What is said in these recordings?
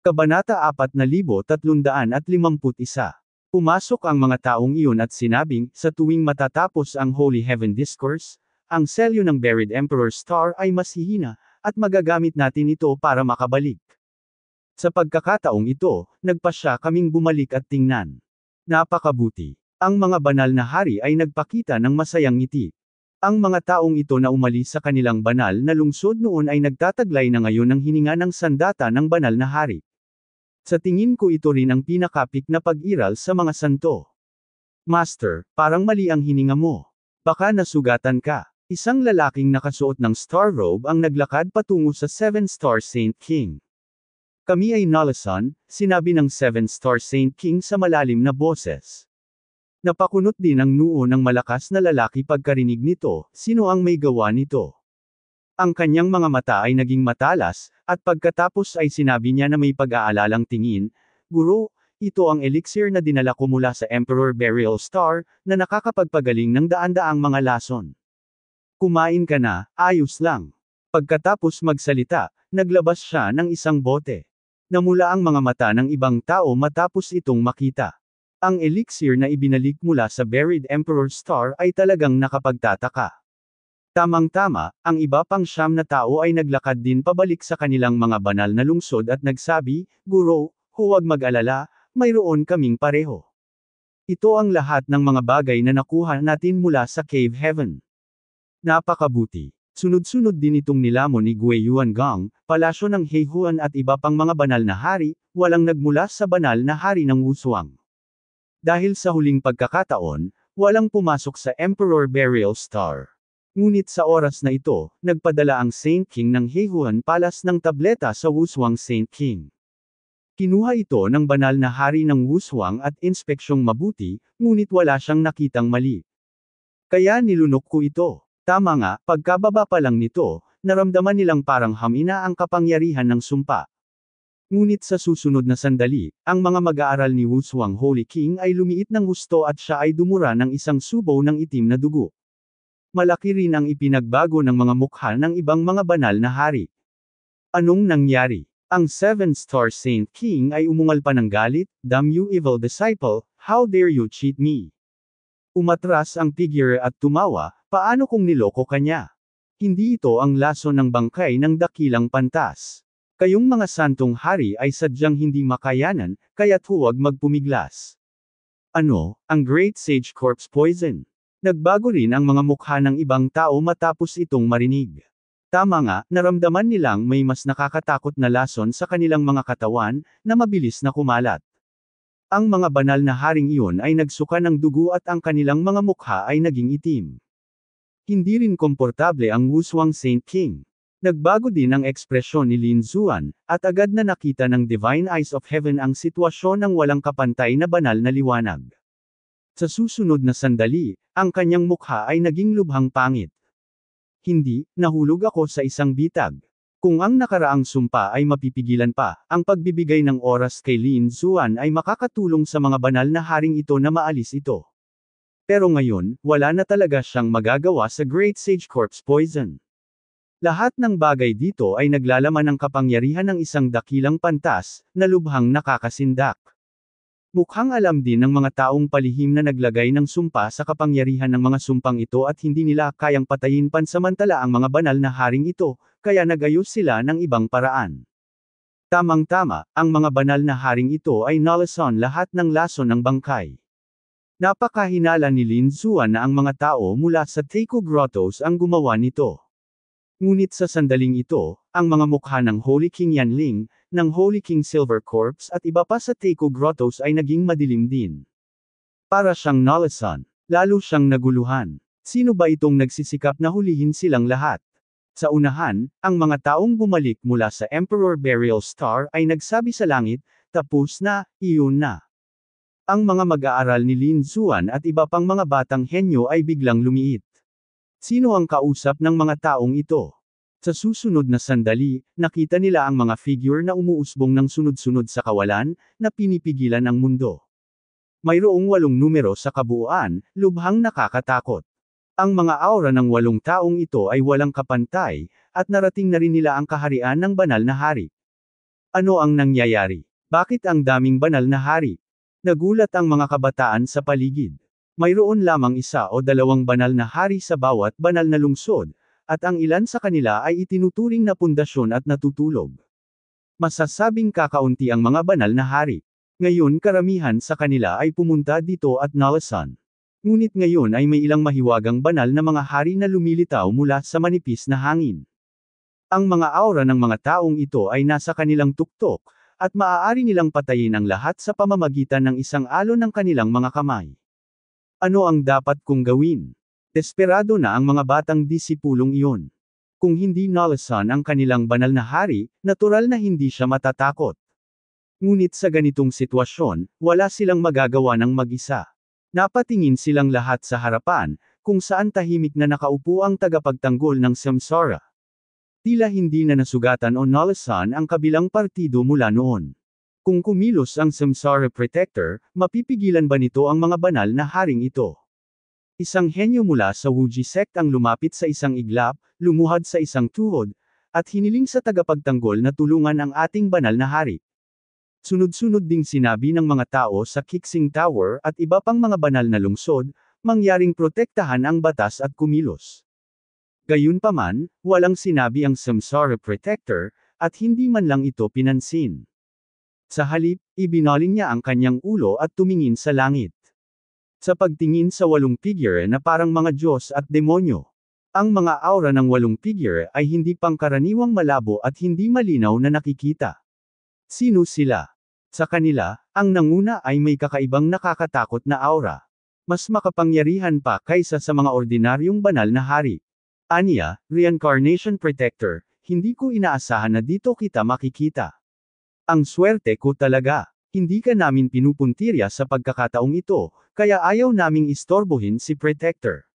Kabanata 4351. Pumasok ang mga taong iyon at sinabing, sa tuwing matatapos ang Holy Heaven Discourse, ang selyo ng Buried Emperor Star ay mas at magagamit natin ito para makabalik. Sa pagkakataong ito, nagpasya kaming bumalik at tingnan. Napakabuti. Ang mga banal na hari ay nagpakita ng masayang ngiti. Ang mga taong ito na umalis sa kanilang banal na lungsod noon ay nagtataglay na ngayon ng hininga ng sandata ng banal na hari. Sa tingin ko ito rin ang pinakapik na pag-iral sa mga santo. Master, parang mali ang hininga mo. Baka nasugatan ka. Isang lalaking nakasuot ng star robe ang naglakad patungo sa seven-star Saint King. Kami ay Nalasan, sinabi ng seven-star Saint King sa malalim na boses. Napakunot din ang noo ng malakas na lalaki pagkarinig nito, sino ang may gawa nito. Ang kanyang mga mata ay naging matalas, at pagkatapos ay sinabi niya na may pag-aalalang tingin, Guru, ito ang elixir na dinala ko mula sa Emperor Burial Star, na nakakapagpagaling ng daan-daang mga lason. Kumain ka na, ayos lang. Pagkatapos magsalita, naglabas siya ng isang bote. Namula ang mga mata ng ibang tao matapos itong makita. Ang elixir na ibinalik mula sa buried Emperor Star ay talagang nakapagtataka. Tamang-tama, ang iba pang siyam na tao ay naglakad din pabalik sa kanilang mga banal na lungsod at nagsabi, Guro, huwag mag-alala, mayroon kaming pareho. Ito ang lahat ng mga bagay na nakuha natin mula sa Cave Heaven. Napakabuti. Sunod-sunod din itong nilamon ni Gui Yuan Gang, palasyo ng Heihuan at iba pang mga banal na hari, walang nagmula sa banal na hari ng Wushuang. Dahil sa huling pagkakataon, walang pumasok sa Emperor Burial Star. Ngunit sa oras na ito, nagpadala ang Saint King ng Heihuan Palace ng tableta sa Wushuang Saint King. Kinuha ito ng banal na hari ng Wushuang at inspeksyong mabuti, ngunit wala siyang nakitang mali. Kaya nilunok ko ito. Tama nga, pagkababa pa lang nito, naramdaman nilang parang hamina ang kapangyarihan ng sumpa. Ngunit sa susunod na sandali, ang mga mag-aaral ni Wushuang Holy King ay lumiit ng husto at siya ay dumura ng isang subo ng itim na dugo. Malaki rin ang ipinagbago ng mga mukha ng ibang mga banal na hari. Anong nangyari? Ang seven-star Saint King ay umungal pa ng galit, Damn you evil disciple, how dare you cheat me? Umatras ang figure at tumawa, paano kung niloko kanya? Hindi ito ang laso ng bangkay ng dakilang pantas. Kayong mga santong hari ay sadyang hindi makayanan, kaya't huwag magpumiglas. Ano, ang Great Sage Corpse Poison? Nagbago rin ang mga mukha ng ibang tao matapos itong marinig. Tama nga, naramdaman nilang may mas nakakatakot na lason sa kanilang mga katawan, na mabilis na kumalat. Ang mga banal na haring iyon ay nagsuka ng dugo at ang kanilang mga mukha ay naging itim. Hindi rin komportable ang Wuswang Saint King. Nagbago din ang ekspresyon ni Lin Zuan, at agad na nakita ng Divine Eyes of Heaven ang sitwasyon ng walang kapantay na banal na liwanag. Sa susunod na sandali, ang kanyang mukha ay naging lubhang pangit. Hindi, nahulog ako sa isang bitag. Kung ang nakaraang sumpa ay mapipigilan pa, ang pagbibigay ng oras kay Lin Zuan ay makakatulong sa mga banal na haring ito na maalis ito. Pero ngayon, wala na talaga siyang magagawa sa Great Sage Corpse Poison. Lahat ng bagay dito ay naglalaman ng kapangyarihan ng isang dakilang pantas, na lubhang nakakasindak. Mukhang alam din ng mga taong palihim na naglagay ng sumpa sa kapangyarihan ng mga sumpang ito at hindi nila kayang patayin pansamantala ang mga banal na haring ito, kaya nagayos sila ng ibang paraan. Tamang-tama, ang mga banal na haring ito ay nalason lahat ng laso ng bangkay. Napakahinala ni Lin Zuan na ang mga tao mula sa Teiko Grottos ang gumawa nito. Ngunit sa sandaling ito, ang mga mukha ng Holy King Yanling, ng Holy King Silver Corpse at iba pa sa Teiko Grottos ay naging madilim din. Para siyang nalasan, lalo siyang naguluhan. Sino ba itong nagsisikap na hulihin silang lahat? Sa unahan, ang mga taong bumalik mula sa Emperor Burial Star ay nagsabi sa langit, tapos na, iyon na. Ang mga mag-aaral ni Lin Zuan at iba pang mga batang henyo ay biglang lumiit. Sino ang kausap ng mga taong ito? Sa susunod na sandali, nakita nila ang mga figure na umuusbong ng sunod-sunod sa kawalan, na pinipigilan ang mundo. Mayroong walong numero sa kabuuan, lubhang nakakatakot. Ang mga aura ng walong taong ito ay walang kapantay, at narating na rin nila ang kaharian ng banal na hari. Ano ang nangyayari? Bakit ang daming banal na hari? Nagulat ang mga kabataan sa paligid. Mayroon lamang isa o dalawang banal na hari sa bawat banal na lungsod, at ang ilan sa kanila ay itinuturing na pundasyon at natutulog. Masasabing kakaunti ang mga banal na hari. Ngayon karamihan sa kanila ay pumunta dito at nalasan. Ngunit ngayon ay may ilang mahiwagang banal na mga hari na lumilitaw mula sa manipis na hangin. Ang mga aura ng mga taong ito ay nasa kanilang tuktok, at maaari nilang patayin ang lahat sa pamamagitan ng isang alon ng kanilang mga kamay. Ano ang dapat kong gawin? Desperado na ang mga batang disipulong iyon. Kung hindi Nalasan ang kanilang banal na hari, natural na hindi siya matatakot. Ngunit sa ganitong sitwasyon, wala silang magagawa ng mag-isa. Napatingin silang lahat sa harapan, kung saan tahimik na nakaupo ang tagapagtanggol ng Samsara. Tila hindi na nasugatan o Nalasan ang kabilang partido mula noon. Kung kumilos ang Samsara Protector, mapipigilan ba nito ang mga banal na haring ito? Isang henyo mula sa Wuji sect ang lumapit sa isang iglap, lumuhad sa isang tuhod, at hiniling sa tagapagtanggol na tulungan ang ating banal na hari. Sunod-sunod ding sinabi ng mga tao sa Kixing Tower at iba pang mga banal na lungsod, mangyaring protektahan ang batas at kumilos. Gayunpaman, walang sinabi ang Samsara Protector, at hindi man lang ito pinansin. Sa halip, ibinaling niya ang kanyang ulo at tumingin sa langit. Sa pagtingin sa walong figure na parang mga Diyos at demonyo. Ang mga aura ng walong figure ay hindi pangkaraniwang malabo at hindi malinaw na nakikita. Sino sila? Sa kanila, ang nanguna ay may kakaibang nakakatakot na aura. Mas makapangyarihan pa kaysa sa mga ordinaryong banal na hari. Anya, Reincarnation Protector, hindi ko inaasahan na dito kita makikita. Ang swerte ko talaga. Hindi ka namin pinupuntirya sa pagkakataong ito, kaya ayaw naming istorbohin si Protector.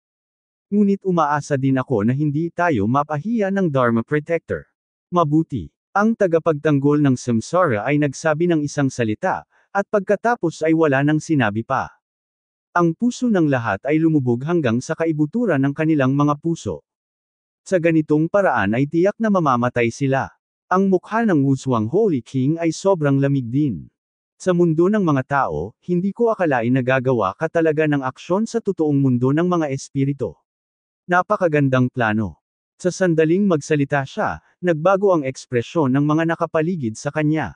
Ngunit umaasa din ako na hindi tayo mapahiya ng Dharma Protector. Mabuti. Ang tagapagtanggol ng Samsara ay nagsabi ng isang salita, at pagkatapos ay wala nang sinabi pa. Ang puso ng lahat ay lumubog hanggang sa kaibuturan ng kanilang mga puso. Sa ganitong paraan ay tiyak na mamamatay sila. Ang mukha ng Wuswang Holy King ay sobrang lamig din. Sa mundo ng mga tao, hindi ko akalain nagagawa ka talaga ng aksyon sa totoong mundo ng mga espirito. Napakagandang plano. Sa sandaling magsalita siya, nagbago ang ekspresyon ng mga nakapaligid sa kanya.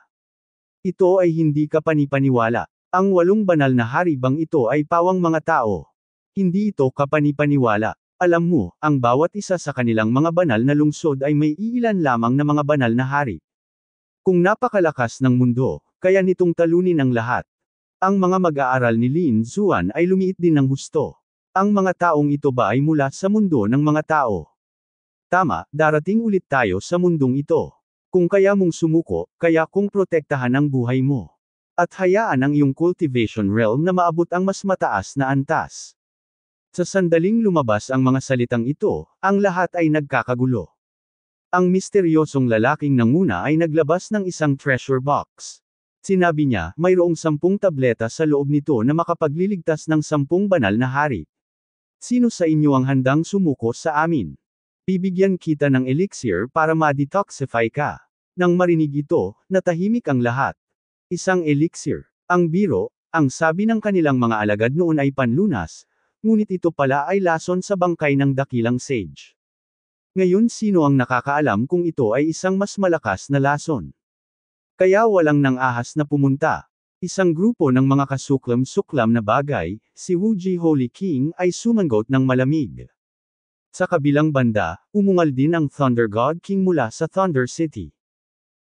Ito ay hindi kapanipaniwala. Ang walong banal na haribang ito ay pawang mga tao. Hindi ito kapanipaniwala. Alam mo, ang bawat isa sa kanilang mga banal na lungsod ay may iilan lamang na mga banal na hari. Kung napakalakas ng mundo, kaya nitong talunin ang lahat. Ang mga mag-aaral ni Lin Zuan ay lumiit din ng husto. Ang mga taong ito ba ay mula sa mundo ng mga tao? Tama, darating ulit tayo sa mundong ito. Kung kaya mong sumuko, kaya kung protektahan ang buhay mo. At hayaan ang iyong cultivation realm na maabot ang mas mataas na antas. Sa sandaling lumabas ang mga salitang ito, ang lahat ay nagkakagulo. Ang misteryosong lalaking nanguna ay naglabas ng isang treasure box. Sinabi niya, mayroong sampung tableta sa loob nito na makapagliligtas ng sampung banal na hari. Sino sa inyo ang handang sumuko sa amin? Bibigyan kita ng elixir para ma-detoxify ka. Nang marinig ito, natahimik ang lahat. Isang elixir. Ang biro, ang sabi ng kanilang mga alagad noon ay panlunas, ngunit ito pala ay lason sa bangkay ng dakilang sage. Ngayon sino ang nakakaalam kung ito ay isang mas malakas na lason? Kaya walang nang ahas na pumunta. Isang grupo ng mga kasuklam-suklam na bagay, si Wuji Holy King ay sumanggot ng malamig. Sa kabilang banda, umungal din ang Thunder God King mula sa Thunder City.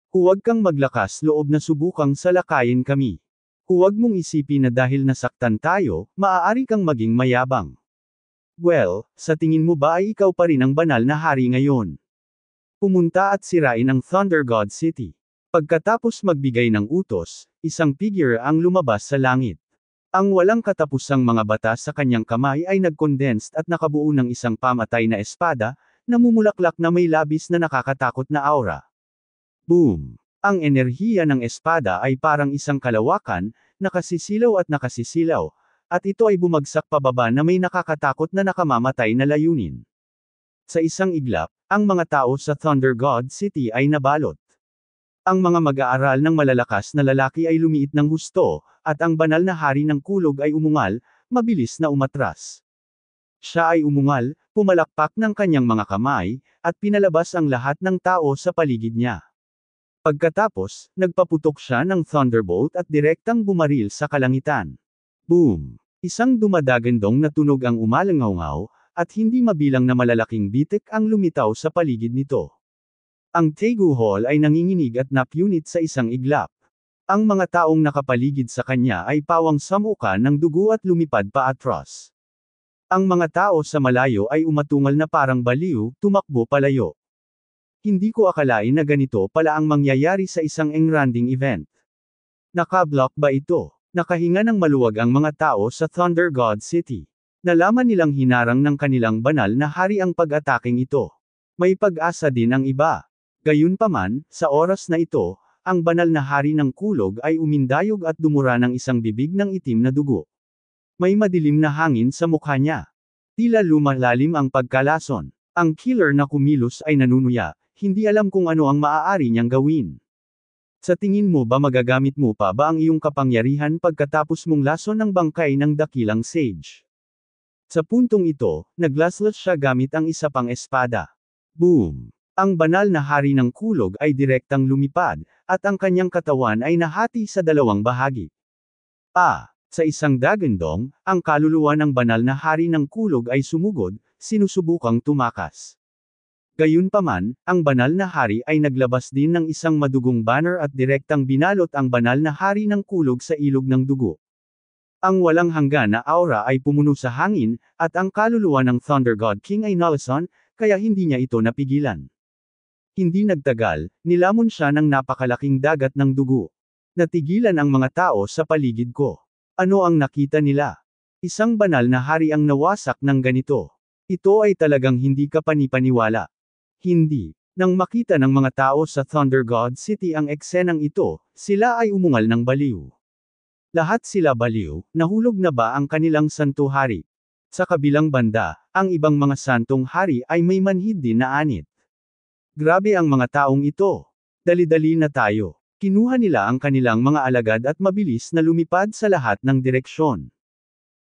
Huwag kang maglakas loob na subukang salakayin kami. Huwag mong isipin na dahil nasaktan tayo, maaari kang maging mayabang. Well, sa tingin mo ba ay ikaw pa rin ang banal na hari ngayon? Pumunta at sirain ang Thunder God City. Pagkatapos magbigay ng utos, isang figure ang lumabas sa langit. Ang walang katapusang mga bata sa kanyang kamay ay nag nagkondensed at nakabuo ng isang pamatay na espada, na mumulaklak na may labis na nakakatakot na aura. Boom! Ang enerhiya ng espada ay parang isang kalawakan, nakasisilaw at nakasisilaw, at ito ay bumagsak pababa na may nakakatakot na nakamamatay na layunin. Sa isang iglap, ang mga tao sa Thunder God City ay nabalot. Ang mga mag-aaral ng malalakas na lalaki ay lumiit ng husto, at ang banal na hari ng kulog ay umungal, mabilis na umatras. Siya ay umungal, pumalakpak ng kanyang mga kamay, at pinalabas ang lahat ng tao sa paligid niya. Pagkatapos, nagpaputok siya ng thunderbolt at direktang bumaril sa kalangitan. Boom! Isang dumadagendong na tunog ang umalangaw at hindi mabilang na malalaking bitik ang lumitaw sa paligid nito. Ang Taegu Hall ay nanginginig at napunit sa isang iglap. Ang mga taong nakapaligid sa kanya ay pawang samuka ng dugo at lumipad pa atras. Ang mga tao sa malayo ay umatungal na parang baliw, tumakbo palayo. Hindi ko akalain na ganito pala ang mangyayari sa isang engranding event. Nakablock ba ito? Nakahinga ng maluwag ang mga tao sa Thunder God City. Nalaman nilang hinarang ng kanilang banal na hari ang pag-ataking ito. May pag-asa din ang iba. Gayunpaman, sa oras na ito, ang banal na hari ng kulog ay umindayog at dumura ng isang bibig ng itim na dugo. May madilim na hangin sa mukha niya. Tila lumalalim ang pagkalason. Ang killer na kumilos ay nanunuya, hindi alam kung ano ang maaari niyang gawin. Sa tingin mo ba magagamit mo pa ba ang iyong kapangyarihan pagkatapos mong lason ng bangkay ng dakilang sage? Sa puntong ito, naglaslas siya gamit ang isa pang espada. Boom! Ang banal na hari ng kulog ay direktang lumipad, at ang kanyang katawan ay nahati sa dalawang bahagi. A. Sa isang dagandong, ang kaluluwa ng banal na hari ng kulog ay sumugod, sinusubukang tumakas. Gayunpaman, ang banal na hari ay naglabas din ng isang madugong banner at direktang binalot ang banal na hari ng kulog sa ilog ng dugo. Ang walang hanggan na aura ay pumuno sa hangin, at ang kaluluwa ng Thunder God King ay nalason, kaya hindi niya ito napigilan. Hindi nagtagal, nilamon siya ng napakalaking dagat ng dugo. Natigilan ang mga tao sa paligid ko. Ano ang nakita nila? Isang banal na hari ang nawasak ng ganito. Ito ay talagang hindi kapanipaniwala. Hindi. Nang makita ng mga tao sa Thunder God City ang eksenang ito, sila ay umungal ng baliw. Lahat sila baliw, nahulog na ba ang kanilang hari? Sa kabilang banda, ang ibang mga santong hari ay may manhid din na anit. Grabe ang mga taong ito. Dali-dali na tayo. Kinuha nila ang kanilang mga alagad at mabilis na lumipad sa lahat ng direksyon.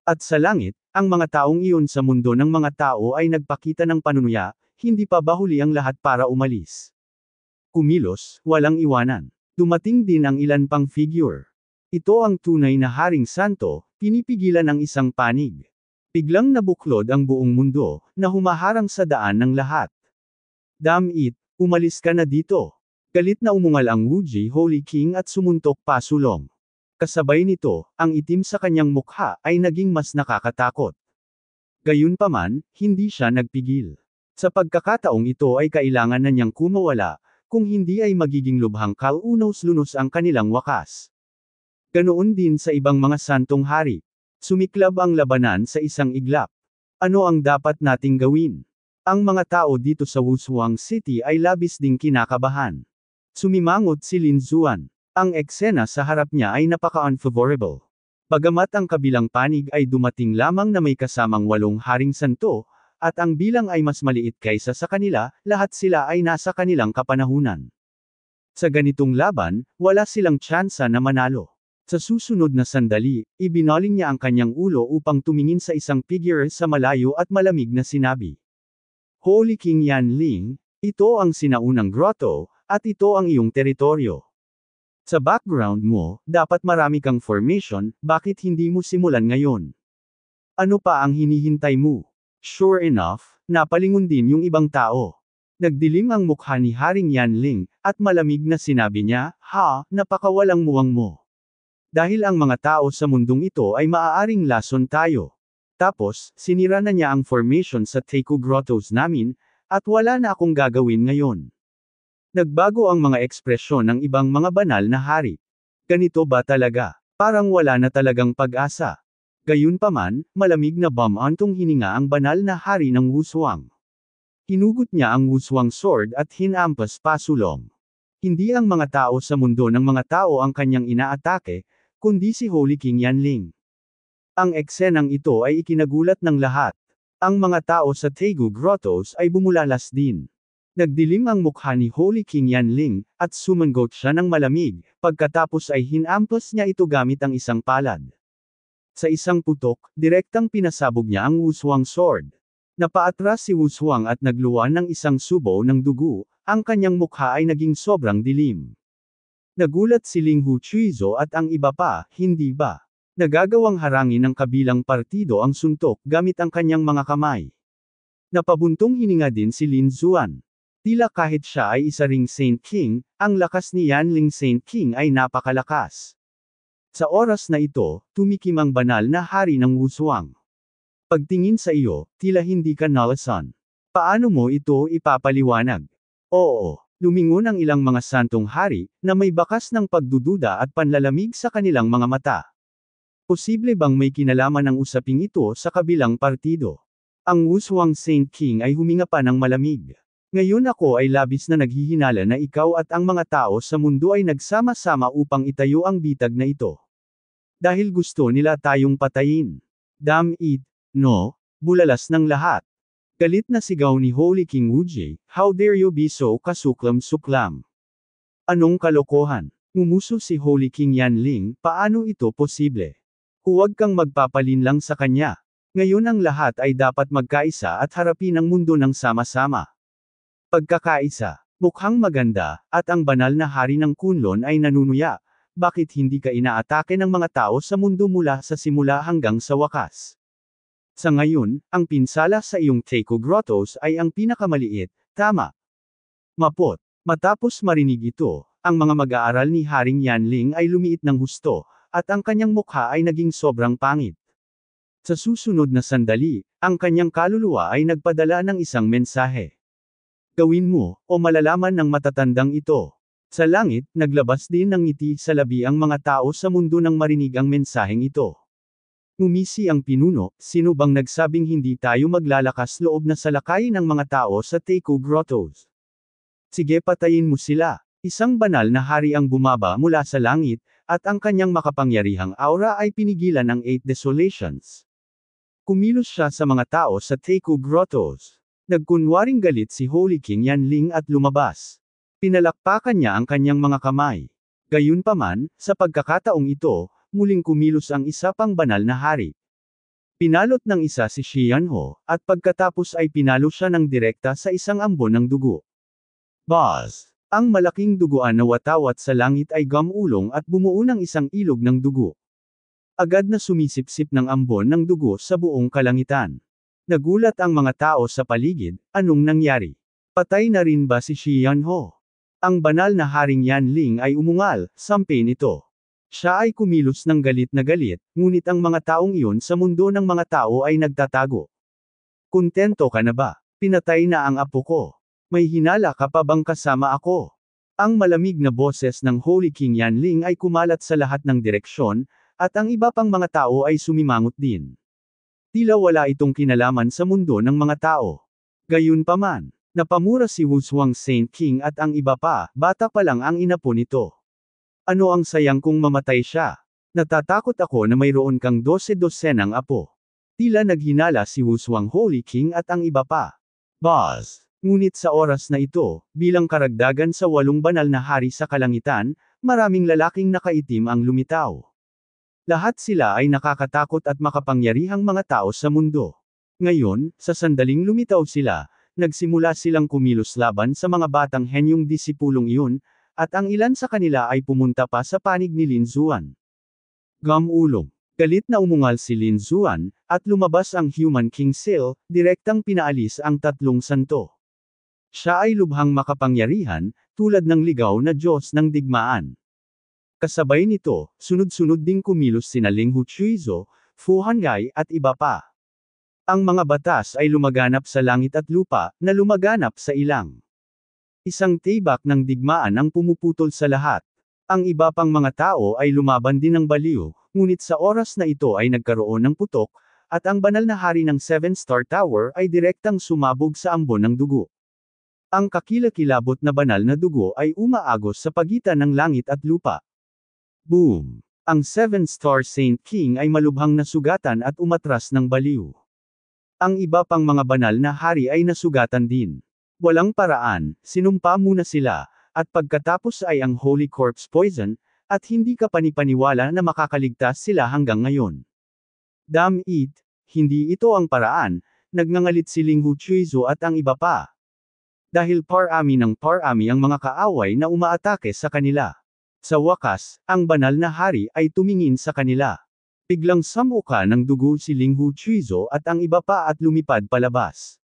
At sa langit, ang mga taong iyon sa mundo ng mga tao ay nagpakita ng panunuya, hindi pa bahuli ang lahat para umalis. Kumilos, walang iwanan. Dumating din ang ilan pang figure. Ito ang tunay na Haring Santo, pinipigilan ng isang panig. Biglang nabuklod ang buong mundo, na humaharang sa daan ng lahat. Damn it, umalis ka na dito. Galit na umungal ang Wuji Holy King at sumuntok pasulong. Kasabay nito, ang itim sa kanyang mukha ay naging mas nakakatakot. Gayunpaman, hindi siya nagpigil. Sa pagkakataong ito ay kailangan na niyang kumawala, kung hindi ay magiging lubhang kalunos-lunos ang kanilang wakas. Ganoon din sa ibang mga santong hari. Sumiklab ang labanan sa isang iglap. Ano ang dapat nating gawin? Ang mga tao dito sa Wushuang City ay labis ding kinakabahan. Sumimangot si Lin Zuan. Ang eksena sa harap niya ay napaka-unfavorable. Bagamat ang kabilang panig ay dumating lamang na may kasamang walong haring santo, at ang bilang ay mas maliit kaysa sa kanila, lahat sila ay nasa kanilang kapanahunan. Sa ganitong laban, wala silang tsansa na manalo. Sa susunod na sandali, ibinaling niya ang kanyang ulo upang tumingin sa isang figure sa malayo at malamig na sinabi. Holy King Yanling, ito ang sinaunang grotto, at ito ang iyong teritoryo. Sa background mo, dapat marami kang formation, bakit hindi mo simulan ngayon? Ano pa ang hinihintay mo? Sure enough, napalingon din yung ibang tao. Nagdilim ang mukha ni Haring Yanling, at malamig na sinabi niya, ha, napakawalang muwang mo. Dahil ang mga tao sa mundong ito ay maaaring lason tayo. Tapos, sinira na niya ang formation sa Teiku Grottos namin, at wala na akong gagawin ngayon. Nagbago ang mga ekspresyon ng ibang mga banal na hari. Ganito ba talaga? Parang wala na talagang pag-asa. Gayunpaman, malamig na bamantong hininga ang banal na hari ng Wuswang. Hinugot niya ang Wuswang sword at hinampas pasulong. Hindi ang mga tao sa mundo ng mga tao ang kanyang inaatake, kundi si Holy King Yanling. Ang eksenang ito ay ikinagulat ng lahat. Ang mga tao sa Taegu Grottoes ay bumulalas din. Nagdilim ang mukha ni Holy King Yanling, at sumanggot siya ng malamig, pagkatapos ay hinampas niya ito gamit ang isang palad. Sa isang putok, direktang pinasabog niya ang Wushuang Sword. Napaatras si Wushuang at nagluwa ng isang subo ng dugo, ang kanyang mukha ay naging sobrang dilim. Nagulat si Ling Hu Chuizo at ang iba pa, hindi ba? Nagagawang harangin ng kabilang partido ang suntok gamit ang kanyang mga kamay. Napabuntong hininga din si Lin Zuan. Tila kahit siya ay isa ring Saint King, ang lakas ni Yan Ling Saint King ay napakalakas. Sa oras na ito, tumikim ang banal na hari ng Wushuang. Pagtingin sa iyo, tila hindi ka nalasan. Paano mo ito ipapaliwanag? Oo, lumingon ang ilang mga santong hari, na may bakas ng pagdududa at panlalamig sa kanilang mga mata. Posible bang may kinalaman ang usaping ito sa kabilang partido? Ang Wuswang St. King ay huminga pa ng malamig. Ngayon ako ay labis na naghihinala na ikaw at ang mga tao sa mundo ay nagsama-sama upang itayo ang bitag na ito. Dahil gusto nila tayong patayin. Damn it, no, bulalas ng lahat. Galit na sigaw ni Holy King Wujie, how dare you be so kasuklam-suklam. Anong kalokohan? Umuso si Holy King Yanling, paano ito posible? Huwag kang magpapalin lang sa kanya. Ngayon ang lahat ay dapat magkaisa at harapin ang mundo ng sama-sama. Pagkakaisa, mukhang maganda, at ang banal na hari ng Kunlon ay nanunuya. Bakit hindi ka inaatake ng mga tao sa mundo mula sa simula hanggang sa wakas? Sa ngayon, ang pinsala sa iyong Teiko Grottos ay ang pinakamaliit, tama. Mapot. Matapos marinig ito, ang mga mag-aaral ni Haring Yanling ay lumiit ng husto, at ang kanyang mukha ay naging sobrang pangit. Sa susunod na sandali, ang kanyang kaluluwa ay nagpadala ng isang mensahe. Gawin mo, o malalaman ng matatandang ito. Sa langit, naglabas din ng ngiti sa labi ang mga tao sa mundo nang marinig ang mensaheng ito. Umisi ang pinuno, sino bang nagsabing hindi tayo maglalakas loob na salakayin ang mga tao sa Teiko Grottoes? Sige patayin mo sila. Isang banal na hari ang bumaba mula sa langit, at ang kanyang makapangyarihang aura ay pinigilan ng Eight Desolations. Kumilos siya sa mga tao sa Teiku Grottoes. Nagkunwaring galit si Holy King Yanling at lumabas. Pinalakpakan niya ang kanyang mga kamay. Gayunpaman, sa pagkakataong ito, muling kumilos ang isa pang banal na hari. Pinalot ng isa si Xianho, at pagkatapos ay pinalo siya ng direkta sa isang ambon ng dugo. Boss! Ang malaking duguan na watawat sa langit ay gamulong at bumuo ng isang ilog ng dugo. Agad na sumisipsip ng ambon ng dugo sa buong kalangitan. Nagulat ang mga tao sa paligid, anong nangyari? Patay na rin ba si Xian Ho? Ang banal na haring Yanling ay umungal, sampe nito. Siya ay kumilos ng galit na galit, ngunit ang mga taong iyon sa mundo ng mga tao ay nagtatago. Kontento ka na ba? Pinatay na ang apo ko. May hinala ka pa bang kasama ako? Ang malamig na boses ng Holy King Yanling ay kumalat sa lahat ng direksyon, at ang iba pang mga tao ay sumimangot din. Tila wala itong kinalaman sa mundo ng mga tao. Gayunpaman, napamura si Wuzhuang Saint King at ang iba pa, bata pa lang ang inapo nito. Ano ang sayang kung mamatay siya? Natatakot ako na mayroon kang dose-dosenang apo. Tila naghinala si Wuzhuang Holy King at ang iba pa. Boss! Ngunit sa oras na ito, bilang karagdagan sa walong banal na hari sa kalangitan, maraming lalaking nakaitim ang lumitaw. Lahat sila ay nakakatakot at makapangyarihang mga tao sa mundo. Ngayon, sa sandaling lumitaw sila, nagsimula silang kumilos laban sa mga batang henyong disipulong iyon, at ang ilan sa kanila ay pumunta pa sa panig ni Lin Zuan. Gamulong, Galit na umungal si Lin Zuan, at lumabas ang Human King Seal, direktang pinaalis ang tatlong santo. Siya ay lubhang makapangyarihan, tulad ng ligaw na Diyos ng digmaan. Kasabay nito, sunod-sunod ding kumilos sina Ling Huchuizo, Fu Hangai at iba pa. Ang mga batas ay lumaganap sa langit at lupa, na lumaganap sa ilang. Isang tibak ng digmaan ang pumuputol sa lahat. Ang iba pang mga tao ay lumaban din ng baliw, ngunit sa oras na ito ay nagkaroon ng putok, at ang banal na hari ng Seven Star Tower ay direktang sumabog sa ambon ng dugo. Ang kakilakilabot na banal na dugo ay umaagos sa pagitan ng langit at lupa. Boom! Ang seven-star Saint King ay malubhang nasugatan at umatras ng baliw. Ang iba pang mga banal na hari ay nasugatan din. Walang paraan, sinumpa muna sila, at pagkatapos ay ang Holy Corpse Poison, at hindi ka panipaniwala na makakaligtas sila hanggang ngayon. Damn it, hindi ito ang paraan, nagngangalit si Ling Hu Chuizo at ang iba pa dahil parami ng parami ang mga kaaway na umaatake sa kanila. Sa wakas, ang banal na hari ay tumingin sa kanila. Biglang samuka ng dugo si Ling Hu Chuizo at ang iba pa at lumipad palabas.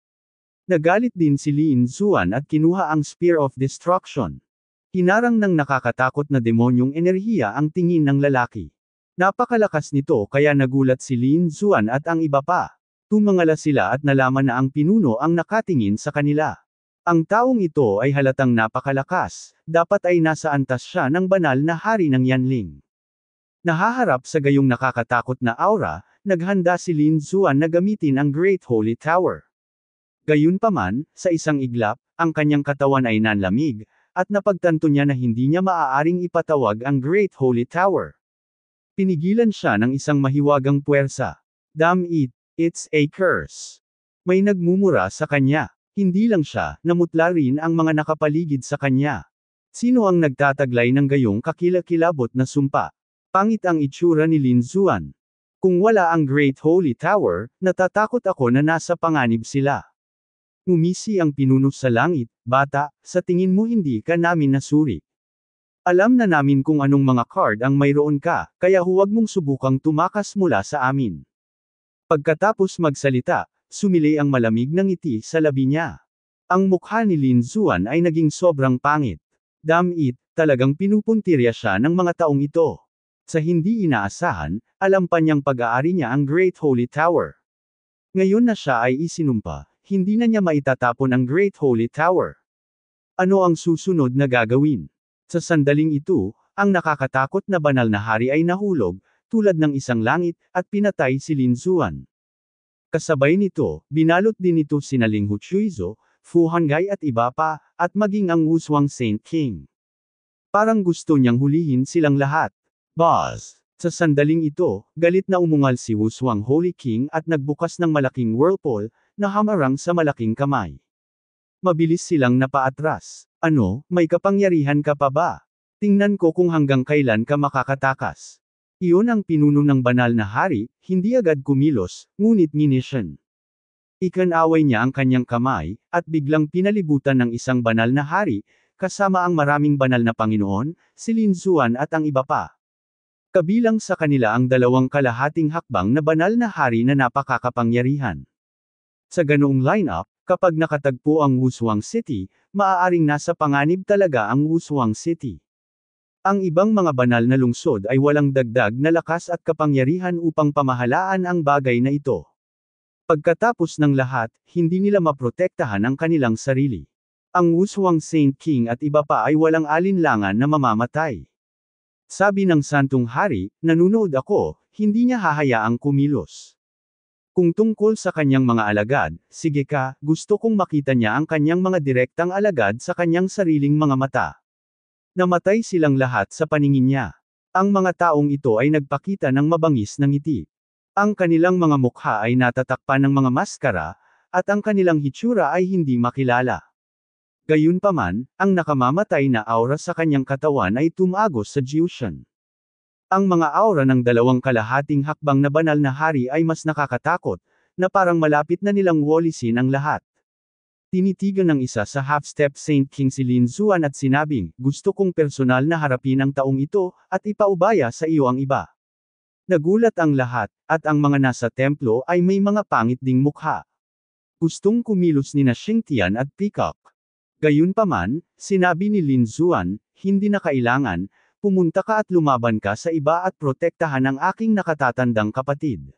Nagalit din si Lin Zuan at kinuha ang Spear of Destruction. Hinarang ng nakakatakot na demonyong enerhiya ang tingin ng lalaki. Napakalakas nito kaya nagulat si Lin Zuan at ang iba pa. Tumangala sila at nalaman na ang pinuno ang nakatingin sa kanila. Ang taong ito ay halatang napakalakas, dapat ay nasa antas siya ng banal na hari ng Yanling. Nahaharap sa gayong nakakatakot na aura, naghanda si Lin Zuan na gamitin ang Great Holy Tower. Gayunpaman, sa isang iglap, ang kanyang katawan ay nanlamig, at napagtanto niya na hindi niya maaaring ipatawag ang Great Holy Tower. Pinigilan siya ng isang mahiwagang puwersa. Damn it, it's a curse. May nagmumura sa kanya. Hindi lang siya, namutla rin ang mga nakapaligid sa kanya. Sino ang nagtataglay ng gayong kakilakilabot na sumpa? Pangit ang itsura ni Lin Zuan. Kung wala ang Great Holy Tower, natatakot ako na nasa panganib sila. Umisi ang pinuno sa langit, bata, sa tingin mo hindi ka namin nasuri. Alam na namin kung anong mga card ang mayroon ka, kaya huwag mong subukang tumakas mula sa amin. Pagkatapos magsalita, sumili ang malamig ng ngiti sa labi niya. Ang mukha ni Lin Zuan ay naging sobrang pangit. Damn it, talagang pinupuntirya siya ng mga taong ito. Sa hindi inaasahan, alam pa niyang pag-aari niya ang Great Holy Tower. Ngayon na siya ay isinumpa, hindi na niya maitatapon ang Great Holy Tower. Ano ang susunod na gagawin? Sa sandaling ito, ang nakakatakot na banal na hari ay nahulog, tulad ng isang langit, at pinatay si Lin Zuan. Kasabay nito, binalot din ito sinaling Huchuizo, Fu Hangay at iba pa, at maging ang Wuswang Saint King. Parang gusto niyang hulihin silang lahat. Buzz! Sa sandaling ito, galit na umungal si Wuswang Holy King at nagbukas ng malaking whirlpool, na hamarang sa malaking kamay. Mabilis silang napaatras. Ano, may kapangyarihan ka pa ba? Tingnan ko kung hanggang kailan ka makakatakas. Iyon ang pinuno ng banal na hari, hindi agad kumilos, ngunit nginisyan. Ikanaway niya ang kanyang kamay, at biglang pinalibutan ng isang banal na hari, kasama ang maraming banal na Panginoon, si Lin Zuan at ang iba pa. Kabilang sa kanila ang dalawang kalahating hakbang na banal na hari na napakakapangyarihan. Sa ganoong lineup, kapag nakatagpo ang Wuswang City, maaaring nasa panganib talaga ang Wuswang City. Ang ibang mga banal na lungsod ay walang dagdag na lakas at kapangyarihan upang pamahalaan ang bagay na ito. Pagkatapos ng lahat, hindi nila maprotektahan ang kanilang sarili. Ang Wushuang Saint King at iba pa ay walang alinlangan na mamamatay. Sabi ng Santong Hari, nanunood ako, hindi niya hahayaang kumilos. Kung tungkol sa kanyang mga alagad, sige ka, gusto kong makita niya ang kanyang mga direktang alagad sa kanyang sariling mga mata. Namatay silang lahat sa paningin niya. Ang mga taong ito ay nagpakita ng mabangis ng ngiti. Ang kanilang mga mukha ay natatakpan ng mga maskara, at ang kanilang hitsura ay hindi makilala. Gayunpaman, ang nakamamatay na aura sa kanyang katawan ay tumagos sa Jiushan. Ang mga aura ng dalawang kalahating hakbang na banal na hari ay mas nakakatakot, na parang malapit na nilang walisin ang lahat. Tinitigan ng isa sa half-step St. King si Zuan at sinabing, gusto kong personal na harapin ang taong ito, at ipaubaya sa iyo ang iba. Nagulat ang lahat, at ang mga nasa templo ay may mga pangit ding mukha. Gustong kumilos ni na Tian at Peacock. Gayunpaman, sinabi ni Lin Zuan, hindi na kailangan, pumunta ka at lumaban ka sa iba at protektahan ang aking nakatatandang kapatid.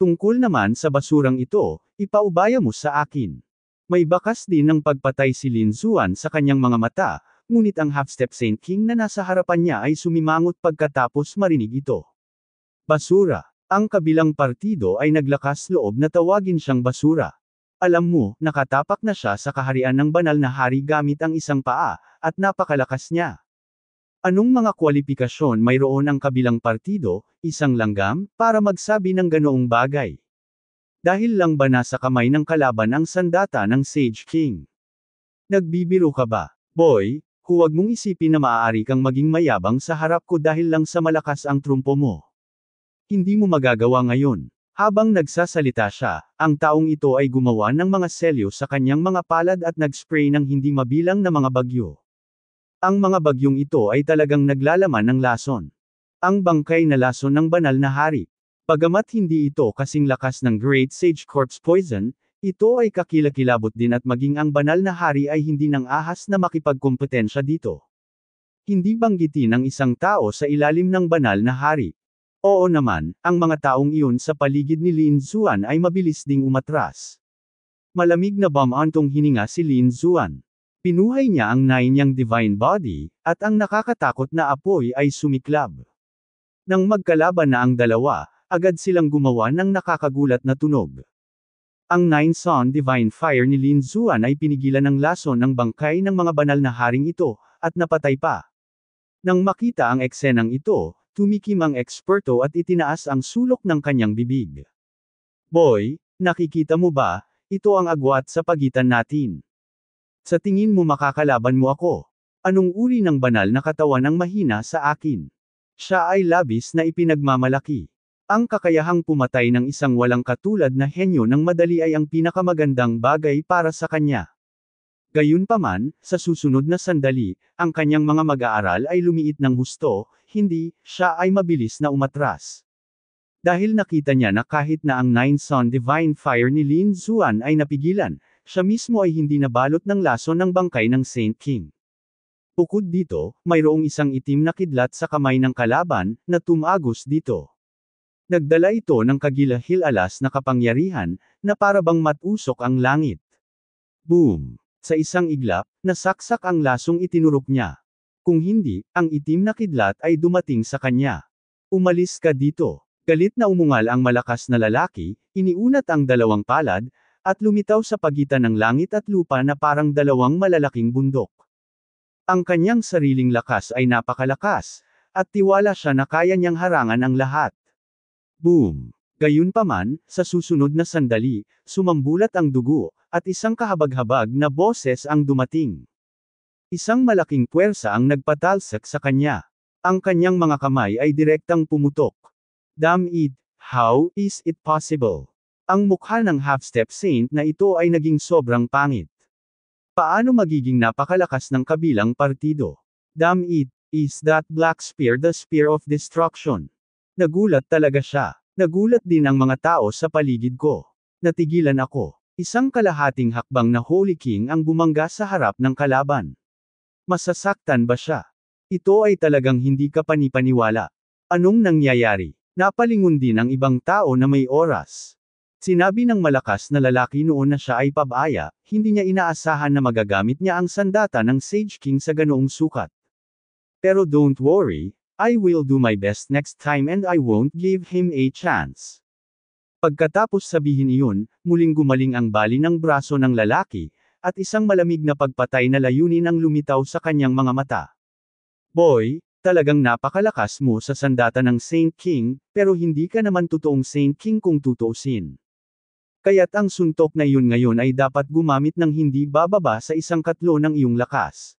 Tungkol naman sa basurang ito, ipaubaya mo sa akin. May bakas din ng pagpatay si Lin Zuan sa kanyang mga mata, ngunit ang half-step Saint King na nasa harapan niya ay sumimangot pagkatapos marinig ito. Basura. Ang kabilang partido ay naglakas loob na tawagin siyang basura. Alam mo, nakatapak na siya sa kaharian ng banal na hari gamit ang isang paa, at napakalakas niya. Anong mga kwalipikasyon mayroon ang kabilang partido, isang langgam, para magsabi ng ganoong bagay? Dahil lang ba nasa kamay ng kalaban ang sandata ng Sage King? Nagbibiro ka ba? Boy, huwag mong isipin na maaari kang maging mayabang sa harap ko dahil lang sa malakas ang trumpo mo. Hindi mo magagawa ngayon. Habang nagsasalita siya, ang taong ito ay gumawa ng mga selyo sa kanyang mga palad at nagspray ng hindi mabilang na mga bagyo. Ang mga bagyong ito ay talagang naglalaman ng lason. Ang bangkay na lason ng banal na hari. Pagamat hindi ito kasing lakas ng Great Sage Corpse Poison, ito ay kakilakilabot din at maging ang banal na hari ay hindi nang ahas na makipagkompetensya dito. Hindi banggitin ng isang tao sa ilalim ng banal na hari. Oo naman, ang mga taong iyon sa paligid ni Lin Zuan ay mabilis ding umatras. Malamig na bamantong hininga si Lin Zuan. Pinuhay niya ang nine niyang divine body, at ang nakakatakot na apoy ay sumiklab. Nang magkalaban na ang dalawa, agad silang gumawa ng nakakagulat na tunog. Ang Nine Sun Divine Fire ni Lin Zuan ay pinigilan ng laso ng bangkay ng mga banal na haring ito, at napatay pa. Nang makita ang eksenang ito, tumikim ang eksperto at itinaas ang sulok ng kanyang bibig. Boy, nakikita mo ba, ito ang agwat sa pagitan natin. Sa tingin mo makakalaban mo ako? Anong uri ng banal na katawan ang mahina sa akin? Siya ay labis na ipinagmamalaki. Ang kakayahang pumatay ng isang walang katulad na henyo ng madali ay ang pinakamagandang bagay para sa kanya. Gayunpaman, sa susunod na sandali, ang kanyang mga mag-aaral ay lumiit ng husto, hindi, siya ay mabilis na umatras. Dahil nakita niya na kahit na ang Nine Sun Divine Fire ni Lin Zuan ay napigilan, siya mismo ay hindi nabalot ng laso ng bangkay ng Saint King. Bukod dito, mayroong isang itim na kidlat sa kamay ng kalaban, na tumagos dito. Nagdala ito ng kagilahil-alas na kapangyarihan, na parabang matusok ang langit. Boom! Sa isang iglap, nasaksak ang lasong itinurok niya. Kung hindi, ang itim na kidlat ay dumating sa kanya. Umalis ka dito. Galit na umungal ang malakas na lalaki, iniunat ang dalawang palad, at lumitaw sa pagitan ng langit at lupa na parang dalawang malalaking bundok. Ang kanyang sariling lakas ay napakalakas, at tiwala siya na kaya niyang harangan ang lahat. Boom! Gayunpaman, sa susunod na sandali, sumambulat ang dugo, at isang kahabag-habag na boses ang dumating. Isang malaking puwersa ang nagpatalsak sa kanya. Ang kanyang mga kamay ay direktang pumutok. Damn it, how is it possible? Ang mukha ng half-step saint na ito ay naging sobrang pangit. Paano magiging napakalakas ng kabilang partido? Damn it, is that black spear the spear of destruction? Nagulat talaga siya. Nagulat din ang mga tao sa paligid ko. Natigilan ako. Isang kalahating hakbang na Holy King ang bumangga sa harap ng kalaban. Masasaktan ba siya? Ito ay talagang hindi ka panipaniwala. Anong nangyayari? Napalingon din ang ibang tao na may oras. Sinabi ng malakas na lalaki noon na siya ay pabaya, hindi niya inaasahan na magagamit niya ang sandata ng Sage King sa ganoong sukat. Pero don't worry, I will do my best next time and I won't give him a chance. Pagkatapos sabihin iyon, muling gumaling ang bali ng braso ng lalaki, at isang malamig na pagpatay na layunin ang lumitaw sa kanyang mga mata. Boy, talagang napakalakas mo sa sandata ng Saint King, pero hindi ka naman totoong Saint King kung tutusin. Kaya't ang suntok na iyon ngayon ay dapat gumamit ng hindi bababa sa isang katlo ng iyong lakas.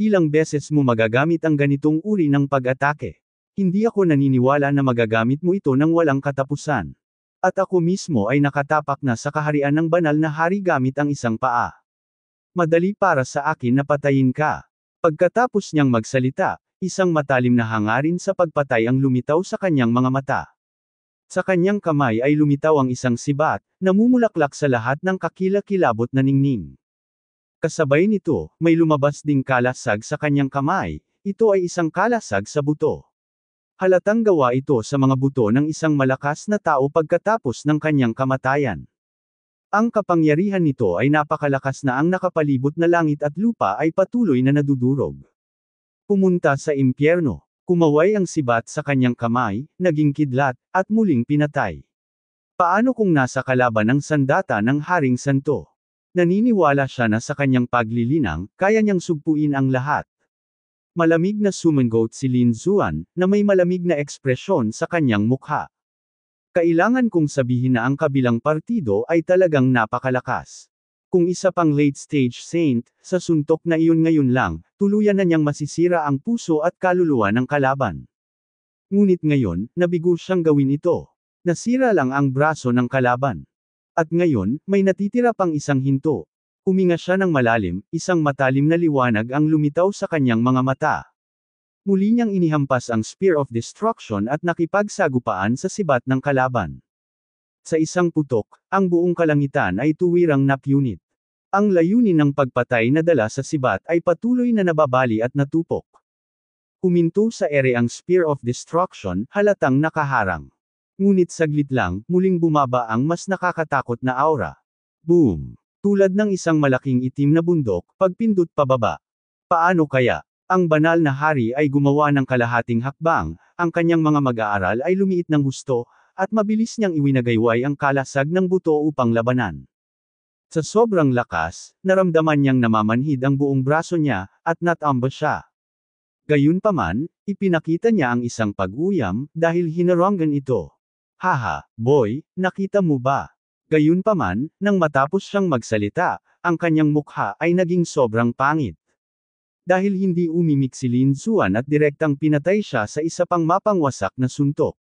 Ilang beses mo magagamit ang ganitong uri ng pag-atake. Hindi ako naniniwala na magagamit mo ito ng walang katapusan. At ako mismo ay nakatapak na sa kaharian ng banal na hari gamit ang isang paa. Madali para sa akin na patayin ka. Pagkatapos niyang magsalita, isang matalim na hangarin sa pagpatay ang lumitaw sa kanyang mga mata. Sa kanyang kamay ay lumitaw ang isang sibat, namumulaklak sa lahat ng kakilakilabot na ningning. Kasabay nito, may lumabas ding kalasag sa kanyang kamay, ito ay isang kalasag sa buto. Halatang gawa ito sa mga buto ng isang malakas na tao pagkatapos ng kanyang kamatayan. Ang kapangyarihan nito ay napakalakas na ang nakapalibot na langit at lupa ay patuloy na nadudurog. Pumunta sa impyerno, kumaway ang sibat sa kanyang kamay, naging kidlat, at muling pinatay. Paano kung nasa kalaban ng sandata ng Haring Santo? Naniniwala siya na sa kanyang paglilinang, kaya niyang sugpuin ang lahat. Malamig na sumenggoat si Lin Zuan, na may malamig na ekspresyon sa kanyang mukha. Kailangan kong sabihin na ang kabilang partido ay talagang napakalakas. Kung isa pang late stage saint, sa suntok na iyon ngayon lang, tuluyan na niyang masisira ang puso at kaluluwa ng kalaban. Ngunit ngayon, nabigo siyang gawin ito. Nasira lang ang braso ng kalaban. At ngayon, may natitira pang isang hinto. Huminga siya ng malalim, isang matalim na liwanag ang lumitaw sa kanyang mga mata. Muli niyang inihampas ang Spear of Destruction at nakipagsagupaan sa sibat ng kalaban. Sa isang putok, ang buong kalangitan ay tuwirang napunit. Ang layunin ng pagpatay na dala sa sibat ay patuloy na nababali at natupok. Huminto sa ere ang Spear of Destruction, halatang nakaharang. Ngunit saglit lang, muling bumaba ang mas nakakatakot na aura. Boom! Tulad ng isang malaking itim na bundok, pagpindot pababa. Paano kaya? Ang banal na hari ay gumawa ng kalahating hakbang, ang kanyang mga mag-aaral ay lumiit ng husto, at mabilis niyang iwinagayway ang kalasag ng buto upang labanan. Sa sobrang lakas, naramdaman niyang namamanhid ang buong braso niya, at natamba siya. Gayunpaman, ipinakita niya ang isang pag-uyam, dahil hinarangan ito. Haha, boy, nakita mo ba? Gayunpaman, nang matapos siyang magsalita, ang kanyang mukha ay naging sobrang pangit. Dahil hindi umimik si Lin Zuan at direktang pinatay siya sa isa pang mapangwasak na suntok.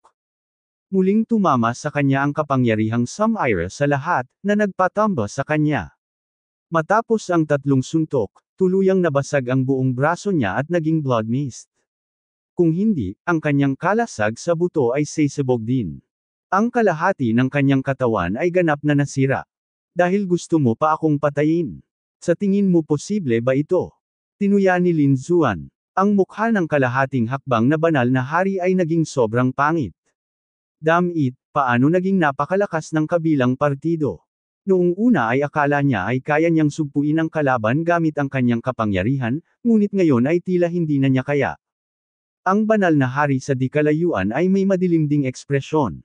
Muling tumama sa kanya ang kapangyarihang Samira sa lahat na nagpatamba sa kanya. Matapos ang tatlong suntok, tuluyang nabasag ang buong braso niya at naging blood mist. Kung hindi, ang kanyang kalasag sa buto ay sisibog din. Ang kalahati ng kanyang katawan ay ganap na nasira. Dahil gusto mo pa akong patayin. Sa tingin mo posible ba ito? Tinuya ni Lin Zuan. Ang mukha ng kalahating hakbang na banal na hari ay naging sobrang pangit. Damn it, paano naging napakalakas ng kabilang partido? Noong una ay akala niya ay kaya niyang sugpuin ang kalaban gamit ang kanyang kapangyarihan, ngunit ngayon ay tila hindi na niya kaya. Ang banal na hari sa dikalayuan ay may madilimding ekspresyon.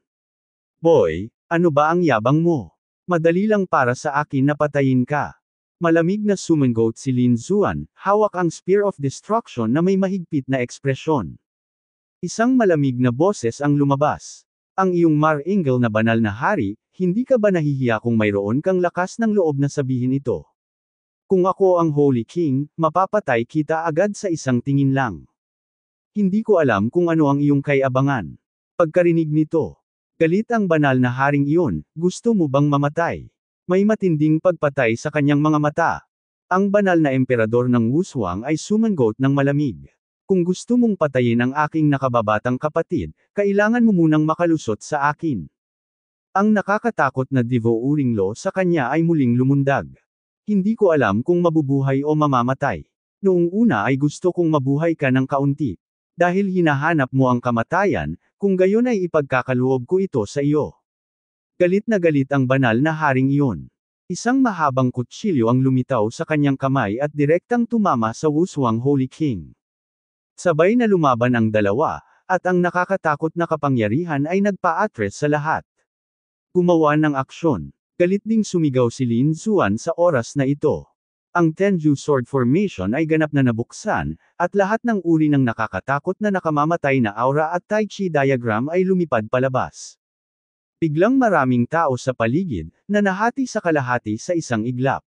Boy, ano ba ang yabang mo? Madali lang para sa akin na patayin ka. Malamig na sumenggoat si Lin Zuan, hawak ang Spear of Destruction na may mahigpit na ekspresyon. Isang malamig na boses ang lumabas. Ang iyong Mar Engel na banal na hari, hindi ka ba nahihiya kung mayroon kang lakas ng loob na sabihin ito? Kung ako ang Holy King, mapapatay kita agad sa isang tingin lang. Hindi ko alam kung ano ang iyong kayabangan. Pagkarinig nito, Galit ang banal na haring iyon, gusto mo bang mamatay? May matinding pagpatay sa kanyang mga mata. Ang banal na emperador ng Wushuang ay sumanggot ng malamig. Kung gusto mong patayin ang aking nakababatang kapatid, kailangan mo munang makalusot sa akin. Ang nakakatakot na Divo Uring sa kanya ay muling lumundag. Hindi ko alam kung mabubuhay o mamamatay. Noong una ay gusto kong mabuhay ka ng kaunti. Dahil hinahanap mo ang kamatayan, kung gayon ay ipagkakaluob ko ito sa iyo. Galit na galit ang banal na haring iyon. Isang mahabang kutsilyo ang lumitaw sa kanyang kamay at direktang tumama sa wuswang Holy King. Sabay na lumaban ang dalawa, at ang nakakatakot na kapangyarihan ay nagpa-atres sa lahat. Gumawa ng aksyon, galit ding sumigaw si Lin Zuan sa oras na ito. Ang Tenju Sword Formation ay ganap na nabuksan, at lahat ng uri ng nakakatakot na nakamamatay na aura at Tai Chi diagram ay lumipad palabas. Biglang maraming tao sa paligid, na nahati sa kalahati sa isang iglap.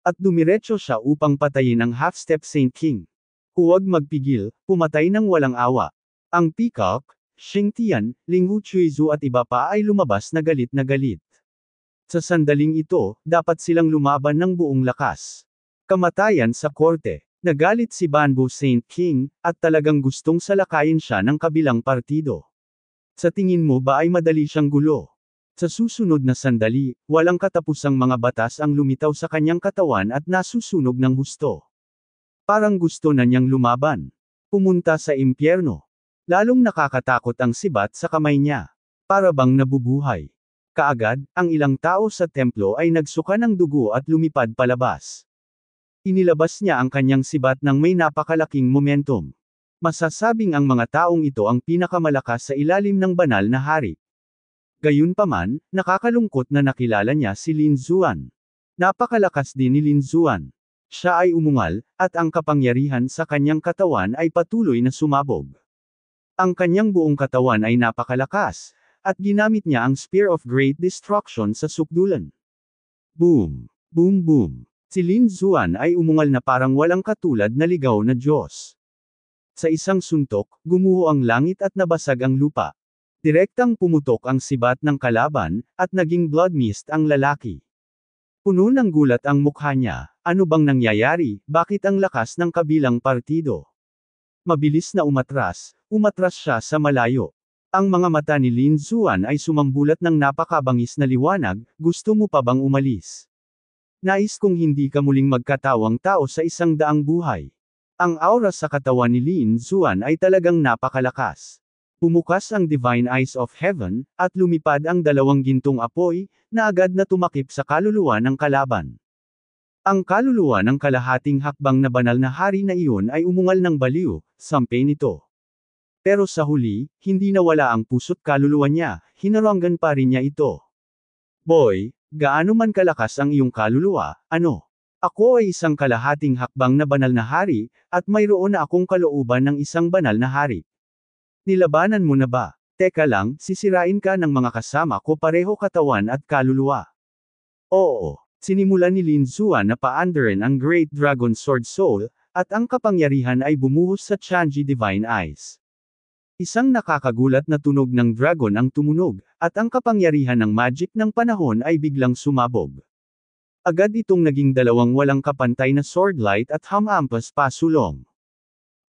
At dumiretso siya upang patayin ang half-step Saint King. Huwag magpigil, pumatay ng walang awa. Ang peacock, Xing Tian, Ling Hu Chuizu at iba pa ay lumabas na galit na galit. Sa sandaling ito, dapat silang lumaban ng buong lakas. Kamatayan sa korte. Nagalit si Banbu St. King, at talagang gustong salakayin siya ng kabilang partido. Sa tingin mo ba ay madali siyang gulo? Sa susunod na sandali, walang katapusang mga batas ang lumitaw sa kanyang katawan at nasusunog ng husto. Parang gusto na niyang lumaban. Pumunta sa impyerno. Lalong nakakatakot ang sibat sa kamay niya. Para bang nabubuhay. Kaagad, ang ilang tao sa templo ay nagsuka ng dugo at lumipad palabas. Inilabas niya ang kanyang sibat ng may napakalaking momentum. Masasabing ang mga taong ito ang pinakamalakas sa ilalim ng banal na hari. Gayunpaman, nakakalungkot na nakilala niya si Lin Zuan. Napakalakas din ni Lin Zuan. Siya ay umungal, at ang kapangyarihan sa kanyang katawan ay patuloy na sumabog. Ang kanyang buong katawan ay napakalakas, at ginamit niya ang Spear of Great Destruction sa sukdulan. Boom! Boom boom! Si Lin Zuan ay umungal na parang walang katulad na ligaw na Diyos. Sa isang suntok, gumuho ang langit at nabasag ang lupa. Direktang pumutok ang sibat ng kalaban, at naging blood mist ang lalaki. Puno ng gulat ang mukha niya, ano bang nangyayari, bakit ang lakas ng kabilang partido? Mabilis na umatras, umatras siya sa malayo. Ang mga mata ni Lin Zuan ay sumambulat ng napakabangis na liwanag, gusto mo pa bang umalis? Nais kong hindi ka muling magkatawang tao sa isang daang buhay. Ang aura sa katawan ni Lin Zuan ay talagang napakalakas. Pumukas ang Divine Eyes of Heaven, at lumipad ang dalawang gintong apoy, na agad na tumakip sa kaluluwa ng kalaban. Ang kaluluwa ng kalahating hakbang na banal na hari na iyon ay umungal ng baliw, sampay nito. Pero sa huli, hindi nawala ang puso't kaluluwa niya, hinaranggan pa rin niya ito. Boy, gaano man kalakas ang iyong kaluluwa, ano? Ako ay isang kalahating hakbang na banal na hari, at mayroon na akong kalooban ng isang banal na hari. Nilabanan mo na ba? Teka lang, sisirain ka ng mga kasama ko pareho katawan at kaluluwa. Oo, sinimula ni Lin Zua na paandarin ang Great Dragon Sword Soul, at ang kapangyarihan ay bumuhos sa Chanji Divine Eyes. Isang nakakagulat na tunog ng dragon ang tumunog, at ang kapangyarihan ng magic ng panahon ay biglang sumabog. Agad itong naging dalawang walang kapantay na swordlight at hamampas pasulong.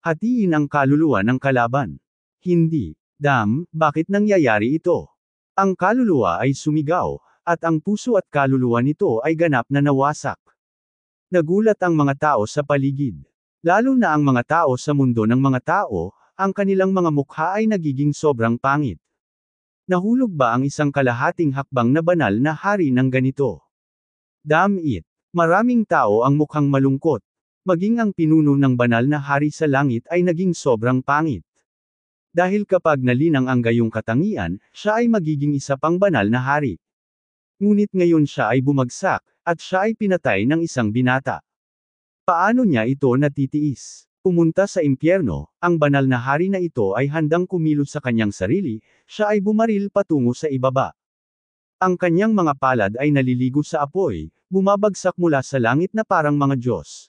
Hatiin ang kaluluwa ng kalaban. Hindi, dam, bakit nangyayari ito? Ang kaluluwa ay sumigaw, at ang puso at kaluluwa nito ay ganap na nawasak. Nagulat ang mga tao sa paligid. Lalo na ang mga tao sa mundo ng mga tao, ang kanilang mga mukha ay nagiging sobrang pangit. Nahulog ba ang isang kalahating hakbang na banal na hari ng ganito? Damn it! Maraming tao ang mukhang malungkot. Maging ang pinuno ng banal na hari sa langit ay naging sobrang pangit. Dahil kapag nalinang ang gayong katangian, siya ay magiging isa pang banal na hari. Ngunit ngayon siya ay bumagsak, at siya ay pinatay ng isang binata. Paano niya ito natitiis? pumunta sa impyerno, ang banal na hari na ito ay handang kumilos sa kanyang sarili, siya ay bumaril patungo sa ibaba. Ang kanyang mga palad ay naliligo sa apoy, bumabagsak mula sa langit na parang mga Diyos.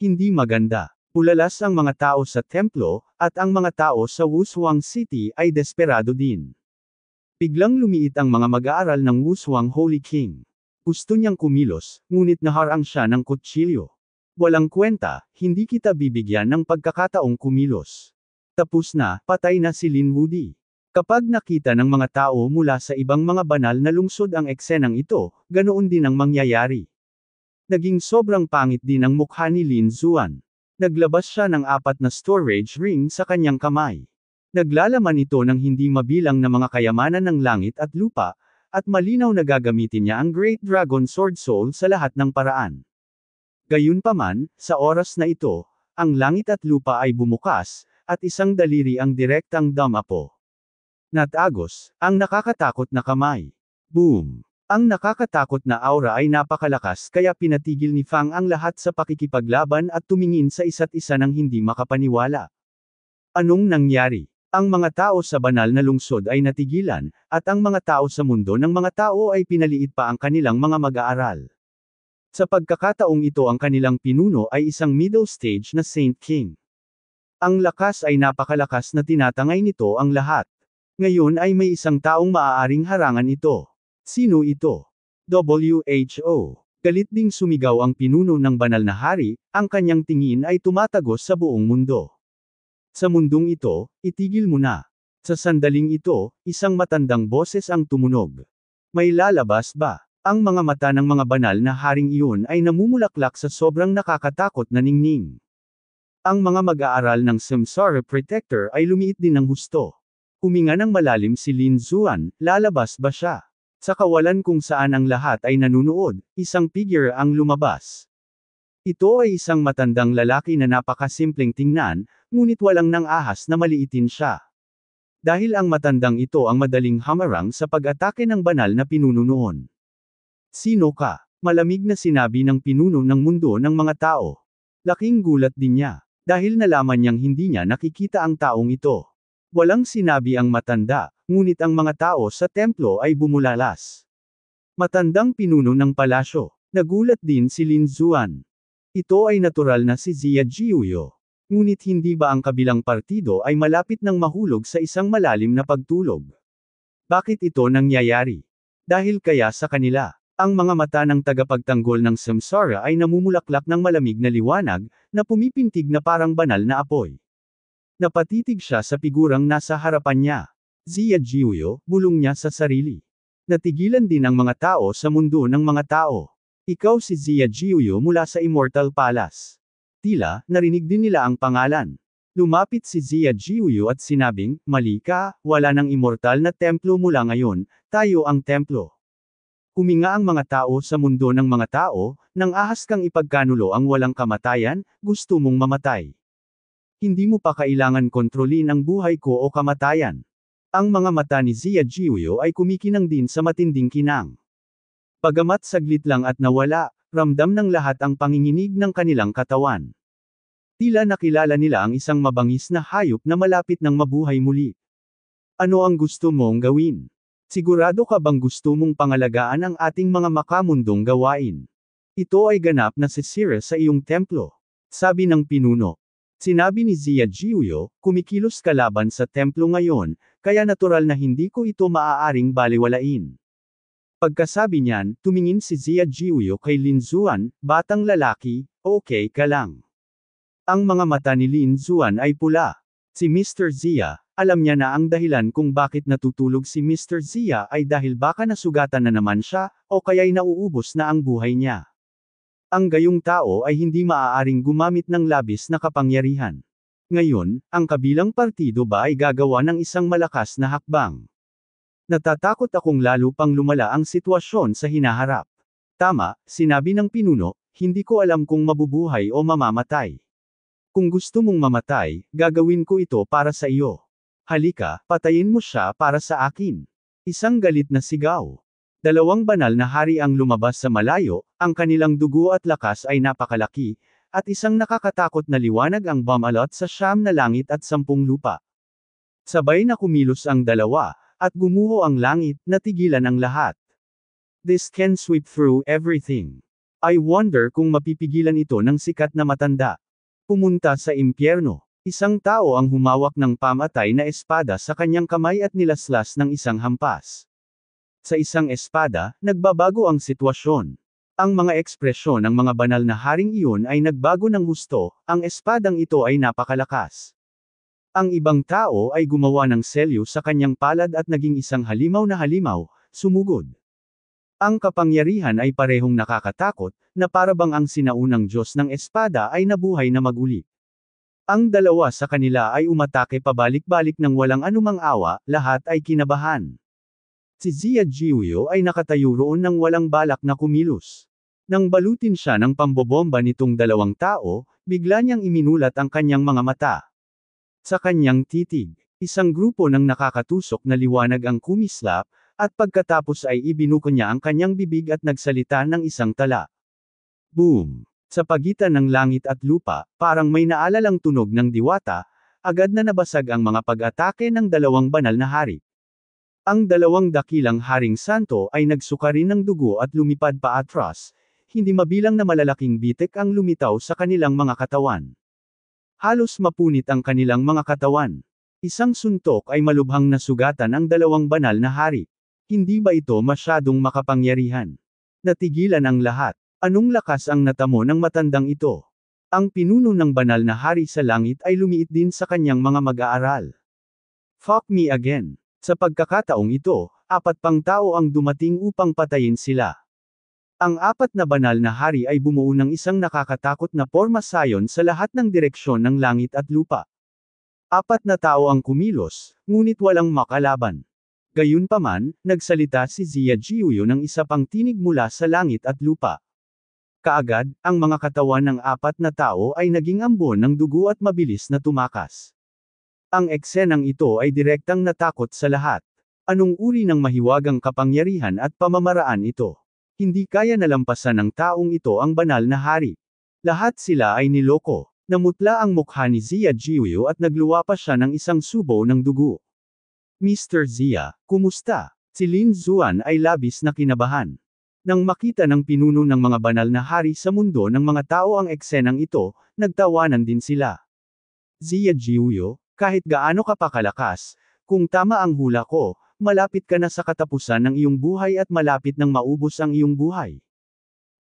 Hindi maganda. Ulalas ang mga tao sa templo, at ang mga tao sa Wushuang City ay desperado din. Biglang lumiit ang mga mag-aaral ng Wushuang Holy King. Gusto niyang kumilos, ngunit naharang siya ng kutsilyo. Walang kwenta, hindi kita bibigyan ng pagkakataong kumilos. Tapos na, patay na si Lin Woody. Kapag nakita ng mga tao mula sa ibang mga banal na lungsod ang eksenang ito, ganoon din ang mangyayari. Naging sobrang pangit din ang mukha ni Lin Zuan. Naglabas siya ng apat na storage ring sa kanyang kamay. Naglalaman ito ng hindi mabilang na mga kayamanan ng langit at lupa, at malinaw na gagamitin niya ang Great Dragon Sword Soul sa lahat ng paraan. Gayunpaman, sa oras na ito, ang langit at lupa ay bumukas, at isang daliri ang direktang damapo. Natagos, ang nakakatakot na kamay. Boom! Ang nakakatakot na aura ay napakalakas kaya pinatigil ni Fang ang lahat sa pakikipaglaban at tumingin sa isa't isa ng hindi makapaniwala. Anong nangyari? Ang mga tao sa banal na lungsod ay natigilan, at ang mga tao sa mundo ng mga tao ay pinaliit pa ang kanilang mga mag-aaral. Sa pagkakataong ito ang kanilang pinuno ay isang middle stage na Saint King. Ang lakas ay napakalakas na tinatangay nito ang lahat. Ngayon ay may isang taong maaaring harangan ito. Sino ito? WHO. Galit ding sumigaw ang pinuno ng banal na hari, ang kanyang tingin ay tumatagos sa buong mundo. Sa mundong ito, itigil mo na. Sa sandaling ito, isang matandang boses ang tumunog. May lalabas ba? Ang mga mata ng mga banal na haring iyon ay namumulaklak sa sobrang nakakatakot na ningning. Ang mga mag-aaral ng Samsara Protector ay lumiit din ng husto. Huminga ng malalim si Lin Zuan, lalabas ba siya? Sa kawalan kung saan ang lahat ay nanunood, isang figure ang lumabas. Ito ay isang matandang lalaki na napakasimpleng tingnan, ngunit walang nang ahas na maliitin siya. Dahil ang matandang ito ang madaling hamarang sa pag-atake ng banal na pinuno noon. Sino ka? Malamig na sinabi ng pinuno ng mundo ng mga tao. Laking gulat din niya, dahil nalaman niyang hindi niya nakikita ang taong ito. Walang sinabi ang matanda, ngunit ang mga tao sa templo ay bumulalas. Matandang pinuno ng palasyo, nagulat din si Lin Zuan. Ito ay natural na si Zia Jiuyo. Ngunit hindi ba ang kabilang partido ay malapit ng mahulog sa isang malalim na pagtulog? Bakit ito nangyayari? Dahil kaya sa kanila, ang mga mata ng tagapagtanggol ng samsara ay namumulaklak ng malamig na liwanag, na pumipintig na parang banal na apoy. Napatitig siya sa figurang nasa harapan niya. Zia Jiuyo, bulong niya sa sarili. Natigilan din ang mga tao sa mundo ng mga tao. Ikaw si Zia Jiuyo mula sa Immortal Palace. Tila, narinig din nila ang pangalan. Lumapit si Zia Jiuyo at sinabing, Mali ka, wala ng immortal na templo mula ngayon, tayo ang templo. Huminga ang mga tao sa mundo ng mga tao, nang ahas kang ipagkanulo ang walang kamatayan, gusto mong mamatay. Hindi mo pa kailangan kontrolin ang buhay ko o kamatayan. Ang mga mata ni Zia Jiuyo ay kumikinang din sa matinding kinang. Pagamat saglit lang at nawala, ramdam ng lahat ang panginginig ng kanilang katawan. Tila nakilala nila ang isang mabangis na hayop na malapit ng mabuhay muli. Ano ang gusto mong gawin? Sigurado ka bang gusto mong pangalagaan ang ating mga makamundong gawain? Ito ay ganap na sisira sa iyong templo. Sabi ng pinuno. Sinabi ni Zia Jiuyo, kumikilos ka laban sa templo ngayon, kaya natural na hindi ko ito maaaring baliwalain. Pagkasabi niyan, tumingin si Zia Jiuyo kay Lin Zuan, batang lalaki, okay ka lang. Ang mga mata ni Lin Zuan ay pula. Si Mr. Zia, alam niya na ang dahilan kung bakit natutulog si Mr. Zia ay dahil baka nasugatan na naman siya, o kaya'y nauubos na ang buhay niya. Ang gayong tao ay hindi maaaring gumamit ng labis na kapangyarihan. Ngayon, ang kabilang partido ba ay gagawa ng isang malakas na hakbang? Natatakot akong lalo pang lumala ang sitwasyon sa hinaharap. Tama, sinabi ng pinuno, hindi ko alam kung mabubuhay o mamamatay. Kung gusto mong mamatay, gagawin ko ito para sa iyo. Halika, patayin mo siya para sa akin. Isang galit na sigaw. Dalawang banal na hari ang lumabas sa malayo, ang kanilang dugo at lakas ay napakalaki, at isang nakakatakot na liwanag ang bumalot sa siyam na langit at sampung lupa. Sabay na kumilos ang dalawa, at gumuho ang langit, natigilan ang lahat. This can sweep through everything. I wonder kung mapipigilan ito ng sikat na matanda. Pumunta sa impyerno. Isang tao ang humawak ng pamatay na espada sa kanyang kamay at nilaslas ng isang hampas. Sa isang espada, nagbabago ang sitwasyon. Ang mga ekspresyon ng mga banal na haring iyon ay nagbago ng husto, ang espadang ito ay napakalakas. Ang ibang tao ay gumawa ng selyo sa kanyang palad at naging isang halimaw na halimaw, sumugod. Ang kapangyarihan ay parehong nakakatakot, na parabang ang sinaunang Diyos ng espada ay nabuhay na maguli. Ang dalawa sa kanila ay umatake pabalik-balik ng walang anumang awa, lahat ay kinabahan. Si Zia Jiuyo ay nakatayo roon ng walang balak na kumilos. Nang balutin siya ng pambobomba nitong dalawang tao, bigla niyang iminulat ang kanyang mga mata. Sa kanyang titig, isang grupo ng nakakatusok na liwanag ang kumislap, at pagkatapos ay ibinuko niya ang kanyang bibig at nagsalita ng isang tala. Boom! Sa pagitan ng langit at lupa, parang may naalalang tunog ng diwata, agad na nabasag ang mga pag-atake ng dalawang banal na hari. Ang dalawang dakilang haring santo ay nagsuka rin ng dugo at lumipad pa atras, hindi mabilang na malalaking bitek ang lumitaw sa kanilang mga katawan. Halos mapunit ang kanilang mga katawan. Isang suntok ay malubhang nasugatan ang dalawang banal na hari. Hindi ba ito masyadong makapangyarihan? Natigilan ang lahat. Anong lakas ang natamo ng matandang ito? Ang pinuno ng banal na hari sa langit ay lumiit din sa kanyang mga mag-aaral. Fuck me again. Sa pagkakataong ito, apat pang tao ang dumating upang patayin sila. Ang apat na banal na hari ay bumuo ng isang nakakatakot na porma sayon sa lahat ng direksyon ng langit at lupa. Apat na tao ang kumilos, ngunit walang makalaban. Gayunpaman, nagsalita si Zia Jiuyo ng isa pang tinig mula sa langit at lupa. Kaagad, ang mga katawan ng apat na tao ay naging ambon ng dugo at mabilis na tumakas. Ang eksenang ito ay direktang natakot sa lahat. Anong uri ng mahiwagang kapangyarihan at pamamaraan ito? Hindi kaya nalampasan ng taong ito ang banal na hari. Lahat sila ay niloko. Namutla ang mukha ni Zia Jiwyo at nagluwa pa siya ng isang subo ng dugo. Mr. Zia, kumusta? Si Lin Zuan ay labis na kinabahan. Nang makita ng pinuno ng mga banal na hari sa mundo ng mga tao ang eksenang ito, nagtawanan din sila. Zia Jiuyo, kahit gaano ka pakalakas, kung tama ang hula ko, malapit ka na sa katapusan ng iyong buhay at malapit nang maubos ang iyong buhay.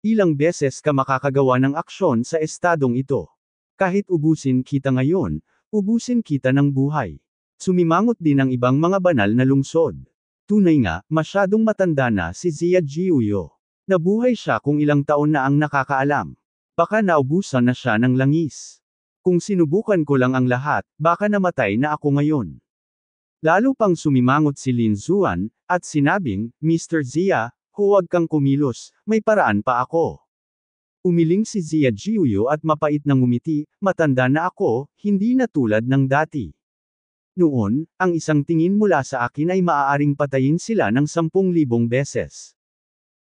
Ilang beses ka makakagawa ng aksyon sa estadong ito. Kahit ubusin kita ngayon, ubusin kita ng buhay. Sumimangot din ang ibang mga banal na lungsod. Tunay nga, masyadong matanda na si Zia Jiuyo. Nabuhay siya kung ilang taon na ang nakakaalam. Baka naubusan na siya ng langis. Kung sinubukan ko lang ang lahat, baka namatay na ako ngayon. Lalo pang sumimangot si Lin Zuan, at sinabing, Mr. Zia, huwag kang kumilos, may paraan pa ako. Umiling si Zia Jiuyo at mapait na ngumiti, matanda na ako, hindi na tulad ng dati. Noon, ang isang tingin mula sa akin ay maaaring patayin sila ng 10,000 beses.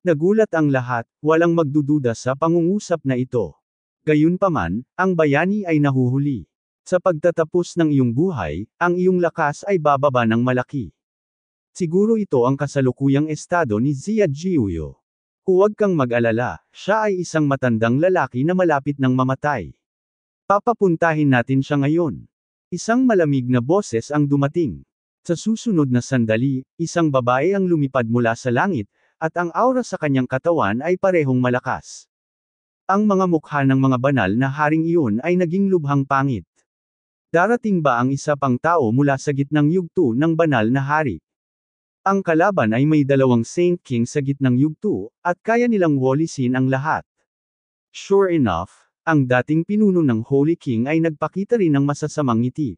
Nagulat ang lahat, walang magdududa sa pangungusap na ito. Gayunpaman, ang bayani ay nahuhuli. Sa pagtatapos ng iyong buhay, ang iyong lakas ay bababa ng malaki. Siguro ito ang kasalukuyang estado ni Zia Jiuyo. Huwag kang mag-alala, siya ay isang matandang lalaki na malapit ng mamatay. Papapuntahin natin siya ngayon. Isang malamig na boses ang dumating. Sa susunod na sandali, isang babae ang lumipad mula sa langit, at ang aura sa kanyang katawan ay parehong malakas. Ang mga mukha ng mga banal na haring iyon ay naging lubhang pangit. Darating ba ang isa pang tao mula sa gitnang yugto ng banal na hari? Ang kalaban ay may dalawang Saint King sa gitnang yugto, at kaya nilang walisin ang lahat. Sure enough, ang dating pinuno ng Holy King ay nagpakita rin ng masasamang ngiti.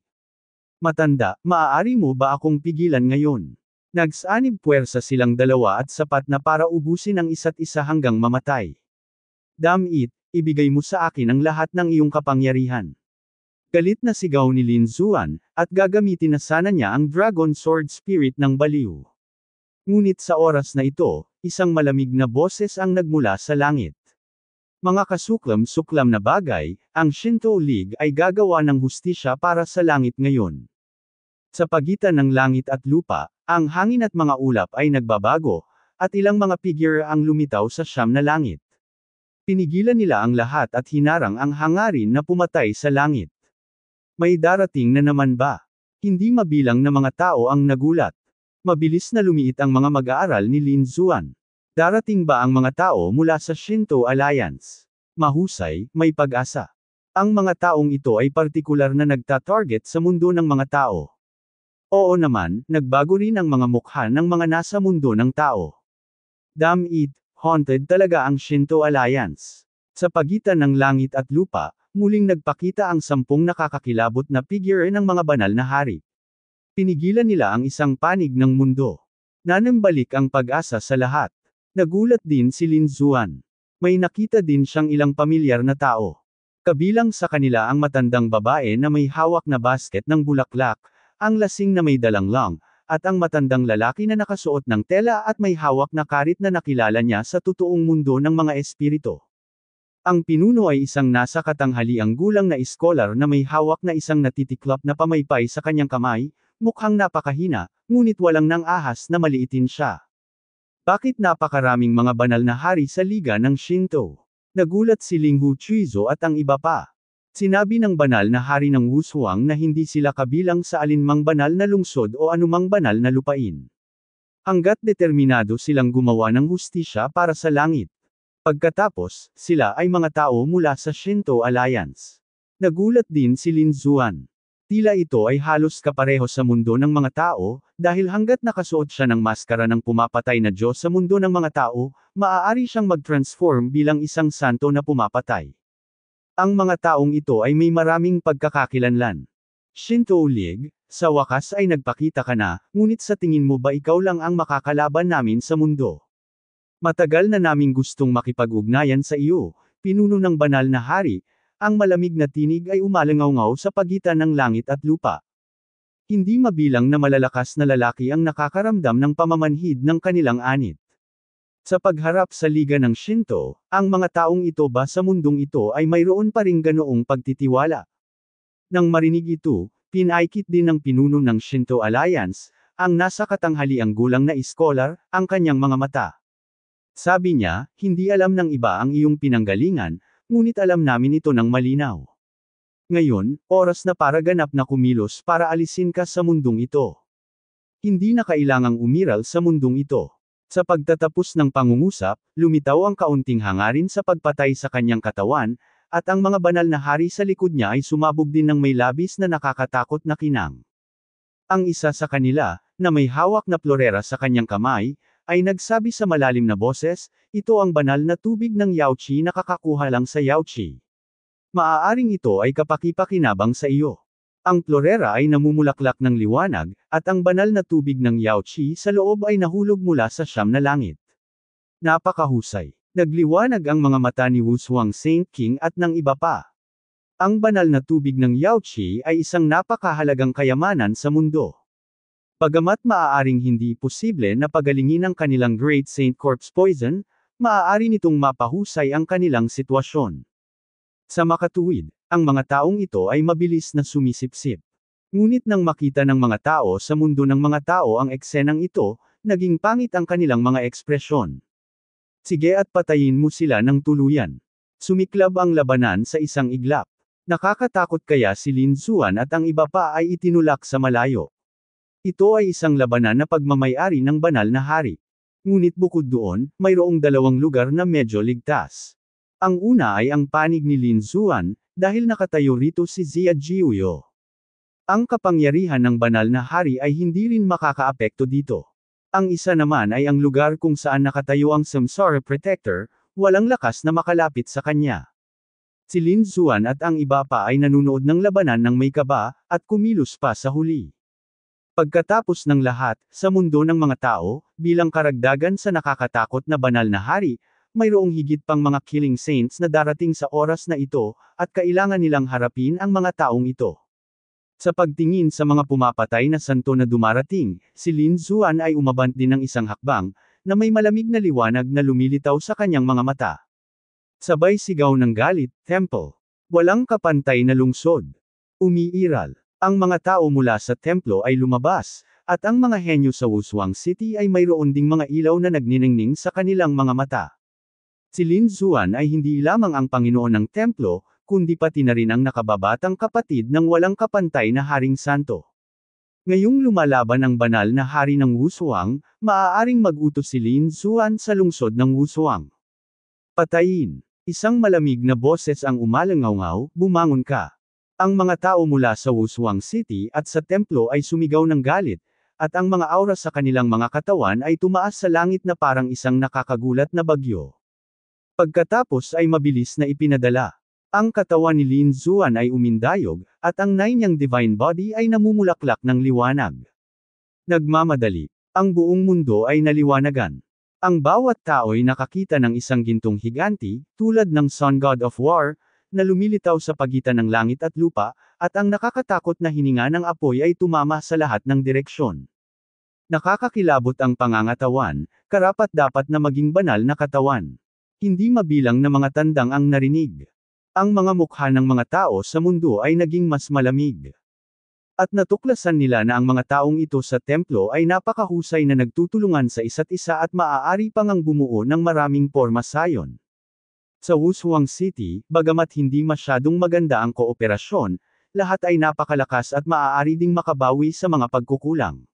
Matanda, maaari mo ba akong pigilan ngayon? Nagsanib puwersa silang dalawa at sapat na para ubusin ang isa't isa hanggang mamatay. Damn it, ibigay mo sa akin ang lahat ng iyong kapangyarihan. Galit na sigaw ni Lin Zuan, at gagamitin na sana niya ang Dragon Sword Spirit ng baliw. Ngunit sa oras na ito, isang malamig na boses ang nagmula sa langit. Mga kasuklam-suklam na bagay, ang Shinto League ay gagawa ng hustisya para sa langit ngayon. Sa pagitan ng langit at lupa, ang hangin at mga ulap ay nagbabago, at ilang mga figure ang lumitaw sa siyam na langit. Pinigilan nila ang lahat at hinarang ang hangarin na pumatay sa langit. May darating na naman ba? Hindi mabilang na mga tao ang nagulat. Mabilis na lumiit ang mga mag-aaral ni Lin Zuan. Darating ba ang mga tao mula sa Shinto Alliance? Mahusay, may pag-asa. Ang mga taong ito ay partikular na nagta-target sa mundo ng mga tao. Oo naman, nagbago rin ang mga mukha ng mga nasa mundo ng tao. Damn it, haunted talaga ang Shinto Alliance. Sa pagitan ng langit at lupa, muling nagpakita ang sampung nakakakilabot na figure ng mga banal na hari. Pinigilan nila ang isang panig ng mundo. Nanambalik ang pag-asa sa lahat. Nagulat din si Lin Zuan. May nakita din siyang ilang pamilyar na tao. Kabilang sa kanila ang matandang babae na may hawak na basket ng bulaklak, ang lasing na may dalang lang, at ang matandang lalaki na nakasuot ng tela at may hawak na karit na nakilala niya sa totoong mundo ng mga espirito. Ang pinuno ay isang nasa katanghaliang gulang na iskolar na may hawak na isang natitiklap na pamaypay sa kanyang kamay, mukhang napakahina, ngunit walang nang ahas na maliitin siya. Bakit napakaraming mga banal na hari sa liga ng Shinto? Nagulat si Ling Hu Chuizo at ang iba pa. Sinabi ng banal na hari ng Wushuang na hindi sila kabilang sa alinmang banal na lungsod o anumang banal na lupain. Hanggat determinado silang gumawa ng hustisya para sa langit. Pagkatapos, sila ay mga tao mula sa Shinto Alliance. Nagulat din si Lin Zuan. Tila ito ay halos kapareho sa mundo ng mga tao, dahil hanggat nakasuot siya ng maskara ng pumapatay na Diyos sa mundo ng mga tao, maaari siyang mag-transform bilang isang santo na pumapatay. Ang mga taong ito ay may maraming pagkakakilanlan. Shinto Ulig, sa wakas ay nagpakita ka na, ngunit sa tingin mo ba ikaw lang ang makakalaban namin sa mundo? Matagal na naming gustong makipag-ugnayan sa iyo, pinuno ng banal na hari, ang malamig na tinig ay umalangaw-ngaw sa pagitan ng langit at lupa. Hindi mabilang na malalakas na lalaki ang nakakaramdam ng pamamanhid ng kanilang anit. Sa pagharap sa Liga ng Shinto, ang mga taong ito ba sa mundong ito ay mayroon pa ring ganoong pagtitiwala? Nang marinig ito, pinaikit din ng pinuno ng Shinto Alliance, ang nasa katanghaliang gulang na iskolar, ang kanyang mga mata. Sabi niya, hindi alam ng iba ang iyong pinanggalingan, ngunit alam namin ito ng malinaw. Ngayon, oras na para ganap na kumilos para alisin ka sa mundong ito. Hindi na kailangang umiral sa mundong ito. Sa pagtatapos ng pangungusap, lumitaw ang kaunting hangarin sa pagpatay sa kanyang katawan, at ang mga banal na hari sa likod niya ay sumabog din ng may labis na nakakatakot na kinang. Ang isa sa kanila, na may hawak na florera sa kanyang kamay, ay nagsabi sa malalim na boses, ito ang banal na tubig ng Yaochi na kakakuha lang sa Yaochi. Maaaring ito ay kapakipakinabang sa iyo. Ang florera ay namumulaklak ng liwanag, at ang banal na tubig ng Yaochi sa loob ay nahulog mula sa siyam na langit. Napakahusay. Nagliwanag ang mga mata ni Wushuang Saint King at ng iba pa. Ang banal na tubig ng Yaochi ay isang napakahalagang kayamanan sa mundo. Bagamat maaaring hindi posible na pagalingin ang kanilang Great Saint Corpse Poison, maaari nitong mapahusay ang kanilang sitwasyon. Sa makatuwid, ang mga taong ito ay mabilis na sumisipsip. Ngunit nang makita ng mga tao sa mundo ng mga tao ang eksenang ito, naging pangit ang kanilang mga ekspresyon. Sige at patayin mo sila ng tuluyan. Sumiklab ang labanan sa isang iglap. Nakakatakot kaya si Lin Suan at ang iba pa ay itinulak sa malayo. Ito ay isang labanan na pagmamayari ng banal na hari. Ngunit bukod doon, mayroong dalawang lugar na medyo ligtas. Ang una ay ang panig ni Lin Zuan, dahil nakatayo rito si Zia Jiuyo. Ang kapangyarihan ng banal na hari ay hindi rin makakaapekto dito. Ang isa naman ay ang lugar kung saan nakatayo ang Samsara Protector, walang lakas na makalapit sa kanya. Si Lin Zuan at ang iba pa ay nanunood ng labanan ng may kaba, at kumilos pa sa huli. Pagkatapos ng lahat, sa mundo ng mga tao, bilang karagdagan sa nakakatakot na banal na hari, mayroong higit pang mga killing saints na darating sa oras na ito, at kailangan nilang harapin ang mga taong ito. Sa pagtingin sa mga pumapatay na santo na dumarating, si Lin Zuan ay umabant din ng isang hakbang, na may malamig na liwanag na lumilitaw sa kanyang mga mata. Sabay sigaw ng galit, Temple. Walang kapantay na lungsod. Umiiral. Ang mga tao mula sa templo ay lumabas, at ang mga henyo sa Wuswang City ay mayroon ding mga ilaw na nagniningning sa kanilang mga mata. Si Lin Zuan ay hindi lamang ang Panginoon ng Templo, kundi pati na rin ang nakababatang kapatid ng walang kapantay na Haring Santo. Ngayong lumalaban ang banal na hari ng Wusuang, maaaring magutos si Lin Zuan sa lungsod ng Wusuang. Patayin! Isang malamig na boses ang umalangaw bumangon ka. Ang mga tao mula sa Wusuang City at sa templo ay sumigaw ng galit, at ang mga aura sa kanilang mga katawan ay tumaas sa langit na parang isang nakakagulat na bagyo. Pagkatapos ay mabilis na ipinadala. Ang katawan ni Lin Zuan ay umindayog, at ang nai niyang divine body ay namumulaklak ng liwanag. Nagmamadali, ang buong mundo ay naliwanagan. Ang bawat tao ay nakakita ng isang gintong higanti, tulad ng Sun God of War, na lumilitaw sa pagitan ng langit at lupa, at ang nakakatakot na hininga ng apoy ay tumama sa lahat ng direksyon. Nakakakilabot ang pangangatawan, karapat dapat na maging banal na katawan. Hindi mabilang na mga tandang ang narinig. Ang mga mukha ng mga tao sa mundo ay naging mas malamig. At natuklasan nila na ang mga taong ito sa templo ay napakahusay na nagtutulungan sa isa't isa at maaari pang ang bumuo ng maraming porma sayon. Sa Wushuang City, bagamat hindi masyadong maganda ang kooperasyon, lahat ay napakalakas at maaari ding makabawi sa mga pagkukulang.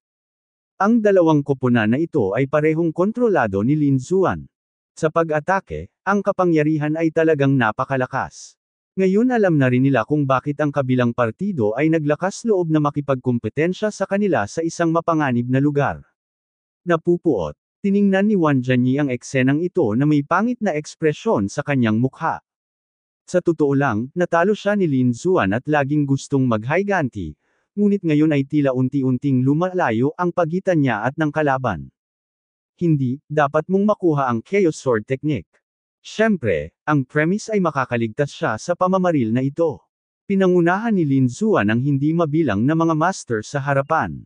Ang dalawang kupuna na ito ay parehong kontrolado ni Lin Zuan. Sa pag-atake, ang kapangyarihan ay talagang napakalakas. Ngayon alam na rin nila kung bakit ang kabilang partido ay naglakas loob na makipagkumpetensya sa kanila sa isang mapanganib na lugar. Napupuot, tiningnan ni Wan Jianyi ang eksenang ito na may pangit na ekspresyon sa kanyang mukha. Sa totoo lang, natalo siya ni Lin Zuan at laging gustong maghayganti, ngunit ngayon ay tila unti-unting lumalayo ang pagitan niya at ng kalaban hindi, dapat mong makuha ang Chaos Sword Technique. Siyempre, ang premise ay makakaligtas siya sa pamamaril na ito. Pinangunahan ni Lin Zuan ang hindi mabilang na mga master sa harapan.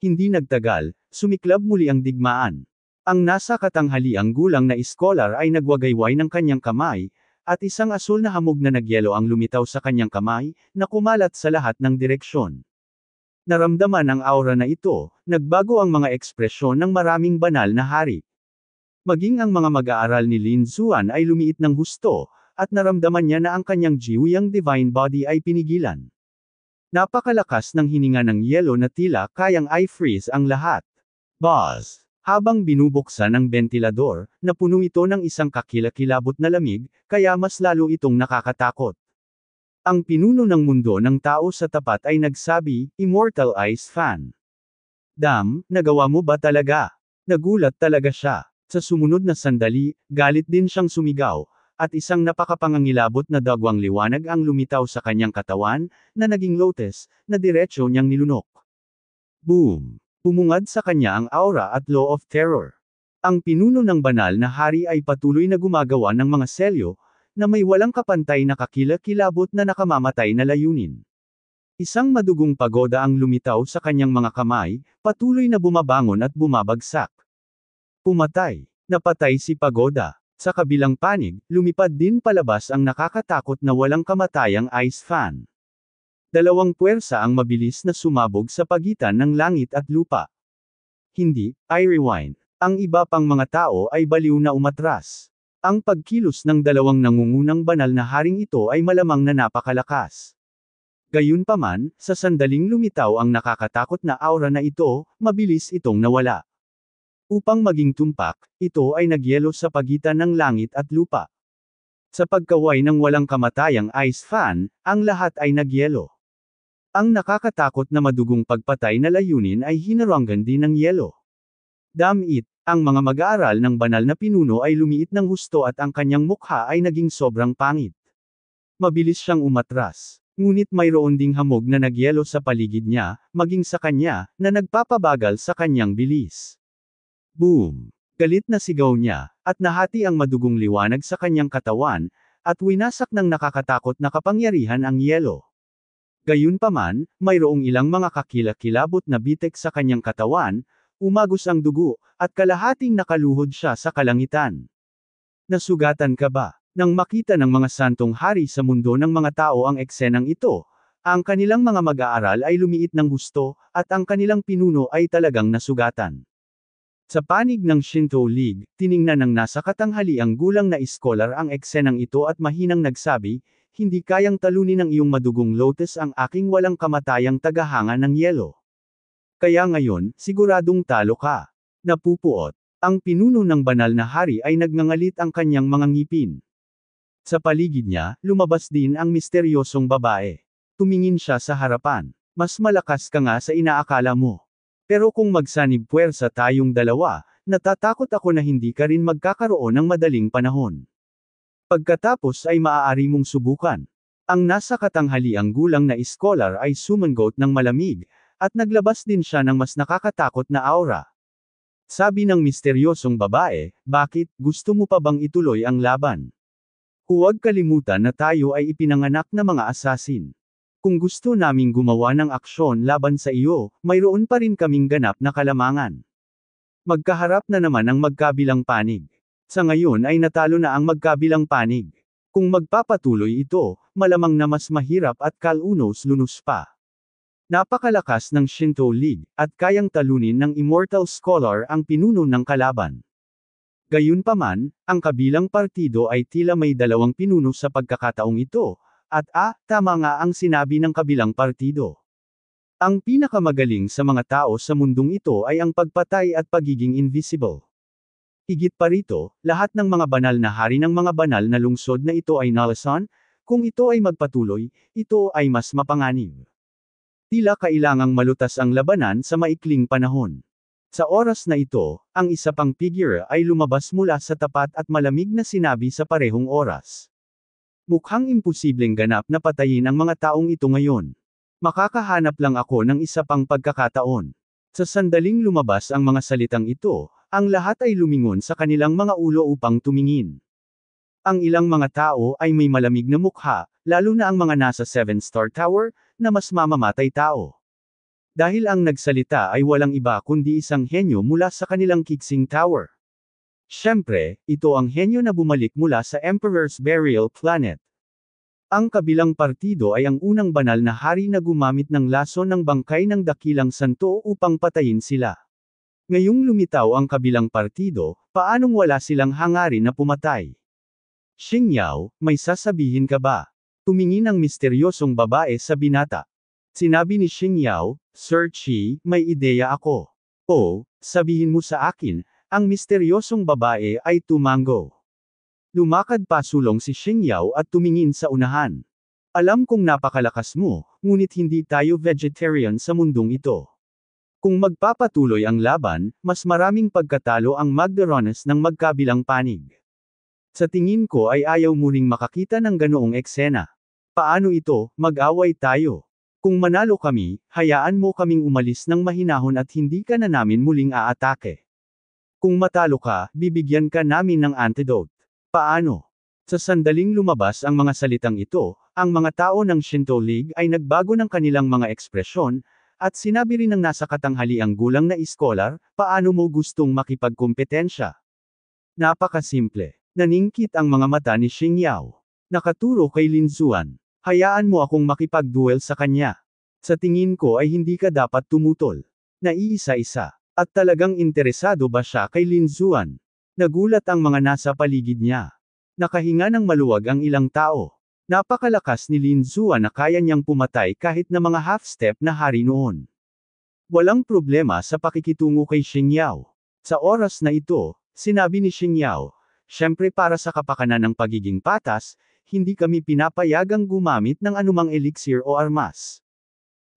Hindi nagtagal, sumiklab muli ang digmaan. Ang nasa katanghali ang gulang na iskolar ay nagwagayway ng kanyang kamay, at isang asul na hamog na nagyelo ang lumitaw sa kanyang kamay, na kumalat sa lahat ng direksyon naramdaman ang aura na ito, nagbago ang mga ekspresyon ng maraming banal na hari. Maging ang mga mag-aaral ni Lin Zuan ay lumiit ng husto, at naramdaman niya na ang kanyang jiwiyang divine body ay pinigilan. Napakalakas ng hininga ng yelo na tila kayang i-freeze ang lahat. Buzz! Habang binubuksan ang bentilador, napuno ito ng isang kakilakilabot na lamig, kaya mas lalo itong nakakatakot. Ang pinuno ng mundo ng tao sa tapat ay nagsabi, Immortal Ice Fan. Dam, nagawa mo ba talaga? Nagulat talaga siya. Sa sumunod na sandali, galit din siyang sumigaw, at isang napakapangangilabot na dagwang liwanag ang lumitaw sa kanyang katawan, na naging lotus, na diretsyo niyang nilunok. Boom! Pumungad sa kanya ang aura at law of terror. Ang pinuno ng banal na hari ay patuloy na gumagawa ng mga selyo, na may walang kapantay na kakilakilabot na nakamamatay na layunin. Isang madugong pagoda ang lumitaw sa kanyang mga kamay, patuloy na bumabangon at bumabagsak. Pumatay. Napatay si pagoda. Sa kabilang panig, lumipad din palabas ang nakakatakot na walang kamatayang ice fan. Dalawang puwersa ang mabilis na sumabog sa pagitan ng langit at lupa. Hindi, I rewind. Ang iba pang mga tao ay baliw na umatras. Ang pagkilos ng dalawang nangungunang banal na haring ito ay malamang na napakalakas. Gayunpaman, sa sandaling lumitaw ang nakakatakot na aura na ito, mabilis itong nawala. Upang maging tumpak, ito ay nagyelo sa pagitan ng langit at lupa. Sa pagkaway ng walang kamatayang ice fan, ang lahat ay nagyelo. Ang nakakatakot na madugong pagpatay na layunin ay hinaranggan din ng yelo. Damn it, ang mga mag-aaral ng banal na pinuno ay lumiit ng husto at ang kanyang mukha ay naging sobrang pangit. Mabilis siyang umatras. Ngunit mayroon ding hamog na nagyelo sa paligid niya, maging sa kanya, na nagpapabagal sa kanyang bilis. Boom! Galit na sigaw niya, at nahati ang madugong liwanag sa kanyang katawan, at winasak ng nakakatakot na kapangyarihan ang yelo. Gayunpaman, mayroong ilang mga kakilakilabot na bitek sa kanyang katawan, Umagos ang dugo, at kalahating nakaluhod siya sa kalangitan. Nasugatan ka ba? Nang makita ng mga santong hari sa mundo ng mga tao ang eksenang ito, ang kanilang mga mag-aaral ay lumiit ng gusto, at ang kanilang pinuno ay talagang nasugatan. Sa panig ng Shinto League, tiningnan ng nasa katanghali ang gulang na iskolar ang eksenang ito at mahinang nagsabi, hindi kayang talunin ng iyong madugong lotus ang aking walang kamatayang tagahanga ng yelo. Kaya ngayon, siguradong talo ka. Napupuot. Ang pinuno ng banal na hari ay nagngangalit ang kanyang mga ngipin. Sa paligid niya, lumabas din ang misteryosong babae. Tumingin siya sa harapan. Mas malakas ka nga sa inaakala mo. Pero kung magsanib puwersa tayong dalawa, natatakot ako na hindi ka rin magkakaroon ng madaling panahon. Pagkatapos ay maaari mong subukan. Ang nasa katanghaliang gulang na iskolar ay sumangot ng malamig, at naglabas din siya ng mas nakakatakot na aura. Sabi ng misteryosong babae, bakit, gusto mo pa bang ituloy ang laban? Huwag kalimutan na tayo ay ipinanganak na mga asasin. Kung gusto naming gumawa ng aksyon laban sa iyo, mayroon pa rin kaming ganap na kalamangan. Magkaharap na naman ang magkabilang panig. Sa ngayon ay natalo na ang magkabilang panig. Kung magpapatuloy ito, malamang na mas mahirap at kalunos-lunos pa. Napakalakas ng Shinto League, at kayang talunin ng Immortal Scholar ang pinuno ng kalaban. Gayunpaman, ang kabilang partido ay tila may dalawang pinuno sa pagkakataong ito, at ah, tama nga ang sinabi ng kabilang partido. Ang pinakamagaling sa mga tao sa mundong ito ay ang pagpatay at pagiging invisible. Higit pa rito, lahat ng mga banal na hari ng mga banal na lungsod na ito ay nalasan, kung ito ay magpatuloy, ito ay mas mapanganib. Tila kailangang malutas ang labanan sa maikling panahon. Sa oras na ito, ang isa pang figure ay lumabas mula sa tapat at malamig na sinabi sa parehong oras. Mukhang imposibleng ganap na patayin ang mga taong ito ngayon. Makakahanap lang ako ng isa pang pagkakataon. Sa sandaling lumabas ang mga salitang ito, ang lahat ay lumingon sa kanilang mga ulo upang tumingin. Ang ilang mga tao ay may malamig na mukha, lalo na ang mga nasa 7-star tower, na mas mamamatay tao. Dahil ang nagsalita ay walang iba kundi isang henyo mula sa kanilang Kixing Tower. Siyempre, ito ang henyo na bumalik mula sa Emperor's Burial Planet. Ang kabilang partido ay ang unang banal na hari na gumamit ng laso ng bangkay ng dakilang santo upang patayin sila. Ngayong lumitaw ang kabilang partido, paanong wala silang hangarin na pumatay? Xingyao, may sasabihin ka ba? Humingi ng misteryosong babae sa binata. Sinabi ni Xing Yao, Sir Chi, may ideya ako. O, sabihin mo sa akin, ang misteryosong babae ay tumango. Lumakad pa sulong si Xing Yao at tumingin sa unahan. Alam kong napakalakas mo, ngunit hindi tayo vegetarian sa mundong ito. Kung magpapatuloy ang laban, mas maraming pagkatalo ang magdaranas ng magkabilang panig. Sa tingin ko ay ayaw mo ring makakita ng ganoong eksena. Paano ito, mag-away tayo? Kung manalo kami, hayaan mo kaming umalis ng mahinahon at hindi ka na namin muling aatake. Kung matalo ka, bibigyan ka namin ng antidote. Paano? Sa sandaling lumabas ang mga salitang ito, ang mga tao ng Shinto League ay nagbago ng kanilang mga ekspresyon, at sinabi rin ng nasa katanghaliang gulang na iskolar, paano mo gustong makipagkumpetensya? Napakasimple. Naningkit ang mga mata ni Xing Yao. Nakaturo kay Lin Linzuan. Hayaan mo akong makipag-duel sa kanya. Sa tingin ko ay hindi ka dapat tumutol. Naiisa-isa. At talagang interesado ba siya kay Lin Zuan? Nagulat ang mga nasa paligid niya. Nakahinga ng maluwag ang ilang tao. Napakalakas ni Lin Zuan na kaya niyang pumatay kahit na mga half-step na hari noon. Walang problema sa pakikitungo kay Xing Yao. Sa oras na ito, sinabi ni Xing Yao, Siyempre para sa kapakanan ng pagiging patas, hindi kami pinapayagang gumamit ng anumang elixir o armas.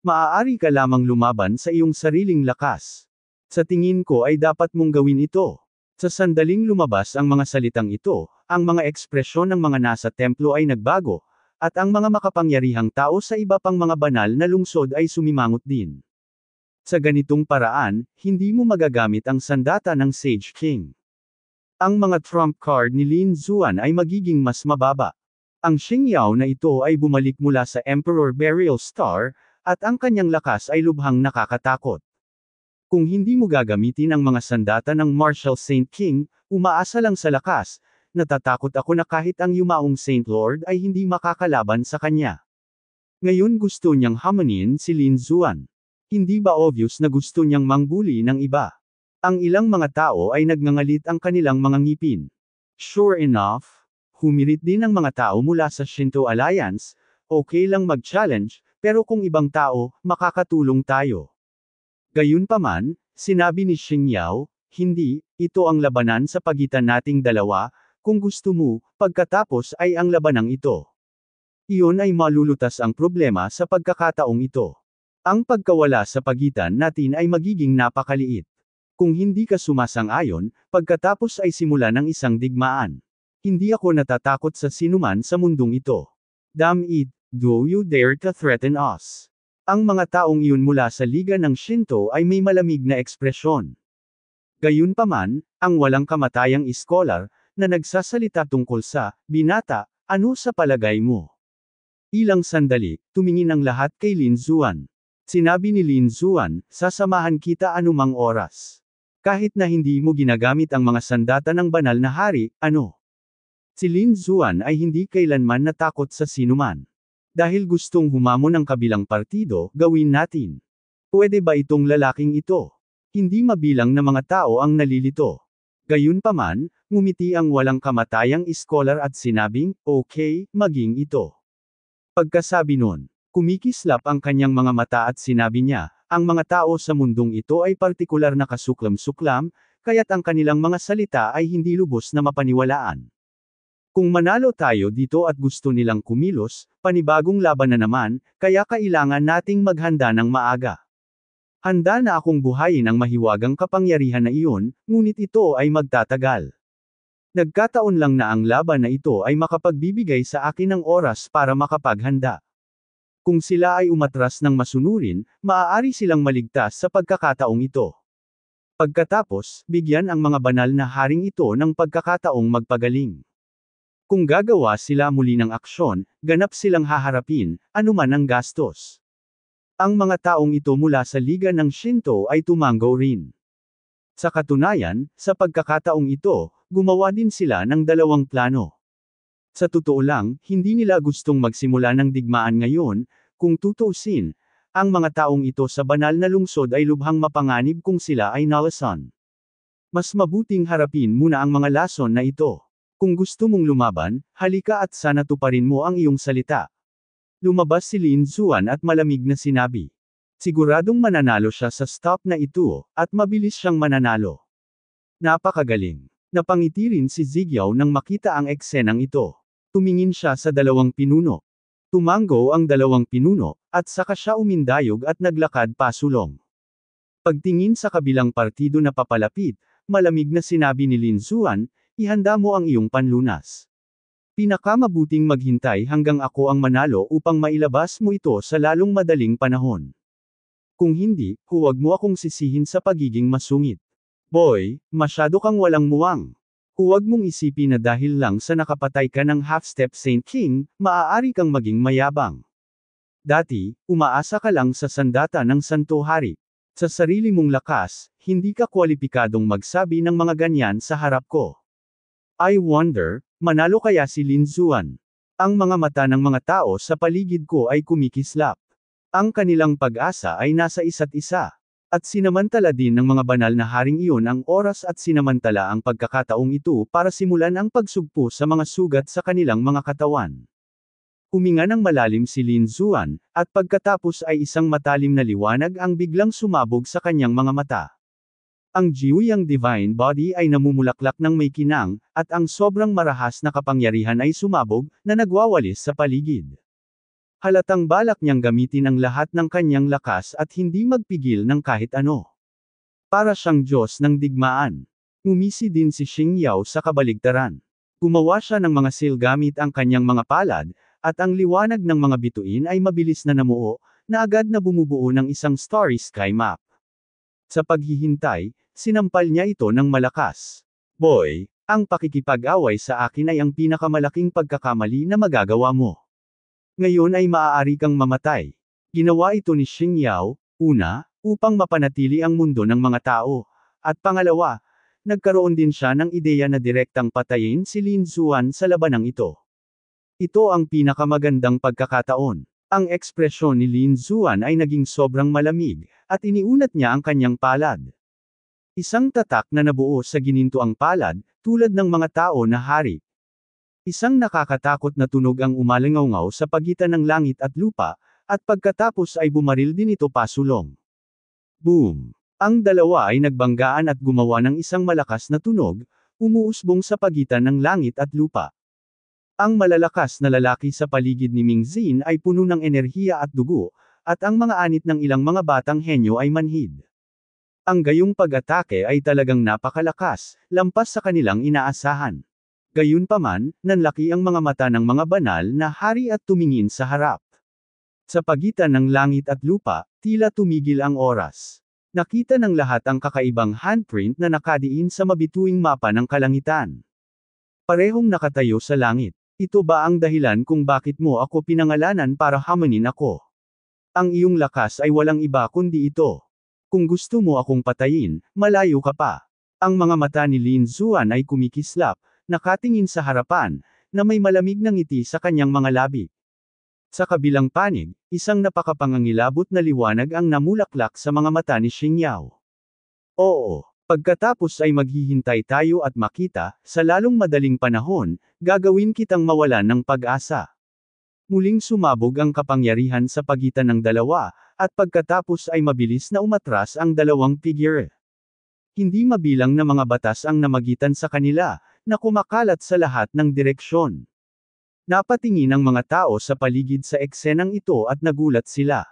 Maaari ka lamang lumaban sa iyong sariling lakas. Sa tingin ko ay dapat mong gawin ito. Sa sandaling lumabas ang mga salitang ito, ang mga ekspresyon ng mga nasa templo ay nagbago, at ang mga makapangyarihang tao sa iba pang mga banal na lungsod ay sumimangot din. Sa ganitong paraan, hindi mo magagamit ang sandata ng Sage King. Ang mga trump card ni Lin Zuan ay magiging mas mababa. Ang Xingyao na ito ay bumalik mula sa Emperor Burial Star, at ang kanyang lakas ay lubhang nakakatakot. Kung hindi mo gagamitin ang mga sandata ng Marshal Saint King, umaasa lang sa lakas, natatakot ako na kahit ang yumaong Saint Lord ay hindi makakalaban sa kanya. Ngayon gusto niyang hamanin si Lin Zuan. Hindi ba obvious na gusto niyang mangbuli ng iba? Ang ilang mga tao ay nagngangalit ang kanilang mga ngipin. Sure enough, Humirit din ang mga tao mula sa Shinto Alliance, okay lang mag-challenge, pero kung ibang tao, makakatulong tayo. Gayunpaman, sinabi ni Xing Yao, hindi, ito ang labanan sa pagitan nating dalawa, kung gusto mo, pagkatapos ay ang labanang ito. Iyon ay malulutas ang problema sa pagkakataong ito. Ang pagkawala sa pagitan natin ay magiging napakaliit. Kung hindi ka sumasang-ayon, pagkatapos ay simula ng isang digmaan. Hindi ako natatakot sa sinuman sa mundong ito. Damn it, do you dare to threaten us? Ang mga taong iyon mula sa Liga ng Shinto ay may malamig na ekspresyon. Gayunpaman, ang walang kamatayang iskolar, na nagsasalita tungkol sa, binata, ano sa palagay mo? Ilang sandali, tumingin ang lahat kay Lin Zuan. Sinabi ni Lin Zuan, sasamahan kita anumang oras. Kahit na hindi mo ginagamit ang mga sandata ng banal na hari, ano? Si Lin Zuan ay hindi kailanman natakot sa sinuman. Dahil gustong humamon ng kabilang partido, gawin natin. Pwede ba itong lalaking ito? Hindi mabilang na mga tao ang nalilito. Gayunpaman, ngumiti ang walang kamatayang iskolar at sinabing, okay, maging ito. Pagkasabi nun, kumikislap ang kanyang mga mata at sinabi niya, ang mga tao sa mundong ito ay partikular na kasuklam-suklam, kaya't ang kanilang mga salita ay hindi lubos na mapaniwalaan. Kung manalo tayo dito at gusto nilang kumilos, panibagong laban na naman, kaya kailangan nating maghanda ng maaga. Handa na akong buhayin ang mahiwagang kapangyarihan na iyon, ngunit ito ay magtatagal. Nagkataon lang na ang laban na ito ay makapagbibigay sa akin ng oras para makapaghanda. Kung sila ay umatras ng masunurin, maaari silang maligtas sa pagkakataong ito. Pagkatapos, bigyan ang mga banal na haring ito ng pagkakataong magpagaling. Kung gagawa sila muli ng aksyon, ganap silang haharapin, anuman ang gastos. Ang mga taong ito mula sa Liga ng Shinto ay tumango rin. Sa katunayan, sa pagkakataong ito, gumawa din sila ng dalawang plano. Sa totoo lang, hindi nila gustong magsimula ng digmaan ngayon, kung tutusin, ang mga taong ito sa banal na lungsod ay lubhang mapanganib kung sila ay nalason. Mas mabuting harapin muna ang mga lason na ito. Kung gusto mong lumaban, halika at sana tuparin mo ang iyong salita. Lumabas si Lin Zuan at malamig na sinabi. Siguradong mananalo siya sa stop na ito, oh, at mabilis siyang mananalo. Napakagaling. Napangiti rin si Zigyao nang makita ang eksenang ito. Tumingin siya sa dalawang pinuno. Tumango ang dalawang pinuno, at saka siya umindayog at naglakad pasulong. Pagtingin sa kabilang partido na papalapit, malamig na sinabi ni Lin Zuan, ihanda mo ang iyong panlunas. Pinakamabuting maghintay hanggang ako ang manalo upang mailabas mo ito sa lalong madaling panahon. Kung hindi, huwag mo akong sisihin sa pagiging masungit. Boy, masyado kang walang muwang. Huwag mong isipin na dahil lang sa nakapatay ka ng half-step Saint King, maaari kang maging mayabang. Dati, umaasa ka lang sa sandata ng Santo Hari. Sa sarili mong lakas, hindi ka kwalipikadong magsabi ng mga ganyan sa harap ko. I wonder, manalo kaya si Lin Zuan? Ang mga mata ng mga tao sa paligid ko ay kumikislap. Ang kanilang pag-asa ay nasa isa't isa. At sinamantala din ng mga banal na haring iyon ang oras at sinamantala ang pagkakataong ito para simulan ang pagsugpo sa mga sugat sa kanilang mga katawan. Huminga ng malalim si Lin Zuan, at pagkatapos ay isang matalim na liwanag ang biglang sumabog sa kanyang mga mata. Ang Jiyuyang Divine Body ay namumulaklak ng may kinang, at ang sobrang marahas na kapangyarihan ay sumabog, na nagwawalis sa paligid. Halatang balak niyang gamitin ang lahat ng kanyang lakas at hindi magpigil ng kahit ano. Para siyang Diyos ng digmaan. Umisi din si Xing Yao sa kabaligtaran. Gumawa siya ng mga sil gamit ang kanyang mga palad, at ang liwanag ng mga bituin ay mabilis na namuo, na agad na bumubuo ng isang starry sky map. Sa paghihintay, Sinampal niya ito ng malakas. Boy, ang pakikipag-away sa akin ay ang pinakamalaking pagkakamali na magagawa mo. Ngayon ay maaari kang mamatay. Ginawa ito ni Xing Yao, una, upang mapanatili ang mundo ng mga tao, at pangalawa, nagkaroon din siya ng ideya na direktang patayin si Lin Zuan sa labanang ito. Ito ang pinakamagandang pagkakataon. Ang ekspresyon ni Lin Zuan ay naging sobrang malamig, at iniunat niya ang kanyang palad. Isang tatak na nabuo sa gininto ang palad, tulad ng mga tao na hari. Isang nakakatakot na tunog ang umalangaw sa pagitan ng langit at lupa, at pagkatapos ay bumaril din ito pasulong. Boom! Ang dalawa ay nagbanggaan at gumawa ng isang malakas na tunog, umuusbong sa pagitan ng langit at lupa. Ang malalakas na lalaki sa paligid ni Ming Mingzin ay puno ng enerhiya at dugo, at ang mga anit ng ilang mga batang henyo ay manhid. Ang gayong pag-atake ay talagang napakalakas, lampas sa kanilang inaasahan. Gayunpaman, nanlaki ang mga mata ng mga banal na hari at tumingin sa harap. Sa pagitan ng langit at lupa, tila tumigil ang oras. Nakita ng lahat ang kakaibang handprint na nakadiin sa mabituing mapa ng kalangitan. Parehong nakatayo sa langit. Ito ba ang dahilan kung bakit mo ako pinangalanan para hamunin ako? Ang iyong lakas ay walang iba kundi ito. Kung gusto mo akong patayin, malayo ka pa. Ang mga mata ni Lin Zuan ay kumikislap, nakatingin sa harapan, na may malamig ng ngiti sa kanyang mga labi. Sa kabilang panig, isang napakapangangilabot na liwanag ang namulaklak sa mga mata ni Xing Yao. Oo, pagkatapos ay maghihintay tayo at makita, sa lalong madaling panahon, gagawin kitang mawalan ng pag-asa. Muling sumabog ang kapangyarihan sa pagitan ng dalawa, at pagkatapos ay mabilis na umatras ang dalawang figure. Hindi mabilang na mga batas ang namagitan sa kanila, na kumakalat sa lahat ng direksyon. Napatingin ang mga tao sa paligid sa eksenang ito at nagulat sila.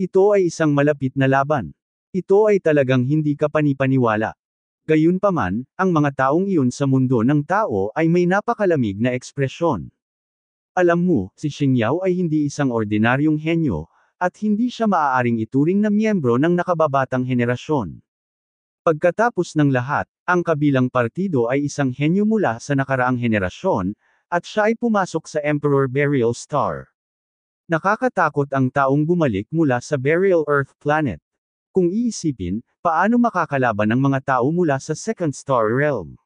Ito ay isang malapit na laban. Ito ay talagang hindi ka panipaniwala. Gayunpaman, ang mga taong iyon sa mundo ng tao ay may napakalamig na ekspresyon. Alam mo, si Xingyao ay hindi isang ordinaryong henyo, at hindi siya maaaring ituring na miyembro ng nakababatang henerasyon. Pagkatapos ng lahat, ang kabilang partido ay isang henyo mula sa nakaraang henerasyon, at siya ay pumasok sa Emperor Burial Star. Nakakatakot ang taong bumalik mula sa Burial Earth Planet. Kung iisipin, paano makakalaban ng mga tao mula sa Second Star Realm?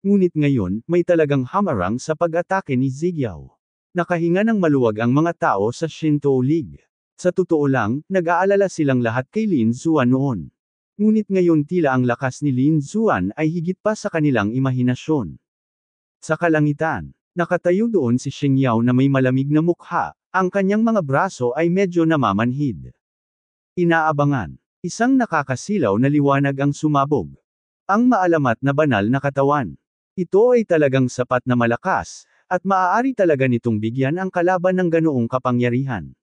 Ngunit ngayon, may talagang hamarang sa pag-atake ni Zigyao. Nakahinga ng maluwag ang mga tao sa Shinto League. Sa totoo lang, nag-aalala silang lahat kay Lin Zuan noon. Ngunit ngayon tila ang lakas ni Lin Zuan ay higit pa sa kanilang imahinasyon. Sa kalangitan, nakatayo doon si Xing Yao na may malamig na mukha, ang kanyang mga braso ay medyo namamanhid. Inaabangan, isang nakakasilaw na liwanag ang sumabog. Ang maalamat na banal na katawan. Ito ay talagang sapat na malakas, at maaari talaga nitong bigyan ang kalaban ng ganoong kapangyarihan.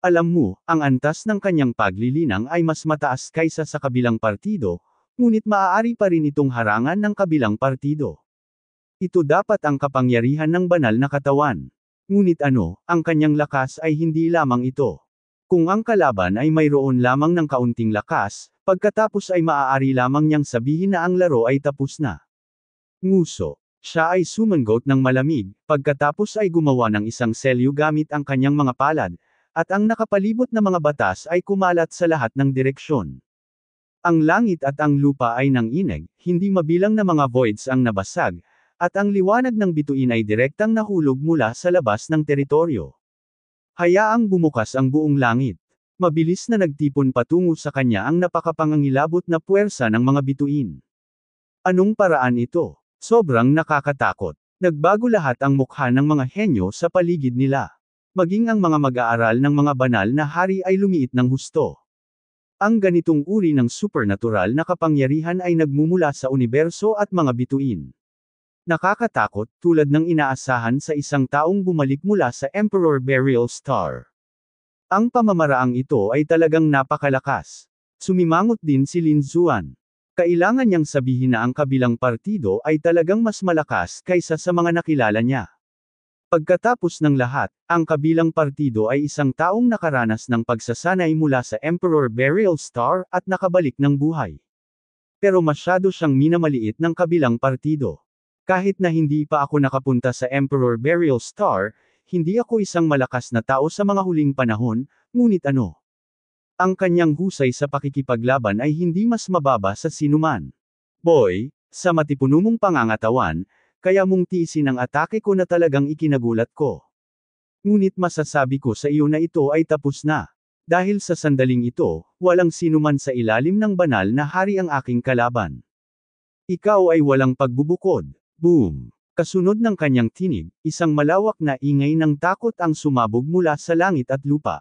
Alam mo, ang antas ng kanyang paglilinang ay mas mataas kaysa sa kabilang partido, ngunit maaari pa rin itong harangan ng kabilang partido. Ito dapat ang kapangyarihan ng banal na katawan. Ngunit ano, ang kanyang lakas ay hindi lamang ito. Kung ang kalaban ay mayroon lamang ng kaunting lakas, pagkatapos ay maaari lamang niyang sabihin na ang laro ay tapos na. Nguso, siya ay sumanggot ng malamig, pagkatapos ay gumawa ng isang selyo gamit ang kanyang mga palad, at ang nakapalibot na mga batas ay kumalat sa lahat ng direksyon. Ang langit at ang lupa ay nang ineg, hindi mabilang na mga voids ang nabasag, at ang liwanag ng bituin ay direktang nahulog mula sa labas ng teritoryo. Hayaang bumukas ang buong langit. Mabilis na nagtipon patungo sa kanya ang napakapangangilabot na puwersa ng mga bituin. Anong paraan ito? Sobrang nakakatakot. Nagbago lahat ang mukha ng mga henyo sa paligid nila. Maging ang mga mag-aaral ng mga banal na hari ay lumiit ng husto. Ang ganitong uri ng supernatural na kapangyarihan ay nagmumula sa universo at mga bituin. Nakakatakot tulad ng inaasahan sa isang taong bumalik mula sa Emperor Burial Star. Ang pamamaraang ito ay talagang napakalakas. Sumimangot din si Lin Zuan. Kailangan niyang sabihin na ang kabilang partido ay talagang mas malakas kaysa sa mga nakilala niya. Pagkatapos ng lahat, ang kabilang partido ay isang taong nakaranas ng pagsasanay mula sa Emperor Burial Star at nakabalik ng buhay. Pero masyado siyang minamaliit ng kabilang partido. Kahit na hindi pa ako nakapunta sa Emperor Burial Star, hindi ako isang malakas na tao sa mga huling panahon, ngunit ano? Ang kanyang husay sa pakikipaglaban ay hindi mas mababa sa sinuman. Boy, sa matipuno mong pangangatawan, kaya mong tiisin ang atake ko na talagang ikinagulat ko. Ngunit masasabi ko sa iyo na ito ay tapos na. Dahil sa sandaling ito, walang sinuman sa ilalim ng banal na hari ang aking kalaban. Ikaw ay walang pagbubukod. Boom! Kasunod ng kanyang tinig, isang malawak na ingay ng takot ang sumabog mula sa langit at lupa.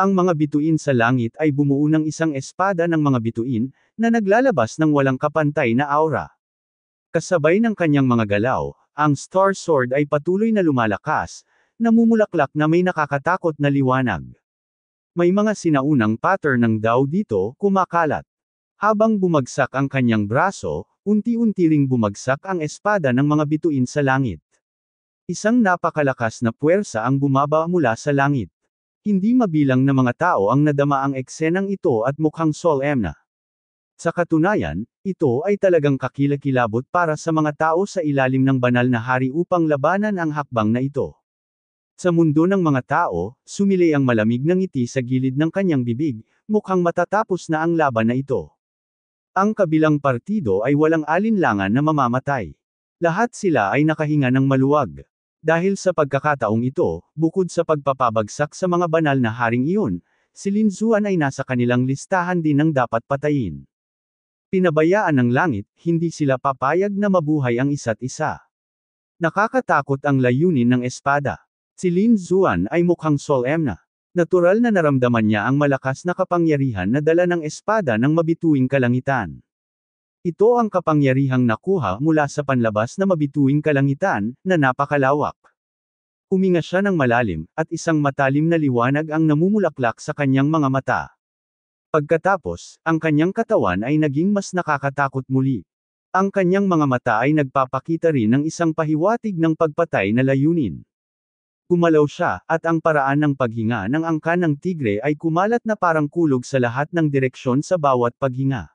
Ang mga bituin sa langit ay bumuo ng isang espada ng mga bituin, na naglalabas ng walang kapantay na aura. Kasabay ng kanyang mga galaw, ang Star Sword ay patuloy na lumalakas, namumulaklak na may nakakatakot na liwanag. May mga sinaunang pattern ng daw dito, kumakalat. Habang bumagsak ang kanyang braso, unti-unti ring bumagsak ang espada ng mga bituin sa langit. Isang napakalakas na puwersa ang bumaba mula sa langit. Hindi mabilang na mga tao ang nadama ang eksenang ito at mukhang solemn na. Sa katunayan, ito ay talagang kakilakilabot para sa mga tao sa ilalim ng banal na hari upang labanan ang hakbang na ito. Sa mundo ng mga tao, sumili ang malamig ng ngiti sa gilid ng kanyang bibig, mukhang matatapos na ang laban na ito. Ang kabilang partido ay walang alinlangan na mamamatay. Lahat sila ay nakahinga ng maluwag. Dahil sa pagkakataong ito, bukod sa pagpapabagsak sa mga banal na haring iyon, si Lin Zuan ay nasa kanilang listahan din ng dapat patayin. Pinabayaan ng langit, hindi sila papayag na mabuhay ang isa't isa. Nakakatakot ang layunin ng espada. Si Lin Zuan ay mukhang Sol M Natural na naramdaman niya ang malakas na kapangyarihan na dala ng espada ng mabituing kalangitan. Ito ang kapangyarihang nakuha mula sa panlabas na mabituing kalangitan, na napakalawak. Uminga siya ng malalim, at isang matalim na liwanag ang namumulaklak sa kanyang mga mata. Pagkatapos, ang kanyang katawan ay naging mas nakakatakot muli. Ang kanyang mga mata ay nagpapakita rin ng isang pahiwatig ng pagpatay na layunin. Kumalaw siya, at ang paraan ng paghinga ng angka ng tigre ay kumalat na parang kulog sa lahat ng direksyon sa bawat paghinga.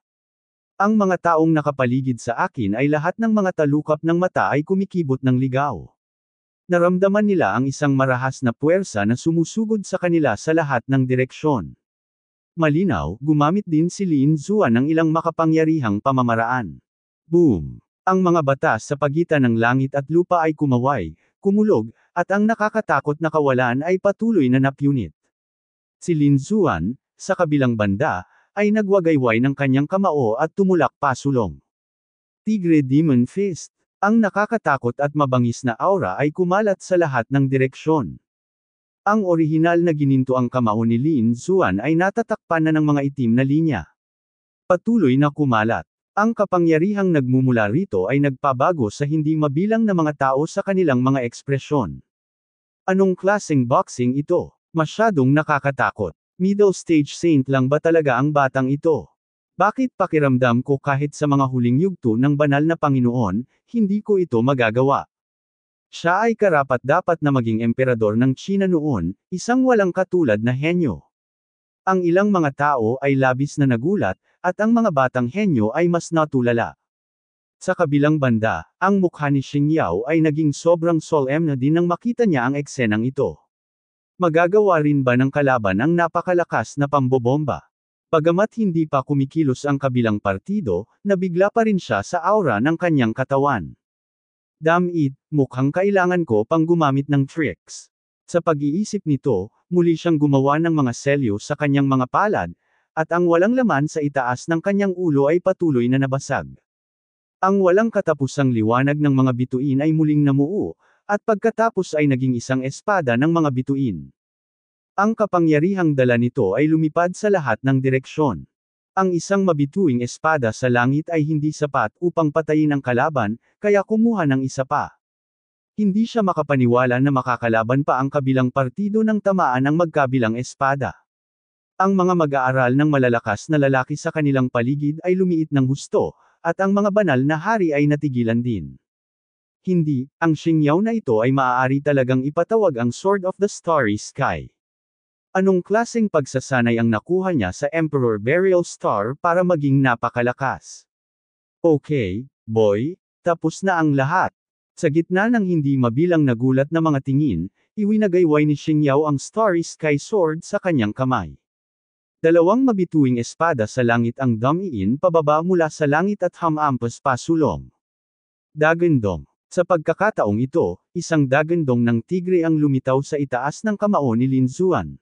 Ang mga taong nakapaligid sa akin ay lahat ng mga talukap ng mata ay kumikibot ng ligaw. Naramdaman nila ang isang marahas na puwersa na sumusugod sa kanila sa lahat ng direksyon. Malinaw, gumamit din si Lin Zuan ng ilang makapangyarihang pamamaraan. Boom! Ang mga batas sa pagitan ng langit at lupa ay kumaway, kumulog, at ang nakakatakot na kawalan ay patuloy na napunit. Si Lin Zuan, sa kabilang banda, ay nagwagayway ng kanyang kamao at tumulak pasulong. Tigre Demon Fist. Ang nakakatakot at mabangis na aura ay kumalat sa lahat ng direksyon. Ang orihinal na gininto ang kamao ni Lin Zuan ay natatakpan na ng mga itim na linya. Patuloy na kumalat. Ang kapangyarihang nagmumula rito ay nagpabago sa hindi mabilang na mga tao sa kanilang mga ekspresyon. Anong klaseng boxing ito? Masyadong nakakatakot. Middle stage saint lang ba talaga ang batang ito? Bakit pakiramdam ko kahit sa mga huling yugto ng banal na Panginoon, hindi ko ito magagawa? Siya ay karapat dapat na maging emperador ng China noon, isang walang katulad na henyo. Ang ilang mga tao ay labis na nagulat, at ang mga batang henyo ay mas natulala. Sa kabilang banda, ang mukha ni Xing Yao ay naging sobrang solemn na din nang makita niya ang eksenang ito. Magagawa rin ba ng kalaban ang napakalakas na pambobomba? Pagamat hindi pa kumikilos ang kabilang partido, nabigla pa rin siya sa aura ng kanyang katawan. Damn it, mukhang kailangan ko pang gumamit ng tricks. Sa pag-iisip nito, muli siyang gumawa ng mga selyo sa kanyang mga palad, at ang walang laman sa itaas ng kanyang ulo ay patuloy na nabasag. Ang walang katapusang liwanag ng mga bituin ay muling namuo, at pagkatapos ay naging isang espada ng mga bituin. Ang kapangyarihang dala nito ay lumipad sa lahat ng direksyon. Ang isang mabituing espada sa langit ay hindi sapat upang patayin ang kalaban, kaya kumuha ng isa pa. Hindi siya makapaniwala na makakalaban pa ang kabilang partido ng tamaan ang magkabilang espada. Ang mga mag-aaral ng malalakas na lalaki sa kanilang paligid ay lumiit ng husto, at ang mga banal na hari ay natigilan din. Hindi, ang singyaw na ito ay maaari talagang ipatawag ang Sword of the Starry Sky. Anong klaseng pagsasanay ang nakuha niya sa Emperor Burial Star para maging napakalakas? Okay, boy, tapos na ang lahat. Sa gitna ng hindi mabilang nagulat na mga tingin, iwinagayway ni Xingyao ang Starry Sky Sword sa kanyang kamay. Dalawang mabituing espada sa langit ang dumiin pababa mula sa langit at hamampas pasulong. Dagandong. Sa pagkakataong ito, isang dagandong ng tigre ang lumitaw sa itaas ng kamao ni Lin Zuan.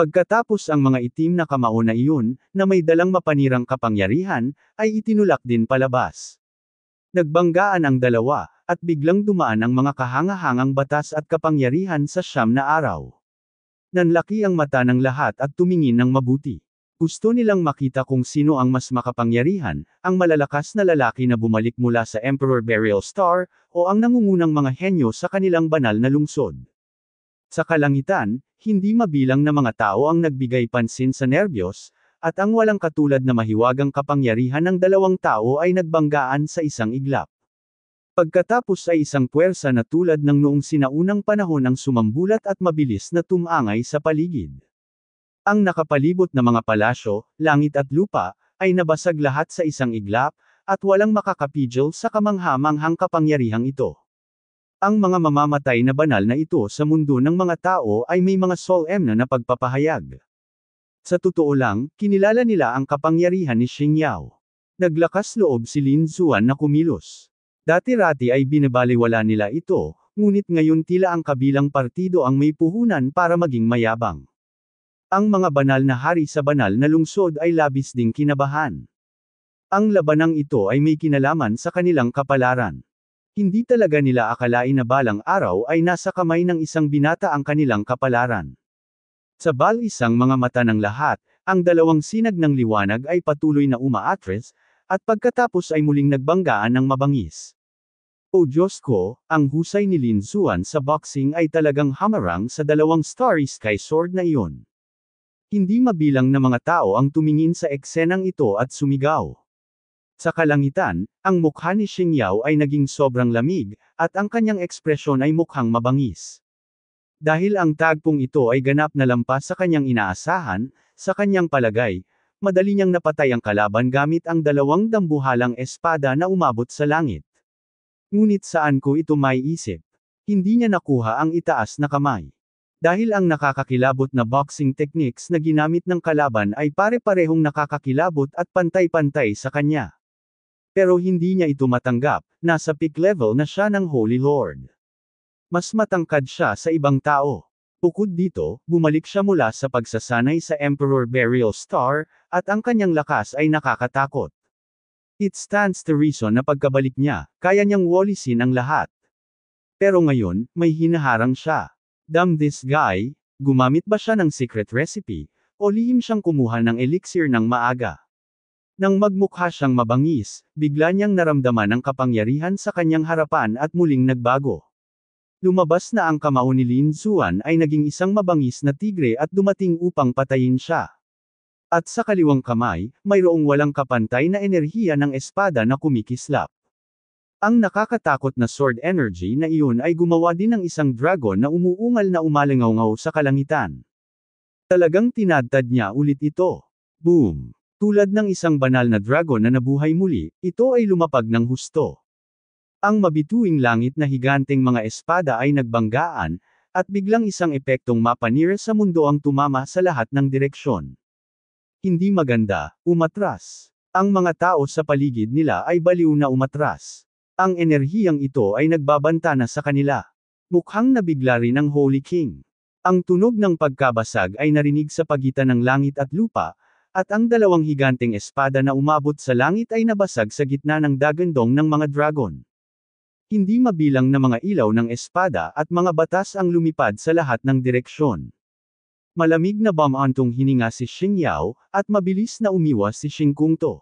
Pagkatapos ang mga itim na kamao na iyon, na may dalang mapanirang kapangyarihan, ay itinulak din palabas. Nagbanggaan ang dalawa, at biglang dumaan ang mga kahangahangang batas at kapangyarihan sa siyam na araw. Nanlaki ang mata ng lahat at tumingin ng mabuti. Gusto nilang makita kung sino ang mas makapangyarihan, ang malalakas na lalaki na bumalik mula sa Emperor Burial Star, o ang nangungunang mga henyo sa kanilang banal na lungsod. Sa kalangitan, hindi mabilang na mga tao ang nagbigay pansin sa nerbiyos, at ang walang katulad na mahiwagang kapangyarihan ng dalawang tao ay nagbanggaan sa isang iglap. Pagkatapos ay isang puwersa na tulad ng noong sinaunang panahon ang sumambulat at mabilis na tumangay sa paligid. Ang nakapalibot na mga palasyo, langit at lupa, ay nabasag lahat sa isang iglap, at walang makakapigil sa kamanghamanghang kapangyarihang ito. Ang mga mamamatay na banal na ito sa mundo ng mga tao ay may mga solemn na napagpapahayag. Sa totoo lang, kinilala nila ang kapangyarihan ni Xing Yao. Naglakas loob si Lin Zuan na kumilos. Dati-rati ay binabaliwala nila ito, ngunit ngayon tila ang kabilang partido ang may puhunan para maging mayabang. Ang mga banal na hari sa banal na lungsod ay labis ding kinabahan. Ang labanang ito ay may kinalaman sa kanilang kapalaran. Hindi talaga nila akalain na balang araw ay nasa kamay ng isang binata ang kanilang kapalaran. Sa bal-isang mga mata ng lahat, ang dalawang sinag ng liwanag ay patuloy na umaatres, at pagkatapos ay muling nagbanggaan ng mabangis. O Diyos ko, ang husay ni Lin Zuan sa boxing ay talagang hamarang sa dalawang starry sky sword na iyon. Hindi mabilang na mga tao ang tumingin sa eksenang ito at sumigaw. Sa kalangitan, ang mukha ni Xingyao ay naging sobrang lamig, at ang kanyang ekspresyon ay mukhang mabangis. Dahil ang tagpong ito ay ganap na lampas sa kanyang inaasahan, sa kanyang palagay, madali niyang napatay ang kalaban gamit ang dalawang dambuhalang espada na umabot sa langit. Ngunit saan ko ito may isip? Hindi niya nakuha ang itaas na kamay. Dahil ang nakakakilabot na boxing techniques na ginamit ng kalaban ay pare-parehong nakakakilabot at pantay-pantay sa kanya. Pero hindi niya ito matanggap, nasa peak level na siya ng Holy Lord. Mas matangkad siya sa ibang tao. Bukod dito, bumalik siya mula sa pagsasanay sa Emperor Burial Star, at ang kanyang lakas ay nakakatakot. It stands to reason na pagkabalik niya, kaya niyang walisin ang lahat. Pero ngayon, may hinaharang siya. Damn this guy, gumamit ba siya ng secret recipe, o lihim siyang kumuha ng elixir ng maaga? Nang magmukha siyang mabangis, bigla niyang naramdaman ang kapangyarihan sa kanyang harapan at muling nagbago. Lumabas na ang kamao ni Lin Zuan ay naging isang mabangis na tigre at dumating upang patayin siya. At sa kaliwang kamay, mayroong walang kapantay na enerhiya ng espada na kumikislap. Ang nakakatakot na sword energy na iyon ay gumawa din ng isang dragon na umuungal na umalingaw sa kalangitan. Talagang tinadtad niya ulit ito. Boom! Tulad ng isang banal na dragon na nabuhay muli, ito ay lumapag ng husto. Ang mabituing langit na higanteng mga espada ay nagbanggaan, at biglang isang epektong mapanir sa mundo ang tumama sa lahat ng direksyon. Hindi maganda, umatras. Ang mga tao sa paligid nila ay baliw na umatras. Ang enerhiyang ito ay nagbabanta na sa kanila. Mukhang nabigla rin ang Holy King. Ang tunog ng pagkabasag ay narinig sa pagitan ng langit at lupa, at ang dalawang higanteng espada na umabot sa langit ay nabasag sa gitna ng dagandong ng mga dragon. Hindi mabilang na mga ilaw ng espada at mga batas ang lumipad sa lahat ng direksyon. Malamig na bamantong hininga si Xing Yao, at mabilis na umiwas si Xing Kung To.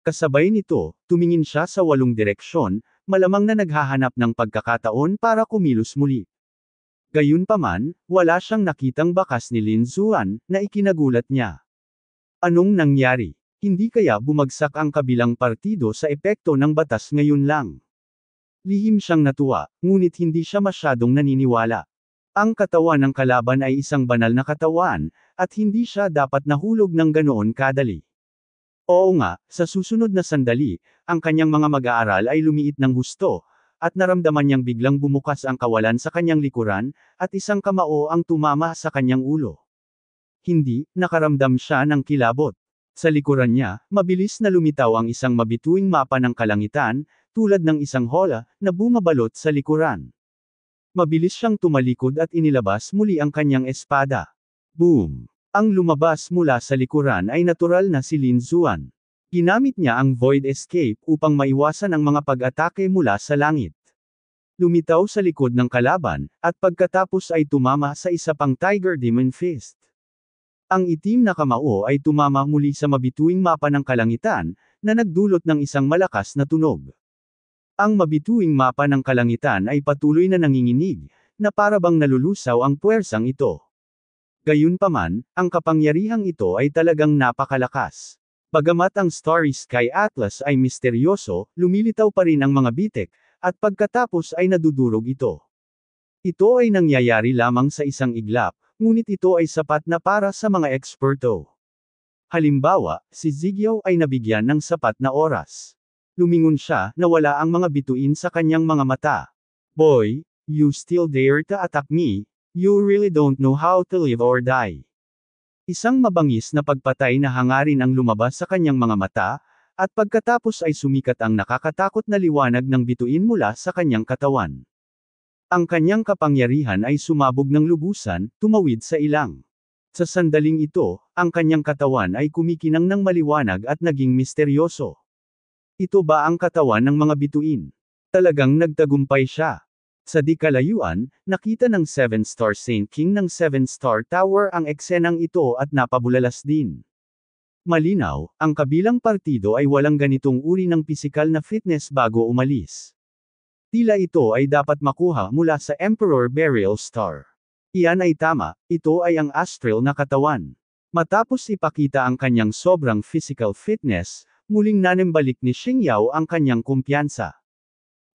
Kasabay nito, tumingin siya sa walong direksyon, malamang na naghahanap ng pagkakataon para kumilos muli. Gayunpaman, wala siyang nakitang bakas ni Lin Zuan, na ikinagulat niya. Anong nangyari? Hindi kaya bumagsak ang kabilang partido sa epekto ng batas ngayon lang? Lihim siyang natuwa, ngunit hindi siya masyadong naniniwala. Ang katawan ng kalaban ay isang banal na katawan, at hindi siya dapat nahulog ng ganoon kadali. Oo nga, sa susunod na sandali, ang kanyang mga mag-aaral ay lumiit ng husto, at naramdaman niyang biglang bumukas ang kawalan sa kanyang likuran, at isang kamao ang tumama sa kanyang ulo. Hindi, nakaramdam siya ng kilabot. Sa likuran niya, mabilis na lumitaw ang isang mabituing mapa ng kalangitan, tulad ng isang hola, na bumabalot sa likuran. Mabilis siyang tumalikod at inilabas muli ang kanyang espada. Boom! Ang lumabas mula sa likuran ay natural na si Lin Zuan. Ginamit niya ang void escape upang maiwasan ang mga pag-atake mula sa langit. Lumitaw sa likod ng kalaban, at pagkatapos ay tumama sa isa pang Tiger Demon Fist. Ang itim na kamao ay tumama muli sa mabituing mapa ng kalangitan, na nagdulot ng isang malakas na tunog. Ang mabituing mapa ng kalangitan ay patuloy na nanginginig, na parabang nalulusaw ang puwersang ito. Gayunpaman, ang kapangyarihang ito ay talagang napakalakas. Bagamat ang Starry Sky Atlas ay misteryoso, lumilitaw pa rin ang mga bitek, at pagkatapos ay nadudurog ito. Ito ay nangyayari lamang sa isang iglap, ngunit ito ay sapat na para sa mga eksperto. Halimbawa, si Zigyaw ay nabigyan ng sapat na oras. Lumingon siya, nawala ang mga bituin sa kanyang mga mata. Boy, you still dare to attack me, You really don't know how to live or die. Isang mabangis na pagpatay na hangarin ang lumabas sa kanyang mga mata, at pagkatapos ay sumikat ang nakakatakot na liwanag ng bituin mula sa kanyang katawan. Ang kanyang kapangyarihan ay sumabog ng lubusan, tumawid sa ilang. Sa sandaling ito, ang kanyang katawan ay kumikinang ng maliwanag at naging misteryoso. Ito ba ang katawan ng mga bituin? Talagang nagtagumpay siya. Sa di kalayuan, nakita ng 7-star Saint King ng 7-star Tower ang eksenang ito at napabulalas din. Malinaw, ang kabilang partido ay walang ganitong uri ng pisikal na fitness bago umalis. Tila ito ay dapat makuha mula sa Emperor Burial Star. Iyan ay tama, ito ay ang astral na katawan. Matapos ipakita ang kanyang sobrang physical fitness, muling nanimbalik ni Yao ang kanyang kumpiyansa.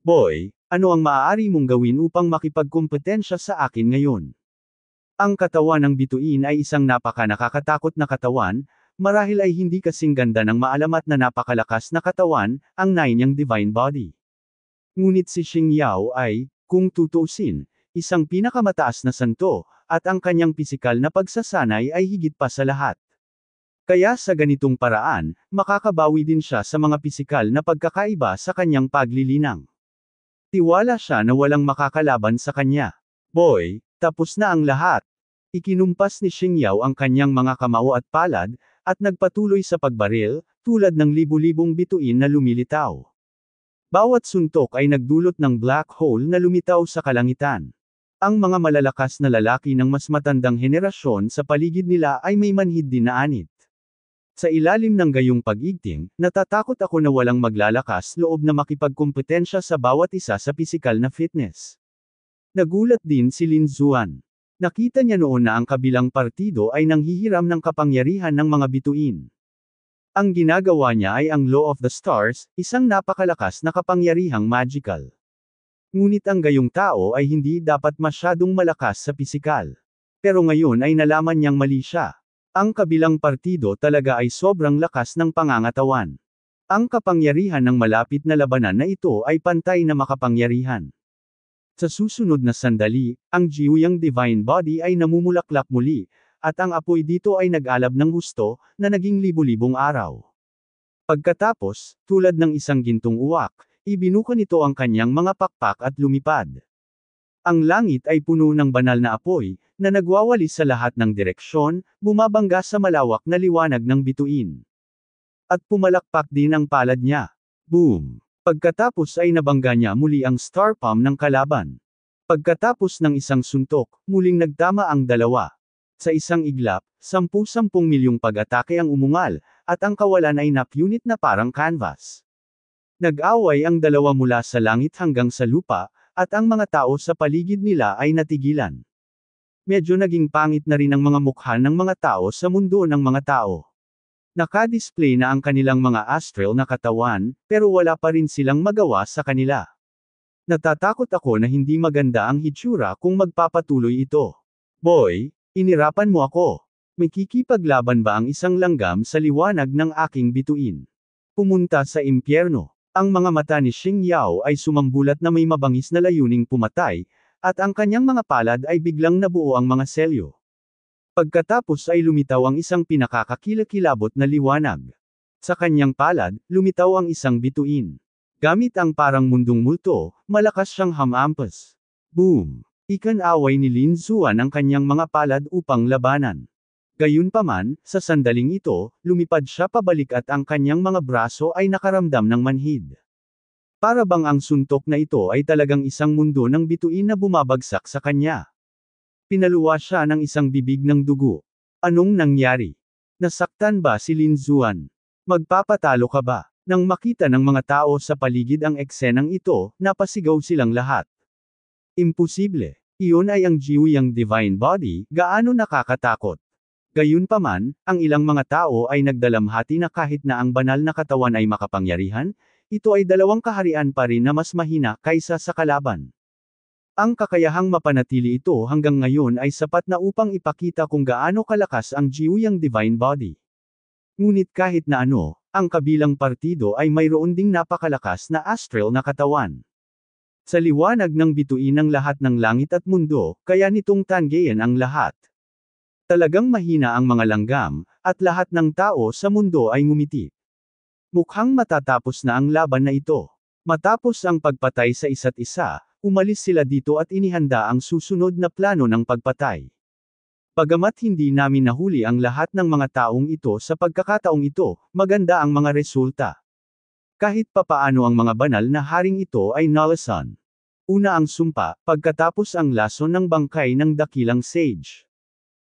Boy, ano ang maaari mong gawin upang makipagkumpetensya sa akin ngayon? Ang katawan ng bituin ay isang napaka nakakatakot na katawan, marahil ay hindi kasing ganda ng maalamat na napakalakas na katawan, ang nai divine body. Ngunit si Xing Yao ay, kung tutuusin, isang pinakamataas na santo, at ang kanyang pisikal na pagsasanay ay higit pa sa lahat. Kaya sa ganitong paraan, makakabawi din siya sa mga pisikal na pagkakaiba sa kanyang paglilinang. Tiwala siya na walang makakalaban sa kanya. Boy, tapos na ang lahat. Ikinumpas ni Yao ang kanyang mga kamao at palad, at nagpatuloy sa pagbaril, tulad ng libu-libong bituin na lumilitaw. Bawat suntok ay nagdulot ng black hole na lumitaw sa kalangitan. Ang mga malalakas na lalaki ng mas matandang henerasyon sa paligid nila ay may manhid din na anit. Sa ilalim ng gayong pag-igting, natatakot ako na walang maglalakas loob na makipagkumpetensya sa bawat isa sa pisikal na fitness. Nagulat din si Lin Zuan. Nakita niya noon na ang kabilang partido ay nanghihiram ng kapangyarihan ng mga bituin. Ang ginagawa niya ay ang Law of the Stars, isang napakalakas na kapangyarihang magical. Ngunit ang gayong tao ay hindi dapat masyadong malakas sa pisikal. Pero ngayon ay nalaman niyang mali siya. Ang kabilang partido talaga ay sobrang lakas ng pangangatawan. Ang kapangyarihan ng malapit na labanan na ito ay pantay na makapangyarihan. Sa susunod na sandali, ang Jiuyang Divine Body ay namumulaklak muli, at ang apoy dito ay nag-alab ng husto, na naging libu-libong araw. Pagkatapos, tulad ng isang gintong uwak, ibinuka nito ang kanyang mga pakpak at lumipad. Ang langit ay puno ng banal na apoy, na nagwawalis sa lahat ng direksyon, bumabangga sa malawak na liwanag ng bituin. At pumalakpak din ang palad niya. Boom! Pagkatapos ay nabangga niya muli ang star palm ng kalaban. Pagkatapos ng isang suntok, muling nagtama ang dalawa. Sa isang iglap, sampu-sampung milyong pag-atake ang umungal, at ang kawalan ay napunit na parang canvas. Nag-away ang dalawa mula sa langit hanggang sa lupa, at ang mga tao sa paligid nila ay natigilan. Medyo naging pangit na rin ang mga mukha ng mga tao sa mundo ng mga tao. Nakadisplay na ang kanilang mga astral na katawan, pero wala pa rin silang magawa sa kanila. Natatakot ako na hindi maganda ang hitsura kung magpapatuloy ito. Boy, inirapan mo ako. Makikipaglaban ba ang isang langgam sa liwanag ng aking bituin? Pumunta sa impyerno. Ang mga mata ni Xing Yao ay sumambulat na may mabangis na layuning pumatay, at ang kanyang mga palad ay biglang nabuo ang mga selyo. Pagkatapos ay lumitaw ang isang pinakakakilakilabot na liwanag. Sa kanyang palad, lumitaw ang isang bituin. Gamit ang parang mundong multo, malakas siyang hamampas. Boom! Ikan away ni Lin Zuan ang kanyang mga palad upang labanan. Gayunpaman, sa sandaling ito, lumipad siya pabalik at ang kanyang mga braso ay nakaramdam ng manhid. Para bang ang suntok na ito ay talagang isang mundo ng bituin na bumabagsak sa kanya. Pinaluwa siya ng isang bibig ng dugo. Anong nangyari? Nasaktan ba si Lin Zuan? Magpapatalo ka ba? Nang makita ng mga tao sa paligid ang eksenang ito, napasigaw silang lahat. Imposible. Iyon ay ang Jiuyang Divine Body, gaano nakakatakot. Gayunpaman, ang ilang mga tao ay nagdalamhati na kahit na ang banal na katawan ay makapangyarihan, ito ay dalawang kaharian pa rin na mas mahina kaysa sa kalaban. Ang kakayahang mapanatili ito hanggang ngayon ay sapat na upang ipakita kung gaano kalakas ang Jiuyang Divine Body. Ngunit kahit na ano, ang kabilang partido ay mayroon ding napakalakas na astral na katawan. Sa liwanag ng bituin ng lahat ng langit at mundo, kaya nitong tanggayan ang lahat. Talagang mahina ang mga langgam, at lahat ng tao sa mundo ay ngumiti. Mukhang matatapos na ang laban na ito. Matapos ang pagpatay sa isa't isa, umalis sila dito at inihanda ang susunod na plano ng pagpatay. Pagamat hindi namin nahuli ang lahat ng mga taong ito sa pagkakataong ito, maganda ang mga resulta. Kahit papaano ang mga banal na haring ito ay nullasan. Una ang sumpa, pagkatapos ang laso ng bangkay ng dakilang sage.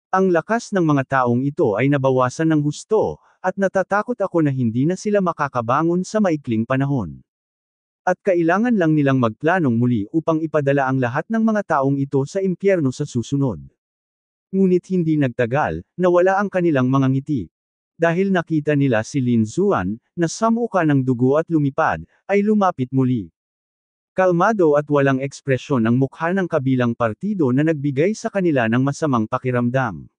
Ang lakas ng mga taong ito ay nabawasan ng husto, at natatakot ako na hindi na sila makakabangon sa maikling panahon. At kailangan lang nilang magplanong muli upang ipadala ang lahat ng mga taong ito sa impyerno sa susunod. Ngunit hindi nagtagal, nawala ang kanilang mga ngiti. Dahil nakita nila si Lin Zuan, na samuka ng dugo at lumipad, ay lumapit muli. Kalmado at walang ekspresyon ang mukha ng kabilang partido na nagbigay sa kanila ng masamang pakiramdam.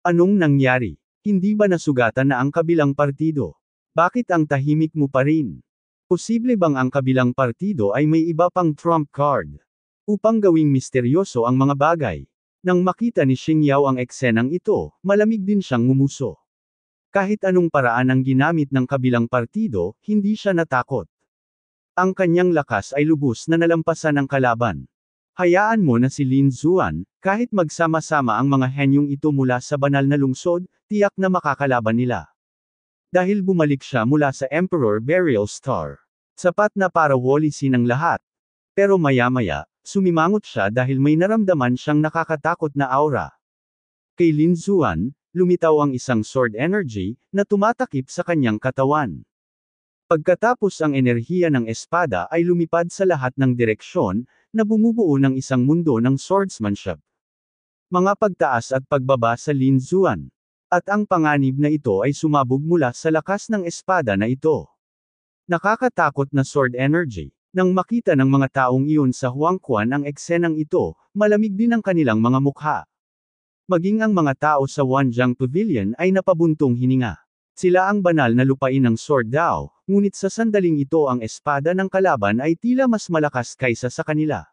Anong nangyari? Hindi ba nasugatan na ang kabilang partido? Bakit ang tahimik mo pa rin? Posible bang ang kabilang partido ay may iba pang trump card? Upang gawing misteryoso ang mga bagay. Nang makita ni Xing Yao ang eksenang ito, malamig din siyang ngumuso. Kahit anong paraan ang ginamit ng kabilang partido, hindi siya natakot. Ang kanyang lakas ay lubos na nalampasan ng kalaban. Hayaan mo na si Lin Zuan, kahit magsama-sama ang mga henyong ito mula sa banal na lungsod, tiyak na makakalaban nila. Dahil bumalik siya mula sa Emperor Burial Star. Sapat na para walisin ang lahat. Pero maya-maya, sumimangot siya dahil may naramdaman siyang nakakatakot na aura. Kay Lin Zuan, lumitaw ang isang sword energy na tumatakip sa kanyang katawan. Pagkatapos ang enerhiya ng espada ay lumipad sa lahat ng direksyon, na bumubuo ng isang mundo ng swordsmanship. Mga pagtaas at pagbaba sa Lin Zuan. At ang panganib na ito ay sumabog mula sa lakas ng espada na ito. Nakakatakot na sword energy. Nang makita ng mga taong iyon sa Huangquan ang eksenang ito, malamig din ang kanilang mga mukha. Maging ang mga tao sa Wanjiang Pavilion ay napabuntong hininga. Sila ang banal na lupain ng sword Dao, ngunit sa sandaling ito ang espada ng kalaban ay tila mas malakas kaysa sa kanila.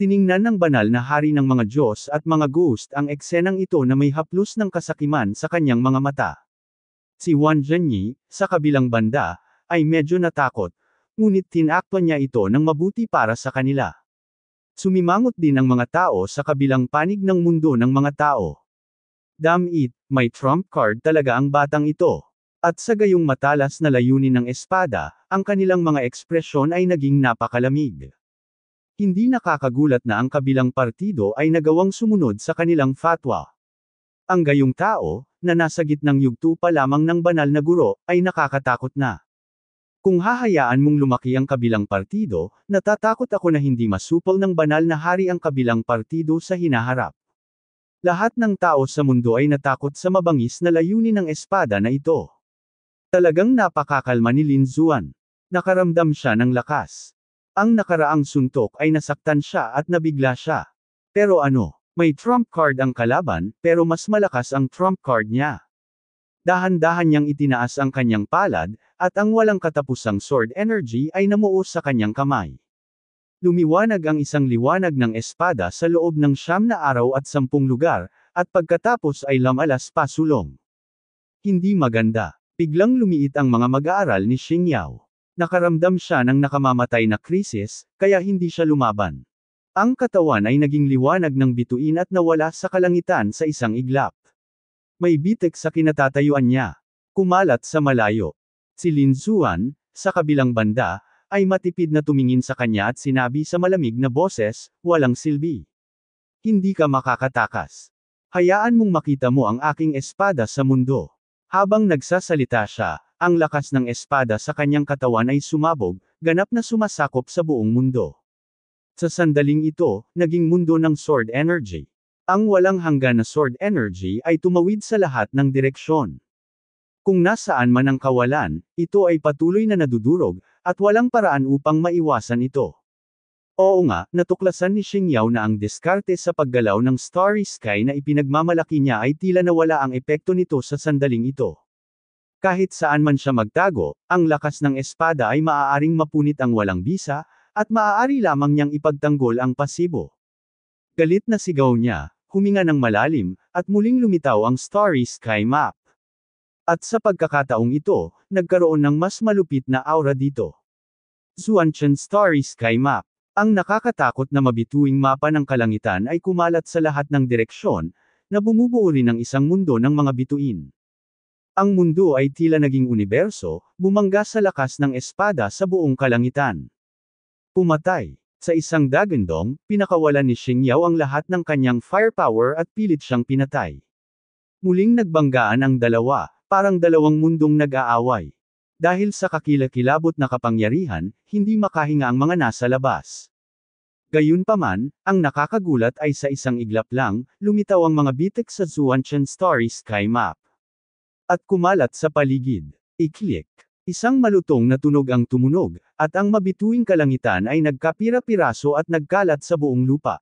Tiningnan ng banal na hari ng mga Diyos at mga ghost ang eksenang ito na may haplos ng kasakiman sa kanyang mga mata. Si Wan Zhenyi, sa kabilang banda, ay medyo natakot, ngunit tinakpan niya ito ng mabuti para sa kanila. Sumimangot din ang mga tao sa kabilang panig ng mundo ng mga tao. Damn it, may trump card talaga ang batang ito. At sa gayong matalas na layunin ng espada, ang kanilang mga ekspresyon ay naging napakalamig. Hindi nakakagulat na ang kabilang partido ay nagawang sumunod sa kanilang fatwa. Ang gayong tao, na nasa gitnang yugto pa lamang ng banal na guro, ay nakakatakot na. Kung hahayaan mong lumaki ang kabilang partido, natatakot ako na hindi masupol ng banal na hari ang kabilang partido sa hinaharap. Lahat ng tao sa mundo ay natakot sa mabangis na layunin ng espada na ito. Talagang napakakalma ni Lin Zuan. Nakaramdam siya ng lakas. Ang nakaraang suntok ay nasaktan siya at nabigla siya. Pero ano, may trump card ang kalaban, pero mas malakas ang trump card niya. Dahan-dahan niyang itinaas ang kanyang palad, at ang walang katapusang sword energy ay namuos sa kanyang kamay. Lumiwanag ang isang liwanag ng espada sa loob ng siyam na araw at sampung lugar, at pagkatapos ay lamalas pa sulong. Hindi maganda. Biglang lumiit ang mga mag-aaral ni Xing Yao. Nakaramdam siya ng nakamamatay na krisis, kaya hindi siya lumaban. Ang katawan ay naging liwanag ng bituin at nawala sa kalangitan sa isang iglap. May bitek sa kinatatayuan niya. Kumalat sa malayo. Si Lin Zuan, sa kabilang banda, ay matipid na tumingin sa kanya at sinabi sa malamig na boses, walang silbi. Hindi ka makakatakas. Hayaan mong makita mo ang aking espada sa mundo. Habang nagsasalita siya, ang lakas ng espada sa kanyang katawan ay sumabog, ganap na sumasakop sa buong mundo. Sa sandaling ito, naging mundo ng sword energy. Ang walang hanggan na sword energy ay tumawid sa lahat ng direksyon. Kung nasaan man ang kawalan, ito ay patuloy na nadudurog, at walang paraan upang maiwasan ito. Oo nga, natuklasan ni Xingyao na ang diskarte sa paggalaw ng starry sky na ipinagmamalaki niya ay tila nawala ang epekto nito sa sandaling ito. Kahit saan man siya magtago, ang lakas ng espada ay maaaring mapunit ang walang bisa, at maaari lamang niyang ipagtanggol ang pasibo. Galit na sigaw niya, huminga ng malalim, at muling lumitaw ang starry sky map. At sa pagkakataong ito, nagkaroon ng mas malupit na aura dito. Zuanchan Starry Sky Map ang nakakatakot na mabituing mapa ng kalangitan ay kumalat sa lahat ng direksyon, na bumubuo rin ng isang mundo ng mga bituin. Ang mundo ay tila naging universo, bumangga sa lakas ng espada sa buong kalangitan. Pumatay. Sa isang dagandong, pinakawalan ni Xing Yao ang lahat ng kanyang firepower at pilit siyang pinatay. Muling nagbanggaan ang dalawa, parang dalawang mundong nag-aaway. Dahil sa kakilakilabot na kapangyarihan, hindi makahinga ang mga nasa labas. Gayunpaman, ang nakakagulat ay sa isang iglap lang, lumitaw ang mga bitik sa Zuanshan Starry Sky Map. At kumalat sa paligid. I-click. Isang malutong na tunog ang tumunog, at ang mabituing kalangitan ay nagkapira-piraso at nagkalat sa buong lupa.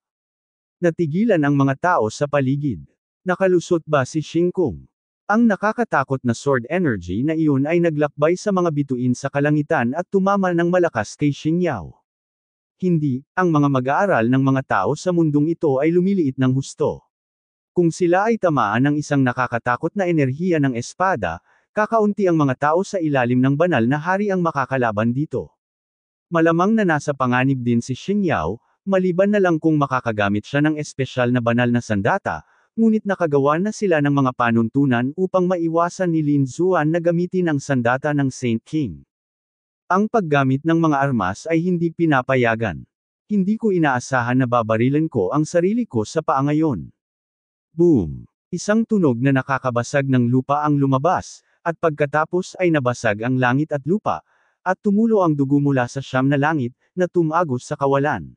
Natigilan ang mga tao sa paligid. Nakalusot ba si Shing Kung? Ang nakakatakot na sword energy na iyon ay naglakbay sa mga bituin sa kalangitan at tumama ng malakas kay Xingyao. Hindi, ang mga mag-aaral ng mga tao sa mundong ito ay lumiliit ng husto. Kung sila ay tamaan ng isang nakakatakot na enerhiya ng espada, kakaunti ang mga tao sa ilalim ng banal na hari ang makakalaban dito. Malamang na nasa panganib din si Xingyao, maliban na lang kung makakagamit siya ng espesyal na banal na sandata, ngunit nakagawa na sila ng mga panuntunan upang maiwasan ni Lin Zuan na gamitin ang sandata ng Saint King. Ang paggamit ng mga armas ay hindi pinapayagan. Hindi ko inaasahan na babarilan ko ang sarili ko sa paa ngayon. Boom! Isang tunog na nakakabasag ng lupa ang lumabas, at pagkatapos ay nabasag ang langit at lupa, at tumulo ang dugo mula sa siyam na langit, na tumagos sa kawalan.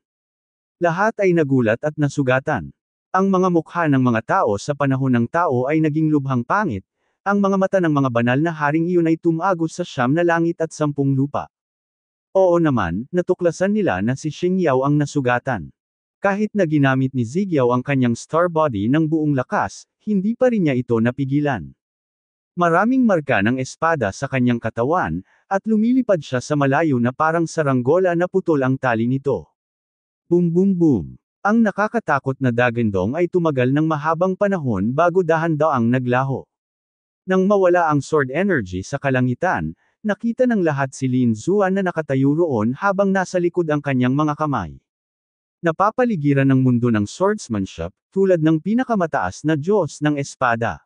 Lahat ay nagulat at nasugatan. Ang mga mukha ng mga tao sa panahon ng tao ay naging lubhang pangit, ang mga mata ng mga banal na haring iyon ay tumagos sa siyam na langit at sampung lupa. Oo naman, natuklasan nila na si Xing Yao ang nasugatan. Kahit na ginamit ni Zigyao ang kanyang star body ng buong lakas, hindi pa rin niya ito napigilan. Maraming marka ng espada sa kanyang katawan, at lumilipad siya sa malayo na parang saranggola na putol ang tali nito. Boom boom boom. Ang nakakatakot na dagandong ay tumagal ng mahabang panahon bago dahan ang naglaho. Nang mawala ang sword energy sa kalangitan, nakita ng lahat si Lin Zuan na nakatayo roon habang nasa likod ang kanyang mga kamay. Napapaligiran ng mundo ng swordsmanship, tulad ng pinakamataas na Diyos ng Espada.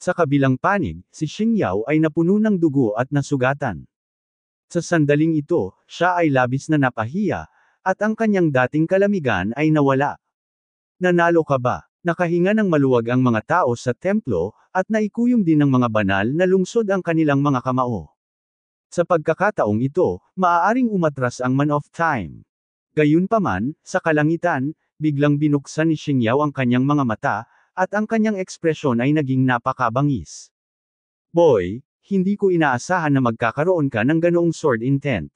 Sa kabilang panig, si Xing Yao ay napuno ng dugo at nasugatan. Sa sandaling ito, siya ay labis na napahiya, at ang kanyang dating kalamigan ay nawala. Nanalo ka ba? Nakahinga ng maluwag ang mga tao sa templo, at naikuyom din ng mga banal na lungsod ang kanilang mga kamao. Sa pagkakataong ito, maaaring umatras ang man of time. Gayunpaman, sa kalangitan, biglang binuksan ni Xingyao ang kanyang mga mata, at ang kanyang ekspresyon ay naging napakabangis. Boy, hindi ko inaasahan na magkakaroon ka ng ganoong sword intent.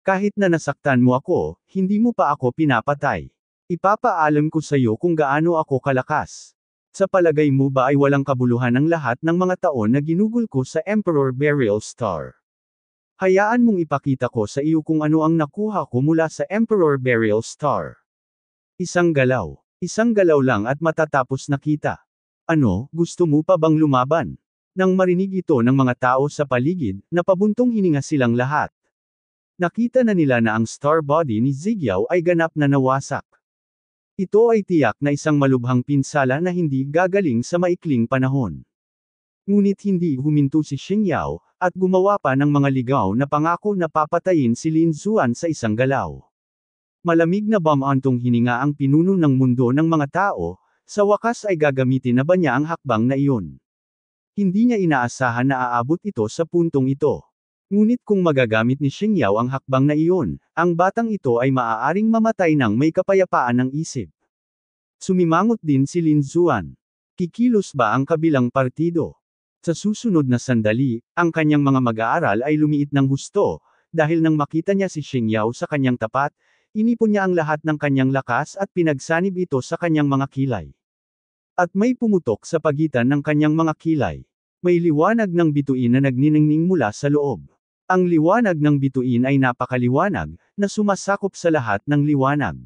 Kahit na nasaktan mo ako, hindi mo pa ako pinapatay. Ipapaalam ko sa iyo kung gaano ako kalakas. Sa palagay mo ba ay walang kabuluhan ang lahat ng mga taon na ginugol ko sa Emperor Burial Star? Hayaan mong ipakita ko sa iyo kung ano ang nakuha ko mula sa Emperor Burial Star. Isang galaw. Isang galaw lang at matatapos na kita. Ano, gusto mo pa bang lumaban? Nang marinig ito ng mga tao sa paligid, napabuntong hininga silang lahat. Nakita na nila na ang star body ni Zigyao ay ganap na nawasak. Ito ay tiyak na isang malubhang pinsala na hindi gagaling sa maikling panahon. Ngunit hindi huminto si Xing Yao, at gumawa pa ng mga ligaw na pangako na papatayin si Lin Zuan sa isang galaw. Malamig na bamantong hininga ang pinuno ng mundo ng mga tao, sa wakas ay gagamitin na ba niya ang hakbang na iyon. Hindi niya inaasahan na aabot ito sa puntong ito. Ngunit kung magagamit ni Xingyao ang hakbang na iyon, ang batang ito ay maaaring mamatay ng may kapayapaan ng isip. Sumimangot din si Lin Zuan. Kikilos ba ang kabilang partido? Sa susunod na sandali, ang kanyang mga mag-aaral ay lumiit ng husto, dahil nang makita niya si Xingyao sa kanyang tapat, inipon niya ang lahat ng kanyang lakas at pinagsanib ito sa kanyang mga kilay. At may pumutok sa pagitan ng kanyang mga kilay. May liwanag ng bituin na nagniningning mula sa loob. Ang liwanag ng bituin ay napakaliwanag, na sumasakop sa lahat ng liwanag.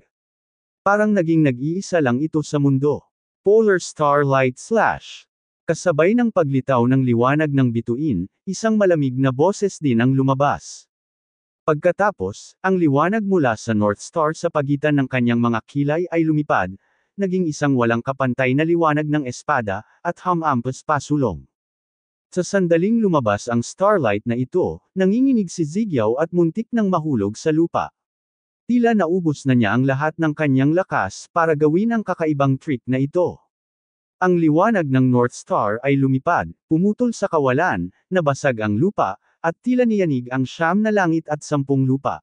Parang naging nag-iisa lang ito sa mundo. Polar Starlight Slash. Kasabay ng paglitaw ng liwanag ng bituin, isang malamig na boses din ang lumabas. Pagkatapos, ang liwanag mula sa North Star sa pagitan ng kanyang mga kilay ay lumipad, naging isang walang kapantay na liwanag ng espada, at hamampas pasulong. Sa sandaling lumabas ang starlight na ito, nanginginig si Zigyaw at muntik nang mahulog sa lupa. Tila naubos na niya ang lahat ng kanyang lakas para gawin ang kakaibang trick na ito. Ang liwanag ng North Star ay lumipad, pumutol sa kawalan, nabasag ang lupa, at tila niyanig ang siyam na langit at sampung lupa.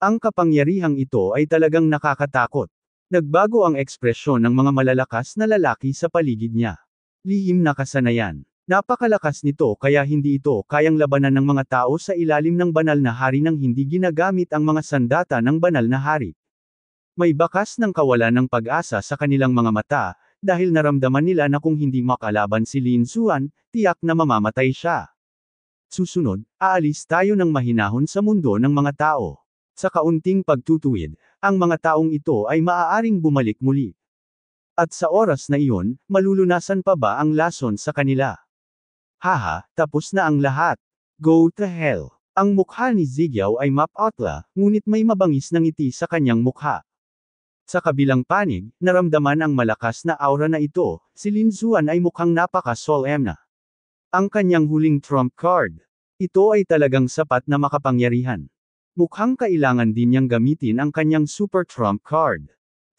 Ang kapangyarihang ito ay talagang nakakatakot. Nagbago ang ekspresyon ng mga malalakas na lalaki sa paligid niya. Lihim na kasanayan. Napakalakas nito kaya hindi ito kayang labanan ng mga tao sa ilalim ng banal na hari nang hindi ginagamit ang mga sandata ng banal na hari. May bakas ng kawalan ng pag-asa sa kanilang mga mata, dahil naramdaman nila na kung hindi makalaban si Lin Xuan, tiyak na mamamatay siya. Susunod, aalis tayo ng mahinahon sa mundo ng mga tao. Sa kaunting pagtutuwid, ang mga taong ito ay maaaring bumalik muli. At sa oras na iyon, malulunasan pa ba ang lason sa kanila? Haha, tapos na ang lahat. Go to hell. Ang mukha ni Zigyaw ay mapotla, ngunit may mabangis na ng ngiti sa kanyang mukha. Sa kabilang panig, naramdaman ang malakas na aura na ito, si Lin Zuan ay mukhang napaka-solemn na. Ang kanyang huling trump card. Ito ay talagang sapat na makapangyarihan. Mukhang kailangan din niyang gamitin ang kanyang super trump card.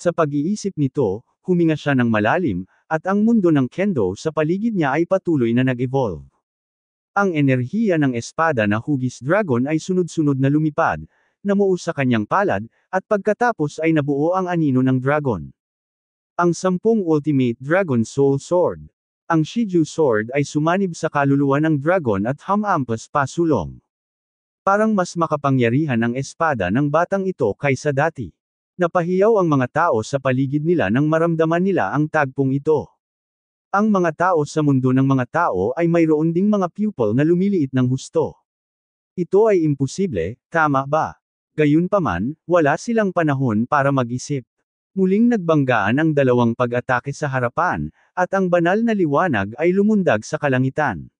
Sa pag-iisip nito, huminga siya ng malalim, at ang mundo ng kendo sa paligid niya ay patuloy na nag-evolve. Ang enerhiya ng espada na hugis dragon ay sunod-sunod na lumipad, namuo sa kanyang palad, at pagkatapos ay nabuo ang anino ng dragon. Ang sampung Ultimate Dragon Soul Sword. Ang Shiju Sword ay sumanib sa kaluluwa ng dragon at hamampas pasulong. Parang mas makapangyarihan ang espada ng batang ito kaysa dati. Napahiyaw ang mga tao sa paligid nila nang maramdaman nila ang tagpong ito. Ang mga tao sa mundo ng mga tao ay mayroon ding mga pupil na lumiliit ng husto. Ito ay imposible, tama ba? Gayunpaman, wala silang panahon para mag-isip. Muling nagbanggaan ang dalawang pag-atake sa harapan, at ang banal na liwanag ay lumundag sa kalangitan.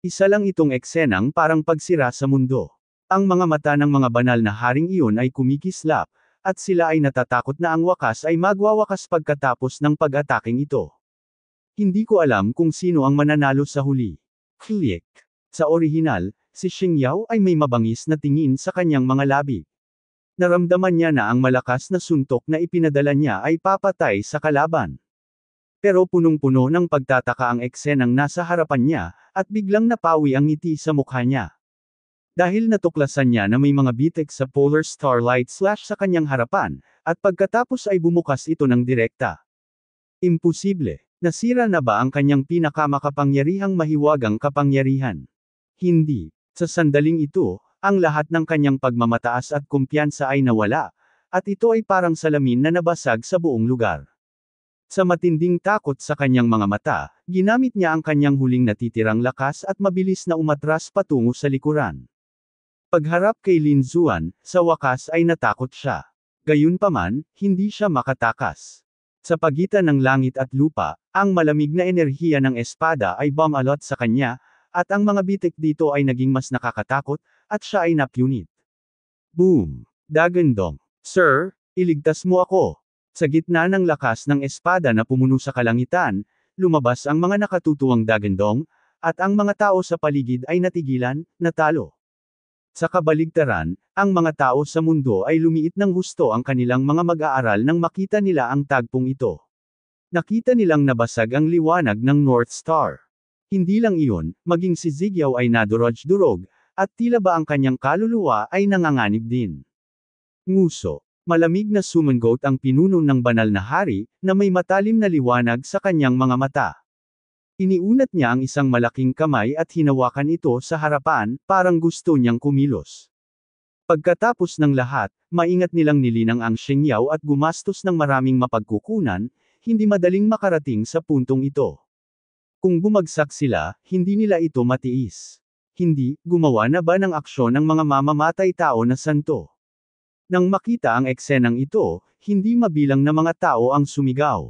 Isa lang itong eksenang parang pagsira sa mundo. Ang mga mata ng mga banal na haring iyon ay kumikislap, at sila ay natatakot na ang wakas ay magwawakas pagkatapos ng pag-ataking ito. Hindi ko alam kung sino ang mananalo sa huli. Click. Sa orihinal, si Xingyao ay may mabangis na tingin sa kanyang mga labi. Naramdaman niya na ang malakas na suntok na ipinadala niya ay papatay sa kalaban. Pero punong-puno ng pagtataka ang eksenang nasa harapan niya, at biglang napawi ang ngiti sa mukha niya. Dahil natuklasan niya na may mga bitek sa polar starlight slash sa kanyang harapan, at pagkatapos ay bumukas ito ng direkta. Imposible. Nasira na ba ang kanyang pinakamakapangyarihang mahiwagang kapangyarihan? Hindi. Sa sandaling ito, ang lahat ng kanyang pagmamataas at kumpiyansa ay nawala, at ito ay parang salamin na nabasag sa buong lugar. Sa matinding takot sa kanyang mga mata, ginamit niya ang kanyang huling natitirang lakas at mabilis na umatras patungo sa likuran. Pagharap kay Lin Zuan, sa wakas ay natakot siya. Gayunpaman, hindi siya makatakas. Sa pagitan ng langit at lupa, ang malamig na enerhiya ng espada ay bumalot sa kanya, at ang mga bitik dito ay naging mas nakakatakot, at siya ay napunit. Boom! Dagandong! Sir, iligtas mo ako! Sa gitna ng lakas ng espada na pumuno sa kalangitan, lumabas ang mga nakatutuwang dagandong, at ang mga tao sa paligid ay natigilan, natalo. Sa kabaligtaran, ang mga tao sa mundo ay lumiit ng husto ang kanilang mga mag-aaral nang makita nila ang tagpong ito. Nakita nilang nabasag ang liwanag ng North Star. Hindi lang iyon, maging si Zigyaw ay nadurog-durog, at tila ba ang kanyang kaluluwa ay nanganganib din. Nguso, malamig na sumanggot ang pinuno ng banal na hari, na may matalim na liwanag sa kanyang mga mata. Iniunat niya ang isang malaking kamay at hinawakan ito sa harapan, parang gusto niyang kumilos. Pagkatapos ng lahat, maingat nilang nilinang ang shengyao at gumastos ng maraming mapagkukunan, hindi madaling makarating sa puntong ito. Kung bumagsak sila, hindi nila ito matiis. Hindi, gumawa na ba ng aksyon ng mga mamamatay tao na santo? Nang makita ang eksenang ito, hindi mabilang na mga tao ang sumigaw.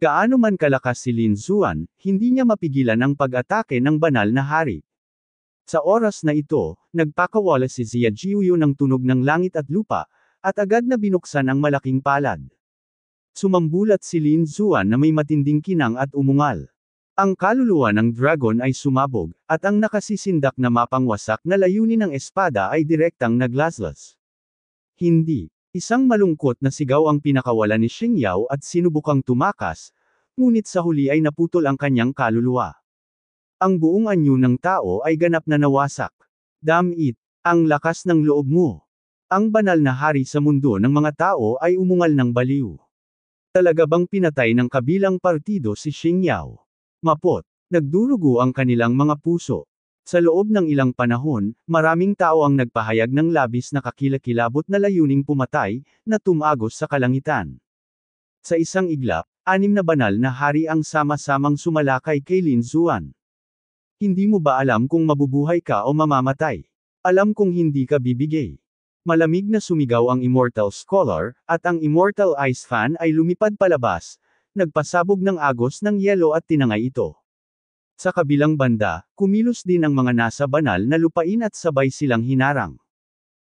Gaano man kalakas si Lin Zuan, hindi niya mapigilan ang pag-atake ng banal na hari. Sa oras na ito, nagpakawala si Zia Jiuyo ng tunog ng langit at lupa, at agad na binuksan ang malaking palad. Sumambulat si Lin Zuan na may matinding kinang at umungal. Ang kaluluwa ng dragon ay sumabog, at ang nakasisindak na mapangwasak na layunin ng espada ay direktang naglaslas. Hindi. Isang malungkot na sigaw ang pinakawalan ni Xing Yao at sinubukang tumakas, ngunit sa huli ay naputol ang kanyang kaluluwa. Ang buong anyo ng tao ay ganap na nawasak. Damn it! ang lakas ng loob mo. Ang banal na hari sa mundo ng mga tao ay umungal ng baliw. Talaga bang pinatay ng kabilang partido si Xing Yao? Mapot, nagdurugo ang kanilang mga puso. Sa loob ng ilang panahon, maraming tao ang nagpahayag ng labis na kakilakilabot na layuning pumatay, na tumagos sa kalangitan. Sa isang iglap, anim na banal na hari ang sama-samang sumalakay kay Lin Zuan. Hindi mo ba alam kung mabubuhay ka o mamamatay? Alam kong hindi ka bibigay. Malamig na sumigaw ang Immortal Scholar, at ang Immortal Ice Fan ay lumipad palabas, nagpasabog ng agos ng yelo at tinangay ito. Sa kabilang banda, kumilos din ang mga nasa banal na lupain at sabay silang hinarang.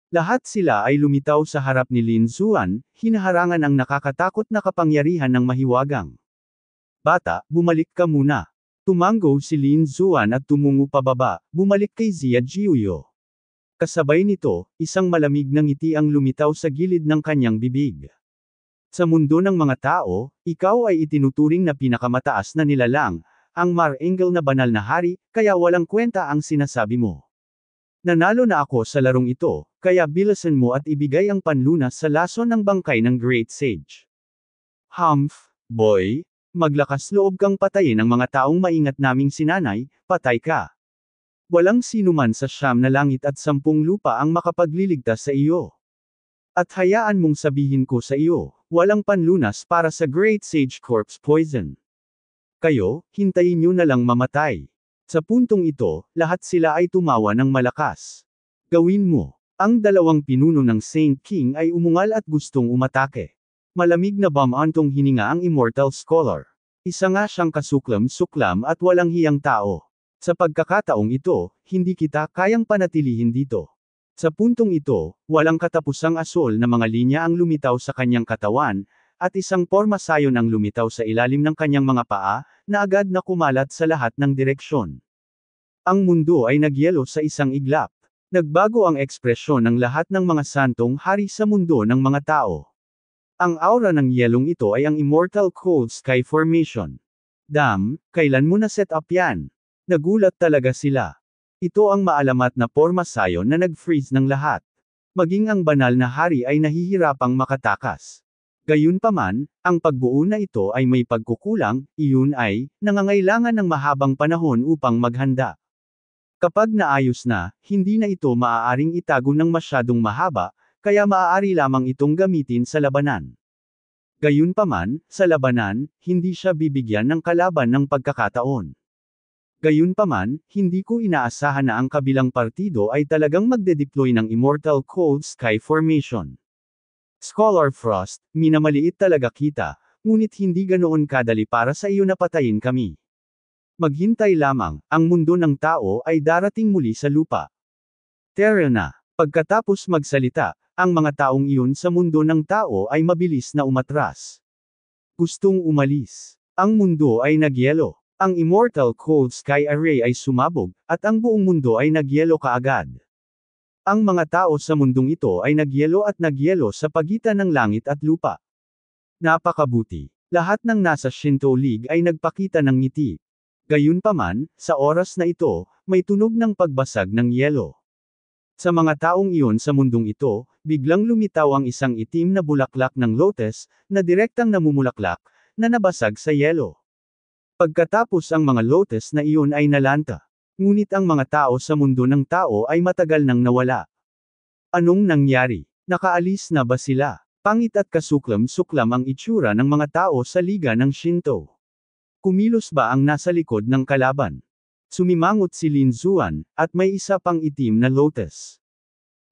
Lahat sila ay lumitaw sa harap ni Lin Zuan, hinaharangan ang nakakatakot na kapangyarihan ng mahiwagang. Bata, bumalik ka muna. Tumanggo si Lin Zuan at tumungo pababa, bumalik kay Zia Jiuyo. Kasabay nito, isang malamig na ngiti ang lumitaw sa gilid ng kanyang bibig. Sa mundo ng mga tao, ikaw ay itinuturing na pinakamataas na nilalang, ang Mar Engel na banal na hari, kaya walang kwenta ang sinasabi mo. Nanalo na ako sa larong ito, kaya bilasan mo at ibigay ang panlunas sa laso ng bangkay ng Great Sage. Humph, boy, maglakas loob kang patayin ang mga taong maingat naming sinanay, patay ka. Walang sino man sa siyam na langit at sampung lupa ang makapagliligtas sa iyo. At hayaan mong sabihin ko sa iyo, walang panlunas para sa Great Sage Corpse Poison. Kayo, hintayin nyo na lang mamatay. Sa puntong ito, lahat sila ay tumawa ng malakas. Gawin mo. Ang dalawang pinuno ng Saint King ay umungal at gustong umatake. Malamig na bamantong hininga ang Immortal Scholar. Isa nga siyang kasuklam-suklam at walang hiyang tao. Sa pagkakataong ito, hindi kita kayang panatilihin dito. Sa puntong ito, walang katapusang asol na mga linya ang lumitaw sa kanyang katawan, at isang porma sayo nang lumitaw sa ilalim ng kanyang mga paa, na agad na kumalat sa lahat ng direksyon. Ang mundo ay nagyelo sa isang iglap. Nagbago ang ekspresyon ng lahat ng mga santong hari sa mundo ng mga tao. Ang aura ng yelong ito ay ang Immortal Cold Sky Formation. Dam, kailan mo na set up yan? Nagulat talaga sila. Ito ang maalamat na porma sayo na nag-freeze ng lahat. Maging ang banal na hari ay nahihirapang makatakas. Gayunpaman, ang pagbuo na ito ay may pagkukulang, iyon ay, nangangailangan ng mahabang panahon upang maghanda. Kapag naayos na, hindi na ito maaaring itago ng masyadong mahaba, kaya maaari lamang itong gamitin sa labanan. Gayunpaman, sa labanan, hindi siya bibigyan ng kalaban ng pagkakataon. Gayunpaman, hindi ko inaasahan na ang kabilang partido ay talagang magdedeploy ng Immortal Cold Sky Formation. Scholar Frost, minamaliit talaga kita, ngunit hindi ganoon kadali para sa iyo na patayin kami. Maghintay lamang, ang mundo ng tao ay darating muli sa lupa. Terra na. Pagkatapos magsalita, ang mga taong iyon sa mundo ng tao ay mabilis na umatras. Gustong umalis. Ang mundo ay nagyelo. Ang Immortal Cold Sky Array ay sumabog, at ang buong mundo ay nagyelo kaagad. Ang mga tao sa mundong ito ay nagyelo at nagyelo sa pagitan ng langit at lupa. Napakabuti. Lahat ng nasa Shinto League ay nagpakita ng ngiti. Gayunpaman, sa oras na ito, may tunog ng pagbasag ng yelo. Sa mga taong iyon sa mundong ito, biglang lumitaw ang isang itim na bulaklak ng lotus, na direktang namumulaklak, na nabasag sa yelo. Pagkatapos ang mga lotus na iyon ay nalanta. Ngunit ang mga tao sa mundo ng tao ay matagal nang nawala. Anong nangyari? Nakaalis na ba sila? Pangit at kasuklam-suklam ang itsura ng mga tao sa liga ng Shinto. Kumilos ba ang nasa likod ng kalaban? Sumimangot si Lin Zuan, at may isa pang itim na lotus.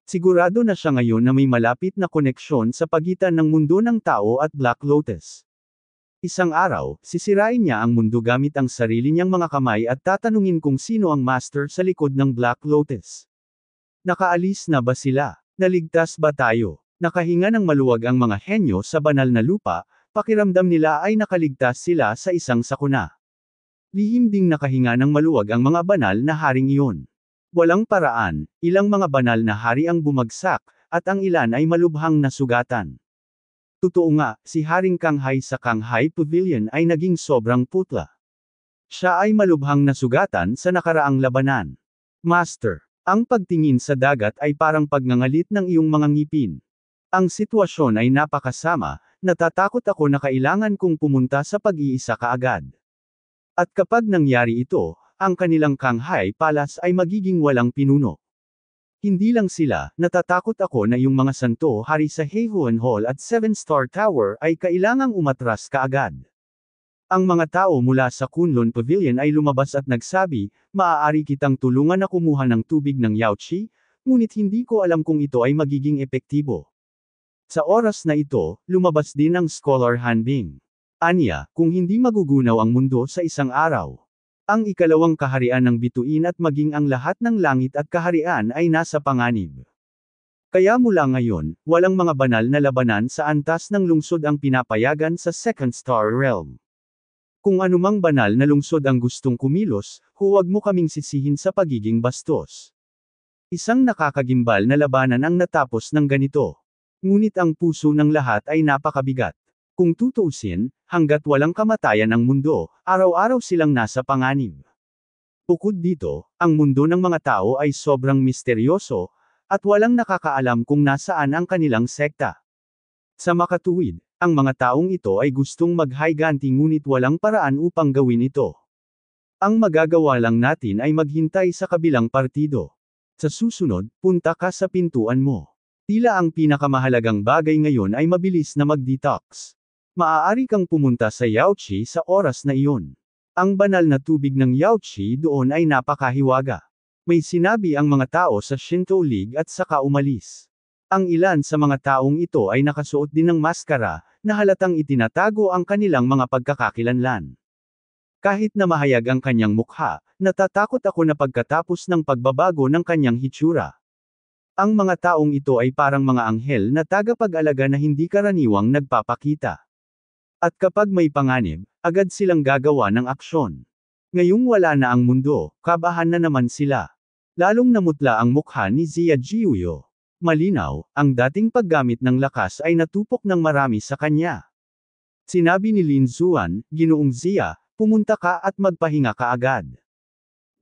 Sigurado na siya ngayon na may malapit na koneksyon sa pagitan ng mundo ng tao at Black Lotus. Isang araw, sisirain niya ang mundo gamit ang sarili niyang mga kamay at tatanungin kung sino ang master sa likod ng Black Lotus. Nakaalis na ba sila? Naligtas ba tayo? Nakahinga ng maluwag ang mga henyo sa banal na lupa, pakiramdam nila ay nakaligtas sila sa isang sakuna. Lihim ding nakahinga ng maluwag ang mga banal na haring iyon. Walang paraan, ilang mga banal na hari ang bumagsak, at ang ilan ay malubhang nasugatan. Totoo nga, si Haring Kanghai sa Kanghai Pavilion ay naging sobrang putla. Siya ay malubhang nasugatan sa nakaraang labanan. Master, ang pagtingin sa dagat ay parang pagngangalit ng iyong mga ngipin. Ang sitwasyon ay napakasama, natatakot ako na kailangan kong pumunta sa pag-iisa kaagad. At kapag nangyari ito, ang kanilang Kanghai Palace ay magiging walang pinuno. Hindi lang sila, natatakot ako na yung mga santo hari sa Heihuan Hall at Seven Star Tower ay kailangang umatras kaagad. Ang mga tao mula sa Kunlun Pavilion ay lumabas at nagsabi, maaari kitang tulungan na kumuha ng tubig ng Yaochi, ngunit hindi ko alam kung ito ay magiging epektibo. Sa oras na ito, lumabas din ang Scholar Hanbing. Anya, kung hindi magugunaw ang mundo sa isang araw. Ang ikalawang kaharian ng bituin at maging ang lahat ng langit at kaharian ay nasa panganib. Kaya mula ngayon, walang mga banal na labanan sa antas ng lungsod ang pinapayagan sa Second Star Realm. Kung anumang banal na lungsod ang gustong kumilos, huwag mo kaming sisihin sa pagiging bastos. Isang nakakagimbal na labanan ang natapos ng ganito. Ngunit ang puso ng lahat ay napakabigat. Kung tutuusin, hanggat walang kamatayan ng mundo, araw-araw silang nasa panganib. Bukod dito, ang mundo ng mga tao ay sobrang misteryoso, at walang nakakaalam kung nasaan ang kanilang sekta. Sa makatuwid, ang mga taong ito ay gustong maghayganti ngunit walang paraan upang gawin ito. Ang magagawa lang natin ay maghintay sa kabilang partido. Sa susunod, punta ka sa pintuan mo. Tila ang pinakamahalagang bagay ngayon ay mabilis na mag-detox. Maaari kang pumunta sa Yaochi sa oras na iyon. Ang banal na tubig ng Yaochi doon ay napakahiwaga. May sinabi ang mga tao sa Shinto League at saka umalis. Ang ilan sa mga taong ito ay nakasuot din ng maskara, na halatang itinatago ang kanilang mga pagkakakilanlan. Kahit na mahayag ang kanyang mukha, natatakot ako na pagkatapos ng pagbabago ng kanyang hitsura. Ang mga taong ito ay parang mga anghel na tagapag-alaga na hindi karaniwang nagpapakita. At kapag may panganib, agad silang gagawa ng aksyon. Ngayong wala na ang mundo, kabahan na naman sila. Lalong namutla ang mukha ni Zia Jiuyo. Malinaw, ang dating paggamit ng lakas ay natupok ng marami sa kanya. Sinabi ni Lin Zuan, Ginoong Zia, pumunta ka at magpahinga ka agad.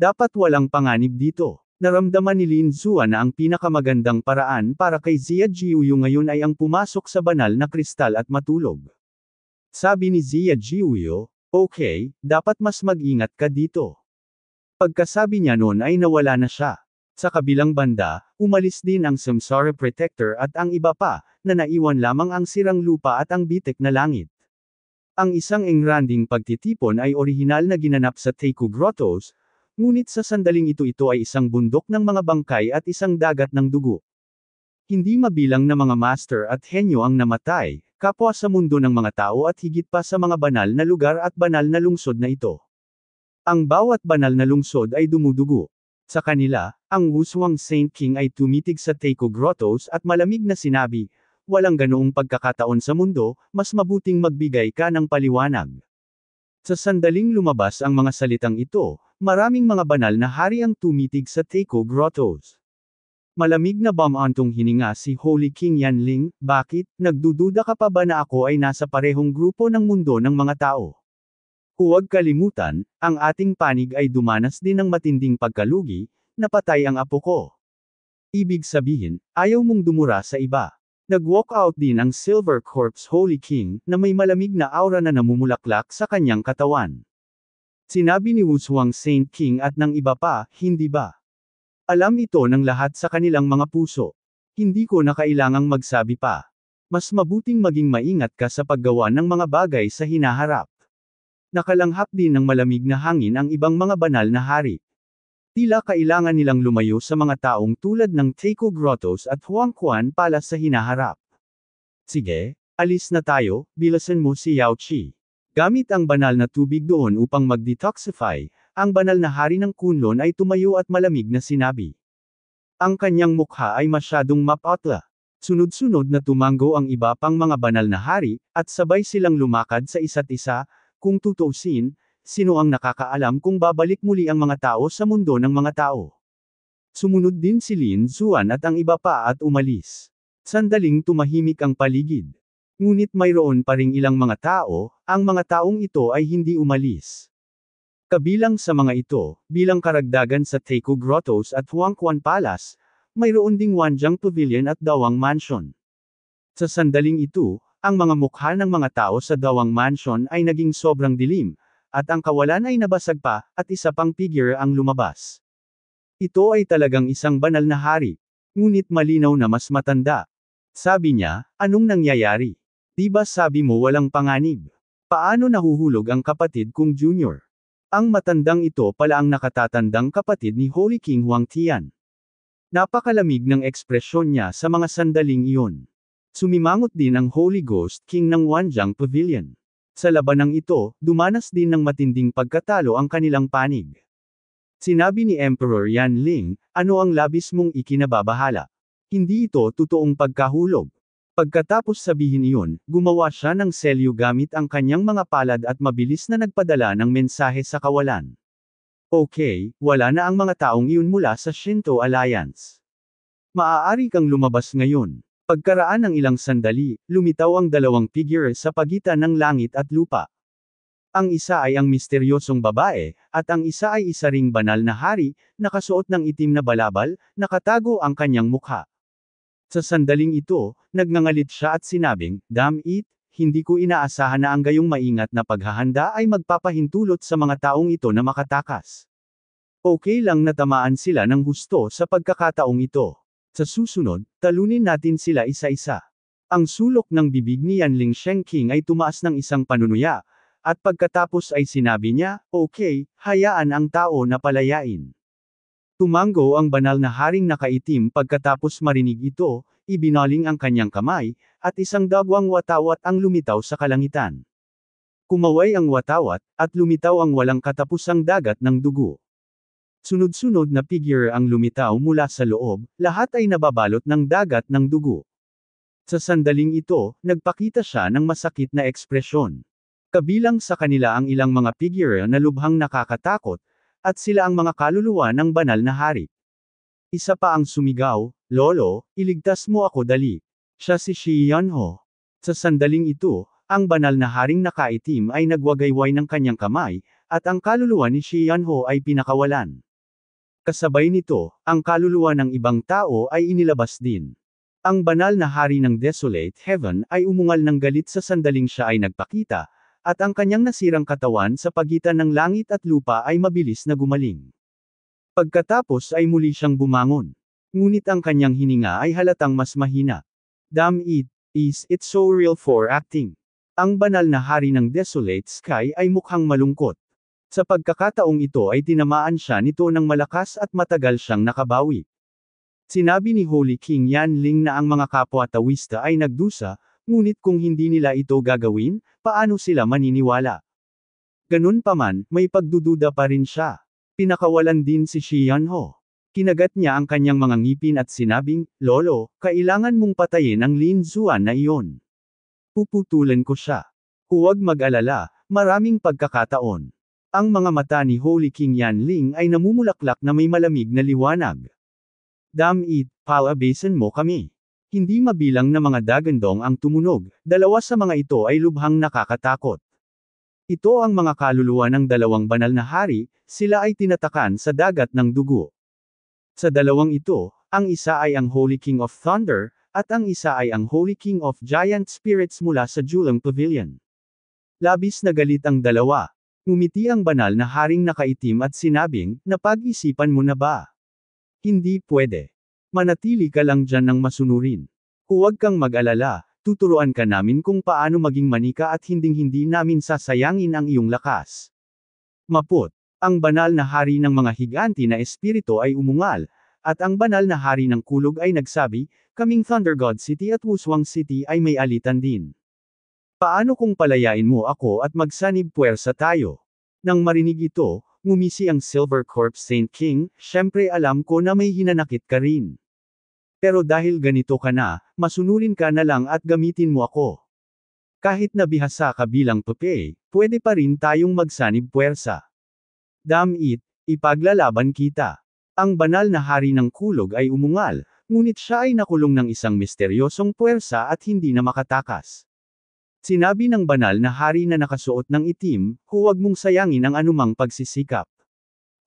Dapat walang panganib dito. Naramdaman ni Lin Zuan na ang pinakamagandang paraan para kay Zia Jiuyu ngayon ay ang pumasok sa banal na kristal at matulog. Sabi ni Zia Jiuyo, okay, dapat mas mag-ingat ka dito. Pagkasabi niya noon ay nawala na siya. Sa kabilang banda, umalis din ang Samsara Protector at ang iba pa, na naiwan lamang ang sirang lupa at ang bitik na langit. Ang isang engranding pagtitipon ay orihinal na ginanap sa Teiku Grottos, ngunit sa sandaling ito ito ay isang bundok ng mga bangkay at isang dagat ng dugo. Hindi mabilang na mga master at henyo ang namatay, kapwa sa mundo ng mga tao at higit pa sa mga banal na lugar at banal na lungsod na ito. Ang bawat banal na lungsod ay dumudugo. Sa kanila, ang Wuswang Saint King ay tumitig sa Teiko Grottos at malamig na sinabi, walang ganoong pagkakataon sa mundo, mas mabuting magbigay ka ng paliwanag. Sa sandaling lumabas ang mga salitang ito, maraming mga banal na hari ang tumitig sa Teiko Grottos. Malamig na bamantong hininga si Holy King Yanling, bakit, nagdududa ka pa ba na ako ay nasa parehong grupo ng mundo ng mga tao? Huwag kalimutan, ang ating panig ay dumanas din ng matinding pagkalugi, napatay ang apo ko. Ibig sabihin, ayaw mong dumura sa iba. Nag-walk out din ang Silver Corpse Holy King na may malamig na aura na namumulaklak sa kanyang katawan. Sinabi ni Wushuang Saint King at ng iba pa, hindi ba? Alam ito ng lahat sa kanilang mga puso. Hindi ko na kailangang magsabi pa. Mas mabuting maging maingat ka sa paggawa ng mga bagay sa hinaharap. Nakalanghap din ng malamig na hangin ang ibang mga banal na hari. Tila kailangan nilang lumayo sa mga taong tulad ng Teiko Grotos at Huang Quan pala sa hinaharap. Sige, alis na tayo, bilasan mo si Yao Chi. Gamit ang banal na tubig doon upang mag-detoxify, ang banal na hari ng Kunlon ay tumayo at malamig na sinabi. Ang kanyang mukha ay masyadong mapatla. Sunod-sunod na tumango ang iba pang mga banal na hari, at sabay silang lumakad sa isa't isa, kung tutuusin, sino ang nakakaalam kung babalik muli ang mga tao sa mundo ng mga tao. Sumunod din si Lin Zuan at ang iba pa at umalis. Sandaling tumahimik ang paligid. Ngunit mayroon pa ring ilang mga tao, ang mga taong ito ay hindi umalis. Kabilang sa mga ito, bilang karagdagan sa Taiko Grottoes at Huangquan Palace, mayroon ding Wanjiang Pavilion at Dawang Mansion. Sa sandaling ito, ang mga mukha ng mga tao sa Dawang Mansion ay naging sobrang dilim, at ang kawalan ay nabasag pa, at isa pang figure ang lumabas. Ito ay talagang isang banal na hari, ngunit malinaw na mas matanda. Sabi niya, anong nangyayari? Diba sabi mo walang panganib? Paano nahuhulog ang kapatid kong junior? Ang matandang ito pala ang nakatatandang kapatid ni Holy King Huang Tian. Napakalamig ng ekspresyon niya sa mga sandaling iyon. Sumimangot din ang Holy Ghost King ng Wanjiang Pavilion. Sa labanang ito, dumanas din ng matinding pagkatalo ang kanilang panig. Sinabi ni Emperor Yan Ling, ano ang labis mong ikinababahala? Hindi ito totoong pagkahulog. Pagkatapos sabihin iyon, gumawa siya ng selyo gamit ang kanyang mga palad at mabilis na nagpadala ng mensahe sa kawalan. Okay, wala na ang mga taong iyon mula sa Shinto Alliance. Maaari kang lumabas ngayon. Pagkaraan ng ilang sandali, lumitaw ang dalawang figure sa pagitan ng langit at lupa. Ang isa ay ang misteryosong babae, at ang isa ay isa ring banal na hari, nakasuot ng itim na balabal, nakatago ang kanyang mukha. Sa sandaling ito, nagngangalit siya at sinabing, Damn it, hindi ko inaasahan na ang gayong maingat na paghahanda ay magpapahintulot sa mga taong ito na makatakas. Okay lang na tamaan sila ng gusto sa pagkakataong ito. Sa susunod, talunin natin sila isa-isa. Ang sulok ng bibig ni Yanling Shengking ay tumaas ng isang panunuya, at pagkatapos ay sinabi niya, okay, hayaan ang tao na palayain. Tumango ang banal na haring nakaitim pagkatapos marinig ito, ibinaling ang kanyang kamay, at isang dagwang watawat ang lumitaw sa kalangitan. Kumaway ang watawat, at lumitaw ang walang katapusang dagat ng dugo. Sunod-sunod na figure ang lumitaw mula sa loob, lahat ay nababalot ng dagat ng dugo. Sa sandaling ito, nagpakita siya ng masakit na ekspresyon. Kabilang sa kanila ang ilang mga figure na lubhang nakakatakot, at sila ang mga kaluluwa ng banal na hari. Isa pa ang sumigaw, Lolo, iligtas mo ako dali. Siya si Shi Yanho. Sa sandaling ito, ang banal na haring nakaitim ay nagwagayway ng kanyang kamay, at ang kaluluwa ni Shi Yanho ay pinakawalan. Kasabay nito, ang kaluluwa ng ibang tao ay inilabas din. Ang banal na hari ng desolate heaven ay umungal ng galit sa sandaling siya ay nagpakita, at ang kanyang nasirang katawan sa pagitan ng langit at lupa ay mabilis na gumaling. Pagkatapos ay muli siyang bumangon. Ngunit ang kanyang hininga ay halatang mas mahina. Damn it, is it so real for acting? Ang banal na hari ng Desolate Sky ay mukhang malungkot. Sa pagkakataong ito ay tinamaan siya nito ng malakas at matagal siyang nakabawi. Sinabi ni Holy King Yan Ling na ang mga kapwa-tawista ay nagdusa, Ngunit kung hindi nila ito gagawin, paano sila maniniwala? Ganun paman, may pagdududa pa rin siya. Pinakawalan din si Xianho. Kinagat niya ang kanyang mga ngipin at sinabing, Lolo, kailangan mong patayin ang Lin Zuan na iyon. Puputulan ko siya. Huwag mag-alala, maraming pagkakataon. Ang mga mata ni Holy King Yanling ay namumulaklak na may malamig na liwanag. Damn it, palabasin mo kami. Hindi mabilang na mga dagandong ang tumunog, dalawa sa mga ito ay lubhang nakakatakot. Ito ang mga kaluluwa ng dalawang banal na hari, sila ay tinatakan sa dagat ng dugo. Sa dalawang ito, ang isa ay ang Holy King of Thunder, at ang isa ay ang Holy King of Giant Spirits mula sa Julong Pavilion. Labis na galit ang dalawa. Umiti ang banal na haring nakaitim at sinabing, napag-isipan mo na ba? Hindi pwede. Manatili ka lang dyan ng masunurin. Huwag kang mag-alala, tuturuan ka namin kung paano maging manika at hinding-hindi namin sasayangin ang iyong lakas. Maput, ang banal na hari ng mga higanti na espiritu ay umungal, at ang banal na hari ng kulog ay nagsabi, kaming Thunder God City at Wuswang City ay may alitan din. Paano kung palayain mo ako at magsanib puwersa tayo? Nang marinig ito, ngumisi ang Silver Corp Saint King, syempre alam ko na may hinanakit ka rin pero dahil ganito ka na, masunurin ka na lang at gamitin mo ako. Kahit na bihasa ka bilang pepe, pwede pa rin tayong magsanib puwersa. Damn it, ipaglalaban kita. Ang banal na hari ng kulog ay umungal, ngunit siya ay nakulong ng isang misteryosong puwersa at hindi na makatakas. Sinabi ng banal na hari na nakasuot ng itim, huwag mong sayangin ang anumang pagsisikap.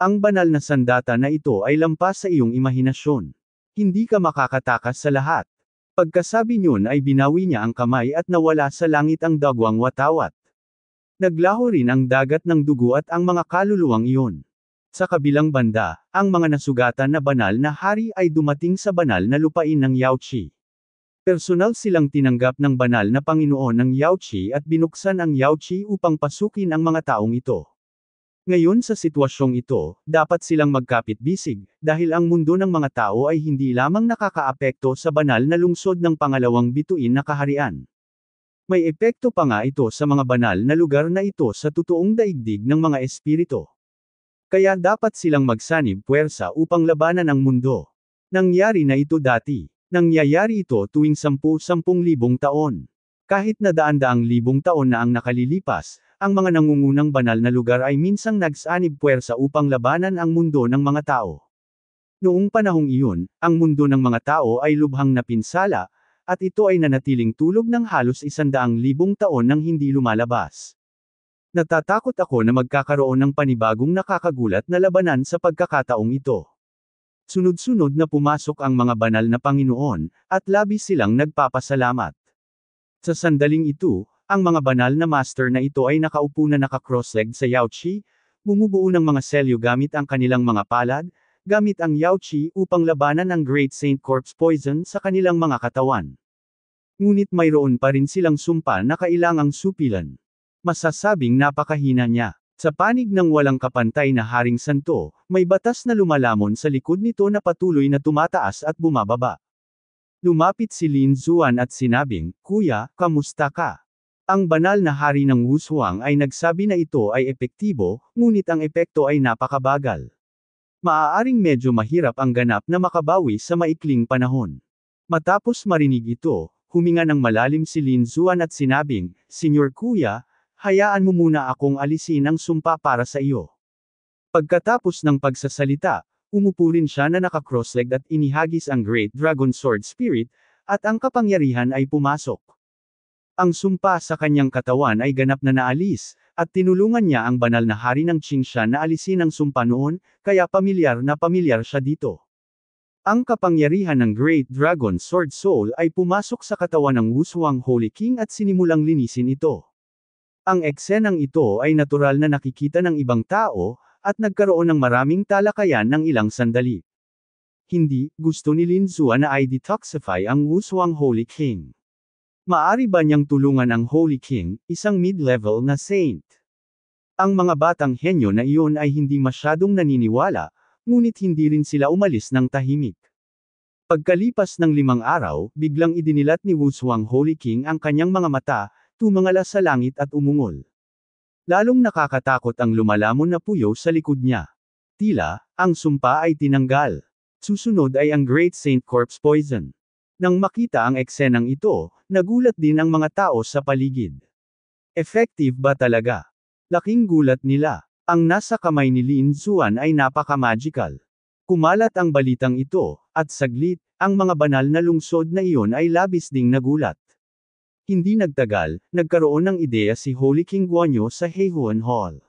Ang banal na sandata na ito ay lampas sa iyong imahinasyon. Hindi ka makakatakas sa lahat. Pagkasabi niyon ay binawi niya ang kamay at nawala sa langit ang dagwang watawat. Naglaho rin ang dagat ng dugo at ang mga kaluluwang iyon. Sa kabilang banda, ang mga nasugatan na banal na hari ay dumating sa banal na lupain ng Yaochi. Personal silang tinanggap ng banal na Panginoon ng Yaochi at binuksan ang Yaochi upang pasukin ang mga taong ito. Ngayon sa sitwasyong ito, dapat silang magkapit-bisig, dahil ang mundo ng mga tao ay hindi lamang nakakaapekto sa banal na lungsod ng pangalawang bituin na kaharian. May epekto pa nga ito sa mga banal na lugar na ito sa totoong daigdig ng mga espirito. Kaya dapat silang magsanib puwersa upang labanan ang mundo. Nangyari na ito dati. Nangyayari ito tuwing sampu-sampung libong taon. Kahit na daan-daang libong taon na ang nakalilipas, ang mga nangungunang banal na lugar ay minsang nagsanib puwersa upang labanan ang mundo ng mga tao. Noong panahong iyon, ang mundo ng mga tao ay lubhang napinsala, at ito ay nanatiling tulog ng halos isandaang libong taon nang hindi lumalabas. Natatakot ako na magkakaroon ng panibagong nakakagulat na labanan sa pagkakataong ito. Sunod-sunod na pumasok ang mga banal na Panginoon, at labis silang nagpapasalamat. Sa sandaling ito, ang mga banal na master na ito ay nakaupo na naka-crossleg sa yaochi, bumubuo ng mga selyo gamit ang kanilang mga palad, gamit ang yaochi upang labanan ang Great Saint Corpse Poison sa kanilang mga katawan. Ngunit mayroon pa rin silang sumpa na kailangang supilan. Masasabing napakahina niya. Sa panig ng walang kapantay na Haring Santo, may batas na lumalamon sa likod nito na patuloy na tumataas at bumababa. Lumapit si Lin Zuan at sinabing, Kuya, kamusta ka? Ang banal na hari ng Wushuang ay nagsabi na ito ay epektibo, ngunit ang epekto ay napakabagal. Maaaring medyo mahirap ang ganap na makabawi sa maikling panahon. Matapos marinig ito, huminga ng malalim si Lin Zuan at sinabing, Senyor Kuya, hayaan mo muna akong alisin ang sumpa para sa iyo. Pagkatapos ng pagsasalita, umupo rin siya na nakakrosslegged at inihagis ang Great Dragon Sword Spirit, at ang kapangyarihan ay pumasok. Ang sumpa sa kanyang katawan ay ganap na naalis, at tinulungan niya ang banal na hari ng Qingsha na alisin ang sumpa noon, kaya pamilyar na pamilyar siya dito. Ang kapangyarihan ng Great Dragon Sword Soul ay pumasok sa katawan ng Wushuang Holy King at sinimulang linisin ito. Ang eksenang ito ay natural na nakikita ng ibang tao, at nagkaroon ng maraming talakayan ng ilang sandali. Hindi, gusto ni Lin Zua na i-detoxify ang Wushuang Holy King. Maari ba niyang tulungan ang Holy King, isang mid-level na saint? Ang mga batang henyo na iyon ay hindi masyadong naniniwala, ngunit hindi rin sila umalis ng tahimik. Pagkalipas ng limang araw, biglang idinilat ni Wushu ang Holy King ang kanyang mga mata, tumangala sa langit at umungol. Lalong nakakatakot ang lumalamon na puyo sa likod niya. Tila, ang sumpa ay tinanggal. Susunod ay ang Great Saint Corpse Poison. Nang makita ang eksenang ito, nagulat din ang mga tao sa paligid. Effective ba talaga? Laking gulat nila. Ang nasa kamay ni Lin Zuan ay napaka-magical. Kumalat ang balitang ito, at saglit, ang mga banal na lungsod na iyon ay labis ding nagulat. Hindi nagtagal, nagkaroon ng ideya si Holy King Guanyo sa Heihuan Hall.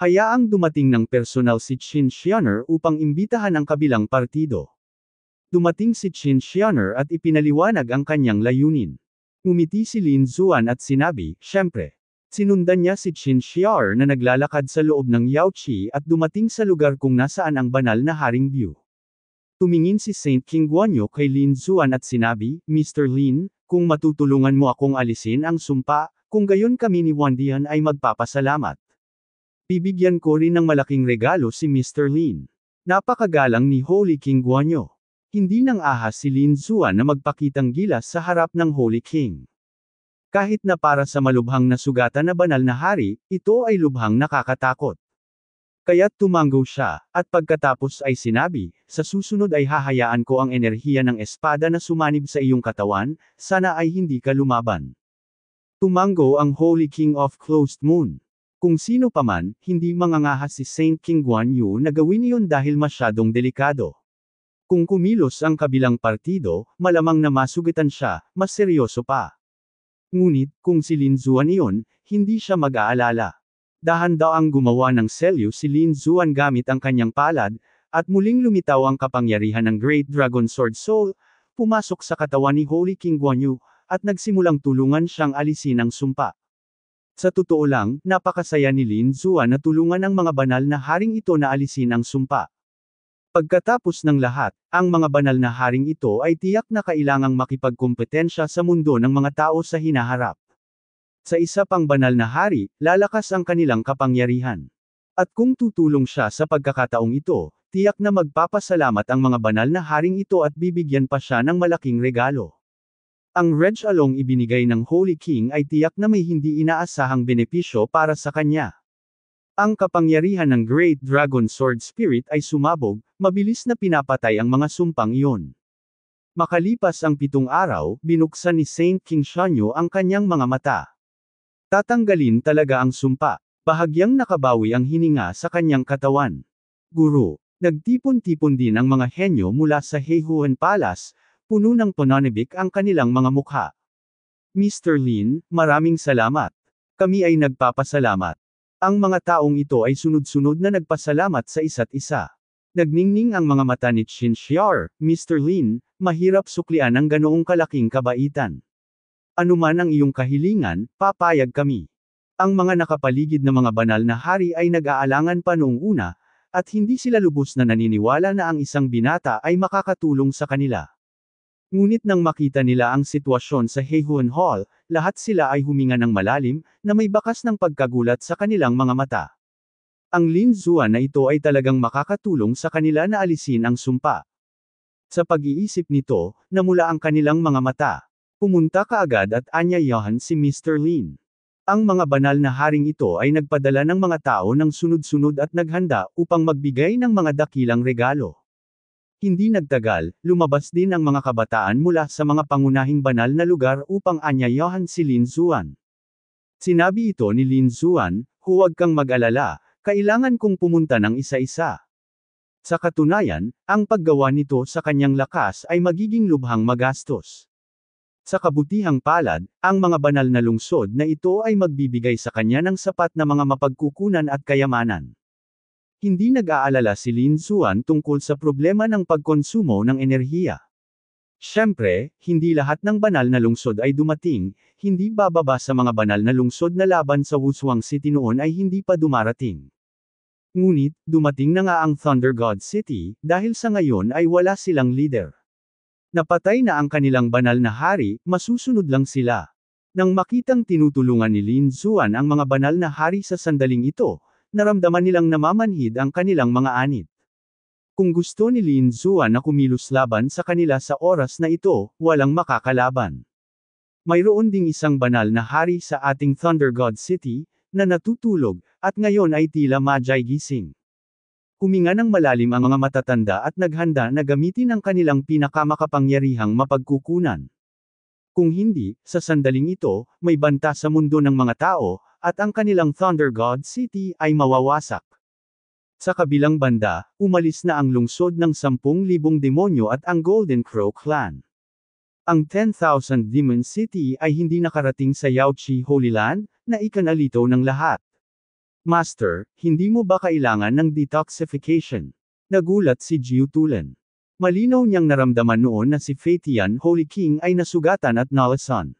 Hayaang dumating ng personal si Qin Xianer upang imbitahan ang kabilang partido. Dumating si Qin Xianer at ipinaliwanag ang kanyang layunin. Umiti si Lin Zuan at sinabi, Siyempre. Sinundan niya si Qin Xiaor na naglalakad sa loob ng Yaoqi at dumating sa lugar kung nasaan ang banal na Haring Biu. Tumingin si Saint King Guanyo kay Lin Zuan at sinabi, Mr. Lin, kung matutulungan mo akong alisin ang sumpa, kung gayon kami ni Wandian ay magpapasalamat. Bibigyan ko rin ng malaking regalo si Mr. Lin. Napakagalang ni Holy King Guanyo. Hindi nang ahas si Lin Zuan na magpakitang gilas sa harap ng Holy King. Kahit na para sa malubhang na sugatan na banal na hari, ito ay lubhang nakakatakot. Kaya tumanggo siya, at pagkatapos ay sinabi, sa susunod ay hahayaan ko ang enerhiya ng espada na sumanib sa iyong katawan, sana ay hindi ka lumaban. Tumango ang Holy King of Closed Moon. Kung sino paman, hindi mangangahas si Saint King Guan Yu na gawin iyon dahil masyadong delikado. Kung kumilos ang kabilang partido, malamang na masugitan siya, mas seryoso pa. Ngunit, kung si Lin Zuan iyon, hindi siya mag-aalala. Dahan daw ang gumawa ng selyo si Lin Zuan gamit ang kanyang palad, at muling lumitaw ang kapangyarihan ng Great Dragon Sword Soul, pumasok sa katawan ni Holy King Guan Yu, at nagsimulang tulungan siyang alisin ang sumpa. Sa totoo lang, napakasaya ni Lin Zuan na tulungan ang mga banal na haring ito na alisin ang sumpa. Pagkatapos ng lahat, ang mga banal na haring ito ay tiyak na kailangang makipagkompetensya sa mundo ng mga tao sa hinaharap. Sa isa pang banal na hari, lalakas ang kanilang kapangyarihan. At kung tutulong siya sa pagkakataong ito, tiyak na magpapasalamat ang mga banal na haring ito at bibigyan pa siya ng malaking regalo. Ang Reg Along ibinigay ng Holy King ay tiyak na may hindi inaasahang benepisyo para sa kanya. Ang kapangyarihan ng Great Dragon Sword Spirit ay sumabog, mabilis na pinapatay ang mga sumpang iyon. Makalipas ang pitong araw, binuksan ni Saint King Shanyo ang kanyang mga mata. Tatanggalin talaga ang sumpa. Bahagyang nakabawi ang hininga sa kanyang katawan. Guru, nagtipon-tipon din ang mga henyo mula sa Heihuan Palace, puno ng pononibik ang kanilang mga mukha. Mr. Lin, maraming salamat. Kami ay nagpapasalamat. Ang mga taong ito ay sunod-sunod na nagpasalamat sa isa't isa. Nagningning ang mga mata ni Chin Xiar, Mr. Lin, mahirap suklian ang ganoong kalaking kabaitan. Anuman ang iyong kahilingan, papayag kami. Ang mga nakapaligid na mga banal na hari ay nag-aalangan pa noong una, at hindi sila lubos na naniniwala na ang isang binata ay makakatulong sa kanila. Ngunit nang makita nila ang sitwasyon sa Heihun Hall, lahat sila ay huminga ng malalim, na may bakas ng pagkagulat sa kanilang mga mata. Ang Lin Zuan na ito ay talagang makakatulong sa kanila na alisin ang sumpa. Sa pag-iisip nito, namula ang kanilang mga mata. Pumunta kaagad at anyayahan si Mr. Lin. Ang mga banal na haring ito ay nagpadala ng mga tao ng sunod-sunod at naghanda upang magbigay ng mga dakilang regalo. Hindi nagtagal, lumabas din ang mga kabataan mula sa mga pangunahing banal na lugar upang anyayahan si Lin Zuan. Sinabi ito ni Lin Zuan, huwag kang mag-alala, kailangan kong pumunta ng isa-isa. Sa katunayan, ang paggawa nito sa kanyang lakas ay magiging lubhang magastos. Sa kabutihang palad, ang mga banal na lungsod na ito ay magbibigay sa kanya ng sapat na mga mapagkukunan at kayamanan. Hindi nag-aalala si Lin Xuan tungkol sa problema ng pagkonsumo ng enerhiya. Siyempre, hindi lahat ng banal na lungsod ay dumating, hindi bababa sa mga banal na lungsod na laban sa Wuswang City noon ay hindi pa dumarating. Ngunit, dumating na nga ang Thunder God City, dahil sa ngayon ay wala silang leader. Napatay na ang kanilang banal na hari, masusunod lang sila. Nang makitang tinutulungan ni Lin Zuan ang mga banal na hari sa sandaling ito, naramdaman nilang namamanhid ang kanilang mga anit. Kung gusto ni Lin Zua na kumilos laban sa kanila sa oras na ito, walang makakalaban. Mayroon ding isang banal na hari sa ating Thunder God City, na natutulog, at ngayon ay tila majay gising. Huminga ng malalim ang mga matatanda at naghanda na gamitin ang kanilang pinakamakapangyarihang mapagkukunan. Kung hindi, sa sandaling ito, may banta sa mundo ng mga tao, at ang kanilang Thunder God City ay mawawasak. Sa kabilang banda, umalis na ang lungsod ng 10,000 demonyo at ang Golden Crow Clan. Ang 10,000 Demon City ay hindi nakarating sa Yaochi Holy Land, na ikanalito ng lahat. Master, hindi mo ba kailangan ng detoxification? Nagulat si Jiu Tulan. Malinaw niyang naramdaman noon na si Fatian Holy King ay nasugatan at nalasan.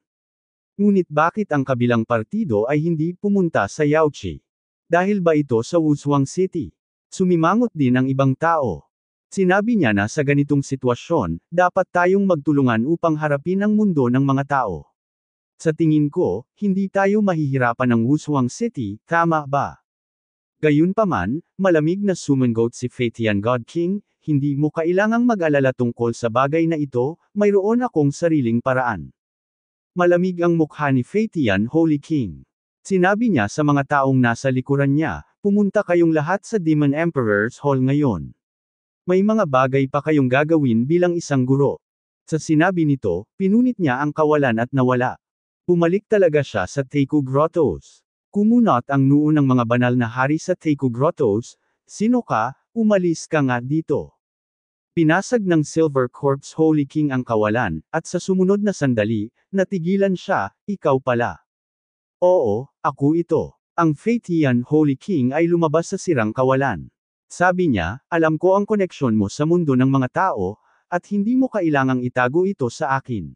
Ngunit bakit ang kabilang partido ay hindi pumunta sa Yauchi? Dahil ba ito sa Wuzhuang City? Sumimangot din ang ibang tao. Sinabi niya na sa ganitong sitwasyon, dapat tayong magtulungan upang harapin ang mundo ng mga tao. Sa tingin ko, hindi tayo mahihirapan ng Wuzhuang City, tama ba? Gayunpaman, malamig na sumanggot si Fatian God King, hindi mo kailangang mag-alala tungkol sa bagay na ito, mayroon akong sariling paraan. Malamig ang mukha ni Fatian Holy King. Sinabi niya sa mga taong nasa likuran niya, pumunta kayong lahat sa Demon Emperor's Hall ngayon. May mga bagay pa kayong gagawin bilang isang guro. Sa sinabi nito, pinunit niya ang kawalan at nawala. Pumalik talaga siya sa Teiku Grottos. Kumunot ang noo ng mga banal na hari sa Teiku Grottos, sino ka, umalis ka nga dito. Pinasag ng Silver Corps Holy King ang kawalan, at sa sumunod na sandali, natigilan siya, ikaw pala. Oo, ako ito. Ang Faithian Holy King ay lumabas sa sirang kawalan. Sabi niya, alam ko ang koneksyon mo sa mundo ng mga tao, at hindi mo kailangang itago ito sa akin.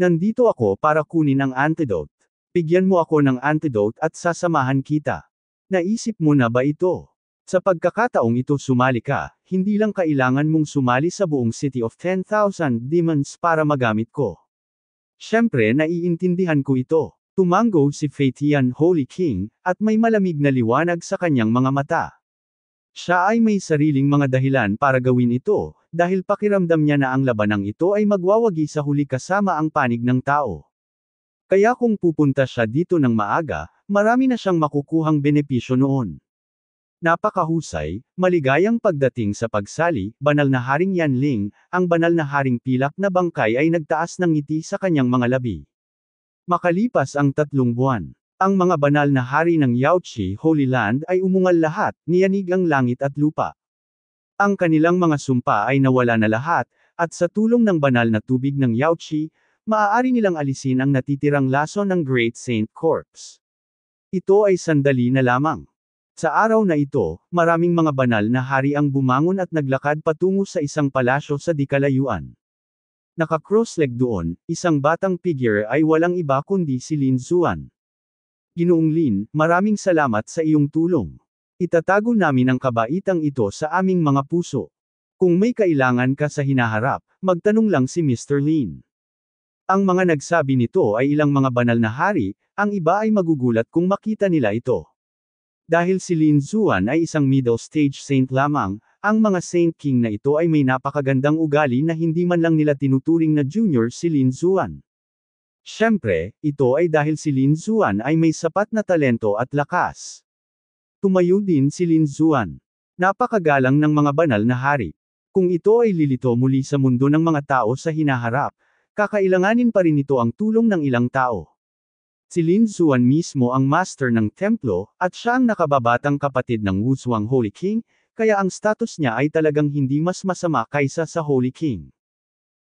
Nandito ako para kunin ang antidote. Bigyan mo ako ng antidote at sasamahan kita. Naisip mo na ba ito? Sa pagkakataong ito sumali ka, hindi lang kailangan mong sumali sa buong City of 10,000 Demons para magamit ko. Siyempre naiintindihan ko ito. Tumango si Faithian Holy King, at may malamig na liwanag sa kanyang mga mata. Siya ay may sariling mga dahilan para gawin ito, dahil pakiramdam niya na ang labanang ito ay magwawagi sa huli kasama ang panig ng tao. Kaya kung pupunta siya dito ng maaga, marami na siyang makukuhang benepisyo noon napakahusay, maligayang pagdating sa pagsali, banal na Haring Yanling, ang banal na Haring Pilak na bangkay ay nagtaas ng ngiti sa kanyang mga labi. Makalipas ang tatlong buwan, ang mga banal na hari ng Yaochi Holy Land ay umungal lahat, niyanig ang langit at lupa. Ang kanilang mga sumpa ay nawala na lahat, at sa tulong ng banal na tubig ng Yaochi, maaari nilang alisin ang natitirang laso ng Great Saint Corpse. Ito ay sandali na lamang. Sa araw na ito, maraming mga banal na hari ang bumangon at naglakad patungo sa isang palasyo sa dikalayuan. Naka-cross-leg doon, isang batang figure ay walang iba kundi si Lin Zuan. Ginoong Lin, maraming salamat sa iyong tulong. Itatago namin ang kabaitang ito sa aming mga puso. Kung may kailangan ka sa hinaharap, magtanong lang si Mr. Lin. Ang mga nagsabi nito ay ilang mga banal na hari, ang iba ay magugulat kung makita nila ito. Dahil si Lin Zuan ay isang middle stage saint lamang, ang mga saint king na ito ay may napakagandang ugali na hindi man lang nila tinuturing na junior si Lin Zuan. Siyempre, ito ay dahil si Lin Zuan ay may sapat na talento at lakas. Tumayo din si Lin Zuan. Napakagalang ng mga banal na hari. Kung ito ay lilito muli sa mundo ng mga tao sa hinaharap, kakailanganin pa rin ito ang tulong ng ilang tao. Si Lin Xuan mismo ang master ng templo, at siya ang nakababatang kapatid ng Wuzhuang Holy King, kaya ang status niya ay talagang hindi mas masama kaysa sa Holy King.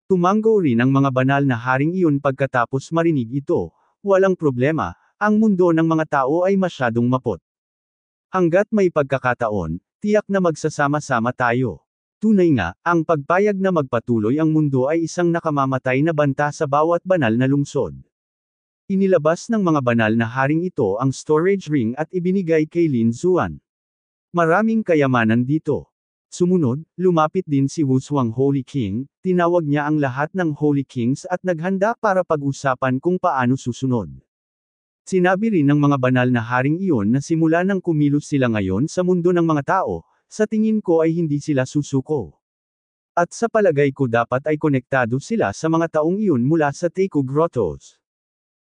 Tumanggo rin ang mga banal na haring iyon pagkatapos marinig ito, walang problema, ang mundo ng mga tao ay masyadong mapot. Hanggat may pagkakataon, tiyak na magsasama-sama tayo. Tunay nga, ang pagpayag na magpatuloy ang mundo ay isang nakamamatay na banta sa bawat banal na lungsod. Inilabas ng mga banal na haring ito ang storage ring at ibinigay kay Lin Zuan. Maraming kayamanan dito. Sumunod, lumapit din si Wu Wuswang Holy King, tinawag niya ang lahat ng Holy Kings at naghanda para pag-usapan kung paano susunod. Sinabi rin ng mga banal na haring iyon na simula nang kumilos sila ngayon sa mundo ng mga tao, sa tingin ko ay hindi sila susuko. At sa palagay ko dapat ay konektado sila sa mga taong iyon mula sa Teiko Grottos.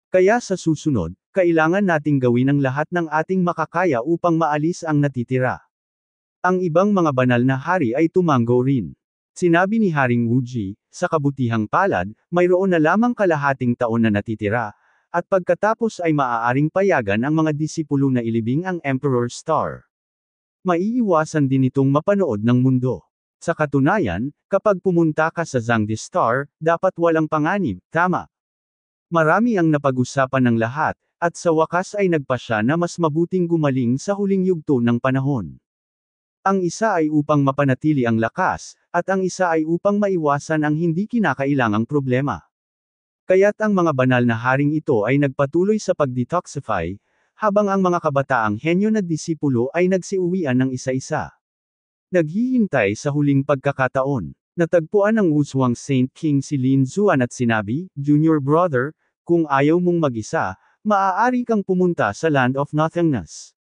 Kaya sa susunod, kailangan nating gawin ang lahat ng ating makakaya upang maalis ang natitira. Ang ibang mga banal na hari ay tumango rin. Sinabi ni Haring Wuji, sa kabutihang palad, mayroon na lamang kalahating taon na natitira, at pagkatapos ay maaaring payagan ang mga disipulo na ilibing ang Emperor Star. Maiiwasan din itong mapanood ng mundo. Sa katunayan, kapag pumunta ka sa Zhangdi Star, dapat walang panganib, tama, Marami ang napag-usapan ng lahat, at sa wakas ay nagpa siya na mas mabuting gumaling sa huling yugto ng panahon. Ang isa ay upang mapanatili ang lakas, at ang isa ay upang maiwasan ang hindi kinakailangang problema. Kaya't ang mga banal na haring ito ay nagpatuloy sa pag-detoxify, habang ang mga kabataang henyo na disipulo ay nagsiuwian ng isa-isa. Naghihintay sa huling pagkakataon. Natagpuan ng uswang Saint King si Lin Zuan at sinabi, Junior brother, kung ayaw mong mag-isa, maaari kang pumunta sa Land of Nothingness.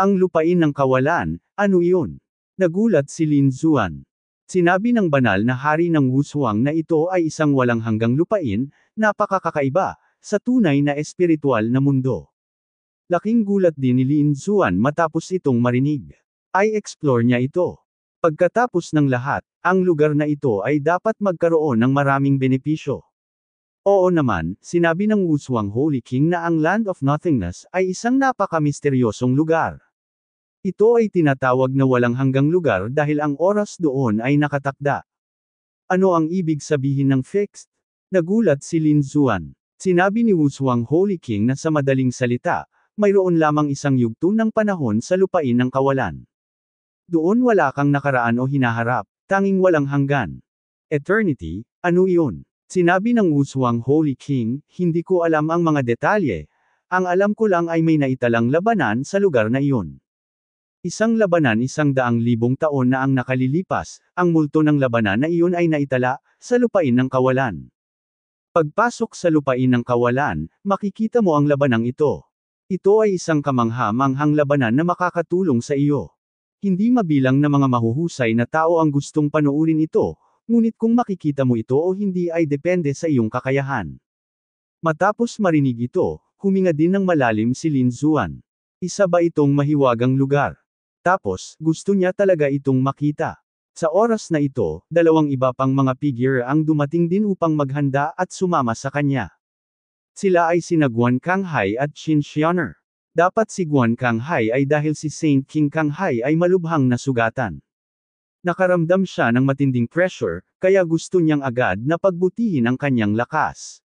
Ang lupain ng kawalan, ano iyon? Nagulat si Lin Zuan. Sinabi ng banal na hari ng Wushuang na ito ay isang walang hanggang lupain, napakakakaiba, sa tunay na espiritual na mundo. Laking gulat din ni Lin Zuan matapos itong marinig. Ay explore niya ito. Pagkatapos ng lahat, ang lugar na ito ay dapat magkaroon ng maraming benepisyo. Oo naman, sinabi ng Wuswang Holy King na ang Land of Nothingness ay isang napakamisteryosong lugar. Ito ay tinatawag na walang hanggang lugar dahil ang oras doon ay nakatakda. Ano ang ibig sabihin ng fixed? Nagulat si Lin Zuan. Sinabi ni Wuswang Holy King na sa madaling salita, mayroon lamang isang yugto ng panahon sa lupain ng kawalan. Doon wala kang nakaraan o hinaharap, tanging walang hanggan. Eternity, ano iyon? Sinabi ng Wushuang Holy King, hindi ko alam ang mga detalye, ang alam ko lang ay may naitalang labanan sa lugar na iyon. Isang labanan isang daang libong taon na ang nakalilipas, ang multo ng labanan na iyon ay naitala, sa lupain ng kawalan. Pagpasok sa lupain ng kawalan, makikita mo ang labanang ito. Ito ay isang kamangha-manghang labanan na makakatulong sa iyo. Hindi mabilang na mga mahuhusay na tao ang gustong panoorin ito, ngunit kung makikita mo ito o hindi ay depende sa iyong kakayahan. Matapos marinig ito, huminga din ng malalim si Lin Zuan. Isa ba itong mahiwagang lugar? Tapos, gusto niya talaga itong makita. Sa oras na ito, dalawang iba pang mga figure ang dumating din upang maghanda at sumama sa kanya. Sila ay sinaguan Kang Hai at Qin Xianer. Dapat si Guan Kanghai ay dahil si Saint King Kanghai ay malubhang nasugatan. Nakaramdam siya ng matinding pressure, kaya gusto niyang agad na pagbutihin ang kanyang lakas.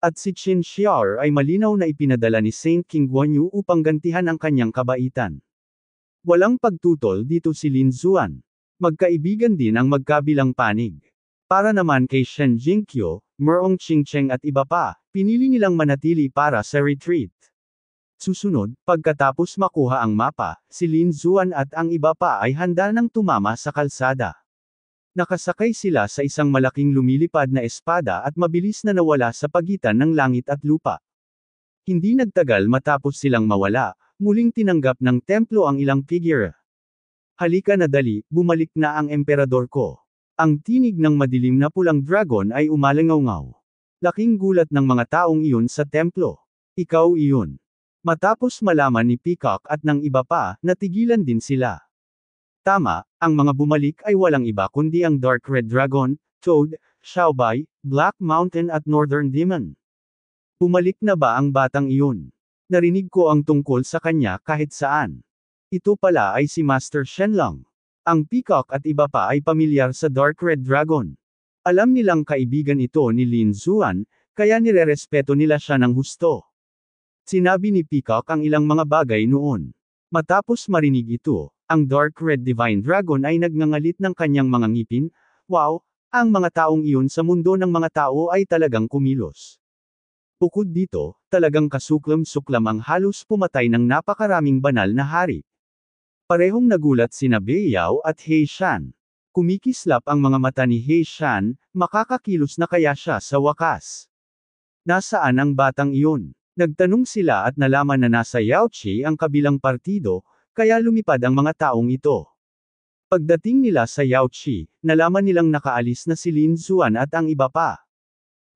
At si Qin Xiar ay malinaw na ipinadala ni Saint King Guanyu upang gantihan ang kanyang kabaitan. Walang pagtutol dito si Lin Zuan. Magkaibigan din ang magkabilang panig. Para naman kay Shen Jinkyo, Merong Qingcheng at iba pa, pinili nilang manatili para sa retreat. Susunod, pagkatapos makuha ang mapa, si Lin Zuan at ang iba pa ay handa nang tumama sa kalsada. Nakasakay sila sa isang malaking lumilipad na espada at mabilis na nawala sa pagitan ng langit at lupa. Hindi nagtagal matapos silang mawala, muling tinanggap ng templo ang ilang figure. Halika na dali, bumalik na ang emperador ko. Ang tinig ng madilim na pulang dragon ay umalangaw-ngaw. Laking gulat ng mga taong iyon sa templo. Ikaw iyon. Matapos malaman ni Peacock at ng iba pa, natigilan din sila. Tama, ang mga bumalik ay walang iba kundi ang Dark Red Dragon, Toad, Xiaobai, Black Mountain at Northern Demon. Bumalik na ba ang batang iyon? Narinig ko ang tungkol sa kanya kahit saan. Ito pala ay si Master Shenlong. Ang Peacock at iba pa ay pamilyar sa Dark Red Dragon. Alam nilang kaibigan ito ni Lin Zuan, kaya nirerespeto nila siya ng husto. Sinabi ni Peacock ang ilang mga bagay noon. Matapos marinig ito, ang Dark Red Divine Dragon ay nagngangalit ng kanyang mga ngipin, wow, ang mga taong iyon sa mundo ng mga tao ay talagang kumilos. Bukod dito, talagang kasuklam-suklam ang halos pumatay ng napakaraming banal na hari. Parehong nagulat sina Beyao at Hei Shan. Kumikislap ang mga mata ni Hei Shan, makakakilos na kaya siya sa wakas. Nasaan ang batang iyon? Nagtanong sila at nalaman na nasa Yaochi ang kabilang partido, kaya lumipad ang mga taong ito. Pagdating nila sa Yaochi, nalaman nilang nakaalis na si Lin Zuan at ang iba pa.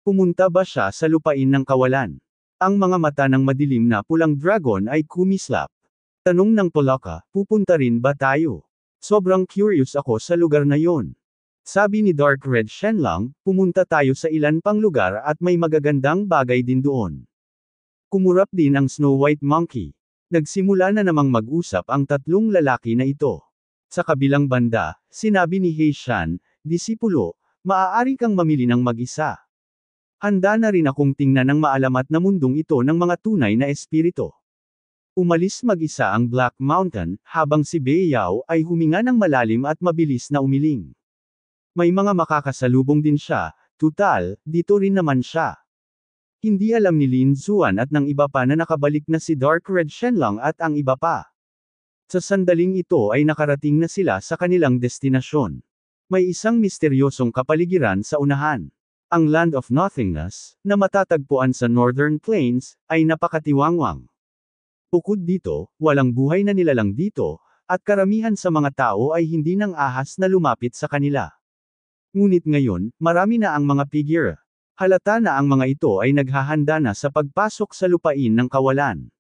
Pumunta ba siya sa lupain ng kawalan? Ang mga mata ng madilim na pulang dragon ay kumislap. Tanong ng Polaka, pupunta rin ba tayo? Sobrang curious ako sa lugar na yon. Sabi ni Dark Red Shenlang, pumunta tayo sa ilan pang lugar at may magagandang bagay din doon. Kumurap din ang Snow White Monkey. Nagsimula na namang mag-usap ang tatlong lalaki na ito. Sa kabilang banda, sinabi ni Heishan, Disipulo, maaari kang mamili ng mag-isa. Handa na rin akong tingnan ang maalamat na mundong ito ng mga tunay na espirito. Umalis mag-isa ang Black Mountain, habang si Beyao ay huminga ng malalim at mabilis na umiling. May mga makakasalubong din siya, tutal, dito rin naman siya. Hindi alam ni Lin Zuan at ng iba pa na nakabalik na si Dark Red Shenlong at ang iba pa. Sa sandaling ito ay nakarating na sila sa kanilang destinasyon. May isang misteryosong kapaligiran sa unahan. Ang Land of Nothingness, na matatagpuan sa Northern Plains, ay napakatiwangwang. Bukod dito, walang buhay na nilalang dito, at karamihan sa mga tao ay hindi nang ahas na lumapit sa kanila. Ngunit ngayon, marami na ang mga figure, Halata na ang mga ito ay naghahanda na sa pagpasok sa lupain ng kawalan.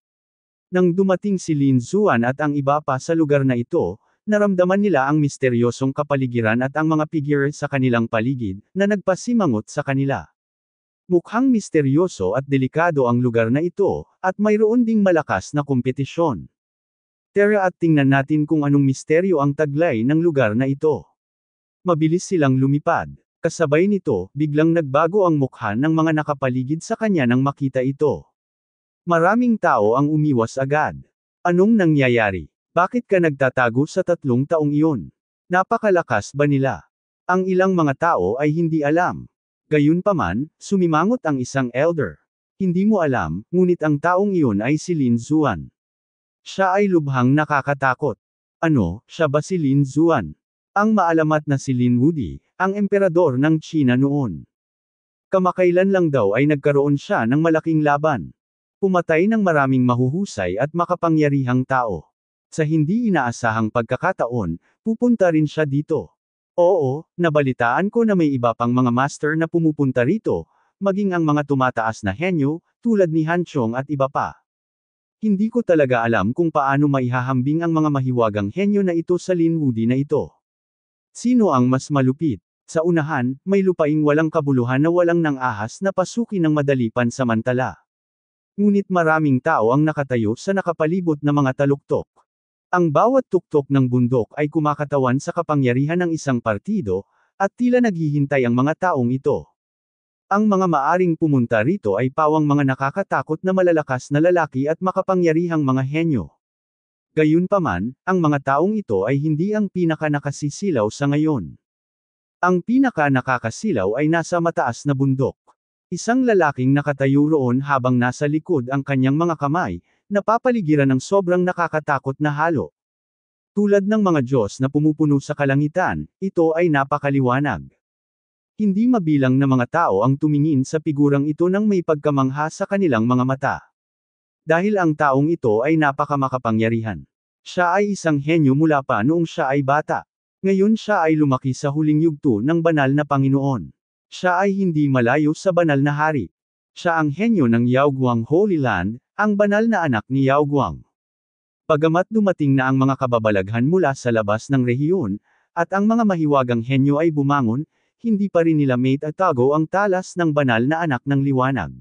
Nang dumating si Lin Zuan at ang iba pa sa lugar na ito, naramdaman nila ang misteryosong kapaligiran at ang mga figure sa kanilang paligid, na nagpasimangot sa kanila. Mukhang misteryoso at delikado ang lugar na ito, at mayroon ding malakas na kompetisyon. Tara at tingnan natin kung anong misteryo ang taglay ng lugar na ito. Mabilis silang lumipad. Kasabay nito, biglang nagbago ang mukha ng mga nakapaligid sa kanya nang makita ito. Maraming tao ang umiwas agad. Anong nangyayari? Bakit ka nagtatago sa tatlong taong iyon? Napakalakas ba nila? Ang ilang mga tao ay hindi alam. Gayunpaman, sumimangot ang isang elder. Hindi mo alam, ngunit ang taong iyon ay si Lin Zuan. Siya ay lubhang nakakatakot. Ano, siya ba si Lin Zuan? Ang maalamat na si Lin Woody, ang emperador ng China noon. Kamakailan lang daw ay nagkaroon siya ng malaking laban. Pumatay ng maraming mahuhusay at makapangyarihang tao. Sa hindi inaasahang pagkakataon, pupunta rin siya dito. Oo, nabalitaan ko na may iba pang mga master na pumupunta rito, maging ang mga tumataas na henyo, tulad ni Han Chong at iba pa. Hindi ko talaga alam kung paano maihahambing ang mga mahiwagang henyo na ito sa Linwoody na ito. Sino ang mas malupit? Sa unahan, may lupaing walang kabuluhan na walang nang ahas na pasukin ng madalipan samantala. Ngunit maraming tao ang nakatayo sa nakapalibot na mga taluktok. Ang bawat tuktok ng bundok ay kumakatawan sa kapangyarihan ng isang partido, at tila naghihintay ang mga taong ito. Ang mga maaring pumunta rito ay pawang mga nakakatakot na malalakas na lalaki at makapangyarihang mga henyo. Gayunpaman, ang mga taong ito ay hindi ang pinaka nakasisilaw sa ngayon. Ang pinaka nakakasilaw ay nasa mataas na bundok. Isang lalaking nakatayo roon habang nasa likod ang kanyang mga kamay, napapaligiran ng sobrang nakakatakot na halo. Tulad ng mga Diyos na pumupuno sa kalangitan, ito ay napakaliwanag. Hindi mabilang na mga tao ang tumingin sa figurang ito nang may pagkamangha sa kanilang mga mata. Dahil ang taong ito ay napakamakapangyarihan. Siya ay isang henyo mula pa noong siya ay bata. Ngayon siya ay lumaki sa huling yugto ng banal na Panginoon. Siya ay hindi malayo sa banal na hari. Siya ang henyo ng Yaoguang Holy Land, ang banal na anak ni Yaoguang. Pagamat dumating na ang mga kababalaghan mula sa labas ng rehiyon, at ang mga mahiwagang henyo ay bumangon, hindi pa rin nila mate at tago ang talas ng banal na anak ng liwanag.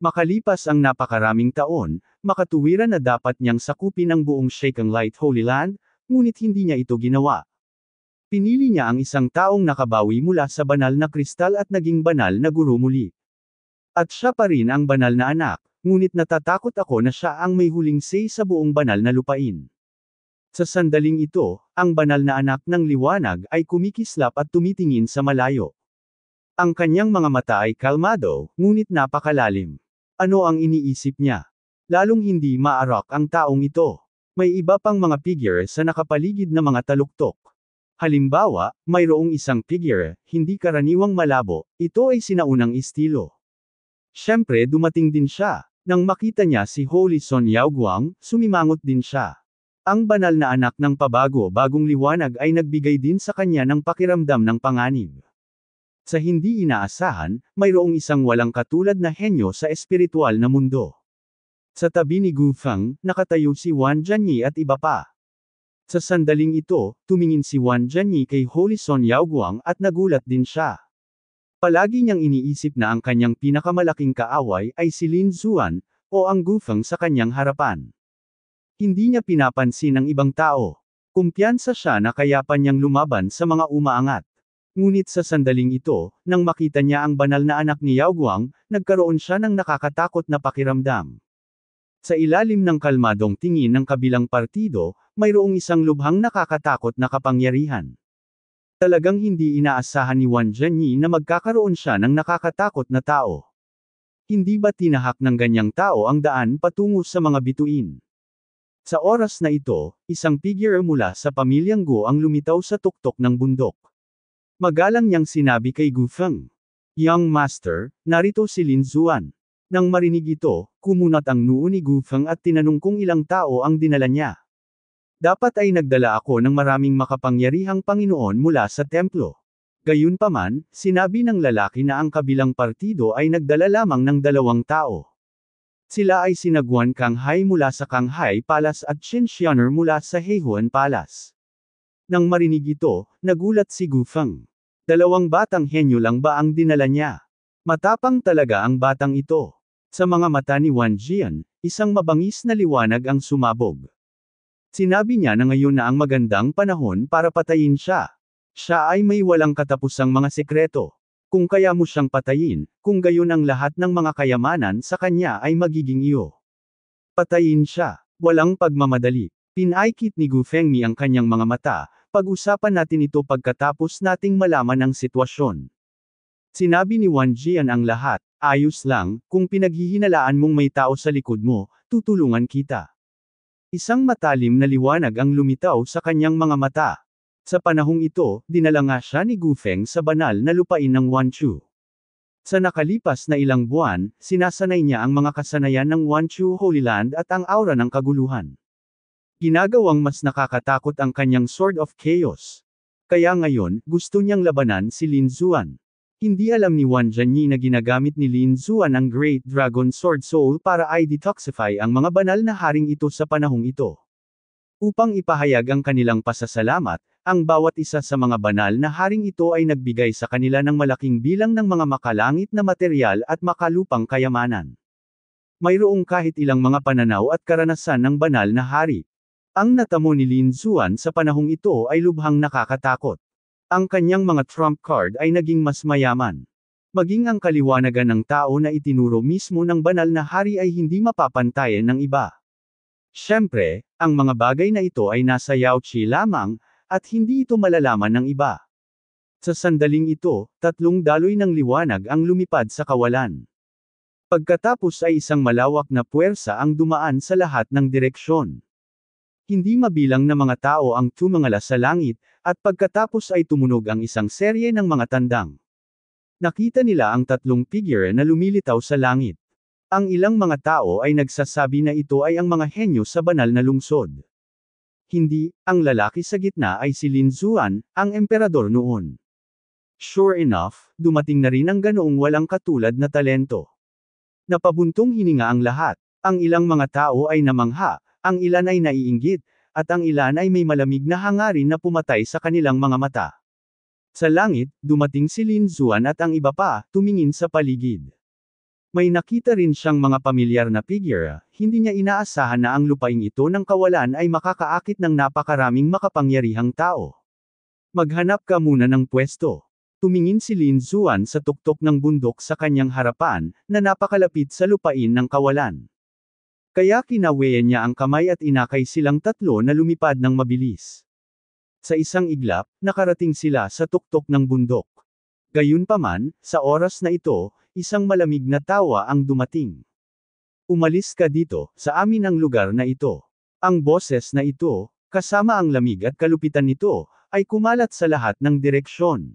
Makalipas ang napakaraming taon, makatuwiran na dapat niyang sakupin ang buong Sheikang Light Holy Land, ngunit hindi niya ito ginawa. Pinili niya ang isang taong nakabawi mula sa banal na kristal at naging banal na guru muli. At siya pa rin ang banal na anak, ngunit natatakot ako na siya ang may huling say sa buong banal na lupain. Sa sandaling ito, ang banal na anak ng liwanag ay kumikislap at tumitingin sa malayo. Ang kanyang mga mata ay kalmado, ngunit napakalalim. Ano ang iniisip niya? Lalong hindi maarok ang taong ito. May iba pang mga figure sa nakapaligid na mga taluktok. Halimbawa, mayroong isang figure, hindi karaniwang malabo, ito ay sinaunang istilo. Siyempre dumating din siya. Nang makita niya si Holy Son Yao Guang, sumimangot din siya. Ang banal na anak ng pabago-bagong liwanag ay nagbigay din sa kanya ng pakiramdam ng panganib. Sa hindi inaasahan, mayroong isang walang katulad na henyo sa espiritual na mundo. Sa tabi ni Gu Feng, nakatayo si Wan Jianyi at iba pa. Sa sandaling ito, tumingin si Wan Jianyi kay Holy Son Yaoguang at nagulat din siya. Palagi niyang iniisip na ang kanyang pinakamalaking kaaway ay si Lin Zuan, o ang gufang sa kanyang harapan. Hindi niya pinapansin ang ibang tao. Kumpiyansa siya na kaya pa niyang lumaban sa mga umaangat. Ngunit sa sandaling ito, nang makita niya ang banal na anak ni Yaoguang, nagkaroon siya ng nakakatakot na pakiramdam. Sa ilalim ng kalmadong tingin ng kabilang partido, mayroong isang lubhang nakakatakot na kapangyarihan. Talagang hindi inaasahan ni Wan Zhenyi na magkakaroon siya ng nakakatakot na tao. Hindi ba tinahak ng ganyang tao ang daan patungo sa mga bituin? Sa oras na ito, isang figure mula sa pamilyang Gu ang lumitaw sa tuktok ng bundok. Magalang niyang sinabi kay Gu Feng, Young Master, narito si Lin Zuan. Nang marinig ito, kumunat ang noo ni Gu Feng at tinanong kung ilang tao ang dinala niya. Dapat ay nagdala ako ng maraming makapangyarihang Panginoon mula sa templo. Gayunpaman, sinabi ng lalaki na ang kabilang partido ay nagdala lamang ng dalawang tao. Sila ay sinaguan Hai mula sa Kanghai Palace at Xianer mula sa Heihuan Palace. Nang marinig ito, nagulat si Gu Gufeng. Dalawang batang henyo lang ba ang dinala niya? Matapang talaga ang batang ito. Sa mga mata ni Wan Jian, isang mabangis na liwanag ang sumabog. Sinabi niya na ngayon na ang magandang panahon para patayin siya. Siya ay may walang katapusang mga sekreto. Kung kaya mo siyang patayin, kung gayon ang lahat ng mga kayamanan sa kanya ay magiging iyo. Patayin siya. Walang pagmamadali. Pinaikit ni Gu Fengmi ang kanyang mga mata, pag-usapan natin ito pagkatapos nating malaman ang sitwasyon. Sinabi ni Wang Jian ang lahat, ayos lang, kung pinaghihinalaan mong may tao sa likod mo, tutulungan kita. Isang matalim na liwanag ang lumitaw sa kanyang mga mata. Sa panahong ito, dinala nga siya ni Gu Feng sa banal na lupain ng Wanchu. Sa nakalipas na ilang buwan, sinasanay niya ang mga kasanayan ng Wanchu Holy Land at ang aura ng kaguluhan. Ginagawang mas nakakatakot ang kanyang Sword of Chaos. Kaya ngayon, gusto niyang labanan si Lin Zuan. Hindi alam ni Wan Jianyi na ginagamit ni Lin Zuan ang Great Dragon Sword Soul para i-detoxify ang mga banal na haring ito sa panahong ito. Upang ipahayag ang kanilang pasasalamat, ang bawat isa sa mga banal na haring ito ay nagbigay sa kanila ng malaking bilang ng mga makalangit na materyal at makalupang kayamanan. Mayroong kahit ilang mga pananaw at karanasan ng banal na hari. Ang natamo ni Lin Zuan sa panahong ito ay lubhang nakakatakot. Ang kanyang mga trump card ay naging mas mayaman. Maging ang kaliwanagan ng tao na itinuro mismo ng banal na hari ay hindi mapapantayan ng iba. Siyempre, ang mga bagay na ito ay nasa Yao Qi lamang, at hindi ito malalaman ng iba. Sa sandaling ito, tatlong daloy ng liwanag ang lumipad sa kawalan. Pagkatapos ay isang malawak na puwersa ang dumaan sa lahat ng direksyon. Hindi mabilang na mga tao ang tumangala sa langit, at pagkatapos ay tumunog ang isang serye ng mga tandang. Nakita nila ang tatlong figure na lumilitaw sa langit. Ang ilang mga tao ay nagsasabi na ito ay ang mga henyo sa banal na lungsod. Hindi, ang lalaki sa gitna ay si Lin Zuan, ang emperador noon. Sure enough, dumating na rin ang ganoong walang katulad na talento. Napabuntong hininga ang lahat. Ang ilang mga tao ay namangha, ang ilan ay naiinggit, at ang ilan ay may malamig na hangarin na pumatay sa kanilang mga mata. Sa langit, dumating si Lin Zuan at ang iba pa, tumingin sa paligid. May nakita rin siyang mga pamilyar na figure, hindi niya inaasahan na ang lupaing ito ng kawalan ay makakaakit ng napakaraming makapangyarihang tao. Maghanap ka muna ng pwesto. Tumingin si Lin Zuan sa tuktok ng bundok sa kanyang harapan, na napakalapit sa lupain ng kawalan. Kaya kinawayan niya ang kamay at inakay silang tatlo na lumipad ng mabilis. Sa isang iglap, nakarating sila sa tuktok ng bundok. Gayunpaman, sa oras na ito, isang malamig na tawa ang dumating. Umalis ka dito, sa amin ang lugar na ito. Ang boses na ito, kasama ang lamig at kalupitan nito, ay kumalat sa lahat ng direksyon.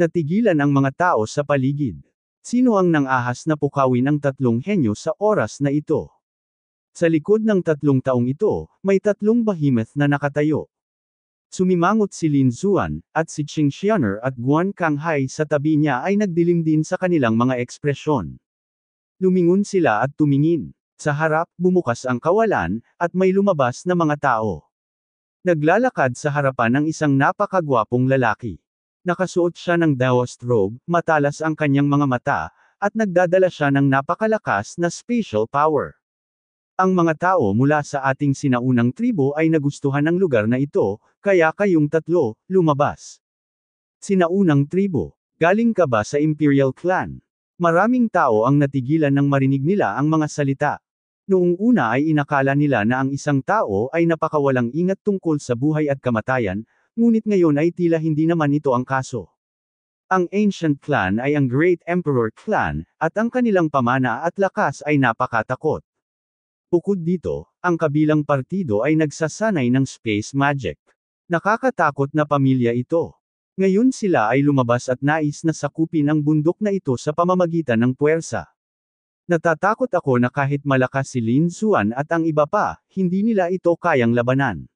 Natigilan ang mga tao sa paligid. Sino ang nang ahas na pukawin ang tatlong henyo sa oras na ito? Sa likod ng tatlong taong ito, may tatlong behemoth na nakatayo. Sumimangot si Lin Zuan, at si Qing Xianer at Guan Kanghai sa tabi niya ay nagdilim din sa kanilang mga ekspresyon. Lumingon sila at tumingin. Sa harap, bumukas ang kawalan, at may lumabas na mga tao. Naglalakad sa harapan ng isang napakagwapong lalaki. Nakasuot siya ng dawast robe, matalas ang kanyang mga mata, at nagdadala siya ng napakalakas na special power. Ang mga tao mula sa ating sinaunang tribo ay nagustuhan ang lugar na ito, kaya kayong tatlo, lumabas. Sinaunang tribo, galing ka ba sa Imperial Clan? Maraming tao ang natigilan nang marinig nila ang mga salita. Noong una ay inakala nila na ang isang tao ay napakawalang ingat tungkol sa buhay at kamatayan, ngunit ngayon ay tila hindi naman ito ang kaso. Ang Ancient Clan ay ang Great Emperor Clan, at ang kanilang pamana at lakas ay napakatakot. Bukod dito, ang kabilang partido ay nagsasanay ng space magic. Nakakatakot na pamilya ito. Ngayon sila ay lumabas at nais na sakupin ang bundok na ito sa pamamagitan ng puwersa. Natatakot ako na kahit malakas si Lin Suan at ang iba pa, hindi nila ito kayang labanan.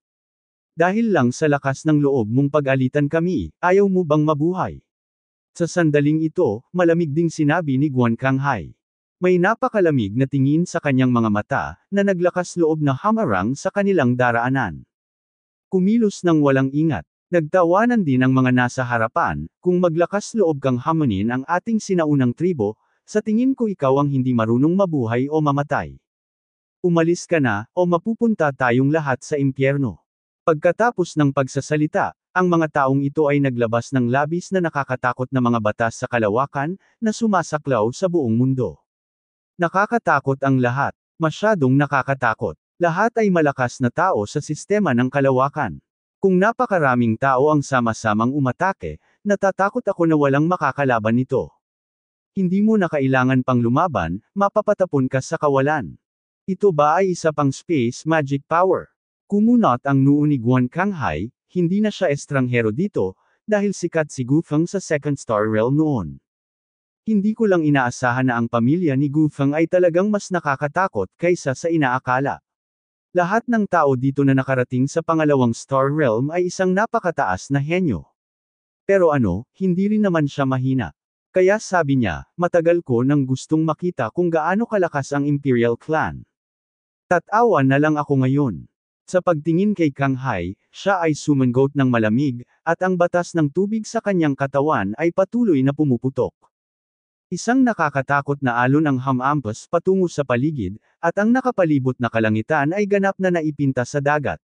Dahil lang sa lakas ng loob mong pag-alitan kami, ayaw mo bang mabuhay? Sa sandaling ito, malamig ding sinabi ni Guan Kanghai. May napakalamig na tingin sa kanyang mga mata, na naglakas loob na hamarang sa kanilang daraanan. Kumilos ng walang ingat. Nagtawanan din ang mga nasa harapan, kung maglakas loob kang hamunin ang ating sinaunang tribo, sa tingin ko ikaw ang hindi marunong mabuhay o mamatay. Umalis ka na, o mapupunta tayong lahat sa impyerno. Pagkatapos ng pagsasalita, ang mga taong ito ay naglabas ng labis na nakakatakot na mga batas sa kalawakan, na sumasaklaw sa buong mundo. Nakakatakot ang lahat. Masyadong nakakatakot. Lahat ay malakas na tao sa sistema ng kalawakan. Kung napakaraming tao ang sama-samang umatake, natatakot ako na walang makakalaban nito. Hindi mo na kailangan pang lumaban, mapapatapon ka sa kawalan. Ito ba ay isa pang space magic power? Kumunot ang noon ni Guan Kanghai, hindi na siya estranghero dito, dahil sikat si Gu Gufeng sa Second Star Realm noon. Hindi ko lang inaasahan na ang pamilya ni Gu Gufang ay talagang mas nakakatakot kaysa sa inaakala. Lahat ng tao dito na nakarating sa pangalawang Star Realm ay isang napakataas na henyo. Pero ano, hindi rin naman siya mahina. Kaya sabi niya, matagal ko nang gustong makita kung gaano kalakas ang Imperial Clan. Tatawa na lang ako ngayon. Sa pagtingin kay Kang Hai, siya ay sumanggot ng malamig, at ang batas ng tubig sa kanyang katawan ay patuloy na pumuputok. Isang nakakatakot na alon ang hamampas patungo sa paligid, at ang nakapalibot na kalangitan ay ganap na naipinta sa dagat.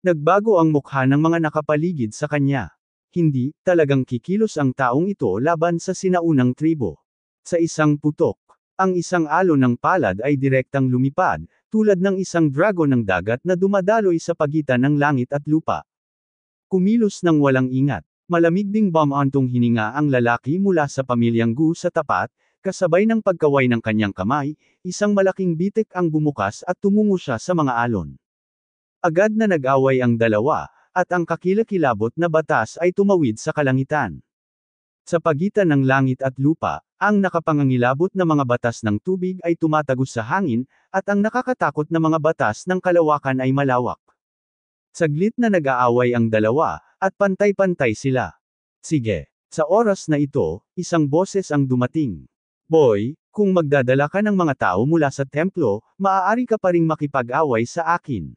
Nagbago ang mukha ng mga nakapaligid sa kanya. Hindi, talagang kikilos ang taong ito laban sa sinaunang tribo. Sa isang putok, ang isang alon ng palad ay direktang lumipad, tulad ng isang dragon ng dagat na dumadaloy sa pagitan ng langit at lupa. Kumilos ng walang ingat, Malamig ding bamantong hininga ang lalaki mula sa pamilyang Gu sa tapat, kasabay ng pagkaway ng kanyang kamay, isang malaking bitik ang bumukas at tumungo siya sa mga alon. Agad na nag-away ang dalawa, at ang kakilakilabot na batas ay tumawid sa kalangitan. Sa pagitan ng langit at lupa, ang nakapangangilabot na mga batas ng tubig ay tumatagos sa hangin, at ang nakakatakot na mga batas ng kalawakan ay malawak. Saglit na nag-aaway ang dalawa, at pantay-pantay sila. Sige. Sa oras na ito, isang boses ang dumating. Boy, kung magdadala ka ng mga tao mula sa templo, maaari ka pa ring makipag-away sa akin.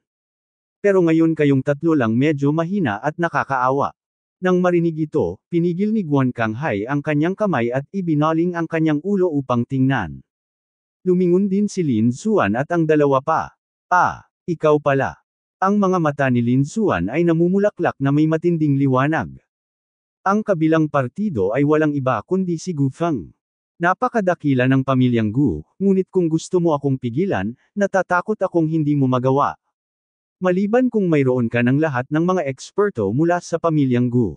Pero ngayon kayong tatlo lang medyo mahina at nakakaawa. Nang marinig ito, pinigil ni Guan Kanghai ang kanyang kamay at ibinaling ang kanyang ulo upang tingnan. Lumingon din si Lin Zuan at ang dalawa pa. Ah, ikaw pala. Ang mga mata ni Lin Xuan ay namumulaklak na may matinding liwanag. Ang kabilang partido ay walang iba kundi si Gu Fang. Napakadakila ng pamilyang Gu, ngunit kung gusto mo akong pigilan, natatakot akong hindi mo magawa. Maliban kung mayroon ka ng lahat ng mga eksperto mula sa pamilyang Gu.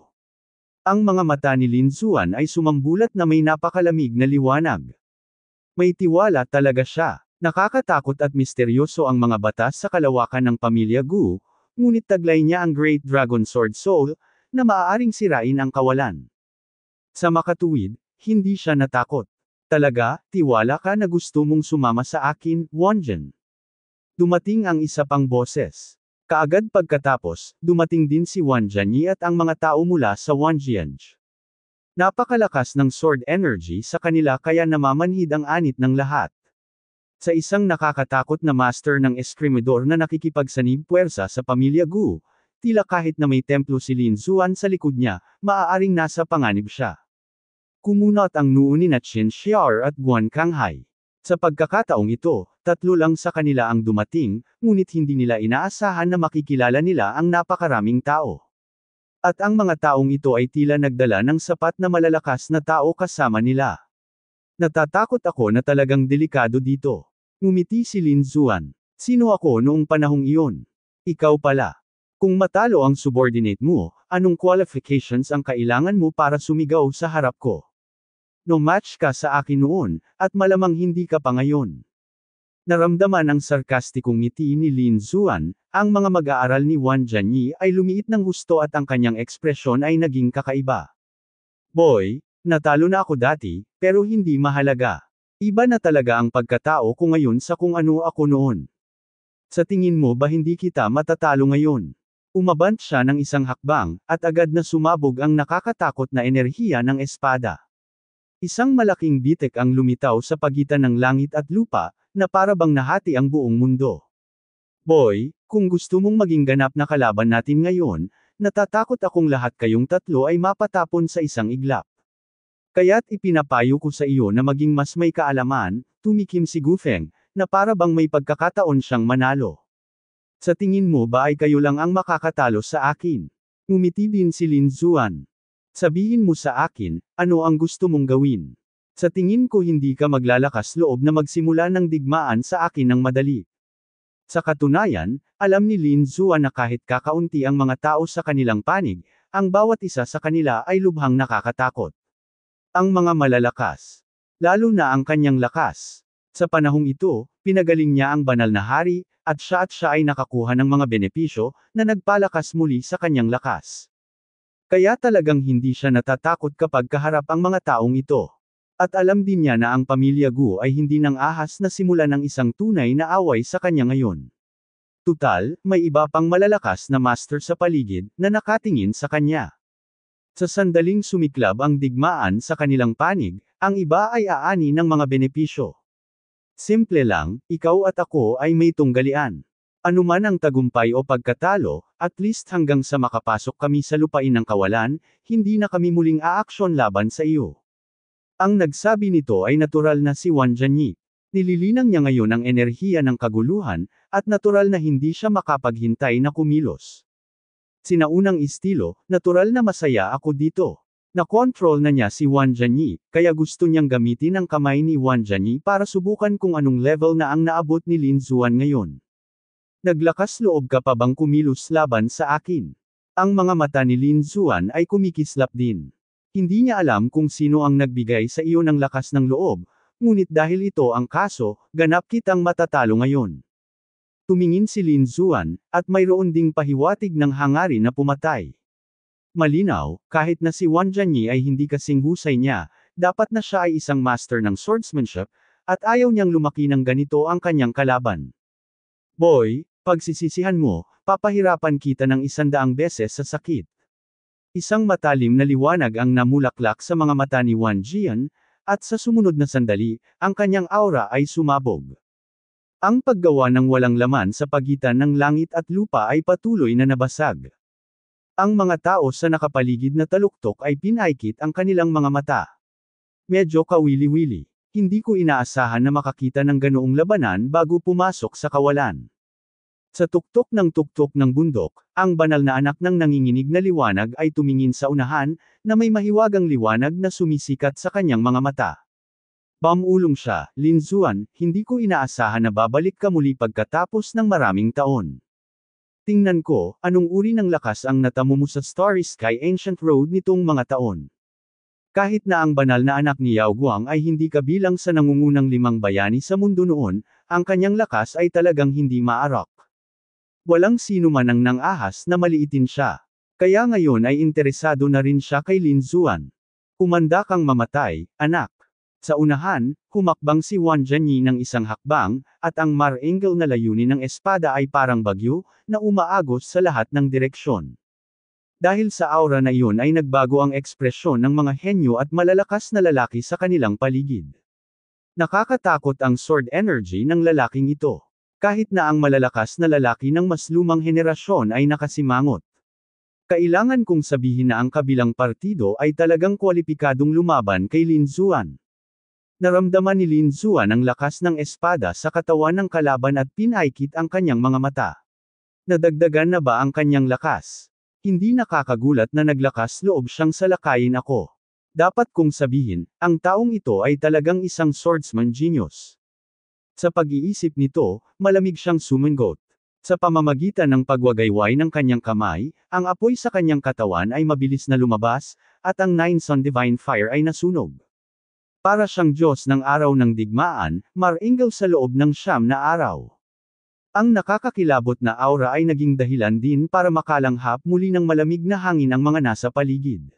Ang mga mata ni Lin Xuan ay sumambulat na may napakalamig na liwanag. May tiwala talaga siya. Nakakatakot at misteryoso ang mga batas sa kalawakan ng pamilya Gu, ngunit taglay niya ang Great Dragon Sword Soul, na maaaring sirain ang kawalan. Sa makatuwid, hindi siya natakot. Talaga, tiwala ka na gusto mong sumama sa akin, Wonjen. Dumating ang isa pang boses. Kaagad pagkatapos, dumating din si Wan Jianyi at ang mga tao mula sa Wan Jianj. Napakalakas ng sword energy sa kanila kaya namamanhid ang anit ng lahat. Sa isang nakakatakot na master ng eskrimidor na nakikipagsanib puwersa sa pamilya Gu, tila kahit na may templo si Lin Zuan sa likod niya, maaaring nasa panganib siya. Kumunot ang noo ni na Qin Xiar at Guan Kanghai. Sa pagkakataong ito, tatlo lang sa kanila ang dumating, ngunit hindi nila inaasahan na makikilala nila ang napakaraming tao. At ang mga taong ito ay tila nagdala ng sapat na malalakas na tao kasama nila. Natatakot ako na talagang delikado dito. Ngumiti si Lin Zuan. Sino ako noong panahong iyon? Ikaw pala. Kung matalo ang subordinate mo, anong qualifications ang kailangan mo para sumigaw sa harap ko? No match ka sa akin noon, at malamang hindi ka pa ngayon. Naramdaman ang sarkastikong ngiti ni Lin Zuan, ang mga mag-aaral ni Wan Jianyi ay lumiit ng husto at ang kanyang ekspresyon ay naging kakaiba. Boy, natalo na ako dati, pero hindi mahalaga. Iba na talaga ang pagkatao ko ngayon sa kung ano ako noon. Sa tingin mo ba hindi kita matatalo ngayon? Umabant siya ng isang hakbang, at agad na sumabog ang nakakatakot na enerhiya ng espada. Isang malaking bitek ang lumitaw sa pagitan ng langit at lupa, na parabang nahati ang buong mundo. Boy, kung gusto mong maging ganap na kalaban natin ngayon, natatakot akong lahat kayong tatlo ay mapatapon sa isang iglap. Kaya't ipinapayo ko sa iyo na maging mas may kaalaman, tumikim si Gufeng, na para bang may pagkakataon siyang manalo. Sa tingin mo ba ay kayo lang ang makakatalo sa akin? Umiti din si Lin Zuan. Sabihin mo sa akin, ano ang gusto mong gawin? Sa tingin ko hindi ka maglalakas loob na magsimula ng digmaan sa akin ng madali. Sa katunayan, alam ni Lin Zuan na kahit kakaunti ang mga tao sa kanilang panig, ang bawat isa sa kanila ay lubhang nakakatakot ang mga malalakas. Lalo na ang kanyang lakas. Sa panahong ito, pinagaling niya ang banal na hari, at siya at siya ay nakakuha ng mga benepisyo, na nagpalakas muli sa kanyang lakas. Kaya talagang hindi siya natatakot kapag kaharap ang mga taong ito. At alam din niya na ang pamilya Gu ay hindi nang ahas na simula ng isang tunay na away sa kanya ngayon. Tutal, may iba pang malalakas na master sa paligid, na nakatingin sa kanya. Sa sandaling sumiklab ang digmaan sa kanilang panig, ang iba ay aani ng mga benepisyo. Simple lang, ikaw at ako ay may tunggalian. Anuman ang tagumpay o pagkatalo, at least hanggang sa makapasok kami sa lupain ng kawalan, hindi na kami muling aaksyon laban sa iyo. Ang nagsabi nito ay natural na si Wan Janyi. Nililinang niya ngayon ang enerhiya ng kaguluhan, at natural na hindi siya makapaghintay na kumilos. Sinaunang istilo, natural na masaya ako dito. Na-control na niya si Wan Jianyi, kaya gusto niyang gamitin ang kamay ni Wan Jianyi para subukan kung anong level na ang naabot ni Lin Zuan ngayon. Naglakas loob ka pa bang kumilos laban sa akin? Ang mga mata ni Lin Zuan ay kumikislap din. Hindi niya alam kung sino ang nagbigay sa iyo ng lakas ng loob, ngunit dahil ito ang kaso, ganap kitang matatalo ngayon. Tumingin si Lin Zuan, at mayroon ding pahiwatig ng hangarin na pumatay. Malinaw, kahit na si Wan Jianyi ay hindi kasing husay niya, dapat na siya ay isang master ng swordsmanship, at ayaw niyang lumaki ng ganito ang kanyang kalaban. Boy, pagsisisihan mo, papahirapan kita ng isandaang beses sa sakit. Isang matalim na liwanag ang namulaklak sa mga mata ni Wan Jian, at sa sumunod na sandali, ang kanyang aura ay sumabog. Ang paggawa ng walang laman sa pagitan ng langit at lupa ay patuloy na nabasag. Ang mga tao sa nakapaligid na taluktok ay pinaikit ang kanilang mga mata. Medyo kawili-wili. Hindi ko inaasahan na makakita ng ganoong labanan bago pumasok sa kawalan. Sa tuktok ng tuktok ng bundok, ang banal na anak ng nanginginig na liwanag ay tumingin sa unahan, na may mahiwagang liwanag na sumisikat sa kanyang mga mata. Pamulong siya, Lin Zuan, hindi ko inaasahan na babalik ka muli pagkatapos ng maraming taon. Tingnan ko, anong uri ng lakas ang natamo mo sa Starry Sky Ancient Road nitong mga taon. Kahit na ang banal na anak ni Yao Guang ay hindi kabilang sa nangungunang limang bayani sa mundo noon, ang kanyang lakas ay talagang hindi maarok. Walang sino man ang nang ahas na maliitin siya. Kaya ngayon ay interesado na rin siya kay Lin Zuan. Kumanda kang mamatay, anak. Sa unahan, humakbang si Wang Jianyi ng isang hakbang, at ang Mar Angle na layunin ng espada ay parang bagyo, na umaagos sa lahat ng direksyon. Dahil sa aura na iyon ay nagbago ang ekspresyon ng mga henyo at malalakas na lalaki sa kanilang paligid. Nakakatakot ang sword energy ng lalaking ito. Kahit na ang malalakas na lalaki ng mas lumang henerasyon ay nakasimangot. Kailangan kong sabihin na ang kabilang partido ay talagang kwalipikadong lumaban kay Lin Zuan. Naramdaman ni Lin Zuan ang lakas ng espada sa katawan ng kalaban at pinaikit ang kanyang mga mata. Nadagdagan na ba ang kanyang lakas? Hindi nakakagulat na naglakas loob siyang salakayin ako. Dapat kong sabihin, ang taong ito ay talagang isang swordsman genius. Sa pag-iisip nito, malamig siyang sumunggot. Sa pamamagitan ng pagwagayway ng kanyang kamay, ang apoy sa kanyang katawan ay mabilis na lumabas, at ang Nine Sun Divine Fire ay nasunog. Para siyang Diyos ng araw ng digmaan, maringgaw sa loob ng siyam na araw. Ang nakakakilabot na aura ay naging dahilan din para makalanghap muli ng malamig na hangin ang mga nasa paligid.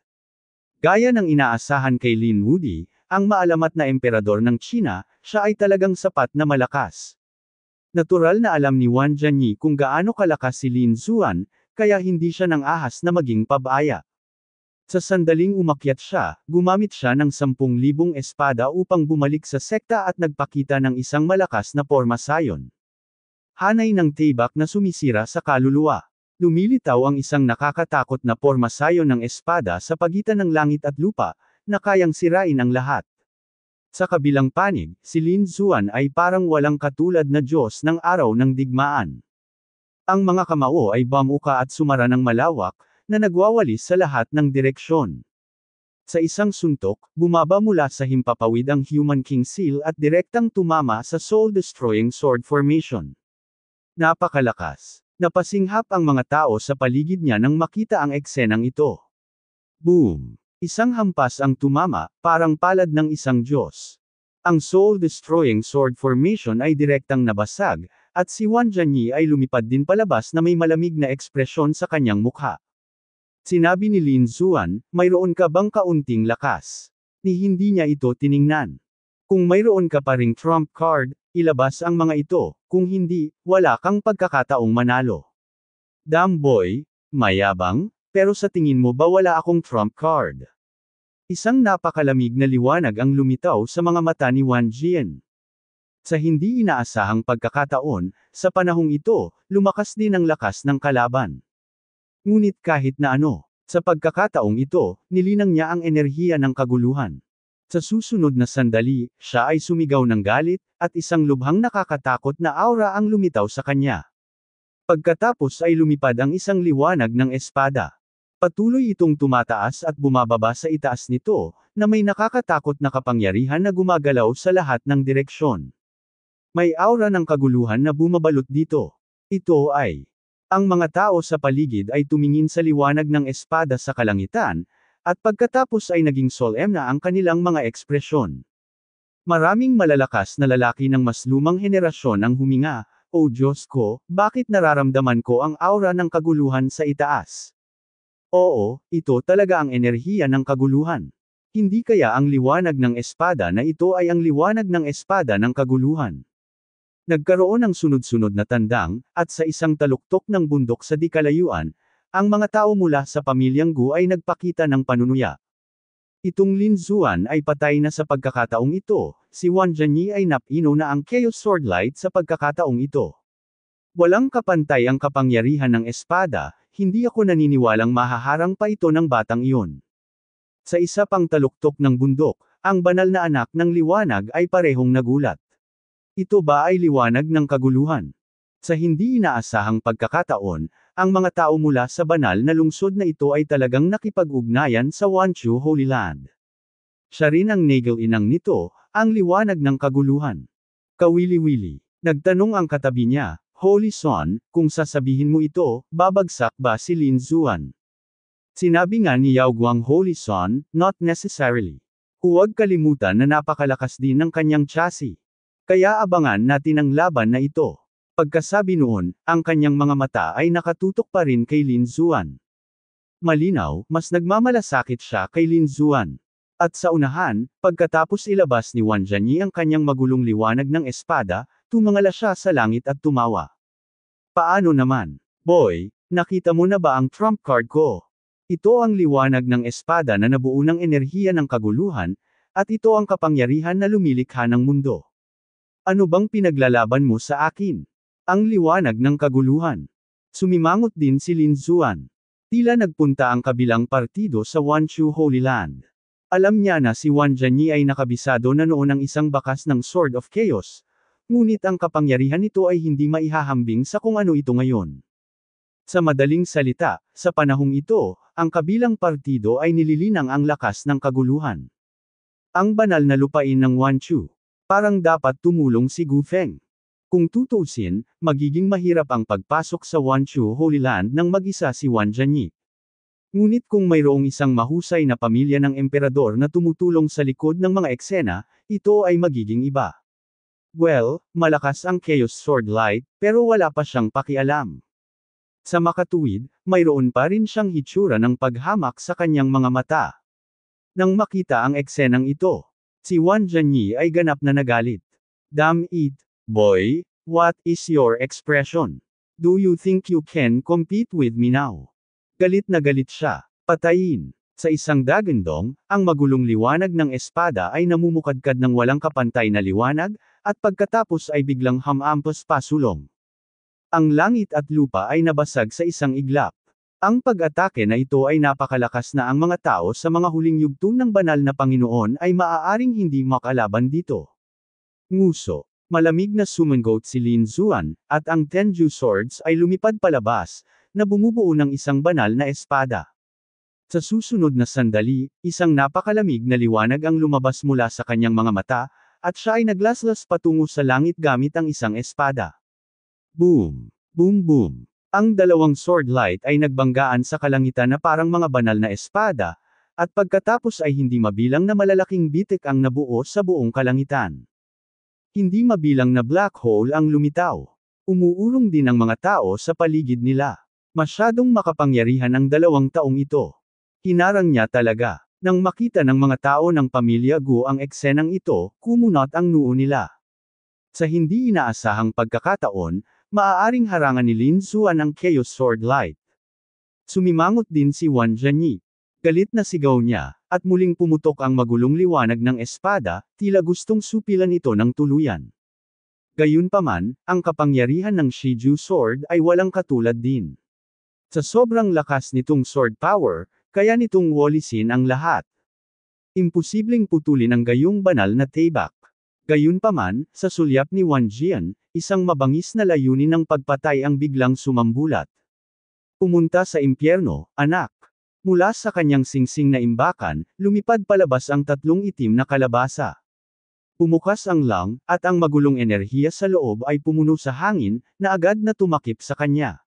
Gaya ng inaasahan kay Lin Woody, ang maalamat na emperador ng China, siya ay talagang sapat na malakas. Natural na alam ni Wang Jianyi kung gaano kalakas si Lin Zuan, kaya hindi siya ng ahas na maging pabaya. Sa sandaling umakyat siya, gumamit siya ng 10,000 espada upang bumalik sa sekta at nagpakita ng isang malakas na sayon. Hanay ng tibak na sumisira sa kaluluwa. Lumilitaw ang isang nakakatakot na sayon ng espada sa pagitan ng langit at lupa, na kayang sirain ang lahat. Sa kabilang panig, si Lin Zuan ay parang walang katulad na Diyos ng araw ng digmaan. Ang mga kamao ay bamuka at sumara ng malawak, na nagwawalis sa lahat ng direksyon. Sa isang suntok, bumaba mula sa himpapawid ang Human King Seal at direktang tumama sa soul-destroying sword formation. Napakalakas. Napasinghap ang mga tao sa paligid niya nang makita ang eksenang ito. Boom! Isang hampas ang tumama, parang palad ng isang Diyos. Ang soul-destroying sword formation ay direktang nabasag, at si Wan Jianyi ay lumipad din palabas na may malamig na ekspresyon sa kanyang mukha. Sinabi ni Lin Xuan, mayroon ka bang kaunting lakas? Ni hindi niya ito tiningnan. Kung mayroon ka pa ring trump card, ilabas ang mga ito, kung hindi, wala kang pagkakataong manalo. boy, mayabang, pero sa tingin mo ba wala akong trump card? Isang napakalamig na liwanag ang lumitaw sa mga mata ni Wan Jian. Sa hindi inaasahang pagkakataon, sa panahong ito, lumakas din ang lakas ng kalaban. Ngunit kahit na ano, sa pagkakataong ito, nilinang niya ang enerhiya ng kaguluhan. Sa susunod na sandali, siya ay sumigaw ng galit, at isang lubhang nakakatakot na aura ang lumitaw sa kanya. Pagkatapos ay lumipad ang isang liwanag ng espada. Patuloy itong tumataas at bumababa sa itaas nito, na may nakakatakot na kapangyarihan na gumagalaw sa lahat ng direksyon. May aura ng kaguluhan na bumabalot dito. Ito ay ang mga tao sa paligid ay tumingin sa liwanag ng espada sa kalangitan, at pagkatapos ay naging solemn na ang kanilang mga ekspresyon. Maraming malalakas na lalaki ng mas lumang henerasyon ang huminga, O Diyos ko, bakit nararamdaman ko ang aura ng kaguluhan sa itaas? Oo, ito talaga ang enerhiya ng kaguluhan. Hindi kaya ang liwanag ng espada na ito ay ang liwanag ng espada ng kaguluhan. Nagkaroon ng sunod-sunod na tandang, at sa isang taluktok ng bundok sa dikalayuan, ang mga tao mula sa pamilyang Gu ay nagpakita ng panunuya. Itong Lin Zuan ay patay na sa pagkakataong ito, si Wan Jianyi ay napino na ang Chaos Swordlight sa pagkakataong ito. Walang kapantay ang kapangyarihan ng espada, hindi ako naniniwalang mahaharang pa ito ng batang iyon. Sa isa pang taluktok ng bundok, ang banal na anak ng liwanag ay parehong nagulat. Ito ba ay liwanag ng kaguluhan? Sa hindi inaasahang pagkakataon, ang mga tao mula sa banal na lungsod na ito ay talagang nakipag-ugnayan sa Wanshu Holy Land. Siya rin ang nagel-inang nito, ang liwanag ng kaguluhan. Kawili-wili, nagtanong ang katabi niya, Holy Son, kung sasabihin mo ito, babagsak ba si Lin Zuan? Sinabi nga ni Yao Guang Holy Son, not necessarily. Huwag kalimutan na napakalakas din ng kanyang chassis. Kaya abangan natin ang laban na ito. Pagkasabi noon, ang kanyang mga mata ay nakatutok pa rin kay Lin Zuan. Malinaw, mas nagmamalasakit siya kay Lin Zuan. At sa unahan, pagkatapos ilabas ni Wan Jianyi ang kanyang magulong liwanag ng espada, tumangala siya sa langit at tumawa. Paano naman? Boy, nakita mo na ba ang trump card ko? Ito ang liwanag ng espada na nabuo ng enerhiya ng kaguluhan, at ito ang kapangyarihan na lumilikha ng mundo. Ano bang pinaglalaban mo sa akin? Ang liwanag ng kaguluhan. Sumimangot din si Lin Zuan. Tila nagpunta ang kabilang partido sa Wanshu Holy Land. Alam niya na si Wan Jianyi ay nakabisado na noon ng isang bakas ng Sword of Chaos, ngunit ang kapangyarihan nito ay hindi maihahambing sa kung ano ito ngayon. Sa madaling salita, sa panahong ito, ang kabilang partido ay nililinang ang lakas ng kaguluhan. Ang banal na lupain ng Wanchu, Parang dapat tumulong si Gu Feng. Kung tutuusin, magiging mahirap ang pagpasok sa Wanshu Holy Land nang mag-isa si Wan Jianyi. Ngunit kung mayroong isang mahusay na pamilya ng emperador na tumutulong sa likod ng mga eksena, ito ay magiging iba. Well, malakas ang Chaos Sword Light, pero wala pa siyang pakialam. Sa makatuwid, mayroon pa rin siyang hitsura ng paghamak sa kanyang mga mata. Nang makita ang eksenang ito, Si Wan Zhanyi ay ganap na nagalit. Damn it, boy, what is your expression? Do you think you can compete with me now? Galit na galit siya. Patayin. Sa isang dagandong, ang magulong liwanag ng espada ay namumukadkad ng walang kapantay na liwanag, at pagkatapos ay biglang hamampas pasulong. Ang langit at lupa ay nabasag sa isang iglap. Ang pag-atake na ito ay napakalakas na ang mga tao sa mga huling yugto ng banal na Panginoon ay maaaring hindi makalaban dito. Nguso, malamig na sumanggot si Lin Zuan, at ang Tenju Swords ay lumipad palabas, na bumubuo ng isang banal na espada. Sa susunod na sandali, isang napakalamig na liwanag ang lumabas mula sa kanyang mga mata, at siya ay naglaslas patungo sa langit gamit ang isang espada. Boom! Boom boom! Ang dalawang sword light ay nagbanggaan sa kalangitan na parang mga banal na espada, at pagkatapos ay hindi mabilang na malalaking bitik ang nabuo sa buong kalangitan. Hindi mabilang na black hole ang lumitaw. Umuulong din ang mga tao sa paligid nila. Masyadong makapangyarihan ang dalawang taong ito. Hinarang niya talaga. Nang makita ng mga tao ng pamilya Gu ang eksenang ito, kumunot ang noo nila. Sa hindi inaasahang pagkakataon, Maaaring harangan ni Lin Xuan ang Chaos Sword Light. Sumimangot din si Wan Zhanyi. Galit na sigaw niya, at muling pumutok ang magulong liwanag ng espada, tila gustong supilan ito ng tuluyan. Gayunpaman, ang kapangyarihan ng Shiju Sword ay walang katulad din. Sa sobrang lakas nitong sword power, kaya nitong walisin ang lahat. Imposibleng putulin ang gayong banal na Taibak. Gayunpaman, sa sulyap ni Wan Jian, Isang mabangis na layunin ng pagpatay ang biglang sumambulat. Pumunta sa impyerno, anak. Mula sa kanyang singsing na imbakan, lumipad palabas ang tatlong itim na kalabasa. Pumukas ang lang, at ang magulong enerhiya sa loob ay pumuno sa hangin, na agad na tumakip sa kanya.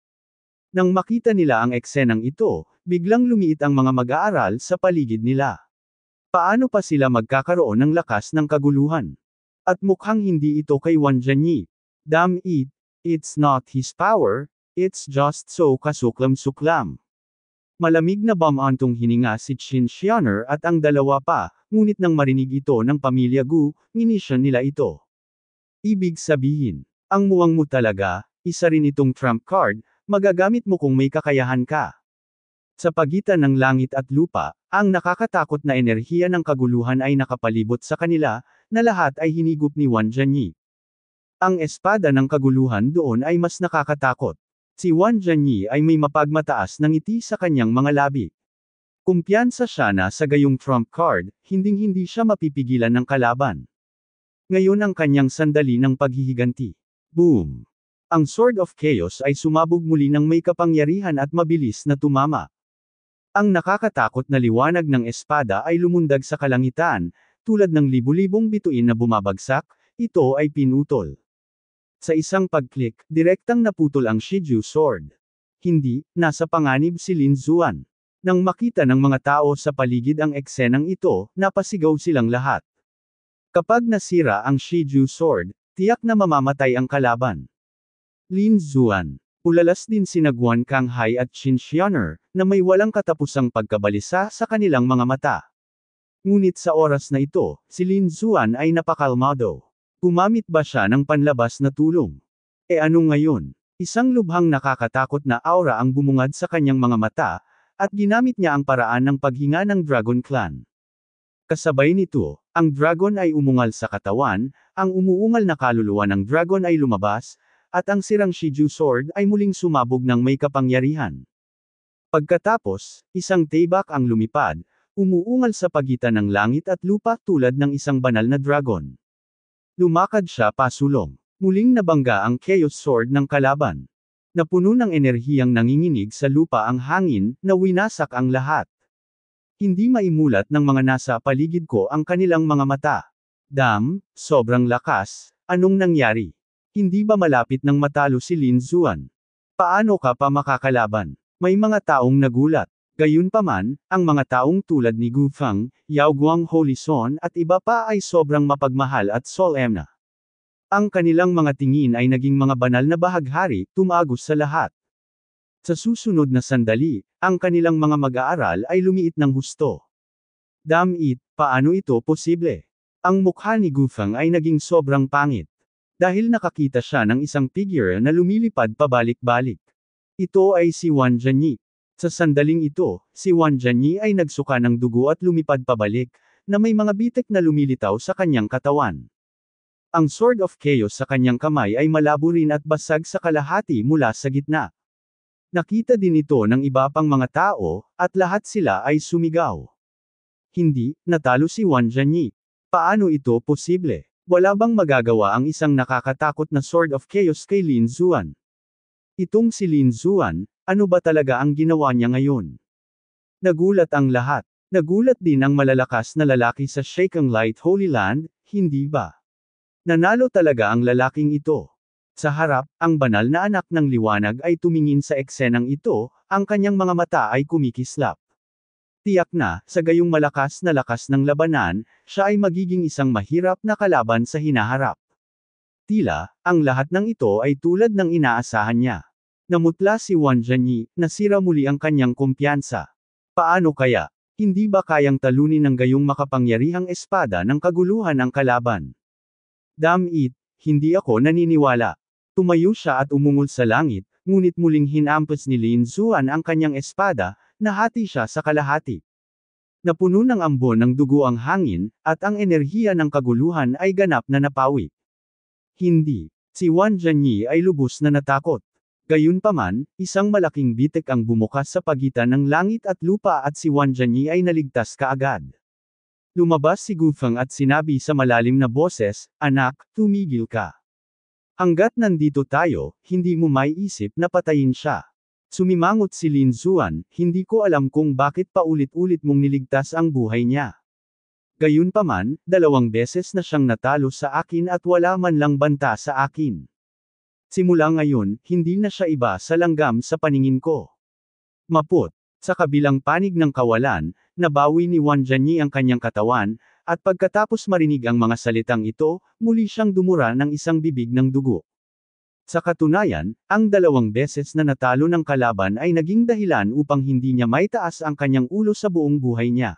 Nang makita nila ang eksenang ito, biglang lumiit ang mga mag-aaral sa paligid nila. Paano pa sila magkakaroon ng lakas ng kaguluhan? At mukhang hindi ito kay Wang Damn it, it's not his power, it's just so kasuklam-suklam. Malamig na bamantong hininga si Chin Xianer at ang dalawa pa, ngunit nang marinig ito ng pamilya Gu, inisyan nila ito. Ibig sabihin, ang muwang mo talaga, isa rin itong trump card, magagamit mo kung may kakayahan ka. Sa pagitan ng langit at lupa, ang nakakatakot na enerhiya ng kaguluhan ay nakapalibot sa kanila, na lahat ay hinigup ni Wan Jianyi. Ang espada ng kaguluhan doon ay mas nakakatakot. Si Wan Zhanyi ay may mapagmataas ng ngiti sa kanyang mga labi. Kumpiyansa siya na sa gayong trump card, hinding-hindi siya mapipigilan ng kalaban. Ngayon ang kanyang sandali ng paghihiganti. Boom! Ang Sword of Chaos ay sumabog muli ng may kapangyarihan at mabilis na tumama. Ang nakakatakot na liwanag ng espada ay lumundag sa kalangitan, tulad ng libu-libong bituin na bumabagsak, ito ay pinutol. Sa isang pag-click, direktang naputol ang Shiju Sword. Hindi, nasa panganib si Lin Zuan. Nang makita ng mga tao sa paligid ang eksenang ito, napasigaw silang lahat. Kapag nasira ang Shiju Sword, tiyak na mamamatay ang kalaban. Lin Zuan. Ulalas din sinaguan Kang Hai at Qin Xianer, na may walang katapusang pagkabalisa sa kanilang mga mata. Ngunit sa oras na ito, si Lin Zuan ay napakalmado. Gumamit ba siya ng panlabas na tulong? E ano ngayon? Isang lubhang nakakatakot na aura ang bumungad sa kanyang mga mata, at ginamit niya ang paraan ng paghinga ng Dragon Clan. Kasabay nito, ang dragon ay umungal sa katawan, ang umuungal na kaluluwa ng dragon ay lumabas, at ang sirang Shiju Sword ay muling sumabog ng may kapangyarihan. Pagkatapos, isang tebak ang lumipad, umuungal sa pagitan ng langit at lupa tulad ng isang banal na dragon. Lumakad siya pasulong. Muling nabangga ang Chaos Sword ng kalaban. Napuno ng enerhiyang nanginginig sa lupa ang hangin, na winasak ang lahat. Hindi maimulat ng mga nasa paligid ko ang kanilang mga mata. Dam, sobrang lakas, anong nangyari? Hindi ba malapit ng matalo si Lin Zuan? Paano ka pa makakalaban? May mga taong nagulat. Gayunpaman, ang mga taong tulad ni Gu Fang, Yao Guang Holison at iba pa ay sobrang mapagmahal at solemna. Ang kanilang mga tingin ay naging mga banal na bahaghari, tumagos sa lahat. Sa susunod na sandali, ang kanilang mga mag-aaral ay lumiit ng husto. Damn it, paano ito posible? Ang mukha ni Gu Fang ay naging sobrang pangit. Dahil nakakita siya ng isang figure na lumilipad pabalik-balik. Ito ay si Wan Jianyi, sa sandaling ito, si Wan Jianyi ay nagsuka ng dugo at lumipad pabalik, na may mga bitik na lumilitaw sa kanyang katawan. Ang Sword of Chaos sa kanyang kamay ay malabo rin at basag sa kalahati mula sa gitna. Nakita din ito ng iba pang mga tao, at lahat sila ay sumigaw. Hindi, natalo si Wan Jianyi. Paano ito posible? Wala bang magagawa ang isang nakakatakot na Sword of Chaos kay Lin Zuan? Itong si Lin Zuan, ano ba talaga ang ginawa niya ngayon? Nagulat ang lahat. Nagulat din ang malalakas na lalaki sa Shaking Light Holy Land, hindi ba? Nanalo talaga ang lalaking ito. Sa harap, ang banal na anak ng liwanag ay tumingin sa eksenang ito, ang kanyang mga mata ay kumikislap. Tiyak na, sa gayong malakas na lakas ng labanan, siya ay magiging isang mahirap na kalaban sa hinaharap. Tila, ang lahat ng ito ay tulad ng inaasahan niya. Namutla si Wan Zhanyi, nasira muli ang kanyang kumpiyansa. Paano kaya? Hindi ba kayang talunin ng gayong makapangyarihang espada ng kaguluhan ang kalaban? Damn it, hindi ako naniniwala. Tumayo siya at umungol sa langit, ngunit muling hinampas ni Lin Zuan ang kanyang espada, nahati siya sa kalahati. Napuno ng ambon ng dugo ang hangin, at ang enerhiya ng kaguluhan ay ganap na napawi. Hindi, si Wan Zhanyi ay lubos na natakot. Gayunpaman, isang malaking bitik ang bumukas sa pagitan ng langit at lupa at si Wan Jianyi ay naligtas kaagad. Lumabas si Gufang at sinabi sa malalim na boses, Anak, tumigil ka. Hanggat nandito tayo, hindi mo may isip na patayin siya. Sumimangot si Lin Zuan, hindi ko alam kung bakit paulit-ulit mong niligtas ang buhay niya. Gayunpaman, dalawang beses na siyang natalo sa akin at wala man lang banta sa akin. Simula ngayon, hindi na siya iba sa langgam sa paningin ko. Maput. Sa kabilang panig ng kawalan, nabawi ni Wan Jianyi ang kanyang katawan, at pagkatapos marinig ang mga salitang ito, muli siyang dumura ng isang bibig ng dugo. Sa katunayan, ang dalawang beses na natalo ng kalaban ay naging dahilan upang hindi niya maitaas ang kanyang ulo sa buong buhay niya.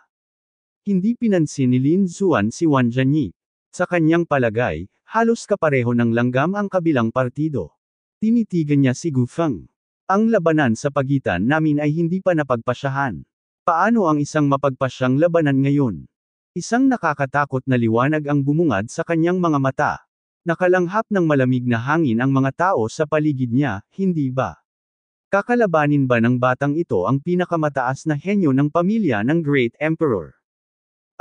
Hindi pinansin ni Lin Zuan si Wan Jianyi. Sa kanyang palagay, Halos kapareho ng langgam ang kabilang partido. Tinitigan niya si Gufang. Ang labanan sa pagitan namin ay hindi pa napagpasyahan. Paano ang isang mapagpasyang labanan ngayon? Isang nakakatakot na liwanag ang bumungad sa kanyang mga mata. Nakalanghap ng malamig na hangin ang mga tao sa paligid niya, hindi ba? Kakalabanin ba ng batang ito ang pinakamataas na henyo ng pamilya ng Great Emperor?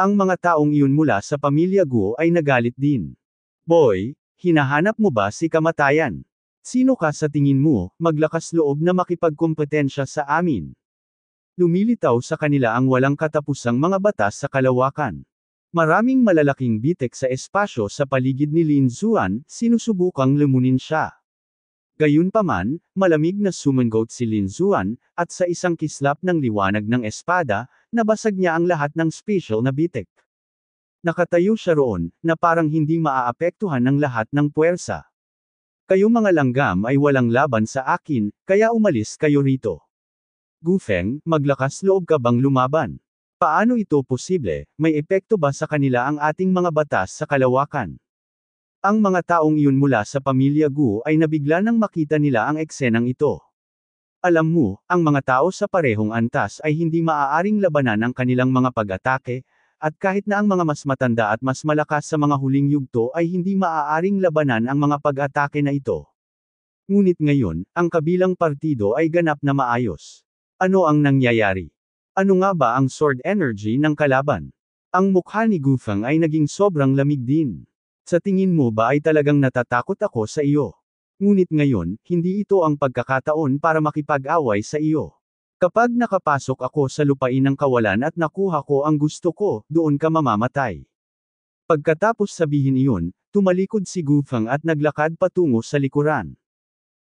Ang mga taong iyon mula sa pamilya Guo ay nagalit din. Boy, hinahanap mo ba si kamatayan? Sino ka sa tingin mo, maglakas loob na makipagkompetensya sa amin? Lumilitaw sa kanila ang walang katapusang mga batas sa kalawakan. Maraming malalaking bitek sa espasyo sa paligid ni Lin Zuan, sinusubukang lumunin siya. Gayunpaman, malamig na sumanggot si Lin Zuan, at sa isang kislap ng liwanag ng espada, nabasag niya ang lahat ng special na bitek. Nakatayo siya roon, na parang hindi maaapektuhan ng lahat ng puwersa. Kayo mga langgam ay walang laban sa akin, kaya umalis kayo rito. Gufeng, maglakas loob ka bang lumaban? Paano ito posible, may epekto ba sa kanila ang ating mga batas sa kalawakan? Ang mga taong iyon mula sa pamilya Gu ay nabigla nang makita nila ang eksenang ito. Alam mo, ang mga tao sa parehong antas ay hindi maaaring labanan ang kanilang mga pag-atake, at kahit na ang mga mas matanda at mas malakas sa mga huling yugto ay hindi maaaring labanan ang mga pag-atake na ito. Ngunit ngayon, ang kabilang partido ay ganap na maayos. Ano ang nangyayari? Ano nga ba ang sword energy ng kalaban? Ang mukha ni Gufang ay naging sobrang lamig din. Sa tingin mo ba ay talagang natatakot ako sa iyo? Ngunit ngayon, hindi ito ang pagkakataon para makipag-away sa iyo. Kapag nakapasok ako sa lupain ng kawalan at nakuha ko ang gusto ko, doon ka mamamatay. Pagkatapos sabihin iyon, tumalikod si Gufang at naglakad patungo sa likuran.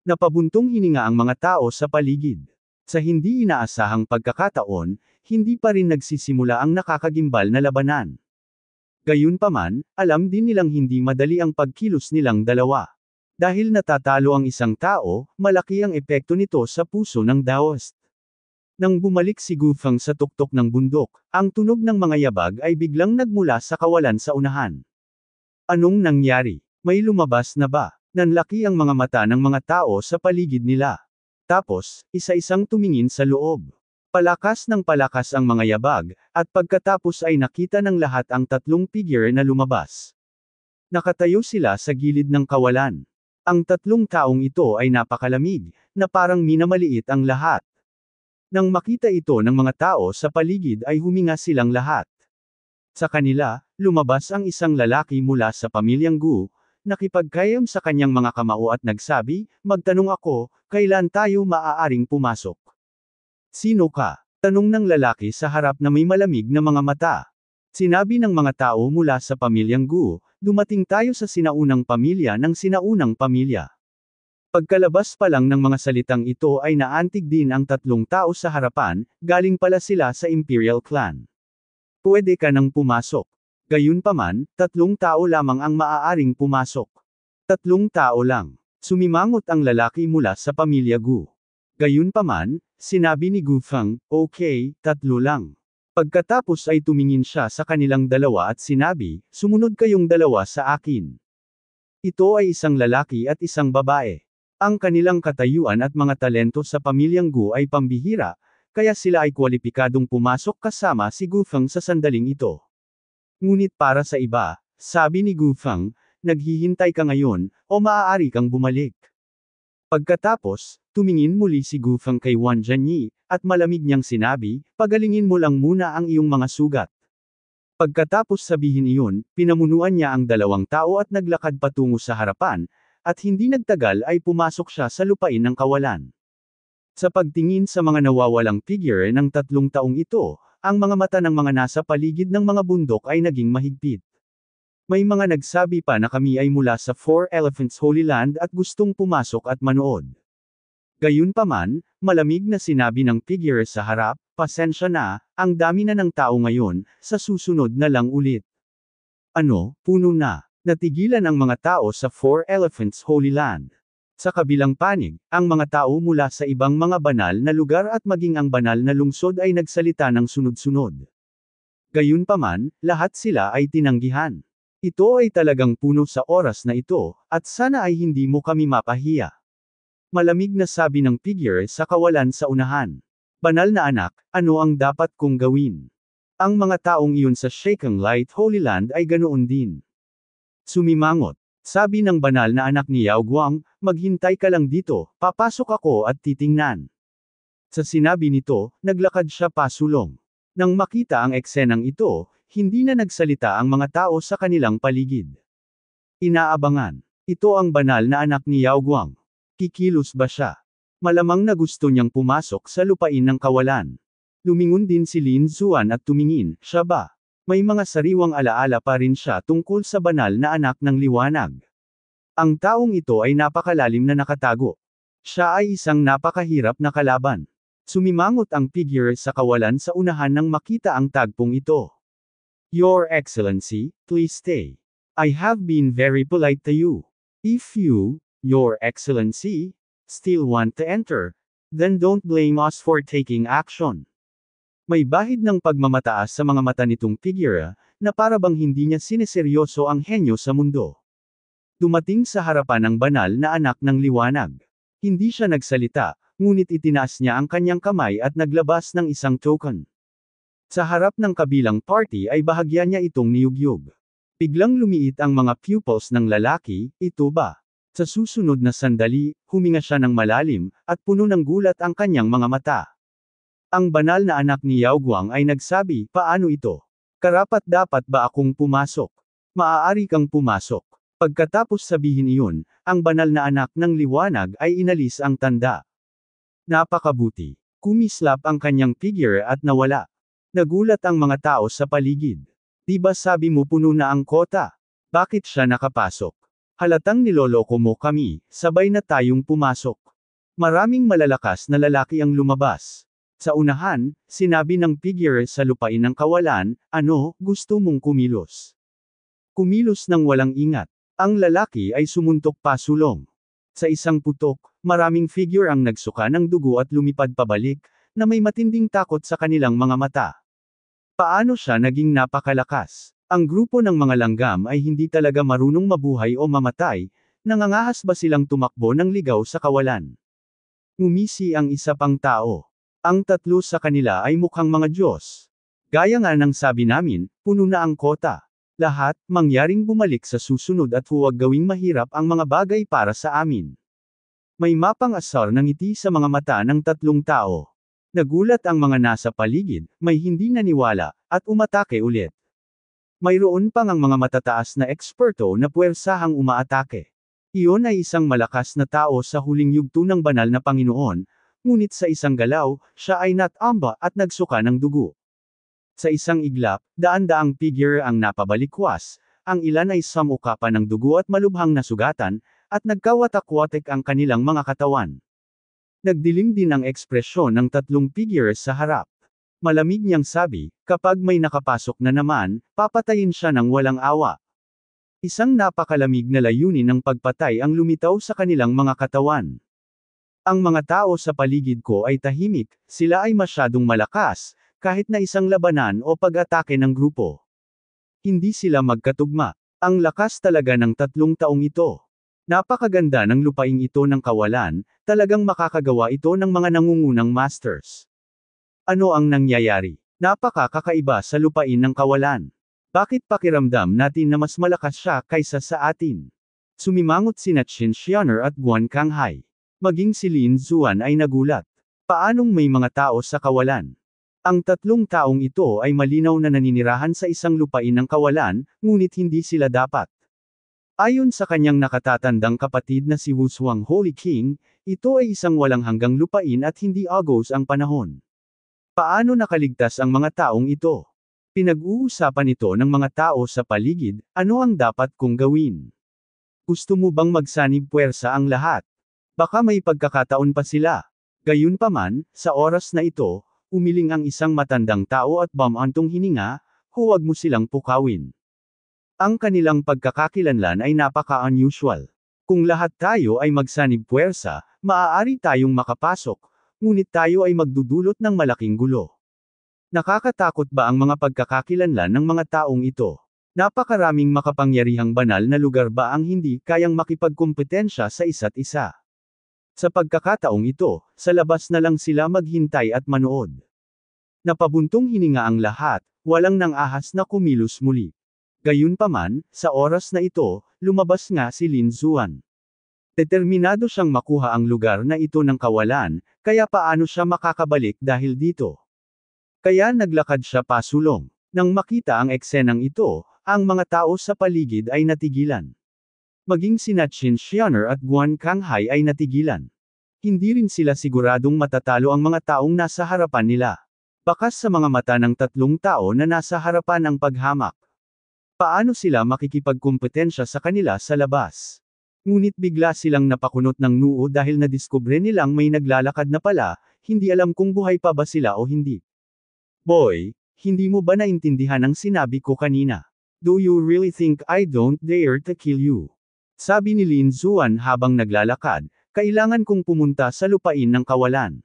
Napabuntong hininga ang mga tao sa paligid. Sa hindi inaasahang pagkakataon, hindi pa rin nagsisimula ang nakakagimbal na labanan. Gayunpaman, alam din nilang hindi madali ang pagkilos nilang dalawa. Dahil natatalo ang isang tao, malaki ang epekto nito sa puso ng Daoist. Nang bumalik si Gufang sa tuktok ng bundok, ang tunog ng mga yabag ay biglang nagmula sa kawalan sa unahan. Anong nangyari? May lumabas na ba? Nanlaki ang mga mata ng mga tao sa paligid nila. Tapos, isa-isang tumingin sa loob. Palakas ng palakas ang mga yabag, at pagkatapos ay nakita ng lahat ang tatlong figure na lumabas. Nakatayo sila sa gilid ng kawalan. Ang tatlong taong ito ay napakalamig, na parang minamaliit ang lahat. Nang makita ito ng mga tao sa paligid ay huminga silang lahat. Sa kanila, lumabas ang isang lalaki mula sa pamilyang Gu, nakipagkayam sa kanyang mga kamao at nagsabi, magtanong ako, kailan tayo maaaring pumasok? Sino ka? Tanong ng lalaki sa harap na may malamig na mga mata. Sinabi ng mga tao mula sa pamilyang Gu, dumating tayo sa sinaunang pamilya ng sinaunang pamilya. Pagkalabas pa lang ng mga salitang ito ay naantig din ang tatlong tao sa harapan, galing pala sila sa Imperial Clan. Pwede ka nang pumasok. Gayunpaman, tatlong tao lamang ang maaaring pumasok. Tatlong tao lang. Sumimangot ang lalaki mula sa pamilya Gu. Gayunpaman, sinabi ni Gu Feng, okay, tatlo lang. Pagkatapos ay tumingin siya sa kanilang dalawa at sinabi, sumunod kayong dalawa sa akin. Ito ay isang lalaki at isang babae. Ang kanilang katayuan at mga talento sa pamilyang Gu ay pambihira, kaya sila ay kwalipikadong pumasok kasama si Gu Feng sa sandaling ito. Ngunit para sa iba, sabi ni Gu Feng, naghihintay ka ngayon, o maaari kang bumalik. Pagkatapos, tumingin muli si Gu Feng kay Wan Zhanyi, at malamig niyang sinabi, pagalingin mo lang muna ang iyong mga sugat. Pagkatapos sabihin iyon, pinamunuan niya ang dalawang tao at naglakad patungo sa harapan, at hindi nagtagal ay pumasok siya sa lupain ng kawalan. Sa pagtingin sa mga nawawalang figure ng tatlong taong ito, ang mga mata ng mga nasa paligid ng mga bundok ay naging mahigpit. May mga nagsabi pa na kami ay mula sa Four Elephants Holy Land at gustong pumasok at manood. Gayunpaman, malamig na sinabi ng figure sa harap, pasensya na, ang dami na ng tao ngayon, sa susunod na lang ulit. Ano, puno na. Natigilan ang mga tao sa Four Elephants Holy Land. Sa kabilang panig, ang mga tao mula sa ibang mga banal na lugar at maging ang banal na lungsod ay nagsalita ng sunod-sunod. Gayunpaman, lahat sila ay tinanggihan. Ito ay talagang puno sa oras na ito, at sana ay hindi mo kami mapahiya. Malamig na sabi ng figure sa kawalan sa unahan. Banal na anak, ano ang dapat kong gawin? Ang mga taong iyon sa Shaking Light Holy Land ay ganoon din. Sumimangot. Sabi ng banal na anak ni Yao Guang, maghintay ka lang dito, papasok ako at titingnan. Sa sinabi nito, naglakad siya pasulong. Nang makita ang eksenang ito, hindi na nagsalita ang mga tao sa kanilang paligid. Inaabangan. Ito ang banal na anak ni Yao Guang. Kikilos ba siya? Malamang na gusto niyang pumasok sa lupain ng kawalan. Lumingon din si Lin Zuan at tumingin, siya ba? May mga sariwang alaala pa rin siya tungkol sa banal na anak ng liwanag. Ang taong ito ay napakalalim na nakatago. Siya ay isang napakahirap na kalaban. Sumimangot ang figure sa kawalan sa unahan nang makita ang tagpong ito. Your Excellency, please stay. I have been very polite to you. If you, Your Excellency, still want to enter, then don't blame us for taking action. May bahid ng pagmamataas sa mga mata nitong figura, na parabang hindi niya sineseryoso ang henyo sa mundo. Dumating sa harapan ng banal na anak ng liwanag. Hindi siya nagsalita, ngunit itinaas niya ang kanyang kamay at naglabas ng isang token. Sa harap ng kabilang party ay bahagya niya itong niyugyug. Biglang lumiit ang mga pupils ng lalaki, ito ba? Sa susunod na sandali, huminga siya ng malalim, at puno ng gulat ang kanyang mga mata. Ang banal na anak ni Yao Guang ay nagsabi, paano ito? Karapat dapat ba akong pumasok? Maaari kang pumasok. Pagkatapos sabihin iyon, ang banal na anak ng liwanag ay inalis ang tanda. Napakabuti. Kumislap ang kanyang figure at nawala. Nagulat ang mga tao sa paligid. Diba sabi mo puno na ang kota? Bakit siya nakapasok? Halatang niloloko mo kami, sabay na tayong pumasok. Maraming malalakas na lalaki ang lumabas. Sa unahan, sinabi ng figure sa lupain ng kawalan, ano, gusto mong kumilos. Kumilos ng walang ingat. Ang lalaki ay sumuntok pasulong. Sa isang putok, maraming figure ang nagsuka ng dugo at lumipad pabalik, na may matinding takot sa kanilang mga mata. Paano siya naging napakalakas? Ang grupo ng mga langgam ay hindi talaga marunong mabuhay o mamatay, nangangahas ba silang tumakbo ng ligaw sa kawalan? Ngumisi ang isa pang tao. Ang tatlo sa kanila ay mukhang mga Diyos. Gaya nga ng sabi namin, puno na ang kota. Lahat, mangyaring bumalik sa susunod at huwag gawing mahirap ang mga bagay para sa amin. May mapang asar ng ngiti sa mga mata ng tatlong tao. Nagulat ang mga nasa paligid, may hindi naniwala, at umatake ulit. Mayroon pang ang mga matataas na eksperto na puwersahang umaatake. Iyon ay isang malakas na tao sa huling yugto ng banal na Panginoon, ngunit sa isang galaw, siya ay natamba at nagsuka ng dugo. Sa isang iglap, daan-daang figure ang napabalikwas, ang ilan ay samuka pa ng dugo at malubhang nasugatan, at nagkawatak-watak ang kanilang mga katawan. Nagdilim din ang ekspresyon ng tatlong figures sa harap. Malamig niyang sabi, kapag may nakapasok na naman, papatayin siya ng walang awa. Isang napakalamig na layunin ng pagpatay ang lumitaw sa kanilang mga katawan. Ang mga tao sa paligid ko ay tahimik, sila ay masyadong malakas, kahit na isang labanan o pag-atake ng grupo. Hindi sila magkatugma. Ang lakas talaga ng tatlong taong ito. Napakaganda ng lupaing ito ng kawalan, talagang makakagawa ito ng mga nangungunang masters. Ano ang nangyayari? Napakakakaiba sa lupain ng kawalan. Bakit pakiramdam natin na mas malakas siya kaysa sa atin? Sumimangot si Natchin Shioner at Guan Kanghai. Maging si Lin Zuan ay nagulat. Paanong may mga tao sa kawalan? Ang tatlong taong ito ay malinaw na naninirahan sa isang lupain ng kawalan, ngunit hindi sila dapat. Ayon sa kanyang nakatatandang kapatid na si Wu Wushuang Holy King, ito ay isang walang hanggang lupain at hindi agos ang panahon. Paano nakaligtas ang mga taong ito? Pinag-uusapan ito ng mga tao sa paligid, ano ang dapat kong gawin? Gusto mo bang magsanib puwersa ang lahat? Baka may pagkakataon pa sila. Gayunpaman, sa oras na ito, umiling ang isang matandang tao at bamantong hininga, huwag mo silang pukawin. Ang kanilang pagkakakilanlan ay napaka-unusual. Kung lahat tayo ay magsanib puwersa, maaari tayong makapasok, ngunit tayo ay magdudulot ng malaking gulo. Nakakatakot ba ang mga pagkakakilanlan ng mga taong ito? Napakaraming makapangyarihang banal na lugar ba ang hindi kayang makipagkompetensya sa isa't isa? Sa pagkakataong ito, sa labas na lang sila maghintay at manood. Napabuntong hininga ang lahat, walang nang ahas na kumilos muli. Gayunpaman, sa oras na ito, lumabas nga si Lin Zuan. Determinado siyang makuha ang lugar na ito ng kawalan, kaya paano siya makakabalik dahil dito. Kaya naglakad siya pasulong. Nang makita ang eksenang ito, ang mga tao sa paligid ay natigilan. Maging si Chin Xianer at Guan Kanghai ay natigilan. Hindi rin sila siguradong matatalo ang mga taong nasa harapan nila. Bakas sa mga mata ng tatlong tao na nasa harapan ang paghamak. Paano sila makikipagkumpetensya sa kanila sa labas? Ngunit bigla silang napakunot ng noo dahil nadiskubre nilang may naglalakad na pala, hindi alam kung buhay pa ba sila o hindi. Boy, hindi mo ba naintindihan ang sinabi ko kanina? Do you really think I don't dare to kill you? Sabi ni Lin Zuan habang naglalakad, kailangan kong pumunta sa lupain ng kawalan.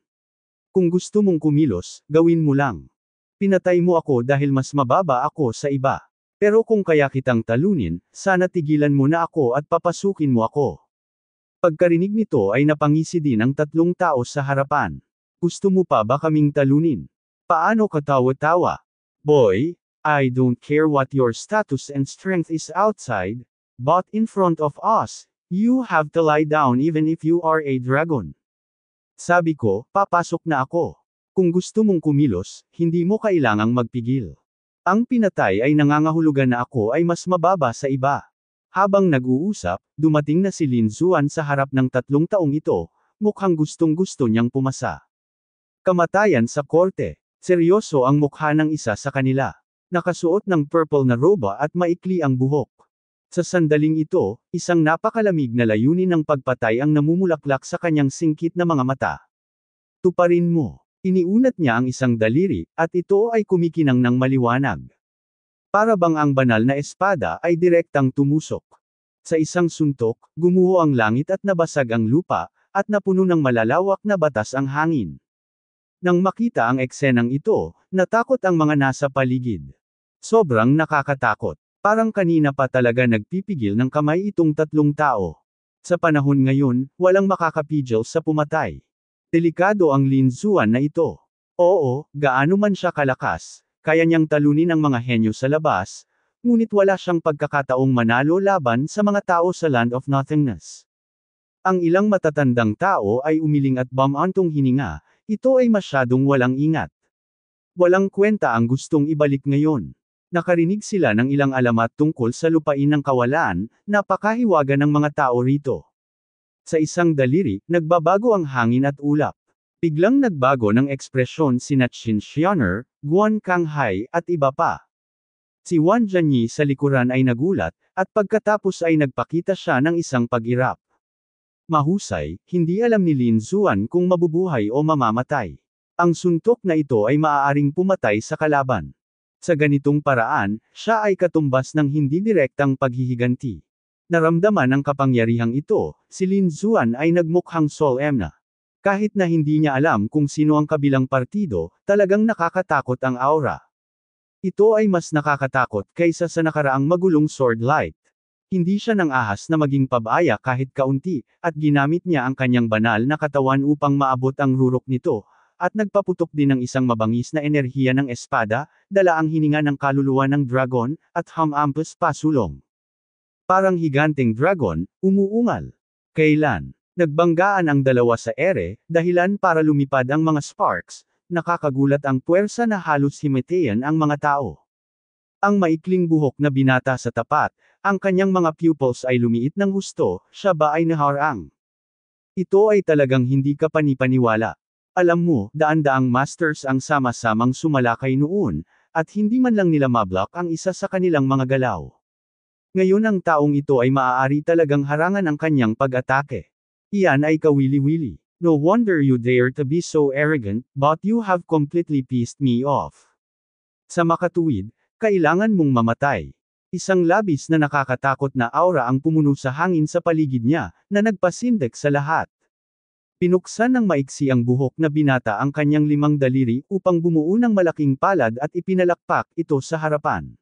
Kung gusto mong kumilos, gawin mo lang. Pinatay mo ako dahil mas mababa ako sa iba. Pero kung kaya kitang talunin, sana tigilan mo na ako at papasukin mo ako. Pagkarinig nito ay napangisi din ang tatlong tao sa harapan. Gusto mo pa ba kaming talunin? Paano katawa-tawa? Boy, I don't care what your status and strength is outside, But in front of us, you have to lie down even if you are a dragon. Sabi ko, papasok na ako. Kung gusto mong kumilos, hindi mo kailangang magpigil. Ang pinatay ay nangangahulugan na ako ay mas mababa sa iba. Habang nag-uusap, dumating na si Lin Zuan sa harap ng tatlong taong ito, mukhang gustong gusto niyang pumasa. Kamatayan sa korte. Seryoso ang mukha ng isa sa kanila. Nakasuot ng purple na roba at maikli ang buhok. Sa sandaling ito, isang napakalamig na layunin ng pagpatay ang namumulaklak sa kanyang singkit na mga mata. Tuparin mo. Iniunat niya ang isang daliri, at ito ay kumikinang ng maliwanag. Para bang ang banal na espada ay direktang tumusok. Sa isang suntok, gumuho ang langit at nabasag ang lupa, at napuno ng malalawak na batas ang hangin. Nang makita ang eksenang ito, natakot ang mga nasa paligid. Sobrang nakakatakot. Parang kanina pa talaga nagpipigil ng kamay itong tatlong tao. Sa panahon ngayon, walang makakapigil sa pumatay. Delikado ang Lin Zuan na ito. Oo, gaano man siya kalakas, kaya niyang talunin ang mga henyo sa labas, ngunit wala siyang pagkakataong manalo laban sa mga tao sa Land of Nothingness. Ang ilang matatandang tao ay umiling at bamantong hininga, ito ay masyadong walang ingat. Walang kwenta ang gustong ibalik ngayon. Nakarinig sila ng ilang alamat tungkol sa lupain ng kawalaan, napakahiwaga ng mga tao rito. Sa isang daliri, nagbabago ang hangin at ulap. Biglang nagbago ng ekspresyon si Natshin Xianer, Guan Kanghai, at iba pa. Si Wan Jianyi sa likuran ay nagulat, at pagkatapos ay nagpakita siya ng isang pag Mahusay, hindi alam ni Lin Zuan kung mabubuhay o mamamatay. Ang suntok na ito ay maaaring pumatay sa kalaban. Sa ganitong paraan, siya ay katumbas ng hindi direktang paghihiganti. Naramdaman ang kapangyarihang ito, si Lin Zuan ay nagmukhang Sol Emna. Kahit na hindi niya alam kung sino ang kabilang partido, talagang nakakatakot ang aura. Ito ay mas nakakatakot kaysa sa nakaraang magulong sword light. Hindi siya nang ahas na maging pabaya kahit kaunti, at ginamit niya ang kanyang banal na katawan upang maabot ang rurok nito, at nagpaputok din ng isang mabangis na enerhiya ng espada, dala ang hininga ng kaluluwa ng dragon, at hamampus pasulong. Parang higanteng dragon, umuungal. Kailan? Nagbanggaan ang dalawa sa ere, dahilan para lumipad ang mga sparks, nakakagulat ang puwersa na halos himetean ang mga tao. Ang maikling buhok na binata sa tapat, ang kanyang mga pupils ay lumiit ng husto, siya ba ay naharang? Ito ay talagang hindi ka panipaniwala. Alam mo, daan-daang masters ang sama-samang sumalakay noon, at hindi man lang nila mablock ang isa sa kanilang mga galaw. Ngayon ang taong ito ay maaari talagang harangan ang kanyang pag-atake. Iyan ay kawili-wili. No wonder you dare to be so arrogant, but you have completely pissed me off. Sa makatuwid, kailangan mong mamatay. Isang labis na nakakatakot na aura ang pumuno sa hangin sa paligid niya, na nagpasindek sa lahat. Pinuksan ng maiksi ang buhok na binata ang kanyang limang daliri upang bumuo ng malaking palad at ipinalakpak ito sa harapan.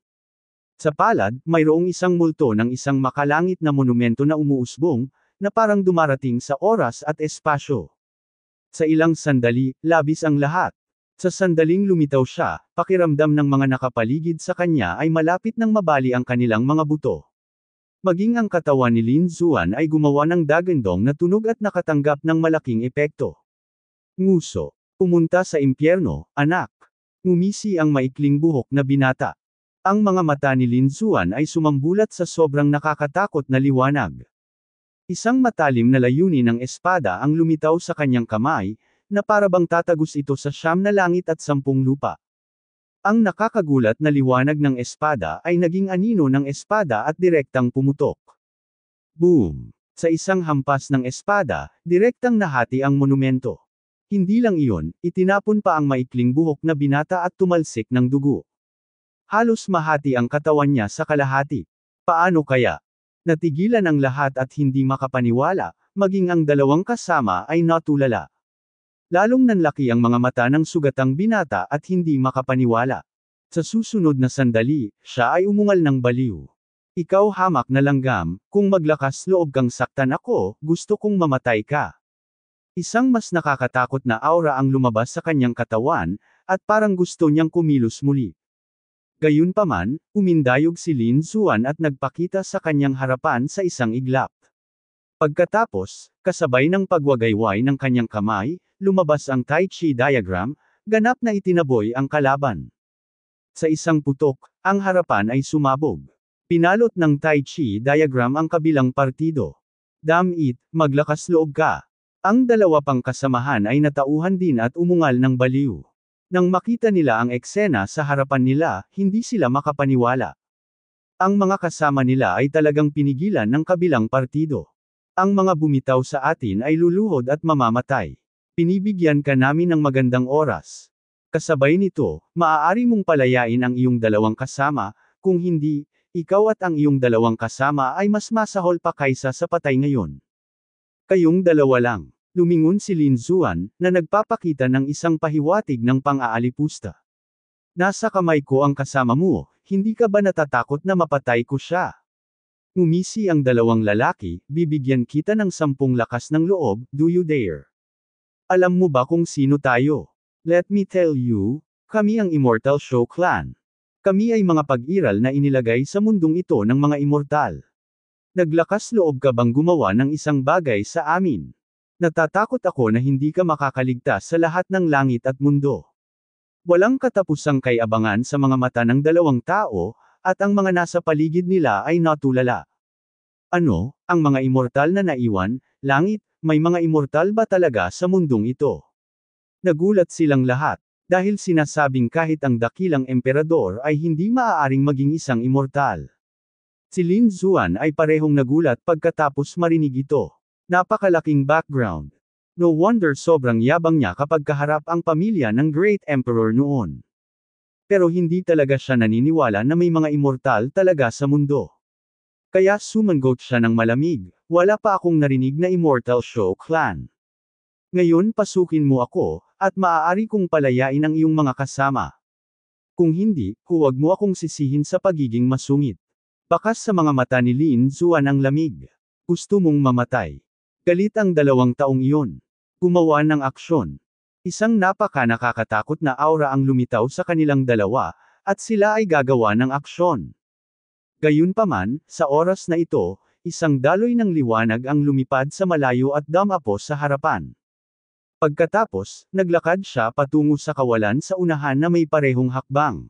Sa palad, mayroong isang multo ng isang makalangit na monumento na umuusbong, na parang dumarating sa oras at espasyo. Sa ilang sandali, labis ang lahat. Sa sandaling lumitaw siya, pakiramdam ng mga nakapaligid sa kanya ay malapit nang mabali ang kanilang mga buto. Maging ang katawan ni Lin Zuan ay gumawa ng dagandong na tunog at nakatanggap ng malaking epekto. Nguso. Pumunta sa impyerno, anak. Ngumisi ang maikling buhok na binata. Ang mga mata ni Lin Zuan ay sumambulat sa sobrang nakakatakot na liwanag. Isang matalim na layunin ng espada ang lumitaw sa kanyang kamay, na parabang tatagos ito sa siyam na langit at sampung lupa. Ang nakakagulat na liwanag ng espada ay naging anino ng espada at direktang pumutok. Boom! Sa isang hampas ng espada, direktang nahati ang monumento. Hindi lang iyon, itinapon pa ang maikling buhok na binata at tumalsik ng dugo. Halos mahati ang katawan niya sa kalahati. Paano kaya? Natigilan ang lahat at hindi makapaniwala, maging ang dalawang kasama ay natulala. Lalong nanlaki ang mga mata ng sugatang binata at hindi makapaniwala. Sa susunod na sandali, siya ay umungal ng baliw. Ikaw hamak na langgam, kung maglakas loob kang saktan ako, gusto kong mamatay ka. Isang mas nakakatakot na aura ang lumabas sa kanyang katawan, at parang gusto niyang kumilos muli. Gayunpaman, umindayog si Lin Zuan at nagpakita sa kanyang harapan sa isang iglap. Pagkatapos, kasabay ng pagwagayway ng kanyang kamay, lumabas ang Tai Chi diagram, ganap na itinaboy ang kalaban. Sa isang putok, ang harapan ay sumabog. Pinalot ng Tai Chi diagram ang kabilang partido. Damn it, maglakas loob ka. Ang dalawa pang kasamahan ay natauhan din at umungal ng baliw. Nang makita nila ang eksena sa harapan nila, hindi sila makapaniwala. Ang mga kasama nila ay talagang pinigilan ng kabilang partido. Ang mga bumitaw sa atin ay luluhod at mamamatay. Pinibigyan ka namin ng magandang oras. Kasabay nito, maaari mong palayain ang iyong dalawang kasama, kung hindi, ikaw at ang iyong dalawang kasama ay mas masahol pa kaysa sa patay ngayon. Kayong dalawa lang. Lumingon si Lin Zuan, na nagpapakita ng isang pahiwatig ng pang-aalipusta. Nasa kamay ko ang kasama mo, hindi ka ba natatakot na mapatay ko siya? Umisi ang dalawang lalaki, bibigyan kita ng sampung lakas ng loob, do you dare? Alam mo ba kung sino tayo? Let me tell you, kami ang Immortal Show Clan. Kami ay mga pag-iral na inilagay sa mundong ito ng mga immortal. Naglakas loob ka bang gumawa ng isang bagay sa amin? Natatakot ako na hindi ka makakaligtas sa lahat ng langit at mundo. Walang katapusang kay abangan sa mga mata ng dalawang tao, at ang mga nasa paligid nila ay natulala. Ano, ang mga immortal na naiwan, langit, may mga immortal ba talaga sa mundong ito? Nagulat silang lahat, dahil sinasabing kahit ang dakilang emperador ay hindi maaaring maging isang immortal. Si Lin Zuan ay parehong nagulat pagkatapos marinig ito. Napakalaking background. No wonder sobrang yabang niya kapag kaharap ang pamilya ng Great Emperor noon. Pero hindi talaga siya naniniwala na may mga immortal talaga sa mundo. Kaya sumanggot siya ng malamig. Wala pa akong narinig na Immortal Show Clan. Ngayon pasukin mo ako, at maaari kong palayain ang iyong mga kasama. Kung hindi, huwag mo akong sisihin sa pagiging masungit. Bakas sa mga mata ni Lin Zuan ang lamig. Gusto mong mamatay. Galit ang dalawang taong iyon. Gumawa ng aksyon. Isang napaka nakakatakot na aura ang lumitaw sa kanilang dalawa, at sila ay gagawa ng aksyon. Gayunpaman, sa oras na ito, isang daloy ng liwanag ang lumipad sa malayo at damapo sa harapan. Pagkatapos, naglakad siya patungo sa kawalan sa unahan na may parehong hakbang.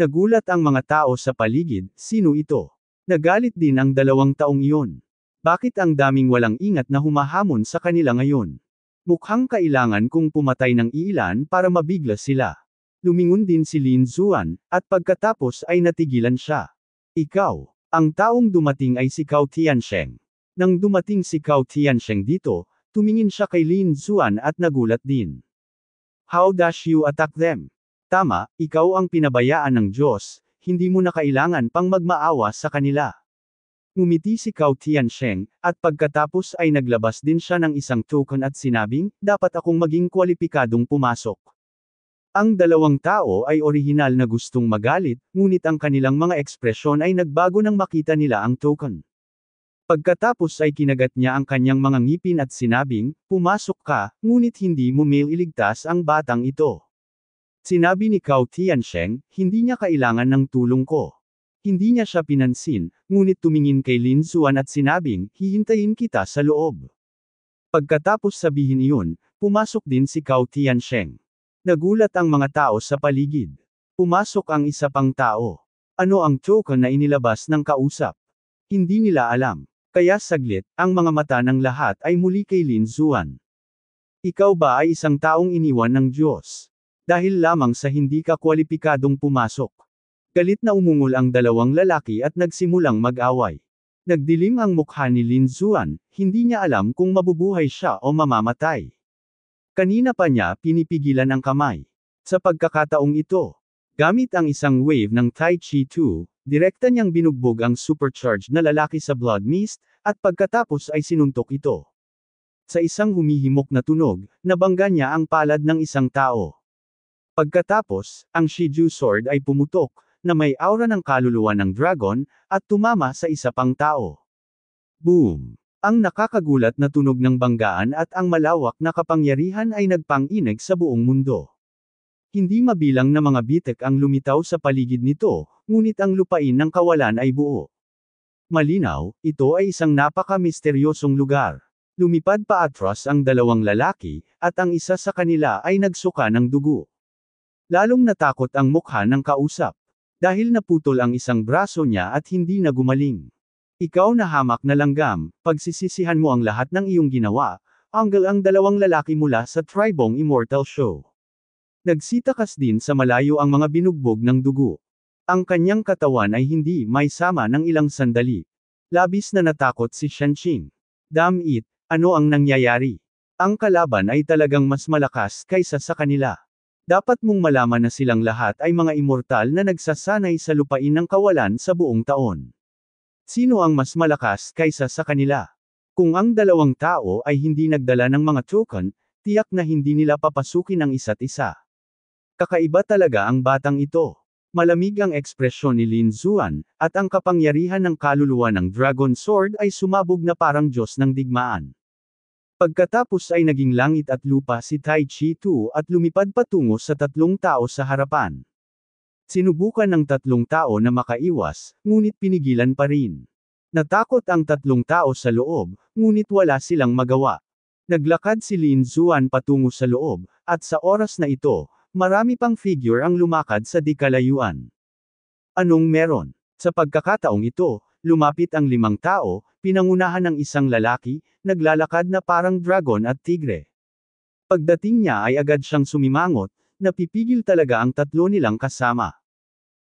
Nagulat ang mga tao sa paligid, sino ito? Nagalit din ang dalawang taong iyon. Bakit ang daming walang ingat na humahamon sa kanila ngayon? Mukhang kailangan kong pumatay ng iilan para mabigla sila. Lumingon din si Lin Zuan, at pagkatapos ay natigilan siya. Ikaw. Ang taong dumating ay si Cao Tiansheng. Nang dumating si Cao Tiansheng dito, tumingin siya kay Lin Zuan at nagulat din. How dash you attack them? Tama, ikaw ang pinabayaan ng Diyos, hindi mo na kailangan pang magmaawa sa kanila. Ngumiti si Cao Tiansheng, at pagkatapos ay naglabas din siya ng isang token at sinabing, dapat akong maging kwalipikadong pumasok. Ang dalawang tao ay orihinal na gustong magalit, ngunit ang kanilang mga ekspresyon ay nagbago nang makita nila ang token. Pagkatapos ay kinagat niya ang kanyang mga ngipin at sinabing, pumasok ka, ngunit hindi mo mail iligtas ang batang ito. Sinabi ni Kao Tiansheng, hindi niya kailangan ng tulong ko. Hindi niya siya pinansin, ngunit tumingin kay Lin Suan at sinabing, hihintayin kita sa loob. Pagkatapos sabihin iyon, pumasok din si Kao Tiansheng. Nagulat ang mga tao sa paligid. Pumasok ang isa pang tao. Ano ang token na inilabas ng kausap? Hindi nila alam. Kaya saglit, ang mga mata ng lahat ay muli kay Lin Zuan. Ikaw ba ay isang taong iniwan ng Diyos? Dahil lamang sa hindi ka kwalipikadong pumasok. Galit na umungol ang dalawang lalaki at nagsimulang mag-away. Nagdilim ang mukha ni Lin Zuan, hindi niya alam kung mabubuhay siya o mamamatay. Kanina pa niya pinipigilan ang kamay. Sa pagkakataong ito, gamit ang isang wave ng Tai Chi 2, direkta niyang binugbog ang supercharged na lalaki sa blood mist, at pagkatapos ay sinuntok ito. Sa isang humihimok na tunog, nabangga niya ang palad ng isang tao. Pagkatapos, ang Shiju Sword ay pumutok, na may aura ng kaluluwa ng dragon, at tumama sa isa pang tao. Boom! Ang nakakagulat na tunog ng banggaan at ang malawak na kapangyarihan ay nagpanginig sa buong mundo. Hindi mabilang na mga bitek ang lumitaw sa paligid nito, ngunit ang lupain ng kawalan ay buo. Malinaw, ito ay isang napaka-misteryosong lugar. Lumipad pa atras ang dalawang lalaki, at ang isa sa kanila ay nagsuka ng dugo. Lalong natakot ang mukha ng kausap. Dahil naputol ang isang braso niya at hindi na gumaling. Ikaw na hamak na langgam, pagsisisihan mo ang lahat ng iyong ginawa, anggal ang dalawang lalaki mula sa tribong Immortal Show. Nagsitakas din sa malayo ang mga binugbog ng dugo. Ang kanyang katawan ay hindi may sama ng ilang sandali. Labis na natakot si Shanqing. Damn it, ano ang nangyayari? Ang kalaban ay talagang mas malakas kaysa sa kanila. Dapat mong malaman na silang lahat ay mga immortal na nagsasanay sa lupain ng kawalan sa buong taon. Sino ang mas malakas kaysa sa kanila? Kung ang dalawang tao ay hindi nagdala ng mga token, tiyak na hindi nila papasukin ang isa't isa. Kakaiba talaga ang batang ito. Malamig ang ekspresyon ni Lin Zuan, at ang kapangyarihan ng kaluluwa ng Dragon Sword ay sumabog na parang Diyos ng digmaan. Pagkatapos ay naging langit at lupa si Tai Chi Tu at lumipad patungo sa tatlong tao sa harapan. Sinubukan ng tatlong tao na makaiwas, ngunit pinigilan pa rin. Natakot ang tatlong tao sa loob, ngunit wala silang magawa. Naglakad si Lin Zuan patungo sa loob, at sa oras na ito, marami pang figure ang lumakad sa dikalayuan. Anong meron? Sa pagkakataong ito, lumapit ang limang tao, pinangunahan ng isang lalaki, naglalakad na parang dragon at tigre. Pagdating niya ay agad siyang sumimangot, Napipigil talaga ang tatlo nilang kasama.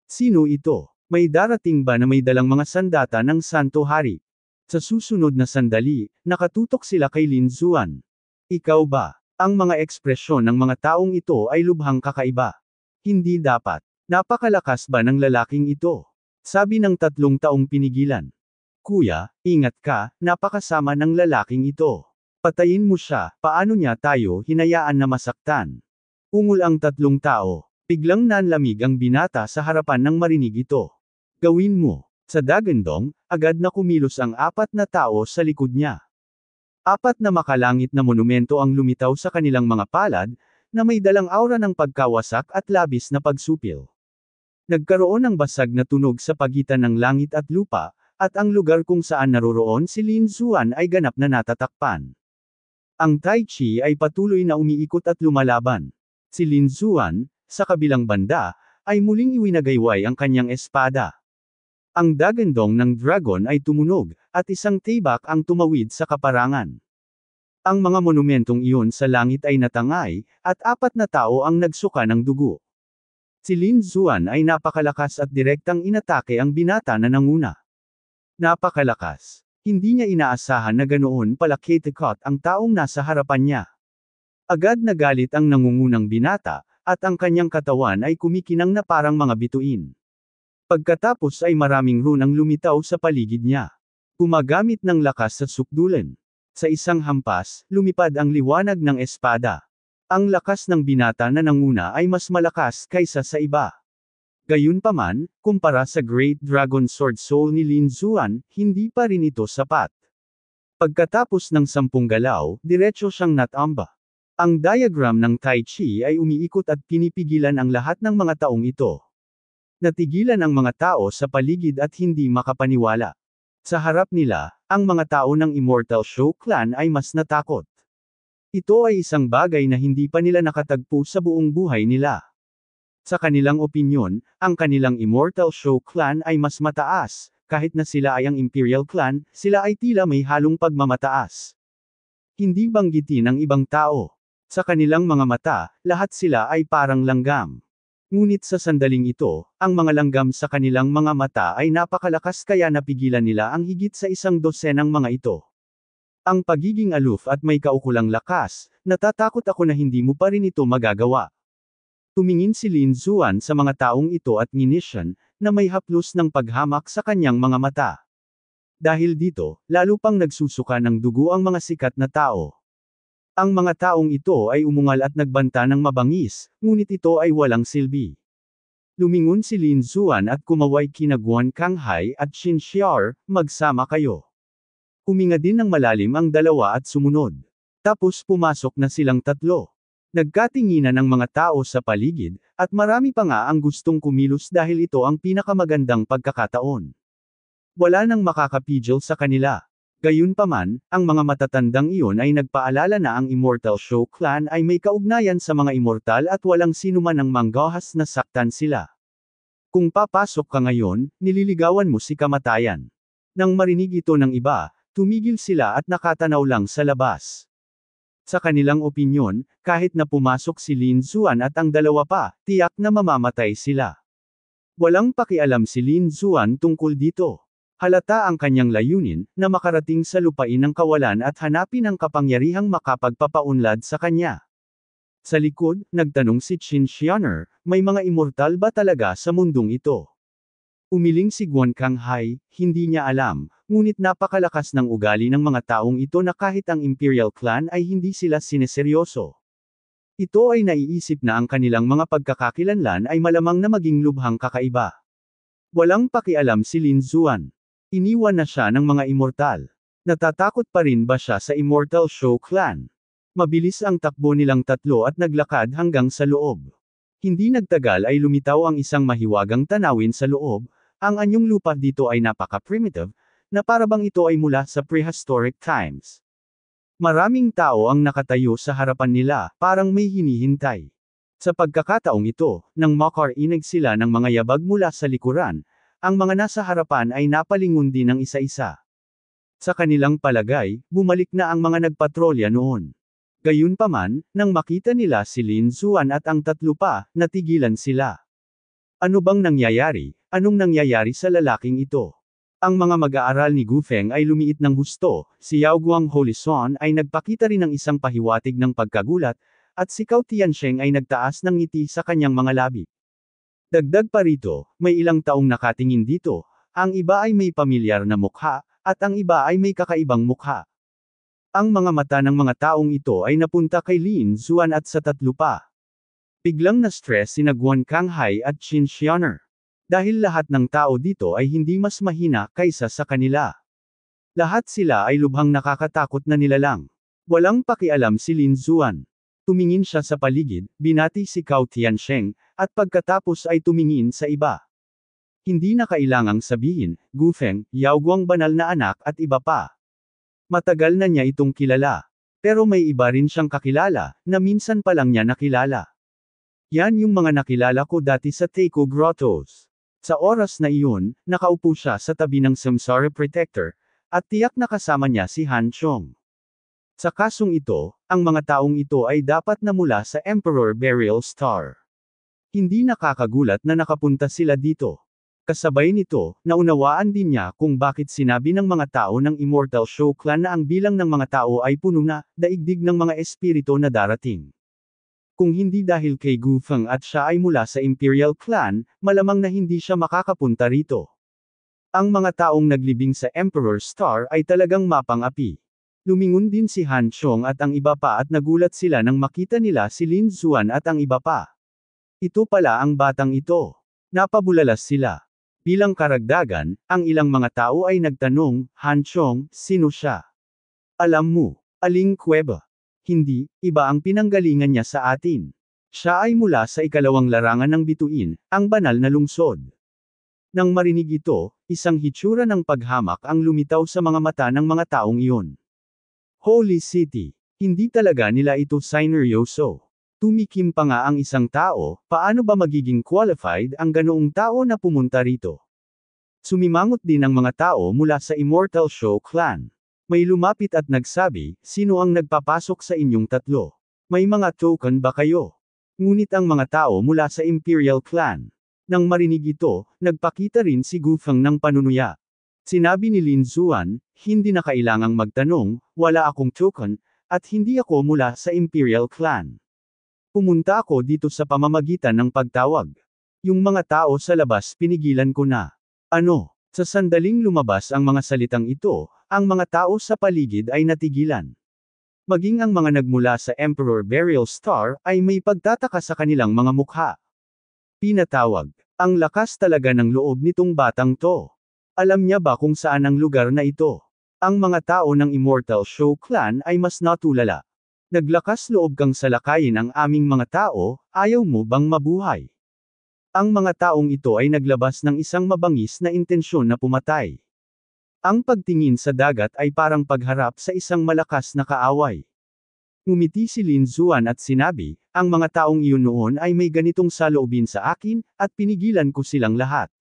Sino ito? May darating ba na may dalang mga sandata ng Santo Hari? Sa susunod na sandali, nakatutok sila kay Lin Zuan. Ikaw ba? Ang mga ekspresyon ng mga taong ito ay lubhang kakaiba. Hindi dapat. Napakalakas ba ng lalaking ito? Sabi ng tatlong taong pinigilan. Kuya, ingat ka, napakasama ng lalaking ito. Patayin mo siya, paano niya tayo hinayaan na masaktan? Ungol ang tatlong tao. Biglang nanlamig ang binata sa harapan ng marinig ito. Gawin mo. Sa dagandong, agad na kumilos ang apat na tao sa likod niya. Apat na makalangit na monumento ang lumitaw sa kanilang mga palad, na may dalang aura ng pagkawasak at labis na pagsupil. Nagkaroon ng basag na tunog sa pagitan ng langit at lupa, at ang lugar kung saan naroroon si Lin Zuan ay ganap na natatakpan. Ang Tai Chi ay patuloy na umiikot at lumalaban. Si Lin Zuan, sa kabilang banda, ay muling iwinagayway ang kanyang espada. Ang dagendong ng dragon ay tumunog, at isang tibak ang tumawid sa kaparangan. Ang mga monumentong iyon sa langit ay natangay, at apat na tao ang nagsuka ng dugo. Si Lin Zuan ay napakalakas at direktang inatake ang binata na nanguna. Napakalakas. Hindi niya inaasahan na ganoon pala Kate Cott ang taong nasa harapan niya. Agad na galit ang nangungunang binata, at ang kanyang katawan ay kumikinang na parang mga bituin. Pagkatapos ay maraming runang lumitaw sa paligid niya. Gumagamit ng lakas sa sukdulan. Sa isang hampas, lumipad ang liwanag ng espada. Ang lakas ng binata na nanguna ay mas malakas kaysa sa iba. Gayunpaman, kumpara sa Great Dragon Sword Soul ni Lin Zuan, hindi pa rin ito sapat. Pagkatapos ng sampung galaw, diretso siyang natamba. Ang diagram ng Tai Chi ay umiikot at pinipigilan ang lahat ng mga taong ito. Natigilan ang mga tao sa paligid at hindi makapaniwala. Sa harap nila, ang mga tao ng Immortal Show Clan ay mas natakot. Ito ay isang bagay na hindi pa nila nakatagpo sa buong buhay nila. Sa kanilang opinyon, ang kanilang Immortal Show Clan ay mas mataas, kahit na sila ay ang Imperial Clan, sila ay tila may halong pagmamataas. Hindi banggitin ng ibang tao. Sa kanilang mga mata, lahat sila ay parang langgam. Ngunit sa sandaling ito, ang mga langgam sa kanilang mga mata ay napakalakas kaya napigilan nila ang higit sa isang dosenang mga ito. Ang pagiging aloof at may kaukulang lakas, natatakot ako na hindi mo pa rin ito magagawa. Tumingin si Lin Zuan sa mga taong ito at ninisyan, na may haplos ng paghamak sa kanyang mga mata. Dahil dito, lalo pang nagsusuka ng dugo ang mga sikat na tao. Ang mga taong ito ay umungal at nagbanta ng mabangis, ngunit ito ay walang silbi. Lumingon si Lin Zuan at kumaway kina Guan Kanghai at Xin Xiar, magsama kayo. Huminga din ng malalim ang dalawa at sumunod. Tapos pumasok na silang tatlo. Nagkatinginan ang mga tao sa paligid, at marami pa nga ang gustong kumilos dahil ito ang pinakamagandang pagkakataon. Wala nang makakapigil sa kanila. Gayunpaman, ang mga matatandang iyon ay nagpaalala na ang Immortal Show Clan ay may kaugnayan sa mga immortal at walang sinuman ang manggahas na saktan sila. Kung papasok ka ngayon, nililigawan mo si kamatayan. Nang marinig ito ng iba, tumigil sila at nakatanaw lang sa labas. Sa kanilang opinyon, kahit na pumasok si Lin Zuan at ang dalawa pa, tiyak na mamamatay sila. Walang pakialam si Lin Zuan tungkol dito. Halata ang kanyang layunin, na makarating sa lupain ng kawalan at hanapin ang kapangyarihang makapagpapaunlad sa kanya. Sa likod, nagtanong si Qin Xianer, may mga immortal ba talaga sa mundong ito? Umiling si Guan Kanghai, hindi niya alam, ngunit napakalakas ng ugali ng mga taong ito na kahit ang Imperial Clan ay hindi sila sineseryoso. Ito ay naiisip na ang kanilang mga pagkakakilanlan ay malamang na maging lubhang kakaiba. Walang pakialam si Lin Zuan. Iniwan na siya ng mga immortal. Natatakot pa rin ba siya sa Immortal Show Clan? Mabilis ang takbo nilang tatlo at naglakad hanggang sa loob. Hindi nagtagal ay lumitaw ang isang mahiwagang tanawin sa loob, ang anyong lupa dito ay napaka-primitive, na parabang ito ay mula sa prehistoric times. Maraming tao ang nakatayo sa harapan nila, parang may hinihintay. Sa pagkakataong ito, nang makarinig sila ng mga yabag mula sa likuran, ang mga nasa harapan ay napalingon din ng isa-isa. Sa kanilang palagay, bumalik na ang mga nagpatrolya noon. Gayunpaman, nang makita nila si Lin Suan at ang tatlo pa, natigilan sila. Ano bang nangyayari? Anong nangyayari sa lalaking ito? Ang mga mag-aaral ni Gu Feng ay lumiit ng husto, si Yao Guang Holison ay nagpakita rin ng isang pahiwatig ng pagkagulat, at si Kao Tiansheng ay nagtaas ng ngiti sa kanyang mga labi. Dagdag pa rito, may ilang taong nakatingin dito, ang iba ay may pamilyar na mukha, at ang iba ay may kakaibang mukha. Ang mga mata ng mga taong ito ay napunta kay Lin Zuan at sa tatlo pa. Biglang na-stress si Naguan Kanghai at Qin Xianer. Dahil lahat ng tao dito ay hindi mas mahina kaysa sa kanila. Lahat sila ay lubhang nakakatakot na nilalang. Walang pakialam si Lin Zuan. Tumingin siya sa paligid, binati si Cao Tiansheng, at pagkatapos ay tumingin sa iba. Hindi na kailangang sabihin, Gu Gufeng, Yaoguang banal na anak at iba pa. Matagal na niya itong kilala. Pero may iba rin siyang kakilala, na minsan pa lang niya nakilala. Yan yung mga nakilala ko dati sa Teiko Grottoes. Sa oras na iyon, nakaupo siya sa tabi ng Samsara Protector, at tiyak na kasama niya si Han Chong. Sa kasong ito, ang mga taong ito ay dapat na mula sa Emperor Burial Star. Hindi nakakagulat na nakapunta sila dito. Kasabay nito, naunawaan din niya kung bakit sinabi ng mga tao ng Immortal Show Clan na ang bilang ng mga tao ay puno na, daigdig ng mga espirito na darating. Kung hindi dahil kay Gu Feng at siya ay mula sa Imperial Clan, malamang na hindi siya makakapunta rito. Ang mga taong naglibing sa Emperor Star ay talagang mapang-api. Lumingon din si Han Chong at ang iba pa at nagulat sila nang makita nila si Lin Zuan at ang iba pa. Ito pala ang batang ito. Napabulalas sila. Bilang karagdagan, ang ilang mga tao ay nagtanong, Han Chong, sino siya? Alam mo, aling kuweba? Hindi, iba ang pinanggalingan niya sa atin. Siya ay mula sa ikalawang larangan ng bituin, ang banal na lungsod. Nang marinig ito, isang hitsura ng paghamak ang lumitaw sa mga mata ng mga taong iyon. Holy City. Hindi talaga nila ito sineryoso. Tumikim pa nga ang isang tao, paano ba magiging qualified ang ganoong tao na pumunta rito? Sumimangot din ang mga tao mula sa Immortal Show Clan. May lumapit at nagsabi, sino ang nagpapasok sa inyong tatlo? May mga token ba kayo? Ngunit ang mga tao mula sa Imperial Clan. Nang marinig ito, nagpakita rin si Gufang ng panunuya. Sinabi ni Lin Zuan, hindi na kailangang magtanong, wala akong token, at hindi ako mula sa Imperial Clan. Pumunta ako dito sa pamamagitan ng pagtawag. Yung mga tao sa labas pinigilan ko na. Ano? Sa sandaling lumabas ang mga salitang ito, ang mga tao sa paligid ay natigilan. Maging ang mga nagmula sa Emperor Burial Star ay may pagtataka sa kanilang mga mukha. Pinatawag. Ang lakas talaga ng loob nitong batang to. Alam niya ba kung saan ang lugar na ito? Ang mga tao ng Immortal Show Clan ay mas natulala. Naglakas loob kang salakayin ang aming mga tao, ayaw mo bang mabuhay? Ang mga taong ito ay naglabas ng isang mabangis na intensyon na pumatay. Ang pagtingin sa dagat ay parang pagharap sa isang malakas na kaaway. Ngumiti si Lin Zuan at sinabi, ang mga taong iyon noon ay may ganitong saloobin sa akin, at pinigilan ko silang lahat.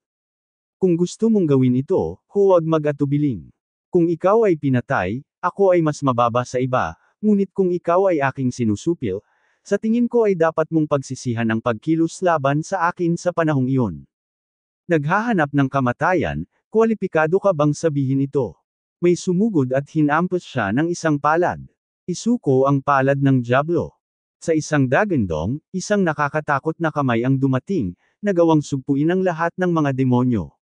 Kung gusto mong gawin ito, huwag mag-atubiling. Kung ikaw ay pinatay, ako ay mas mababa sa iba, ngunit kung ikaw ay aking sinusupil, sa tingin ko ay dapat mong pagsisihan ang pagkilos laban sa akin sa panahong iyon. Naghahanap ng kamatayan, kwalipikado ka bang sabihin ito? May sumugod at hinampas siya ng isang palad. Isuko ang palad ng Diablo. Sa isang dagandong, isang nakakatakot na kamay ang dumating, nagawang sugpuin ang lahat ng mga demonyo.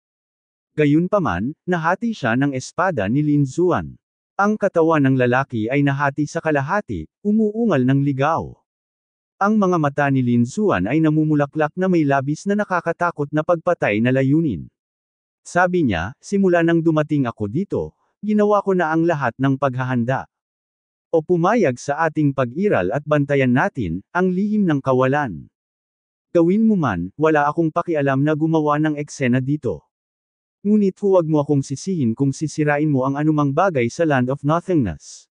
Gayunpaman, nahati siya ng espada ni Lin Zuan. Ang katawan ng lalaki ay nahati sa kalahati, umuungal ng ligaw. Ang mga mata ni Lin Zuan ay namumulaklak na may labis na nakakatakot na pagpatay na layunin. Sabi niya, simula nang dumating ako dito, ginawa ko na ang lahat ng paghahanda. O pumayag sa ating pag-iral at bantayan natin, ang lihim ng kawalan. Gawin mo man, wala akong pakialam na gumawa ng eksena dito. Ngunit huwag mo akong sisihin kung sisirain mo ang anumang bagay sa Land of Nothingness.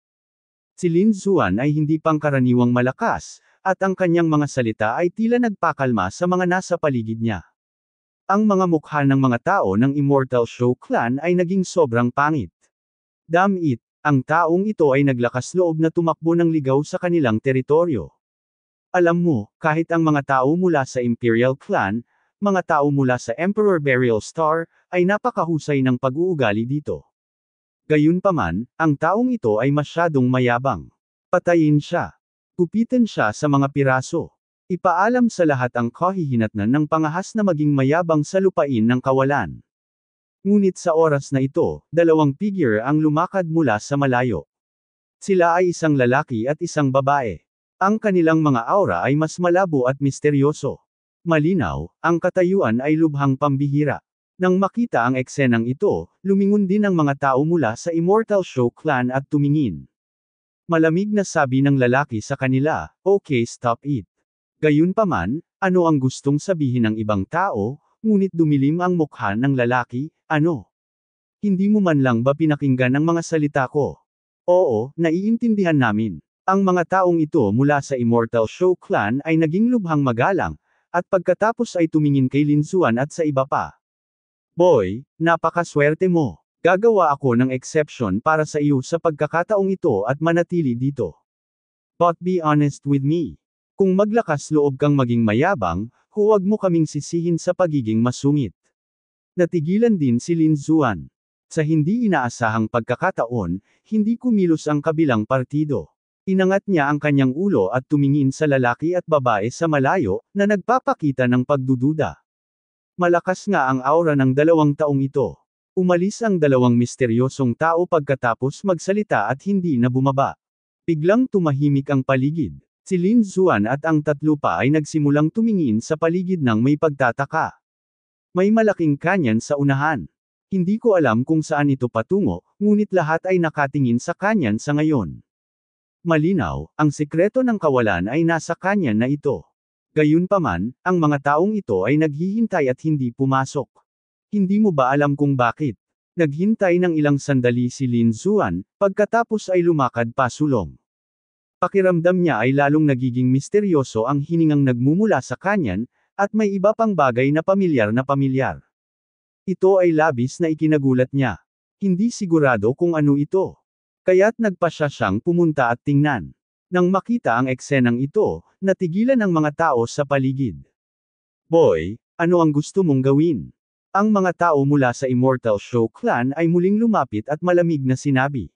Si Lin Zuan ay hindi pangkaraniwang malakas, at ang kanyang mga salita ay tila nagpakalma sa mga nasa paligid niya. Ang mga mukha ng mga tao ng Immortal Show Clan ay naging sobrang pangit. Damn it, ang taong ito ay naglakas loob na tumakbo ng ligaw sa kanilang teritoryo. Alam mo, kahit ang mga tao mula sa Imperial Clan, mga tao mula sa Emperor Burial Star, ay napakahusay ng pag-uugali dito. Gayunpaman, ang taong ito ay masyadong mayabang. Patayin siya. Kupitin siya sa mga piraso. Ipaalam sa lahat ang kahihinatnan ng pangahas na maging mayabang sa lupain ng kawalan. Ngunit sa oras na ito, dalawang figure ang lumakad mula sa malayo. Sila ay isang lalaki at isang babae. Ang kanilang mga aura ay mas malabo at misteryoso. Malinaw, ang katayuan ay lubhang pambihira. Nang makita ang eksenang ito, lumingon din ang mga tao mula sa Immortal Show Clan at tumingin. Malamig na sabi ng lalaki sa kanila, okay stop it. Gayunpaman, ano ang gustong sabihin ng ibang tao, ngunit dumilim ang mukha ng lalaki, ano? Hindi mo man lang ba pinakinggan ang mga salita ko? Oo, naiintindihan namin. Ang mga taong ito mula sa Immortal Show Clan ay naging lubhang magalang, at pagkatapos ay tumingin kay Linzuan at sa iba pa. Boy, napakaswerte mo. Gagawa ako ng exception para sa iyo sa pagkakataong ito at manatili dito. But be honest with me. Kung maglakas loob kang maging mayabang, huwag mo kaming sisihin sa pagiging masungit. Natigilan din si Lin Zuan. Sa hindi inaasahang pagkakataon, hindi kumilos ang kabilang partido. Inangat niya ang kanyang ulo at tumingin sa lalaki at babae sa malayo, na nagpapakita ng pagdududa. Malakas nga ang aura ng dalawang taong ito. Umalis ang dalawang misteryosong tao pagkatapos magsalita at hindi na bumaba. Biglang tumahimik ang paligid. Si Lin Zuan at ang tatlo pa ay nagsimulang tumingin sa paligid ng may pagtataka. May malaking kanyan sa unahan. Hindi ko alam kung saan ito patungo, ngunit lahat ay nakatingin sa kanyan sa ngayon. Malinaw, ang sikreto ng kawalan ay nasa kanya na ito. Gayunpaman, ang mga taong ito ay naghihintay at hindi pumasok. Hindi mo ba alam kung bakit? Naghintay ng ilang sandali si Lin Zuan, pagkatapos ay lumakad pasulong. Pakiramdam niya ay lalong nagiging misteryoso ang hiningang nagmumula sa kanyan, at may iba pang bagay na pamilyar na pamilyar. Ito ay labis na ikinagulat niya. Hindi sigurado kung ano ito. Kaya't nagpa siya siyang pumunta at tingnan. Nang makita ang eksenang ito, natigilan ang mga tao sa paligid. Boy, ano ang gusto mong gawin? Ang mga tao mula sa Immortal Show Clan ay muling lumapit at malamig na sinabi.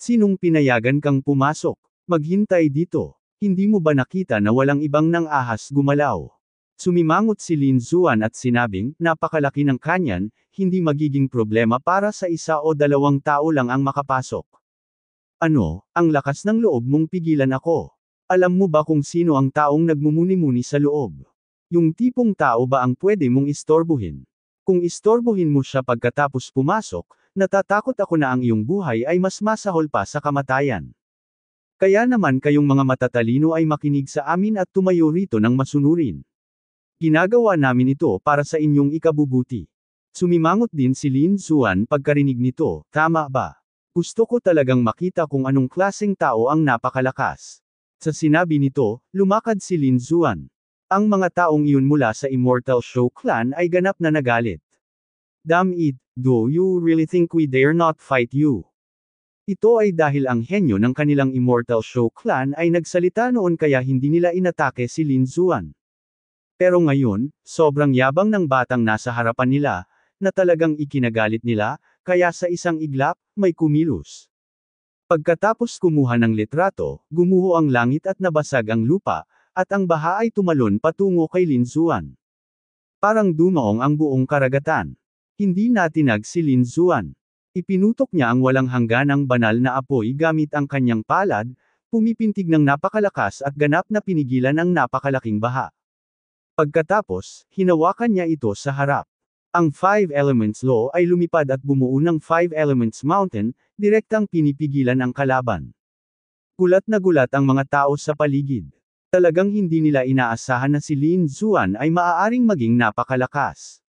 Sinong pinayagan kang pumasok? Maghintay dito. Hindi mo ba nakita na walang ibang nang ahas gumalaw? Sumimangot si Lin Zuan at sinabing, napakalaki ng kanyan, hindi magiging problema para sa isa o dalawang tao lang ang makapasok. Ano, ang lakas ng loob mong pigilan ako. Alam mo ba kung sino ang taong nagmumuni-muni sa loob? Yung tipong tao ba ang pwede mong istorbuhin? Kung istorbuhin mo siya pagkatapos pumasok, natatakot ako na ang iyong buhay ay mas masahol pa sa kamatayan. Kaya naman kayong mga matatalino ay makinig sa amin at tumayo rito ng masunurin. Ginagawa namin ito para sa inyong ikabubuti. Sumimangot din si Lin Suan pagkarinig nito, tama ba? Gusto ko talagang makita kung anong klaseng tao ang napakalakas. Sa sinabi nito, lumakad si Lin Zuan. Ang mga taong iyon mula sa Immortal Show Clan ay ganap na nagalit. Damn it, do you really think we dare not fight you? Ito ay dahil ang henyo ng kanilang Immortal Show Clan ay nagsalita noon kaya hindi nila inatake si Lin Zuan. Pero ngayon, sobrang yabang ng batang nasa harapan nila, na talagang ikinagalit nila, kaya sa isang iglap, may kumilos. Pagkatapos kumuha ng litrato, gumuho ang langit at nabasag ang lupa, at ang baha ay tumalon patungo kay Lin Zuan. Parang dumaong ang buong karagatan. Hindi natinag si Lin Zuan. Ipinutok niya ang walang hanggan hangganang banal na apoy gamit ang kanyang palad, pumipintig ng napakalakas at ganap na pinigilan ang napakalaking baha. Pagkatapos, hinawakan niya ito sa harap. Ang Five Elements Law ay lumipad at bumuo ng Five Elements Mountain, direktang pinipigilan ang kalaban. Gulat na gulat ang mga tao sa paligid. Talagang hindi nila inaasahan na si Lin Zuan ay maaaring maging napakalakas.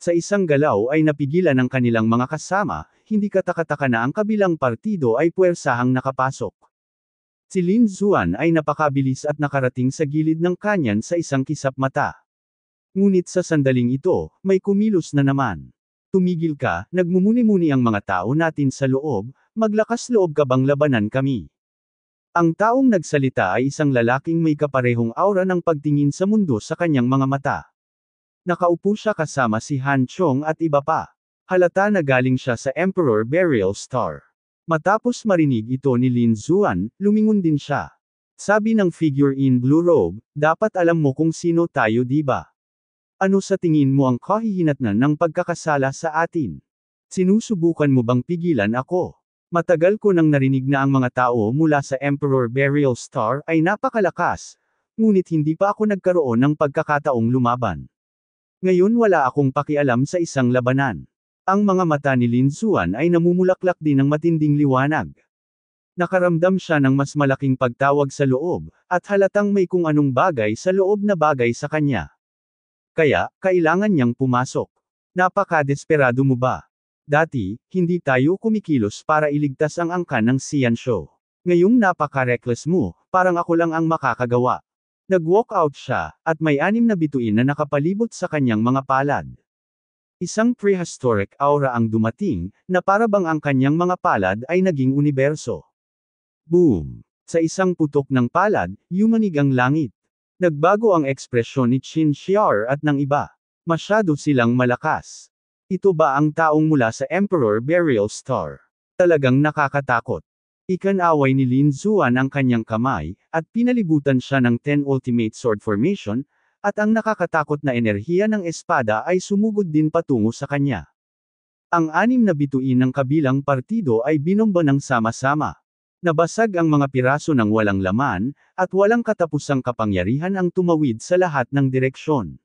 Sa isang galaw ay napigilan ang kanilang mga kasama, hindi katakataka na ang kabilang partido ay puwersahang nakapasok. Si Lin Zuan ay napakabilis at nakarating sa gilid ng kanyan sa isang kisap mata. Ngunit sa sandaling ito, may kumilos na naman. Tumigil ka, nagmumuni-muni ang mga tao natin sa loob, maglakas loob ka bang labanan kami? Ang taong nagsalita ay isang lalaking may kaparehong aura ng pagtingin sa mundo sa kanyang mga mata. Nakaupo siya kasama si Han Chong at iba pa. Halata na galing siya sa Emperor Burial Star. Matapos marinig ito ni Lin Zuan, lumingon din siya. Sabi ng figure in blue robe, dapat alam mo kung sino tayo diba? Ano sa tingin mo ang kahihinatnan ng pagkakasala sa atin? Sinusubukan mo bang pigilan ako? Matagal ko nang narinig na ang mga tao mula sa Emperor Burial Star ay napakalakas, ngunit hindi pa ako nagkaroon ng pagkakataong lumaban. Ngayon wala akong pakialam sa isang labanan. Ang mga mata ni Lin Xuan ay namumulaklak din ng matinding liwanag. Nakaramdam siya ng mas malaking pagtawag sa loob, at halatang may kung anong bagay sa loob na bagay sa kanya. Kaya, kailangan niyang pumasok. Napakadesperado mo ba? Dati, hindi tayo kumikilos para iligtas ang angkan ng Sian Show. Ngayong napaka-reckless mo, parang ako lang ang makakagawa. Nag-walk out siya, at may anim na bituin na nakapalibot sa kanyang mga palad. Isang prehistoric aura ang dumating, na parabang ang kanyang mga palad ay naging universo. Boom! Sa isang putok ng palad, yumanig ang langit. Nagbago ang ekspresyon ni Chin Xiar at ng iba. Masyado silang malakas. Ito ba ang taong mula sa Emperor Burial Star? Talagang nakakatakot. Ikanaway ni Lin Zuan ang kanyang kamay, at pinalibutan siya ng 10 Ultimate Sword Formation, at ang nakakatakot na enerhiya ng espada ay sumugod din patungo sa kanya. Ang anim na bituin ng kabilang partido ay binomba ng sama-sama. Nabasag ang mga piraso ng walang laman, at walang katapusang kapangyarihan ang tumawid sa lahat ng direksyon.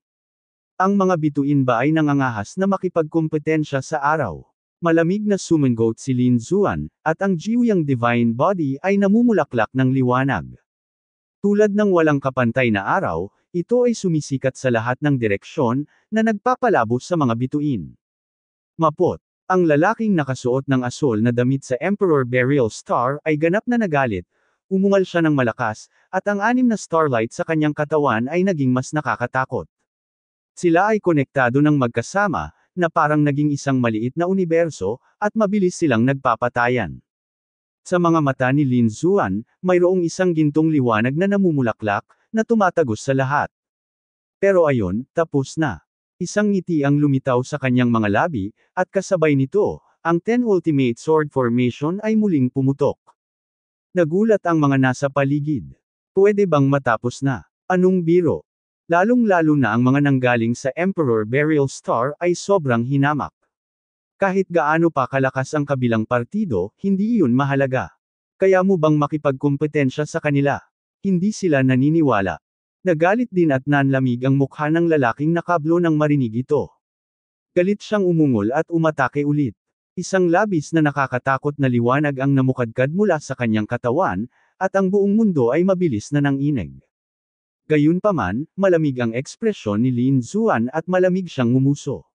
Ang mga bituin ba ay nangangahas na makipagkompetensya sa araw? Malamig na sumenggoat si Lin Zuan, at ang Jiuyang Divine Body ay namumulaklak ng liwanag. Tulad ng walang kapantay na araw, ito ay sumisikat sa lahat ng direksyon, na nagpapalabo sa mga bituin. Mapot. Ang lalaking nakasuot ng asul na damit sa Emperor Burial Star ay ganap na nagalit, umungal siya ng malakas, at ang anim na starlight sa kanyang katawan ay naging mas nakakatakot. Sila ay konektado ng magkasama, na parang naging isang maliit na universo, at mabilis silang nagpapatayan. Sa mga mata ni Lin Zuan, mayroong isang gintong liwanag na namumulaklak, na tumatagos sa lahat. Pero ayon, tapos na. Isang ngiti ang lumitaw sa kanyang mga labi, at kasabay nito, ang Ten Ultimate Sword Formation ay muling pumutok. Nagulat ang mga nasa paligid. Pwede bang matapos na? Anong biro? Lalong-lalo na ang mga nanggaling sa Emperor Burial Star ay sobrang hinamak. Kahit gaano pa kalakas ang kabilang partido, hindi iyon mahalaga. Kaya mo bang makipagkompetensya sa kanila? Hindi sila naniniwala. Nagalit din at nanlamig ang mukha ng lalaking nakablo nang marinig ito. Galit siyang umungol at umatake ulit. Isang labis na nakakatakot na liwanag ang namukadkad mula sa kanyang katawan, at ang buong mundo ay mabilis na nanginig. Gayunpaman, malamig ang ekspresyon ni Lin Zuan at malamig siyang ngumuso.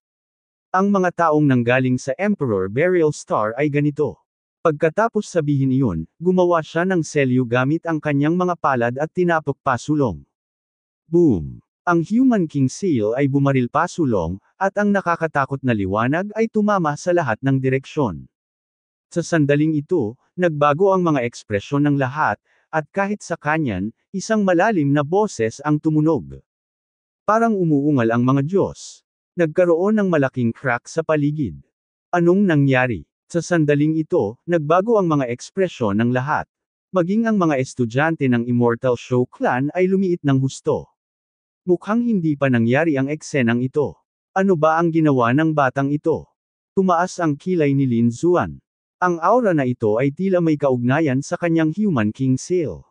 Ang mga taong nanggaling sa Emperor Burial Star ay ganito. Pagkatapos sabihin iyon, gumawa siya ng selyo gamit ang kanyang mga palad at tinapok pa sulong. Boom! Ang Human King Seal ay bumaril pa sulong, at ang nakakatakot na liwanag ay tumama sa lahat ng direksyon. Sa sandaling ito, nagbago ang mga ekspresyon ng lahat, at kahit sa kanyan, isang malalim na boses ang tumunog. Parang umuungal ang mga Diyos. Nagkaroon ng malaking crack sa paligid. Anong nangyari? Sa sandaling ito, nagbago ang mga ekspresyon ng lahat. Maging ang mga estudyante ng Immortal Show Clan ay lumiit ng husto. Mukhang hindi pa nangyari ang eksenang ito. Ano ba ang ginawa ng batang ito? Tumaas ang kilay ni Lin Zuan. Ang aura na ito ay tila may kaugnayan sa kanyang Human King Seal.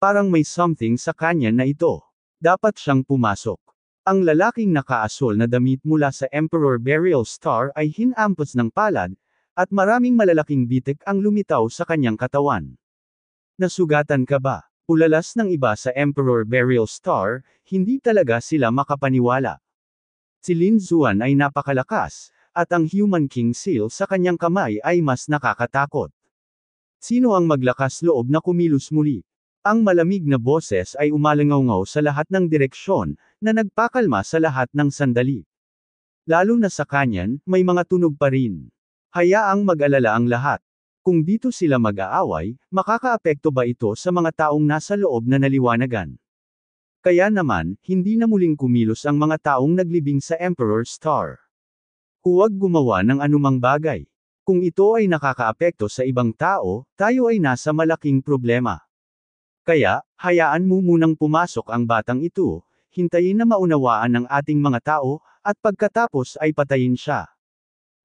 Parang may something sa kanya na ito. Dapat siyang pumasok. Ang lalaking nakaasol na damit mula sa Emperor Burial Star ay hinampas ng palad, at maraming malalaking bitik ang lumitaw sa kanyang katawan. Nasugatan ka ba? Ulalas ng iba sa Emperor Burial Star, hindi talaga sila makapaniwala. Si Lin Zuan ay napakalakas, at ang Human King Seal sa kanyang kamay ay mas nakakatakot. Sino ang maglakas loob na kumilos muli? Ang malamig na boses ay umalangaw sa lahat ng direksyon, na nagpakalma sa lahat ng sandali. Lalo na sa kanyan, may mga tunog pa rin. Hayaang mag-alala ang lahat. Kung dito sila mag-aaway, makakaapekto ba ito sa mga taong nasa loob na naliwanagan? Kaya naman, hindi na muling kumilos ang mga taong naglibing sa Emperor Star. Huwag gumawa ng anumang bagay. Kung ito ay nakakaapekto sa ibang tao, tayo ay nasa malaking problema. Kaya, hayaan mo munang pumasok ang batang ito, hintayin na maunawaan ng ating mga tao, at pagkatapos ay patayin siya.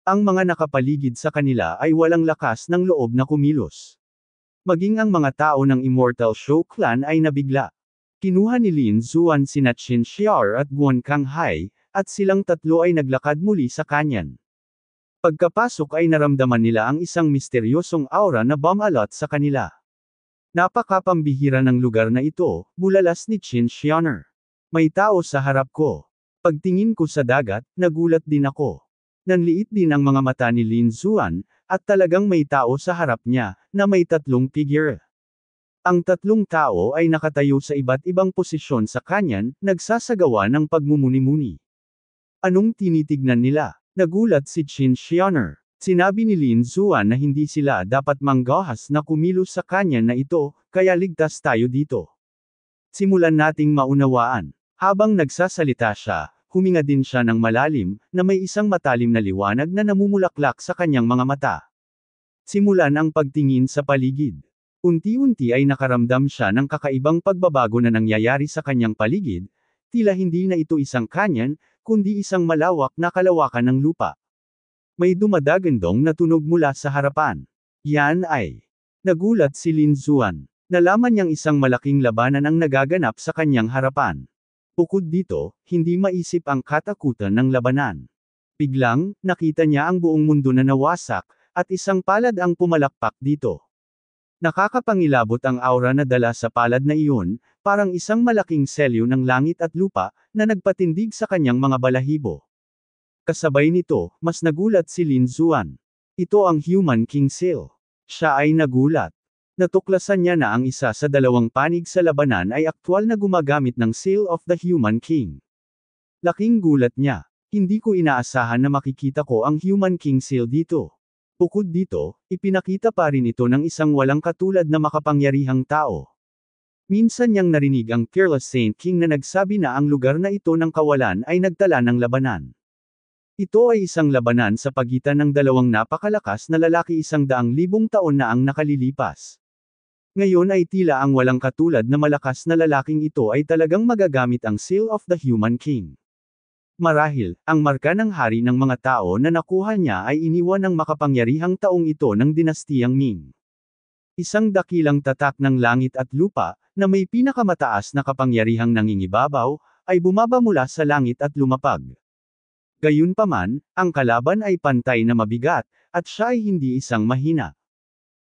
Ang mga nakapaligid sa kanila ay walang lakas ng loob na kumilos. Maging ang mga tao ng Immortal Show Clan ay nabigla. Kinuha ni Lin Zuan si Qin Xiar at Guan Kanghai, at silang tatlo ay naglakad muli sa kanyan. Pagkapasok ay naramdaman nila ang isang misteryosong aura na bumalot sa kanila. Napakapambihira ng lugar na ito, bulalas ni Qin Xianer. May tao sa harap ko. Pagtingin ko sa dagat, nagulat din ako. Nanliit din ang mga mata ni Lin Zuan, at talagang may tao sa harap niya, na may tatlong figure. Ang tatlong tao ay nakatayo sa iba't ibang posisyon sa kanyan, nagsasagawa ng pagmumuni-muni. Anong tinitignan nila? Nagulat si Chin Xianer. Sinabi ni Lin Zuan na hindi sila dapat manggahas na kumilos sa kanyan na ito, kaya ligtas tayo dito. Simulan nating maunawaan. Habang nagsasalita siya, huminga din siya ng malalim, na may isang matalim na liwanag na namumulaklak sa kanyang mga mata. Simulan ang pagtingin sa paligid. Unti-unti ay nakaramdam siya ng kakaibang pagbabago na nangyayari sa kanyang paligid, tila hindi na ito isang kanyan, kundi isang malawak na kalawakan ng lupa. May dumadagandong na tunog mula sa harapan. Yan ay. Nagulat si Lin Zuan. Nalaman niyang isang malaking labanan ang nagaganap sa kanyang harapan. Bukod dito, hindi maisip ang katakutan ng labanan. Biglang, nakita niya ang buong mundo na nawasak, at isang palad ang pumalakpak dito. Nakakapangilabot ang aura na dala sa palad na iyon, parang isang malaking selyo ng langit at lupa, na nagpatindig sa kanyang mga balahibo. Kasabay nito, mas nagulat si Lin Zuan. Ito ang Human King Seal. Siya ay nagulat. Natuklasan niya na ang isa sa dalawang panig sa labanan ay aktwal na gumagamit ng Seal of the Human King. Laking gulat niya. Hindi ko inaasahan na makikita ko ang Human King Seal dito. Bukod dito, ipinakita pa rin ito ng isang walang katulad na makapangyarihang tao. Minsan niyang narinig ang careless Saint King na nagsabi na ang lugar na ito ng kawalan ay nagtala ng labanan. Ito ay isang labanan sa pagitan ng dalawang napakalakas na lalaki isang daang libong taon na ang nakalilipas. Ngayon ay tila ang walang katulad na malakas na lalaking ito ay talagang magagamit ang Seal of the Human King. Marahil, ang marka ng hari ng mga tao na nakuha niya ay iniwan ng makapangyarihang taong ito ng dinastiyang Ming. Isang dakilang tatak ng langit at lupa, na may pinakamataas na kapangyarihang nangingibabaw, ay bumaba mula sa langit at lumapag. Gayunpaman, ang kalaban ay pantay na mabigat, at siya ay hindi isang mahina.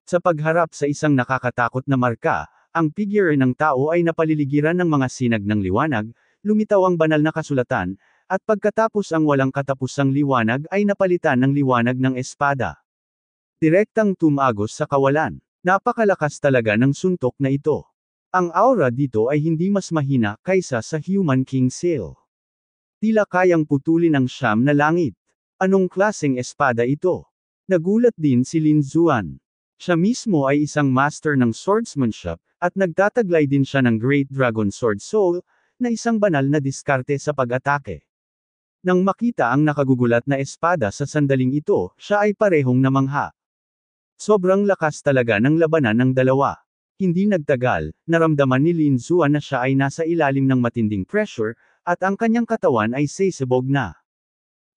Sa pagharap sa isang nakakatakot na marka, ang figure ng tao ay napaliligiran ng mga sinag ng liwanag, lumitaw ang banal na kasulatan, at pagkatapos ang walang katapusang liwanag ay napalitan ng liwanag ng espada. Direktang tumagos sa kawalan. Napakalakas talaga ng suntok na ito. Ang aura dito ay hindi mas mahina kaysa sa Human King Seal. Tila kayang putulin ang siyam na langit. Anong klaseng espada ito? Nagulat din si Lin Zuan. Siya mismo ay isang master ng swordsmanship, at nagtataglay din siya ng Great Dragon Sword Soul, na isang banal na diskarte sa pag-atake. Nang makita ang nakagugulat na espada sa sandaling ito, siya ay parehong namangha. Sobrang lakas talaga ng labanan ng dalawa. Hindi nagtagal, naramdaman ni Lin Zuan na siya ay nasa ilalim ng matinding pressure, at ang kanyang katawan ay sisibog na.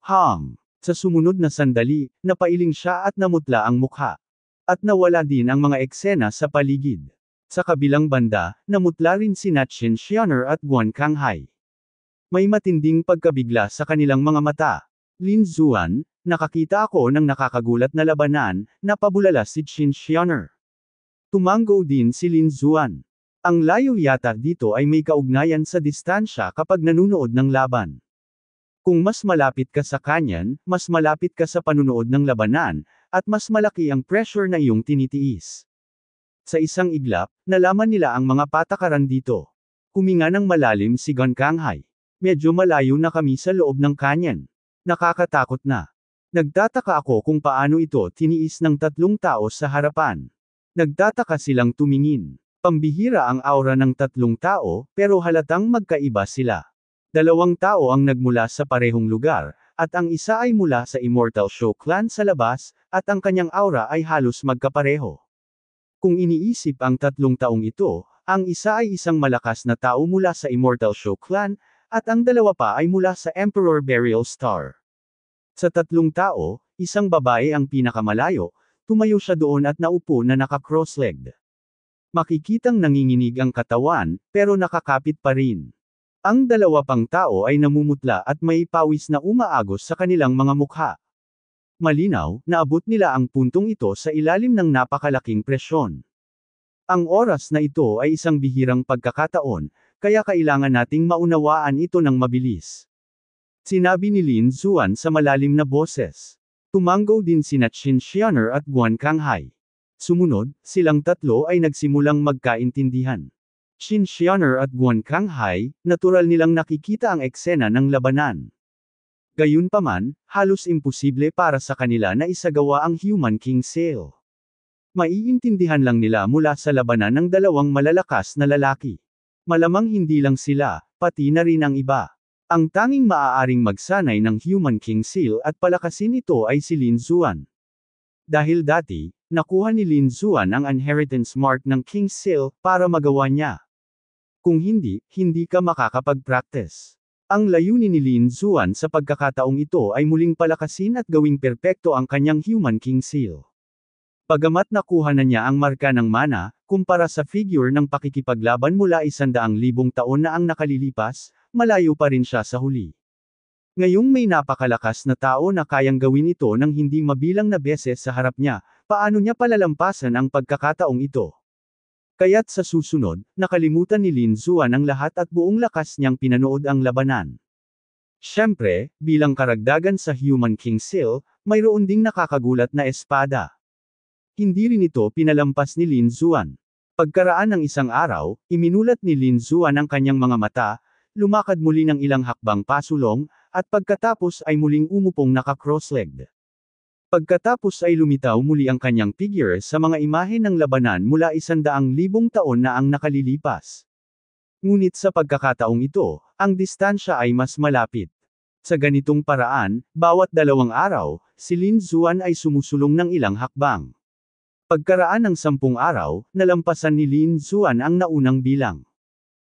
Ham! Sa sumunod na sandali, napailing siya at namutla ang mukha. At nawala din ang mga eksena sa paligid. Sa kabilang banda, namutla rin si Natchen Xianer at Guan Kanghai. May matinding pagkabigla sa kanilang mga mata. Lin Zuan, nakakita ako ng nakakagulat na labanan, napabulala si Qin Xianer. Tumanggo din si Lin Zuan. Ang layo yata dito ay may kaugnayan sa distansya kapag nanunood ng laban. Kung mas malapit ka sa kanyan, mas malapit ka sa panunood ng labanan, at mas malaki ang pressure na iyong tinitiis. Sa isang iglap, nalaman nila ang mga patakaran dito. Huminga ng malalim si Gan Kanghai. Medyo malayo na kami sa loob ng kanyan. Nakakatakot na. Nagtataka ako kung paano ito tiniis ng tatlong tao sa harapan. Nagtataka silang tumingin. Pambihira ang aura ng tatlong tao, pero halatang magkaiba sila. Dalawang tao ang nagmula sa parehong lugar, at ang isa ay mula sa Immortal Show Clan sa labas, at ang kanyang aura ay halos magkapareho. Kung iniisip ang tatlong taong ito, ang isa ay isang malakas na tao mula sa Immortal Show Clan, at ang dalawa pa ay mula sa Emperor Burial Star. Sa tatlong tao, isang babae ang pinakamalayo, tumayo siya doon at naupo na naka-cross-legged. Makikitang nanginginig ang katawan, pero nakakapit pa rin. Ang dalawa pang tao ay namumutla at may pawis na umaagos sa kanilang mga mukha. Malinaw, naabot nila ang puntong ito sa ilalim ng napakalaking presyon. Ang oras na ito ay isang bihirang pagkakataon, kaya kailangan nating maunawaan ito ng mabilis. Sinabi ni Lin Zuan sa malalim na boses. Tumanggo din sina Qin Xianer at Guan Kanghai. Sumunod, silang tatlo ay nagsimulang magkaintindihan. Chin Xianer at Guan Kanghai, natural nilang nakikita ang eksena ng labanan. Gayunpaman, halos imposible para sa kanila na isagawa ang Human King Sale. Maiintindihan lang nila mula sa labanan ng dalawang malalakas na lalaki. Malamang hindi lang sila, pati na rin ang iba. Ang tanging maaaring magsanay ng Human King Seal at palakasin ito ay si Lin Zuan. Dahil dati, nakuha ni Lin Zuan ang inheritance mark ng King Seal para magawa niya. Kung hindi, hindi ka makakapag-practice. Ang layunin ni Lin Zuan sa pagkakataong ito ay muling palakasin at gawing perpekto ang kanyang Human King Seal. Pagamat nakuha na niya ang marka ng mana, Kumpara sa figure ng pakikipaglaban mula isandaang libong taon na ang nakalilipas, malayo pa rin siya sa huli. Ngayong may napakalakas na tao na kayang gawin ito ng hindi mabilang na beses sa harap niya, paano niya palalampasan ang pagkakataong ito? Kaya't sa susunod, nakalimutan ni Lin Zuan ang lahat at buong lakas niyang pinanood ang labanan. Siyempre, bilang karagdagan sa Human King Seal, mayroon ding nakakagulat na espada. Hindi rin ito pinalampas ni Lin Zuan. Pagkaraan ng isang araw, iminulat ni Lin Zuan ang kanyang mga mata, lumakad muli ng ilang hakbang pasulong, at pagkatapos ay muling umupong naka-cross-legged. Pagkatapos ay lumitaw muli ang kanyang figure sa mga imahe ng labanan mula isandaang libong taon na ang nakalilipas. Ngunit sa pagkakataong ito, ang distansya ay mas malapit. Sa ganitong paraan, bawat dalawang araw, si Lin Zuan ay sumusulong ng ilang hakbang. Pagkaraan ng sampung araw, nalampasan ni Lin Zuan ang naunang bilang.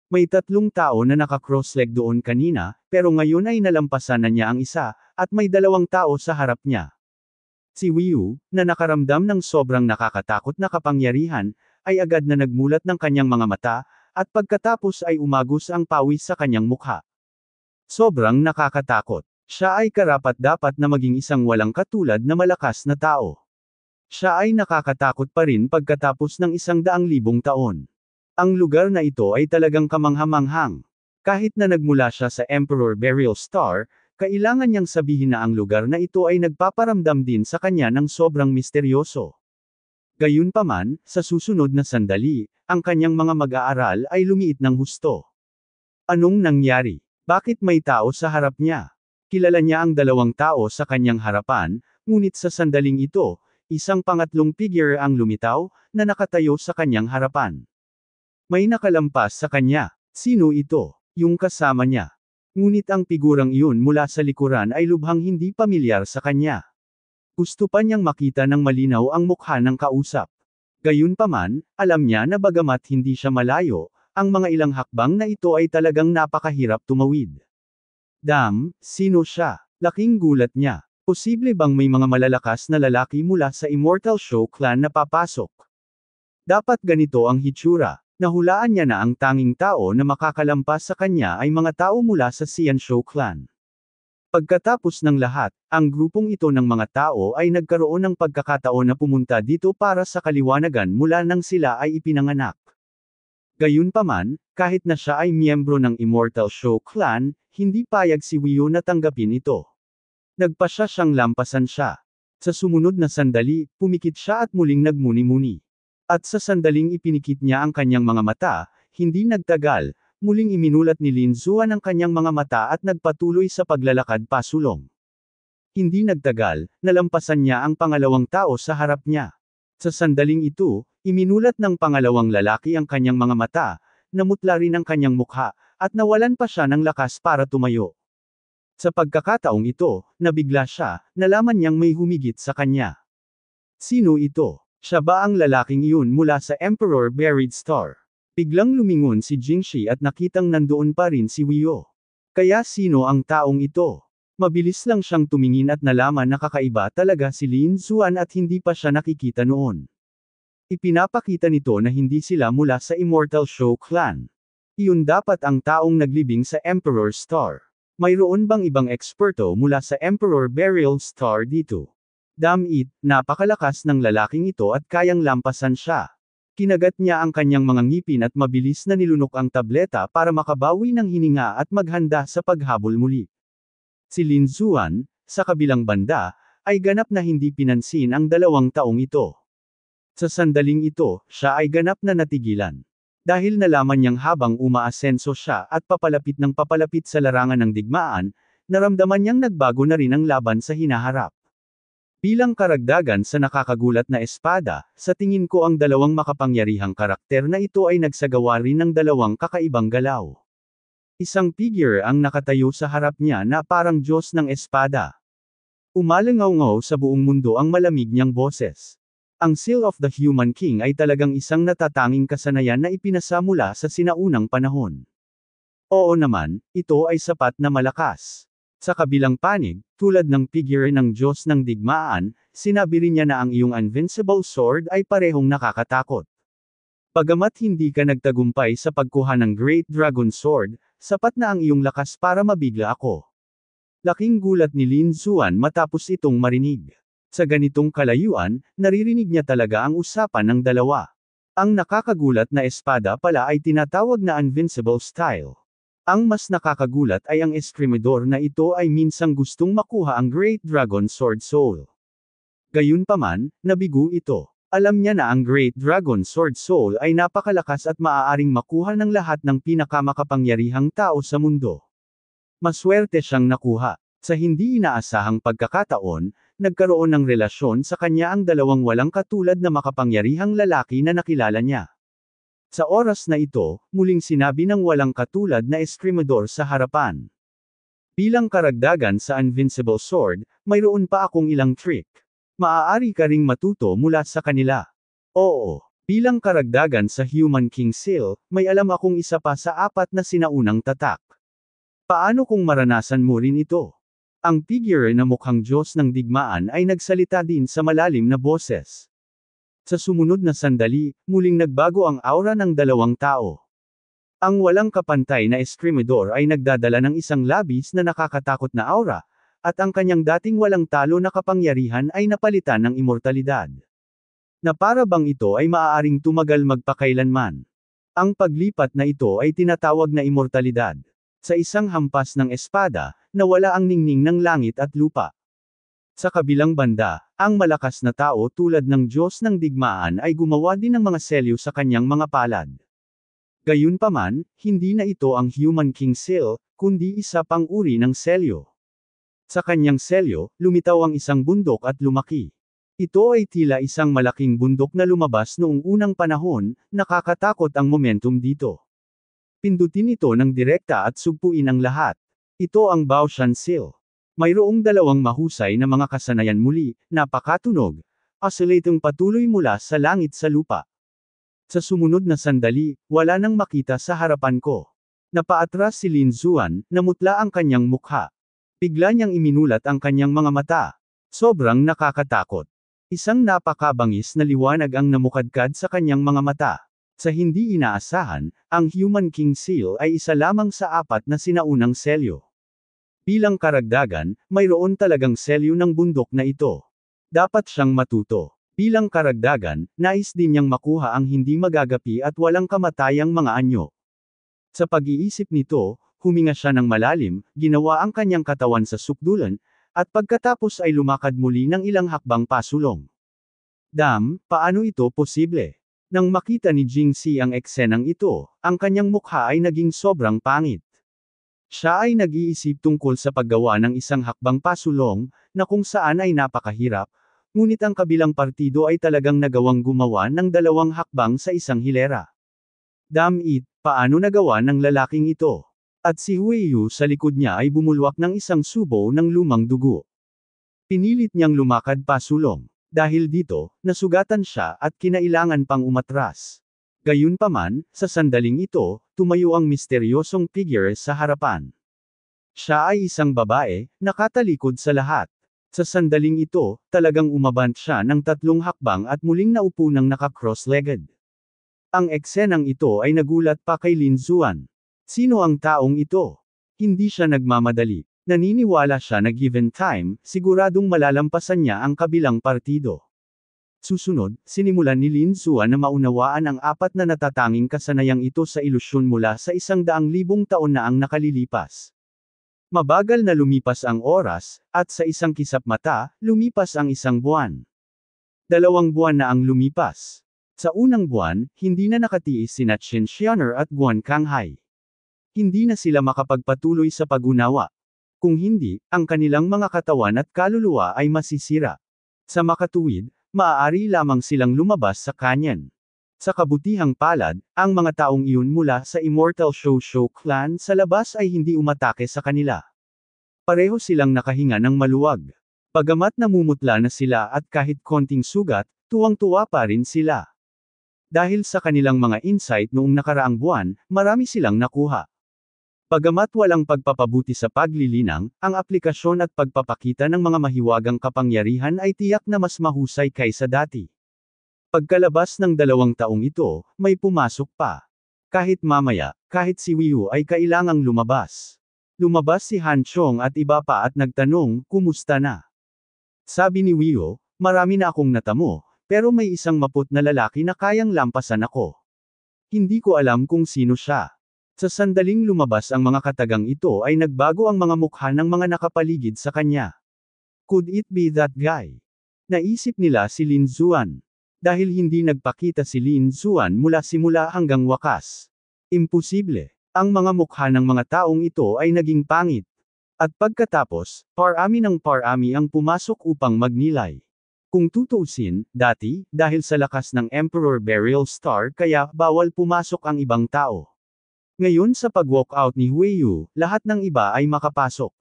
May tatlong tao na naka-cross-leg doon kanina, pero ngayon ay nalampasan na niya ang isa, at may dalawang tao sa harap niya. Si Wiu, na nakaramdam ng sobrang nakakatakot na kapangyarihan, ay agad na nagmulat ng kanyang mga mata, at pagkatapos ay umagos ang pawis sa kanyang mukha. Sobrang nakakatakot. Siya ay karapat dapat na maging isang walang katulad na malakas na tao. Siya ay nakakatakot pa rin pagkatapos ng isang daang libong taon. Ang lugar na ito ay talagang kamanghamanghang. Kahit na nagmula siya sa Emperor Burial Star, kailangan niyang sabihin na ang lugar na ito ay nagpaparamdam din sa kanya ng sobrang misteryoso. Gayunpaman, sa susunod na sandali, ang kanyang mga mag-aaral ay lumiit ng husto. Anong nangyari? Bakit may tao sa harap niya? Kilala niya ang dalawang tao sa kanyang harapan, ngunit sa sandaling ito, Isang pangatlong figure ang lumitaw, na nakatayo sa kanyang harapan. May nakalampas sa kanya. Sino ito? Yung kasama niya. Ngunit ang figurang iyon mula sa likuran ay lubhang hindi pamilyar sa kanya. Gusto pa niyang makita ng malinaw ang mukha ng kausap. Gayunpaman, alam niya na bagamat hindi siya malayo, ang mga ilang hakbang na ito ay talagang napakahirap tumawid. Dam, sino siya? Laking gulat niya. Posible bang may mga malalakas na lalaki mula sa Immortal Show Clan na papasok? Dapat ganito ang hitsura. Nahulaan niya na ang tanging tao na makakalampas sa kanya ay mga tao mula sa Sian Show Clan. Pagkatapos ng lahat, ang grupong ito ng mga tao ay nagkaroon ng pagkakataon na pumunta dito para sa kaliwanagan mula nang sila ay ipinanganak. Gayunpaman, kahit na siya ay miyembro ng Immortal Show Clan, hindi payag si Wiyo na tanggapin ito. Nagpasya siyang lampasan siya. Sa sumunod na sandali, pumikit siya at muling nagmuni-muni. At sa sandaling ipinikit niya ang kanyang mga mata, hindi nagtagal, muling iminulat ni Lin Zuan ang kanyang mga mata at nagpatuloy sa paglalakad pasulong. Hindi nagtagal, nalampasan niya ang pangalawang tao sa harap niya. Sa sandaling ito, iminulat ng pangalawang lalaki ang kanyang mga mata, namutla rin ang kanyang mukha, at nawalan pa siya ng lakas para tumayo. Sa pagkakataong ito, nabigla siya, nalaman niyang may humigit sa kanya. Sino ito? Siya ba ang lalaking iyon mula sa Emperor Buried Star? Biglang lumingon si Jingxi at nakitang nandoon pa rin si Wiyo. Kaya sino ang taong ito? Mabilis lang siyang tumingin at nalaman na kakaiba talaga si Lin Zuan at hindi pa siya nakikita noon. Ipinapakita nito na hindi sila mula sa Immortal Show Clan. Iyon dapat ang taong naglibing sa Emperor Star. Mayroon bang ibang eksperto mula sa Emperor Burial Star dito? Damn it, napakalakas ng lalaking ito at kayang lampasan siya. Kinagat niya ang kanyang mga ngipin at mabilis na nilunok ang tableta para makabawi ng hininga at maghanda sa paghabol muli. Si Lin Zuan, sa kabilang banda, ay ganap na hindi pinansin ang dalawang taong ito. Sa sandaling ito, siya ay ganap na natigilan. Dahil nalaman niyang habang umaasenso siya at papalapit ng papalapit sa larangan ng digmaan, naramdaman niyang nagbago na rin ang laban sa hinaharap. Bilang karagdagan sa nakakagulat na espada, sa tingin ko ang dalawang makapangyarihang karakter na ito ay nagsagawa rin ng dalawang kakaibang galaw. Isang figure ang nakatayo sa harap niya na parang Diyos ng espada. Umalangaw-ngaw sa buong mundo ang malamig niyang boses. Ang Seal of the Human King ay talagang isang natatanging kasanayan na ipinasa mula sa sinaunang panahon. Oo naman, ito ay sapat na malakas. Sa kabilang panig, tulad ng figure ng Diyos ng digmaan, sinabi rin niya na ang iyong invincible sword ay parehong nakakatakot. Pagamat hindi ka nagtagumpay sa pagkuha ng Great Dragon Sword, sapat na ang iyong lakas para mabigla ako. Laking gulat ni Lin Zuan matapos itong marinig. Sa ganitong kalayuan, naririnig niya talaga ang usapan ng dalawa. Ang nakakagulat na espada pala ay tinatawag na invincible style. Ang mas nakakagulat ay ang eskrimidor na ito ay minsang gustong makuha ang Great Dragon Sword Soul. Gayunpaman, nabigo ito. Alam niya na ang Great Dragon Sword Soul ay napakalakas at maaaring makuha ng lahat ng pinakamakapangyarihang tao sa mundo. Maswerte siyang nakuha. Sa hindi inaasahang pagkakataon, nagkaroon ng relasyon sa kanya ang dalawang walang katulad na makapangyarihang lalaki na nakilala niya. Sa oras na ito, muling sinabi ng walang katulad na eskrimador sa harapan. Bilang karagdagan sa Invincible Sword, mayroon pa akong ilang trick. Maaari ka ring matuto mula sa kanila. Oo, bilang karagdagan sa Human King Seal, may alam akong isa pa sa apat na sinaunang tatak. Paano kung maranasan mo rin ito? Ang figure na mukhang Diyos ng digmaan ay nagsalita din sa malalim na boses. Sa sumunod na sandali, muling nagbago ang aura ng dalawang tao. Ang walang kapantay na eskrimidor ay nagdadala ng isang labis na nakakatakot na aura, at ang kanyang dating walang talo na kapangyarihan ay napalitan ng imortalidad. Na para bang ito ay maaaring tumagal magpakailanman. Ang paglipat na ito ay tinatawag na imortalidad. Sa isang hampas ng espada, nawala ang ningning ng langit at lupa. Sa kabilang banda, ang malakas na tao tulad ng Diyos ng digmaan ay gumawa din ng mga selyo sa kanyang mga palad. Gayunpaman, hindi na ito ang human king seal, kundi isa pang uri ng selyo. Sa kanyang selyo, lumitaw ang isang bundok at lumaki. Ito ay tila isang malaking bundok na lumabas noong unang panahon, nakakatakot ang momentum dito. Pindutin ito ng direkta at sugpuin ang lahat. Ito ang Baoshan Seal. Mayroong dalawang mahusay na mga kasanayan muli, napakatunog. Oscillating patuloy mula sa langit sa lupa. Sa sumunod na sandali, wala nang makita sa harapan ko. Napaatras si Lin Zuan, namutla ang kanyang mukha. Bigla niyang iminulat ang kanyang mga mata. Sobrang nakakatakot. Isang napakabangis na liwanag ang namukadkad sa kanyang mga mata. Sa hindi inaasahan, ang Human King Seal ay isa lamang sa apat na sinaunang selyo. Bilang karagdagan, mayroon talagang selyo ng bundok na ito. Dapat siyang matuto. Bilang karagdagan, nais din niyang makuha ang hindi magagapi at walang kamatayang mga anyo. Sa pag-iisip nito, huminga siya ng malalim, ginawa ang kanyang katawan sa sukdulan, at pagkatapos ay lumakad muli ng ilang hakbang pasulong. Dam, paano ito posible? Nang makita ni Jingxi ang eksenang ito, ang kanyang mukha ay naging sobrang pangit. Siya ay nag-iisip tungkol sa paggawa ng isang hakbang pasulong, na kung saan ay napakahirap, ngunit ang kabilang partido ay talagang nagawang gumawa ng dalawang hakbang sa isang hilera. Damn it, paano nagawa ng lalaking ito? At si Huiyu sa likod niya ay bumulwak ng isang subo ng lumang dugo. Pinilit niyang lumakad pasulong. Dahil dito, nasugatan siya at kinailangan pang umatras. Gayunpaman, sa sandaling ito, tumayo ang misteryosong figure sa harapan. Siya ay isang babae, nakatalikod sa lahat. Sa sandaling ito, talagang umabant siya ng tatlong hakbang at muling naupo ng naka-cross-legged. Ang eksenang ito ay nagulat pa kay Lin Zuan. Sino ang taong ito? Hindi siya nagmamadali. Naniniwala siya na given time, siguradong malalampasan niya ang kabilang partido. Susunod, sinimulan ni Lin Xuan na maunawaan ang apat na natatanging kasanayang ito sa ilusyon mula sa isang daang libong taon na ang nakalilipas. Mabagal na lumipas ang oras, at sa isang kisap mata, lumipas ang isang buwan. Dalawang buwan na ang lumipas. Sa unang buwan, hindi na nakatiis sina Chen Xianer at Guan Kanghai. Hindi na sila makapagpatuloy sa pagunawa. Kung hindi, ang kanilang mga katawan at kaluluwa ay masisira. Sa makatuwid, maaari lamang silang lumabas sa canyon. Sa kabutihang palad, ang mga taong iyon mula sa Immortal Show Show Clan sa labas ay hindi umatake sa kanila. Pareho silang nakahinga ng maluwag. Pagamat namumutla na sila at kahit konting sugat, tuwang-tuwa pa rin sila. Dahil sa kanilang mga insight noong nakaraang buwan, marami silang nakuha. Pagamat walang pagpapabuti sa paglilinang, ang aplikasyon at pagpapakita ng mga mahiwagang kapangyarihan ay tiyak na mas mahusay kaysa dati. Pagkalabas ng dalawang taong ito, may pumasok pa. Kahit mamaya, kahit si Wiu ay kailangang lumabas. Lumabas si Han Chong at iba pa at nagtanong, kumusta na? Sabi ni Wiu, marami na akong natamo, pero may isang maput na lalaki na kayang lampasan ako. Hindi ko alam kung sino siya. Sa sandaling lumabas ang mga katagang ito ay nagbago ang mga mukha ng mga nakapaligid sa kanya. Could it be that guy? Naisip nila si Lin Zuan. Dahil hindi nagpakita si Lin Zuan mula simula hanggang wakas. Imposible. Ang mga mukha ng mga taong ito ay naging pangit. At pagkatapos, parami ng parami ang pumasok upang magnilay. Kung tutuusin, dati, dahil sa lakas ng Emperor Burial Star kaya bawal pumasok ang ibang tao. Ngayon sa pag walk out ni Huiyu, lahat ng iba ay makapasok.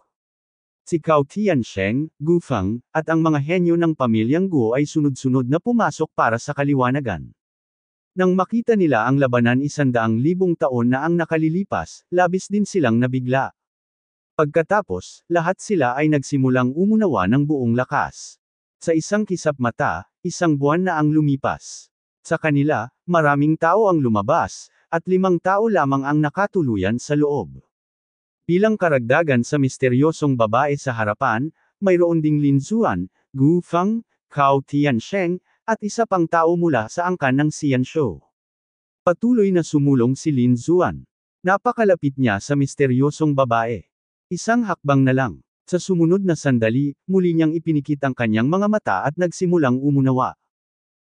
Si Cao Tiansheng, Gu Feng, at ang mga henyo ng pamilyang Gu ay sunod-sunod na pumasok para sa kaliwanagan. Nang makita nila ang labanan isandaang libong taon na ang nakalilipas, labis din silang nabigla. Pagkatapos, lahat sila ay nagsimulang umunawa ng buong lakas. Sa isang kisap mata, isang buwan na ang lumipas. Sa kanila, maraming tao ang lumabas, at limang tao lamang ang nakatuluyan sa loob. Bilang karagdagan sa misteryosong babae sa harapan, mayroon ding Lin Zuan, Gu Fang, Cao Tiansheng, at isa pang tao mula sa angkan ng Xianshou. Patuloy na sumulong si Lin Zuan. Napakalapit niya sa misteryosong babae. Isang hakbang na lang. Sa sumunod na sandali, muli niyang ipinikit ang kanyang mga mata at nagsimulang umunawa.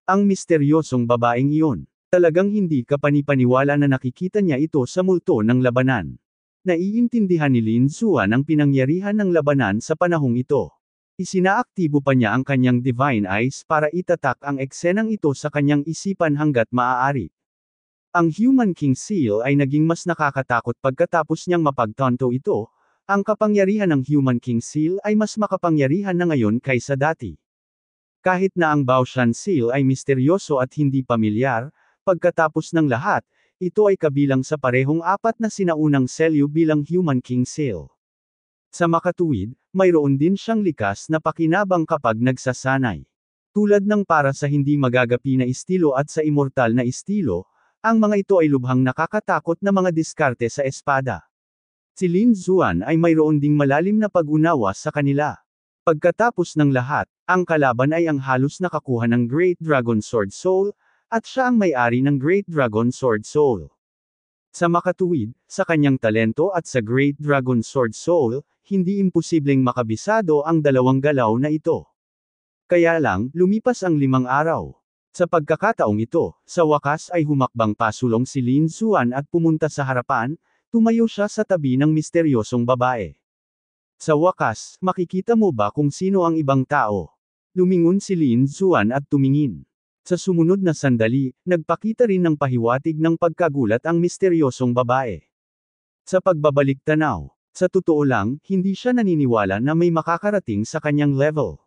Ang misteryosong babaeng iyon. Talagang hindi kapanipaniwala na nakikita niya ito sa multo ng labanan. Naiintindihan ni Lin Xuan ang pinangyarihan ng labanan sa panahong ito. Isinaaktibo pa niya ang kanyang Divine Eyes para itatak ang eksenang ito sa kanyang isipan hanggat maaari. Ang Human King Seal ay naging mas nakakatakot pagkatapos niyang mapagtanto ito, ang kapangyarihan ng Human King Seal ay mas makapangyarihan na ngayon kaysa dati. Kahit na ang Baoshan Seal ay misteryoso at hindi pamilyar, Pagkatapos ng lahat, ito ay kabilang sa parehong apat na sinaunang selyo bilang Human King Seal. Sa makatuwid, mayroon din siyang likas na pakinabang kapag nagsasanay. Tulad ng para sa hindi magagapi na estilo at sa immortal na estilo, ang mga ito ay lubhang nakakatakot na mga diskarte sa espada. Si Lin Zuan ay mayroon ding malalim na pag-unawa sa kanila. Pagkatapos ng lahat, ang kalaban ay ang halos nakakuha ng Great Dragon Sword Soul, at siya ang may-ari ng Great Dragon Sword Soul. Sa makatuwid, sa kanyang talento at sa Great Dragon Sword Soul, hindi imposibleng makabisado ang dalawang galaw na ito. Kaya lang, lumipas ang limang araw. Sa pagkakataong ito, sa wakas ay humakbang pasulong si Lin Suan at pumunta sa harapan, tumayo siya sa tabi ng misteryosong babae. Sa wakas, makikita mo ba kung sino ang ibang tao? Lumingon si Lin Suan at tumingin. Sa sumunod na sandali, nagpakita rin ng pahiwatig ng pagkagulat ang misteryosong babae. Sa pagbabalik tanaw, sa totoo lang, hindi siya naniniwala na may makakarating sa kanyang level.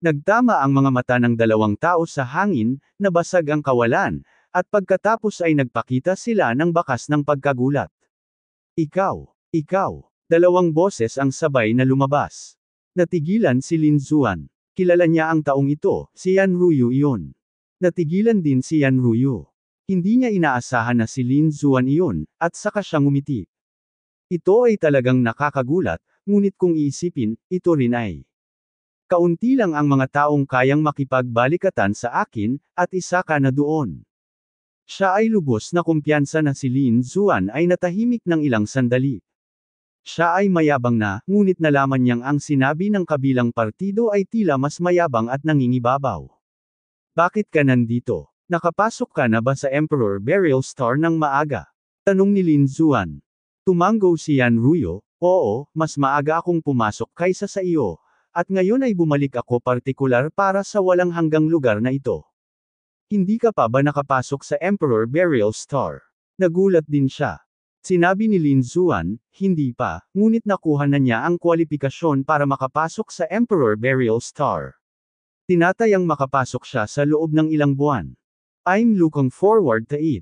Nagtama ang mga mata ng dalawang tao sa hangin, nabasag ang kawalan, at pagkatapos ay nagpakita sila ng bakas ng pagkagulat. Ikaw, ikaw, dalawang boses ang sabay na lumabas. Natigilan si Lin Zuan. Kilala niya ang taong ito, si Yan Ruyu iyon. Natigilan din si Yan Ruyu. Hindi niya inaasahan na si Lin Zuan iyon, at saka siyang umiti. Ito ay talagang nakakagulat, ngunit kung iisipin, ito rin ay. Kaunti lang ang mga taong kayang makipagbalikatan sa akin, at isa ka na doon. Siya ay lubos na kumpiyansa na si Lin Zuan ay natahimik ng ilang sandali. Siya ay mayabang na, ngunit nalaman niyang ang sinabi ng kabilang partido ay tila mas mayabang at nangingibabaw. Bakit ka nandito? Nakapasok ka na ba sa Emperor Burial Star ng maaga? Tanong ni Lin Zuan. Tumanggo si Yan Ruyo, oo, mas maaga akong pumasok kaysa sa iyo, at ngayon ay bumalik ako partikular para sa walang hanggang lugar na ito. Hindi ka pa ba nakapasok sa Emperor Burial Star? Nagulat din siya. Sinabi ni Lin Zuan, hindi pa, ngunit nakuha na niya ang kwalipikasyon para makapasok sa Emperor Burial Star. Tinatayang makapasok siya sa loob ng ilang buwan. I'm looking forward to it.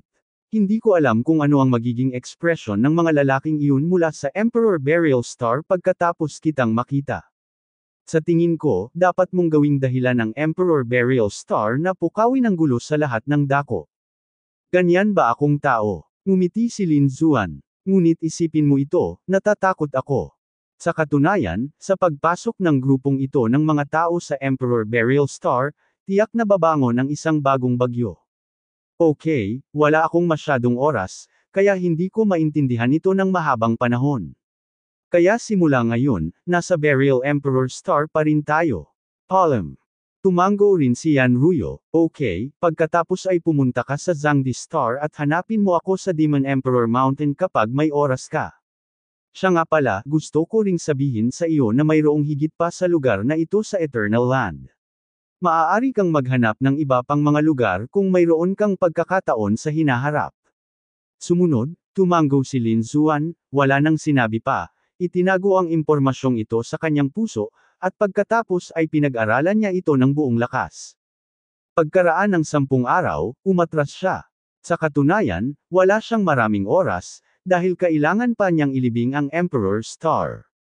Hindi ko alam kung ano ang magiging ekspresyon ng mga lalaking iyon mula sa Emperor Burial Star pagkatapos kitang makita. Sa tingin ko, dapat mong gawing dahilan ng Emperor Burial Star na pukawin ang gulo sa lahat ng dako. Ganyan ba akong tao? Ngumiti si Lin Zuan. Ngunit isipin mo ito, natatakot ako. Sa katunayan, sa pagpasok ng grupong ito ng mga tao sa Emperor Burial Star, tiyak na babangon ang isang bagong bagyo. Okay, wala akong masyadong oras, kaya hindi ko maintindihan ito ng mahabang panahon. Kaya simula ngayon, nasa Burial Emperor Star pa rin tayo. Palm. Tumango rin si Yan Ruyo, okay, pagkatapos ay pumunta ka sa Zangdi Star at hanapin mo ako sa Demon Emperor Mountain kapag may oras ka. Siya nga pala, gusto ko ring sabihin sa iyo na mayroong higit pa sa lugar na ito sa Eternal Land. Maaari kang maghanap ng iba pang mga lugar kung mayroon kang pagkakataon sa hinaharap. Sumunod, tumanggo si Lin Zuan, wala nang sinabi pa, itinago ang impormasyong ito sa kanyang puso, at pagkatapos ay pinag-aralan niya ito ng buong lakas. Pagkaraan ng sampung araw, umatras siya. Sa katunayan, wala siyang maraming oras, dahil kailangan pa niyang ilibing ang Emperor Star.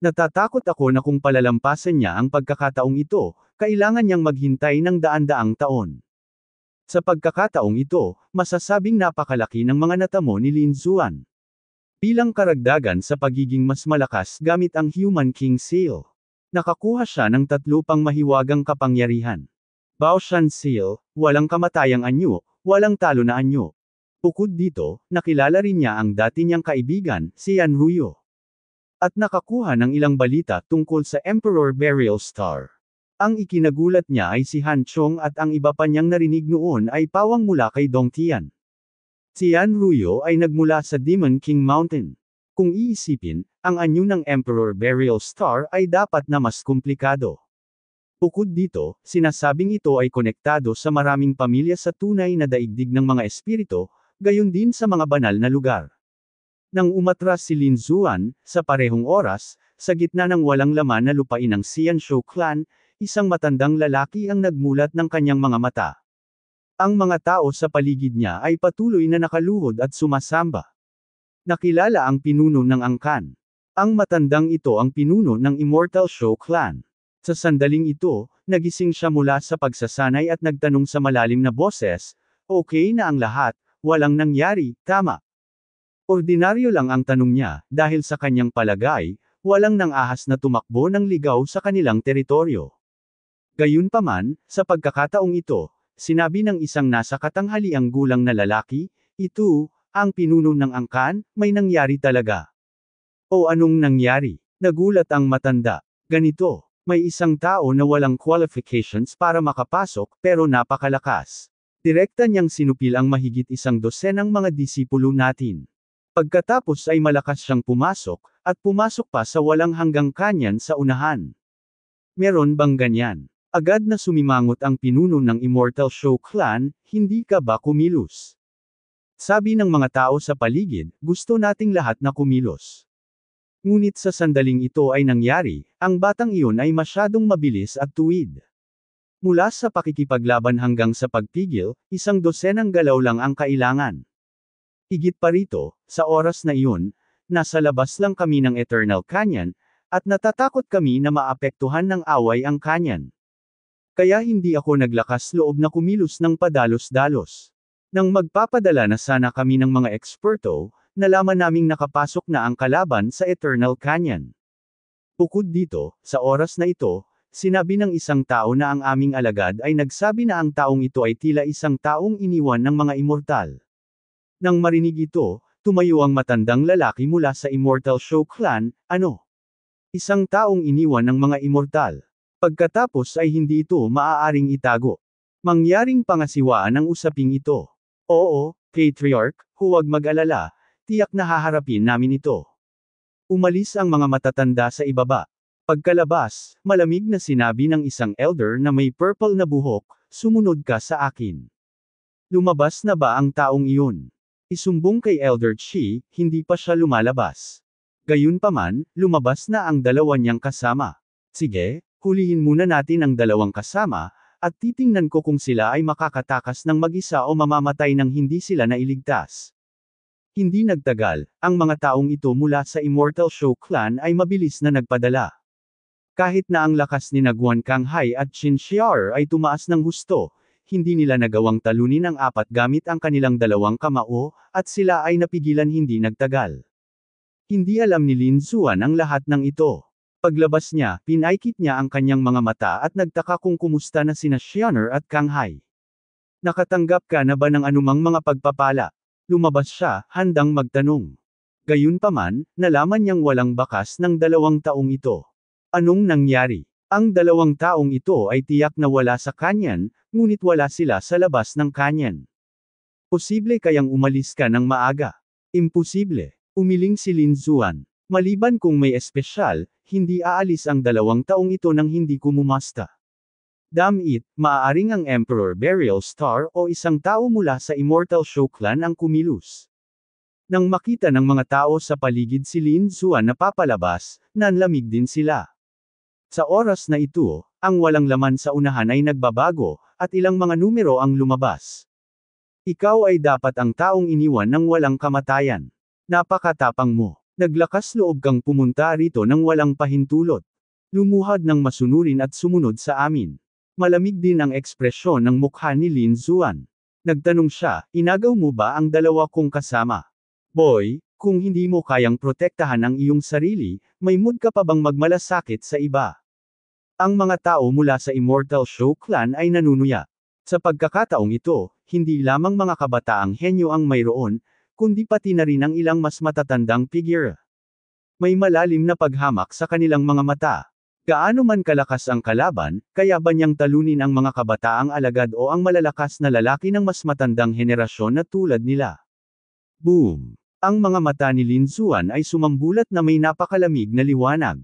Natatakot ako na kung palalampasan niya ang pagkakataong ito, kailangan niyang maghintay ng daan-daang taon. Sa pagkakataong ito, masasabing napakalaki ng mga natamo ni Lin Zuan. Bilang karagdagan sa pagiging mas malakas gamit ang Human King Seal. Nakakuha siya ng tatlo pang mahiwagang kapangyarihan. Baoshan Seal, walang kamatayang anyo, walang talo na anyo. Bukod dito, nakilala rin niya ang dati niyang kaibigan, si Yan Huyo. At nakakuha ng ilang balita tungkol sa Emperor Burial Star. Ang ikinagulat niya ay si Han Chong at ang iba pa niyang narinig noon ay pawang mula kay Dong Tian. Si Yan Ruyo ay nagmula sa Demon King Mountain. Kung iisipin, ang anyo ng Emperor Burial Star ay dapat na mas komplikado. Bukod dito, sinasabing ito ay konektado sa maraming pamilya sa tunay na daigdig ng mga espirito, gayon din sa mga banal na lugar. Nang umatras si Lin Zuan, sa parehong oras, sa gitna ng walang laman na lupain ng Xianzhou clan, isang matandang lalaki ang nagmulat ng kanyang mga mata. Ang mga tao sa paligid niya ay patuloy na nakaluhod at sumasamba. Nakilala ang pinuno ng angkan. Ang matandang ito ang pinuno ng Immortal Show Clan. Sa sandaling ito, nagising siya mula sa pagsasanay at nagtanong sa malalim na boses, okay na ang lahat, Walang nangyari, tama. Ordinaryo lang ang tanong niya, dahil sa kanyang palagay, walang nang ahas na tumakbo ng ligaw sa kanilang teritoryo. Gayunpaman, sa pagkakataong ito, sinabi ng isang nasa katanghaliang gulang na lalaki, ito, ang pinuno ng angkan, may nangyari talaga. O anong nangyari? Nagulat ang matanda. Ganito, may isang tao na walang qualifications para makapasok pero napakalakas. Direkta niyang sinupil ang mahigit isang dosenang mga disipulo natin. Pagkatapos ay malakas siyang pumasok, at pumasok pa sa walang hanggang kanyan sa unahan. Meron bang ganyan? Agad na sumimangot ang pinuno ng Immortal Show Clan, hindi ka ba kumilos? Sabi ng mga tao sa paligid, gusto nating lahat na kumilos. Ngunit sa sandaling ito ay nangyari, ang batang iyon ay masyadong mabilis at tuwid. Mula sa pakikipaglaban hanggang sa pagpigil, isang dosenang galaw lang ang kailangan. Igit pa rito, sa oras na iyon, nasa labas lang kami ng Eternal Canyon, at natatakot kami na maapektuhan ng away ang canyon. Kaya hindi ako naglakas loob na kumilos ng padalos-dalos. Nang magpapadala na sana kami ng mga eksperto, nalaman naming nakapasok na ang kalaban sa Eternal Canyon. Bukod dito, sa oras na ito, Sinabi ng isang tao na ang aming alagad ay nagsabi na ang taong ito ay tila isang taong iniwan ng mga immortal. Nang marinig ito, tumayo ang matandang lalaki mula sa Immortal Show Clan, ano? Isang taong iniwan ng mga immortal. Pagkatapos ay hindi ito maaaring itago. Mangyaring pangasiwaan ang usaping ito. Oo, Patriarch, huwag mag-alala, tiyak na haharapin namin ito. Umalis ang mga matatanda sa ibaba. Pagkalabas, malamig na sinabi ng isang elder na may purple na buhok, sumunod ka sa akin. Lumabas na ba ang taong iyon? Isumbong kay Elder Chi, hindi pa siya lumalabas. Gayunpaman, lumabas na ang dalawa niyang kasama. Sige, hulihin muna natin ang dalawang kasama, at titingnan ko kung sila ay makakatakas ng mag-isa o mamamatay nang hindi sila nailigtas. Hindi nagtagal, ang mga taong ito mula sa Immortal Show Clan ay mabilis na nagpadala. Kahit na ang lakas ni Naguan Kanghai at Qin Xiar ay tumaas ng husto, hindi nila nagawang talunin ang apat gamit ang kanilang dalawang kamao, at sila ay napigilan hindi nagtagal. Hindi alam ni Lin Zuan ang lahat ng ito. Paglabas niya, pinaikit niya ang kanyang mga mata at nagtaka kung kumusta na sina Xianer at Kanghai. Nakatanggap ka na ba ng anumang mga pagpapala? Lumabas siya, handang magtanong. Gayunpaman, nalaman niyang walang bakas ng dalawang taong ito. Anong nangyari? Ang dalawang taong ito ay tiyak na wala sa kanyan, ngunit wala sila sa labas ng kanyan. Posible kayang umalis ka ng maaga. Imposible. Umiling si Lin Zuan. Maliban kung may espesyal, hindi aalis ang dalawang taong ito nang hindi kumumasta. Damn it, maaaring ang Emperor Burial Star o isang tao mula sa Immortal Show Clan ang kumilos. Nang makita ng mga tao sa paligid si Lin Zuan na papalabas, nanlamig din sila. Sa oras na ito, ang walang laman sa unahan ay nagbabago, at ilang mga numero ang lumabas. Ikaw ay dapat ang taong iniwan ng walang kamatayan. Napakatapang mo. Naglakas loob kang pumunta rito ng walang pahintulot. Lumuhad ng masunurin at sumunod sa amin. Malamig din ang ekspresyon ng mukha ni Lin Zuan. Nagtanong siya, inagaw mo ba ang dalawa kong kasama? Boy, kung hindi mo kayang protektahan ang iyong sarili, may mood ka pa bang magmalasakit sa iba? Ang mga tao mula sa Immortal Show Clan ay nanunuya. Sa pagkakataong ito, hindi lamang mga kabataang henyo ang mayroon, kundi pati na rin ang ilang mas matatandang figure. May malalim na paghamak sa kanilang mga mata. Gaano man kalakas ang kalaban, kaya ba niyang talunin ang mga kabataang alagad o ang malalakas na lalaki ng mas matandang henerasyon na tulad nila? Boom! Ang mga mata ni Lin Linzuan ay sumambulat na may napakalamig na liwanag.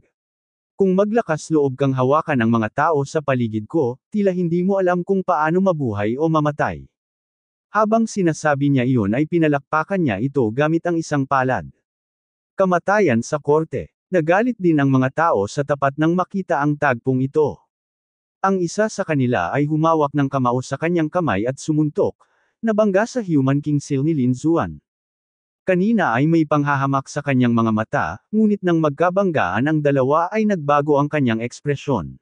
Kung maglakas loob kang hawakan ng mga tao sa paligid ko, tila hindi mo alam kung paano mabuhay o mamatay. Habang sinasabi niya iyon ay pinalakpakan niya ito gamit ang isang palad. Kamatayan sa korte. Nagalit din ang mga tao sa tapat nang makita ang tagpong ito. Ang isa sa kanila ay humawak ng kamao sa kanyang kamay at sumuntok, nabangga sa human king seal ni Lin Zuan. Kanina ay may panghahamak sa kanyang mga mata, ngunit nang magkabanggaan ang dalawa ay nagbago ang kanyang ekspresyon.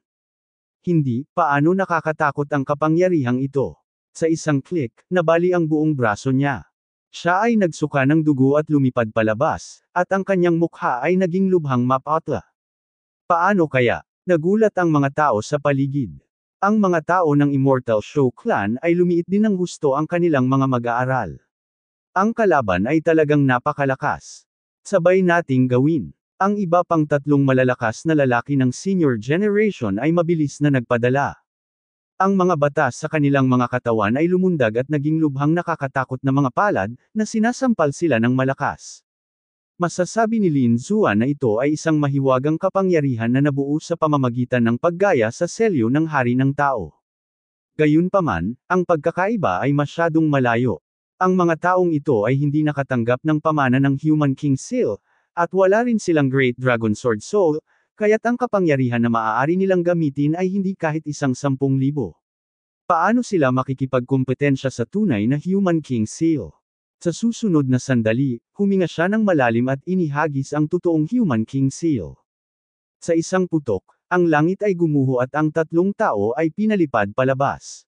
Hindi, paano nakakatakot ang kapangyarihang ito? Sa isang click, nabali ang buong braso niya. Siya ay nagsuka ng dugo at lumipad palabas, at ang kanyang mukha ay naging lubhang mapatla. Paano kaya? Nagulat ang mga tao sa paligid. Ang mga tao ng Immortal Show Clan ay lumiit din ng gusto ang kanilang mga mag-aaral. Ang kalaban ay talagang napakalakas. Sabay nating gawin. Ang iba pang tatlong malalakas na lalaki ng senior generation ay mabilis na nagpadala. Ang mga batas sa kanilang mga katawan ay lumundag at naging lubhang nakakatakot na mga palad, na sinasampal sila ng malakas. Masasabi ni Lin Zuan na ito ay isang mahiwagang kapangyarihan na nabuo sa pamamagitan ng paggaya sa selyo ng hari ng tao. Gayunpaman, ang pagkakaiba ay masyadong malayo. Ang mga taong ito ay hindi nakatanggap ng pamana ng Human King Seal, at wala rin silang Great Dragon Sword Soul, kaya't ang kapangyarihan na maaari nilang gamitin ay hindi kahit isang sampung libo. Paano sila makikipagkumpetensya sa tunay na Human King Seal? Sa susunod na sandali, huminga siya ng malalim at inihagis ang totoong Human King Seal. Sa isang putok, ang langit ay gumuho at ang tatlong tao ay pinalipad palabas.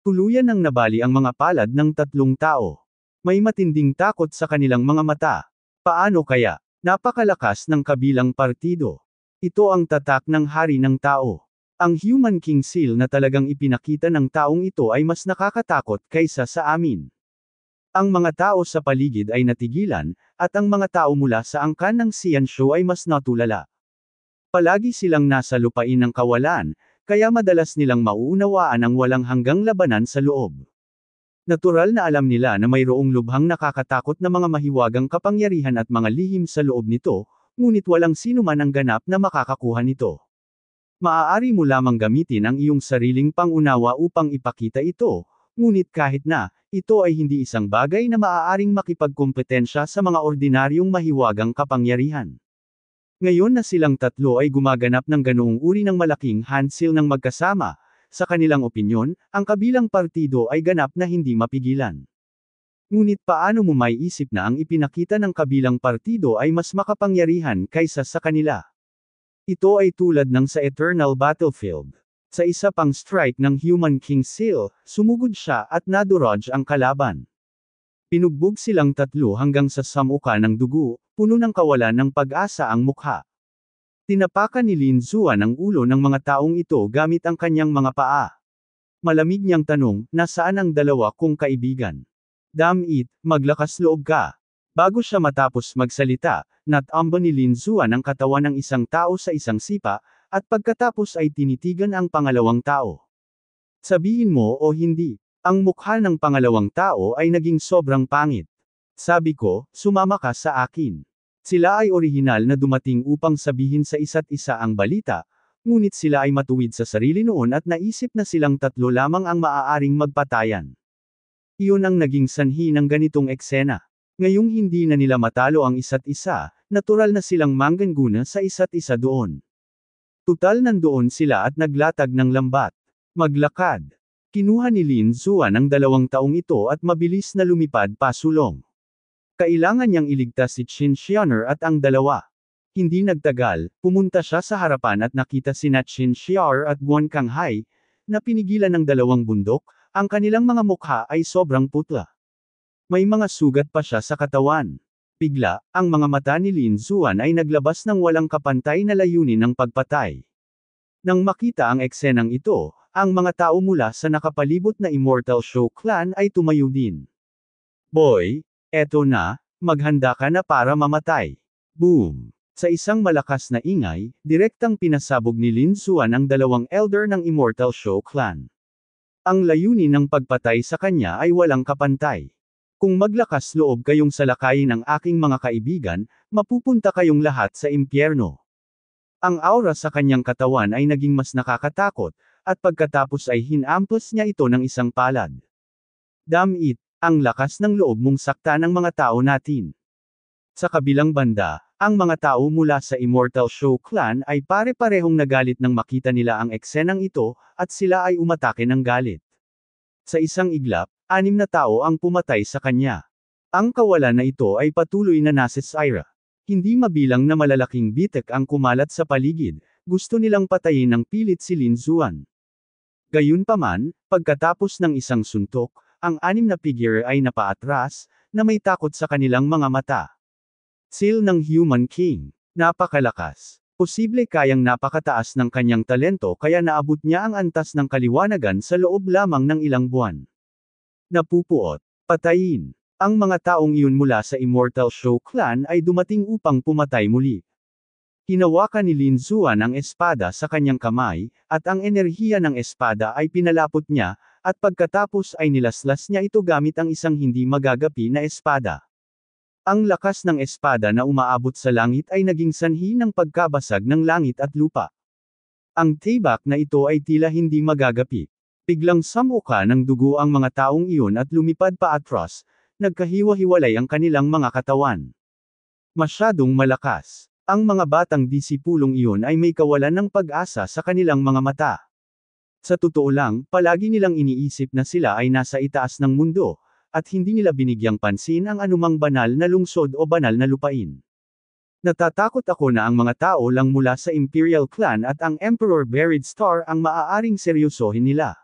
Tuluyan ng nabali ang mga palad ng tatlong tao. May matinding takot sa kanilang mga mata. Paano kaya? Napakalakas ng kabilang partido. Ito ang tatak ng hari ng tao. Ang human king seal na talagang ipinakita ng taong ito ay mas nakakatakot kaysa sa amin. Ang mga tao sa paligid ay natigilan, at ang mga tao mula sa angkan ng Sianshu ay mas natulala. Palagi silang nasa lupain ng kawalan, kaya madalas nilang mauunawaan ang walang hanggang labanan sa loob. Natural na alam nila na mayroong lubhang nakakatakot na mga mahiwagang kapangyarihan at mga lihim sa loob nito, ngunit walang sino man ang ganap na makakakuha nito. Maaari mo lamang gamitin ang iyong sariling pangunawa upang ipakita ito, ngunit kahit na, ito ay hindi isang bagay na maaaring makipagkompetensya sa mga ordinaryong mahiwagang kapangyarihan. Ngayon na silang tatlo ay gumaganap ng ganoong uri ng malaking handsil ng magkasama, sa kanilang opinyon, ang kabilang partido ay ganap na hindi mapigilan. Ngunit paano mo may isip na ang ipinakita ng kabilang partido ay mas makapangyarihan kaysa sa kanila? Ito ay tulad ng sa Eternal Battlefield. Sa isa pang strike ng Human King Seal, sumugod siya at nadurog ang kalaban. Pinugbog silang tatlo hanggang sa samuka ng dugo, puno ng kawalan ng pag-asa ang mukha. Tinapakan ni Lin Zuan ang ulo ng mga taong ito gamit ang kanyang mga paa. Malamig niyang tanong, nasaan ang dalawa kong kaibigan? Damn it, maglakas loob ka. Bago siya matapos magsalita, natambo ni Lin Zuan ang katawan ng isang tao sa isang sipa, at pagkatapos ay tinitigan ang pangalawang tao. Sabihin mo o hindi, ang mukha ng pangalawang tao ay naging sobrang pangit. Sabi ko, sumama ka sa akin. Sila ay orihinal na dumating upang sabihin sa isa't isa ang balita, ngunit sila ay matuwid sa sarili noon at naisip na silang tatlo lamang ang maaaring magpatayan. Iyon ang naging sanhi ng ganitong eksena. Ngayong hindi na nila matalo ang isa't isa, natural na silang mangganguna sa isa't isa doon. Tutal nandoon sila at naglatag ng lambat. Maglakad. Kinuha ni Lin Zuan ang dalawang taong ito at mabilis na lumipad pasulong. Kailangan niyang iligtas si Chin Xianer at ang dalawa. Hindi nagtagal, pumunta siya sa harapan at nakita si na Chin Xiar at Guan Kanghai, na pinigilan ng dalawang bundok, ang kanilang mga mukha ay sobrang putla. May mga sugat pa siya sa katawan. Bigla, ang mga mata ni Lin Zuan ay naglabas ng walang kapantay na layunin ng pagpatay. Nang makita ang eksenang ito, ang mga tao mula sa nakapalibot na Immortal Show Clan ay tumayo din. Boy, Eto na, maghanda ka na para mamatay. Boom! Sa isang malakas na ingay, direktang pinasabog ni Lin Suan ang dalawang elder ng Immortal Show Clan. Ang layunin ng pagpatay sa kanya ay walang kapantay. Kung maglakas loob kayong salakayin ang aking mga kaibigan, mapupunta kayong lahat sa impyerno. Ang aura sa kanyang katawan ay naging mas nakakatakot, at pagkatapos ay hinampas niya ito ng isang palad. Damn it! Ang lakas ng loob mong sakta ng mga tao natin. Sa kabilang banda, ang mga tao mula sa Immortal Show Clan ay pare-parehong nagalit nang makita nila ang eksenang ito, at sila ay umatake ng galit. Sa isang iglap, anim na tao ang pumatay sa kanya. Ang kawalan na ito ay patuloy na nasa Syra. Hindi mabilang na malalaking bitek ang kumalat sa paligid, gusto nilang patayin ng pilit si Lin Zuan. Gayunpaman, pagkatapos ng isang suntok, ang anim na figure ay napaatras, na may takot sa kanilang mga mata. Seal ng Human King. Napakalakas. Posible kayang napakataas ng kanyang talento kaya naabot niya ang antas ng kaliwanagan sa loob lamang ng ilang buwan. Napupuot. Patayin. Ang mga taong iyon mula sa Immortal Show Clan ay dumating upang pumatay muli. Hinawakan ni Lin Zuan ang espada sa kanyang kamay, at ang enerhiya ng espada ay pinalapot niya, at pagkatapos ay nilaslas niya ito gamit ang isang hindi magagapi na espada. Ang lakas ng espada na umaabot sa langit ay naging sanhi ng pagkabasag ng langit at lupa. Ang tibak na ito ay tila hindi magagapi. Biglang samuka ng dugo ang mga taong iyon at lumipad pa atras, nagkahiwa-hiwalay ang kanilang mga katawan. Masyadong malakas. Ang mga batang disipulong iyon ay may kawalan ng pag-asa sa kanilang mga mata. Sa totoo lang, palagi nilang iniisip na sila ay nasa itaas ng mundo, at hindi nila binigyang pansin ang anumang banal na lungsod o banal na lupain. Natatakot ako na ang mga tao lang mula sa Imperial Clan at ang Emperor Buried Star ang maaaring seryosohin nila.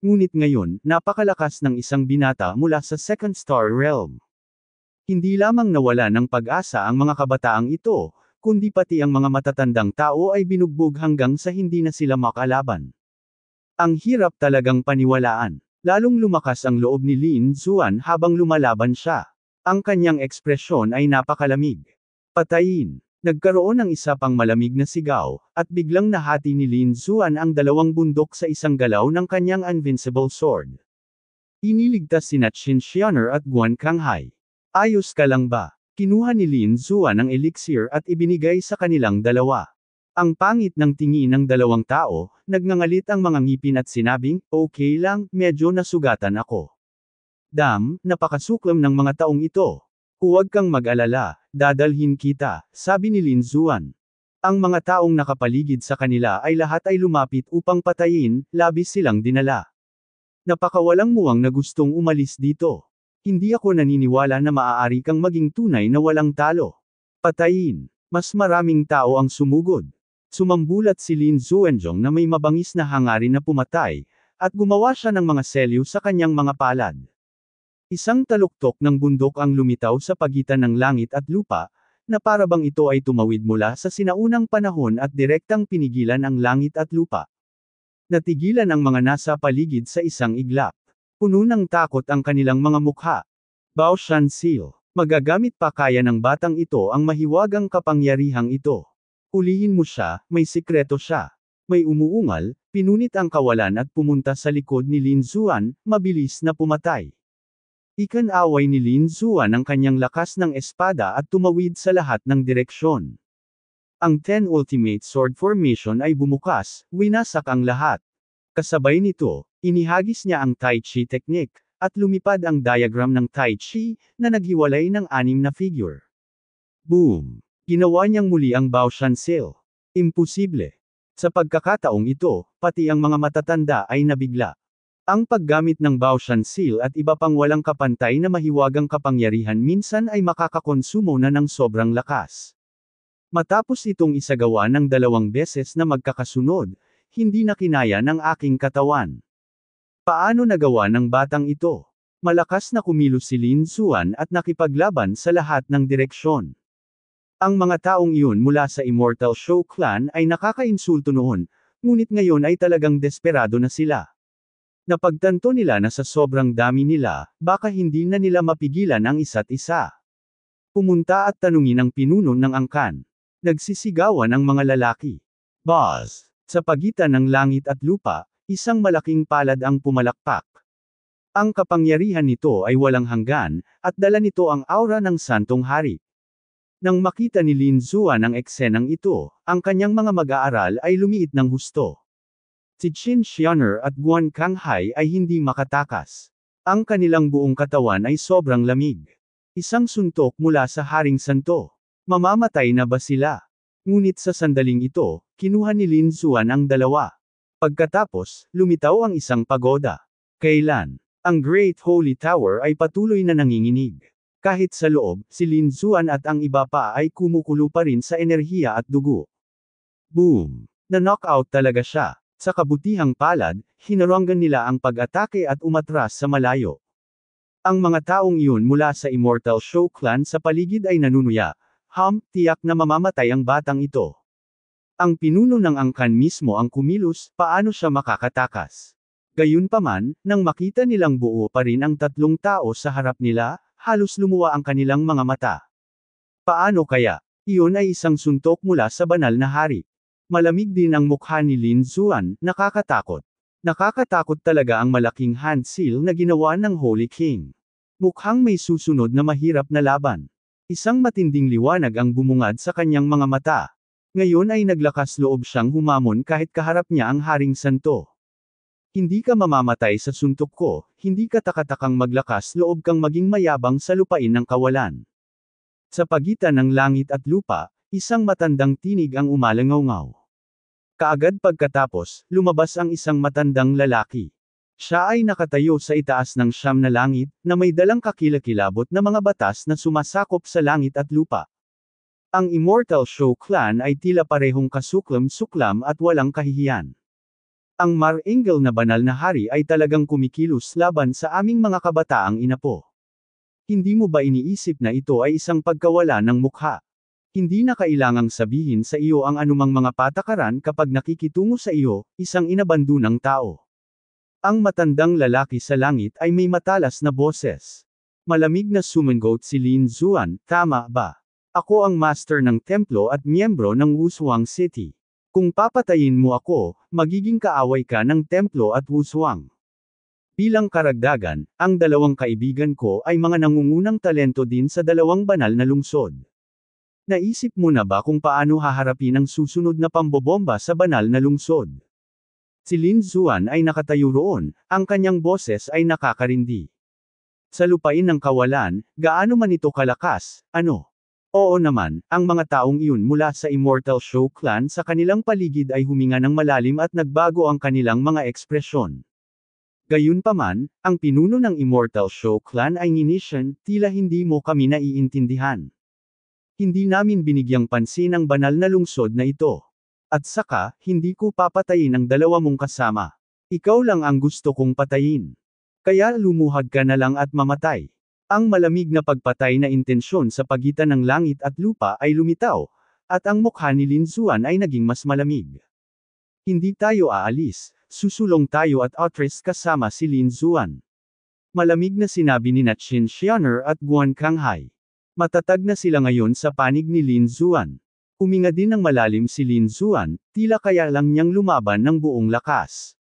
Ngunit ngayon, napakalakas ng isang binata mula sa Second Star Realm. Hindi lamang nawala ng pag-asa ang mga kabataang ito, kundi pati ang mga matatandang tao ay binugbog hanggang sa hindi na sila makalaban. Ang hirap talagang paniwalaan. Lalong lumakas ang loob ni Lin Zuan habang lumalaban siya. Ang kanyang ekspresyon ay napakalamig. Patayin. Nagkaroon ng isa pang malamig na sigaw, at biglang nahati ni Lin Zuan ang dalawang bundok sa isang galaw ng kanyang Invincible Sword. Iniligtas sina Qin Xianer at Guan Kanghai. Ayos ka lang ba? Kinuha ni Lin Zuan ang elixir at ibinigay sa kanilang dalawa. Ang pangit ng tingin ng dalawang tao, nagngangalit ang mga ngipin at sinabing, okay lang, medyo nasugatan ako. Dam, napakasuklam ng mga taong ito. Huwag kang mag-alala, dadalhin kita, sabi ni Lin Zuan. Ang mga taong nakapaligid sa kanila ay lahat ay lumapit upang patayin, labis silang dinala. Napakawalang muwang na gustong umalis dito. Hindi ako naniniwala na maaari kang maging tunay na walang talo. Patayin. Mas maraming tao ang sumugod. Sumambulat si Lin Zuanzhong na may mabangis na hangarin na pumatay, at gumawa siya ng mga selyo sa kanyang mga palad. Isang taluktok ng bundok ang lumitaw sa pagitan ng langit at lupa, na parabang ito ay tumawid mula sa sinaunang panahon at direktang pinigilan ang langit at lupa. Natigilan ang mga nasa paligid sa isang iglap. Puno ng takot ang kanilang mga mukha. Bao Shan Seal. Magagamit pa kaya ng batang ito ang mahiwagang kapangyarihang ito. Ulihin mo siya, may sikreto siya. May umuungal, pinunit ang kawalan at pumunta sa likod ni Lin Zuan, mabilis na pumatay. Ikan-away ni Lin Zuan ang kanyang lakas ng espada at tumawid sa lahat ng direksyon. Ang 10 Ultimate Sword Formation ay bumukas, winasak ang lahat. Kasabay nito, inihagis niya ang Tai Chi technique, at lumipad ang diagram ng Tai Chi, na naghiwalay ng anim na figure. Boom! Ginawa niyang muli ang Baoshan Seal. Imposible. Sa pagkakataong ito, pati ang mga matatanda ay nabigla. Ang paggamit ng Baoshan seal at iba pang walang kapantay na mahiwagang kapangyarihan minsan ay makakakonsumo na ng sobrang lakas. Matapos itong isagawa ng dalawang beses na magkakasunod, hindi na kinaya ng aking katawan. Paano nagawa ng batang ito? Malakas na kumilos si Lin Suan at nakipaglaban sa lahat ng direksyon. Ang mga taong iyon mula sa Immortal Show Clan ay nakakainsulto noon, ngunit ngayon ay talagang desperado na sila. Napagtanto nila na sa sobrang dami nila, baka hindi na nila mapigilan ang isa't isa. Pumunta at tanungin ang pinuno ng angkan. Nagsisigawan ang mga lalaki. Buzz! Sa pagitan ng langit at lupa, isang malaking palad ang pumalakpak. Ang kapangyarihan nito ay walang hanggan, at dala nito ang aura ng Santong Hari. Nang makita ni Lin Zua ng eksenang ito, ang kanyang mga mag-aaral ay lumiit ng husto. Si Qin Xianer at Guan Kanghai ay hindi makatakas. Ang kanilang buong katawan ay sobrang lamig. Isang suntok mula sa Haring Santo. Mamamatay na ba sila? Ngunit sa sandaling ito, kinuha ni Lin Zuan ang dalawa. Pagkatapos, lumitaw ang isang pagoda. Kailan? Ang Great Holy Tower ay patuloy na nanginginig. Kahit sa loob, si Lin Zuan at ang iba pa ay kumukulo pa rin sa enerhiya at dugo. Boom! Na-knockout talaga siya. Sa kabutihang palad, hinaronggan nila ang pag-atake at umatras sa malayo. Ang mga taong iyon mula sa Immortal Show Clan sa paligid ay nanunuya, ham, tiyak na mamamatay ang batang ito. Ang pinuno ng angkan mismo ang kumilos, paano siya makakatakas? Gayunpaman, nang makita nilang buo pa rin ang tatlong tao sa harap nila, halos lumuwa ang kanilang mga mata. Paano kaya? Iyon ay isang suntok mula sa banal na hari. Malamig din ang mukha ni Lin Zuan, nakakatakot. Nakakatakot talaga ang malaking hand seal na ginawa ng Holy King. Mukhang may susunod na mahirap na laban. Isang matinding liwanag ang bumungad sa kanyang mga mata. Ngayon ay naglakas loob siyang humamon kahit kaharap niya ang Haring Santo. Hindi ka mamamatay sa suntok ko, hindi ka takatakang maglakas loob kang maging mayabang sa lupain ng kawalan. Sa pagitan ng langit at lupa, isang matandang tinig ang umalangaw-ngaw. Kaagad pagkatapos, lumabas ang isang matandang lalaki. Siya ay nakatayo sa itaas ng siyam na langit, na may dalang kakilakilabot na mga batas na sumasakop sa langit at lupa. Ang Immortal Show Clan ay tila parehong kasuklam-suklam at walang kahihiyan. Ang Mar Engel na banal na hari ay talagang kumikilos laban sa aming mga kabataang inapo. Hindi mo ba iniisip na ito ay isang pagkawala ng mukha? Hindi na kailangang sabihin sa iyo ang anumang mga patakaran kapag nakikitungo sa iyo, isang inabandunang tao. Ang matandang lalaki sa langit ay may matalas na boses. Malamig na sumangot si Lin Zuan, tama ba? Ako ang master ng templo at miyembro ng Wushuang City. Kung papatayin mo ako, magiging kaaway ka ng templo at wuswang. Bilang karagdagan, ang dalawang kaibigan ko ay mga nangungunang talento din sa dalawang banal na lungsod. Naisip mo na ba kung paano haharapin ang susunod na pambobomba sa banal na lungsod? Si Lin Zuan ay nakatayo roon, ang kanyang boses ay nakakarindi. Sa lupain ng kawalan, gaano man ito kalakas, ano? Oo naman, ang mga taong iyon mula sa Immortal Show Clan sa kanilang paligid ay huminga ng malalim at nagbago ang kanilang mga ekspresyon. Gayunpaman, ang pinuno ng Immortal Show Clan ay nginisyon, tila hindi mo kami naiintindihan. Hindi namin binigyang pansin ang banal na lungsod na ito. At saka, hindi ko papatayin ang dalawa mong kasama. Ikaw lang ang gusto kong patayin. Kaya lumuhad ka na lang at mamatay. Ang malamig na pagpatay na intensyon sa pagitan ng langit at lupa ay lumitaw, at ang mukha ni Lin Linzuan ay naging mas malamig. Hindi tayo aalis, susulong tayo at Otres kasama si Lin Linzuan. Malamig na sinabi ni Natchin Xianer at Guan Kanghai. Matatag na sila ngayon sa panig ni Lin Linzuan. Huminga din ng malalim si Lin Linzuan, tila kaya lang niyang lumaban ng buong lakas.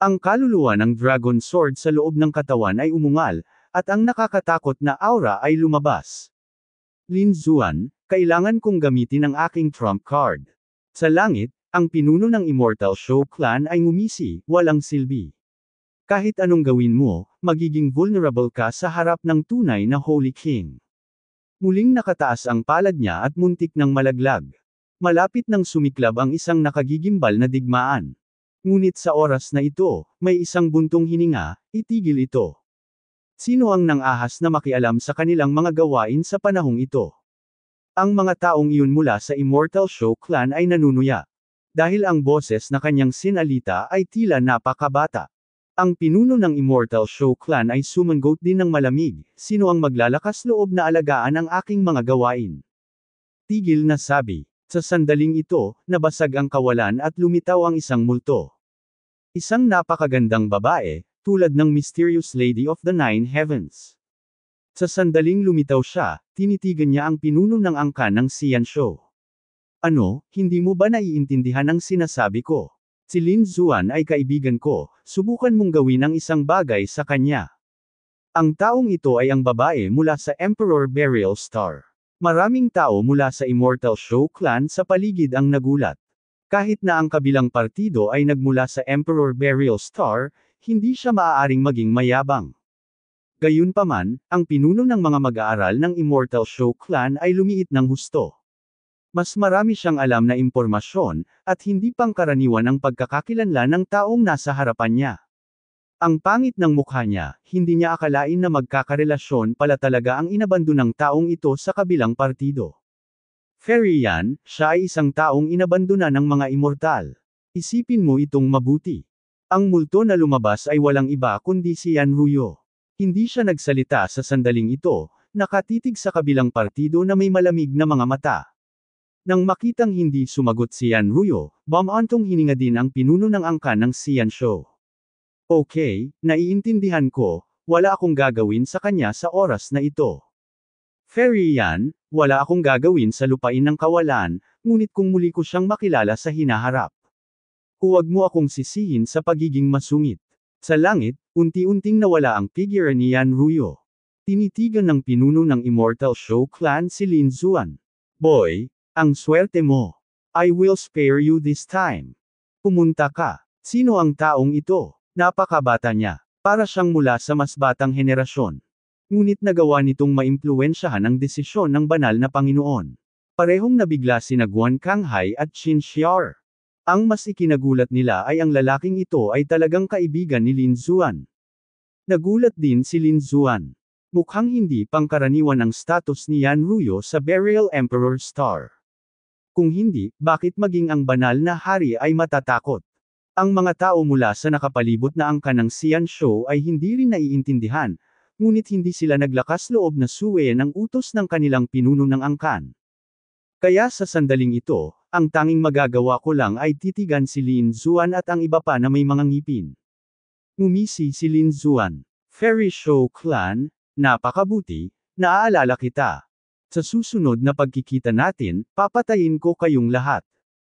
Ang kaluluwa ng Dragon Sword sa loob ng katawan ay umungal, at ang nakakatakot na aura ay lumabas. Lin Zuan, kailangan kong gamitin ang aking trump card. Sa langit, ang pinuno ng Immortal Show Clan ay ngumisi, walang silbi. Kahit anong gawin mo, magiging vulnerable ka sa harap ng tunay na Holy King. Muling nakataas ang palad niya at muntik ng malaglag. Malapit nang sumiklab ang isang nakagigimbal na digmaan. Ngunit sa oras na ito, may isang buntong hininga, itigil ito. Sino ang nangahas na makialam sa kanilang mga gawain sa panahong ito? Ang mga taong iyon mula sa Immortal Show Clan ay nanunuya. Dahil ang boses na kanyang sinalita ay tila napakabata. Ang pinuno ng Immortal Show Clan ay sumanggot din ng malamig, sino ang maglalakas loob na alagaan ang aking mga gawain. Tigil na sabi. Sa sandaling ito, nabasag ang kawalan at lumitaw ang isang multo. Isang napakagandang babae, tulad ng mysterious Lady of the Nine Heavens. Sa sandaling lumitaw siya, tinitigan niya ang pinuno ng angka ng Xianshou. Ano, hindi mo ba naiintindihan ang sinasabi ko? Si Lin Zuan ay kaibigan ko, subukan mong gawin ang isang bagay sa kanya. Ang taong ito ay ang babae mula sa Emperor Burial Star. Maraming tao mula sa Immortal Show Clan sa paligid ang nagulat. Kahit na ang kabilang partido ay nagmula sa Emperor Burial Star, hindi siya maaaring maging mayabang. Gayunpaman, ang pinuno ng mga mag-aaral ng Immortal Show Clan ay lumiit ng husto. Mas marami siyang alam na impormasyon, at hindi pangkaraniwan ang pagkakakilanlan ng taong nasa harapan niya. Ang pangit ng mukha niya, hindi niya akalain na magkakarelasyon pala talaga ang inabando ng taong ito sa kabilang partido. Ferry yan, siya ay isang taong inabando na ng mga immortal. Isipin mo itong mabuti. Ang multo na lumabas ay walang iba kundi si Yan Ruyo. Hindi siya nagsalita sa sandaling ito, nakatitig sa kabilang partido na may malamig na mga mata. Nang makitang hindi sumagot si Yan Ruyo, bamantong hininga din ang pinuno ng angkan ng Sian Show. Okay, naiintindihan ko, wala akong gagawin sa kanya sa oras na ito. Ferry yan, wala akong gagawin sa lupain ng kawalan, ngunit kung muli ko siyang makilala sa hinaharap. Huwag mo akong sisihin sa pagiging masungit. Sa langit, unti-unting nawala ang figure ni Yan Ruyo. Tinitigan ng pinuno ng Immortal Show Clan si Lin Zuan. Boy, ang swerte mo. I will spare you this time. Pumunta ka. Sino ang taong ito? Napakabata niya. Para siyang mula sa mas batang henerasyon. Ngunit nagawa nitong maimpluwensyahan ang desisyon ng banal na Panginoon. Parehong nabigla si Naguan Kanghai at Qin Xiar. Ang mas ikinagulat nila ay ang lalaking ito ay talagang kaibigan ni Lin Zuan. Nagulat din si Lin Zuan. Mukhang hindi pangkaraniwan ang status ni Yan Ruyo sa Burial Emperor Star. Kung hindi, bakit maging ang banal na hari ay matatakot? Ang mga tao mula sa nakapalibot na angka ng Sian Show ay hindi rin naiintindihan, ngunit hindi sila naglakas loob na suwe ng utos ng kanilang pinuno ng angkan. Kaya sa sandaling ito, ang tanging magagawa ko lang ay titigan si Lin Zuan at ang iba pa na may mga ngipin. Umisi si Lin Zuan. Fairy Show Clan, napakabuti, naaalala kita. Sa susunod na pagkikita natin, papatayin ko kayong lahat.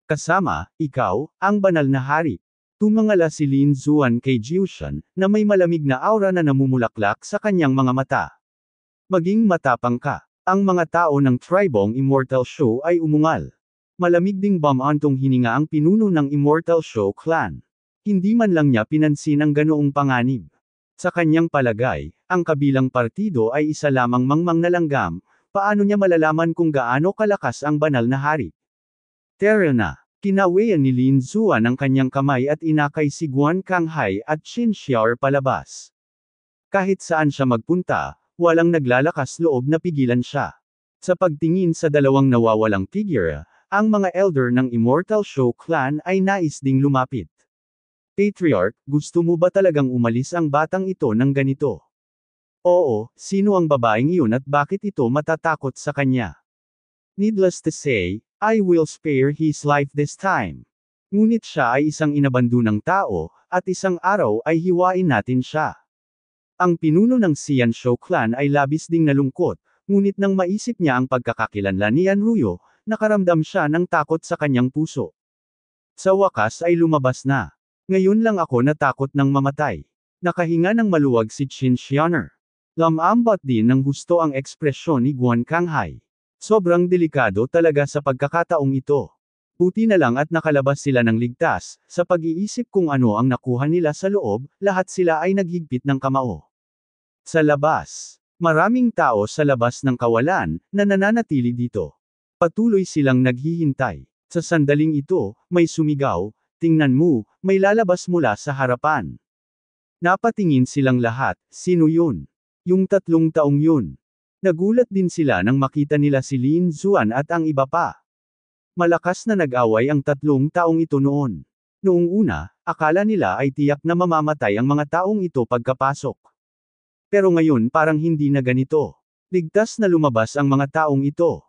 Kasama, ikaw, ang banal na hari. Tumangala si Lin Zuan kay Jiushan, na may malamig na aura na namumulaklak sa kanyang mga mata. Maging matapang ka. Ang mga tao ng Tribong Immortal Show ay umungal. Malamig ding bamantong hininga ang pinuno ng Immortal Show Clan. Hindi man lang niya pinansin ang ganoong panganib. Sa kanyang palagay, ang kabilang partido ay isa lamang mangmang na langgam, paano niya malalaman kung gaano kalakas ang banal na hari? Terena, kinawayan ni Lin Zua ng kanyang kamay at inakay si Guan Kanghai at Qin Xiaor palabas. Kahit saan siya magpunta, walang naglalakas loob na pigilan siya. Sa pagtingin sa dalawang nawawalang figure, ang mga elder ng Immortal Show Clan ay nais ding lumapit. Patriarch, gusto mo ba talagang umalis ang batang ito ng ganito? Oo, sino ang babaeng iyon at bakit ito matatakot sa kanya? Needless to say, I will spare his life this time. Ngunit siya ay isang inabandunang tao, at isang araw ay hiwain natin siya. Ang pinuno ng Sian Show Clan ay labis ding nalungkot, ngunit nang maisip niya ang pagkakakilanlan ni Anruyo, nakaramdam siya ng takot sa kanyang puso. Sa wakas ay lumabas na. Ngayon lang ako natakot ng mamatay. Nakahinga ng maluwag si Chin Xianer. Lamambat din ng gusto ang ekspresyon ni Guan Kanghai. Sobrang delikado talaga sa pagkakataong ito. Buti na lang at nakalabas sila ng ligtas, sa pag-iisip kung ano ang nakuha nila sa loob, lahat sila ay naghigpit ng kamao. Sa labas, maraming tao sa labas ng kawalan, na nananatili dito. Patuloy silang naghihintay. Sa sandaling ito, may sumigaw, tingnan mo, may lalabas mula sa harapan. Napatingin silang lahat, sino yun? Yung tatlong taong yun. Nagulat din sila nang makita nila si Lin Zuan at ang iba pa. Malakas na nag-away ang tatlong taong ito noon. Noong una, akala nila ay tiyak na mamamatay ang mga taong ito pagkapasok. Pero ngayon parang hindi na ganito. Ligtas na lumabas ang mga taong ito.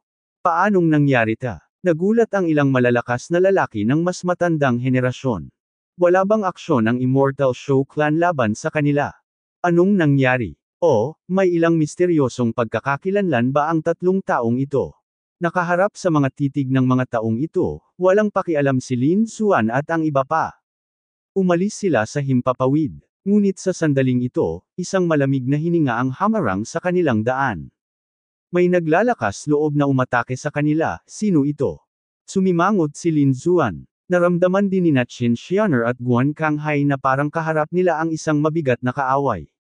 Paanong nangyari ta? Nagulat ang ilang malalakas na lalaki ng mas matandang henerasyon. Wala bang aksyon ang Immortal Show Clan laban sa kanila? Anong nangyari? O, may ilang misteryosong pagkakakilanlan ba ang tatlong taong ito? Nakaharap sa mga titig ng mga taong ito, walang pakialam si Lin Suan at ang iba pa. Umalis sila sa himpapawid. Ngunit sa sandaling ito, isang malamig na hininga ang hamarang sa kanilang daan. May naglalakas loob na umatake sa kanila, sino ito? Sumimangot si Lin Zuan. Naramdaman din ni Natchin Xianer at Guan Kanghai na parang kaharap nila ang isang mabigat na kaaway.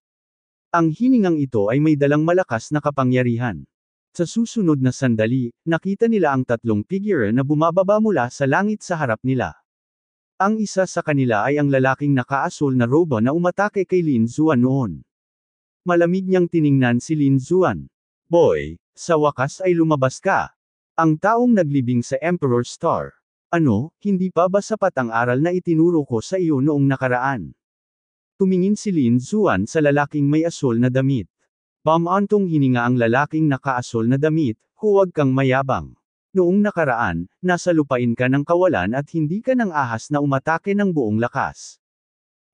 Ang hiningang ito ay may dalang malakas na kapangyarihan. Sa susunod na sandali, nakita nila ang tatlong figure na bumababa mula sa langit sa harap nila. Ang isa sa kanila ay ang lalaking nakaasul na robo na umatake kay Lin Zuan noon. Malamig niyang tiningnan si Lin Zuan. Boy, sa wakas ay lumabas ka. Ang taong naglibing sa Emperor Star. Ano, hindi pa ba sapat ang aral na itinuro ko sa iyo noong nakaraan? Tumingin si Lin Zuan sa lalaking may asul na damit. Pamantong hininga ang lalaking nakaasol na damit, huwag kang mayabang. Noong nakaraan, nasa lupain ka ng kawalan at hindi ka ng ahas na umatake ng buong lakas.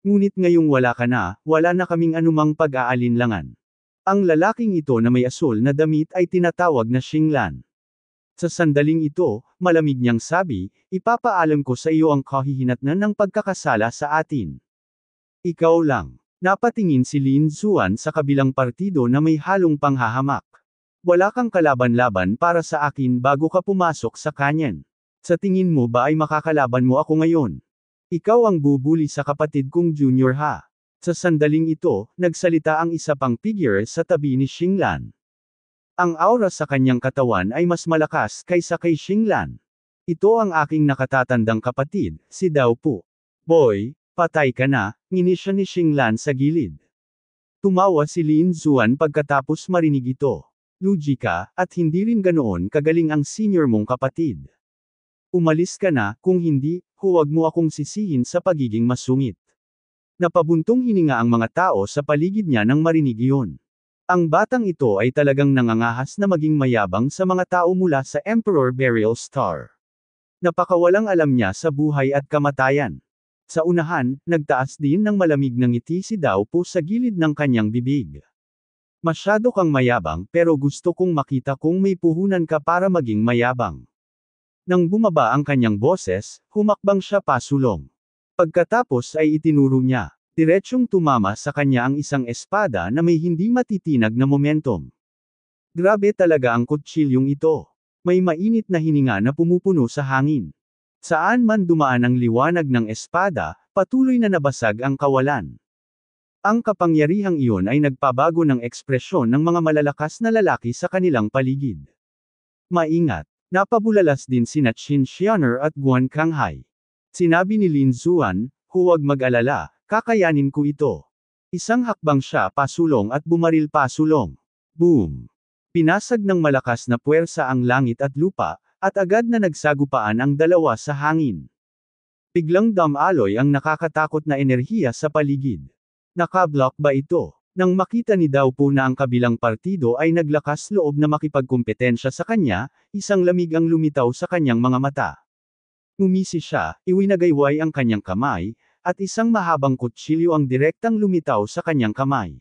Ngunit ngayong wala ka na, wala na kaming anumang pag-aalinlangan. Ang lalaking ito na may asul na damit ay tinatawag na Shinglan. Sa sandaling ito, malamig niyang sabi, ipapaalam ko sa iyo ang kahihinatnan ng pagkakasala sa atin. Ikaw lang. Napatingin si Lin Zuan sa kabilang partido na may halong panghahamak. Wala kang kalaban-laban para sa akin bago ka pumasok sa kanyan. Sa tingin mo ba ay makakalaban mo ako ngayon? Ikaw ang bubuli sa kapatid kong junior ha. Sa sandaling ito, nagsalita ang isa pang figure sa tabi ni Xinglan. Ang aura sa kanyang katawan ay mas malakas kaysa kay Xinglan. Ito ang aking nakatatandang kapatid, si Dao Po. Boy, patay ka na, ngini siya ni Xinglan sa gilid. Tumawa si Lin Zuan pagkatapos marinig ito. Lujika, at hindi rin ganoon kagaling ang senior mong kapatid. Umalis ka na, kung hindi, huwag mo akong sisihin sa pagiging masungit. Napabuntong hininga ang mga tao sa paligid niya nang marinig iyon. Ang batang ito ay talagang nangangahas na maging mayabang sa mga tao mula sa Emperor Burial Star. Napakawalang alam niya sa buhay at kamatayan. Sa unahan, nagtaas din ng malamig ng ngiti si Daupo sa gilid ng kanyang bibig. Masyado kang mayabang pero gusto kong makita kung may puhunan ka para maging mayabang. Nang bumaba ang kanyang boses, humakbang siya pasulong. Pagkatapos ay itinuro niya, diretsyong tumama sa kanya ang isang espada na may hindi matitinag na momentum. Grabe talaga ang kutsilyong ito. May mainit na hininga na pumupuno sa hangin. Saan man dumaan ang liwanag ng espada, patuloy na nabasag ang kawalan. Ang kapangyarihang iyon ay nagpabago ng ekspresyon ng mga malalakas na lalaki sa kanilang paligid. Maingat, napabulalas din sina Qin Xianer at Guan Kanghai. Sinabi ni Lin Zuan, huwag mag-alala, kakayanin ko ito. Isang hakbang siya pasulong at bumaril pasulong. Boom! Pinasag ng malakas na puwersa ang langit at lupa, at agad na nagsagupaan ang dalawa sa hangin. Biglang damaloy ang nakakatakot na enerhiya sa paligid. Nakablock ba ito? Nang makita ni Dao po na ang kabilang partido ay naglakas loob na makipagkumpetensya sa kanya, isang lamig ang lumitaw sa kanyang mga mata. Umisi siya, iwinagayway ang kanyang kamay, at isang mahabang kutsilyo ang direktang lumitaw sa kanyang kamay.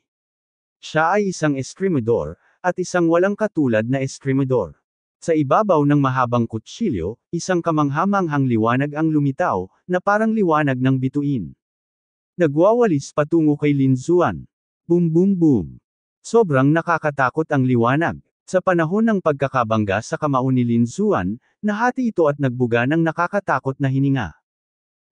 Siya ay isang eskrimador, at isang walang katulad na eskrimador. Sa ibabaw ng mahabang kutsilyo, isang kamanghamanghang liwanag ang lumitaw, na parang liwanag ng bituin. Nagwawalis patungo kay Linzuan. Boom boom boom. Sobrang nakakatakot ang liwanag. Sa panahon ng pagkakabangga sa kamao ni Linzuan, Nahati ito at nagbuga ng nakakatakot na hininga.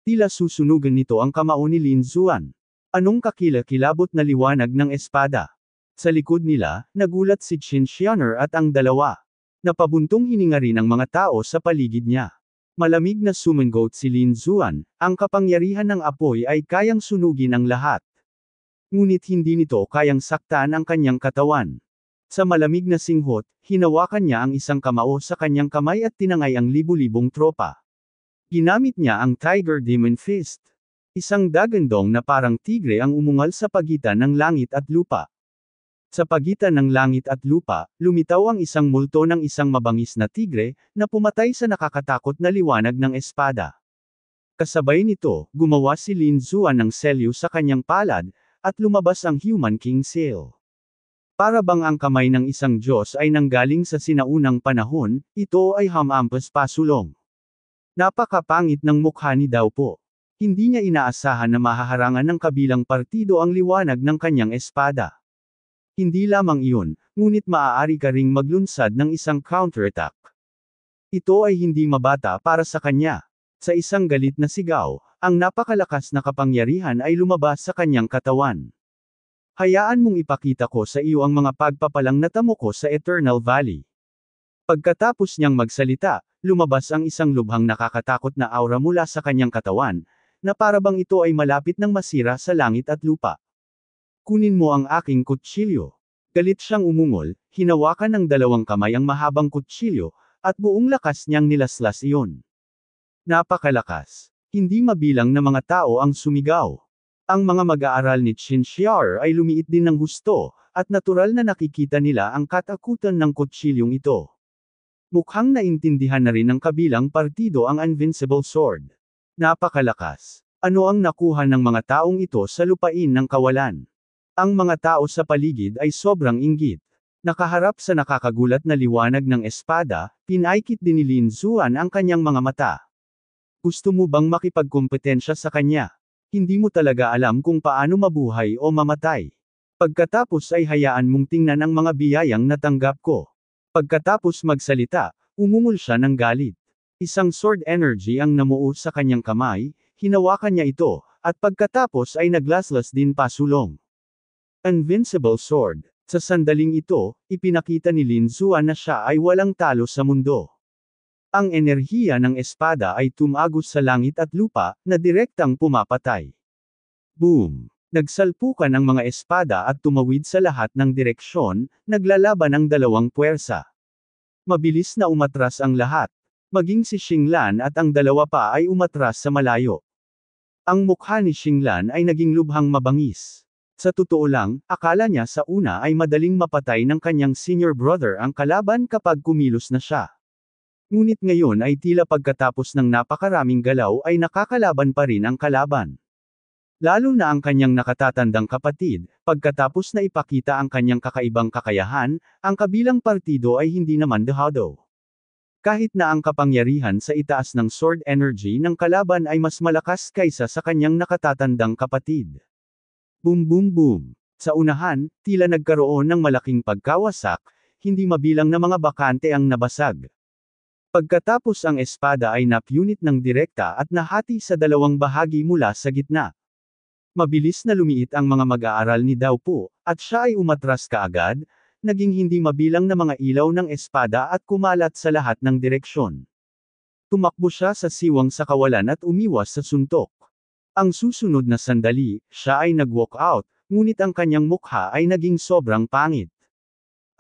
Tila susunugan nito ang kamao ni Lin Zuan. Anong kakilakilabot na liwanag ng espada? Sa likod nila, nagulat si Qin Xianer at ang dalawa. Napabuntong hininga rin ang mga tao sa paligid niya. Malamig na sumangot si Lin Zuan, ang kapangyarihan ng apoy ay kayang sunugin ang lahat. Ngunit hindi nito kayang saktan ang kanyang katawan. Sa malamig na singhot, hinawakan niya ang isang kamao sa kanyang kamay at tinangay ang libu-libong tropa. Ginamit niya ang Tiger Demon Fist. Isang dagandong na parang tigre ang umungal sa pagitan ng langit at lupa. Sa pagitan ng langit at lupa, lumitaw ang isang multo ng isang mabangis na tigre, na pumatay sa nakakatakot na liwanag ng espada. Kasabay nito, gumawa si Lin Zuan ng selyo sa kanyang palad, at lumabas ang Human King Seal. Para bang ang kamay ng isang Diyos ay nanggaling sa sinaunang panahon, ito ay hamampas pasulong. Napakapangit ng mukha ni daw po. Hindi niya inaasahan na mahaharangan ng kabilang partido ang liwanag ng kanyang espada. Hindi lamang iyon, ngunit maaari ka ring maglunsad ng isang counterattack. Ito ay hindi mabata para sa kanya. Sa isang galit na sigaw, ang napakalakas na kapangyarihan ay lumabas sa kanyang katawan. Hayaan mong ipakita ko sa iyo ang mga pagpapalang natamo ko sa Eternal Valley. Pagkatapos niyang magsalita, lumabas ang isang lubhang nakakatakot na aura mula sa kanyang katawan, na parabang ito ay malapit ng masira sa langit at lupa. Kunin mo ang aking kutsilyo. Galit siyang umungol, hinawakan ng dalawang kamay ang mahabang kutsilyo, at buong lakas niyang nilaslas iyon. Napakalakas. Hindi mabilang na mga tao ang sumigaw. Ang mga mag-aaral ni Qin Xiar ay lumiit din ng gusto, at natural na nakikita nila ang katakutan ng kutsilyong ito. Mukhang naintindihan na rin ng kabilang partido ang Invincible Sword. Napakalakas. Ano ang nakuha ng mga taong ito sa lupain ng kawalan? Ang mga tao sa paligid ay sobrang inggit. Nakaharap sa nakakagulat na liwanag ng espada, pinaikit din ni Lin Zuan ang kanyang mga mata. Gusto mo bang makipagkompetensya sa kanya? Hindi mo talaga alam kung paano mabuhay o mamatay. Pagkatapos ay hayaan mong tingnan ang mga biyayang natanggap ko. Pagkatapos magsalita, umungol siya ng galit. Isang sword energy ang namuo sa kanyang kamay, hinawakan niya ito, at pagkatapos ay naglaslas din pasulong. Invincible Sword. Sa sandaling ito, ipinakita ni Lin Zua na siya ay walang talo sa mundo. Ang enerhiya ng espada ay tumagos sa langit at lupa, na direktang pumapatay. Boom! Nagsalpukan ang mga espada at tumawid sa lahat ng direksyon, naglalaban ang dalawang puwersa. Mabilis na umatras ang lahat. Maging si Xinglan at ang dalawa pa ay umatras sa malayo. Ang mukha ni Xinglan ay naging lubhang mabangis. Sa totoo lang, akala niya sa una ay madaling mapatay ng kanyang senior brother ang kalaban kapag kumilos na siya. Ngunit ngayon ay tila pagkatapos ng napakaraming galaw ay nakakalaban pa rin ang kalaban. Lalo na ang kanyang nakatatandang kapatid, pagkatapos na ipakita ang kanyang kakaibang kakayahan, ang kabilang partido ay hindi naman dehado. Kahit na ang kapangyarihan sa itaas ng sword energy ng kalaban ay mas malakas kaysa sa kanyang nakatatandang kapatid. Boom boom boom. Sa unahan, tila nagkaroon ng malaking pagkawasak, hindi mabilang na mga bakante ang nabasag. Pagkatapos ang espada ay napunit ng direkta at nahati sa dalawang bahagi mula sa gitna. Mabilis na lumiit ang mga mag-aaral ni Daupo, at siya ay umatras kaagad, naging hindi mabilang na mga ilaw ng espada at kumalat sa lahat ng direksyon. Tumakbo siya sa siwang sa kawalan at umiwas sa suntok. Ang susunod na sandali, siya ay nag-walk out, ngunit ang kanyang mukha ay naging sobrang pangit.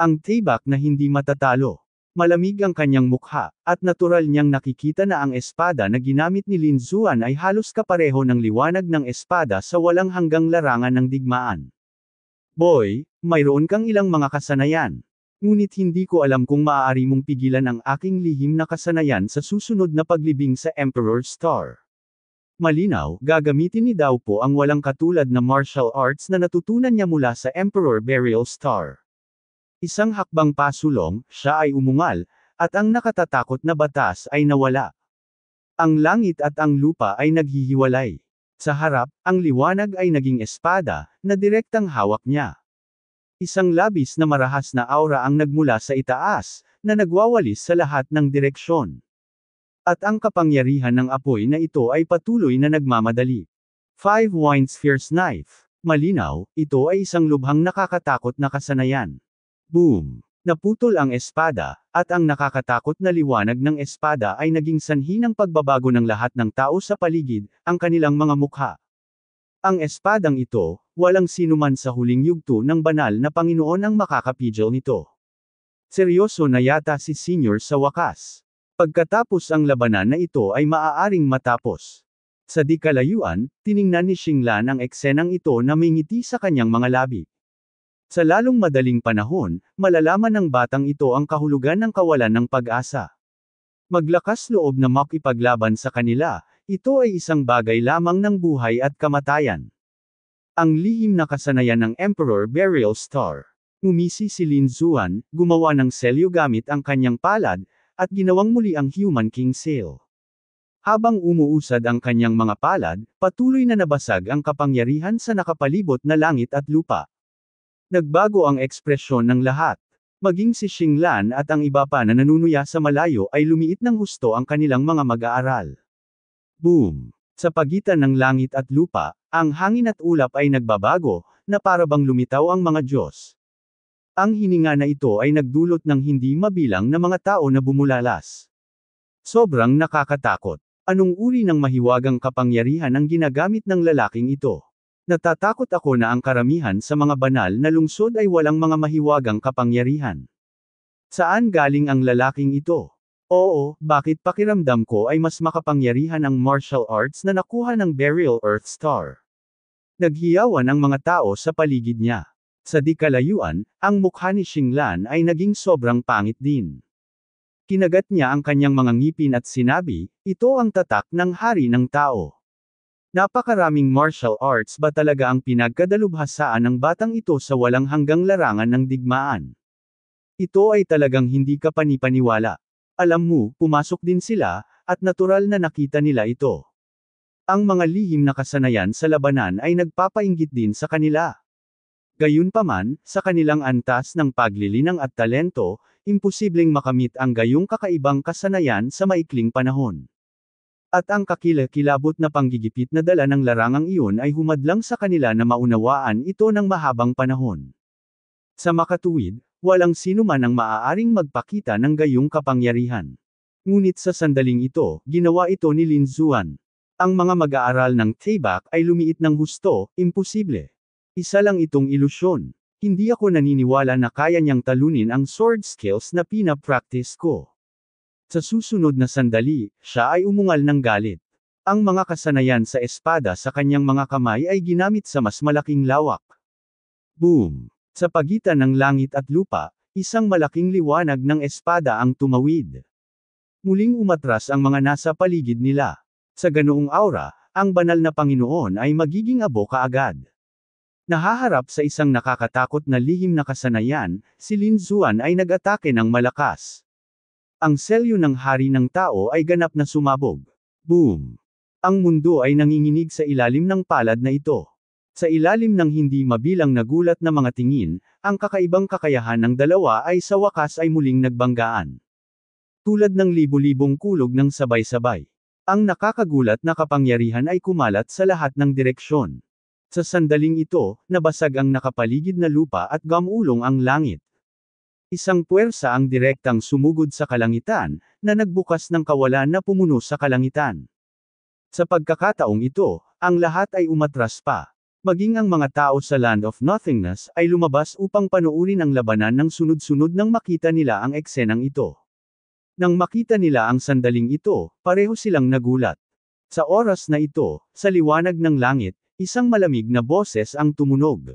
Ang tayback na hindi matatalo. Malamig ang kanyang mukha, at natural niyang nakikita na ang espada na ginamit ni Lin Zuan ay halos kapareho ng liwanag ng espada sa walang hanggang larangan ng digmaan. Boy, mayroon kang ilang mga kasanayan. Ngunit hindi ko alam kung maaari mong pigilan ang aking lihim na kasanayan sa susunod na paglibing sa Emperor Star. Malinaw, gagamitin ni Dao po ang walang katulad na martial arts na natutunan niya mula sa Emperor Burial Star. Isang hakbang pasulong, siya ay umungal, at ang nakatatakot na batas ay nawala. Ang langit at ang lupa ay naghihiwalay. Sa harap, ang liwanag ay naging espada, na direktang hawak niya. Isang labis na marahas na aura ang nagmula sa itaas, na nagwawalis sa lahat ng direksyon. At ang kapangyarihan ng apoy na ito ay patuloy na nagmamadali. Five Wines Fierce Knife. Malinaw, ito ay isang lubhang nakakatakot na kasanayan. Boom! Naputol ang espada, at ang nakakatakot na liwanag ng espada ay naging sanhi ng pagbabago ng lahat ng tao sa paligid, ang kanilang mga mukha. Ang espadang ito, walang sinuman sa huling yugto ng banal na Panginoon ang makakapigil nito. Seryoso na yata si Senior sa wakas. Pagkatapos ang labanan na ito ay maaaring matapos. Sa di kalayuan, tiningnan ni Shinglan ang eksenang ito na may ngiti sa kanyang mga labi. Sa lalong madaling panahon, malalaman ng batang ito ang kahulugan ng kawalan ng pag-asa. Maglakas loob na makipaglaban sa kanila, ito ay isang bagay lamang ng buhay at kamatayan. Ang lihim na kasanayan ng Emperor Burial Star. Umisi si Lin Zuan, gumawa ng selyo gamit ang kanyang palad, at ginawang muli ang Human King Seal. Habang umuusad ang kanyang mga palad, patuloy na nabasag ang kapangyarihan sa nakapalibot na langit at lupa. Nagbago ang ekspresyon ng lahat. Maging si Shinglan at ang iba pa na nanunuya sa malayo ay lumiit ng husto ang kanilang mga mag-aaral. Boom! Sa pagitan ng langit at lupa, ang hangin at ulap ay nagbabago, na parabang lumitaw ang mga Diyos. Ang hininga na ito ay nagdulot ng hindi mabilang na mga tao na bumulalas. Sobrang nakakatakot. Anong uri ng mahiwagang kapangyarihan ang ginagamit ng lalaking ito? Natatakot ako na ang karamihan sa mga banal na lungsod ay walang mga mahiwagang kapangyarihan. Saan galing ang lalaking ito? Oo, bakit pakiramdam ko ay mas makapangyarihan ang martial arts na nakuha ng Burial Earth Star? Naghiyawan ang mga tao sa paligid niya. Sa dikalayuan, ang mukha ni Xinglan ay naging sobrang pangit din. Kinagat niya ang kanyang mga ngipin at sinabi, ito ang tatak ng hari ng tao. Napakaraming martial arts ba talaga ang pinagkadalubhasaan ng batang ito sa walang hanggang larangan ng digmaan? Ito ay talagang hindi ka panipaniwala. Alam mo, pumasok din sila, at natural na nakita nila ito. Ang mga lihim na kasanayan sa labanan ay nagpapainggit din sa kanila. Gayunpaman, sa kanilang antas ng paglilinang at talento, imposibleng makamit ang gayong kakaibang kasanayan sa maikling panahon. At ang kakila-kilabot na panggigipit na dala ng larangang iyon ay humadlang sa kanila na maunawaan ito ng mahabang panahon. Sa makatuwid, walang sino man ang maaaring magpakita ng gayong kapangyarihan. Ngunit sa sandaling ito, ginawa ito ni Lin Zuan. Ang mga mag-aaral ng Taibak ay lumiit ng husto, imposible. Isa lang itong ilusyon. Hindi ako naniniwala na kaya niyang talunin ang sword skills na pinapractice ko. Sa susunod na sandali, siya ay umungal ng galit. Ang mga kasanayan sa espada sa kanyang mga kamay ay ginamit sa mas malaking lawak. Boom! Sa pagitan ng langit at lupa, isang malaking liwanag ng espada ang tumawid. Muling umatras ang mga nasa paligid nila. Sa ganoong aura, ang banal na Panginoon ay magiging abo kaagad. Nahaharap sa isang nakakatakot na lihim na kasanayan, si Lin Zuan ay nag-atake ng malakas. Ang selyo ng hari ng tao ay ganap na sumabog. Boom! Ang mundo ay nanginginig sa ilalim ng palad na ito. Sa ilalim ng hindi mabilang nagulat na mga tingin, ang kakaibang kakayahan ng dalawa ay sa wakas ay muling nagbanggaan. Tulad ng libu-libong kulog ng sabay-sabay. Ang nakakagulat na kapangyarihan ay kumalat sa lahat ng direksyon. Sa sandaling ito, nabasag ang nakapaligid na lupa at gamulong ang langit. Isang puwersa ang direktang sumugod sa kalangitan, na nagbukas ng kawalan na pumuno sa kalangitan. Sa pagkakataong ito, ang lahat ay umatras pa. Maging ang mga tao sa Land of Nothingness ay lumabas upang panuurin ang labanan ng sunod-sunod nang makita nila ang eksenang ito. Nang makita nila ang sandaling ito, pareho silang nagulat. Sa oras na ito, sa liwanag ng langit, isang malamig na boses ang tumunog.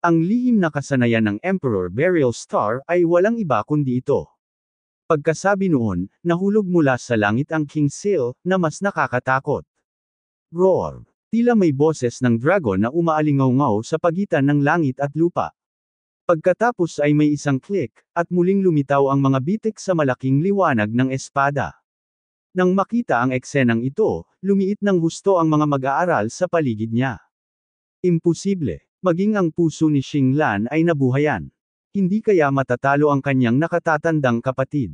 Ang lihim na kasanayan ng Emperor Burial Star ay walang iba kundi ito. Pagkasabi noon, nahulog mula sa langit ang King Seal, na mas nakakatakot. Roar! Tila may boses ng dragon na umaalingaw sa pagitan ng langit at lupa. Pagkatapos ay may isang click, at muling lumitaw ang mga bitik sa malaking liwanag ng espada. Nang makita ang eksenang ito, lumiit ng husto ang mga mag-aaral sa paligid niya. Imposible. Maging ang puso ni Xing Lan ay nabuhayan. Hindi kaya matatalo ang kanyang nakatatandang kapatid.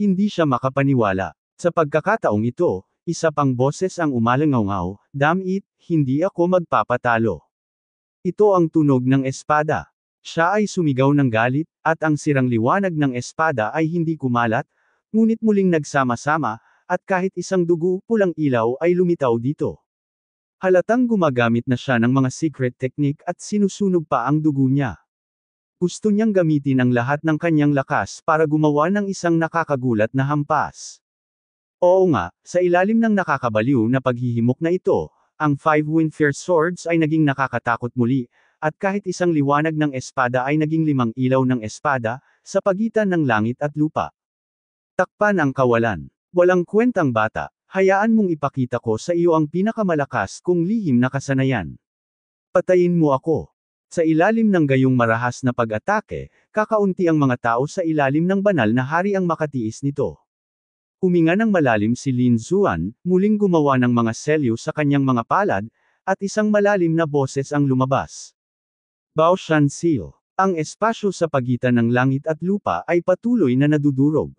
Hindi siya makapaniwala. Sa pagkakataong ito, isa pang boses ang umalangaw damn it, hindi ako magpapatalo. Ito ang tunog ng espada. Siya ay sumigaw ng galit, at ang sirang liwanag ng espada ay hindi kumalat, ngunit muling nagsama-sama, at kahit isang dugo pulang ilaw ay lumitaw dito. Halatang gumagamit na siya ng mga secret technique at sinusunog pa ang dugo niya. Gusto niyang gamitin ang lahat ng kanyang lakas para gumawa ng isang nakakagulat na hampas. Oo nga, sa ilalim ng nakakabaliw na paghihimok na ito, ang Five Windfair Swords ay naging nakakatakot muli, at kahit isang liwanag ng espada ay naging limang ilaw ng espada, sa pagitan ng langit at lupa. Takpan ang kawalan. Walang kwentang bata, hayaan mong ipakita ko sa iyo ang pinakamalakas kong lihim na kasanayan. Patayin mo ako. Sa ilalim ng gayong marahas na pag-atake, kakaunti ang mga tao sa ilalim ng banal na hari ang makatiis nito. Huminga ng malalim si Lin Zuan, muling gumawa ng mga selyo sa kanyang mga palad, at isang malalim na boses ang lumabas. Bao Shan Seal. Ang espasyo sa pagitan ng langit at lupa ay patuloy na nadudurog.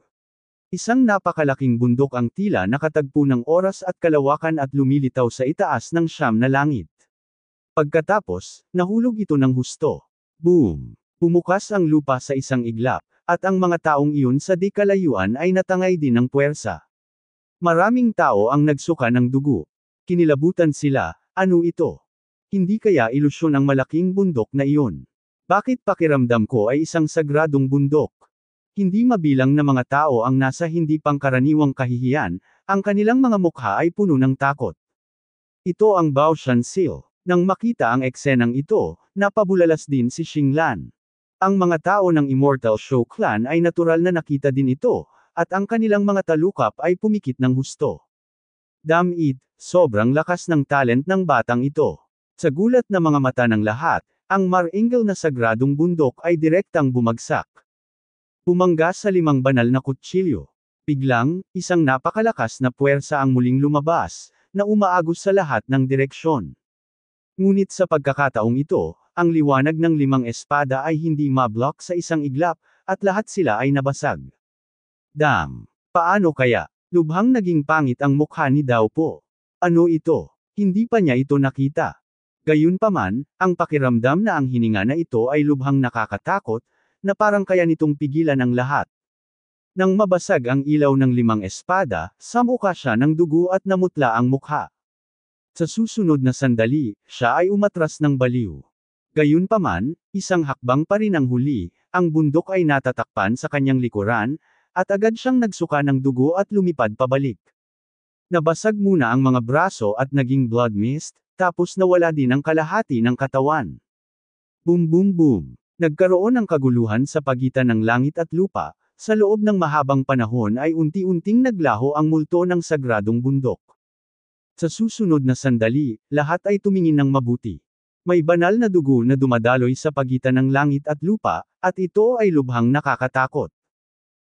Isang napakalaking bundok ang tila nakatagpo ng oras at kalawakan at lumilitaw sa itaas ng siyam na langit. Pagkatapos, nahulog ito ng husto. Boom! Pumukas ang lupa sa isang iglap, at ang mga taong iyon sa di kalayuan ay natangay din ng puwersa. Maraming tao ang nagsuka ng dugo. Kinilabutan sila, ano ito? Hindi kaya ilusyon ang malaking bundok na iyon? Bakit pakiramdam ko ay isang sagradong bundok? Hindi mabilang na mga tao ang nasa hindi pangkaraniwang kahihiyan, ang kanilang mga mukha ay puno ng takot. Ito ang Baoshan Seal. Nang makita ang eksenang ito, napabulalas din si Xinglan. Ang mga tao ng Immortal Show Clan ay natural na nakita din ito, at ang kanilang mga talukap ay pumikit ng husto. Damn it, sobrang lakas ng talent ng batang ito. Sa gulat na mga mata ng lahat, ang Maringal na sagradong bundok ay direktang bumagsak. Umangga sa limang banal na kutsilyo. Biglang, isang napakalakas na puwersa ang muling lumabas, na umaagos sa lahat ng direksyon. Ngunit sa pagkakataong ito, ang liwanag ng limang espada ay hindi mablock sa isang iglap, at lahat sila ay nabasag. Dam! Paano kaya? Lubhang naging pangit ang mukha ni Dao Ano ito? Hindi pa niya ito nakita. Gayunpaman, ang pakiramdam na ang hininga na ito ay lubhang nakakatakot, na parang kaya nitong pigilan ang lahat. Nang mabasag ang ilaw ng limang espada, samuka siya ng dugo at namutla ang mukha. Sa susunod na sandali, siya ay umatras ng baliw. Gayunpaman, isang hakbang pa rin ang huli, ang bundok ay natatakpan sa kanyang likuran, at agad siyang nagsuka ng dugo at lumipad pabalik. Nabasag muna ang mga braso at naging blood mist, tapos nawala din ang kalahati ng katawan. Boom boom boom. Nagkaroon ng kaguluhan sa pagitan ng langit at lupa, sa loob ng mahabang panahon ay unti-unting naglaho ang multo ng sagradong bundok. Sa susunod na sandali, lahat ay tumingin ng mabuti. May banal na dugo na dumadaloy sa pagitan ng langit at lupa, at ito ay lubhang nakakatakot.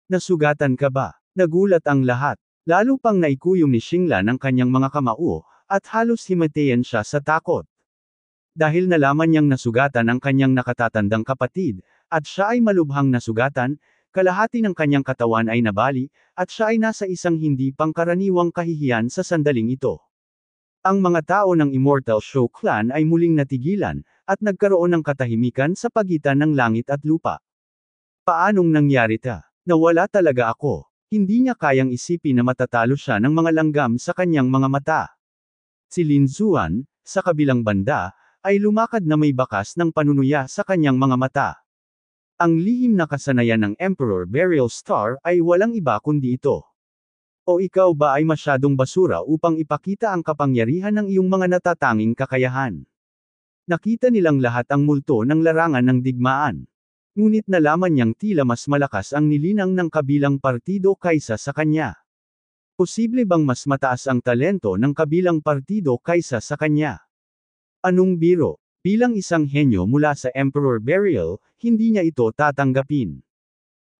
Nasugatan ka ba? Nagulat ang lahat, lalo pang naikuyom ni Shingla ng kanyang mga kamao, at halos himatayan siya sa takot dahil nalaman niyang nasugatan ang kanyang nakatatandang kapatid, at siya ay malubhang nasugatan, kalahati ng kanyang katawan ay nabali, at siya ay nasa isang hindi pangkaraniwang kahihiyan sa sandaling ito. Ang mga tao ng Immortal Show Clan ay muling natigilan, at nagkaroon ng katahimikan sa pagitan ng langit at lupa. Paanong nangyari ta? Nawala talaga ako. Hindi niya kayang isipin na matatalo siya ng mga langgam sa kanyang mga mata. Si Lin Zuan, sa kabilang banda, ay lumakad na may bakas ng panunuya sa kanyang mga mata. Ang lihim na kasanayan ng Emperor Burial Star ay walang iba kundi ito. O ikaw ba ay masyadong basura upang ipakita ang kapangyarihan ng iyong mga natatanging kakayahan? Nakita nilang lahat ang multo ng larangan ng digmaan. Ngunit nalaman niyang tila mas malakas ang nilinang ng kabilang partido kaysa sa kanya. Posible bang mas mataas ang talento ng kabilang partido kaysa sa kanya? Anong biro? Bilang isang henyo mula sa Emperor Burial, hindi niya ito tatanggapin.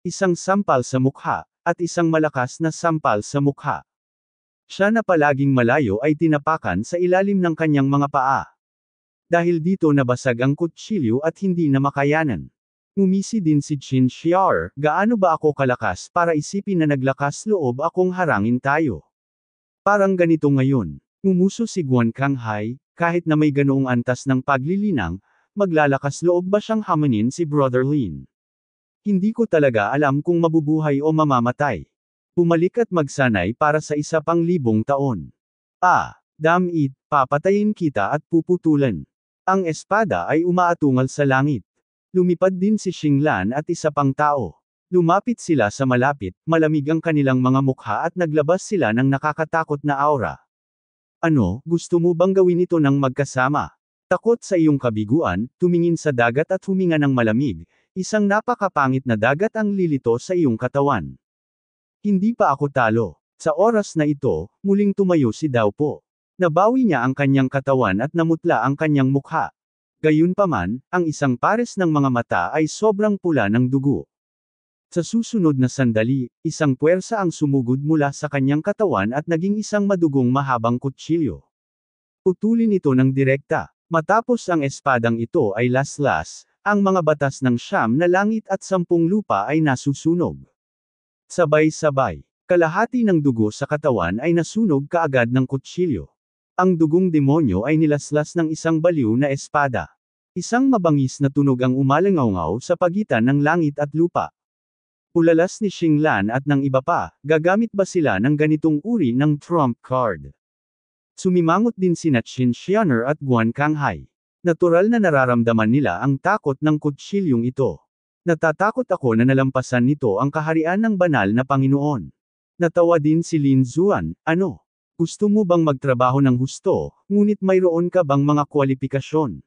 Isang sampal sa mukha, at isang malakas na sampal sa mukha. Siya na palaging malayo ay tinapakan sa ilalim ng kanyang mga paa. Dahil dito nabasag ang kutsilyo at hindi na makayanan. Umisi din si Chin Xiar, gaano ba ako kalakas para isipin na naglakas loob akong harangin tayo. Parang ganito ngayon. Umuso si Guan Kanghai, kahit na may ganoong antas ng paglilinang, maglalakas loob ba siyang hamunin si Brother Lin? Hindi ko talaga alam kung mabubuhay o mamamatay. Pumalik at magsanay para sa isa pang libong taon. Ah, damn it, papatayin kita at puputulan. Ang espada ay umaatungal sa langit. Lumipad din si Xinglan at isa pang tao. Lumapit sila sa malapit, malamig ang kanilang mga mukha at naglabas sila ng nakakatakot na aura. Ano, gusto mo bang gawin ito ng magkasama? Takot sa iyong kabiguan, tumingin sa dagat at huminga ng malamig, isang napakapangit na dagat ang lilito sa iyong katawan. Hindi pa ako talo. Sa oras na ito, muling tumayo si Daupo. Nabawi niya ang kanyang katawan at namutla ang kanyang mukha. Gayunpaman, ang isang pares ng mga mata ay sobrang pula ng dugo. Sa susunod na sandali, isang puwersa ang sumugod mula sa kanyang katawan at naging isang madugong mahabang kutsilyo. Utulin ito ng direkta. Matapos ang espadang ito ay laslas, ang mga batas ng siyam na langit at sampung lupa ay nasusunog. Sabay-sabay, kalahati ng dugo sa katawan ay nasunog kaagad ng kutsilyo. Ang dugong demonyo ay nilaslas ng isang baliw na espada. Isang mabangis na tunog ang umalangaw sa pagitan ng langit at lupa. Ulalas ni Xinglan at ng iba pa, gagamit ba sila ng ganitong uri ng trump card? Sumimangot din sina Qin Xianer at Guan Kanghai. Natural na nararamdaman nila ang takot ng kutsilyong ito. Natatakot ako na nalampasan nito ang kaharian ng banal na Panginoon. Natawa din si Lin Zuan, ano? Gusto mo bang magtrabaho ng husto, ngunit mayroon ka bang mga kwalipikasyon?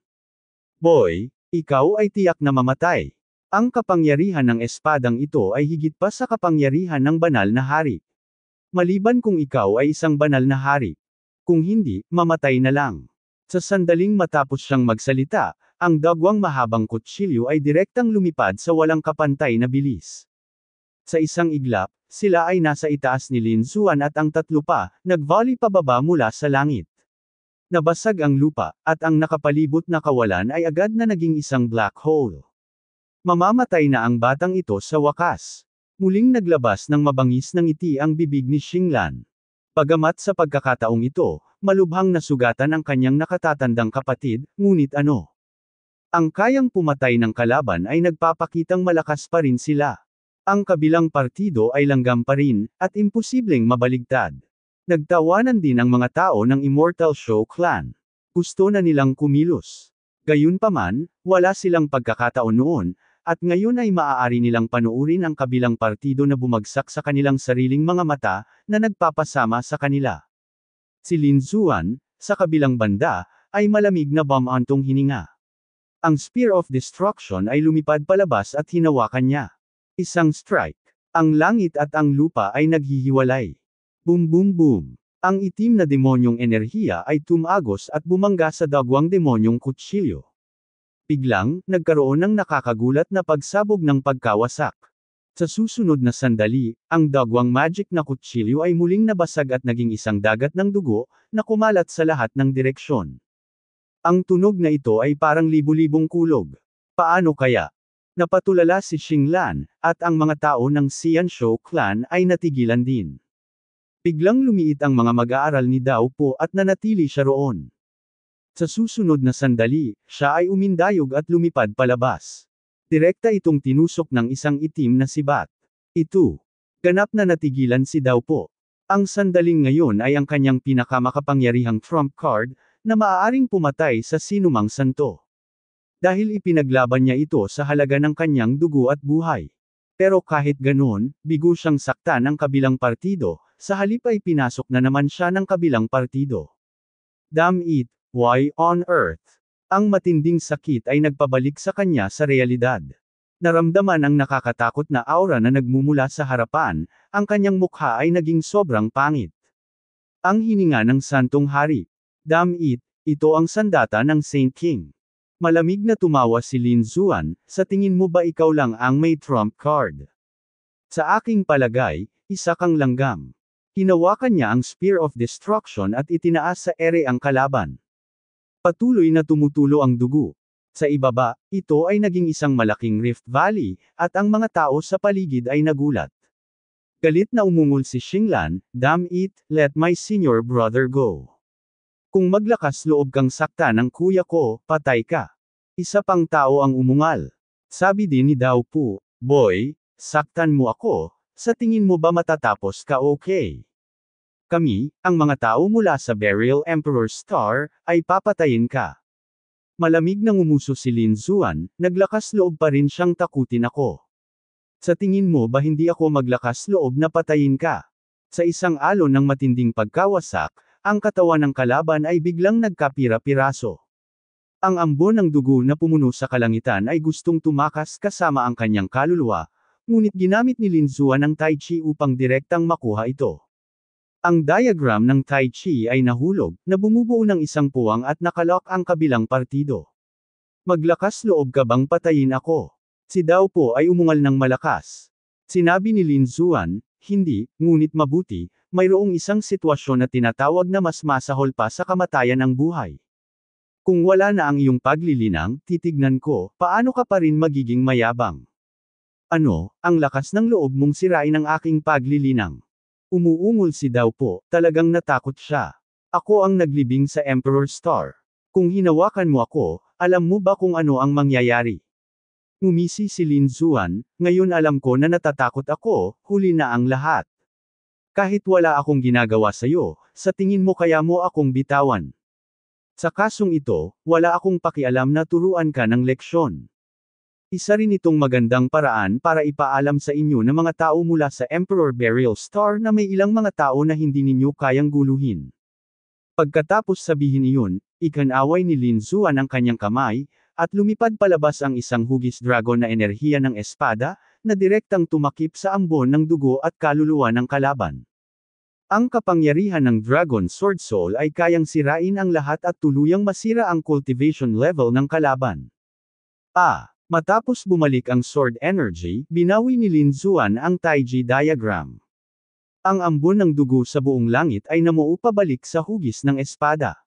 Boy, ikaw ay tiyak na mamatay. Ang kapangyarihan ng espadang ito ay higit pa sa kapangyarihan ng banal na hari. Maliban kung ikaw ay isang banal na hari. Kung hindi, mamatay na lang. Sa sandaling matapos siyang magsalita, ang dagwang mahabang kutsilyo ay direktang lumipad sa walang kapantay na bilis. Sa isang iglap, sila ay nasa itaas ni Lin Suan at ang tatlo pa, nagvali pababa mula sa langit. Nabasag ang lupa, at ang nakapalibot na kawalan ay agad na naging isang black hole. Mamamatay na ang batang ito sa wakas. Muling naglabas ng mabangis ng ngiti ang bibig ni Xinglan. Pagamat sa pagkakataong ito, malubhang nasugatan ang kanyang nakatatandang kapatid, ngunit ano? Ang kayang pumatay ng kalaban ay nagpapakitang malakas pa rin sila. Ang kabilang partido ay langgam pa rin, at imposibleng mabaligtad. Nagtawanan din ang mga tao ng Immortal Show Clan. Gusto na nilang kumilos. Gayunpaman, wala silang pagkakataon noon, at ngayon ay maaari nilang panuurin ang kabilang partido na bumagsak sa kanilang sariling mga mata, na nagpapasama sa kanila. Si Lin Zuan, sa kabilang banda, ay malamig na bamantong hininga. Ang Spear of Destruction ay lumipad palabas at hinawakan niya. Isang strike. Ang langit at ang lupa ay naghihiwalay. Boom boom boom. Ang itim na demonyong enerhiya ay tumagos at bumangga sa dagwang demonyong kutsilyo. Biglang, nagkaroon ng nakakagulat na pagsabog ng pagkawasak. Sa susunod na sandali, ang dagwang magic na kutsilyo ay muling nabasag at naging isang dagat ng dugo, na kumalat sa lahat ng direksyon. Ang tunog na ito ay parang libu-libong kulog. Paano kaya? Napatulala si Xinglan, at ang mga tao ng Xianshou clan ay natigilan din. Biglang lumiit ang mga mag-aaral ni Dao Po at nanatili siya roon. Sa susunod na sandali, siya ay umindayog at lumipad palabas. Direkta itong tinusok ng isang itim na sibat. Ito. Ganap na natigilan si Daupo. Ang sandaling ngayon ay ang kanyang pinakamakapangyarihang trump card, na maaaring pumatay sa sinumang santo. Dahil ipinaglaban niya ito sa halaga ng kanyang dugo at buhay. Pero kahit ganoon, bigo siyang sakta ng kabilang partido, sa halip ay pinasok na naman siya ng kabilang partido. Damn it, Why on earth? Ang matinding sakit ay nagpabalik sa kanya sa realidad. Naramdaman ang nakakatakot na aura na nagmumula sa harapan, ang kanyang mukha ay naging sobrang pangit. Ang hininga ng Santong Hari. Damn it, ito ang sandata ng Saint King. Malamig na tumawa si Lin Zuan, sa tingin mo ba ikaw lang ang may trump card? Sa aking palagay, isa kang langgam. Hinawakan niya ang Spear of Destruction at itinaas sa ere ang kalaban. Patuloy na tumutulo ang dugo. Sa ibaba, ito ay naging isang malaking rift valley, at ang mga tao sa paligid ay nagulat. Galit na umungol si Xinglan, Damn it, let my senior brother go. Kung maglakas loob kang sakta ng kuya ko, patay ka. Isa pang tao ang umungal. Sabi din ni Dao Pu, Boy, saktan mo ako, sa tingin mo ba matatapos ka okay? Kami, ang mga tao mula sa Burial Emperor Star, ay papatayin ka. Malamig nang umuso si Lin Zuan, naglakas loob pa rin siyang takutin ako. Sa tingin mo ba hindi ako maglakas loob na patayin ka? Sa isang alon ng matinding pagkawasak, ang katawan ng kalaban ay biglang nagkapira-piraso. Ang ambo ng dugo na pumuno sa kalangitan ay gustong tumakas kasama ang kanyang kaluluwa, ngunit ginamit ni Lin Zuan ang Tai Chi upang direktang makuha ito. Ang diagram ng Tai Chi ay nahulog, na bumubuo ng isang puwang at nakalock ang kabilang partido. Maglakas loob ka bang patayin ako? Si Dao po ay umungal ng malakas. Sinabi ni Lin Zuan, hindi, ngunit mabuti, mayroong isang sitwasyon na tinatawag na mas masahol pa sa kamatayan ng buhay. Kung wala na ang iyong paglilinang, titignan ko, paano ka pa rin magiging mayabang? Ano, ang lakas ng loob mong sirain ang aking paglilinang? Umuungol si Dao po, talagang natakot siya. Ako ang naglibing sa Emperor Star. Kung hinawakan mo ako, alam mo ba kung ano ang mangyayari? Ngumisi si Lin Zuan, ngayon alam ko na natatakot ako, huli na ang lahat. Kahit wala akong ginagawa sa'yo, sa tingin mo kaya mo akong bitawan. Sa kasong ito, wala akong pakialam na turuan ka ng leksyon. Isa rin itong magandang paraan para ipaalam sa inyo na mga tao mula sa Emperor Burial Star na may ilang mga tao na hindi ninyo kayang guluhin. Pagkatapos sabihin iyon, ikanaway ni Lin Zuan ang kanyang kamay, at lumipad palabas ang isang hugis dragon na enerhiya ng espada, na direktang tumakip sa ambon ng dugo at kaluluwa ng kalaban. Ang kapangyarihan ng Dragon Sword Soul ay kayang sirain ang lahat at tuluyang masira ang cultivation level ng kalaban. Ah! Matapos bumalik ang sword energy, binawi ni Lin Zuan ang Taiji diagram. Ang ambon ng dugo sa buong langit ay namuo pabalik sa hugis ng espada.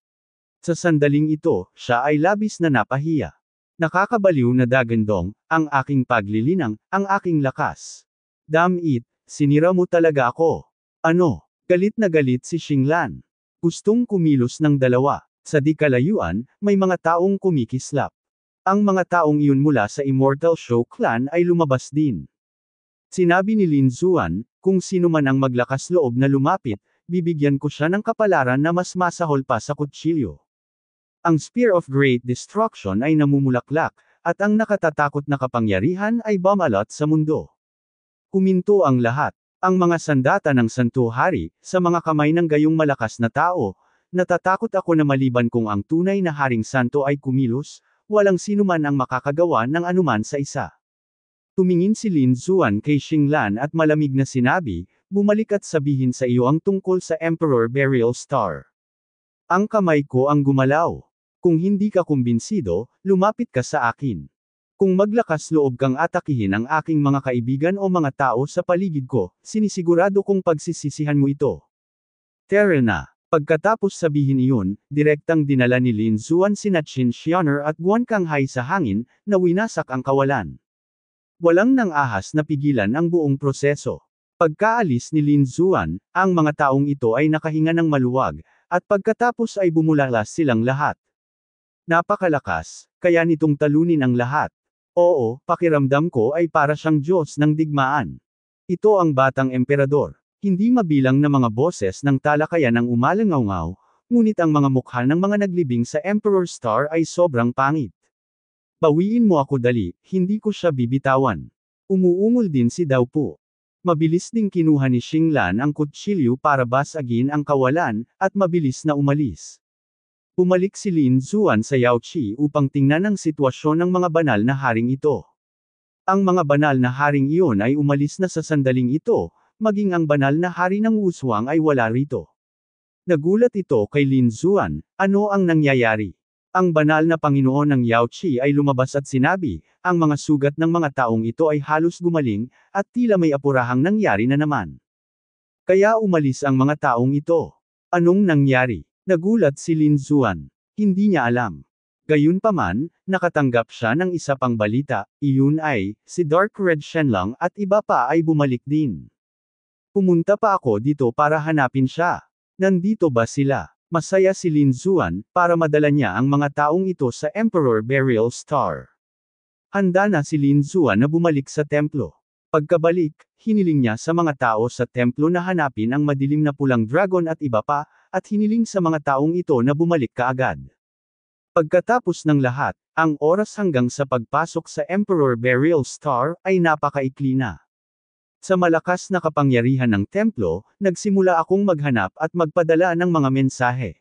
Sa sandaling ito, siya ay labis na napahiya. Nakakabaliw na dagandong, ang aking paglilinang, ang aking lakas. Damn it, sinira mo talaga ako. Ano? Galit na galit si Xinglan. Gustong kumilos ng dalawa. Sa di kalayuan, may mga taong kumikislap. Ang mga taong iyon mula sa Immortal Show Clan ay lumabas din. Sinabi ni Lin Zuan, kung sino man ang maglakas loob na lumapit, bibigyan ko siya ng kapalaran na mas masahol pa sa kutsilyo. Ang Spear of Great Destruction ay namumulaklak, at ang nakatatakot na kapangyarihan ay bumalot sa mundo. Huminto ang lahat. Ang mga sandata ng Santo Hari, sa mga kamay ng gayong malakas na tao, natatakot ako na maliban kung ang tunay na Haring Santo ay kumilos, walang sinuman ang makakagawa ng anuman sa isa. Tumingin si Lin Zuan kay Xinglan at malamig na sinabi, bumalik at sabihin sa iyo ang tungkol sa Emperor Burial Star. Ang kamay ko ang gumalaw. Kung hindi ka kumbinsido, lumapit ka sa akin. Kung maglakas loob kang atakihin ang aking mga kaibigan o mga tao sa paligid ko, sinisigurado kong pagsisisihan mo ito. Terena. Pagkatapos sabihin iyon, direktang dinala ni Lin Zuan sina Chin Xianer at Guan Kanghai sa hangin, na winasak ang kawalan. Walang nang ahas na pigilan ang buong proseso. Pagkaalis ni Lin Zuan, ang mga taong ito ay nakahinga ng maluwag, at pagkatapos ay bumulalas silang lahat. Napakalakas, kaya nitong talunin ang lahat. Oo, pakiramdam ko ay para siyang Diyos ng digmaan. Ito ang batang emperador. Hindi mabilang na mga boses ng talakayan ang umalangaw ngunit ang mga mukha ng mga naglibing sa Emperor Star ay sobrang pangit. Bawiin mo ako dali, hindi ko siya bibitawan. Umuungol din si Dao Mabilis ding kinuha ni Xinglan ang kutsilyo para basagin ang kawalan, at mabilis na umalis. Pumalik si Lin Zuan sa Yaoqi upang tingnan ang sitwasyon ng mga banal na haring ito. Ang mga banal na haring iyon ay umalis na sa sandaling ito, maging ang banal na hari ng uswang ay wala rito. Nagulat ito kay Lin Zuan, ano ang nangyayari? Ang banal na Panginoon ng Yao Qi ay lumabas at sinabi, ang mga sugat ng mga taong ito ay halos gumaling, at tila may apurahang nangyari na naman. Kaya umalis ang mga taong ito. Anong nangyari? Nagulat si Lin Zuan. Hindi niya alam. Gayunpaman, nakatanggap siya ng isa pang balita, iyon ay, si Dark Red Shenlong at iba pa ay bumalik din. Pumunta pa ako dito para hanapin siya. Nandito ba sila? Masaya si Lin Zuan, para madala niya ang mga taong ito sa Emperor Burial Star. Handa na si Lin Zuan na bumalik sa templo. Pagkabalik, hiniling niya sa mga tao sa templo na hanapin ang madilim na pulang dragon at iba pa, at hiniling sa mga taong ito na bumalik kaagad. Pagkatapos ng lahat, ang oras hanggang sa pagpasok sa Emperor Burial Star ay napakaikli na. Sa malakas na kapangyarihan ng templo, nagsimula akong maghanap at magpadala ng mga mensahe.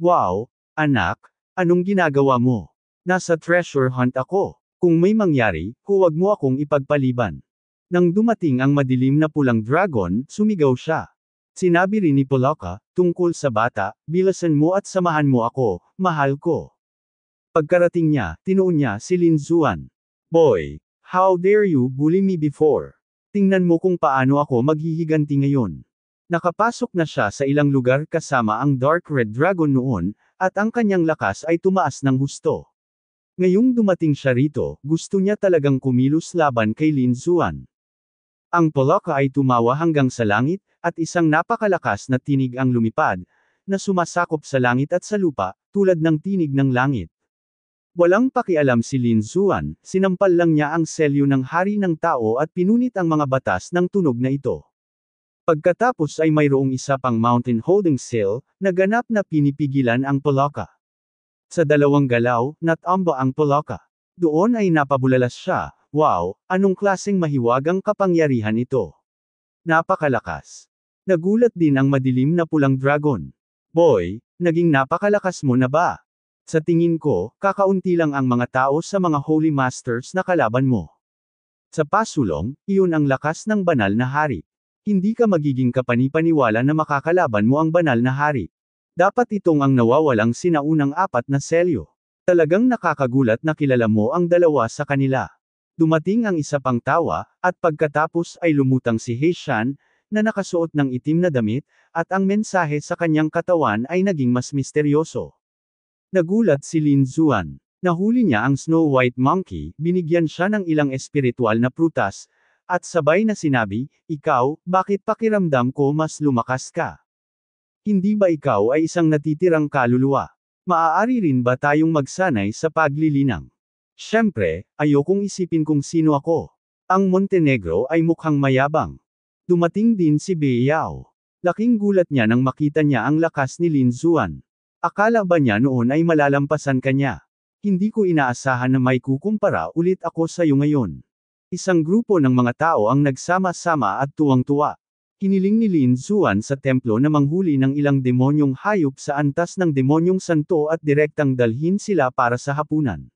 Wow, anak, anong ginagawa mo? Nasa treasure hunt ako. Kung may mangyari, huwag mo akong ipagpaliban. Nang dumating ang madilim na pulang dragon, sumigaw siya. Sinabi rin ni Polaka, tungkol sa bata, bilasan mo at samahan mo ako, mahal ko. Pagkarating niya, tinuon niya si Lin Zuan. Boy, how dare you bully me before? Tingnan mo kung paano ako maghihiganti ngayon. Nakapasok na siya sa ilang lugar kasama ang Dark Red Dragon noon, at ang kanyang lakas ay tumaas ng husto. Ngayong dumating siya rito, gusto niya talagang kumilos laban kay Lin Zuan. Ang palaka ay tumawa hanggang sa langit, at isang napakalakas na tinig ang lumipad, na sumasakop sa langit at sa lupa, tulad ng tinig ng langit. Walang pakialam si Lin Zuan, sinampal lang niya ang selyo ng hari ng tao at pinunit ang mga batas ng tunog na ito. Pagkatapos ay mayroong isa pang mountain holding sale, na ganap na pinipigilan ang Polaka. Sa dalawang galaw, natamba ang Polaka. Doon ay napabulalas siya, wow, anong klaseng mahiwagang kapangyarihan ito. Napakalakas. Nagulat din ang madilim na pulang dragon. Boy, naging napakalakas mo na ba? Sa tingin ko, kakaunti lang ang mga tao sa mga holy masters na kalaban mo. Sa pasulong, iyon ang lakas ng banal na hari. Hindi ka magiging kapanipaniwala na makakalaban mo ang banal na hari. Dapat itong ang nawawalang sinaunang apat na selyo. Talagang nakakagulat na kilala mo ang dalawa sa kanila. Dumating ang isa pang tawa, at pagkatapos ay lumutang si Heishan, na nakasuot ng itim na damit, at ang mensahe sa kanyang katawan ay naging mas misteryoso. Nagulat si Lin Zuan. Nahuli niya ang Snow White Monkey, binigyan siya ng ilang espiritual na prutas, at sabay na sinabi, Ikaw, bakit pakiramdam ko mas lumakas ka? Hindi ba ikaw ay isang natitirang kaluluwa? Maaari rin ba tayong magsanay sa paglilinang? Siyempre, ayokong isipin kung sino ako. Ang Montenegro ay mukhang mayabang. Dumating din si Beyao. Laking gulat niya nang makita niya ang lakas ni Lin Zuan. Akala ba niya noon ay malalampasan ka niya? Hindi ko inaasahan na may kukumpara ulit ako sa iyo ngayon. Isang grupo ng mga tao ang nagsama-sama at tuwang-tuwa. Hiniling ni Lin Zuan sa templo na manghuli ng ilang demonyong hayop sa antas ng demonyong santo at direktang dalhin sila para sa hapunan.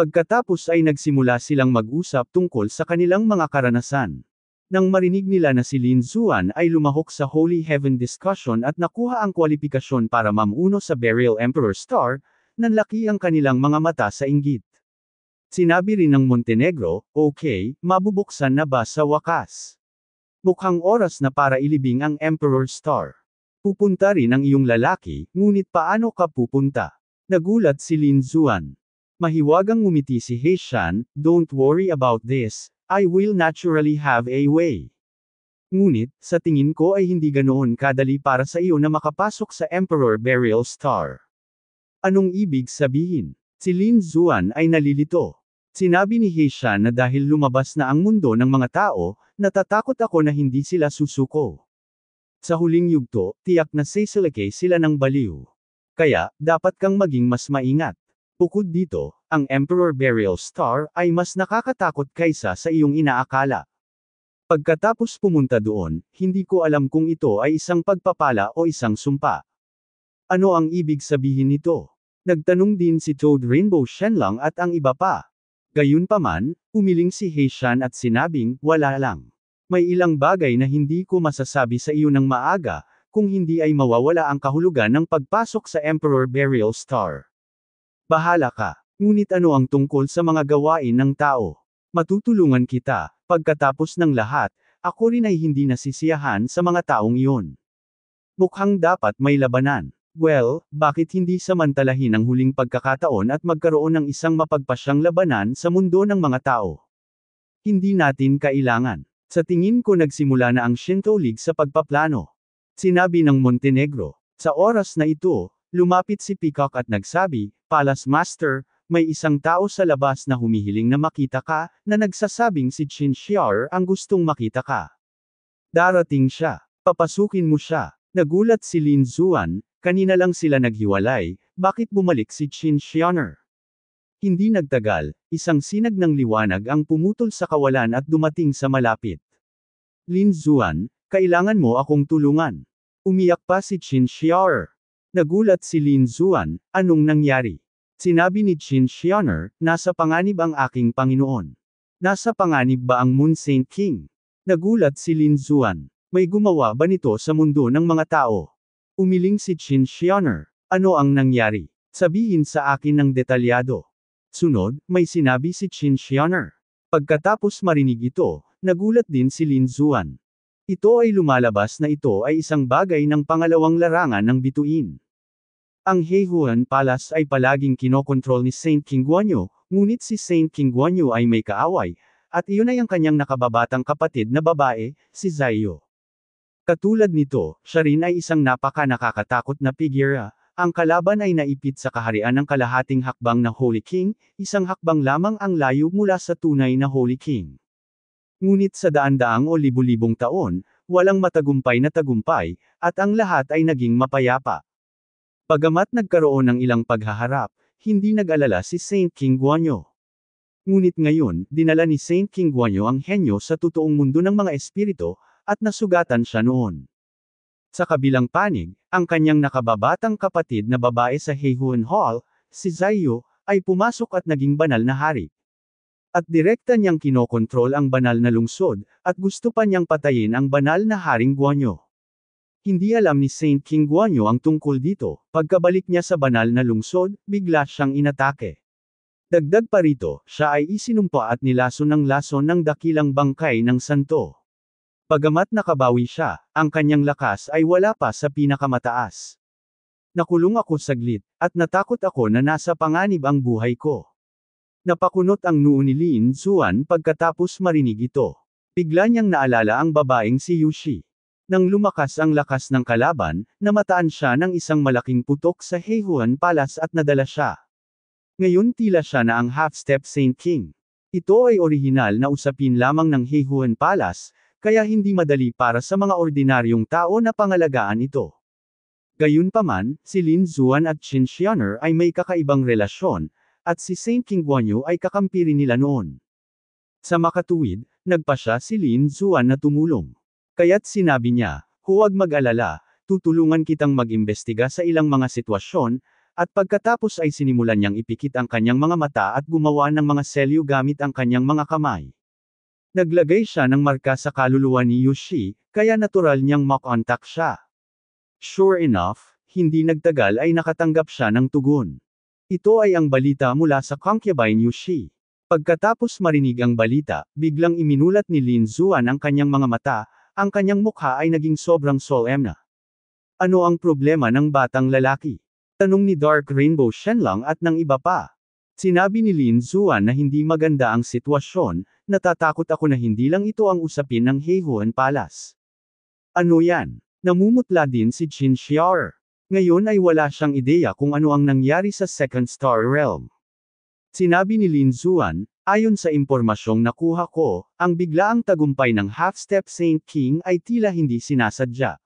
Pagkatapos ay nagsimula silang mag-usap tungkol sa kanilang mga karanasan. Nang marinig nila na si Lin Zuan ay lumahok sa Holy Heaven discussion at nakuha ang kwalipikasyon para mamuno sa Burial Emperor Star, nanlaki ang kanilang mga mata sa inggit. Sinabi rin ng Montenegro, okay, mabubuksan na ba sa wakas? Mukhang oras na para ilibing ang Emperor Star. Pupunta rin ang iyong lalaki, ngunit paano ka pupunta? Nagulat si Lin Zuan. Mahiwagang ngumiti si Heishan, don't worry about this, I will naturally have a way. Ngunit, sa tingin ko ay hindi ganoon kadali para sa iyo na makapasok sa Emperor Burial Star. Anong ibig sabihin? Si Lin Zuan ay nalilito. Sinabi ni Heishan na dahil lumabas na ang mundo ng mga tao, natatakot ako na hindi sila susuko. Sa huling yugto, tiyak na sisilike sila ng baliw. Kaya, dapat kang maging mas maingat. Bukod dito, ang Emperor Burial Star ay mas nakakatakot kaysa sa iyong inaakala. Pagkatapos pumunta doon, hindi ko alam kung ito ay isang pagpapala o isang sumpa. Ano ang ibig sabihin nito? Nagtanong din si Toad Rainbow Shenlong at ang iba pa. Gayunpaman, umiling si Heishan at sinabing, wala lang. May ilang bagay na hindi ko masasabi sa iyo ng maaga, kung hindi ay mawawala ang kahulugan ng pagpasok sa Emperor Burial Star. Bahala ka. Ngunit ano ang tungkol sa mga gawain ng tao? Matutulungan kita, pagkatapos ng lahat, ako rin ay hindi nasisiyahan sa mga taong iyon. Mukhang dapat may labanan. Well, bakit hindi samantalahin ang huling pagkakataon at magkaroon ng isang mapagpasyang labanan sa mundo ng mga tao? Hindi natin kailangan. Sa tingin ko nagsimula na ang Shinto League sa pagpaplano. Sinabi ng Montenegro. Sa oras na ito, lumapit si Peacock at nagsabi, Palace Master, may isang tao sa labas na humihiling na makita ka, na nagsasabing si Chin Xiar ang gustong makita ka. Darating siya. Papasukin mo siya. Nagulat si Lin Zuan, kanina lang sila naghiwalay, bakit bumalik si Chin Xianer? Hindi nagtagal, isang sinag ng liwanag ang pumutol sa kawalan at dumating sa malapit. Lin Zuan, kailangan mo akong tulungan. Umiyak pa si Chin Xiaer. Nagulat si Lin Zuan, anong nangyari? Sinabi ni Chin Xianer, nasa panganib ang aking Panginoon. Nasa panganib ba ang Moon Saint King? Nagulat si Lin Zuan. May gumawa ba nito sa mundo ng mga tao? Umiling si Chin Xianer. Ano ang nangyari? Sabihin sa akin ng detalyado. Sunod, may sinabi si Chin Xianer. Pagkatapos marinig ito, nagulat din si Lin Zuan. Ito ay lumalabas na ito ay isang bagay ng pangalawang larangan ng bituin. Ang Heihuan Palace ay palaging kinokontrol ni Saint King Guanyu, ngunit si Saint King Guanyu ay may kaaway, at iyon ay ang kanyang nakababatang kapatid na babae, si Zayo. Katulad nito, siya rin ay isang napaka nakakatakot na figura, ah. ang kalaban ay naipit sa kaharian ng kalahating hakbang na Holy King, isang hakbang lamang ang layo mula sa tunay na Holy King. Ngunit sa daan-daang o libu-libong taon, walang matagumpay na tagumpay, at ang lahat ay naging mapayapa. Pagamat nagkaroon ng ilang paghaharap, hindi nag-alala si Saint King Guanyo. Ngunit ngayon, dinala ni Saint King Guanyo ang henyo sa totoong mundo ng mga espirito, at nasugatan siya noon. Sa kabilang panig, ang kanyang nakababatang kapatid na babae sa Heihun Hall, si Zayo, ay pumasok at naging banal na hari. At direkta niyang kinokontrol ang banal na lungsod, at gusto pa niyang patayin ang banal na haring Guanyo. Hindi alam ni Saint King Guanyo ang tungkol dito, pagkabalik niya sa banal na lungsod, bigla siyang inatake. Dagdag pa rito, siya ay isinumpa at nilaso ng laso ng dakilang bangkay ng santo. Pagamat nakabawi siya, ang kanyang lakas ay wala pa sa pinakamataas. Nakulong ako saglit, at natakot ako na nasa panganib ang buhay ko. Napakunot ang noo ni Lin Zuan pagkatapos marinig ito. Bigla niyang naalala ang babaeng si Yushi. Nang lumakas ang lakas ng kalaban, namataan siya ng isang malaking putok sa Heihuan Palace at nadala siya. Ngayon tila siya na ang half-step Saint King. Ito ay orihinal na usapin lamang ng Heihuan Palace, kaya hindi madali para sa mga ordinaryong tao na pangalagaan ito. Gayunpaman, si Lin Zuan at Qin Xianer ay may kakaibang relasyon, at si Saint King Guanyu ay kakampiri nila noon. Sa makatuwid, nagpa siya si Lin Zuan na tumulong. Kaya't sinabi niya, huwag mag-alala, tutulungan kitang mag-imbestiga sa ilang mga sitwasyon, at pagkatapos ay sinimulan niyang ipikit ang kanyang mga mata at gumawa ng mga selyo gamit ang kanyang mga kamay. Naglagay siya ng marka sa kaluluwa ni Yushi, kaya natural niyang makontak siya. Sure enough, hindi nagtagal ay nakatanggap siya ng tugon. Ito ay ang balita mula sa concubine Yushi. Pagkatapos marinig ang balita, biglang iminulat ni Lin Zuan ang kanyang mga mata, ang kanyang mukha ay naging sobrang solemn na. Ano ang problema ng batang lalaki? Tanong ni Dark Rainbow Shenlong at ng iba pa. Sinabi ni Lin Zuan na hindi maganda ang sitwasyon, natatakot ako na hindi lang ito ang usapin ng Heihuan Palace. Ano yan? Namumutla din si Jin Xiaor. Ngayon ay wala siyang ideya kung ano ang nangyari sa Second Star Realm. Sinabi ni Lin Zuan, Ayon sa impormasyong nakuha ko, ang biglaang tagumpay ng half-step Saint King ay tila hindi sinasadya.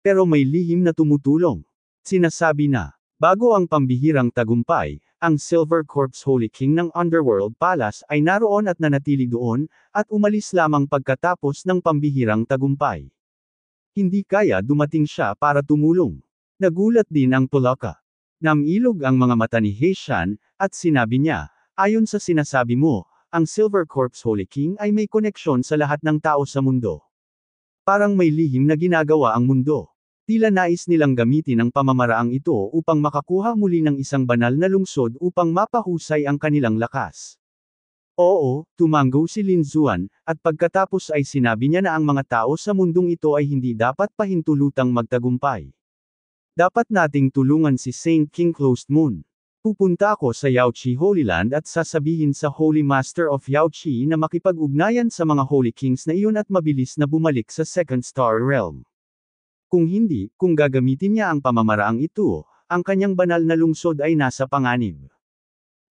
Pero may lihim na tumutulong. Sinasabi na, bago ang pambihirang tagumpay, ang Silver Corpse Holy King ng Underworld Palace ay naroon at nanatili doon, at umalis lamang pagkatapos ng pambihirang tagumpay. Hindi kaya dumating siya para tumulong. Nagulat din ang Pulaka. Namilog ang mga mata ni Heishan, at sinabi niya, Ayon sa sinasabi mo, ang Silver Corpse Holy King ay may koneksyon sa lahat ng tao sa mundo. Parang may lihim na ginagawa ang mundo. Tila nais nilang gamitin ang pamamaraang ito upang makakuha muli ng isang banal na lungsod upang mapahusay ang kanilang lakas. Oo, tumanggo si Lin Zuan, at pagkatapos ay sinabi niya na ang mga tao sa mundong ito ay hindi dapat pahintulutang magtagumpay. Dapat nating tulungan si Saint King Closed Moon. Pupunta ako sa Yaochi Holy Land at sasabihin sa Holy Master of Yaochi na makipag-ugnayan sa mga Holy Kings na iyon at mabilis na bumalik sa Second Star Realm. Kung hindi, kung gagamitin niya ang pamamaraang ito, ang kanyang banal na lungsod ay nasa panganib.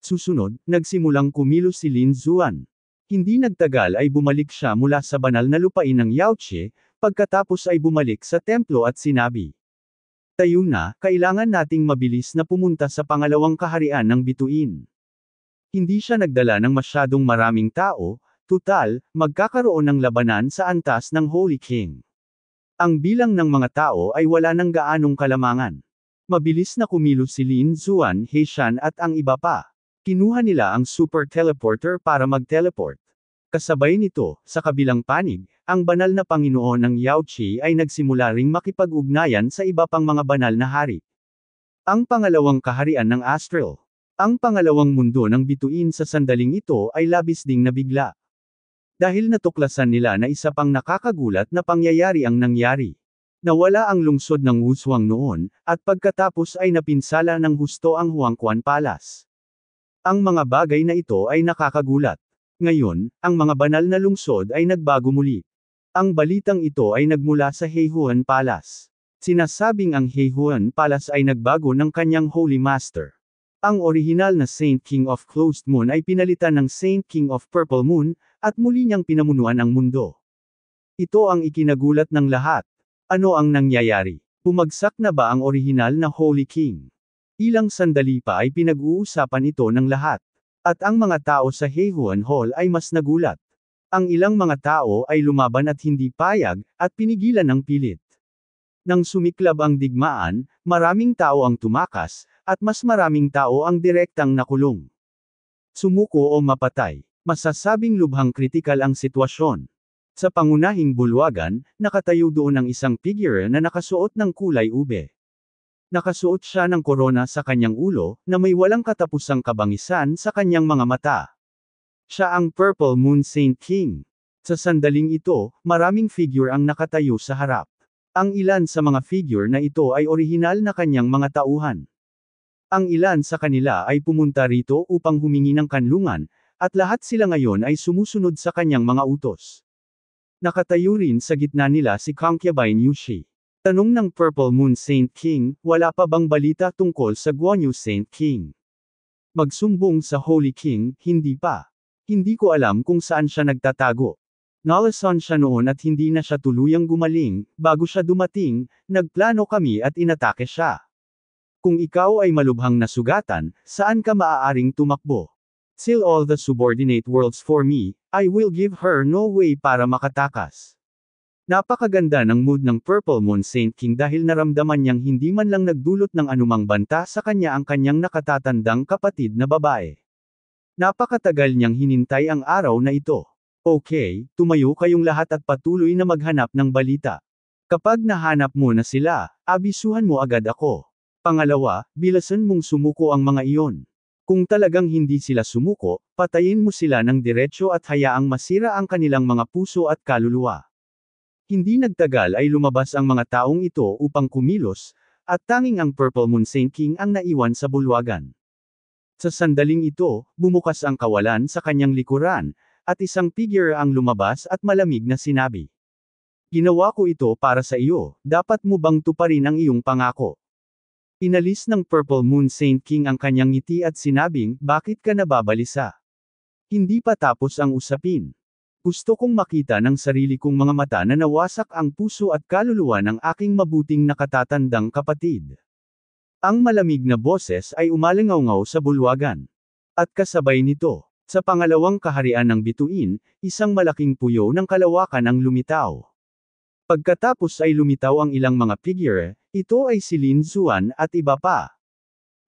Susunod, nagsimulang kumilos si Lin Zuan. Hindi nagtagal ay bumalik siya mula sa banal na lupain ng Yaochi, pagkatapos ay bumalik sa templo at sinabi, tayo na, kailangan nating mabilis na pumunta sa pangalawang kaharian ng bituin. Hindi siya nagdala ng masyadong maraming tao, tutal, magkakaroon ng labanan sa antas ng Holy King. Ang bilang ng mga tao ay wala ng gaanong kalamangan. Mabilis na kumilos si Lin Zuan, Heishan at ang iba pa. Kinuha nila ang super teleporter para mag-teleport. Kasabay nito, sa kabilang panig, ang banal na Panginoon ng Yaoqi ay nagsimula ring makipag-ugnayan sa iba pang mga banal na hari. Ang pangalawang kaharian ng Astral. Ang pangalawang mundo ng bituin sa sandaling ito ay labis ding nabigla. Dahil natuklasan nila na isa pang nakakagulat na pangyayari ang nangyari. Nawala ang lungsod ng Wuswang noon, at pagkatapos ay napinsala ng husto ang Huangquan Palace. Ang mga bagay na ito ay nakakagulat. Ngayon, ang mga banal na lungsod ay nagbago muli. Ang balitang ito ay nagmula sa Heihuan Palace. Sinasabing ang Heihuan Palace ay nagbago ng kanyang Holy Master. Ang orihinal na Saint King of Closed Moon ay pinalitan ng Saint King of Purple Moon, at muli niyang pinamunuan ang mundo. Ito ang ikinagulat ng lahat. Ano ang nangyayari? Pumagsak na ba ang orihinal na Holy King? Ilang sandali pa ay pinag-uusapan ito ng lahat. At ang mga tao sa Heihuan Hall ay mas nagulat. Ang ilang mga tao ay lumaban at hindi payag, at pinigilan ng pilit. Nang sumiklab ang digmaan, maraming tao ang tumakas, at mas maraming tao ang direktang nakulong. Sumuko o mapatay. Masasabing lubhang kritikal ang sitwasyon. Sa pangunahing bulwagan, nakatayo doon ang isang figure na nakasuot ng kulay ube. Nakasuot siya ng korona sa kanyang ulo, na may walang katapusang kabangisan sa kanyang mga mata. Siya ang Purple Moon Saint King. Sa sandaling ito, maraming figure ang nakatayo sa harap. Ang ilan sa mga figure na ito ay orihinal na kanyang mga tauhan. Ang ilan sa kanila ay pumunta rito upang humingi ng kanlungan, at lahat sila ngayon ay sumusunod sa kanyang mga utos. Nakatayo rin sa gitna nila si Kankyabay Nyushi. Tanong ng Purple Moon Saint King, wala pa bang balita tungkol sa Guanyu Saint King? Magsumbong sa Holy King, hindi pa. Hindi ko alam kung saan siya nagtatago. Nalason siya noon at hindi na siya tuluyang gumaling, bago siya dumating, nagplano kami at inatake siya. Kung ikaw ay malubhang nasugatan, saan ka maaaring tumakbo? Seal all the subordinate worlds for me, I will give her no way para makatakas. Napakaganda ng mood ng Purple Moon Saint King dahil naramdaman niyang hindi man lang nagdulot ng anumang banta sa kanya ang kanyang nakatatandang kapatid na babae. Napakatagal niyang hinintay ang araw na ito. Okay, tumayo kayong lahat at patuloy na maghanap ng balita. Kapag nahanap mo na sila, abisuhan mo agad ako. Pangalawa, bilasan mong sumuko ang mga iyon. Kung talagang hindi sila sumuko, patayin mo sila ng diretsyo at hayaang masira ang kanilang mga puso at kaluluwa. Hindi nagtagal ay lumabas ang mga taong ito upang kumilos, at tanging ang Purple Moon Saint King ang naiwan sa bulwagan. Sa sandaling ito, bumukas ang kawalan sa kanyang likuran, at isang figure ang lumabas at malamig na sinabi. Ginawa ko ito para sa iyo, dapat mo bang tuparin ang iyong pangako? Inalis ng Purple Moon Saint King ang kanyang ngiti at sinabing, bakit ka nababalisa? Hindi pa tapos ang usapin. Gusto kong makita ng sarili kong mga mata na nawasak ang puso at kaluluwa ng aking mabuting nakatatandang kapatid. Ang malamig na boses ay umalangaw sa bulwagan. At kasabay nito, sa pangalawang kaharian ng bituin, isang malaking puyo ng kalawakan ang lumitaw. Pagkatapos ay lumitaw ang ilang mga figure, ito ay si Lin Zuan at iba pa.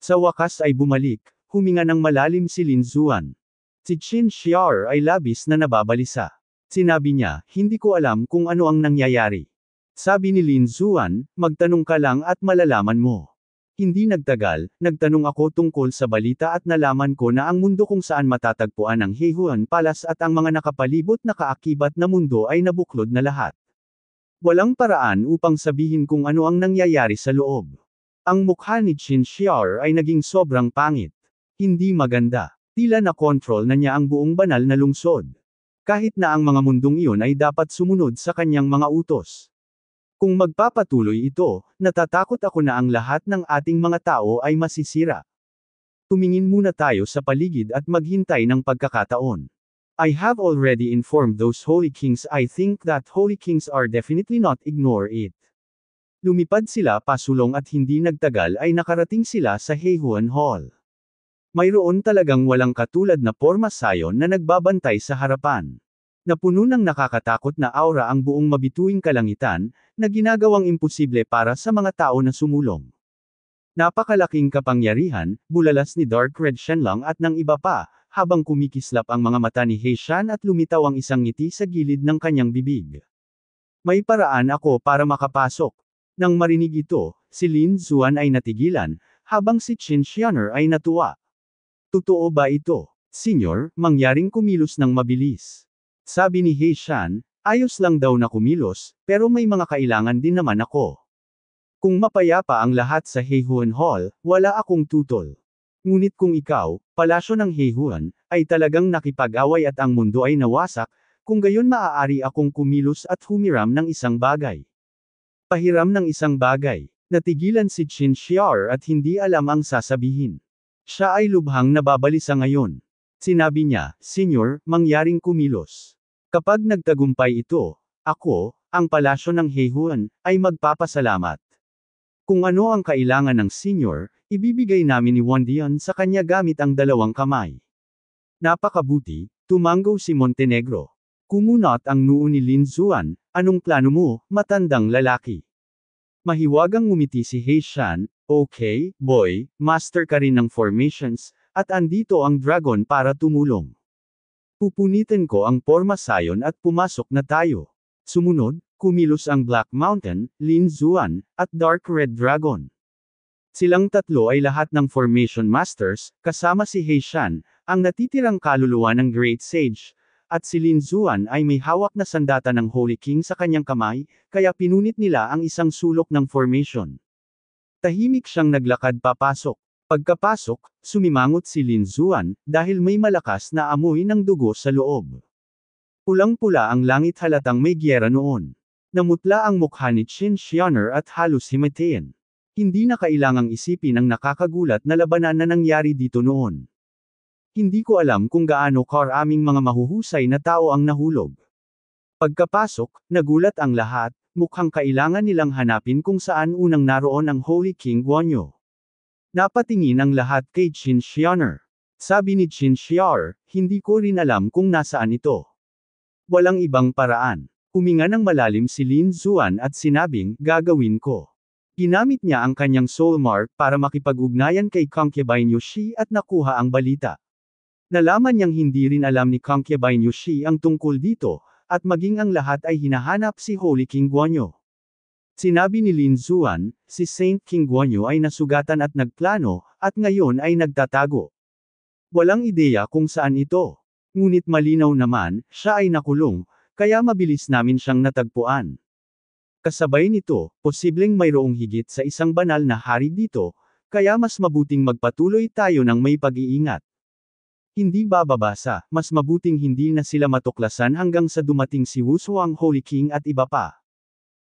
Sa wakas ay bumalik, huminga ng malalim si Lin Zuan. Si Qin Xiar ay labis na nababalisa. Sinabi niya, hindi ko alam kung ano ang nangyayari. Sabi ni Lin Zuan, magtanong ka lang at malalaman mo. Hindi nagtagal, nagtanong ako tungkol sa balita at nalaman ko na ang mundo kung saan matatagpuan ang Heihuan Palace at ang mga nakapalibot na kaakibat na mundo ay nabuklod na lahat. Walang paraan upang sabihin kung ano ang nangyayari sa loob. Ang mukha ni Chin Xiar ay naging sobrang pangit. Hindi maganda. Tila na control na niya ang buong banal na lungsod. Kahit na ang mga mundong iyon ay dapat sumunod sa kanyang mga utos. Kung magpapatuloy ito, natatakot ako na ang lahat ng ating mga tao ay masisira. Tumingin muna tayo sa paligid at maghintay ng pagkakataon. I have already informed those holy kings I think that holy kings are definitely not ignore it. Lumipad sila pasulong at hindi nagtagal ay nakarating sila sa Heihuan Hall. Mayroon talagang walang katulad na porma sayon na nagbabantay sa harapan na puno ng nakakatakot na aura ang buong mabituing kalangitan, na ginagawang imposible para sa mga tao na sumulong. Napakalaking kapangyarihan, bulalas ni Dark Red Shenlong at ng iba pa, habang kumikislap ang mga mata ni Heishan at lumitaw ang isang ngiti sa gilid ng kanyang bibig. May paraan ako para makapasok. Nang marinig ito, si Lin Zuan ay natigilan, habang si Qin Xianer ay natuwa. Totoo ba ito? Senyor, mangyaring kumilos ng mabilis. Sabi ni Heishan, ayos lang daw na kumilos, pero may mga kailangan din naman ako. Kung mapayapa ang lahat sa Heihuan Hall, wala akong tutol. Ngunit kung ikaw, palasyo ng Heihuan, ay talagang nakipag-away at ang mundo ay nawasak, kung gayon maaari akong kumilos at humiram ng isang bagay. Pahiram ng isang bagay. Natigilan si Chin Xiar at hindi alam ang sasabihin. Siya ay lubhang nababalisa ngayon. Sinabi niya, Senyor, mangyaring kumilos. Kapag nagtagumpay ito, ako, ang palasyo ng Heihuan, ay magpapasalamat. Kung ano ang kailangan ng senior, ibibigay namin ni Wandian sa kanya gamit ang dalawang kamay. Napakabuti, tumango si Montenegro. Kumunot ang noo ni Lin Zuan, anong plano mo, matandang lalaki? Mahiwagang ngumiti si Heishan, okay, boy, master ka rin ng formations, at andito ang dragon para tumulong. Pupunitin ko ang porma sayon at pumasok na tayo. Sumunod, kumilos ang Black Mountain, Lin Zuan, at Dark Red Dragon. Silang tatlo ay lahat ng Formation Masters, kasama si Heishan, ang natitirang kaluluwa ng Great Sage, at si Lin Zuan ay may hawak na sandata ng Holy King sa kanyang kamay, kaya pinunit nila ang isang sulok ng formation. Tahimik siyang naglakad papasok. Pagkapasok, sumimangot si Lin Zuan, dahil may malakas na amoy ng dugo sa loob. Pulang-pula ang langit halatang may giyera noon. Namutla ang mukha ni Chin Xianer at halos himatayin. Hindi na kailangang isipin ang nakakagulat na labanan na nangyari dito noon. Hindi ko alam kung gaano karaming mga mahuhusay na tao ang nahulog. Pagkapasok, nagulat ang lahat, mukhang kailangan nilang hanapin kung saan unang naroon ang Holy King Guanyo. Napatingin ang lahat kay Jin Xianer. Sabi ni Jin Xiaor, hindi ko rin alam kung nasaan ito. Walang ibang paraan. Huminga ng malalim si Lin Zuan at sinabing, gagawin ko. Ginamit niya ang kanyang soul mark para makipag-ugnayan kay Concubine Yushi at nakuha ang balita. Nalaman niyang hindi rin alam ni Concubine Yushi ang tungkol dito, at maging ang lahat ay hinahanap si Holy King Guanyo. Sinabi ni Lin Zuan, si Saint King Guanyu ay nasugatan at nagplano, at ngayon ay nagtatago. Walang ideya kung saan ito. Ngunit malinaw naman, siya ay nakulong, kaya mabilis namin siyang natagpuan. Kasabay nito, posibleng mayroong higit sa isang banal na hari dito, kaya mas mabuting magpatuloy tayo ng may pag-iingat. Hindi bababasa, mas mabuting hindi na sila matuklasan hanggang sa dumating si Wu Wushuang Holy King at iba pa.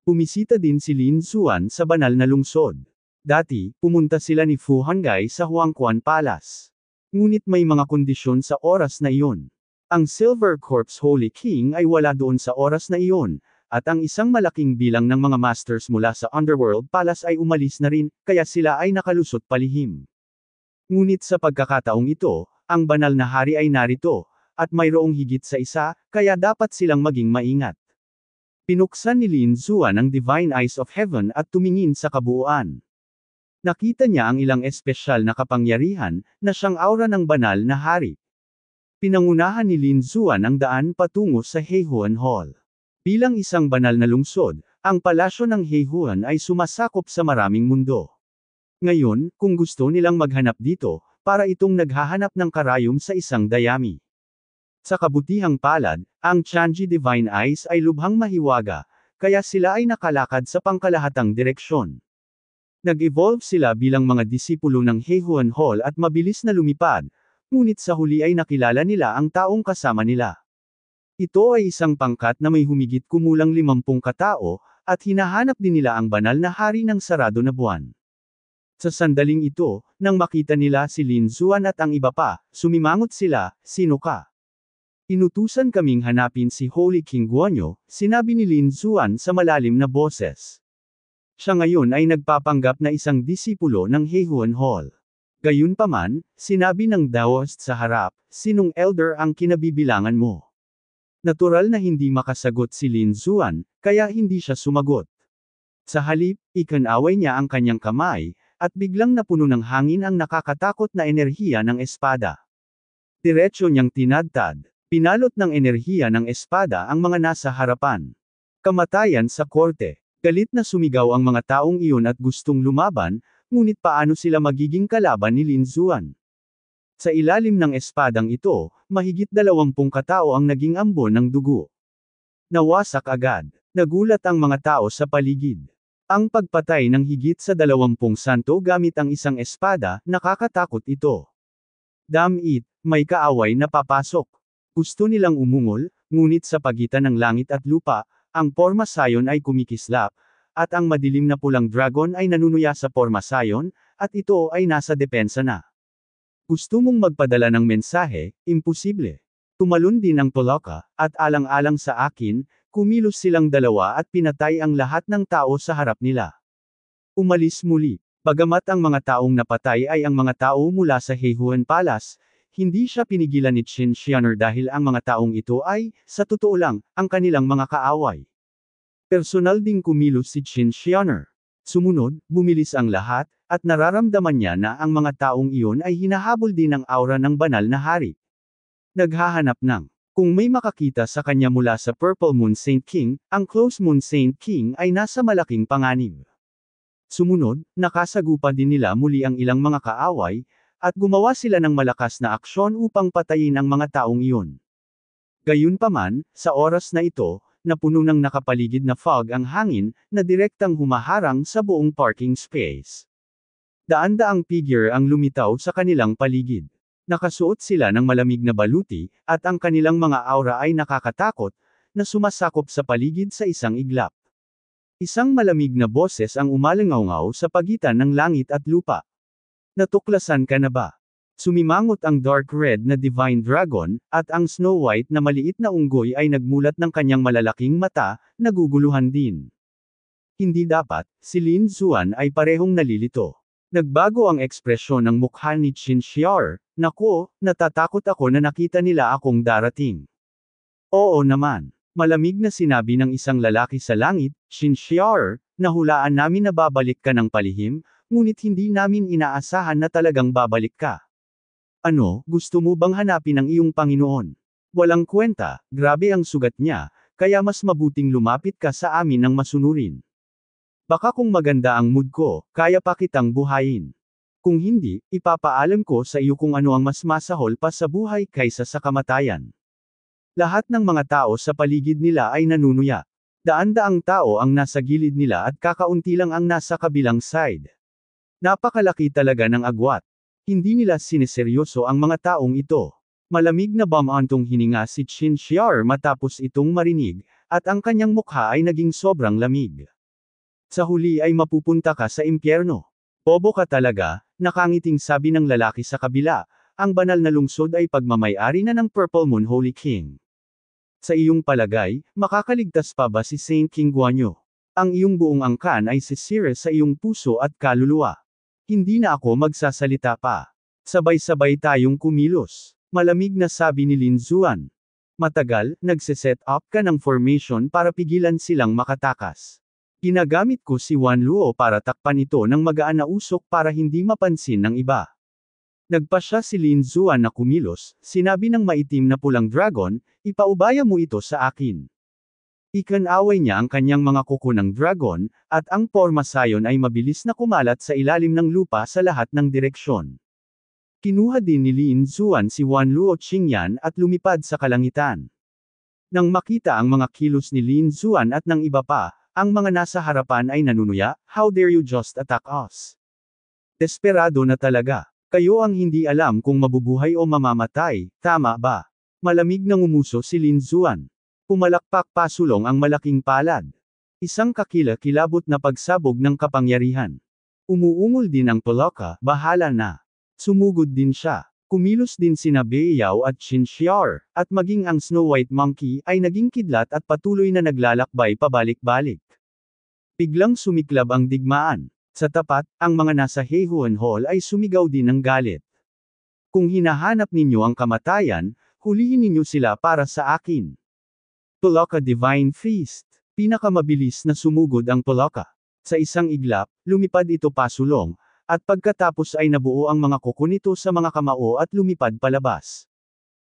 Pumisita din si Lin Xuan sa banal na lungsod. Dati, pumunta sila ni Fu Hanggai sa Huangquan Palace. Ngunit may mga kondisyon sa oras na iyon. Ang Silver Corpse Holy King ay wala doon sa oras na iyon, at ang isang malaking bilang ng mga masters mula sa Underworld Palace ay umalis na rin, kaya sila ay nakalusot palihim. Ngunit sa pagkakataong ito, ang banal na hari ay narito, at mayroong higit sa isa, kaya dapat silang maging maingat. Pinuksan ni Lin Zuan ang Divine Eyes of Heaven at tumingin sa kabuuan. Nakita niya ang ilang espesyal na kapangyarihan na siyang aura ng banal na hari. Pinangunahan ni Lin Zuan ang daan patungo sa Heihuan Hall. Bilang isang banal na lungsod, ang palasyo ng Heihuan ay sumasakop sa maraming mundo. Ngayon, kung gusto nilang maghanap dito, para itong naghahanap ng karayom sa isang dayami. Sa kabutihang palad, ang Changi Divine Eyes ay lubhang mahiwaga, kaya sila ay nakalakad sa pangkalahatang direksyon. Nag-evolve sila bilang mga disipulo ng Heihuan Hall at mabilis na lumipad, ngunit sa huli ay nakilala nila ang taong kasama nila. Ito ay isang pangkat na may humigit kumulang limampung katao, at hinahanap din nila ang banal na hari ng sarado na buwan. Sa sandaling ito, nang makita nila si Lin Zuan at ang iba pa, sumimangot sila, sino ka? Inutusan kaming hanapin si Holy King Guanyo, sinabi ni Lin Zuan sa malalim na boses. Siya ngayon ay nagpapanggap na isang disipulo ng Heihuan Hall. Gayunpaman, sinabi ng Daoist sa harap, sinong elder ang kinabibilangan mo? Natural na hindi makasagot si Lin Zuan, kaya hindi siya sumagot. Sa halip, ikanaway niya ang kanyang kamay, at biglang napuno ng hangin ang nakakatakot na enerhiya ng espada. Diretso niyang tinadtad, Pinalot ng enerhiya ng espada ang mga nasa harapan. Kamatayan sa korte. Galit na sumigaw ang mga taong iyon at gustong lumaban, ngunit paano sila magiging kalaban ni Lin Zuan? Sa ilalim ng espadang ito, mahigit dalawampung katao ang naging ambon ng dugo. Nawasak agad. Nagulat ang mga tao sa paligid. Ang pagpatay ng higit sa dalawampung santo gamit ang isang espada, nakakatakot ito. Damn it, may kaaway na papasok. Gusto nilang umungol, ngunit sa pagitan ng langit at lupa, ang porma sayon ay kumikislap, at ang madilim na pulang dragon ay nanunuya sa porma sayon, at ito ay nasa depensa na. Gusto mong magpadala ng mensahe, imposible. Tumalon din ang Toloka, at alang-alang sa akin, kumilos silang dalawa at pinatay ang lahat ng tao sa harap nila. Umalis muli. Bagamat ang mga taong napatay ay ang mga tao mula sa Heihuan Palace, hindi siya pinigilan ni Chin Xianor dahil ang mga taong ito ay, sa totoo lang, ang kanilang mga kaaway. Personal ding kumilos si Chin Xianor. Sumunod, bumilis ang lahat, at nararamdaman niya na ang mga taong iyon ay hinahabol din ng aura ng banal na hari. Naghahanap ng, kung may makakita sa kanya mula sa Purple Moon Saint King, ang Close Moon Saint King ay nasa malaking panganib. Sumunod, nakasagupa din nila muli ang ilang mga kaaway, at gumawa sila ng malakas na aksyon upang patayin ang mga taong iyon. Gayunpaman, sa oras na ito, napuno ng nakapaligid na fog ang hangin, na direktang humaharang sa buong parking space. Daan-daang figure ang lumitaw sa kanilang paligid. Nakasuot sila ng malamig na baluti, at ang kanilang mga aura ay nakakatakot, na sumasakop sa paligid sa isang iglap. Isang malamig na boses ang umalangaw sa pagitan ng langit at lupa. Natuklasan ka na ba? Sumimangot ang dark red na divine dragon, at ang snow white na maliit na unggoy ay nagmulat ng kanyang malalaking mata, naguguluhan din. Hindi dapat, si Lin Zuan ay parehong nalilito. Nagbago ang ekspresyon ng mukha ni Qin Xiar, nako, natatakot ako na nakita nila akong darating. Oo naman. Malamig na sinabi ng isang lalaki sa langit, Qin Xiar, nahulaan namin na babalik ka ng palihim, ngunit hindi namin inaasahan na talagang babalik ka. Ano, gusto mo bang hanapin ang iyong Panginoon? Walang kwenta, grabe ang sugat niya, kaya mas mabuting lumapit ka sa amin ng masunurin. Baka kung maganda ang mood ko, kaya pa kitang buhayin. Kung hindi, ipapaalam ko sa iyo kung ano ang mas masahol pa sa buhay kaysa sa kamatayan. Lahat ng mga tao sa paligid nila ay nanunuya. Daan-daang tao ang nasa gilid nila at kakaunti lang ang nasa kabilang side. Napakalaki talaga ng agwat. Hindi nila sineseryoso ang mga taong ito. Malamig na bamantong hininga si Chin Xiar matapos itong marinig, at ang kanyang mukha ay naging sobrang lamig. Sa huli ay mapupunta ka sa impyerno. Bobo ka talaga, nakangiting sabi ng lalaki sa kabila, ang banal na lungsod ay pagmamayari na ng Purple Moon Holy King. Sa iyong palagay, makakaligtas pa ba si Saint King Guanyo? Ang iyong buong angkan ay sisira sa iyong puso at kaluluwa. Hindi na ako magsasalita pa. Sabay-sabay tayong kumilos. Malamig na sabi ni Lin Zuan. Matagal, nagsiset up ka ng formation para pigilan silang makatakas. Ginagamit ko si Wan Luo para takpan ito ng magaan na usok para hindi mapansin ng iba. Nagpa siya si Lin Zuan na kumilos, sinabi ng maitim na pulang dragon, ipaubaya mo ito sa akin. Ikanaway niya ang kanyang mga kuko ng dragon, at ang forma sayon ay mabilis na kumalat sa ilalim ng lupa sa lahat ng direksyon. Kinuha din ni Lin Zuan si Wan Luo Qingyan at lumipad sa kalangitan. Nang makita ang mga kilos ni Lin Zuan at ng iba pa, ang mga nasa harapan ay nanunuya, how dare you just attack us? Desperado na talaga. Kayo ang hindi alam kung mabubuhay o mamamatay, tama ba? Malamig na umuso si Lin Zuan. Pumalakpak pasulong ang malaking palad. Isang kakila-kilabot na pagsabog ng kapangyarihan. Umuungol din ang Paloka, bahala na. Sumugod din siya. Kumilos din sina Beyao at Shiar, at maging ang Snow White Monkey ay naging kidlat at patuloy na naglalakbay pabalik-balik. Biglang sumiklab ang digmaan. Sa tapat, ang mga nasa Heihuan Hall ay sumigaw din ng galit. Kung hinahanap ninyo ang kamatayan, hulihin ninyo sila para sa akin. Palaka Divine Feast. Pinakamabilis na sumugod ang palaka. Sa isang iglap, lumipad ito pasulong, at pagkatapos ay nabuo ang mga kuko nito sa mga kamao at lumipad palabas.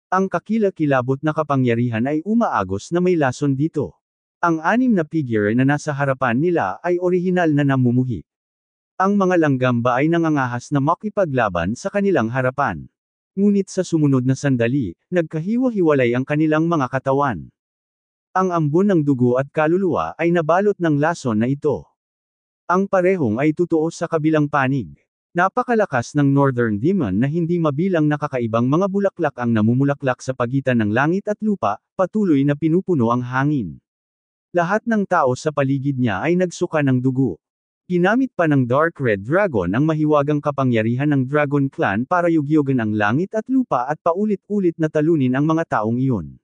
Ang kakilakilabot na kapangyarihan ay umaagos na may lason dito. Ang anim na figure na nasa harapan nila ay orihinal na namumuhi. Ang mga langgam ba ay nangangahas na makipaglaban sa kanilang harapan. Ngunit sa sumunod na sandali, nagkahiwa-hiwalay ang kanilang mga katawan. Ang ambon ng dugo at kaluluwa ay nabalot ng lason na ito. Ang parehong ay totoo sa kabilang panig. Napakalakas ng Northern Demon na hindi mabilang nakakaibang mga bulaklak ang namumulaklak sa pagitan ng langit at lupa, patuloy na pinupuno ang hangin. Lahat ng tao sa paligid niya ay nagsuka ng dugo. Ginamit pa ng Dark Red Dragon ang mahiwagang kapangyarihan ng Dragon Clan para yugyogan ang langit at lupa at paulit-ulit na talunin ang mga taong iyon.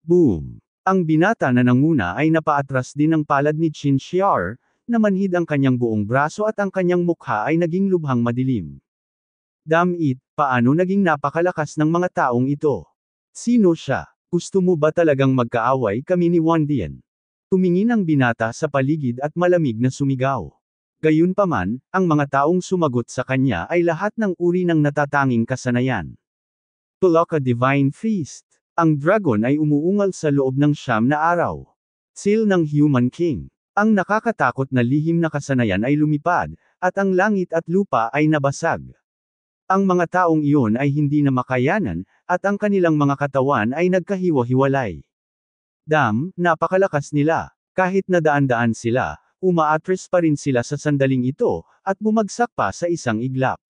Boom! Ang binata na nanguna ay napaatras din ng palad ni Qin Xiar, na manhid ang kanyang buong braso at ang kanyang mukha ay naging lubhang madilim. Damn it, paano naging napakalakas ng mga taong ito? Sino siya? Gusto mo ba talagang magkaaway kami ni Wang Dian? Tumingin ang binata sa paligid at malamig na sumigaw. Gayunpaman, ang mga taong sumagot sa kanya ay lahat ng uri ng natatanging kasanayan. Tulok a divine feast. Ang dragon ay umuungal sa loob ng siyam na araw. Seal ng Human King. Ang nakakatakot na lihim na kasanayan ay lumipad, at ang langit at lupa ay nabasag. Ang mga taong iyon ay hindi na makayanan, at ang kanilang mga katawan ay nagkahiwa-hiwalay. Dam, napakalakas nila. Kahit na daan-daan sila, umaatres pa rin sila sa sandaling ito, at bumagsak pa sa isang iglap.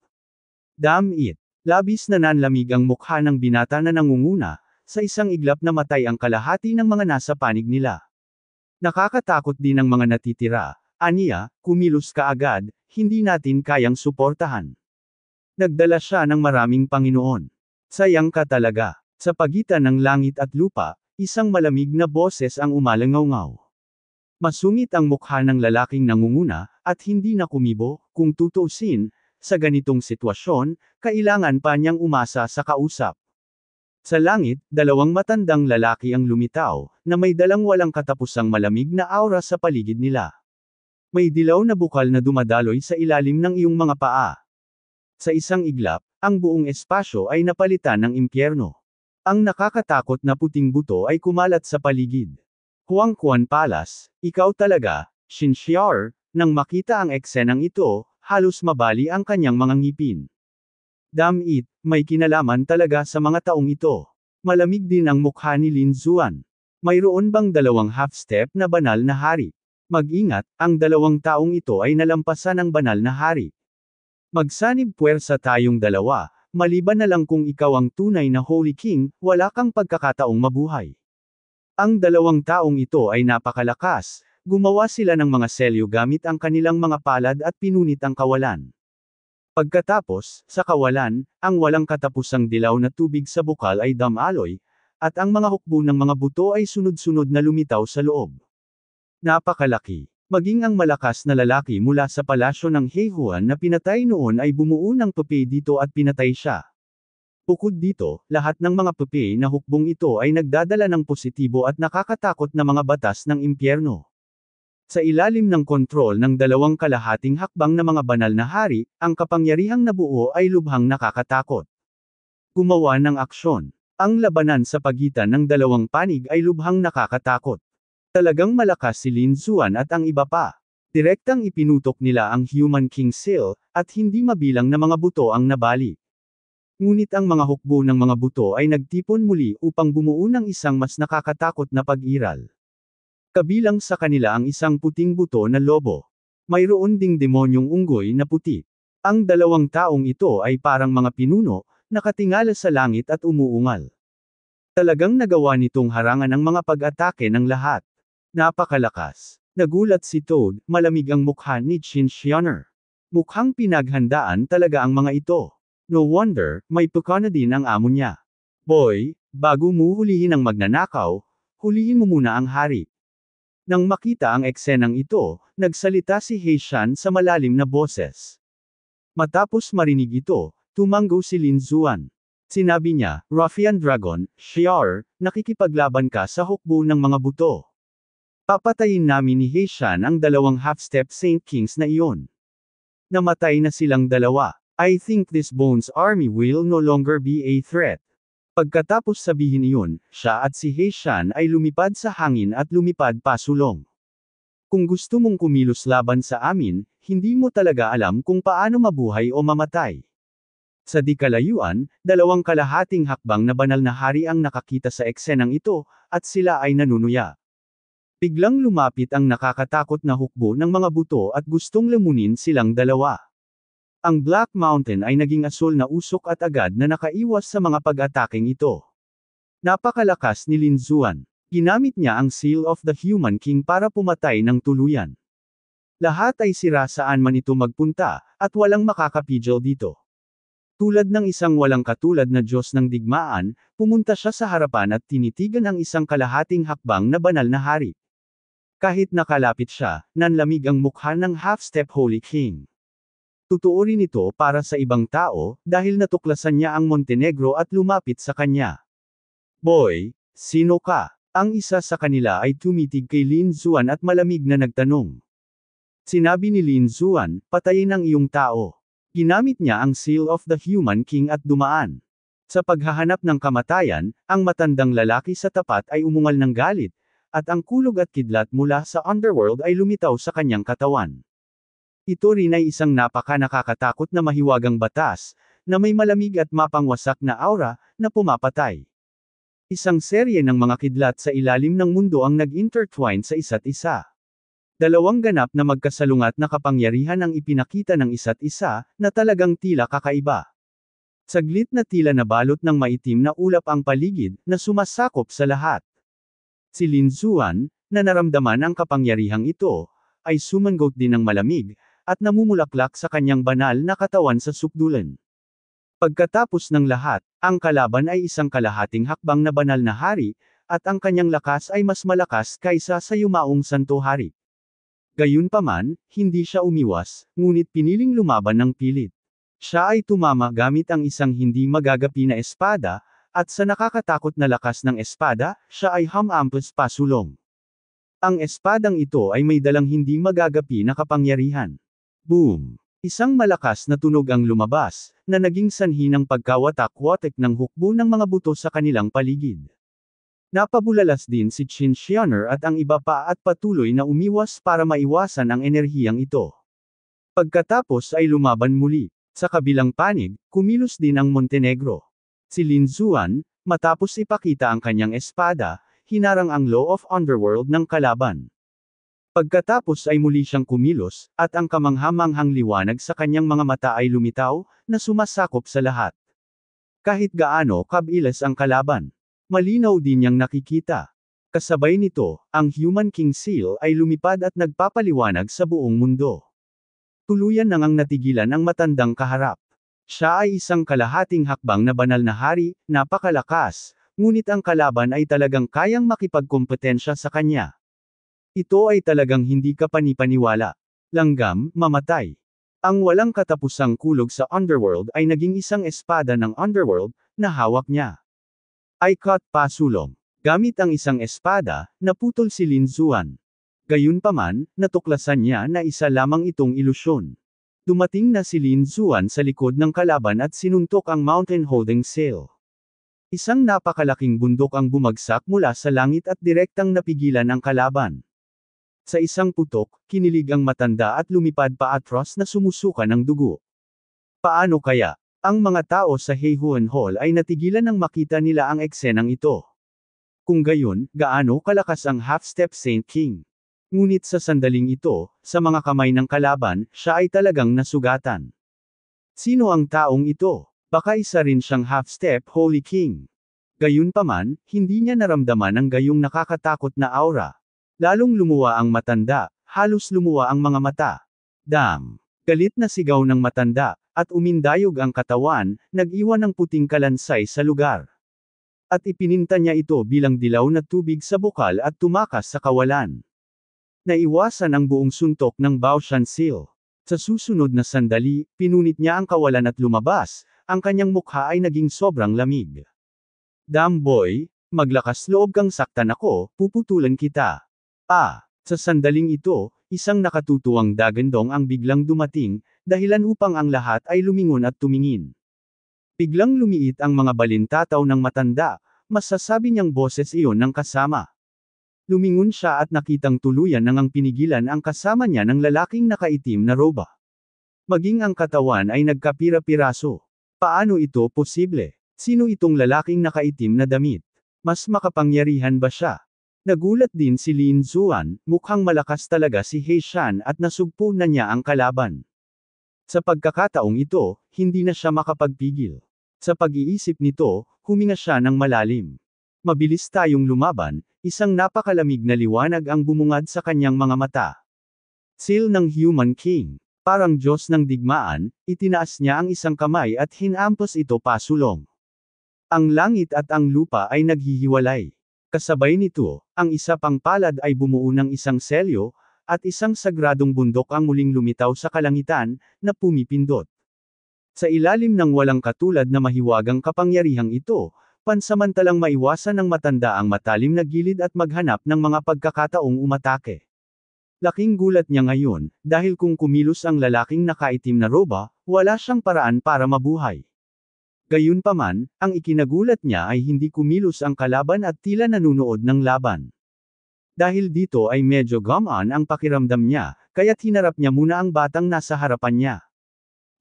Dam it. Labis na nanlamig ang mukha ng binata na nangunguna, sa isang iglap namatay ang kalahati ng mga nasa panig nila. Nakakatakot din ang mga natitira, aniya, kumilos ka agad, hindi natin kayang suportahan. Nagdala siya ng maraming Panginoon. Sayang ka talaga. Sa pagitan ng langit at lupa, isang malamig na boses ang umalangaw-ngaw. Masungit ang mukha ng lalaking nangunguna, at hindi na kumibo, kung tutuusin, sa ganitong sitwasyon, kailangan pa niyang umasa sa kausap. Sa langit, dalawang matandang lalaki ang lumitaw, na may dalang walang katapusang malamig na aura sa paligid nila. May dilaw na bukal na dumadaloy sa ilalim ng iyong mga paa. Sa isang iglap, ang buong espasyo ay napalitan ng impyerno. Ang nakakatakot na puting buto ay kumalat sa paligid. Huang Kuan Palas, ikaw talaga, Xin Xiaor, nang makita ang eksenang ito, halos mabali ang kanyang mga ngipin. Damn it, may kinalaman talaga sa mga taong ito. Malamig din ang mukha ni Lin Zuan. Mayroon bang dalawang half-step na banal na hari? Mag-ingat, ang dalawang taong ito ay nalampasan ng banal na hari. Magsanib puwersa tayong dalawa, maliban na lang kung ikaw ang tunay na Holy King, wala kang pagkakataong mabuhay. Ang dalawang taong ito ay napakalakas, gumawa sila ng mga selyo gamit ang kanilang mga palad at pinunit ang kawalan. Pagkatapos, sa kawalan, ang walang katapusang dilaw na tubig sa bukal ay damaloy, at ang mga hukbo ng mga buto ay sunod-sunod na lumitaw sa loob. Napakalaki. Maging ang malakas na lalaki mula sa palasyo ng Heihuan na pinatay noon ay bumuo ng pepe dito at pinatay siya. Bukod dito, lahat ng mga pepe na hukbong ito ay nagdadala ng positibo at nakakatakot na mga batas ng impyerno. Sa ilalim ng kontrol ng dalawang kalahating hakbang na mga banal na hari, ang kapangyarihang nabuo ay lubhang nakakatakot. Gumawa ng aksyon. Ang labanan sa pagitan ng dalawang panig ay lubhang nakakatakot. Talagang malakas si Lin Zuan at ang iba pa. Direktang ipinutok nila ang Human King Seal, at hindi mabilang na mga buto ang nabali. Ngunit ang mga hukbo ng mga buto ay nagtipon muli upang bumuo ng isang mas nakakatakot na pag-iral. Kabilang sa kanila ang isang puting buto na lobo. Mayroon ding demonyong unggoy na puti. Ang dalawang taong ito ay parang mga pinuno, nakatingala sa langit at umuungal. Talagang nagawa nitong harangan ang mga pag-atake ng lahat. Napakalakas. Nagulat si Toad, malamig ang mukha ni Chin Shioner. Mukhang pinaghandaan talaga ang mga ito. No wonder, may puka din ang amo niya. Boy, bago mo hulihin ang magnanakaw, hulihin mo muna ang hari. Nang makita ang eksenang ito, nagsalita si Heishan sa malalim na boses. Matapos marinig ito, tumanggo si Lin Zuan. Sinabi niya, Ruffian Dragon, Shiar, nakikipaglaban ka sa hukbo ng mga buto. Papatayin namin ni Heishan ang dalawang half-step Saint Kings na iyon. Namatay na silang dalawa. I think this Bones Army will no longer be a threat. Pagkatapos sabihin iyon, siya at si Heishan ay lumipad sa hangin at lumipad pasulong. Kung gusto mong kumilos laban sa amin, hindi mo talaga alam kung paano mabuhay o mamatay. Sa dikalayuan, dalawang kalahating hakbang na banal na hari ang nakakita sa eksenang ito, at sila ay nanunuya. Biglang lumapit ang nakakatakot na hukbo ng mga buto at gustong lamunin silang dalawa. Ang Black Mountain ay naging asul na usok at agad na nakaiwas sa mga pag-ataking ito. Napakalakas ni Lin Zuan. Ginamit niya ang Seal of the Human King para pumatay ng tuluyan. Lahat ay sira saan man ito magpunta, at walang makakapigil dito. Tulad ng isang walang katulad na Diyos ng digmaan, pumunta siya sa harapan at tinitigan ang isang kalahating hakbang na banal na hari. Kahit nakalapit siya, nanlamig ang mukha ng half-step Holy King. Totoo rin ito para sa ibang tao, dahil natuklasan niya ang Montenegro at lumapit sa kanya. Boy, sino ka? Ang isa sa kanila ay tumitig kay Lin Zuan at malamig na nagtanong. Sinabi ni Lin Zuan, patayin ang iyong tao. Ginamit niya ang Seal of the Human King at dumaan. Sa paghahanap ng kamatayan, ang matandang lalaki sa tapat ay umungal ng galit, at ang kulog at kidlat mula sa underworld ay lumitaw sa kanyang katawan. Ito rin ay isang napaka nakakatakot na mahiwagang batas, na may malamig at mapangwasak na aura, na pumapatay. Isang serye ng mga kidlat sa ilalim ng mundo ang nag-intertwine sa isa't isa. Dalawang ganap na magkasalungat na kapangyarihan ang ipinakita ng isa't isa, na talagang tila kakaiba. Saglit na tila nabalot ng maitim na ulap ang paligid, na sumasakop sa lahat. Si Lin Zuan, na naramdaman ang kapangyarihang ito, ay sumanggot din ng malamig, at namumulaklak sa kanyang banal na katawan sa sukdulan. Pagkatapos ng lahat, ang kalaban ay isang kalahating hakbang na banal na hari, at ang kanyang lakas ay mas malakas kaysa sa yumaong santo hari. Gayunpaman, hindi siya umiwas, ngunit piniling lumaban ng pilit. Siya ay tumama gamit ang isang hindi magagapi na espada, at sa nakakatakot na lakas ng espada, siya ay hamampas pasulong. Ang espadang ito ay may dalang hindi magagapi na kapangyarihan. Boom! Isang malakas na tunog ang lumabas, na naging sanhi ng pagkawatak-watak ng hukbo ng mga buto sa kanilang paligid. Napabulalas din si Chin Shioner at ang iba pa at patuloy na umiwas para maiwasan ang enerhiyang ito. Pagkatapos ay lumaban muli. Sa kabilang panig, kumilos din ang Montenegro. Si Lin Zuan, matapos ipakita ang kanyang espada, hinarang ang Law of Underworld ng kalaban. Pagkatapos ay muli siyang kumilos, at ang kamanghamanghang liwanag sa kanyang mga mata ay lumitaw, na sumasakop sa lahat. Kahit gaano kabilas ang kalaban. Malinaw din niyang nakikita. Kasabay nito, ang Human King Seal ay lumipad at nagpapaliwanag sa buong mundo. Tuluyan nang ang natigilan ang matandang kaharap. Siya ay isang kalahating hakbang na banal na hari, napakalakas, ngunit ang kalaban ay talagang kayang makipagkompetensya sa kanya. Ito ay talagang hindi ka panipaniwala. Langgam, mamatay. Ang walang katapusang kulog sa underworld ay naging isang espada ng underworld, na hawak niya. I cut pasulong. Gamit ang isang espada, naputol si Lin Zuan. Gayunpaman, natuklasan niya na isa lamang itong ilusyon. Dumating na si Lin Zuan sa likod ng kalaban at sinuntok ang mountain holding sail. Isang napakalaking bundok ang bumagsak mula sa langit at direktang napigilan ang kalaban. Sa isang putok, kinilig ang matanda at lumipad pa atros na sumusuka ng dugo. Paano kaya? Ang mga tao sa Heihuan Hall ay natigilan nang makita nila ang eksenang ito. Kung gayon, gaano kalakas ang half-step Saint King? Ngunit sa sandaling ito, sa mga kamay ng kalaban, siya ay talagang nasugatan. Sino ang taong ito? Baka isa rin siyang half-step Holy King. Gayunpaman, hindi niya naramdaman ang gayong nakakatakot na aura, Lalong lumuwa ang matanda, halos lumuwa ang mga mata. Dam! Galit na sigaw ng matanda, at umindayog ang katawan, nag-iwan ng puting kalansay sa lugar. At ipininta niya ito bilang dilaw na tubig sa bukal at tumakas sa kawalan. Naiwasan ang buong suntok ng Baoshan Seal. Sa susunod na sandali, pinunit niya ang kawalan at lumabas, ang kanyang mukha ay naging sobrang lamig. Damn boy, maglakas loob kang saktan ako, puputulan kita. Ah, sa sandaling ito, isang nakatutuwang dagandong ang biglang dumating, dahilan upang ang lahat ay lumingon at tumingin. Biglang lumiit ang mga balintataw ng matanda, masasabi niyang boses iyon ng kasama. Lumingon siya at nakitang tuluyan nang ang pinigilan ang kasama niya ng lalaking nakaitim na roba. Maging ang katawan ay nagkapira-piraso. Paano ito posible? Sino itong lalaking nakaitim na damit? Mas makapangyarihan ba siya? Nagulat din si Lin Zuan, mukhang malakas talaga si He Shan at nasugpo na niya ang kalaban. Sa pagkakataong ito, hindi na siya makapagpigil. Sa pag-iisip nito, huminga siya ng malalim. Mabilis tayong lumaban, isang napakalamig na liwanag ang bumungad sa kanyang mga mata. Seal ng Human King. Parang Diyos ng digmaan, itinaas niya ang isang kamay at hinampos ito pasulong. Ang langit at ang lupa ay naghihiwalay. Kasabay nito, ang isa pang palad ay bumuo ng isang selyo, at isang sagradong bundok ang muling lumitaw sa kalangitan, na pumipindot. Sa ilalim ng walang katulad na mahiwagang kapangyarihang ito, pansamantalang maiwasan ng matanda ang matalim na gilid at maghanap ng mga pagkakataong umatake. Laking gulat niya ngayon, dahil kung kumilos ang lalaking nakaitim na roba, wala siyang paraan para mabuhay. Gayunpaman, ang ikinagulat niya ay hindi kumilos ang kalaban at tila nanunood ng laban. Dahil dito ay medyo gamaan ang pakiramdam niya, kaya hinarap niya muna ang batang nasa harapan niya.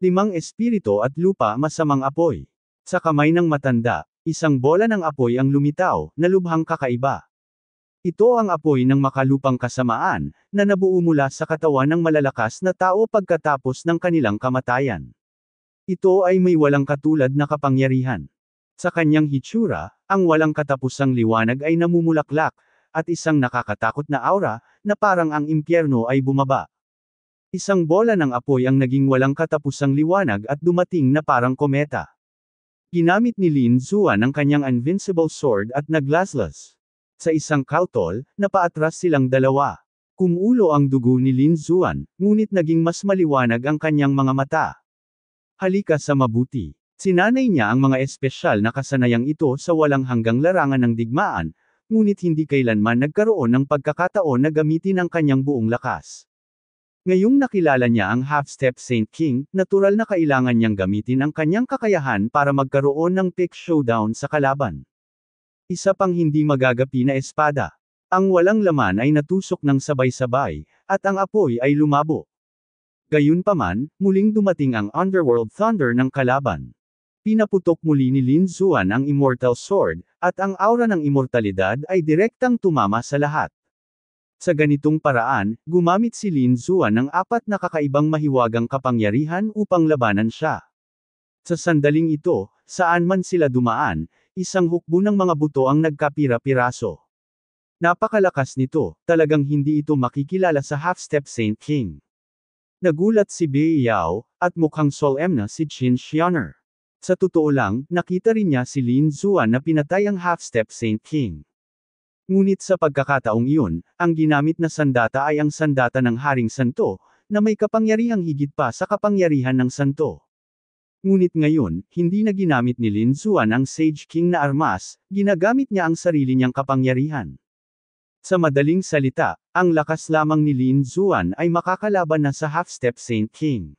Limang espirito at lupa masamang apoy. Sa kamay ng matanda, isang bola ng apoy ang lumitaw, na lubhang kakaiba. Ito ang apoy ng makalupang kasamaan, na nabuo mula sa katawan ng malalakas na tao pagkatapos ng kanilang kamatayan. Ito ay may walang katulad na kapangyarihan. Sa kanyang hitsura, ang walang katapusang liwanag ay namumulaklak, at isang nakakatakot na aura, na parang ang impyerno ay bumaba. Isang bola ng apoy ang naging walang katapusang liwanag at dumating na parang kometa. Ginamit ni Lin Zuan ang kanyang invincible sword at naglaslas. Sa isang kautol, napaatras silang dalawa. Kumulo ang dugo ni Lin Zuan, ngunit naging mas maliwanag ang kanyang mga mata. Halika sa mabuti. Sinanay niya ang mga espesyal na kasanayang ito sa walang hanggang larangan ng digmaan, ngunit hindi kailanman nagkaroon ng pagkakataon na gamitin ang kanyang buong lakas. Ngayong nakilala niya ang half-step St. King, natural na kailangan niyang gamitin ang kanyang kakayahan para magkaroon ng pick showdown sa kalaban. Isa pang hindi magagapi na espada. Ang walang laman ay natusok ng sabay-sabay, at ang apoy ay lumabo. Gayunpaman, muling dumating ang Underworld Thunder ng kalaban. Pinaputok muli ni Lin Zuan ang Immortal Sword, at ang aura ng immortalidad ay direktang tumama sa lahat. Sa ganitong paraan, gumamit si Lin Zuan ng apat na kakaibang mahiwagang kapangyarihan upang labanan siya. Sa sandaling ito, saan man sila dumaan, isang hukbo ng mga buto ang nagkapira-piraso. Napakalakas nito, talagang hindi ito makikilala sa half-step Saint King. Nagulat si Bei Yao, at mukhang solemn na si Jin Xianer. Sa totoo lang, nakita rin niya si Lin Zuan na pinatay ang half-step Saint King. Ngunit sa pagkakataong iyon, ang ginamit na sandata ay ang sandata ng Haring Santo, na may kapangyarihang higit pa sa kapangyarihan ng Santo. Ngunit ngayon, hindi na ginamit ni Lin Zuan ang Sage King na armas, ginagamit niya ang sarili niyang kapangyarihan. Sa madaling salita, ang lakas lamang ni Lin Zuan ay makakalaban na sa half-step Saint King.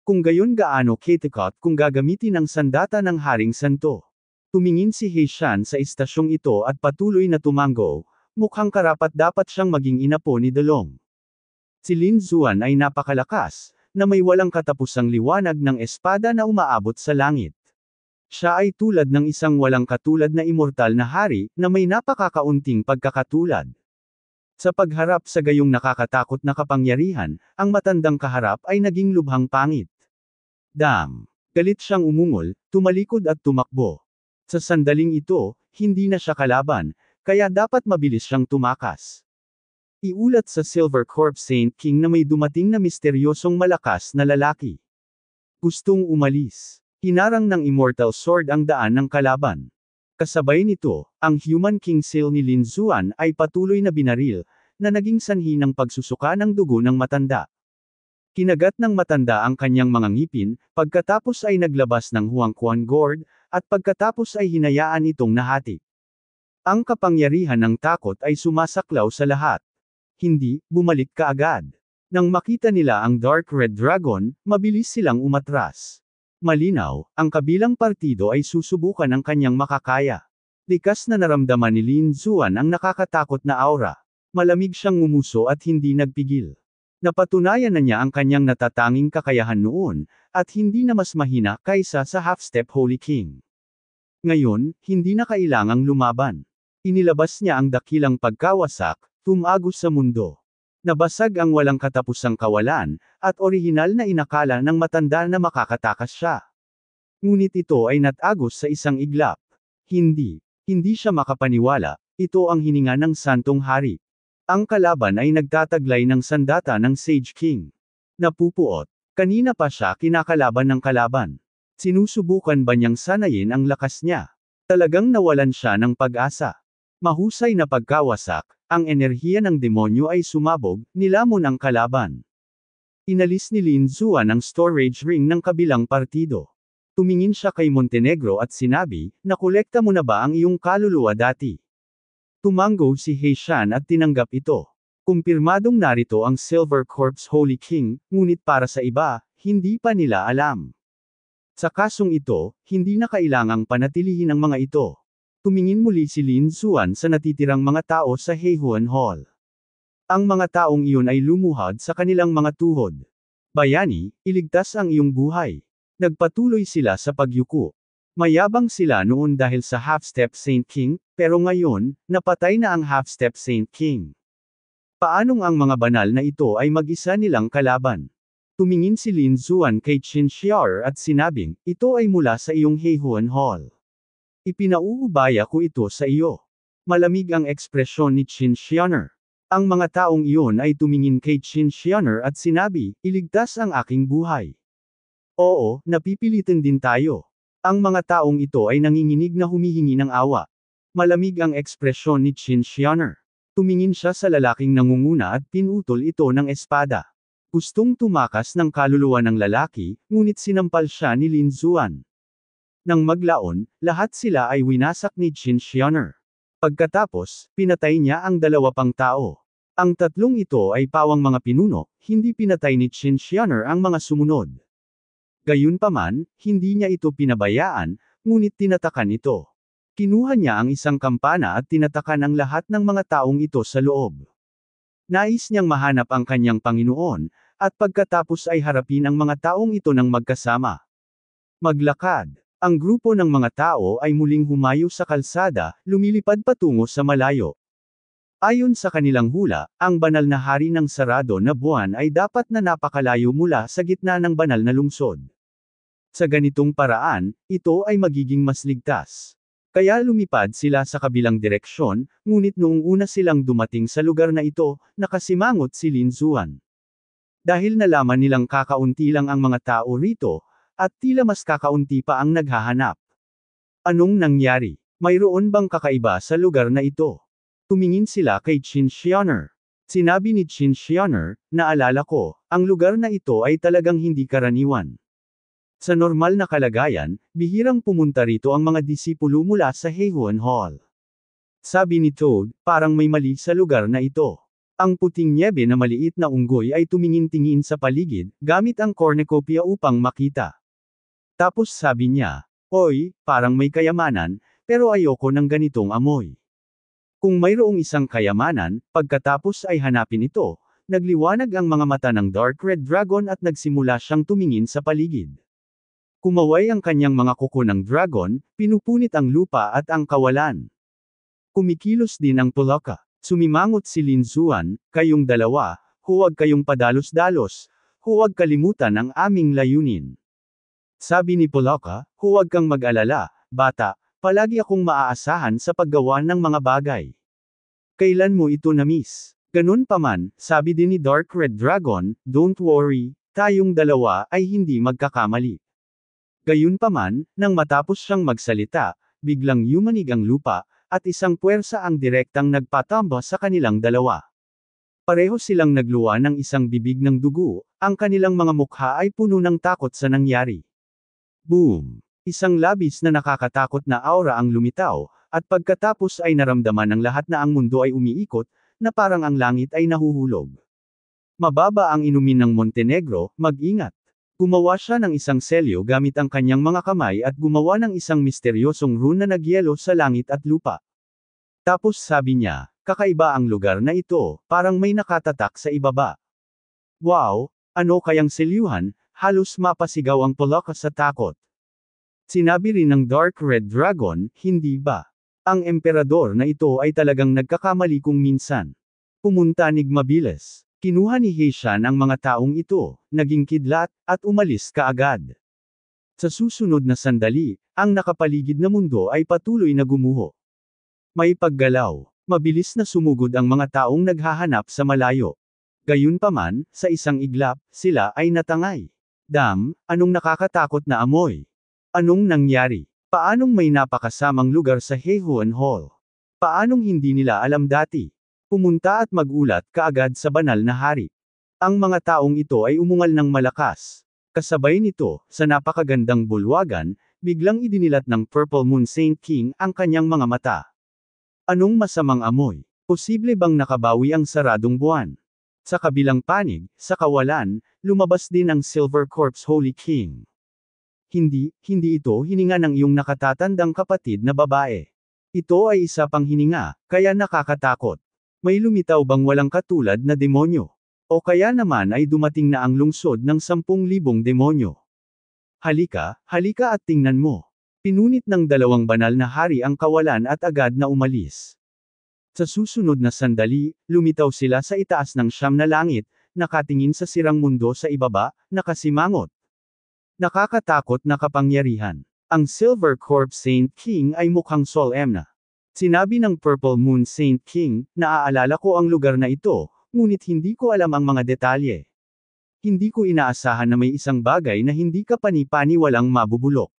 Kung gayon gaano kitikot kung gagamitin ang sandata ng Haring Santo. Tumingin si Heishan sa istasyong ito at patuloy na tumango, mukhang karapat dapat siyang maging inapo ni Dalong. Si Lin Zuan ay napakalakas, na may walang katapusang liwanag ng espada na umaabot sa langit. Siya ay tulad ng isang walang katulad na immortal na hari, na may napakakaunting pagkakatulad. Sa pagharap sa gayong nakakatakot na kapangyarihan, ang matandang kaharap ay naging lubhang pangit. Dam! Galit siyang umungol, tumalikod at tumakbo. Sa sandaling ito, hindi na siya kalaban, kaya dapat mabilis siyang tumakas. Iulat sa Silver Corp Saint King na may dumating na misteryosong malakas na lalaki. Gustong umalis. Hinarang ng Immortal Sword ang daan ng kalaban. Kasabay nito, ang human king seal ni Lin Zuan ay patuloy na binaril, na naging sanhi ng pagsusuka ng dugo ng matanda. Kinagat ng matanda ang kanyang mga ngipin, pagkatapos ay naglabas ng Huang Quan Gourd, at pagkatapos ay hinayaan itong nahati. Ang kapangyarihan ng takot ay sumasaklaw sa lahat. Hindi, bumalik ka agad. Nang makita nila ang Dark Red Dragon, mabilis silang umatras. Malinaw, ang kabilang partido ay susubukan ang kanyang makakaya. Likas na naramdaman ni Lin Zuan ang nakakatakot na aura. Malamig siyang umuso at hindi nagpigil. Napatunayan na niya ang kanyang natatanging kakayahan noon, at hindi na mas mahina kaysa sa half-step Holy King. Ngayon, hindi na kailangang lumaban. Inilabas niya ang dakilang pagkawasak, tumagos sa mundo. Nabasag ang walang katapusang kawalan, at orihinal na inakala ng matanda na makakatakas siya. Ngunit ito ay natagos sa isang iglap. Hindi, hindi siya makapaniwala, ito ang hininga ng santong hari. Ang kalaban ay nagtataglay ng sandata ng Sage King. Napupuot, kanina pa siya kinakalaban ng kalaban. Sinusubukan ba niyang sanayin ang lakas niya? Talagang nawalan siya ng pag-asa. Mahusay na pagkawasak, ang enerhiya ng demonyo ay sumabog, nilamon ang kalaban. Inalis ni Lin Zua ang storage ring ng kabilang partido. Tumingin siya kay Montenegro at sinabi, nakolekta mo na ba ang iyong kaluluwa dati? Tumanggo si Heishan at tinanggap ito. Kumpirmadong narito ang Silver Corp's Holy King, ngunit para sa iba, hindi pa nila alam. Sa kasong ito, hindi na kailangang panatilihin ang mga ito tumingin muli si Lin Xuan sa natitirang mga tao sa Heihuan Hall. Ang mga taong iyon ay lumuhad sa kanilang mga tuhod. Bayani, iligtas ang iyong buhay. Nagpatuloy sila sa pagyuko. Mayabang sila noon dahil sa half-step Saint King, pero ngayon, napatay na ang half-step Saint King. Paanong ang mga banal na ito ay mag-isa nilang kalaban? Tumingin si Lin Zuan kay Qin Xiar at sinabing, ito ay mula sa iyong Heihuan Hall. Ipinauubaya ko ito sa iyo. Malamig ang ekspresyon ni Chin Xianer. Ang mga taong iyon ay tumingin kay Chin Xianer at sinabi, iligtas ang aking buhay. Oo, napipilitan din tayo. Ang mga taong ito ay nanginginig na humihingi ng awa. Malamig ang ekspresyon ni Chin Xianer. Tumingin siya sa lalaking nangunguna at pinutol ito ng espada. Gustong tumakas ng kaluluwa ng lalaki, ngunit sinampal siya ni Lin Zuan. Nang maglaon, lahat sila ay winasak ni Jin Shioner. Pagkatapos, pinatay niya ang dalawa pang tao. Ang tatlong ito ay pawang mga pinuno, hindi pinatay ni Jin Shioner ang mga sumunod. Gayunpaman, hindi niya ito pinabayaan, ngunit tinatakan ito. Kinuha niya ang isang kampana at tinatakan ang lahat ng mga taong ito sa loob. Nais niyang mahanap ang kanyang Panginoon, at pagkatapos ay harapin ang mga taong ito ng magkasama. Maglakad ang grupo ng mga tao ay muling humayo sa kalsada, lumilipad patungo sa malayo. Ayon sa kanilang hula, ang banal na hari ng sarado na buwan ay dapat na napakalayo mula sa gitna ng banal na lungsod. Sa ganitong paraan, ito ay magiging mas ligtas. Kaya lumipad sila sa kabilang direksyon, ngunit noong una silang dumating sa lugar na ito, nakasimangot si Lin Zuan. Dahil nalaman nilang kakaunti lang ang mga tao rito, at tila mas kakaunti pa ang naghahanap. Anong nangyari? Mayroon bang kakaiba sa lugar na ito? Tumingin sila kay Chin Shioner. Sinabi ni Chin Shioner, naalala ko, ang lugar na ito ay talagang hindi karaniwan. Sa normal na kalagayan, bihirang pumunta rito ang mga disipulo mula sa Heihuan Hall. Sabi ni Toad, parang may mali sa lugar na ito. Ang puting nyebe na maliit na unggoy ay tumingin-tingin sa paligid, gamit ang cornucopia upang makita. Tapos sabi niya, Oy, parang may kayamanan, pero ayoko ng ganitong amoy. Kung mayroong isang kayamanan, pagkatapos ay hanapin ito, nagliwanag ang mga mata ng Dark Red Dragon at nagsimula siyang tumingin sa paligid. Kumaway ang kanyang mga kuko ng dragon, pinupunit ang lupa at ang kawalan. Kumikilos din ang pulaka. Sumimangot si Lin Zuan, kayong dalawa, huwag kayong padalos-dalos, huwag kalimutan ang aming layunin. Sabi ni Poloka, huwag kang mag-alala, bata, palagi akong maaasahan sa paggawa ng mga bagay. Kailan mo ito na-miss? Ganun pa man, sabi din ni Dark Red Dragon, don't worry, tayong dalawa ay hindi magkakamali. pa man, nang matapos siyang magsalita, biglang yumanig ang lupa, at isang puwersa ang direktang nagpatambo sa kanilang dalawa. Pareho silang nagluwa ng isang bibig ng dugo, ang kanilang mga mukha ay puno ng takot sa nangyari. Boom! Isang labis na nakakatakot na aura ang lumitaw, at pagkatapos ay naramdaman ng lahat na ang mundo ay umiikot, na parang ang langit ay nahuhulog. Mababa ang inumin ng Montenegro, mag-ingat. Gumawa siya ng isang selyo gamit ang kanyang mga kamay at gumawa ng isang misteryosong rune na nagyelo sa langit at lupa. Tapos sabi niya, kakaiba ang lugar na ito, parang may nakatatak sa ibaba. Wow, ano kayang selyuhan, halos mapasigaw ang Polaka sa takot. Sinabi rin ng Dark Red Dragon, hindi ba? Ang emperador na ito ay talagang nagkakamali kung minsan. Pumunta mabilis. Kinuha ni Heishan ang mga taong ito, naging kidlat, at umalis kaagad. Sa susunod na sandali, ang nakapaligid na mundo ay patuloy na gumuho. May paggalaw, mabilis na sumugod ang mga taong naghahanap sa malayo. Gayunpaman, sa isang iglap, sila ay natangay. Dam, anong nakakatakot na amoy? Anong nangyari? Paanong may napakasamang lugar sa Hehuan Hall? Paanong hindi nila alam dati? Pumunta at magulat kaagad sa banal na hari. Ang mga taong ito ay umungal ng malakas. Kasabay nito, sa napakagandang bulwagan, biglang idinilat ng Purple Moon Saint King ang kanyang mga mata. Anong masamang amoy? Posible bang nakabawi ang saradong buwan? Sa kabilang panig, sa kawalan, Lumabas din ang Silver Corpse Holy King. Hindi, hindi ito hininga ng iyong nakatatandang kapatid na babae. Ito ay isa pang hininga, kaya nakakatakot. May lumitaw bang walang katulad na demonyo? O kaya naman ay dumating na ang lungsod ng 10,000 demonyo. Halika, halika at tingnan mo. Pinunit ng dalawang banal na hari ang kawalan at agad na umalis. Sa susunod na sandali, lumitaw sila sa itaas ng siyam na langit, nakatingin sa sirang mundo sa ibaba, nakasimangot. Nakakatakot na kapangyarihan. Ang Silver Corp Saint King ay mukhang Sol M Sinabi ng Purple Moon Saint King, naaalala ko ang lugar na ito, ngunit hindi ko alam ang mga detalye. Hindi ko inaasahan na may isang bagay na hindi ka panipani walang mabubulok.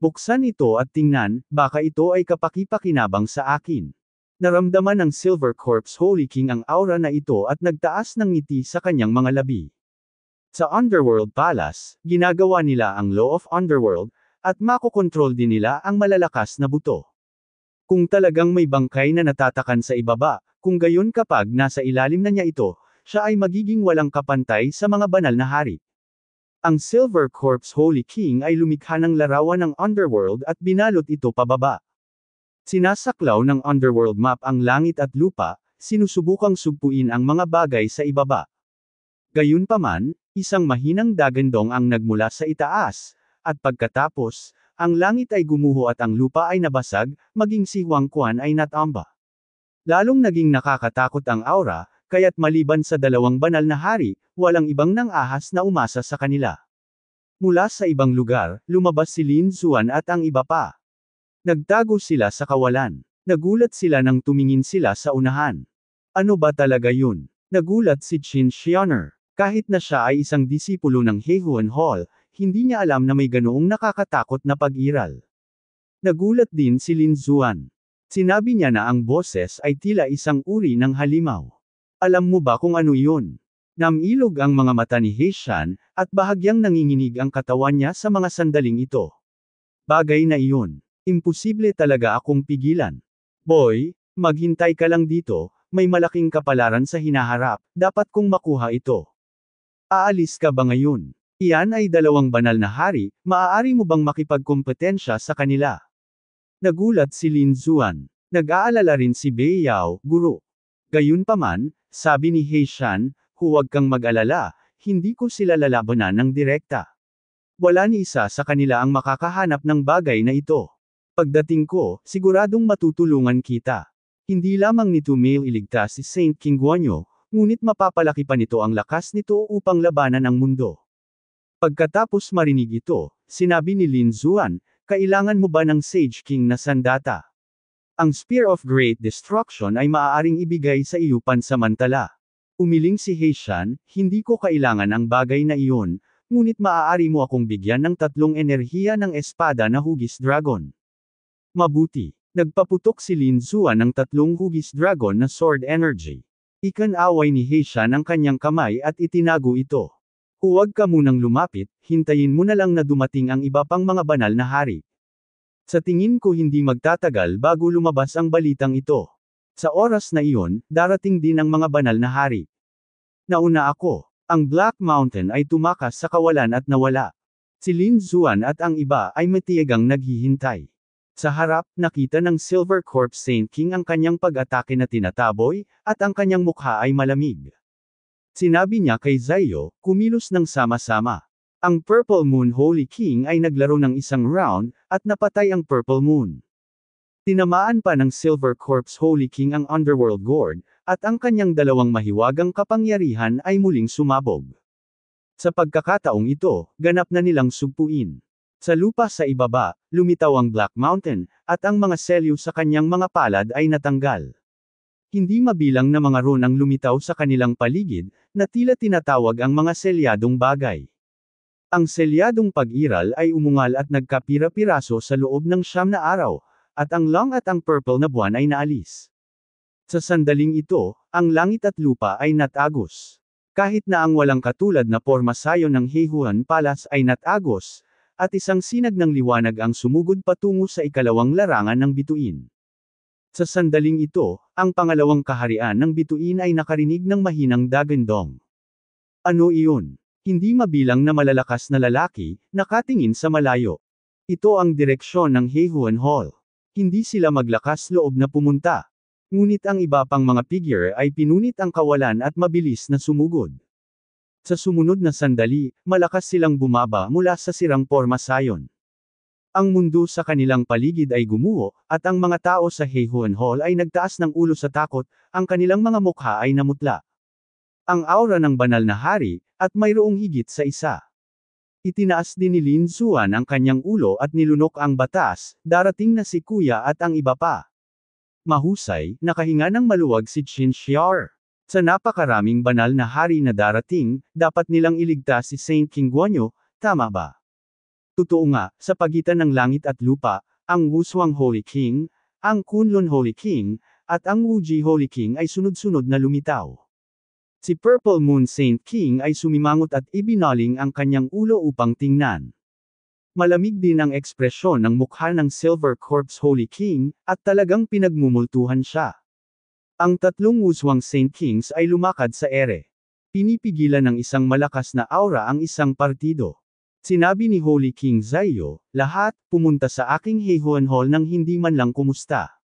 Buksan ito at tingnan, baka ito ay kapakipakinabang sa akin. Naramdaman ng Silver Corpse Holy King ang aura na ito at nagtaas ng ngiti sa kanyang mga labi. Sa Underworld Palace, ginagawa nila ang Law of Underworld, at makokontrol din nila ang malalakas na buto. Kung talagang may bangkay na natatakan sa ibaba, kung gayon kapag nasa ilalim na niya ito, siya ay magiging walang kapantay sa mga banal na hari. Ang Silver Corpse Holy King ay lumikha ng larawan ng Underworld at binalot ito pababa. Sinasaklaw ng underworld map ang langit at lupa, sinusubukang sugpuin ang mga bagay sa ibaba. Gayunpaman, isang mahinang dagandong ang nagmula sa itaas, at pagkatapos, ang langit ay gumuho at ang lupa ay nabasag, maging si Huang Quan ay natamba. Lalong naging nakakatakot ang aura, kaya't maliban sa dalawang banal na hari, walang ibang nang ahas na umasa sa kanila. Mula sa ibang lugar, lumabas si Lin Zuan at ang iba pa. Nagtago sila sa kawalan. Nagulat sila nang tumingin sila sa unahan. Ano ba talaga yun? Nagulat si Chin Shioner. Kahit na siya ay isang disipulo ng Heihuan Hall, hindi niya alam na may ganoong nakakatakot na pag-iral. Nagulat din si Lin Zuan. Sinabi niya na ang boses ay tila isang uri ng halimaw. Alam mo ba kung ano yun? Namilog ang mga mata ni Heishan, at bahagyang nanginginig ang katawan niya sa mga sandaling ito. Bagay na iyon. Imposible talaga akong pigilan. Boy, maghintay ka lang dito, may malaking kapalaran sa hinaharap, dapat kong makuha ito. Aalis ka ba ngayon? Iyan ay dalawang banal na hari, maaari mo bang makipagkompetensya sa kanila? Nagulat si Lin Zuan. Nag-aalala rin si Bei Yao, guro. Gayunpaman, sabi ni Hei Shan, huwag kang mag-alala, hindi ko sila lalabanan ng direkta. Wala ni isa sa kanila ang makakahanap ng bagay na ito. Pagdating ko, siguradong matutulungan kita. Hindi lamang nito mail iligtas si Saint King Guanyo, ngunit mapapalaki pa nito ang lakas nito upang labanan ang mundo. Pagkatapos marinig ito, sinabi ni Lin Zuan, kailangan mo ba ng Sage King na sandata? Ang Spear of Great Destruction ay maaaring ibigay sa iyo pansamantala. Umiling si Heishan, hindi ko kailangan ang bagay na iyon, ngunit maaari mo akong bigyan ng tatlong enerhiya ng espada na hugis dragon. Mabuti. Nagpaputok si Lin Zuan ng tatlong hugis dragon na sword energy. Ikanaway ni Heishan ng kanyang kamay at itinago ito. Huwag ka munang lumapit, hintayin mo na lang na dumating ang iba pang mga banal na hari. Sa tingin ko hindi magtatagal bago lumabas ang balitang ito. Sa oras na iyon, darating din ang mga banal na hari. Nauna ako. Ang Black Mountain ay tumakas sa kawalan at nawala. Si Lin Zuan at ang iba ay matiyagang naghihintay. Sa harap, nakita ng Silver Corp Saint King ang kanyang pag-atake na tinataboy, at ang kanyang mukha ay malamig. Sinabi niya kay Zayo, kumilos ng sama-sama. Ang Purple Moon Holy King ay naglaro ng isang round, at napatay ang Purple Moon. Tinamaan pa ng Silver Corps Holy King ang Underworld Gourd, at ang kanyang dalawang mahiwagang kapangyarihan ay muling sumabog. Sa pagkakataong ito, ganap na nilang sugpuin. Sa lupa sa ibaba, lumitaw ang Black Mountain, at ang mga selyo sa kanyang mga palad ay natanggal. Hindi mabilang na mga ron ang lumitaw sa kanilang paligid, na tila tinatawag ang mga selyadong bagay. Ang selyadong pag-iral ay umungal at nagkapira-piraso sa loob ng siyam na araw, at ang long at ang purple na buwan ay naalis. Sa sandaling ito, ang langit at lupa ay natagos. Kahit na ang walang katulad na pormasayo ng Heihuan Palace ay natagos, at isang sinag ng liwanag ang sumugod patungo sa ikalawang larangan ng bituin. Sa sandaling ito, ang pangalawang kaharian ng bituin ay nakarinig ng mahinang dagandong. Ano iyon? Hindi mabilang na malalakas na lalaki, nakatingin sa malayo. Ito ang direksyon ng Heihuan Hall. Hindi sila maglakas loob na pumunta. Ngunit ang iba pang mga figure ay pinunit ang kawalan at mabilis na sumugod. Sa sumunod na sandali, malakas silang bumaba mula sa sirang pormasayon. Ang mundo sa kanilang paligid ay gumuo, at ang mga tao sa Heihuan Hall ay nagtaas ng ulo sa takot, ang kanilang mga mukha ay namutla. Ang aura ng banal na hari, at mayroong higit sa isa. Itinaas din ni Lin Zuan ang kanyang ulo at nilunok ang batas, darating na si Kuya at ang iba pa. Mahusay, nakahinga ng maluwag si Qin Xiar. Sa napakaraming banal na hari na darating, dapat nilang iligtas si Saint King Guanyo, tama ba? Totoo nga, sa pagitan ng langit at lupa, ang Wuswang Holy King, ang Kunlun Holy King, at ang Wuji Holy King ay sunod-sunod na lumitaw. Si Purple Moon Saint King ay sumimangot at ibinaling ang kanyang ulo upang tingnan. Malamig din ang ekspresyon ng mukha ng Silver Corpse Holy King, at talagang pinagmumultuhan siya. Ang tatlong nguswang St. Kings ay lumakad sa ere. Pinipigilan ng isang malakas na aura ang isang partido. Sinabi ni Holy King Zayo, lahat, pumunta sa aking Heihuan Hall nang hindi man lang kumusta.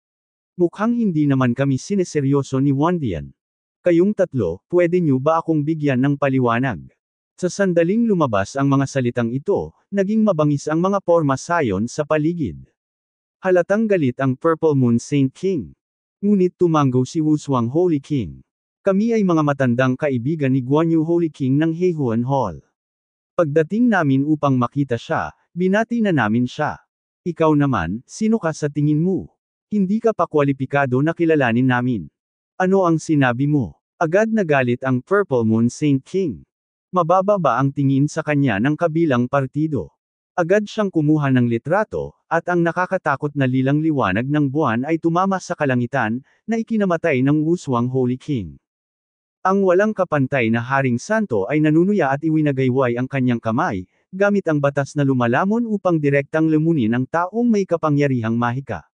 Mukhang hindi naman kami sineseryoso ni Wandian. Kayong tatlo, pwede niyo ba akong bigyan ng paliwanag? Sa sandaling lumabas ang mga salitang ito, naging mabangis ang mga porma sayon sa paligid. Halatang galit ang Purple Moon Saint King. Ngunit tumanggo si Wuswang Holy King. Kami ay mga matandang kaibigan ni Guanyu Holy King ng Heihuan Hall. Pagdating namin upang makita siya, binati na namin siya. Ikaw naman, sino ka sa tingin mo? Hindi ka pa kwalipikado na kilalanin namin. Ano ang sinabi mo? Agad na galit ang Purple Moon Saint King. Mababa ba ang tingin sa kanya ng kabilang partido? Agad siyang kumuha ng litrato, at ang nakakatakot na lilang liwanag ng buwan ay tumama sa kalangitan, na ikinamatay ng Wuswang Holy King. Ang walang kapantay na Haring Santo ay nanunuya at iwinagayway ang kanyang kamay, gamit ang batas na lumalamon upang direktang lumunin ang taong may kapangyarihang mahika.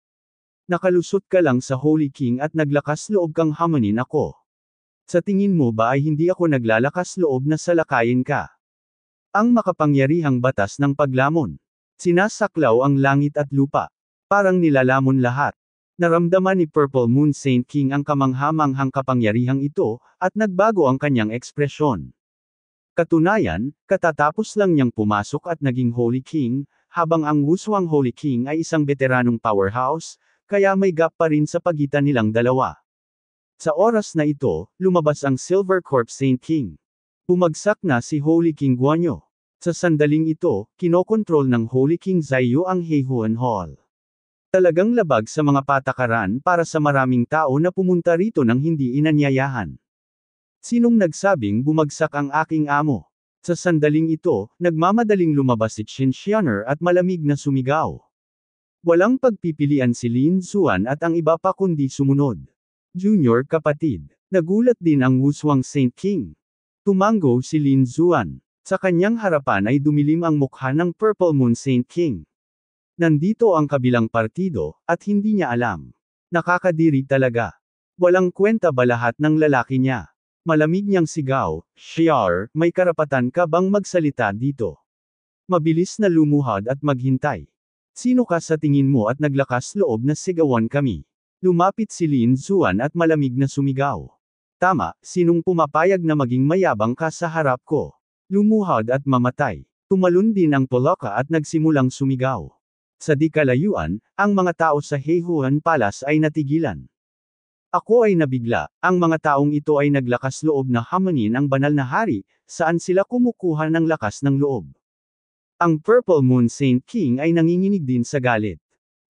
Nakalusot ka lang sa Holy King at naglakas loob kang hamunin ako. Sa tingin mo ba ay hindi ako naglalakas loob na salakayin ka? Ang makapangyarihang batas ng paglamon. Sinasaklaw ang langit at lupa. Parang nilalamon lahat. Naramdaman ni Purple Moon Saint King ang kamanghamanghang kapangyarihang ito, at nagbago ang kanyang ekspresyon. Katunayan, katatapos lang niyang pumasok at naging Holy King, habang ang Wuswang Holy King ay isang veteranong powerhouse, kaya may gap pa rin sa pagitan nilang dalawa. Sa oras na ito, lumabas ang Silver Corp Saint King. Pumagsak na si Holy King Guanyo. Sa sandaling ito, kinokontrol ng Holy King Zaiyo ang Heihuan Hall. Talagang labag sa mga patakaran para sa maraming tao na pumunta rito ng hindi inanyayahan. Sinong nagsabing bumagsak ang aking amo? Sa sandaling ito, nagmamadaling lumabas si Chin Xianer at malamig na sumigaw. Walang pagpipilian si Lin Suan at ang iba pa kundi sumunod. Junior kapatid. Nagulat din ang Wuswang Saint King. Tumango si Lin Zuan. Sa kanyang harapan ay dumilim ang mukha ng Purple Moon Saint King. Nandito ang kabilang partido, at hindi niya alam. Nakakadiri talaga. Walang kwenta ba lahat ng lalaki niya? Malamig niyang sigaw, Shiar, may karapatan ka bang magsalita dito? Mabilis na lumuhad at maghintay. Sino ka sa tingin mo at naglakas loob na sigawan kami? Lumapit si Lin Zuan at malamig na sumigaw. Tama, sinong pumapayag na maging mayabang ka sa harap ko? Lumuhod at mamatay. Tumalon din ang Poloka at nagsimulang sumigaw. Sa di kalayuan, ang mga tao sa Heihuan Palace ay natigilan. Ako ay nabigla, ang mga taong ito ay naglakas loob na hamanin ang banal na hari, saan sila kumukuha ng lakas ng loob. Ang Purple Moon Saint King ay nanginginig din sa galit.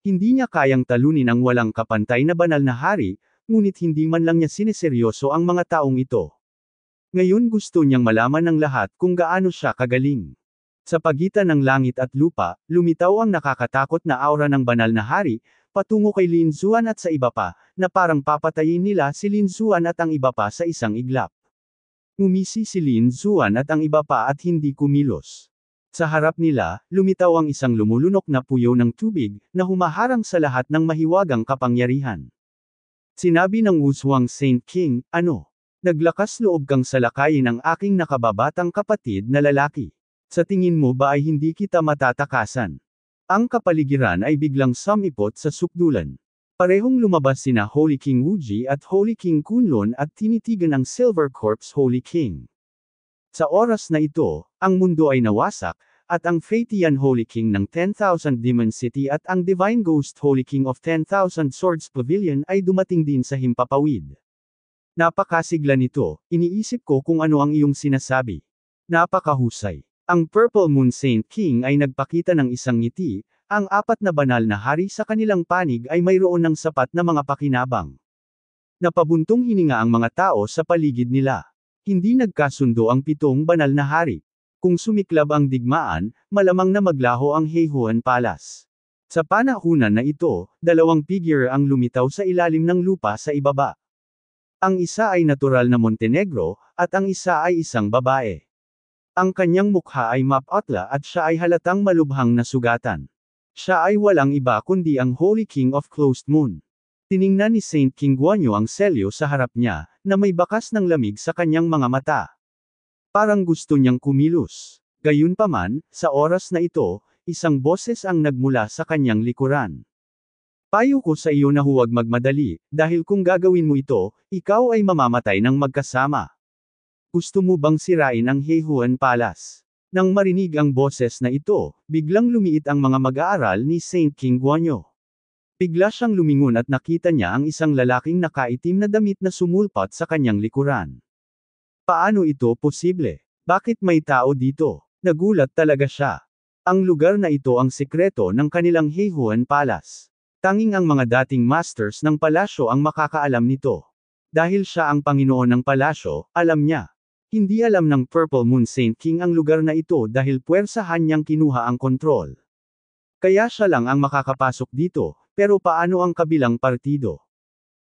Hindi niya kayang talunin ang walang kapantay na banal na hari, ngunit hindi man lang niya sineseryoso ang mga taong ito. Ngayon gusto niyang malaman ng lahat kung gaano siya kagaling. Sa pagitan ng langit at lupa, lumitaw ang nakakatakot na aura ng banal na hari, patungo kay Lin Zuan at sa iba pa, na parang papatayin nila si Lin Zuan at ang iba pa sa isang iglap. Ngumisi si Lin Zuan at ang iba pa at hindi kumilos. Sa harap nila, lumitaw ang isang lumulunok na puyo ng tubig, na humaharang sa lahat ng mahiwagang kapangyarihan. Sinabi ng Wushuang Saint King, ano? Naglakas loob kang salakayin ang aking nakababatang kapatid na lalaki. Sa tingin mo ba ay hindi kita matatakasan? Ang kapaligiran ay biglang sumipot sa sukdulan. Parehong lumabas sina Holy King Wuji at Holy King Kunlun at tinitigan ang Silver Corpse Holy King. Sa oras na ito, ang mundo ay nawasak, at ang Fatian Holy King ng 10,000 Demon City at ang Divine Ghost Holy King of 10,000 Swords Pavilion ay dumating din sa Himpapawid. Napakasigla nito, iniisip ko kung ano ang iyong sinasabi. Napakahusay. Ang Purple Moon Saint King ay nagpakita ng isang ngiti, ang apat na banal na hari sa kanilang panig ay mayroon ng sapat na mga pakinabang. Napabuntong hininga ang mga tao sa paligid nila. Hindi nagkasundo ang pitong banal na hari. Kung sumiklab ang digmaan, malamang na maglaho ang Heihuan Palace. Sa panahunan na ito, dalawang figure ang lumitaw sa ilalim ng lupa sa ibaba. Ang isa ay natural na Montenegro, at ang isa ay isang babae. Ang kanyang mukha ay mapotla at siya ay halatang malubhang nasugatan. Siya ay walang iba kundi ang Holy King of Closed Moon. Tiningnan ni Saint King Guanyo ang selyo sa harap niya, na may bakas ng lamig sa kanyang mga mata. Parang gusto niyang kumilos. Gayunpaman, sa oras na ito, isang boses ang nagmula sa kanyang likuran. Payo ko sa iyo na huwag magmadali, dahil kung gagawin mo ito, ikaw ay mamamatay ng magkasama. Gusto mo bang sirain ang Heihuan Palace? Nang marinig ang boses na ito, biglang lumiit ang mga mag-aaral ni St. King Guanyo. Bigla siyang lumingon at nakita niya ang isang lalaking nakaitim na damit na sumulpat sa kanyang likuran. Paano ito posible? Bakit may tao dito? Nagulat talaga siya. Ang lugar na ito ang sekreto ng kanilang Heihuan Palace. Tanging ang mga dating masters ng palasyo ang makakaalam nito. Dahil siya ang Panginoon ng palasyo, alam niya. Hindi alam ng Purple Moon Saint King ang lugar na ito dahil puwersahan niyang kinuha ang kontrol. Kaya siya lang ang makakapasok dito, pero paano ang kabilang partido?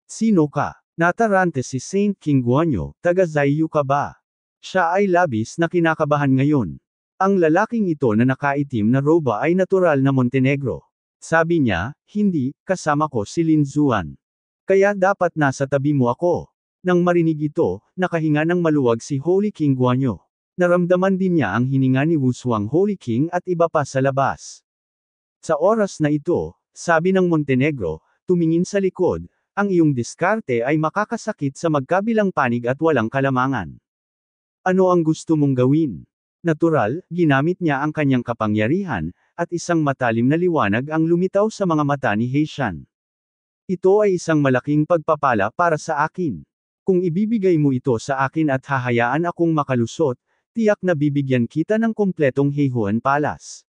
Sino ka? Natarante si Saint King Guanyo, taga Zayu ka ba? Siya ay labis na kinakabahan ngayon. Ang lalaking ito na nakaitim na roba ay natural na Montenegro. Sabi niya, hindi, kasama ko si Lin Zuan. Kaya dapat nasa tabi mo ako. Nang marinig ito, nakahinga ng maluwag si Holy King Guanyo. Naramdaman din niya ang hininga ni Wuswang Holy King at iba pa sa labas. Sa oras na ito, sabi ng Montenegro, tumingin sa likod, ang iyong diskarte ay makakasakit sa magkabilang panig at walang kalamangan. Ano ang gusto mong gawin? Natural, ginamit niya ang kanyang kapangyarihan, at isang matalim na liwanag ang lumitaw sa mga mata ni Heishan. Ito ay isang malaking pagpapala para sa akin. Kung ibibigay mo ito sa akin at hahayaan akong makalusot, tiyak na bibigyan kita ng kumpletong Heihuan Palace.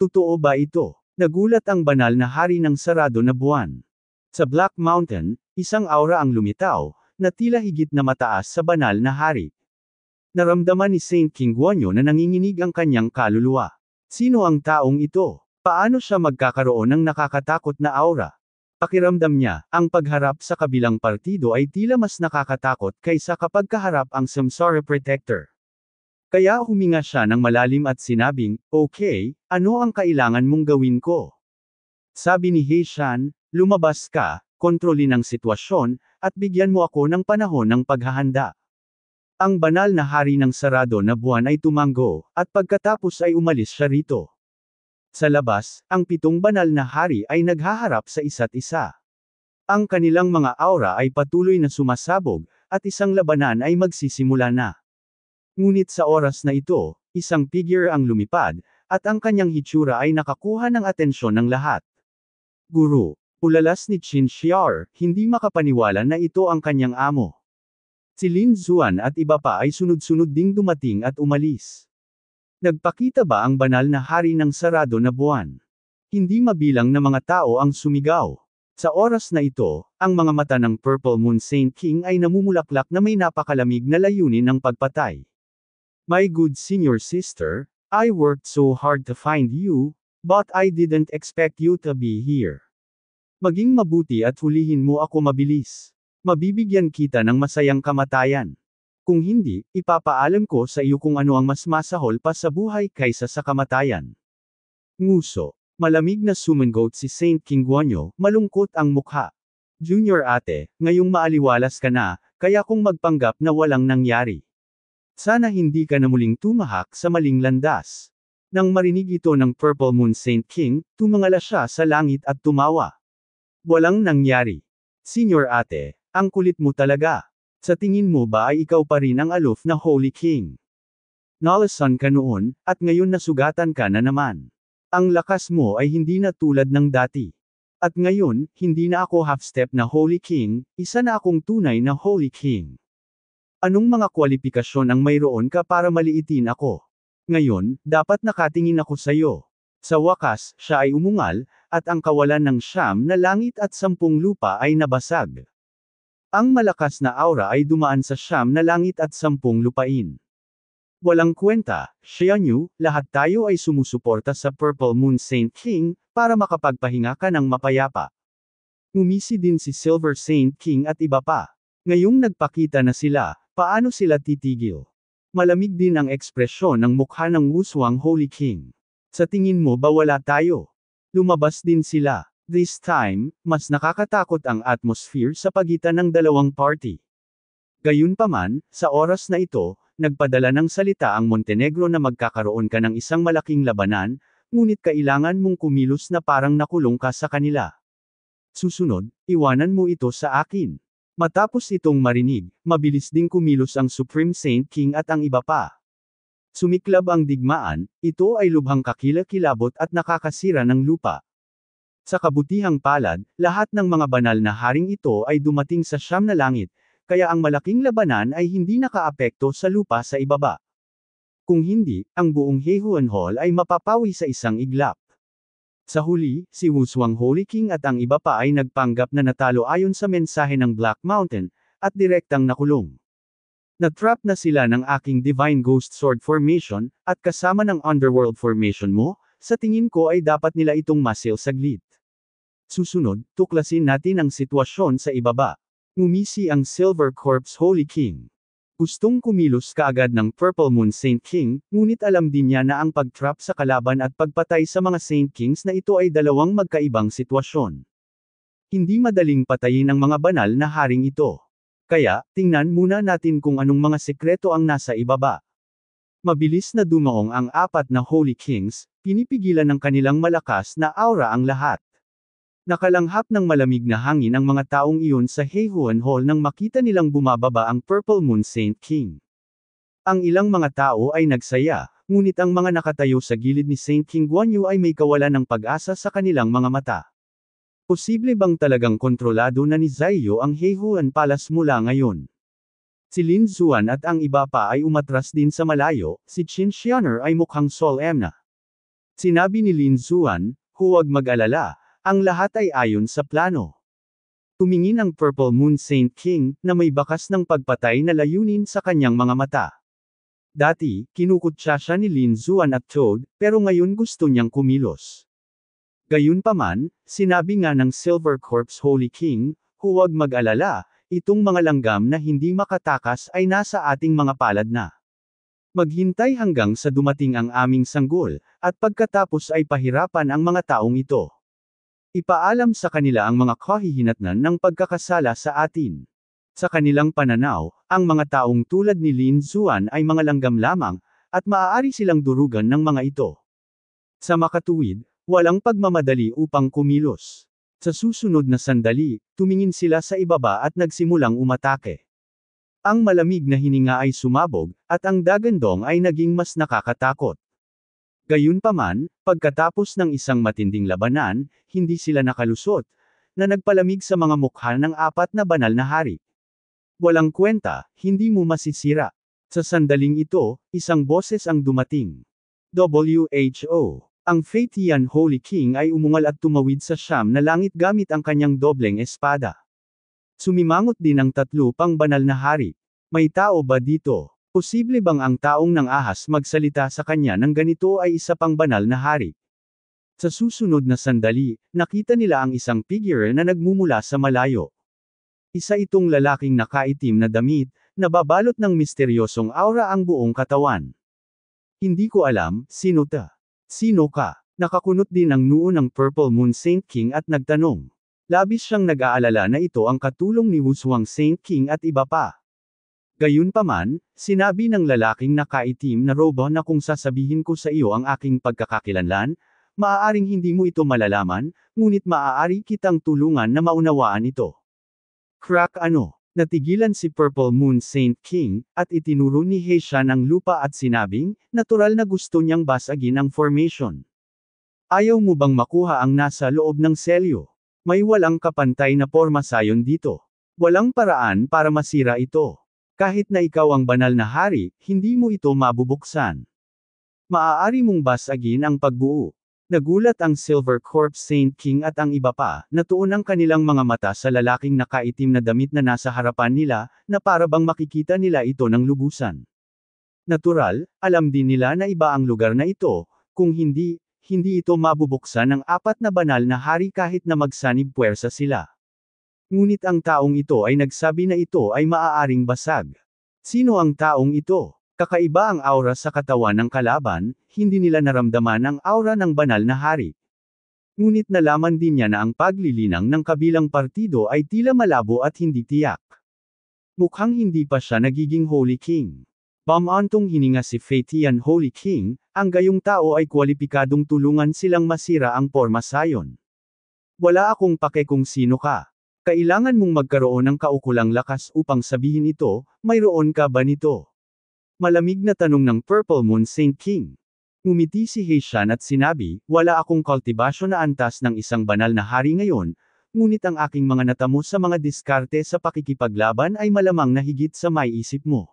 Totoo ba ito? Nagulat ang banal na hari ng sarado na buwan. Sa Black Mountain, isang aura ang lumitaw, na tila higit na mataas sa banal na hari. Naramdaman ni Saint King Guanyo na nanginginig ang kanyang kaluluwa. Sino ang taong ito? Paano siya magkakaroon ng nakakatakot na aura? Pakiramdam niya, ang pagharap sa kabilang partido ay tila mas nakakatakot kaysa kapag kaharap ang Samsara Protector. Kaya huminga siya ng malalim at sinabing, Okay, ano ang kailangan mong gawin ko? Sabi ni Heishan, Lumabas ka, kontrolin ang sitwasyon, at bigyan mo ako ng panahon ng paghahanda. Ang banal na hari ng sarado na buwan ay tumanggo, at pagkatapos ay umalis siya rito. Sa labas, ang pitong banal na hari ay naghaharap sa isa't isa. Ang kanilang mga aura ay patuloy na sumasabog, at isang labanan ay magsisimula na. Ngunit sa oras na ito, isang figure ang lumipad, at ang kanyang hitsura ay nakakuha ng atensyon ng lahat. Guru, Ulalas ni Qin Xiar, hindi makapaniwala na ito ang kanyang amo. Si Lin Zuan at iba pa ay sunod-sunod ding dumating at umalis. Nagpakita ba ang banal na hari ng sarado na buwan? Hindi mabilang na mga tao ang sumigaw. Sa oras na ito, ang mga mata ng Purple Moon Saint King ay namumulaklak na may napakalamig na layunin ng pagpatay. My good senior sister, I worked so hard to find you, but I didn't expect you to be here. Maging mabuti at hulihin mo ako mabilis. Mabibigyan kita ng masayang kamatayan. Kung hindi, ipapaalam ko sa iyo kung ano ang mas masahol pa sa buhay kaysa sa kamatayan. Nguso. Malamig na sumenggot si Saint Kingguanyo, malungkot ang mukha. Junior ate, ngayong maaliwalas ka na, kaya kung magpanggap na walang nangyari. Sana hindi ka na muling tumahak sa maling landas. Nang marinig ito ng Purple Moon Saint King, tumangala siya sa langit at tumawa. Walang nangyari. Senior ate, ang kulit mo talaga. Sa tingin mo ba ay ikaw pa rin ang aloof na Holy King? Nalasan ka noon, at ngayon nasugatan ka na naman. Ang lakas mo ay hindi na tulad ng dati. At ngayon, hindi na ako half-step na Holy King, isa na akong tunay na Holy King. Anong mga kwalipikasyon ang mayroon ka para maliitin ako? Ngayon, dapat nakatingin ako sa'yo. Sa wakas, siya ay umungal, at ang kawalan ng siyam na langit at sampung lupa ay nabasag. Ang malakas na aura ay dumaan sa siyam na langit at sampung lupain. Walang kwenta, Xianyu, lahat tayo ay sumusuporta sa Purple Moon Saint King, para makapagpahinga ka ng mapayapa. Umisi din si Silver Saint King at iba pa. Ngayong nagpakita na sila, paano sila titigil? Malamig din ang ekspresyon ng mukha ng Wuswang Holy King. Sa tingin mo ba wala tayo? Lumabas din sila. This time, mas nakakatakot ang atmosphere sa pagitan ng dalawang party. Gayunpaman, sa oras na ito, nagpadala ng salita ang Montenegro na magkakaroon ka ng isang malaking labanan, ngunit kailangan mong kumilos na parang nakulong ka sa kanila. Susunod, iwanan mo ito sa akin. Matapos itong marinig, mabilis ding kumilos ang Supreme Saint King at ang iba pa. Sumiklab ang digmaan, ito ay lubhang kakilakilabot at nakakasira ng lupa. Sa kabutihang palad, lahat ng mga banal na haring ito ay dumating sa siyam na langit, kaya ang malaking labanan ay hindi nakaapekto sa lupa sa ibaba. Kung hindi, ang buong Hehuan Hall ay mapapawi sa isang iglap. Sa huli, si Wuswang Holy King at ang iba pa ay nagpanggap na natalo ayon sa mensahe ng Black Mountain, at direktang nakulong. Natrap na sila ng aking Divine Ghost Sword Formation, at kasama ng Underworld Formation mo, sa tingin ko ay dapat nila itong masil saglit. Susunod, tuklasin natin ang sitwasyon sa ibaba. Ngumisi ang Silver Corpse Holy King. Gustong kumilos kaagad ng Purple Moon Saint King, ngunit alam din niya na ang pagtrap sa kalaban at pagpatay sa mga Saint Kings na ito ay dalawang magkaibang sitwasyon. Hindi madaling patayin ang mga banal na haring ito. Kaya, tingnan muna natin kung anong mga sekreto ang nasa ibaba. Mabilis na dumaong ang apat na Holy Kings, pinipigilan ng kanilang malakas na aura ang lahat. Nakalanghap ng malamig na hangin ang mga taong iyon sa Heihuan Hall nang makita nilang bumababa ang Purple Moon Saint King. Ang ilang mga tao ay nagsaya, ngunit ang mga nakatayo sa gilid ni Saint King Guan Yu ay may kawalan ng pag-asa sa kanilang mga mata. Posible bang talagang kontrolado na ni Zaiyo ang Heihuan Palace mula ngayon? Si Lin Zuan at ang iba pa ay umatras din sa malayo, si Qin Xianer ay mukhang Sol M na. Sinabi ni Lin Zuan, huwag mag-alala, ang lahat ay ayon sa plano. Tumingin ang Purple Moon Saint King na may bakas ng pagpatay na layunin sa kanyang mga mata. Dati, kinukutsa siya ni Lin Zuan at Toad, pero ngayon gusto niyang kumilos. Gayunpaman, sinabi nga ng Silver Corps Holy King, huwag mag-alala, itong mga langgam na hindi makatakas ay nasa ating mga palad na. Maghintay hanggang sa dumating ang aming sanggol, at pagkatapos ay pahirapan ang mga taong ito. Ipaalam sa kanila ang mga kahihinatnan ng pagkakasala sa atin. Sa kanilang pananaw, ang mga taong tulad ni Lin Zuan ay mga langgam lamang, at maaari silang durugan ng mga ito. Sa makatuwid, Walang pagmamadali upang kumilos. Sa susunod na sandali, tumingin sila sa ibaba at nagsimulang umatake. Ang malamig na hininga ay sumabog, at ang dagandong ay naging mas nakakatakot. Gayunpaman, pagkatapos ng isang matinding labanan, hindi sila nakalusot, na nagpalamig sa mga mukha ng apat na banal na hari. Walang kwenta, hindi mo masisira. Sa sandaling ito, isang boses ang dumating. WHO ang Faitian Holy King ay umungal at tumawid sa siyam na langit gamit ang kanyang dobleng espada. Sumimangot din ang tatlo pang banal na hari. May tao ba dito? Posible bang ang taong ng ahas magsalita sa kanya ng ganito ay isa pang banal na hari? Sa susunod na sandali, nakita nila ang isang figure na nagmumula sa malayo. Isa itong lalaking nakaitim na damit, nababalot ng misteryosong aura ang buong katawan. Hindi ko alam, sino ta. Sino ka? Nakakunot din ang noo ng Purple Moon Saint King at nagtanong. Labis siyang nag-aalala na ito ang katulong ni Wuswang Saint King at iba pa. Gayunpaman, sinabi ng lalaking nakaitim na robo na kung sasabihin ko sa iyo ang aking pagkakakilanlan, maaaring hindi mo ito malalaman, ngunit maaari kitang tulungan na maunawaan ito. Crack ano? Natigilan si Purple Moon Saint King, at itinuro ni He siya ng lupa at sinabing, natural na gusto niyang basagin ang formation. Ayaw mo bang makuha ang nasa loob ng selyo? May walang kapantay na porma sayon dito. Walang paraan para masira ito. Kahit na ikaw ang banal na hari, hindi mo ito mabubuksan. Maaari mong basagin ang pagbuo, Nagulat ang Silver Corp Saint King at ang iba pa, natuon ang kanilang mga mata sa lalaking nakaitim na damit na nasa harapan nila, na para bang makikita nila ito ng lubusan. Natural, alam din nila na iba ang lugar na ito, kung hindi, hindi ito mabubuksan ng apat na banal na hari kahit na magsanib puwersa sila. Ngunit ang taong ito ay nagsabi na ito ay maaaring basag. Sino ang taong ito? Kakaiba ang aura sa katawan ng kalaban, hindi nila naramdaman ang aura ng banal na hari. Ngunit nalaman din niya na ang paglilinang ng kabilang partido ay tila malabo at hindi tiyak. Mukhang hindi pa siya nagiging Holy King. Pamantong hininga si Faitian Holy King, ang gayong tao ay kwalipikadong tulungan silang masira ang porma sayon. Wala akong pake kung sino ka. Kailangan mong magkaroon ng kaukulang lakas upang sabihin ito, mayroon ka ba nito? Malamig na tanong ng Purple Moon Saint King. Umiti si Heishan at sinabi, wala akong kultibasyon na antas ng isang banal na hari ngayon, ngunit ang aking mga natamo sa mga diskarte sa pakikipaglaban ay malamang na higit sa maiisip mo.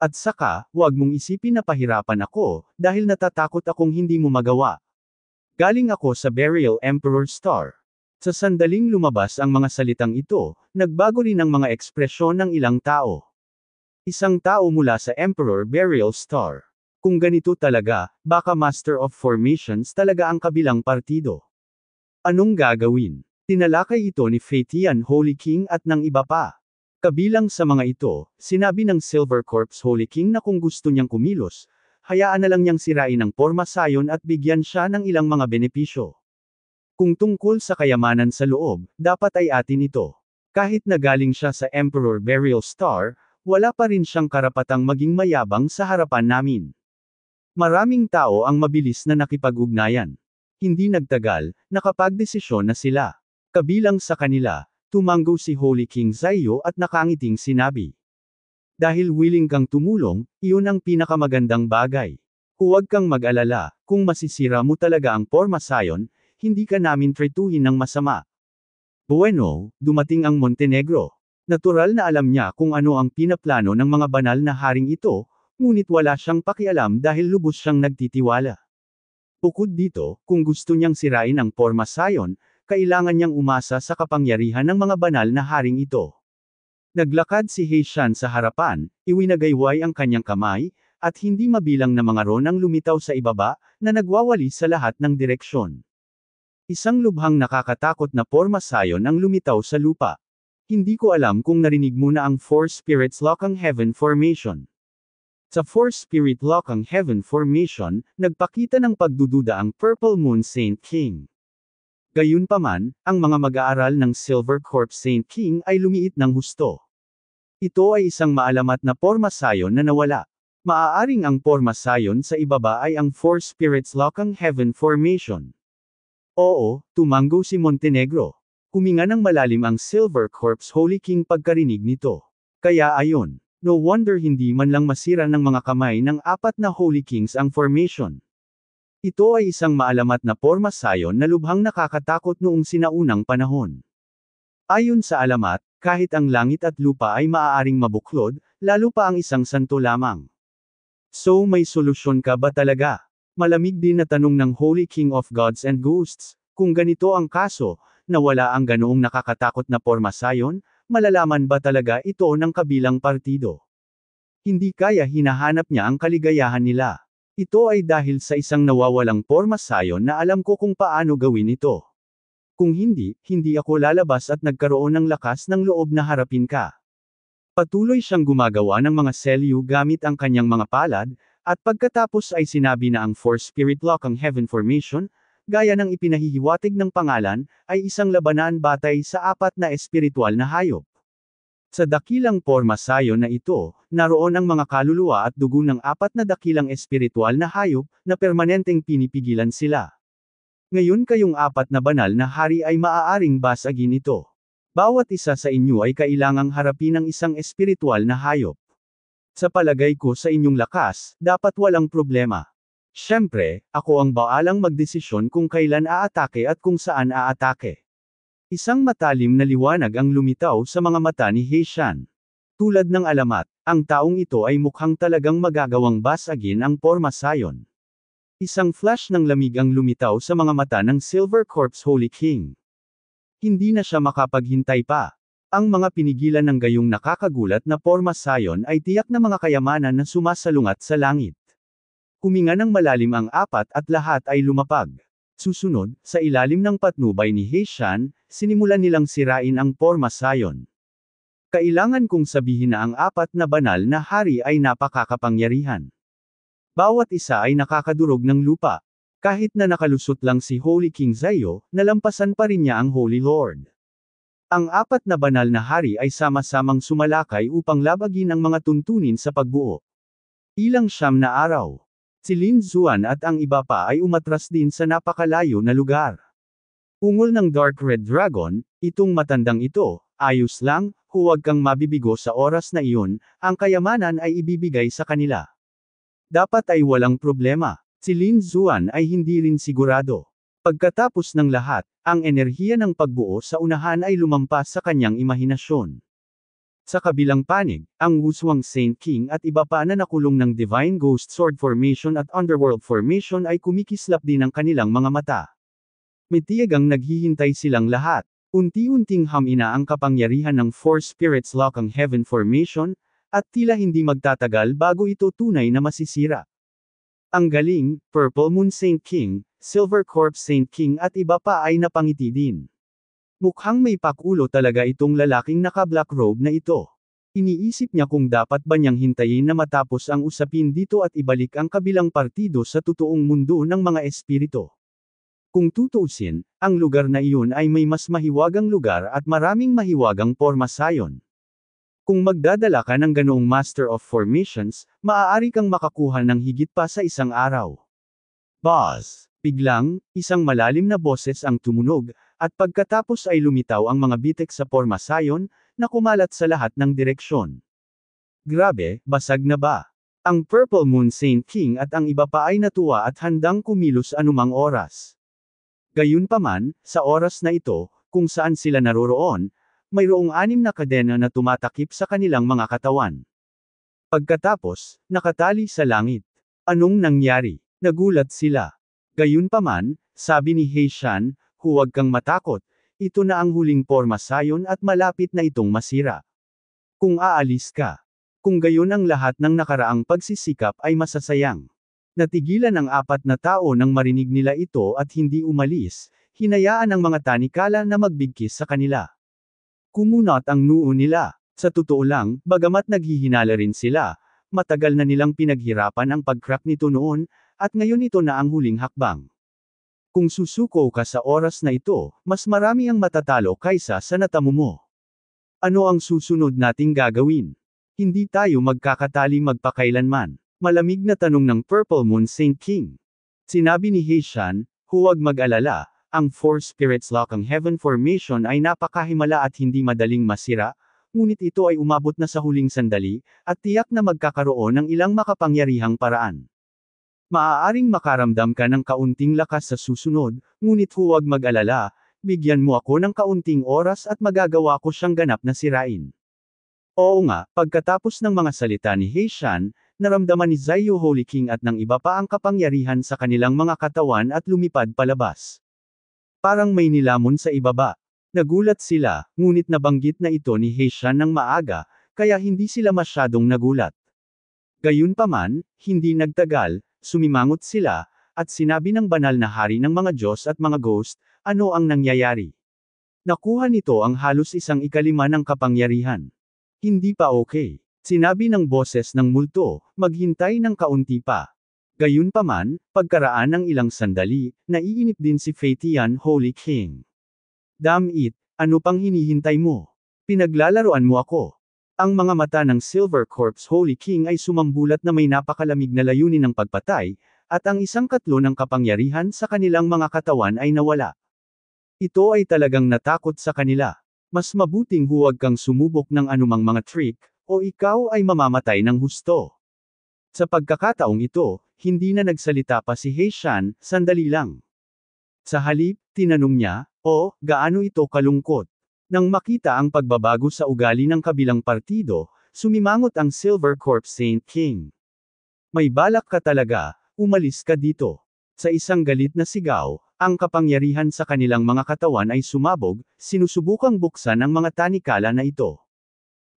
At saka, huwag mong isipin na pahirapan ako, dahil natatakot akong hindi mo magawa. Galing ako sa Burial Emperor Star. Sa sandaling lumabas ang mga salitang ito, nagbago rin ang mga ekspresyon ng ilang tao. Isang tao mula sa Emperor Burial Star. Kung ganito talaga, baka Master of Formations talaga ang kabilang partido. Anong gagawin? Tinalakay ito ni Fatian Holy King at ng iba pa. Kabilang sa mga ito, sinabi ng Silver Corps Holy King na kung gusto niyang kumilos, hayaan na lang niyang sirain ang forma sayon at bigyan siya ng ilang mga benepisyo. Kung tungkol sa kayamanan sa loob, dapat ay atin ito. Kahit nagaling siya sa Emperor Burial Star, wala pa rin siyang karapatang maging mayabang sa harapan namin. Maraming tao ang mabilis na nakipag-ugnayan. Hindi nagtagal, nakapagdesisyon na sila. Kabilang sa kanila, tumanggo si Holy King Zayo at nakangiting sinabi. Dahil willing kang tumulong, iyon ang pinakamagandang bagay. Huwag kang mag-alala, kung masisira mo talaga ang porma sayon, hindi ka namin tretuhin ng masama. Bueno, dumating ang Montenegro. Natural na alam niya kung ano ang pinaplano ng mga banal na haring ito, ngunit wala siyang pakialam dahil lubos siyang nagtitiwala. Bukod dito, kung gusto niyang sirain ang Porma Sion, kailangan niyang umasa sa kapangyarihan ng mga banal na haring ito. Naglakad si Heishan sa harapan, iwinagayway ang kanyang kamay, at hindi mabilang na mga ron ang lumitaw sa ibaba, na nagwawali sa lahat ng direksyon. Isang lubhang nakakatakot na pormasayon ang lumitaw sa lupa. Hindi ko alam kung narinig mo na ang Four Spirits Lokang Heaven Formation. Sa Four Spirit Lokang Heaven Formation, nagpakita ng pagdududa ang Purple Moon Saint King. Gayunpaman, ang mga mag-aaral ng Silver Corp Saint King ay lumiit ng husto. Ito ay isang maalamat na porma sayon na nawala. Maaaring ang porma sayon sa ibaba ay ang Four Spirits Lokang Heaven Formation. Oo, tumanggo si Montenegro. Huminga ng malalim ang Silver Corpse Holy King pagkarinig nito. Kaya ayon, no wonder hindi man lang masira ng mga kamay ng apat na Holy Kings ang formation. Ito ay isang maalamat na porma sayon na lubhang nakakatakot noong sinaunang panahon. Ayon sa alamat, kahit ang langit at lupa ay maaaring mabuklod, lalo pa ang isang santo lamang. So may solusyon ka ba talaga? Malamig din na tanong ng Holy King of Gods and Ghosts, kung ganito ang kaso, na wala ang ganoong nakakatakot na porma sayon, malalaman ba talaga ito ng kabilang partido? Hindi kaya hinahanap niya ang kaligayahan nila. Ito ay dahil sa isang nawawalang porma sayon na alam ko kung paano gawin ito. Kung hindi, hindi ako lalabas at nagkaroon ng lakas ng loob na harapin ka. Patuloy siyang gumagawa ng mga selyu gamit ang kanyang mga palad, at pagkatapos ay sinabi na ang Four Spirit Lock ang Heaven Formation, gaya ng ipinahihiwatig ng pangalan, ay isang labanan batay sa apat na espiritual na hayop. Sa dakilang porma sayo na ito, naroon ang mga kaluluwa at dugo ng apat na dakilang espiritual na hayop, na permanenteng pinipigilan sila. Ngayon kayong apat na banal na hari ay maaaring basagin ito. Bawat isa sa inyo ay kailangang harapin ang isang espiritual na hayop. Sa palagay ko sa inyong lakas, dapat walang problema. Siyempre, ako ang baalang magdesisyon kung kailan aatake at kung saan aatake. Isang matalim na liwanag ang lumitaw sa mga mata ni Heishan. Tulad ng alamat, ang taong ito ay mukhang talagang magagawang basagin ang porma sayon. Isang flash ng lamig ang lumitaw sa mga mata ng Silver Corpse Holy King. Hindi na siya makapaghintay pa. Ang mga pinigilan ng gayong nakakagulat na porma sayon ay tiyak na mga kayamanan na sumasalungat sa langit. Huminga ng malalim ang apat at lahat ay lumapag. Susunod, sa ilalim ng patnubay ni Heishan, sinimulan nilang sirain ang pormasayon. Kailangan kong sabihin na ang apat na banal na hari ay napakakapangyarihan. Bawat isa ay nakakadurog ng lupa. Kahit na nakalusot lang si Holy King Zayo, nalampasan pa rin niya ang Holy Lord. Ang apat na banal na hari ay sama-samang sumalakay upang labagin ang mga tuntunin sa pagbuo. Ilang siyam na araw, Si Lin Zuan at ang iba pa ay umatras din sa napakalayo na lugar. Ungol ng Dark Red Dragon, itong matandang ito, ayos lang, huwag kang mabibigo sa oras na iyon, ang kayamanan ay ibibigay sa kanila. Dapat ay walang problema. Si Lin Zuan ay hindi rin sigurado. Pagkatapos ng lahat, ang enerhiya ng pagbuo sa unahan ay lumampas sa kanyang imahinasyon. Sa kabilang panig, ang Wuswang Saint King at iba pa na nakulong ng Divine Ghost Sword Formation at Underworld Formation ay kumikislap din ng kanilang mga mata. Mitiyagang naghihintay silang lahat. Unti-unting hamina ang kapangyarihan ng Four Spirits Lock ang Heaven Formation, at tila hindi magtatagal bago ito tunay na masisira. Ang galing, Purple Moon Saint King, Silver Corp Saint King at iba pa ay napangiti din. Mukhang may pakulo talaga itong lalaking naka-black robe na ito. Iniisip niya kung dapat ba niyang hintayin na matapos ang usapin dito at ibalik ang kabilang partido sa totoong mundo ng mga espirito. Kung tutuusin, ang lugar na iyon ay may mas mahiwagang lugar at maraming mahiwagang forma sayon. Kung magdadala ka ng ganoong Master of Formations, maaari kang makakuha ng higit pa sa isang araw. Boss! Biglang, isang malalim na boses ang tumunog, at pagkatapos ay lumitaw ang mga bitek sa porma pormasayon, na kumalat sa lahat ng direksyon. Grabe, basag na ba? Ang Purple Moon Saint King at ang iba pa ay natuwa at handang kumilos anumang oras. Gayunpaman, sa oras na ito, kung saan sila naroroon, mayroong anim na kadena na tumatakip sa kanilang mga katawan. Pagkatapos, nakatali sa langit. Anong nangyari? Nagulat sila. Gayunpaman, sabi ni Heishan, huwag kang matakot, ito na ang huling porma sayon at malapit na itong masira. Kung aalis ka. Kung gayon ang lahat ng nakaraang pagsisikap ay masasayang. Natigilan ang apat na tao nang marinig nila ito at hindi umalis, hinayaan ang mga tanikala na magbigkis sa kanila. Kumunot ang noo nila. Sa totoo lang, bagamat naghihinala rin sila, matagal na nilang pinaghirapan ang pagkrak nito noon, at ngayon ito na ang huling hakbang. Kung susuko ka sa oras na ito, mas marami ang matatalo kaysa sa natamo mo. Ano ang susunod nating gagawin? Hindi tayo magkakatali magpakailanman. Malamig na tanong ng Purple Moon Saint King. Sinabi ni Heishan, huwag mag-alala, ang Four Spirits Lock ang Heaven Formation ay napakahimala at hindi madaling masira, ngunit ito ay umabot na sa huling sandali, at tiyak na magkakaroon ng ilang makapangyarihang paraan. Maaaring makaramdam ka ng kaunting lakas sa susunod, ngunit huwag mag-alala, bigyan mo ako ng kaunting oras at magagawa ko siyang ganap na sirain. Oo nga, pagkatapos ng mga salita ni Heishan, naramdaman ni Zayu Holy King at ng iba pa ang kapangyarihan sa kanilang mga katawan at lumipad palabas. Parang may nilamon sa ibaba. Nagulat sila, ngunit nabanggit na ito ni Heishan ng maaga, kaya hindi sila masyadong nagulat. Gayunpaman, hindi nagtagal, sumimangot sila, at sinabi ng banal na hari ng mga Diyos at mga ghost, ano ang nangyayari. Nakuha nito ang halos isang ikalima ng kapangyarihan. Hindi pa okay. Sinabi ng boses ng multo, maghintay ng kaunti pa. Gayunpaman, pagkaraan ng ilang sandali, naiinip din si Faitian Holy King. Damn it, ano pang hinihintay mo? Pinaglalaroan mo ako. Ang mga mata ng Silver Corpse Holy King ay sumambulat na may napakalamig na layunin ng pagpatay, at ang isang katlo ng kapangyarihan sa kanilang mga katawan ay nawala. Ito ay talagang natakot sa kanila. Mas mabuting huwag kang sumubok ng anumang mga trick, o ikaw ay mamamatay ng husto. Sa pagkakataong ito, hindi na nagsalita pa si Heishan, sandali lang. Sa halip, tinanong niya, o, oh, gaano ito kalungkot? Nang makita ang pagbabago sa ugali ng kabilang partido, sumimangot ang Silver Corp St. King. May balak ka talaga, umalis ka dito. Sa isang galit na sigaw, ang kapangyarihan sa kanilang mga katawan ay sumabog, sinusubukang buksan ang mga tanikala na ito.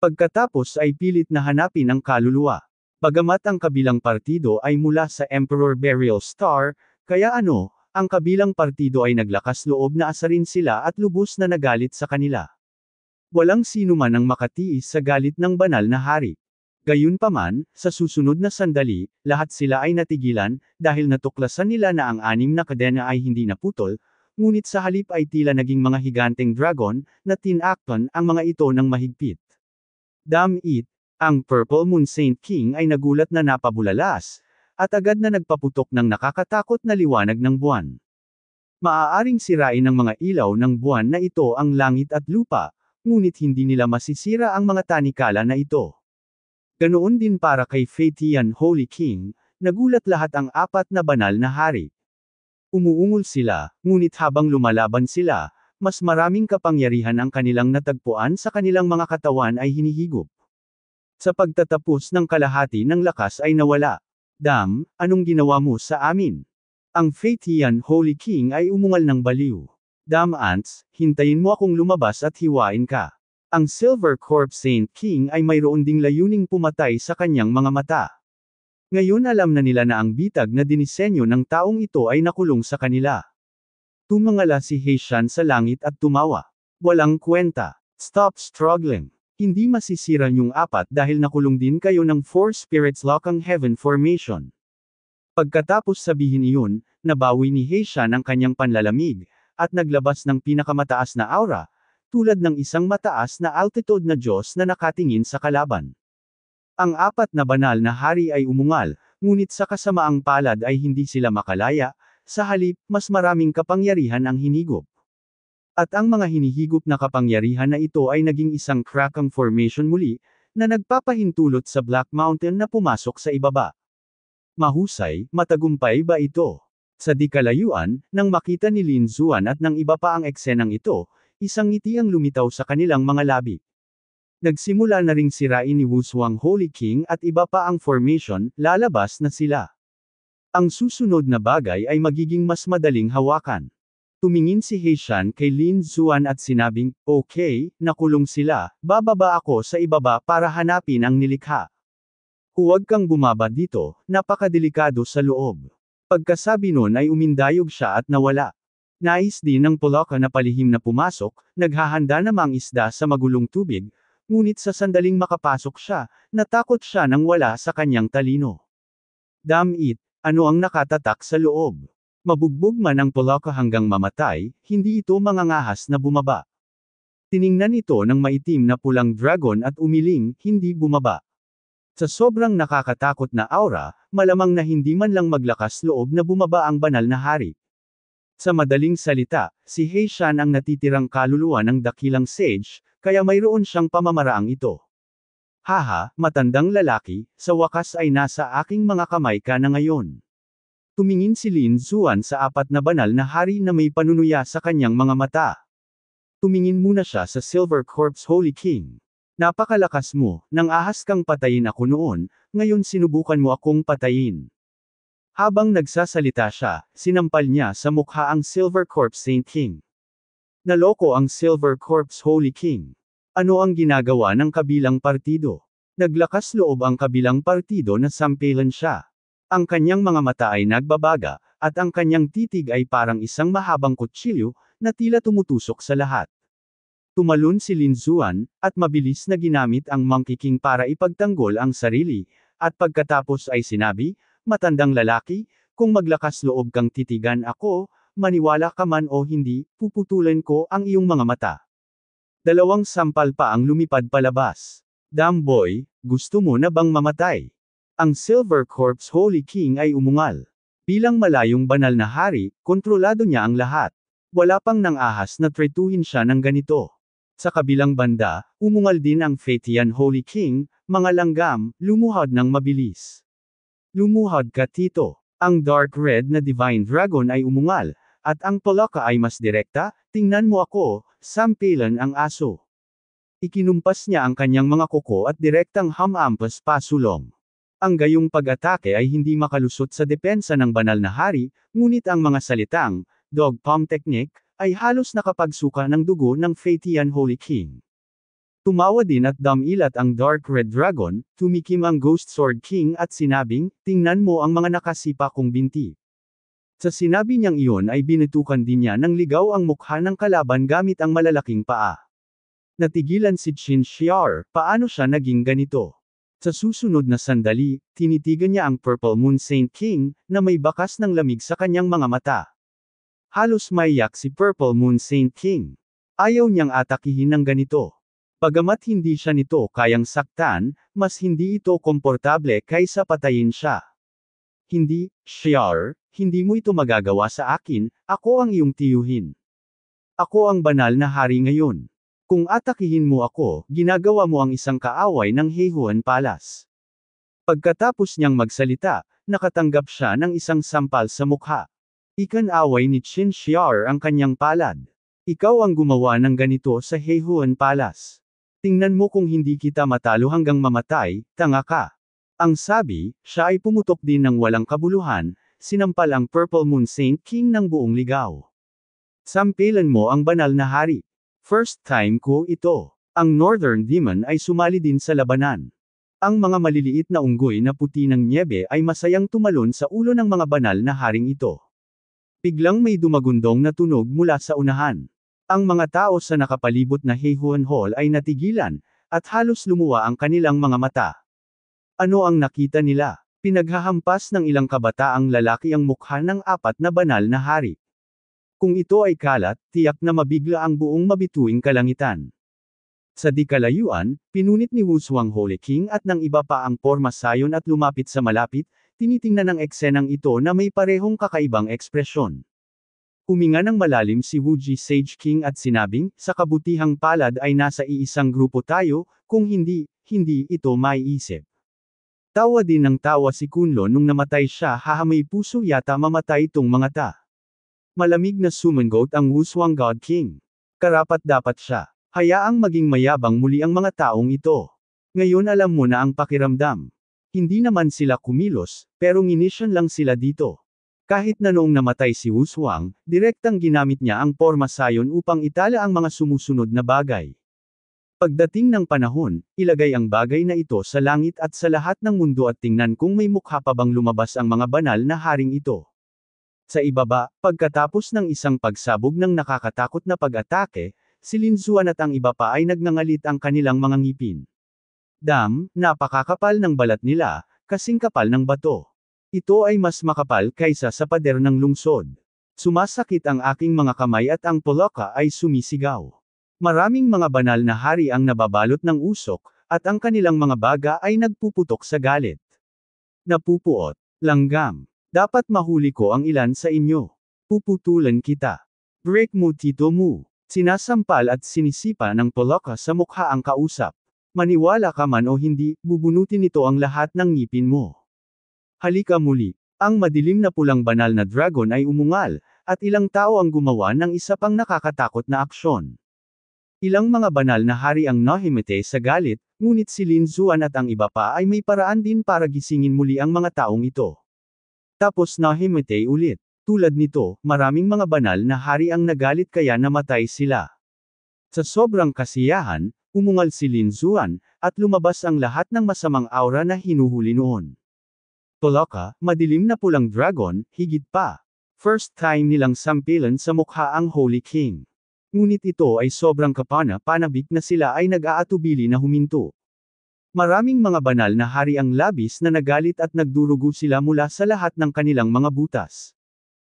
Pagkatapos ay pilit na hanapin ang kaluluwa. Bagamat ang kabilang partido ay mula sa Emperor Burial Star, kaya ano, ang kabilang partido ay naglakas loob na asarin sila at lubos na nagalit sa kanila. Walang sino man ang makatiis sa galit ng banal na hari. Gayunpaman, sa susunod na sandali, lahat sila ay natigilan, dahil natuklasan nila na ang anim na kadena ay hindi naputol, ngunit sa halip ay tila naging mga higanteng dragon, na tinakton ang mga ito ng mahigpit. Damn it! Ang Purple Moon Saint King ay nagulat na napabulalas, at agad na nagpaputok ng nakakatakot na liwanag ng buwan. Maaaring sirain ng mga ilaw ng buwan na ito ang langit at lupa, ngunit hindi nila masisira ang mga tanikala na ito. Ganoon din para kay Fatian Holy King, nagulat lahat ang apat na banal na hari. Umuungol sila, ngunit habang lumalaban sila, mas maraming kapangyarihan ang kanilang natagpuan sa kanilang mga katawan ay hinihigop. Sa pagtatapos ng kalahati ng lakas ay nawala. Dam, anong ginawa mo sa amin? Ang Faithian Holy King ay umungal ng baliw. Dam Ants, hintayin mo akong lumabas at hiwain ka. Ang Silver Corp Saint King ay mayroon ding layuning pumatay sa kanyang mga mata. Ngayon alam na nila na ang bitag na dinisenyo ng taong ito ay nakulong sa kanila. Tumangala si Heishan sa langit at tumawa. Walang kwenta. Stop struggling. Hindi masisira niyong apat dahil nakulong din kayo ng Four Spirits Lokang Heaven Formation. Pagkatapos sabihin iyon, nabawi ni Heisha ng kanyang panlalamig, at naglabas ng pinakamataas na aura, tulad ng isang mataas na altitude na Diyos na nakatingin sa kalaban. Ang apat na banal na hari ay umungal, ngunit sa kasamaang palad ay hindi sila makalaya, sa halip, mas maraming kapangyarihan ang hinigop. At ang mga hinihigop na kapangyarihan na ito ay naging isang krakang formation muli, na nagpapahintulot sa Black Mountain na pumasok sa ibaba. Mahusay, matagumpay ba ito? Sa dikalayuan, kalayuan, nang makita ni Lin Zuan at ng iba pa ang eksenang ito, isang ngiti ang lumitaw sa kanilang mga labi. Nagsimula na ring sirain ni Wu Wuswang Holy King at iba pa ang formation, lalabas na sila. Ang susunod na bagay ay magiging mas madaling hawakan. Tumingin si Heishan kay Lin Zuan at sinabing, okay, nakulong sila, bababa ako sa ibaba para hanapin ang nilikha. Huwag kang bumaba dito, napakadelikado sa loob. Pagkasabi nun ay umindayog siya at nawala. Nais din ng pulaka na palihim na pumasok, naghahanda namang isda sa magulong tubig, ngunit sa sandaling makapasok siya, natakot siya nang wala sa kanyang talino. Damn it, ano ang nakatatak sa loob? Mabugbog man ang Polaka hanggang mamatay, hindi ito mangangahas na bumaba. Tiningnan ito ng maitim na pulang dragon at umiling, hindi bumaba. Sa sobrang nakakatakot na aura, malamang na hindi man lang maglakas loob na bumaba ang banal na hari. Sa madaling salita, si Heishan ang natitirang kaluluwa ng dakilang sage, kaya mayroon siyang pamamaraang ito. Haha, matandang lalaki, sa wakas ay nasa aking mga kamay ka na ngayon. Tumingin si Lin Zuan sa apat na banal na hari na may panunuya sa kanyang mga mata. Tumingin muna siya sa Silver Corpse Holy King. Napakalakas mo, nang ahas kang patayin ako noon, ngayon sinubukan mo akong patayin. Habang nagsasalita siya, sinampal niya sa mukha ang Silver Corpse Saint King. Naloko ang Silver Corpse Holy King. Ano ang ginagawa ng kabilang partido? Naglakas loob ang kabilang partido na sampilan siya. Ang kanyang mga mata ay nagbabaga, at ang kanyang titig ay parang isang mahabang kutsilyo, na tila tumutusok sa lahat. Tumalon si Lin Zuan, at mabilis na ginamit ang Monkey King para ipagtanggol ang sarili, at pagkatapos ay sinabi, matandang lalaki, kung maglakas loob kang titigan ako, maniwala ka man o hindi, puputulin ko ang iyong mga mata. Dalawang sampal pa ang lumipad palabas. boy, gusto mo na bang mamatay? Ang Silver Corpse Holy King ay umungal. Bilang malayong banal na hari, kontrolado niya ang lahat. Wala pang nang ahas na tretuhin siya ng ganito. Sa kabilang banda, umungal din ang Fatian Holy King, mga langgam, lumuhod ng mabilis. Lumuhod ka tito. Ang dark red na divine dragon ay umungal, at ang palaka ay mas direkta, tingnan mo ako, sampilan ang aso. Ikinumpas niya ang kanyang mga kuko at direktang hamampas pasulong. Ang gayong pag-atake ay hindi makalusot sa depensa ng banal na hari, ngunit ang mga salitang, dog palm technique, ay halos nakapagsuka ng dugo ng Faitian Holy King. Tumawa din at damilat ang Dark Red Dragon, tumikim ang Ghost Sword King at sinabing, tingnan mo ang mga nakasipa kong binti. Sa sinabi niyang iyon ay binutukan din niya ng ligaw ang mukha ng kalaban gamit ang malalaking paa. Natigilan si Qin Xiar, paano siya naging ganito? Sa susunod na sandali, tinitigan niya ang Purple Moon Saint King, na may bakas ng lamig sa kanyang mga mata. Halos maiyak si Purple Moon Saint King. Ayaw niyang atakihin ng ganito. Pagamat hindi siya nito kayang saktan, mas hindi ito komportable kaysa patayin siya. Hindi, Shiar, hindi mo ito magagawa sa akin, ako ang iyong tiyuhin. Ako ang banal na hari ngayon. Kung atakihin mo ako, ginagawa mo ang isang kaaway ng Heihuan Palace. Pagkatapos niyang magsalita, nakatanggap siya ng isang sampal sa mukha. Ikan-away ni Qin Xiar ang kanyang palad. Ikaw ang gumawa ng ganito sa Heihuan Palace. Tingnan mo kung hindi kita matalo hanggang mamatay, tanga ka. Ang sabi, siya ay pumutok din ng walang kabuluhan, sinampal ang Purple Moon Saint King ng buong ligaw. Sampilan mo ang banal na hari. First time ko ito. Ang Northern Demon ay sumali din sa labanan. Ang mga maliliit na unggoy na puti ng niebe ay masayang tumalon sa ulo ng mga banal na haring ito. Biglang may dumagundong na tunog mula sa unahan. Ang mga tao sa nakapalibot na Heihuan Hall ay natigilan, at halos lumuwa ang kanilang mga mata. Ano ang nakita nila? Pinaghahampas ng ilang kabataang lalaki ang mukha ng apat na banal na hari. Kung ito ay kalat, tiyak na mabigla ang buong mabituing kalangitan. Sa dikalayuan, pinunit ni Wu Wuswang Holy King at ng iba pa ang pormasayon at lumapit sa malapit, tinitingnan ang eksenang ito na may parehong kakaibang ekspresyon. Huminga ng malalim si Wu Ji Sage King at sinabing, sa kabutihang palad ay nasa iisang grupo tayo, kung hindi, hindi ito may isip. Tawa din ng tawa si Kunlo nung namatay siya hahamay puso yata mamatay itong mga ta. Malamig na sumanggot ang Wuswang God King. Karapat dapat siya. Hayaang maging mayabang muli ang mga taong ito. Ngayon alam mo na ang pakiramdam. Hindi naman sila kumilos, pero nginisyon lang sila dito. Kahit na noong namatay si Wuswang, direktang ginamit niya ang porma sayon upang itala ang mga sumusunod na bagay. Pagdating ng panahon, ilagay ang bagay na ito sa langit at sa lahat ng mundo at tingnan kung may mukha pa bang lumabas ang mga banal na haring ito. Sa ibaba, pagkatapos ng isang pagsabog ng nakakatakot na pag-atake, si Linzuan at ang iba pa ay nagngangalit ang kanilang mga ngipin. Dam, napakakapal ng balat nila, kasing kapal ng bato. Ito ay mas makapal kaysa sa pader ng lungsod. Sumasakit ang aking mga kamay at ang puloka ay sumisigaw. Maraming mga banal na hari ang nababalot ng usok, at ang kanilang mga baga ay nagpuputok sa galit. Napupuot, langgam, dapat mahuli ko ang ilan sa inyo. Puputulan kita. Break mo tito mo. Sinasampal at sinisipa ng Polaka sa mukha ang kausap. Maniwala ka man o hindi, bubunutin nito ang lahat ng ngipin mo. Halika muli. Ang madilim na pulang banal na dragon ay umungal, at ilang tao ang gumawa ng isa pang nakakatakot na aksyon. Ilang mga banal na hari ang nahimete sa galit, ngunit si Lin Zuan at ang iba pa ay may paraan din para gisingin muli ang mga taong ito. Tapos nahimatay ulit. Tulad nito, maraming mga banal na hari ang nagalit kaya namatay sila. Sa sobrang kasiyahan, umungal si Lin Zuan, at lumabas ang lahat ng masamang aura na hinuhuli noon. Toloka, madilim na pulang dragon, higit pa. First time nilang sampilan sa mukha ang Holy King. Ngunit ito ay sobrang kapana-panabik na sila ay nag-aatubili na huminto. Maraming mga banal na hari ang labis na nagalit at nagdurugo sila mula sa lahat ng kanilang mga butas.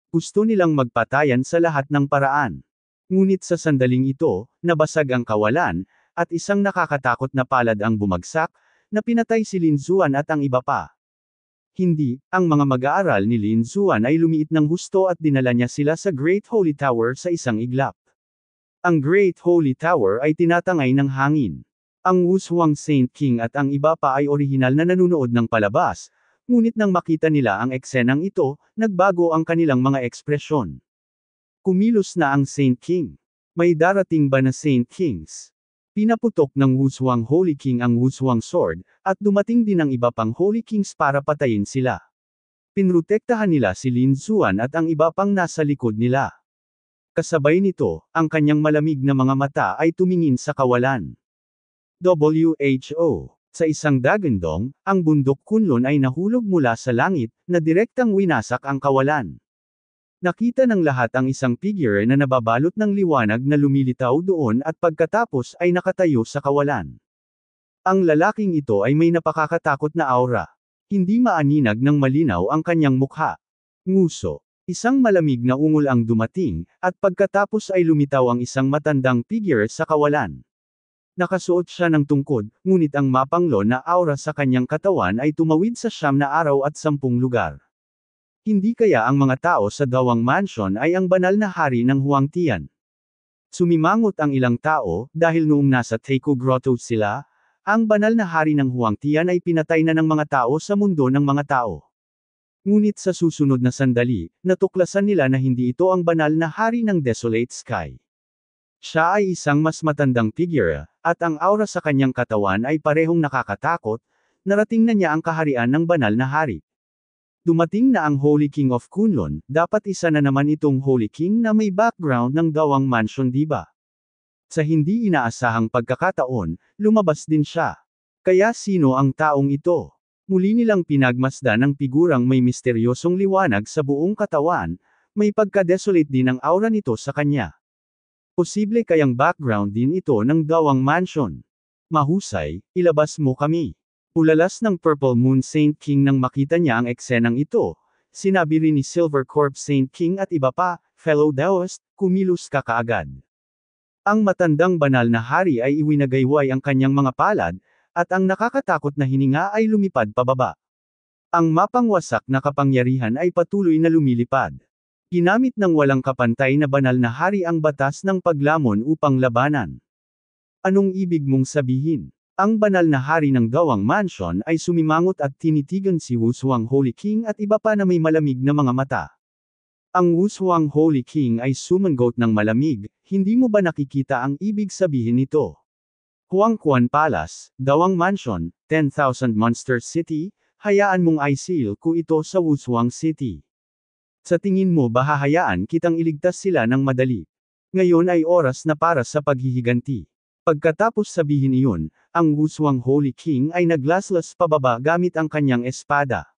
Gusto nilang magpatayan sa lahat ng paraan. Ngunit sa sandaling ito, nabasag ang kawalan, at isang nakakatakot na palad ang bumagsak, na pinatay si Lin Zuan at ang iba pa. Hindi, ang mga mag-aaral ni Lin Zuan ay lumiit ng husto at dinala niya sila sa Great Holy Tower sa isang iglap. Ang Great Holy Tower ay tinatangay ng hangin. Ang Wushuang Saint King at ang iba pa ay orihinal na nanonood ng palabas, ngunit nang makita nila ang eksenang ito, nagbago ang kanilang mga ekspresyon. Kumilos na ang Saint King. May darating ba na Saint Kings? Pinaputok ng Wushuang Holy King ang Wushuang Sword, at dumating din ang iba pang Holy Kings para patayin sila. Pinrotektahan nila si Lin Zuan at ang iba pang nasa likod nila. Kasabay nito, ang kanyang malamig na mga mata ay tumingin sa kawalan. WHO. Sa isang dagandong, ang bundok Kunlun ay nahulog mula sa langit, na direktang winasak ang kawalan. Nakita ng lahat ang isang figure na nababalot ng liwanag na lumilitaw doon at pagkatapos ay nakatayo sa kawalan. Ang lalaking ito ay may napakakatakot na aura. Hindi maaninag ng malinaw ang kanyang mukha. Nguso. Isang malamig na ungol ang dumating, at pagkatapos ay lumitaw ang isang matandang figure sa kawalan. Nakasuot siya ng tungkod, ngunit ang mapanglo na aura sa kanyang katawan ay tumawid sa siyam na araw at sampung lugar. Hindi kaya ang mga tao sa Dawang Mansion ay ang banal na hari ng Huangtian. Sumimangot ang ilang tao, dahil noong nasa Taiko Grotto sila, ang banal na hari ng Huangtian ay pinatay na ng mga tao sa mundo ng mga tao. Ngunit sa susunod na sandali, natuklasan nila na hindi ito ang banal na hari ng Desolate Sky. Siya ay isang mas matandang figure, at ang aura sa kanyang katawan ay parehong nakakatakot, narating na niya ang kaharian ng banal na hari. Dumating na ang Holy King of Kunlun, dapat isa na naman itong Holy King na may background ng gawang mansion diba? Sa hindi inaasahang pagkakataon, lumabas din siya. Kaya sino ang taong ito? Muli nilang pinagmasda ng figurang may misteryosong liwanag sa buong katawan, may pagka-desolate din ang aura nito sa kanya. Posible kayang background din ito ng Dawang Mansion. Mahusay, ilabas mo kami. Ulalas ng Purple Moon Saint King nang makita niya ang eksenang ito. Sinabi rin ni Silver Corp Saint King at iba pa, fellow Daoist, kumilos ka kaagad. Ang matandang banal na hari ay iwinagayway ang kanyang mga palad, at ang nakakatakot na hininga ay lumipad pababa. Ang mapangwasak na kapangyarihan ay patuloy na lumilipad. Ginamit ng walang kapantay na banal na hari ang batas ng paglamon upang labanan. Anong ibig mong sabihin? Ang banal na hari ng gawang mansion ay sumimangot at tinitigan si Wushuang Holy King at iba pa na may malamig na mga mata. Ang Wushuang Holy King ay sumanggot ng malamig, hindi mo ba nakikita ang ibig sabihin nito? Huang Quan Palace, Dawang Mansion, 10,000 Monster City, hayaan mong i-seal ko ito sa Wushuang City. Sa tingin mo ba hahayaan kitang iligtas sila ng madali? Ngayon ay oras na para sa paghihiganti. Pagkatapos sabihin iyon, ang huswang Holy King ay naglaslas pababa gamit ang kanyang espada.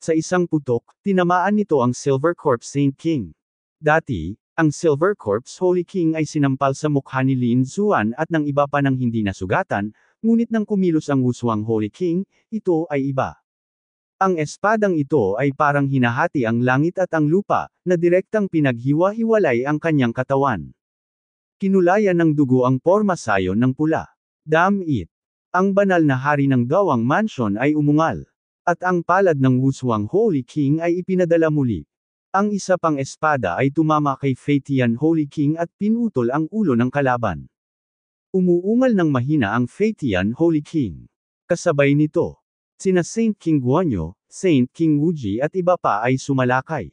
Sa isang putok, tinamaan nito ang Silver Corpse Saint King. Dati, ang Silver Corpse Holy King ay sinampal sa mukha ni Lin Zuan at ng iba pa ng hindi nasugatan, ngunit nang kumilos ang huswang Holy King, ito ay iba. Ang espadang ito ay parang hinahati ang langit at ang lupa, na direktang pinaghiwa-hiwalay ang kanyang katawan. Kinulayan ng dugo ang porma sayo ng pula. Damn it! Ang banal na hari ng gawang mansion ay umungal. At ang palad ng Wuswang Holy King ay ipinadala muli. Ang isa pang espada ay tumama kay Faitian Holy King at pinutol ang ulo ng kalaban. Umuungal ng mahina ang Faitian Holy King. Kasabay nito, Sina Saint King Guanyo, Saint King Wuji at iba pa ay sumalakay.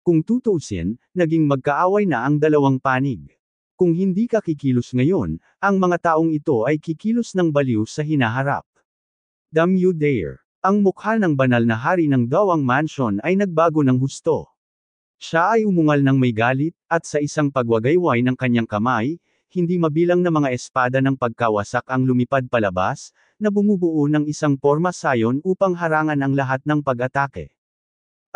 Kung tutuusin, naging magkaaway na ang dalawang panig. Kung hindi ka kikilos ngayon, ang mga taong ito ay kikilos ng baliw sa hinaharap. Damn you dare. Ang mukha ng banal na hari ng Dawang Mansion ay nagbago ng husto. Siya ay umungal ng may galit, at sa isang pagwagayway ng kanyang kamay, hindi mabilang na mga espada ng pagkawasak ang lumipad palabas, na bumubuo ng isang sayon upang harangan ang lahat ng pag-atake.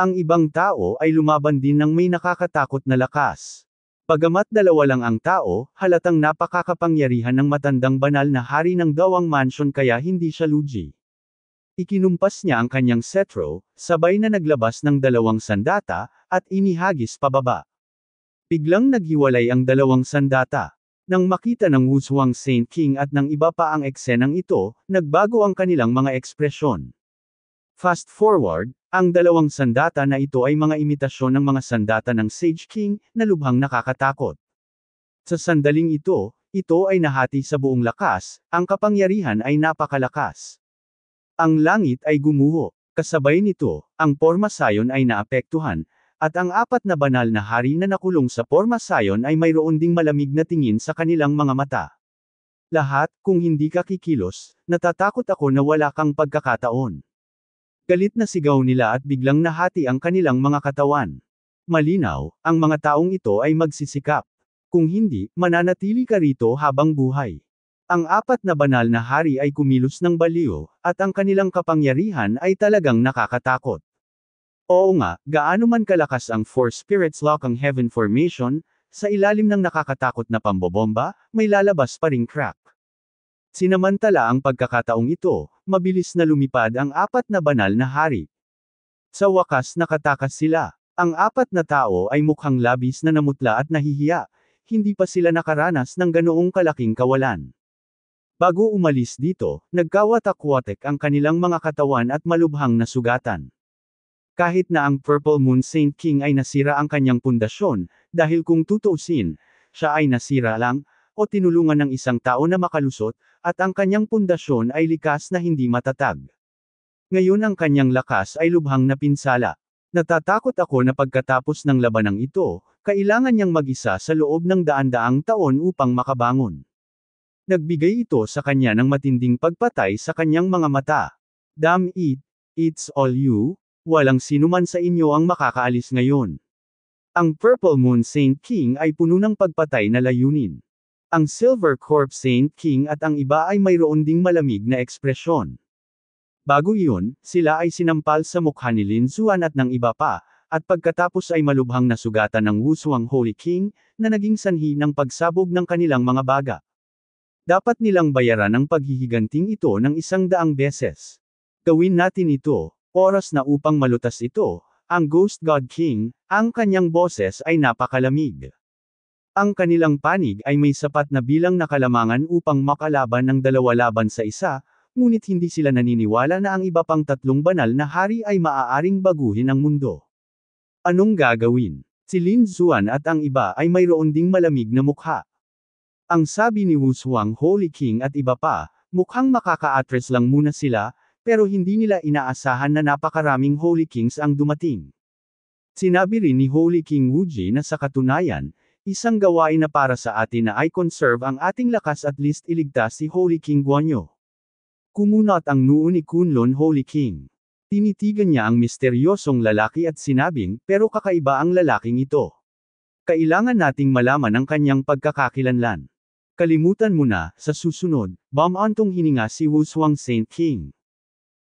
Ang ibang tao ay lumaban din ng may nakakatakot na lakas. Pagamat dalawa lang ang tao, halatang napakakapangyarihan ng matandang banal na hari ng gawang mansion kaya hindi siya luji. Ikinumpas niya ang kanyang setro, sabay na naglabas ng dalawang sandata, at inihagis pababa. Biglang naghiwalay ang dalawang sandata. Nang makita ng Wuzhuang Saint King at ng iba pa ang eksenang ito, nagbago ang kanilang mga ekspresyon. Fast forward, ang dalawang sandata na ito ay mga imitasyon ng mga sandata ng Sage King na lubhang nakakatakot. Sa sandaling ito, ito ay nahati sa buong lakas, ang kapangyarihan ay napakalakas. Ang langit ay gumuho. Kasabay nito, ang pormasayon ay naapektuhan, at ang apat na banal na hari na nakulong sa Porma Sayon ay mayroon ding malamig na tingin sa kanilang mga mata. Lahat, kung hindi ka kikilos, natatakot ako na wala kang pagkakataon. Galit na sigaw nila at biglang nahati ang kanilang mga katawan. Malinaw, ang mga taong ito ay magsisikap. Kung hindi, mananatili ka rito habang buhay. Ang apat na banal na hari ay kumilos ng baliw, at ang kanilang kapangyarihan ay talagang nakakatakot. Oo nga, gaano man kalakas ang Four Spirits Lock ang Heaven Formation, sa ilalim ng nakakatakot na pambobomba, may lalabas pa ring crack. Sinamantala ang pagkakataong ito, mabilis na lumipad ang apat na banal na hari. Sa wakas nakatakas sila. Ang apat na tao ay mukhang labis na namutla at nahihiya, hindi pa sila nakaranas ng ganoong kalaking kawalan. Bago umalis dito, nagkawatak-watek ang kanilang mga katawan at malubhang nasugatan. Kahit na ang Purple Moon Saint King ay nasira ang kanyang pundasyon, dahil kung tutuusin, siya ay nasira lang, o tinulungan ng isang tao na makalusot, at ang kanyang pundasyon ay likas na hindi matatag. Ngayon ang kanyang lakas ay lubhang napinsala. Natatakot ako na pagkatapos ng labanang ito, kailangan niyang mag-isa sa loob ng daan-daang taon upang makabangon. Nagbigay ito sa kanya ng matinding pagpatay sa kanyang mga mata. Damn it, it's all you, walang sinuman sa inyo ang makakaalis ngayon. Ang Purple Moon Saint King ay puno ng pagpatay na layunin. Ang Silver Corp Saint King at ang iba ay mayroon ding malamig na ekspresyon. Bago iyon, sila ay sinampal sa mukha ni Lin Zuan at ng iba pa, at pagkatapos ay malubhang nasugatan ng Wuswang Holy King, na naging sanhi ng pagsabog ng kanilang mga baga. Dapat nilang bayaran ang paghihiganting ito ng isang daang beses. Gawin natin ito, Oras na upang malutas ito, ang Ghost God King, ang kanyang boses ay napakalamig. Ang kanilang panig ay may sapat na bilang na kalamangan upang makalaban ng dalawa laban sa isa, ngunit hindi sila naniniwala na ang iba pang tatlong banal na hari ay maaaring baguhin ang mundo. Anong gagawin? Si Lin Zuan at ang iba ay mayroon ding malamig na mukha. Ang sabi ni Wu Huang Holy King at iba pa, mukhang makaka makakaatres lang muna sila, pero hindi nila inaasahan na napakaraming Holy Kings ang dumating. Sinabi rin ni Holy King Wuji na sa katunayan, isang gawain na para sa atin na ay conserve ang ating lakas at least iligtas si Holy King Guanyo. Kumunot ang noo ni Kunlun Holy King. Tinitigan niya ang misteryosong lalaki at sinabing, pero kakaiba ang lalaking ito. Kailangan nating malaman ang kanyang pagkakakilanlan. Kalimutan mo na, sa susunod, bamantong hininga si Wu Wuswang Saint King.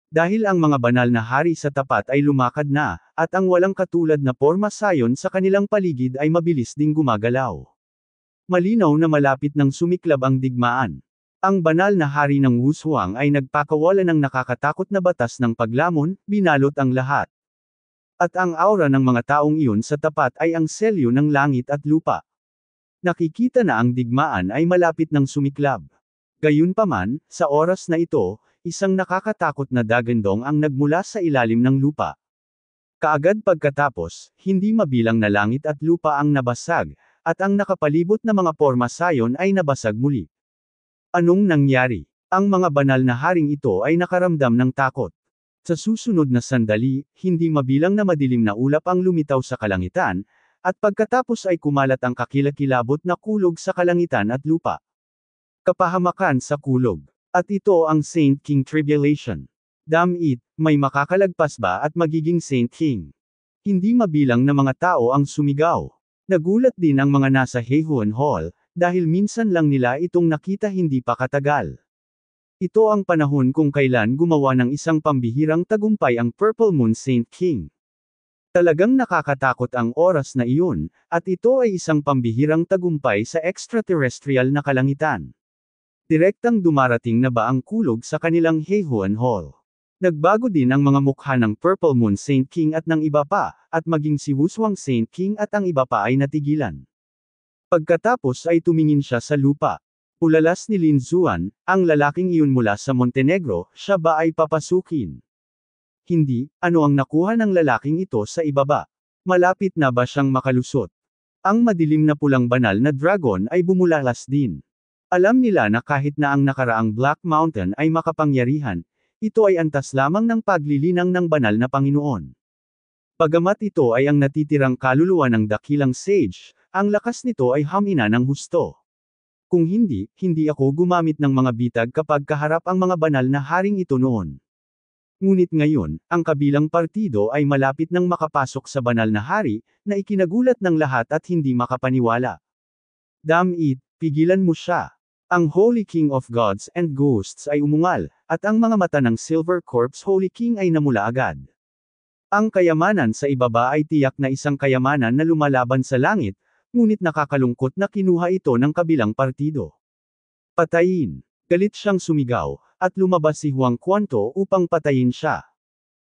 Dahil ang mga banal na hari sa tapat ay lumakad na, at ang walang katulad na porma sayon sa kanilang paligid ay mabilis ding gumagalaw. Malinaw na malapit ng sumiklab ang digmaan. Ang banal na hari ng Wushuang ay nagpakawala ng nakakatakot na batas ng paglamon, binalot ang lahat. At ang aura ng mga taong iyon sa tapat ay ang selyo ng langit at lupa. Nakikita na ang digmaan ay malapit ng sumiklab. Gayunpaman, sa oras na ito, isang nakakatakot na dagandong ang nagmula sa ilalim ng lupa. Kaagad pagkatapos, hindi mabilang na langit at lupa ang nabasag, at ang nakapalibot na mga porma sayon ay nabasag muli. Anong nangyari? Ang mga banal na haring ito ay nakaramdam ng takot. Sa susunod na sandali, hindi mabilang na madilim na ulap ang lumitaw sa kalangitan, at pagkatapos ay kumalat ang kakilakilabot na kulog sa kalangitan at lupa. Kapahamakan sa kulog. At ito ang Saint King Tribulation. Damn it, may makakalagpas ba at magiging Saint King? Hindi mabilang na mga tao ang sumigaw. Nagulat din ang mga nasa Heihun Hall, dahil minsan lang nila itong nakita hindi pa katagal. Ito ang panahon kung kailan gumawa ng isang pambihirang tagumpay ang Purple Moon Saint King. Talagang nakakatakot ang oras na iyon, at ito ay isang pambihirang tagumpay sa extraterrestrial na kalangitan. Direktang dumarating na ba ang kulog sa kanilang Heihuan Hall? Nagbago din ang mga mukha ng Purple Moon Saint King at ng iba pa, at maging si Wuswang Saint King at ang iba pa ay natigilan. Pagkatapos ay tumingin siya sa lupa. Ulalas ni Lin Zuan, ang lalaking iyon mula sa Montenegro, siya ba ay papasukin? Hindi, ano ang nakuha ng lalaking ito sa ibaba? Malapit na ba siyang makalusot? Ang madilim na pulang banal na dragon ay bumulalas din. Alam nila na kahit na ang nakaraang Black Mountain ay makapangyarihan, ito ay antas lamang ng paglilinang ng banal na Panginoon. Pagamat ito ay ang natitirang kaluluwa ng dakilang sage, ang lakas nito ay hamina ng husto. Kung hindi, hindi ako gumamit ng mga bitag kapag kaharap ang mga banal na haring ito noon. Ngunit ngayon, ang kabilang partido ay malapit ng makapasok sa banal na hari, na ikinagulat ng lahat at hindi makapaniwala. Damn it, pigilan mo siya. Ang Holy King of Gods and Ghosts ay umungal, at ang mga mata ng Silver Corpse Holy King ay namula agad. Ang kayamanan sa ibaba ay tiyak na isang kayamanan na lumalaban sa langit, ngunit nakakalungkot na kinuha ito ng kabilang partido. Patayin. Galit siyang sumigaw, at lumabas si Huang Quanto upang patayin siya.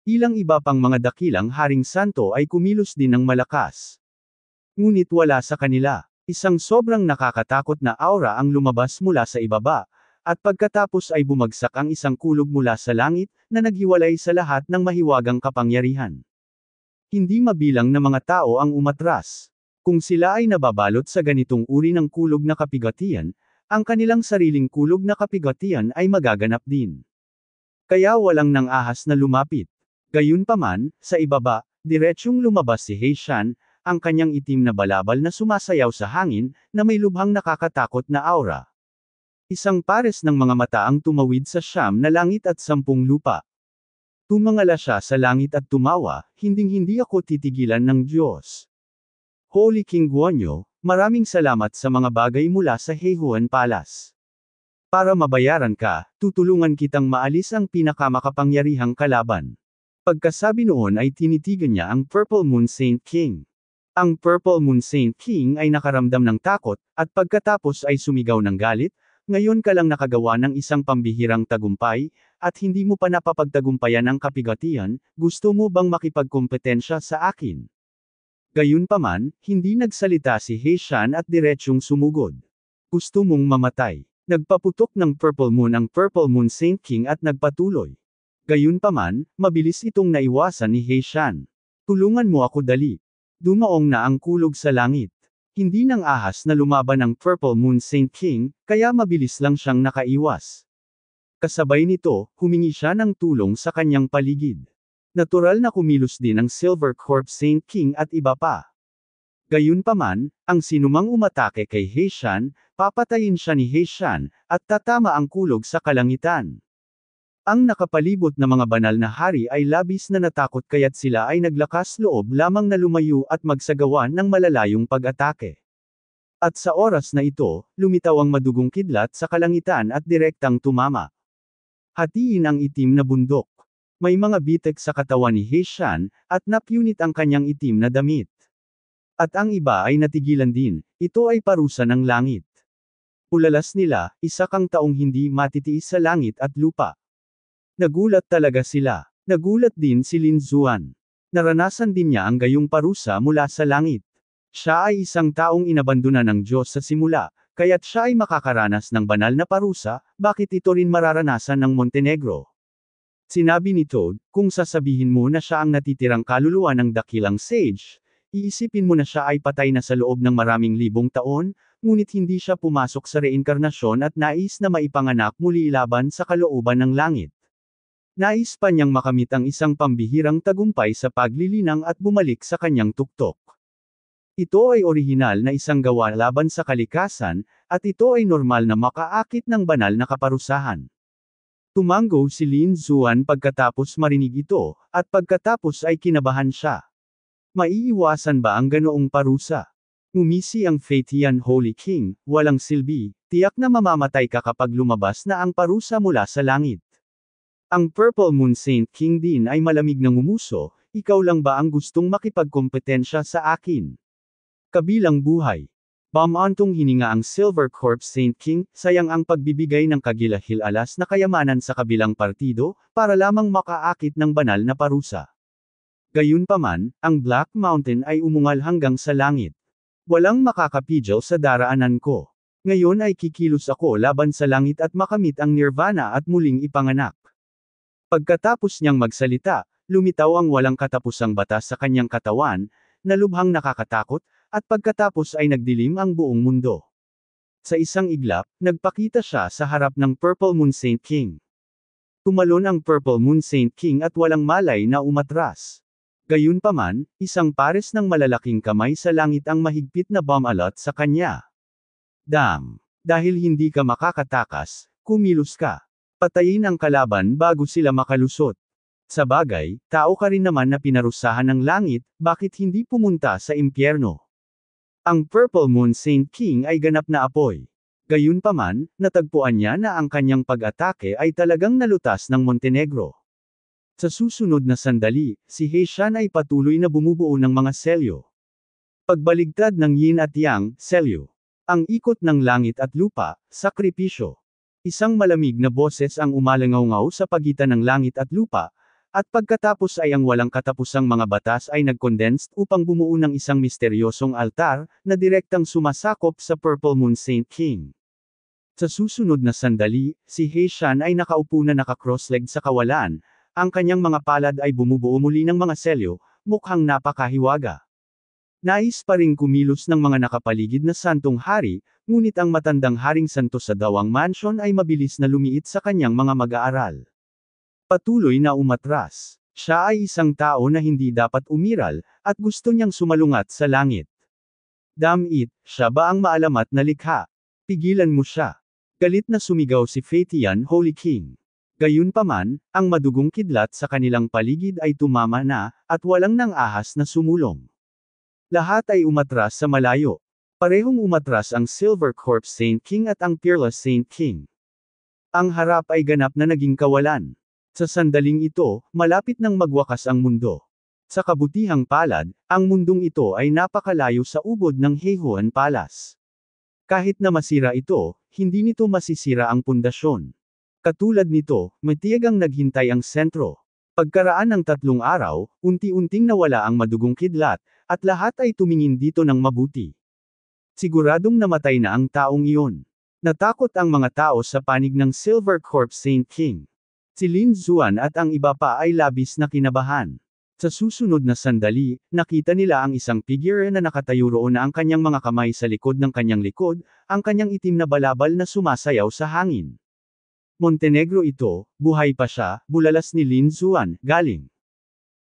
Ilang iba pang mga dakilang Haring Santo ay kumilos din ng malakas. Ngunit wala sa kanila. Isang sobrang nakakatakot na aura ang lumabas mula sa ibaba, at pagkatapos ay bumagsak ang isang kulog mula sa langit, na naghiwalay sa lahat ng mahiwagang kapangyarihan. Hindi mabilang na mga tao ang umatras. Kung sila ay nababalot sa ganitong uri ng kulog na kapigatian, ang kanilang sariling kulog na kapigatian ay magaganap din. Kaya walang nang ahas na lumapit. Gayunpaman, sa ibaba, diretsyong lumabas si Heishan, ang kanyang itim na balabal na sumasayaw sa hangin, na may lubhang nakakatakot na aura. Isang pares ng mga mata ang tumawid sa siyam na langit at sampung lupa. Tumangala siya sa langit at tumawa, hinding-hindi ako titigilan ng Diyos. Holy King Guanyo, maraming salamat sa mga bagay mula sa Heihuan Palace. Para mabayaran ka, tutulungan kitang maalis ang pinakamakapangyarihang kalaban. Pagkasabi noon ay tinitigan niya ang Purple Moon Saint King. Ang Purple Moon Saint King ay nakaramdam ng takot, at pagkatapos ay sumigaw ng galit, ngayon ka lang nakagawa ng isang pambihirang tagumpay, at hindi mo pa napapagtagumpayan ang kapigatian, gusto mo bang makipagkompetensya sa akin? Gayunpaman, hindi nagsalita si Heishan at diretsyong sumugod. Gusto mong mamatay. Nagpaputok ng Purple Moon ang Purple Moon Saint King at nagpatuloy. Gayunpaman, mabilis itong naiwasan ni Heishan. Tulungan mo ako dali. Dumaong na ang kulog sa langit. Hindi nang ahas na lumaban ang Purple Moon Saint King, kaya mabilis lang siyang nakaiwas. Kasabay nito, humingi siya ng tulong sa kanyang paligid. Natural na kumilos din ang Silver Corp Saint King at iba pa. Gayunpaman, ang sinumang umatake kay Heishan, papatayin siya ni Heishan, at tatama ang kulog sa kalangitan. Ang nakapalibot na mga banal na hari ay labis na natakot kaya't sila ay naglakas loob lamang na lumayo at magsagawa ng malalayong pag-atake. At sa oras na ito, lumitaw ang madugong kidlat sa kalangitan at direktang tumama. Hatiin ang itim na bundok. May mga bitek sa katawan ni Heishan, at napunit ang kanyang itim na damit. At ang iba ay natigilan din, ito ay parusa ng langit. Ulalas nila, isa kang taong hindi matitiis sa langit at lupa. Nagulat talaga sila. Nagulat din si Lin Zuan. Naranasan din niya ang gayong parusa mula sa langit. Siya ay isang taong inabandona ng Diyos sa simula, kaya't siya ay makakaranas ng banal na parusa, bakit ito rin mararanasan ng Montenegro? Sinabi ni Toad, kung sasabihin mo na siya ang natitirang kaluluwa ng dakilang sage, iisipin mo na siya ay patay na sa loob ng maraming libong taon, ngunit hindi siya pumasok sa reinkarnasyon at nais na maipanganak muli laban sa kalooban ng langit. Nais pa niyang makamit ang isang pambihirang tagumpay sa paglilinang at bumalik sa kanyang tuktok. Ito ay orihinal na isang gawa laban sa kalikasan, at ito ay normal na makaakit ng banal na kaparusahan. Tumanggo si Lin Zuan pagkatapos marinig ito, at pagkatapos ay kinabahan siya. Maiiwasan ba ang ganoong parusa? Umisi ang Faitian Holy King, walang silbi, tiyak na mamamatay ka kapag lumabas na ang parusa mula sa langit. Ang Purple Moon Saint King din ay malamig ng ngumuso, ikaw lang ba ang gustong makipagkompetensya sa akin? Kabilang buhay. Pamantong hininga ang Silver Corp Saint King, sayang ang pagbibigay ng kagilahilalas na kayamanan sa kabilang partido, para lamang makaakit ng banal na parusa. Gayunpaman, ang Black Mountain ay umungal hanggang sa langit. Walang makakapigil sa daraanan ko. Ngayon ay kikilos ako laban sa langit at makamit ang nirvana at muling ipanganak. Pagkatapos niyang magsalita, lumitaw ang walang katapusang bata sa kanyang katawan, na lubhang nakakatakot, at pagkatapos ay nagdilim ang buong mundo. Sa isang iglap, nagpakita siya sa harap ng Purple Moon Saint King. Tumalon ang Purple Moon Saint King at walang malay na umatras. Gayunpaman, isang pares ng malalaking kamay sa langit ang mahigpit na bomb alot sa kanya. Dam! Dahil hindi ka makakatakas, kumilos ka. Patayin ang kalaban bago sila makalusot. Sa bagay, tao ka rin naman na pinarusahan ng langit, bakit hindi pumunta sa impyerno? Ang Purple Moon Saint King ay ganap na apoy. Gayunpaman, natagpuan niya na ang kanyang pag-atake ay talagang nalutas ng Montenegro. Sa susunod na sandali, si Haitian ay patuloy na bumubuo ng mga selyo. Pagbaligtad ng yin at yang, selyo. Ang ikot ng langit at lupa, sakripisyo. Isang malamig na boses ang umalangaw sa pagitan ng langit at lupa, at pagkatapos ay ang walang katapusang mga batas ay nag-condensed upang bumuo ng isang misteryosong altar, na direktang sumasakop sa Purple Moon Saint King. Sa susunod na sandali, si Heishan ay nakaupo na naka-crossleg sa kawalan, ang kanyang mga palad ay bumubuo muli ng mga selyo, mukhang napakahiwaga. Nais pa ring kumilos ng mga nakapaligid na santong hari, ngunit ang matandang haring santo sa dawang mansion ay mabilis na lumiit sa kanyang mga mag-aaral. Patuloy na umatras. Siya ay isang tao na hindi dapat umiral, at gusto niyang sumalungat sa langit. Damn it, siya ba ang maalamat na likha? Pigilan mo siya. Galit na sumigaw si Fatian Holy King. Gayunpaman, ang madugong kidlat sa kanilang paligid ay tumama na, at walang nang ahas na sumulong. Lahat ay umatras sa malayo. Parehong umatras ang Silver Corp Saint King at ang Peerless Saint King. Ang harap ay ganap na naging kawalan. Sa sandaling ito, malapit nang magwakas ang mundo. Sa kabutihang palad, ang mundong ito ay napakalayo sa ubod ng Heihuan Palace. Kahit na masira ito, hindi nito masisira ang pundasyon. Katulad nito, ang naghintay ang sentro. Pagkaraan ng tatlong araw, unti-unting nawala ang madugong kidlat, at lahat ay tumingin dito ng mabuti. Siguradong namatay na ang taong iyon. Natakot ang mga tao sa panig ng Silver Corp St. King. Si Lin Zuan at ang iba pa ay labis na kinabahan. Sa susunod na sandali, nakita nila ang isang figure na nakatayo roon na ang kanyang mga kamay sa likod ng kanyang likod, ang kanyang itim na balabal na sumasayaw sa hangin. Montenegro ito, buhay pa siya, bulalas ni Lin Zuan, galing.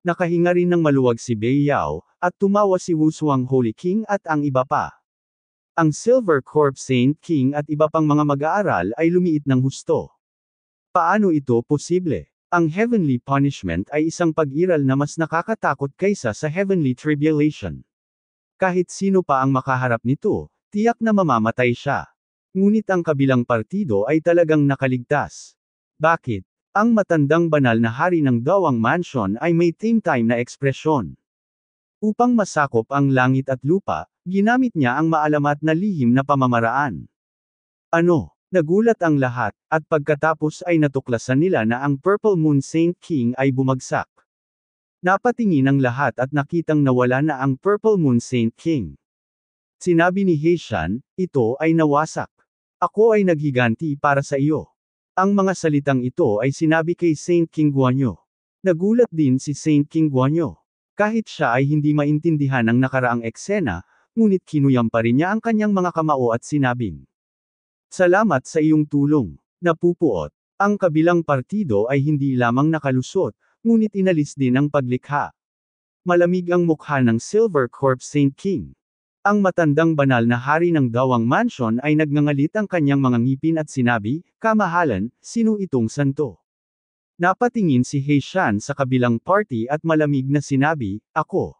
Nakahinga rin ng maluwag si Bei Yao, at tumawa si Wushuang Holy King at ang iba pa. Ang Silver Corp Saint King at iba pang mga mag-aaral ay lumiit ng husto. Paano ito posible? Ang heavenly punishment ay isang pag-iral na mas nakakatakot kaysa sa heavenly tribulation. Kahit sino pa ang makaharap nito, tiyak na mamamatay siya. Ngunit ang kabilang partido ay talagang nakaligtas. Bakit? Ang matandang banal na hari ng Dawang Mansion ay may time-time na ekspresyon. Upang masakop ang langit at lupa, ginamit niya ang maalamat na lihim na pamamaraan. Ano? Nagulat ang lahat, at pagkatapos ay natuklasan nila na ang Purple Moon Saint King ay bumagsak. Napatingin ang lahat at nakitang nawala na ang Purple Moon Saint King. Sinabi ni Heishan, ito ay nawasak. Ako ay naghiganti para sa iyo. Ang mga salitang ito ay sinabi kay Saint King Guanyo. Nagulat din si Saint King Guanyo. Kahit siya ay hindi maintindihan ang nakaraang eksena, ngunit kinuyam pa rin niya ang kanyang mga kamao at sinabing. Salamat sa iyong tulong. Napupuot. Ang kabilang partido ay hindi lamang nakalusot, ngunit inalis din ang paglikha. Malamig ang mukha ng Silver Corp St. King. Ang matandang banal na hari ng Dawang Mansion ay nagngangalit ang kanyang mga ngipin at sinabi, Kamahalan, sino itong santo? Napatingin si Heishan sa kabilang party at malamig na sinabi, Ako.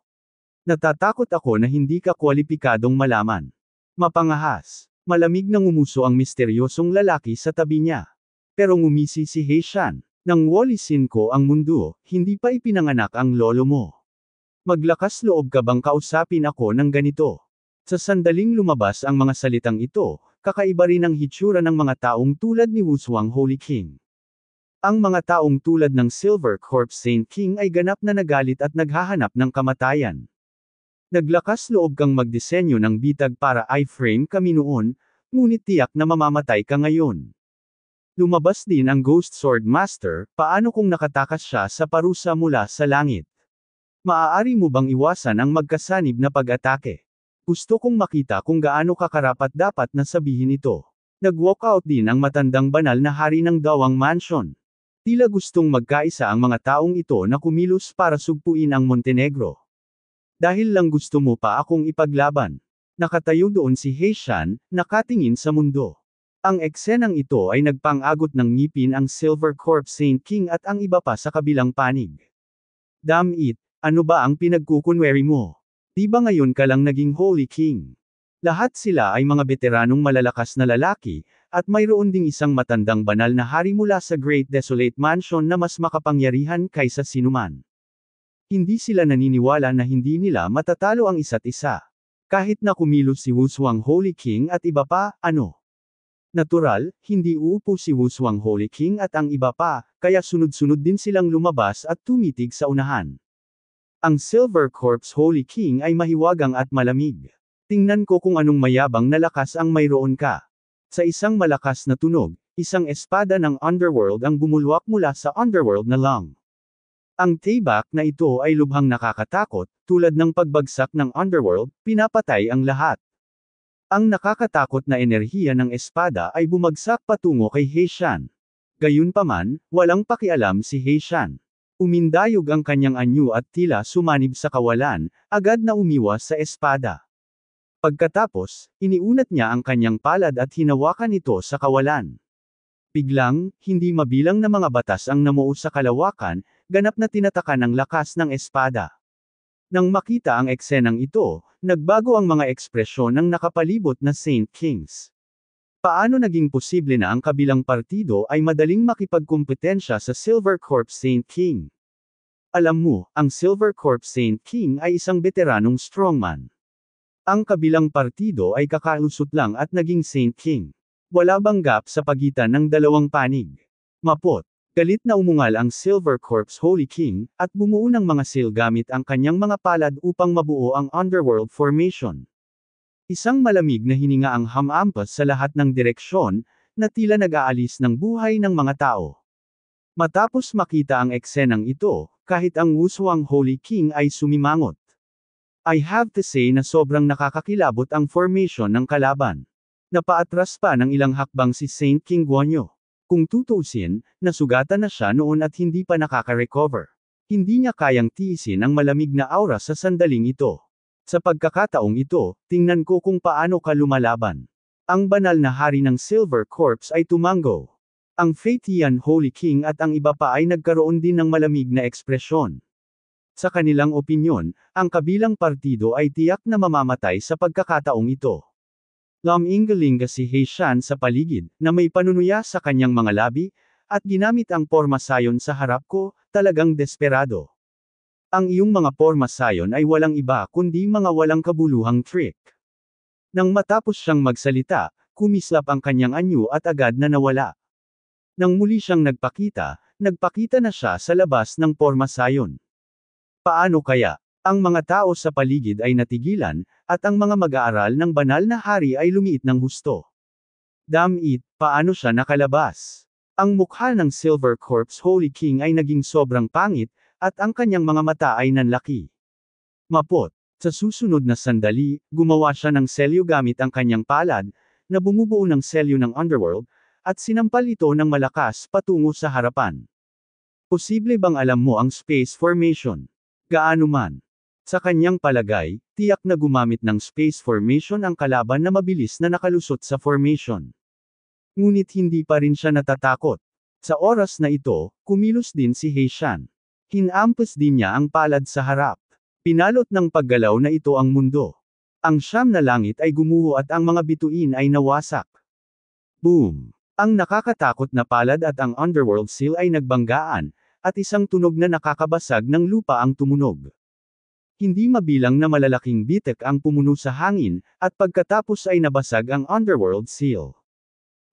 Natatakot ako na hindi ka kwalipikadong malaman. Mapangahas. Malamig nang ngumuso ang misteryosong lalaki sa tabi niya. Pero ngumisi si Heishan. Nang walisin ko ang mundo, hindi pa ipinanganak ang lolo mo. Maglakas loob ka bang kausapin ako ng ganito? Sa sandaling lumabas ang mga salitang ito, kakaiba rin ang hitsura ng mga taong tulad ni Wuswang Holy King. Ang mga taong tulad ng Silver Corp St. King ay ganap na nagalit at naghahanap ng kamatayan. Naglakas loob kang magdisenyo ng bitag para iframe kami noon, ngunit tiyak na mamamatay ka ngayon. Lumabas din ang Ghost Sword Master, paano kung nakatakas siya sa parusa mula sa langit? Maaari mo bang iwasan ang magkasanib na pag-atake? Gusto kong makita kung gaano kakarapat dapat na sabihin ito. nag walk out din ang matandang banal na hari ng Dawang Mansion. Tila gustong magkaisa ang mga taong ito na kumilos para sugpuin ang Montenegro. Dahil lang gusto mo pa akong ipaglaban. Nakatayo doon si Haitian, nakatingin sa mundo. Ang eksenang ito ay nagpangagot ng ngipin ang Silver Corp Saint King at ang iba pa sa kabilang panig. Damn it, ano ba ang pinagkukunweri mo? Di ba ngayon ka lang naging Holy King? Lahat sila ay mga beteranong malalakas na lalaki, at mayroon ding isang matandang banal na hari mula sa Great Desolate Mansion na mas makapangyarihan kaysa sinuman. Hindi sila naniniwala na hindi nila matatalo ang isa't isa. Kahit na kumilos si Wuswang Holy King at iba pa, ano? Natural, hindi uupo si Wuswang Holy King at ang iba pa, kaya sunod-sunod din silang lumabas at tumitig sa unahan. Ang Silver Corpse Holy King ay mahiwagang at malamig. Tingnan ko kung anong mayabang na lakas ang mayroon ka. Sa isang malakas na tunog, isang espada ng underworld ang bumulwak mula sa underworld na lang. Ang tayback na ito ay lubhang nakakatakot, tulad ng pagbagsak ng underworld, pinapatay ang lahat. Ang nakakatakot na enerhiya ng espada ay bumagsak patungo kay Heishan. Gayunpaman, walang pakialam si Heishan. Umindayog ang kanyang anyo at tila sumanib sa kawalan, agad na umiwas sa espada. Pagkatapos, iniunat niya ang kanyang palad at hinawakan ito sa kawalan. Biglang, hindi mabilang na mga batas ang namuo sa kalawakan, ganap na tinatakan ng lakas ng espada. Nang makita ang eksenang ito, nagbago ang mga ekspresyon ng nakapalibot na St. Kings. Paano naging posible na ang kabilang partido ay madaling makipagkumpetensya sa Silver Corp St. King? Alam mo, ang Silver Corp St. King ay isang beteranong strongman. Ang kabilang partido ay kakausot lang at naging Saint King. Wala bang gap sa pagitan ng dalawang panig? Mapot. Galit na umungal ang Silver Corpse Holy King, at bumuo ng mga seal gamit ang kanyang mga palad upang mabuo ang Underworld Formation. Isang malamig na hininga ang hamampas sa lahat ng direksyon, na tila nag-aalis ng buhay ng mga tao. Matapos makita ang eksenang ito, kahit ang Wushuang Holy King ay sumimangot. I have to say na sobrang nakakakilabot ang formation ng kalaban. Napaatras pa ng ilang hakbang si St. King Guanyo. Kung tutusin, nasugatan na siya noon at hindi pa nakaka-recover. Hindi niya kayang tiisin ang malamig na aura sa sandaling ito. Sa pagkakataong ito, tingnan ko kung paano ka lumalaban. Ang banal na hari ng Silver Corps ay tumango. Ang Faithian Holy King at ang iba pa ay nagkaroon din ng malamig na ekspresyon. Sa kanilang opinyon, ang kabilang partido ay tiyak na mamamatay sa pagkakataong ito. Laminggalinga si Heishan sa paligid, na may panunuya sa kanyang mga labi, at ginamit ang porma sayon sa harap ko, talagang desperado. Ang iyong mga porma sayon ay walang iba kundi mga walang kabuluhang trick. Nang matapos siyang magsalita, kumislap ang kanyang anyo at agad na nawala. Nang muli siyang nagpakita, nagpakita na siya sa labas ng porma sayon. Paano kaya? Ang mga tao sa paligid ay natigilan, at ang mga mag-aaral ng banal na hari ay lumiit ng husto. Damn it, paano siya nakalabas? Ang mukha ng Silver Corpse Holy King ay naging sobrang pangit, at ang kanyang mga mata ay nanlaki. Mapot. Sa susunod na sandali, gumawa siya ng selyo gamit ang kanyang palad, na bumubuo ng selyo ng underworld, at sinampal ito ng malakas patungo sa harapan. Posible bang alam mo ang space formation? Gaano man. Sa kanyang palagay, tiyak na gumamit ng space formation ang kalaban na mabilis na nakalusot sa formation. Ngunit hindi pa rin siya natatakot. Sa oras na ito, kumilos din si Heishan. Hinampas din niya ang palad sa harap. Pinalot ng paggalaw na ito ang mundo. Ang siyam na langit ay gumuho at ang mga bituin ay nawasak. Boom! Ang nakakatakot na palad at ang underworld seal ay nagbanggaan, at isang tunog na nakakabasag ng lupa ang tumunog. Hindi mabilang na malalaking bitek ang pumuno sa hangin, at pagkatapos ay nabasag ang Underworld Seal.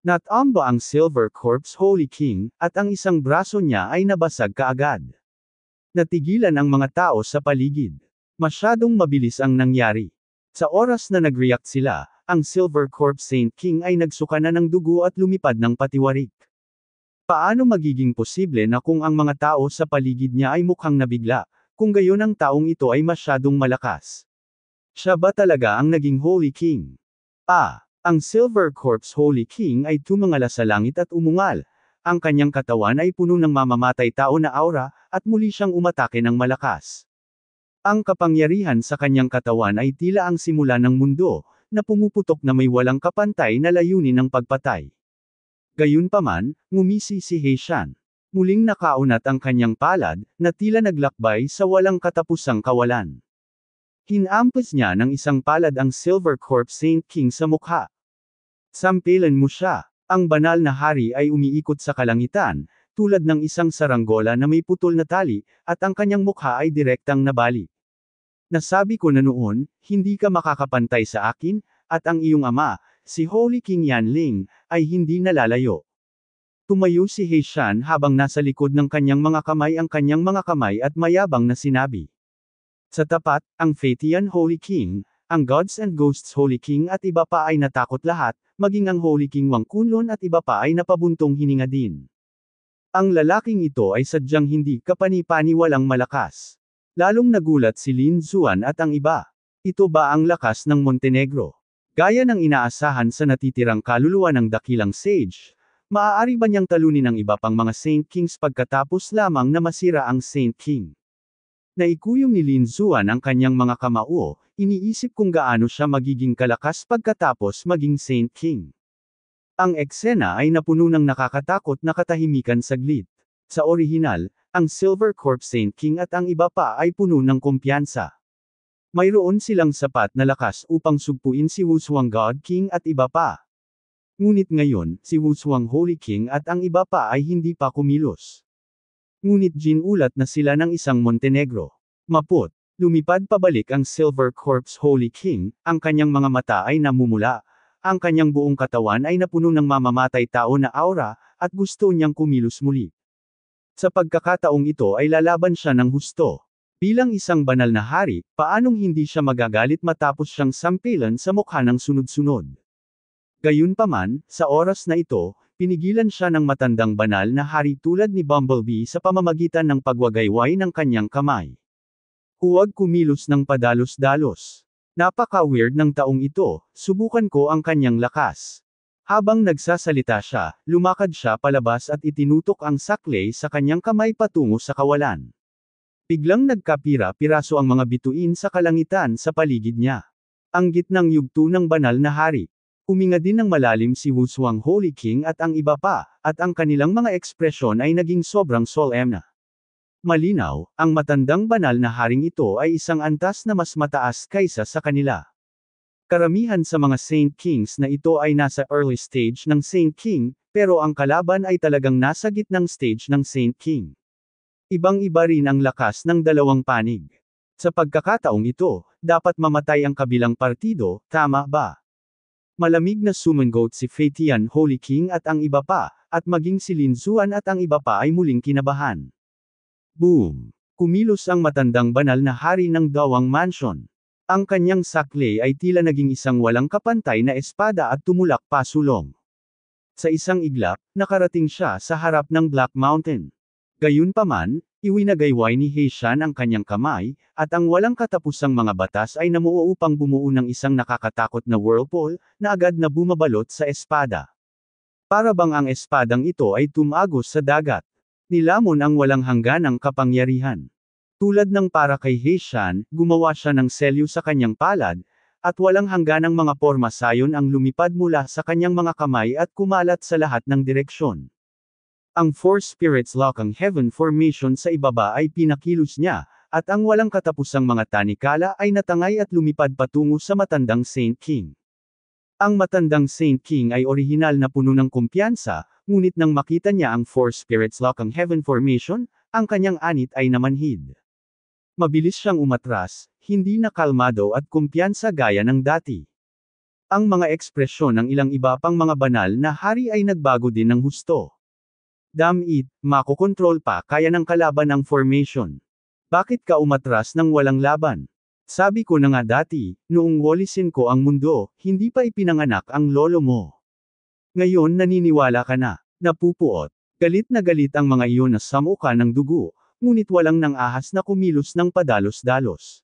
Natamba ang Silver Corpse Holy King, at ang isang braso niya ay nabasag kaagad. Natigilan ang mga tao sa paligid. Masyadong mabilis ang nangyari. Sa oras na nag-react sila, ang Silver Corpse Saint King ay nagsuka na ng dugo at lumipad ng patiwarik. Paano magiging posible na kung ang mga tao sa paligid niya ay mukhang nabigla, kung gayon ang taong ito ay masyadong malakas? Siya ba talaga ang naging Holy King? Ah, ang Silver Corpse Holy King ay tumangala sa langit at umungal. Ang kanyang katawan ay puno ng mamamatay tao na aura, at muli siyang umatake ng malakas. Ang kapangyarihan sa kanyang katawan ay tila ang simula ng mundo, na pumuputok na may walang kapantay na layunin ng pagpatay. Gayunpaman, ngumisi si Heishan. Muling nakaunat ang kanyang palad, na tila naglakbay sa walang katapusang kawalan. Hinampas niya ng isang palad ang Silver Corp Saint King sa mukha. Sampilan mo siya. Ang banal na hari ay umiikot sa kalangitan, tulad ng isang saranggola na may putol na tali, at ang kanyang mukha ay direktang nabali. Nasabi ko na noon, hindi ka makakapantay sa akin, at ang iyong ama, si Holy King Yanling, ay hindi nalalayo. Tumayo si Heishan habang nasa likod ng kanyang mga kamay ang kanyang mga kamay at mayabang na sinabi. Sa tapat, ang Fatian Holy King, ang Gods and Ghosts Holy King at iba pa ay natakot lahat, maging ang Holy King Wang Kunlun at iba pa ay napabuntong hininga din. Ang lalaking ito ay sadyang hindi kapani-paniwalang malakas. Lalong nagulat si Lin Zuan at ang iba. Ito ba ang lakas ng Montenegro? Gaya ng inaasahan sa natitirang kaluluwa ng dakilang sage, maaari ba niyang talunin ang iba pang mga Saint Kings pagkatapos lamang na masira ang Saint King? Naikuyom ni Lin Zuan ang kanyang mga kamauo, iniisip kung gaano siya magiging kalakas pagkatapos maging Saint King. Ang eksena ay napuno ng nakakatakot na katahimikan saglit. Sa orihinal, ang Silver Corp Saint King at ang iba pa ay puno ng kumpiyansa. Mayroon silang sapat na lakas upang sugpuin si Wushuang God King at iba pa. Ngunit ngayon, si Wushuang Holy King at ang iba pa ay hindi pa kumilos. Ngunit ginulat na sila ng isang Montenegro. Maput, lumipad pabalik ang Silver Corpse Holy King, ang kanyang mga mata ay namumula, ang kanyang buong katawan ay napuno ng mamamatay tao na aura, at gusto niyang kumilos muli. Sa pagkakataong ito ay lalaban siya ng husto. Bilang isang banal na hari, paanong hindi siya magagalit matapos siyang sampilan sa mukha ng sunod-sunod? Gayunpaman, sa oras na ito, pinigilan siya ng matandang banal na hari tulad ni Bumblebee sa pamamagitan ng pagwagayway ng kanyang kamay. Huwag kumilos ng padalos-dalos. Napaka-weird ng taong ito, subukan ko ang kanyang lakas. Habang nagsasalita siya, lumakad siya palabas at itinutok ang saklay sa kanyang kamay patungo sa kawalan. Biglang nagkapira-piraso ang mga bituin sa kalangitan sa paligid niya. Ang gitnang yugto ng banal na hari. Uminga din ng malalim si Wuswang Holy King at ang iba pa, at ang kanilang mga ekspresyon ay naging sobrang solemna. Malinaw, ang matandang banal na haring ito ay isang antas na mas mataas kaysa sa kanila. Karamihan sa mga Saint Kings na ito ay nasa early stage ng Saint King, pero ang kalaban ay talagang nasa gitnang stage ng Saint King. Ibang-iba rin ang lakas ng dalawang panig. Sa pagkakataong ito, dapat mamatay ang kabilang partido, tama ba? Malamig na sumanggot si Fatian Holy King at ang iba pa, at maging si Linzuan at ang iba pa ay muling kinabahan. Boom! Kumilos ang matandang banal na hari ng Dawang Mansion. Ang kanyang sakle ay tila naging isang walang kapantay na espada at tumulak pasulong. Sa isang iglap, nakarating siya sa harap ng Black Mountain. Gayunpaman, iwinagayway ni Heishan ang kanyang kamay, at ang walang katapusang mga batas ay namuo upang bumuo ng isang nakakatakot na whirlpool, na agad na bumabalot sa espada. Para bang ang espadang ito ay tumagos sa dagat. Nilamon ang walang hangganang kapangyarihan. Tulad ng para kay Heishan, gumawa siya ng selyo sa kanyang palad, at walang hangganang mga porma sayon ang lumipad mula sa kanyang mga kamay at kumalat sa lahat ng direksyon. Ang Four Spirits Lokang Heaven Formation sa ibaba ay pinakilos niya, at ang walang katapusang mga tanikala ay natangay at lumipad patungo sa matandang Saint King. Ang matandang Saint King ay orihinal na puno ng kumpiyansa, ngunit nang makita niya ang Four Spirits Lokang Heaven Formation, ang kanyang anit ay namanhid. Mabilis siyang umatras, hindi na kalmado at kumpiyansa gaya ng dati. Ang mga ekspresyon ng ilang iba pang mga banal na hari ay nagbago din ng husto. Damn it, makokontrol pa kaya ng kalaban ang formation. Bakit ka umatras ng walang laban? Sabi ko na nga dati, noong walisin ko ang mundo, hindi pa ipinanganak ang lolo mo. Ngayon naniniwala ka na, napupuot. Galit na galit ang mga iyon na samuka ng dugo, ngunit walang nang ahas na kumilos ng padalos-dalos.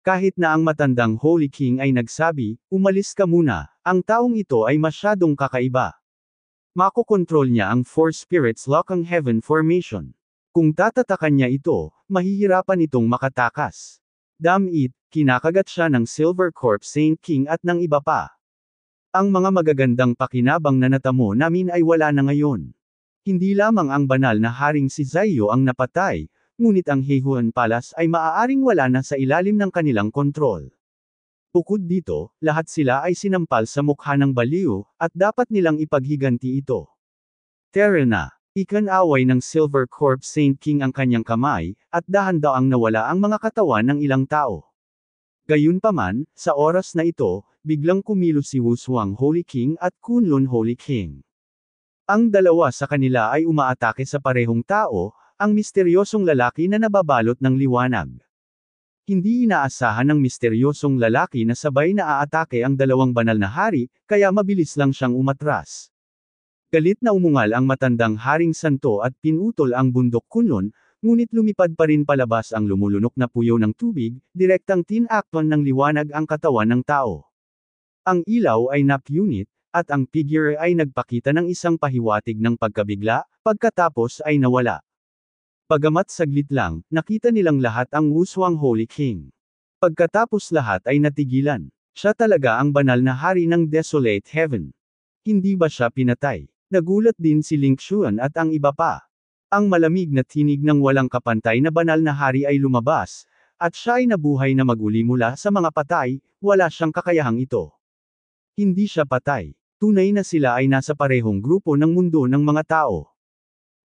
Kahit na ang matandang Holy King ay nagsabi, umalis ka muna, ang taong ito ay masyadong kakaiba makokontrol niya ang Four Spirits Lock Heaven Formation. Kung tatatakan niya ito, mahihirapan itong makatakas. Damn it, kinakagat siya ng Silver Corp Saint King at ng iba pa. Ang mga magagandang pakinabang na natamo namin ay wala na ngayon. Hindi lamang ang banal na haring si Zayo ang napatay, ngunit ang Heihuan Palace ay maaaring wala na sa ilalim ng kanilang kontrol. Bukod dito, lahat sila ay sinampal sa mukha ng baliw, at dapat nilang ipaghiganti ito. Terena, ikanaway ng Silver Corp Saint King ang kanyang kamay, at dahan-daang nawala ang mga katawan ng ilang tao. Gayunpaman, sa oras na ito, biglang kumilo si Wushuang Holy King at Kunlun Holy King. Ang dalawa sa kanila ay umaatake sa parehong tao, ang misteryosong lalaki na nababalot ng liwanag. Hindi inaasahan ng misteryosong lalaki na sabay na aatake ang dalawang banal na hari, kaya mabilis lang siyang umatras. Galit na umungal ang matandang haring santo at pinutol ang bundok kunlon, ngunit lumipad pa rin palabas ang lumulunok na puyo ng tubig, direktang tinakton ng liwanag ang katawan ng tao. Ang ilaw ay nap-unit, at ang figure ay nagpakita ng isang pahiwatig ng pagkabigla, pagkatapos ay nawala. Pagamat saglit lang, nakita nilang lahat ang uswang Holy King. Pagkatapos lahat ay natigilan. Siya talaga ang banal na hari ng Desolate Heaven. Hindi ba siya pinatay? Nagulat din si Ling Xuan at ang iba pa. Ang malamig na tinig ng walang kapantay na banal na hari ay lumabas, at siya ay nabuhay na maguli mula sa mga patay, wala siyang kakayahang ito. Hindi siya patay. Tunay na sila ay nasa parehong grupo ng mundo ng mga tao.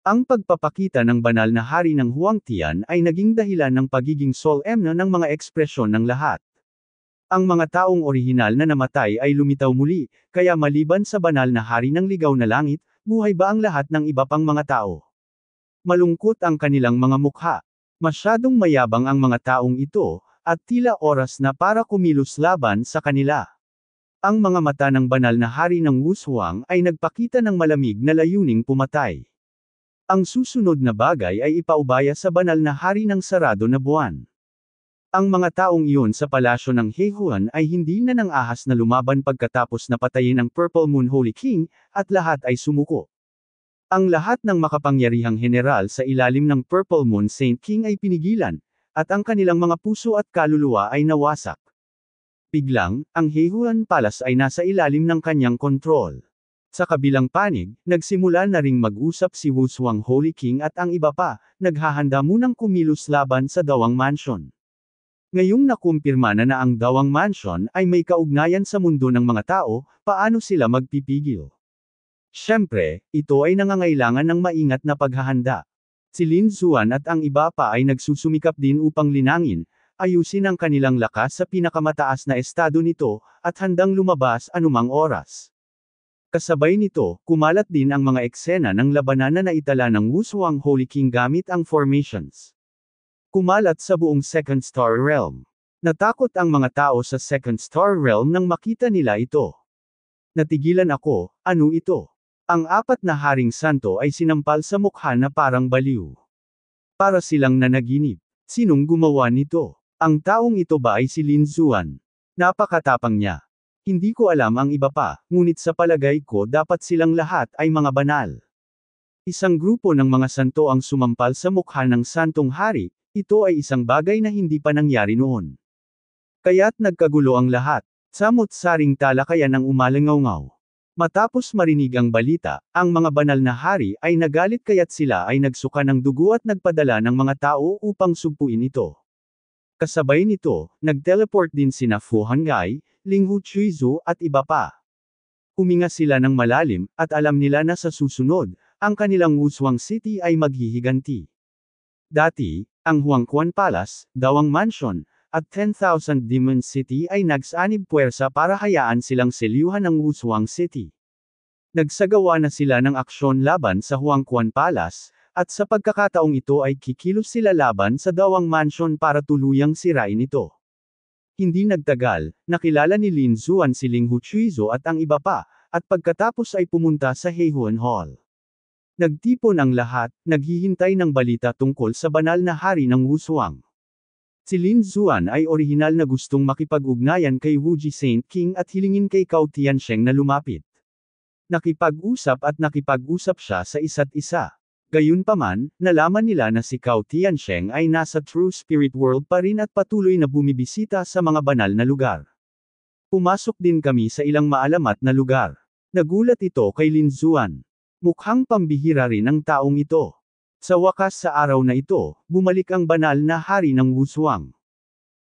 Ang pagpapakita ng banal na hari ng Huang Tian ay naging dahilan ng pagiging solemne ng mga ekspresyon ng lahat. Ang mga taong orihinal na namatay ay lumitaw muli, kaya maliban sa banal na hari ng ligaw na langit, buhay ba ang lahat ng iba pang mga tao? Malungkot ang kanilang mga mukha. Masyadong mayabang ang mga taong ito, at tila oras na para kumilos laban sa kanila. Ang mga mata ng banal na hari ng Wushuang ay nagpakita ng malamig na layuning pumatay. Ang susunod na bagay ay ipaubaya sa banal na hari ng sarado na buwan. Ang mga taong iyon sa palasyo ng Heihuan ay hindi na nang ahas na lumaban pagkatapos na patayin ang Purple Moon Holy King, at lahat ay sumuko. Ang lahat ng makapangyarihang general sa ilalim ng Purple Moon Saint King ay pinigilan, at ang kanilang mga puso at kaluluwa ay nawasak. Biglang, ang Heihuan Palace ay nasa ilalim ng kanyang kontrol. Sa kabilang panig, nagsimula na ring mag-usap si Wu Wuswang Holy King at ang iba pa, naghahanda munang kumilos laban sa Dawang Mansion. Ngayong nakumpirma na na ang Dawang Mansion ay may kaugnayan sa mundo ng mga tao, paano sila magpipigil? Siyempre, ito ay nangangailangan ng maingat na paghahanda. Si Lin Zuan at ang iba pa ay nagsusumikap din upang linangin, ayusin ang kanilang lakas sa pinakamataas na estado nito, at handang lumabas anumang oras. Kasabay nito, kumalat din ang mga eksena ng labanan na itala ng Wushuang Holy King gamit ang formations. Kumalat sa buong Second Star Realm. Natakot ang mga tao sa Second Star Realm nang makita nila ito. Natigilan ako, ano ito? Ang apat na haring santo ay sinampal sa mukha na parang baliw. Para silang nanaginip. Sinong gumawa nito? Ang taong ito ba ay si Lin Zuan? Napakatapang niya. Hindi ko alam ang iba pa, ngunit sa palagay ko dapat silang lahat ay mga banal. Isang grupo ng mga santo ang sumampal sa mukha ng santong hari, ito ay isang bagay na hindi pa nangyari noon. Kaya't nagkagulo ang lahat. Samot saring talakayan ang umalangaw-ngaw. Matapos marinig ang balita, ang mga banal na hari ay nagalit kaya't sila ay nagsuka ng dugo at nagpadala ng mga tao upang sugpuin ito. Kasabay nito, nagteleport din sina Fu Hanggai, Linghu Chuizu at iba pa. Huminga sila ng malalim, at alam nila na sa susunod, ang kanilang Wushuang City ay maghihiganti. Dati, ang Huangquan Palace, Dawang Mansion, at 10,000 Demon City ay nagsanib puwersa para hayaan silang selyuhan ng Wushuang City. Nagsagawa na sila ng aksyon laban sa Huangquan Palace, at sa pagkakataong ito ay kikilos sila laban sa dawang mansion para tuluyang sirain ito. Hindi nagtagal, nakilala ni Lin Zuan si Ling Huchuizo at ang iba pa, at pagkatapos ay pumunta sa Heihun Hall. Nagtipon ang lahat, naghihintay ng balita tungkol sa banal na hari ng Wushuang. Si Lin Zuan ay orihinal na gustong makipag-ugnayan kay Wuji Saint King at hilingin kay Cao Tiansheng na lumapit. Nakipag-usap at nakipag-usap siya sa isa't isa. Gayunpaman, nalaman nila na si Cao Tiansheng ay nasa true spirit world pa rin at patuloy na bumibisita sa mga banal na lugar. Pumasok din kami sa ilang maalamat na lugar. Nagulat ito kay Lin Zuan. Mukhang pambihira rin ang taong ito. Sa wakas sa araw na ito, bumalik ang banal na hari ng Wushuang.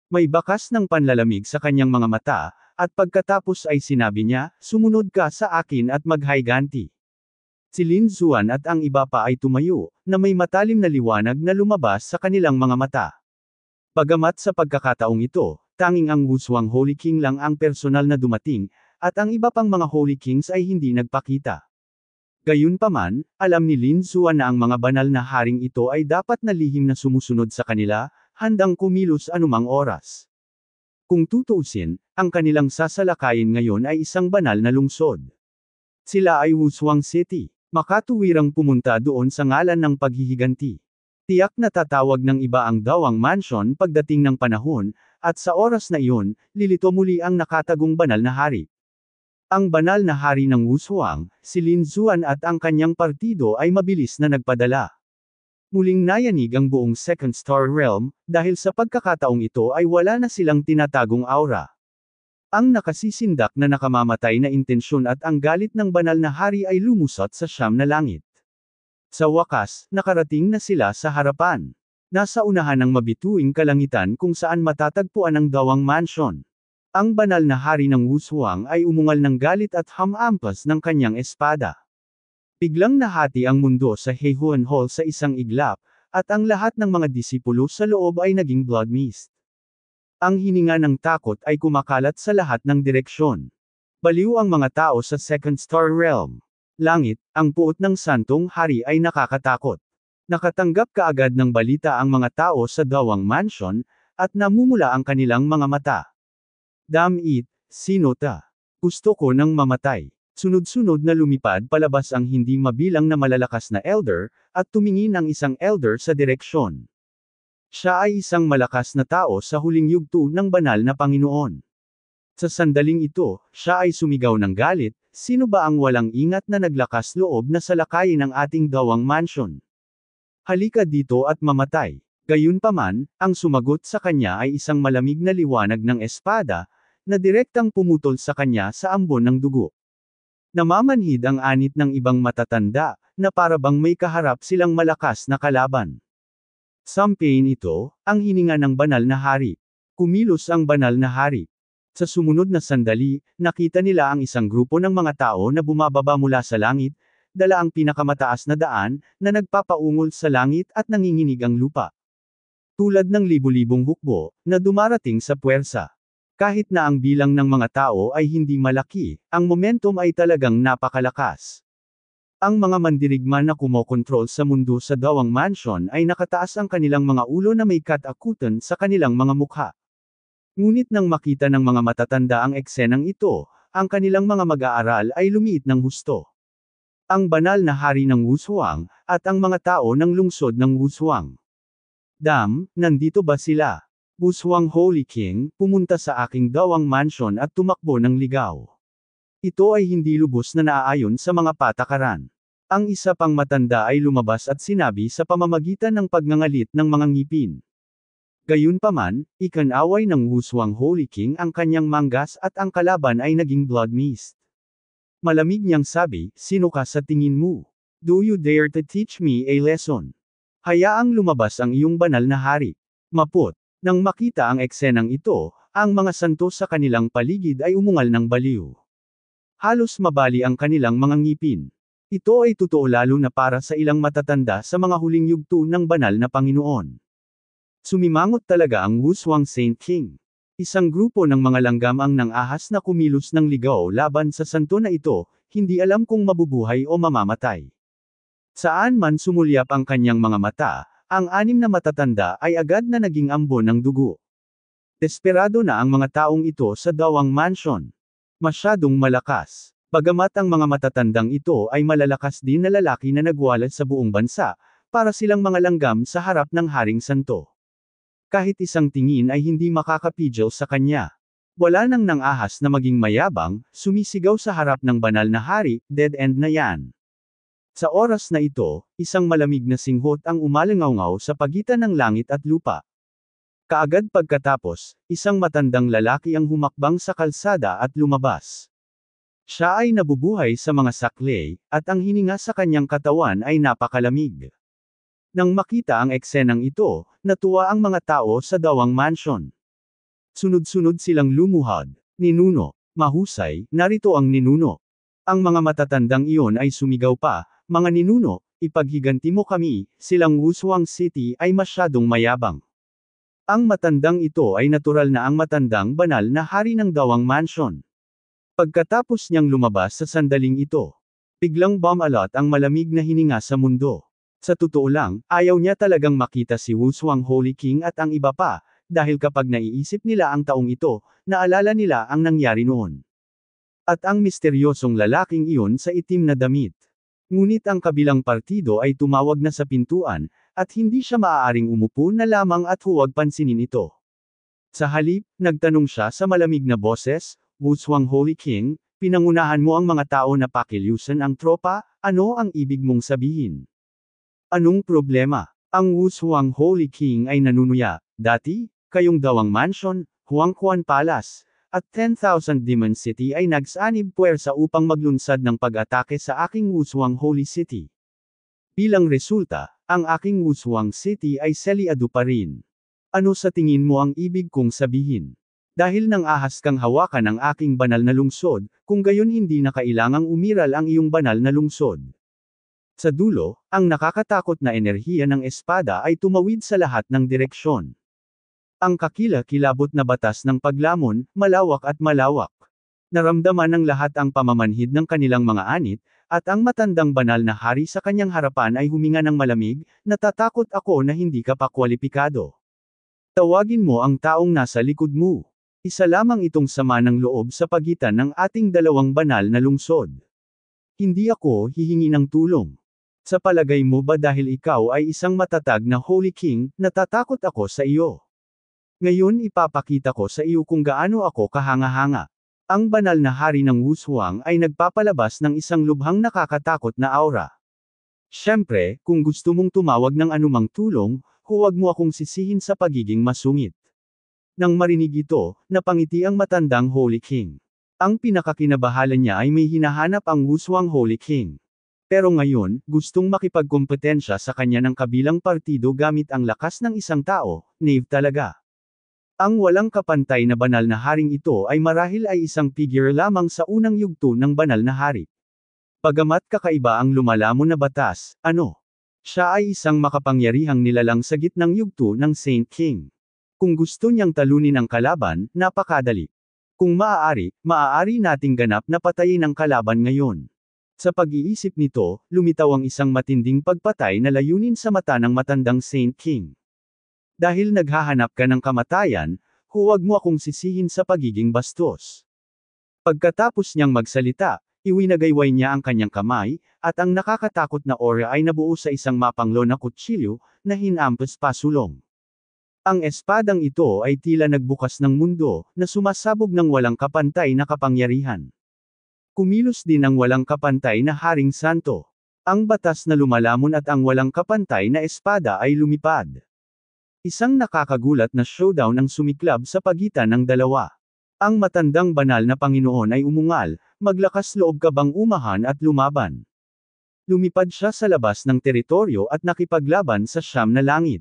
May bakas ng panlalamig sa kanyang mga mata, at pagkatapos ay sinabi niya, sumunod ka sa akin at maghayganti. Si Lin Zuan at ang iba pa ay tumayo, na may matalim na liwanag na lumabas sa kanilang mga mata. Pagamat sa pagkakataong ito, tanging ang Wuswang Holy King lang ang personal na dumating, at ang iba pang mga Holy Kings ay hindi nagpakita. Gayunpaman, alam ni Lin Zuan na ang mga banal na haring ito ay dapat na lihim na sumusunod sa kanila, handang kumilos anumang oras. Kung tutuusin, ang kanilang sasalakayin ngayon ay isang banal na lungsod. Sila ay Wuswang City. Makatuwirang pumunta doon sa ngalan ng paghihiganti. Tiyak na tatawag ng iba ang dawang mansion pagdating ng panahon, at sa oras na iyon, lilito muli ang nakatagong banal na hari. Ang banal na hari ng Wushuang, si Lin Zuan at ang kanyang partido ay mabilis na nagpadala. Muling nayanig ang buong Second Star Realm, dahil sa pagkakataong ito ay wala na silang tinatagong aura. Ang nakasisindak na nakamamatay na intensyon at ang galit ng banal na hari ay lumusot sa siyam na langit. Sa wakas, nakarating na sila sa harapan. Nasa unahan ng mabituing kalangitan kung saan matatagpuan ang dawang mansion. Ang banal na hari ng Wushuang ay umungal ng galit at hamampas ng kanyang espada. Biglang nahati ang mundo sa Heihuan Hall sa isang iglap, at ang lahat ng mga disipulo sa loob ay naging blood mist. Ang hininga ng takot ay kumakalat sa lahat ng direksyon. Baliw ang mga tao sa Second Star Realm. Langit, ang puot ng santong hari ay nakakatakot. Nakatanggap kaagad ng balita ang mga tao sa Dawang Mansion, at namumula ang kanilang mga mata. Damn it, sino ta? Gusto ko nang mamatay. Sunod-sunod na lumipad palabas ang hindi mabilang na malalakas na elder, at tumingin ang isang elder sa direksyon. Siya ay isang malakas na tao sa huling yugto ng banal na Panginoon. Sa sandaling ito, siya ay sumigaw ng galit, sino ba ang walang ingat na naglakas loob na salakayin ang ating gawang mansion? Halika dito at mamatay. Gayunpaman, ang sumagot sa kanya ay isang malamig na liwanag ng espada, na direktang pumutol sa kanya sa ambon ng dugo. Namamanhid ang anit ng ibang matatanda, na parabang may kaharap silang malakas na kalaban. Sampain ito, ang hininga ng banal na hari. Kumilos ang banal na hari. Sa sumunod na sandali, nakita nila ang isang grupo ng mga tao na bumababa mula sa langit, dala ang pinakamataas na daan, na nagpapaungol sa langit at nanginginig ang lupa. Tulad ng libu-libong hukbo, na dumarating sa puwersa. Kahit na ang bilang ng mga tao ay hindi malaki, ang momentum ay talagang napakalakas. Ang mga mandirigma na kumokontrol sa mundo sa Dawang Mansion ay nakataas ang kanilang mga ulo na may katakutan sa kanilang mga mukha. Ngunit nang makita ng mga matatanda ang eksenang ito, ang kanilang mga mag-aaral ay lumiit ng husto. Ang banal na hari ng Wushuang, at ang mga tao ng lungsod ng Wushuang. Dam, nandito ba sila? Wushuang Holy King, pumunta sa aking Dawang Mansion at tumakbo ng ligaw. Ito ay hindi lubos na naaayon sa mga patakaran. Ang isa pang matanda ay lumabas at sinabi sa pamamagitan ng pagngangalit ng mga ngipin. Gayunpaman, ikanaway ng huswang Holy King ang kanyang manggas at ang kalaban ay naging blood mist. Malamig niyang sabi, sino ka sa tingin mo? Do you dare to teach me a lesson? Hayaang lumabas ang iyong banal na hari. Maput, Nang makita ang eksenang ito, ang mga santo sa kanilang paligid ay umungal ng baliw. Halos mabali ang kanilang mga ngipin. Ito ay totoo lalo na para sa ilang matatanda sa mga huling yugto ng banal na Panginoon. Sumimangot talaga ang Wuswang Saint King. Isang grupo ng mga langgam ang nang ahas na kumilos ng ligaw laban sa santo na ito, hindi alam kung mabubuhay o mamamatay. Saan man sumulyap ang kanyang mga mata, ang anim na matatanda ay agad na naging ambo ng dugo. Desperado na ang mga taong ito sa Dawang Mansion. Masyadong malakas. Bagamat ang mga matatandang ito ay malalakas din na lalaki na nagwala sa buong bansa, para silang mga langgam sa harap ng Haring Santo. Kahit isang tingin ay hindi makakapigil sa kanya. Wala nang nang ahas na maging mayabang, sumisigaw sa harap ng banal na hari, dead end na yan. Sa oras na ito, isang malamig na singhot ang umalangawngaw sa pagitan ng langit at lupa, Kaagad pagkatapos, isang matandang lalaki ang humakbang sa kalsada at lumabas. Siya ay nabubuhay sa mga saklay, at ang hininga sa kanyang katawan ay napakalamig. Nang makita ang eksenang ito, natuwa ang mga tao sa dawang mansion. Sunod-sunod silang lumuhad, ninuno, mahusay, narito ang ninuno. Ang mga matatandang iyon ay sumigaw pa, mga ninuno, ipaghiganti mo kami, silang Wushuang City ay masyadong mayabang. Ang matandang ito ay natural na ang matandang banal na hari ng Dawang Mansion. Pagkatapos niyang lumabas sa sandaling ito, biglang bumalat ang malamig na hininga sa mundo. Sa totoo lang, ayaw niya talagang makita si Wu Swang Holy King at ang iba pa, dahil kapag naiisip nila ang taong ito, naalala nila ang nangyari noon. At ang misteryosong lalaking iyon sa itim na damit. Ngunit ang kabilang partido ay tumawag na sa pintuan, at hindi siya maaaring umupo na lamang at huwag pansinin ito. Sa halip, nagtanong siya sa malamig na boses, Wuswang Holy King, pinangunahan mo ang mga tao na pakilusan ang tropa, ano ang ibig mong sabihin? Anong problema? Ang Wuswang Holy King ay nanunuya, dati, kayong dawang mansion, Huangquan Palace, at 10,000 Demon City ay nagsanib puwersa upang maglunsad ng pag-atake sa aking Wuswang Holy City. Bilang resulta, ang aking Uswang City ay seliado pa rin. Ano sa tingin mo ang ibig kong sabihin? Dahil nang ahas kang hawakan ang aking banal na lungsod, kung gayon hindi na kailangang umiral ang iyong banal na lungsod. Sa dulo, ang nakakatakot na enerhiya ng espada ay tumawid sa lahat ng direksyon. Ang kakila-kilabot na batas ng paglamon, malawak at malawak. Naramdaman ng lahat ang pamamanhid ng kanilang mga anit, at ang matandang banal na hari sa kanyang harapan ay huminga ng malamig, natatakot ako na hindi ka pa kwalipikado. Tawagin mo ang taong nasa likod mo. Isa lamang itong sama ng loob sa pagitan ng ating dalawang banal na lungsod. Hindi ako hihingi ng tulong. Sa palagay mo ba dahil ikaw ay isang matatag na Holy King, natatakot ako sa iyo. Ngayon ipapakita ko sa iyo kung gaano ako kahanga-hanga. Ang banal na hari ng Wushuang ay nagpapalabas ng isang lubhang nakakatakot na aura. Siyempre, kung gusto mong tumawag ng anumang tulong, huwag mo akong sisihin sa pagiging masungit. Nang marinig ito, napangiti ang matandang Holy King. Ang pinakakinabahala niya ay may hinahanap ang Wushuang Holy King. Pero ngayon, gustong makipagkompetensya sa kanya ng kabilang partido gamit ang lakas ng isang tao, Nave talaga. Ang walang kapantay na banal na haring ito ay marahil ay isang figure lamang sa unang yugto ng banal na hari. Pagamat kakaiba ang lumalamon na batas, ano? Siya ay isang makapangyarihang nilalang sa gitnang yugto ng Saint King. Kung gusto niyang talunin ang kalaban, napakadali. Kung maaari, maaari nating ganap na patayin ang kalaban ngayon. Sa pag-iisip nito, lumitaw ang isang matinding pagpatay na layunin sa mata ng matandang Saint King. Dahil naghahanap ka ng kamatayan, huwag mo akong sisihin sa pagiging bastos. Pagkatapos niyang magsalita, iwinagayway niya ang kanyang kamay, at ang nakakatakot na aura ay nabuo sa isang mapanglo na kutsilyo, na hinampas pasulong. Ang espadang ito ay tila nagbukas ng mundo, na sumasabog ng walang kapantay na kapangyarihan. Kumilos din ang walang kapantay na Haring Santo. Ang batas na lumalamon at ang walang kapantay na espada ay lumipad. Isang nakakagulat na showdown ang sumiklab sa pagitan ng dalawa. Ang matandang banal na Panginoon ay umungal, maglakas loob ka bang umahan at lumaban. Lumipad siya sa labas ng teritoryo at nakipaglaban sa siyam na langit.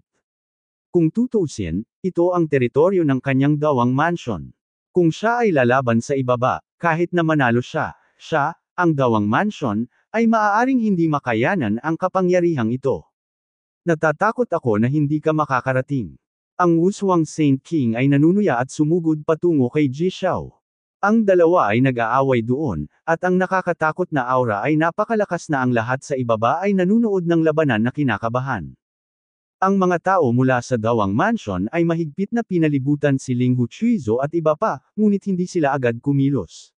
Kung tutuusin, ito ang teritoryo ng kanyang dawang mansion. Kung siya ay lalaban sa ibaba, kahit na manalo siya, siya, ang dawang mansion, ay maaaring hindi makayanan ang kapangyarihang ito. Natatakot ako na hindi ka makakarating. Ang Wushuang Saint King ay nanunuya at sumugod patungo kay Ji Xiao. Ang dalawa ay nag-aaway doon, at ang nakakatakot na aura ay napakalakas na ang lahat sa ibaba ay nanunood ng labanan na kinakabahan. Ang mga tao mula sa Dawang Mansion ay mahigpit na pinalibutan si Ling Huchuizo at iba pa, ngunit hindi sila agad kumilos.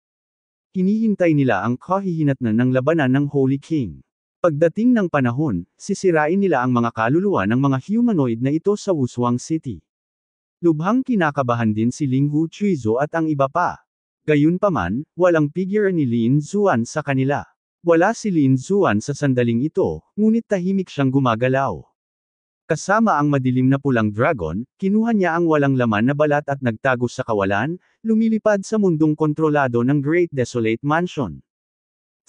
Hinihintay nila ang kahihinatnan ng labanan ng Holy King. Pagdating ng panahon, sisirain nila ang mga kaluluwa ng mga humanoid na ito sa Wushuang City. Lubhang kinakabahan din si Ling Hu Chuizo at ang iba pa. Gayunpaman, walang figure ni Lin Zuan sa kanila. Wala si Lin Zuan sa sandaling ito, ngunit tahimik siyang gumagalaw. Kasama ang madilim na pulang dragon, kinuha niya ang walang laman na balat at nagtago sa kawalan, lumilipad sa mundong kontrolado ng Great Desolate Mansion.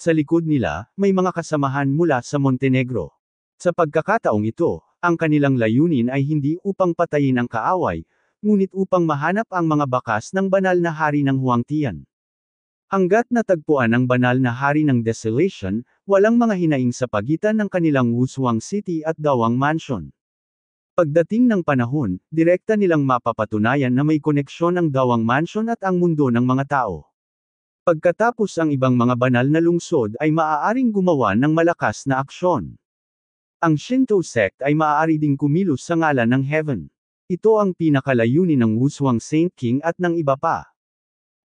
Sa likod nila, may mga kasamahan mula sa Montenegro. Sa pagkakataong ito, ang kanilang layunin ay hindi upang patayin ang kaaway, ngunit upang mahanap ang mga bakas ng banal na hari ng Huangtian. Hanggat natagpuan ang banal na hari ng Desolation, walang mga hinaing sa pagitan ng kanilang Wushuang City at Dawang Mansion. Pagdating ng panahon, direkta nilang mapapatunayan na may koneksyon ang Dawang Mansion at ang mundo ng mga tao. Pagkatapos ang ibang mga banal na lungsod ay maaaring gumawa ng malakas na aksyon. Ang Shinto sect ay maaari ding kumilos sa ngalan ng heaven. Ito ang pinakalayunin ng Wuswang Saint King at ng iba pa.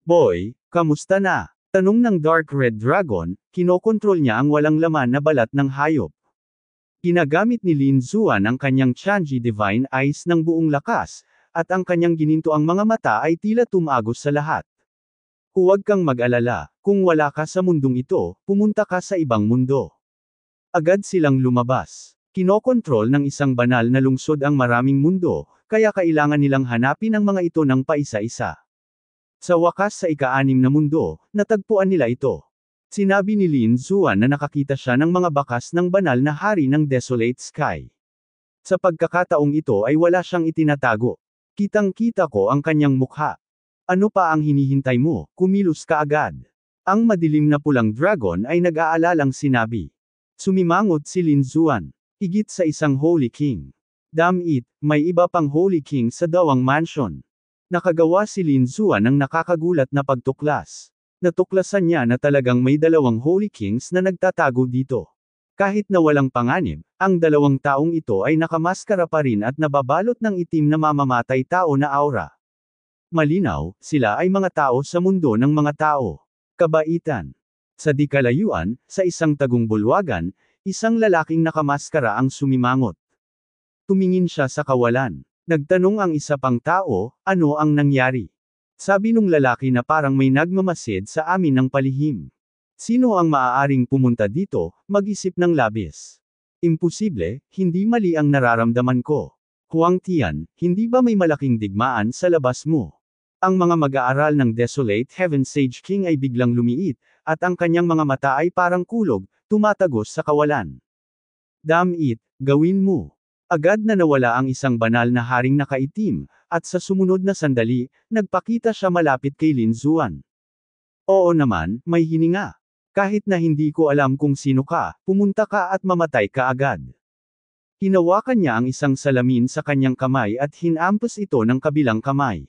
Boy, kamusta na? Tanong ng Dark Red Dragon, kinokontrol niya ang walang laman na balat ng hayop. Ginagamit ni Lin Zuan ang kanyang Chanji Divine Eyes ng buong lakas, at ang kanyang gininto mga mata ay tila tumagos sa lahat. Huwag kang mag-alala, kung wala ka sa mundong ito, pumunta ka sa ibang mundo. Agad silang lumabas. Kinokontrol ng isang banal na lungsod ang maraming mundo, kaya kailangan nilang hanapin ang mga ito ng paisa-isa. Sa wakas sa ika-anim na mundo, natagpuan nila ito. Sinabi ni Lin Zuan na nakakita siya ng mga bakas ng banal na hari ng Desolate Sky. Sa pagkakataong ito ay wala siyang itinatago. Kitang-kita ko ang kanyang mukha. Ano pa ang hinihintay mo, kumilos ka agad. Ang madilim na pulang dragon ay nag-aalalang sinabi. Sumimangot si Lin Zuan. Igit sa isang Holy King. Damn it, may iba pang Holy King sa Dawang Mansion. Nakagawa si Lin Zuan ng nakakagulat na pagtuklas. Natuklasan niya na talagang may dalawang Holy Kings na nagtatago dito. Kahit na walang panganib, ang dalawang taong ito ay nakamaskara pa rin at nababalot ng itim na mamamatay tao na aura. Malinaw, sila ay mga tao sa mundo ng mga tao. Kabaitan. Sa dikalayuan, sa isang tagong bulwagan, isang lalaking nakamaskara ang sumimangot. Tumingin siya sa kawalan. Nagtanong ang isa pang tao, ano ang nangyari? Sabi nung lalaki na parang may nagmamasid sa amin ng palihim. Sino ang maaaring pumunta dito, mag-isip ng labis? Imposible, hindi mali ang nararamdaman ko. Huang Tian, hindi ba may malaking digmaan sa labas mo? Ang mga mag-aaral ng Desolate Heaven Sage King ay biglang lumiit, at ang kanyang mga mata ay parang kulog, tumatagos sa kawalan. Damn it, gawin mo. Agad na nawala ang isang banal na haring nakaitim, at sa sumunod na sandali, nagpakita siya malapit kay Lin Zuan. Oo naman, may hininga. Kahit na hindi ko alam kung sino ka, pumunta ka at mamatay ka agad. Hinawakan niya ang isang salamin sa kanyang kamay at hinampas ito ng kabilang kamay.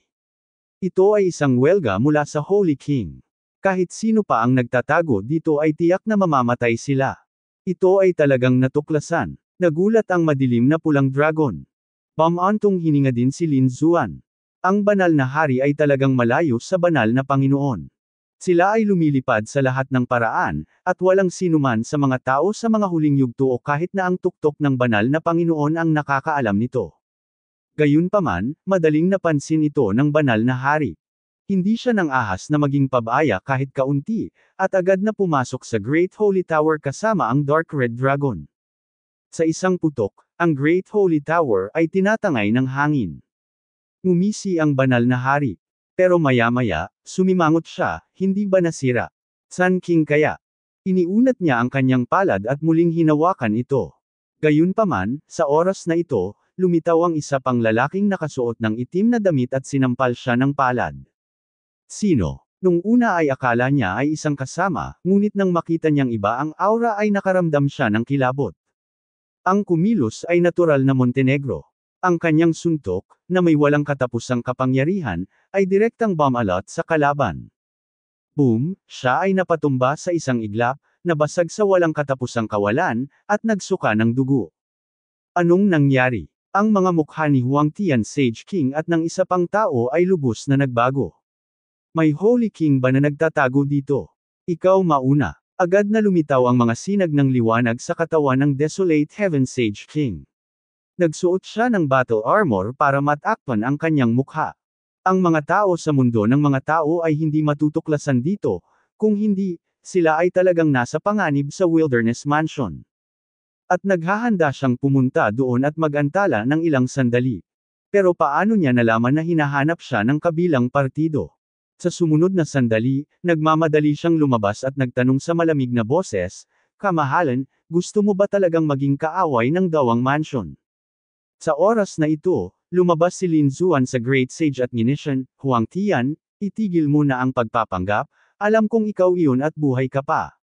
Ito ay isang welga mula sa Holy King. Kahit sino pa ang nagtatago dito ay tiyak na mamamatay sila. Ito ay talagang natuklasan. Nagulat ang madilim na pulang dragon. Pamantong hininga din si Lin Zuan. Ang banal na hari ay talagang malayo sa banal na Panginoon. Sila ay lumilipad sa lahat ng paraan, at walang sinuman sa mga tao sa mga huling yugto o kahit na ang tuktok ng banal na Panginoon ang nakakaalam nito. Gayunpaman, madaling napansin ito ng banal na hari. Hindi siya nang ahas na maging pabaya kahit kaunti, at agad na pumasok sa Great Holy Tower kasama ang Dark Red Dragon. Sa isang putok, ang Great Holy Tower ay tinatangay ng hangin. Ngumisi ang banal na hari. Pero maya-maya, sumimangot siya, hindi ba nasira? San King kaya? Iniunat niya ang kanyang palad at muling hinawakan ito. Gayunpaman, sa oras na ito, lumitaw ang isa pang lalaking nakasuot ng itim na damit at sinampal siya ng palad. Sino? Nung una ay akala niya ay isang kasama, ngunit nang makita niyang iba ang aura ay nakaramdam siya ng kilabot. Ang kumilos ay natural na Montenegro. Ang kanyang suntok, na may walang katapusang kapangyarihan, ay direktang bumalot sa kalaban. Boom, siya ay napatumba sa isang iglap, nabasag sa walang katapusang kawalan, at nagsuka ng dugo. Anong nangyari? Ang mga mukha ni Huang Tian Sage King at ng isa pang tao ay lubos na nagbago. May Holy King ba na nagtatago dito? Ikaw mauna. Agad na lumitaw ang mga sinag ng liwanag sa katawan ng Desolate Heaven Sage King. Nagsuot siya ng battle armor para matakpan ang kanyang mukha. Ang mga tao sa mundo ng mga tao ay hindi matutuklasan dito, kung hindi, sila ay talagang nasa panganib sa Wilderness Mansion. At naghahanda siyang pumunta doon at magantala ng ilang sandali. Pero paano niya nalaman na hinahanap siya ng kabilang partido? Sa sumunod na sandali, nagmamadali siyang lumabas at nagtanong sa malamig na boses, Kamahalan, gusto mo ba talagang maging kaaway ng Dawang Mansion? Sa oras na ito, lumabas si Lin Zuan sa Great Sage at Nginishan, Huang Tian, itigil mo na ang pagpapanggap, alam kong ikaw iyon at buhay ka pa.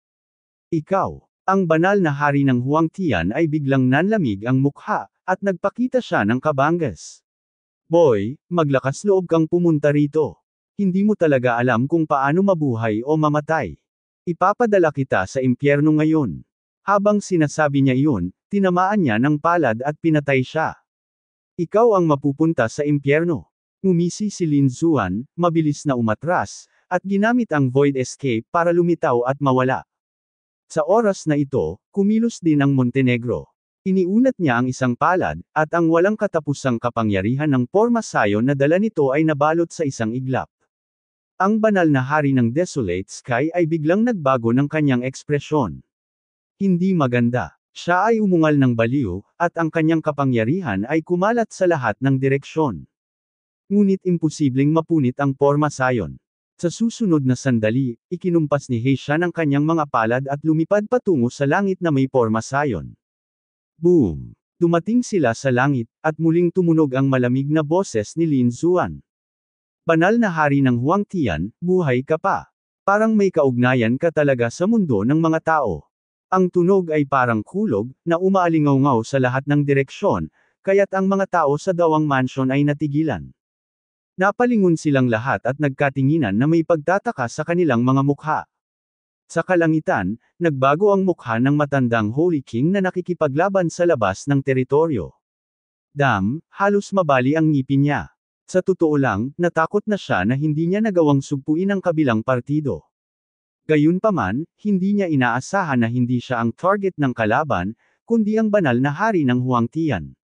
Ikaw. Ang banal na hari ng Huang Tian ay biglang nanlamig ang mukha, at nagpakita siya ng kabanggas. Boy, maglakas loob kang pumunta rito. Hindi mo talaga alam kung paano mabuhay o mamatay. Ipapadala kita sa impyerno ngayon. Habang sinasabi niya iyon, tinamaan niya ng palad at pinatay siya. Ikaw ang mapupunta sa impyerno. Umisi si Lin Zuan, mabilis na umatras, at ginamit ang void escape para lumitaw at mawala. Sa oras na ito, kumilos din ang Montenegro. Iniunat niya ang isang palad, at ang walang katapusang kapangyarihan ng pormasayo na dala nito ay nabalot sa isang iglap. Ang banal na hari ng Desolate Sky ay biglang nagbago ng kanyang ekspresyon. Hindi maganda. Siya ay umungal ng baliw, at ang kanyang kapangyarihan ay kumalat sa lahat ng direksyon. Ngunit imposibleng mapunit ang porma sayon. Sa susunod na sandali, ikinumpas ni Heisha ng kanyang mga palad at lumipad patungo sa langit na may porma sayon. Boom! Dumating sila sa langit, at muling tumunog ang malamig na boses ni Lin Zuan. Banal na hari ng Huang Tian, buhay ka pa. Parang may kaugnayan ka talaga sa mundo ng mga tao. Ang tunog ay parang kulog, na umaalingaw sa lahat ng direksyon, kaya't ang mga tao sa dawang mansion ay natigilan. Napalingon silang lahat at nagkatinginan na may pagtataka sa kanilang mga mukha. Sa kalangitan, nagbago ang mukha ng matandang Holy King na nakikipaglaban sa labas ng teritoryo. Dam, halos mabali ang ngipin niya. Sa totoo lang, natakot na siya na hindi niya nagawang sugpuin ang kabilang partido. Gayunpaman, hindi niya inaasahan na hindi siya ang target ng kalaban, kundi ang banal na hari ng Huang Tian.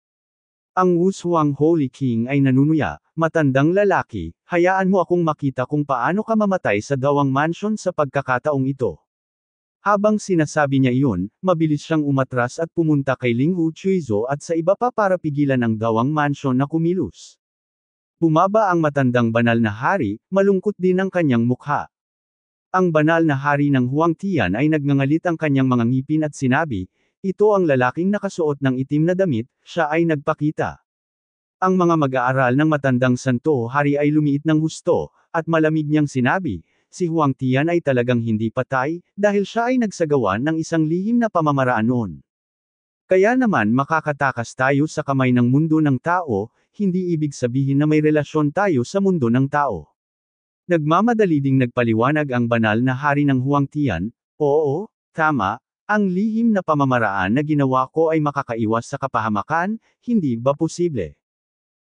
Ang Wushuang Holy King ay nanunuya, matandang lalaki, hayaan mo akong makita kung paano ka mamatay sa dawang mansion sa pagkakataong ito. Habang sinasabi niya iyon, mabilis siyang umatras at pumunta kay Ling Hu Chuizo at sa iba pa para pigilan ang dawang mansion na kumilos. Bumaba ang matandang banal na hari, malungkot din ang kanyang mukha. Ang banal na hari ng Huang Tian ay nagngangalit ang kanyang mga ngipin at sinabi, ito ang lalaking nakasuot ng itim na damit, siya ay nagpakita. Ang mga mag-aaral ng matandang santo hari ay lumiit ng husto, at malamig niyang sinabi, si Huang Tian ay talagang hindi patay, dahil siya ay nagsagawa ng isang lihim na pamamaraan noon. Kaya naman makakatakas tayo sa kamay ng mundo ng tao, hindi ibig sabihin na may relasyon tayo sa mundo ng tao. Nagmamadali ding nagpaliwanag ang banal na hari ng Huang Tian, oo, tama, ang lihim na pamamaraan na ginawa ko ay makakaiwas sa kapahamakan, hindi ba posible?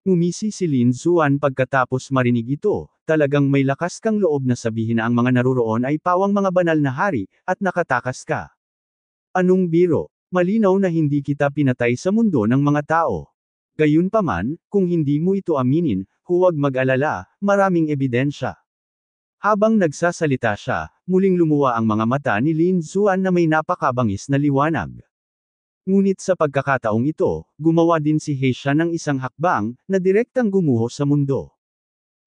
Umisi si Lin Zuan pagkatapos marinig ito, talagang may lakas kang loob na sabihin na ang mga naruroon ay pawang mga banal na hari, at nakatakas ka. Anong biro? Malinaw na hindi kita pinatay sa mundo ng mga tao. Gayunpaman, kung hindi mo ito aminin, huwag mag-alala, maraming ebidensya. Habang nagsasalita siya, muling lumuwa ang mga mata ni Lin Zuan na may napakabangis na liwanag. Ngunit sa pagkakataong ito, gumawa din si Heisha ng isang hakbang, na direktang gumuho sa mundo.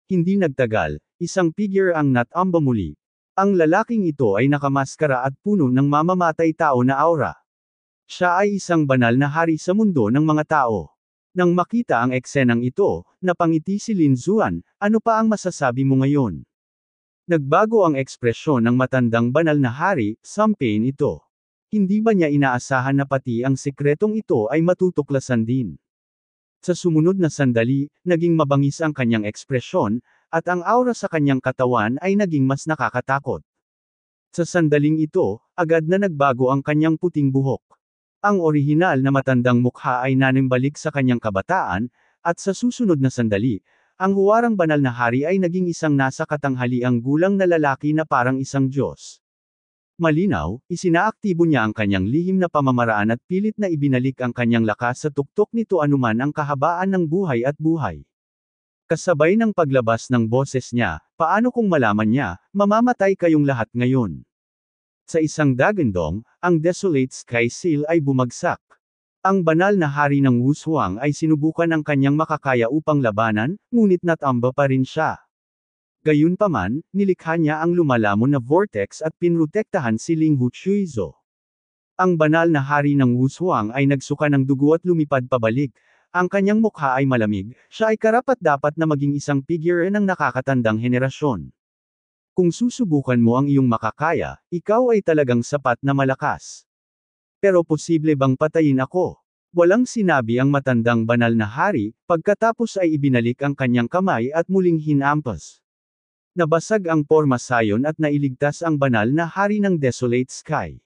Hindi nagtagal, isang figure ang natamba muli. Ang lalaking ito ay nakamaskara at puno ng mamamatay tao na aura. Siya ay isang banal na hari sa mundo ng mga tao. Nang makita ang eksenang ito, napangiti si Lin Zuan, ano pa ang masasabi mo ngayon? Nagbago ang ekspresyon ng matandang banal na hari, sampain ito. Hindi ba niya inaasahan na pati ang sikretong ito ay matutuklasan din? Sa sumunod na sandali, naging mabangis ang kanyang ekspresyon, at ang aura sa kanyang katawan ay naging mas nakakatakot. Sa sandaling ito, agad na nagbago ang kanyang puting buhok. Ang orihinal na matandang mukha ay nanimbalik sa kanyang kabataan, at sa susunod na sandali, ang huwarang banal na hari ay naging isang nasa katanghaliang gulang na lalaki na parang isang Diyos. Malinaw, isinaaktibo niya ang kanyang lihim na pamamaraan at pilit na ibinalik ang kanyang lakas sa tuktok nito anuman ang kahabaan ng buhay at buhay. Kasabay ng paglabas ng boses niya, paano kung malaman niya, mamamatay kayong lahat ngayon. Sa isang dagandong, ang desolate sky seal ay bumagsak. Ang banal na hari ng Wushuang ay sinubukan ang kanyang makakaya upang labanan, ngunit natamba pa rin siya. Gayunpaman, nilikha niya ang lumalamon na vortex at pinrotektahan si Ling Huchuizo. Ang banal na hari ng Wushuang ay nagsuka ng dugo at lumipad pabalik. Ang kanyang mukha ay malamig, siya ay karapat-dapat na maging isang figure ng nakakatandang henerasyon. Kung susubukan mo ang iyong makakaya, ikaw ay talagang sapat na malakas. Pero posible bang patayin ako? Walang sinabi ang matandang banal na hari, pagkatapos ay ibinalik ang kanyang kamay at muling hinampas. Nabasag ang pormasayon at nailigtas ang banal na hari ng desolate sky.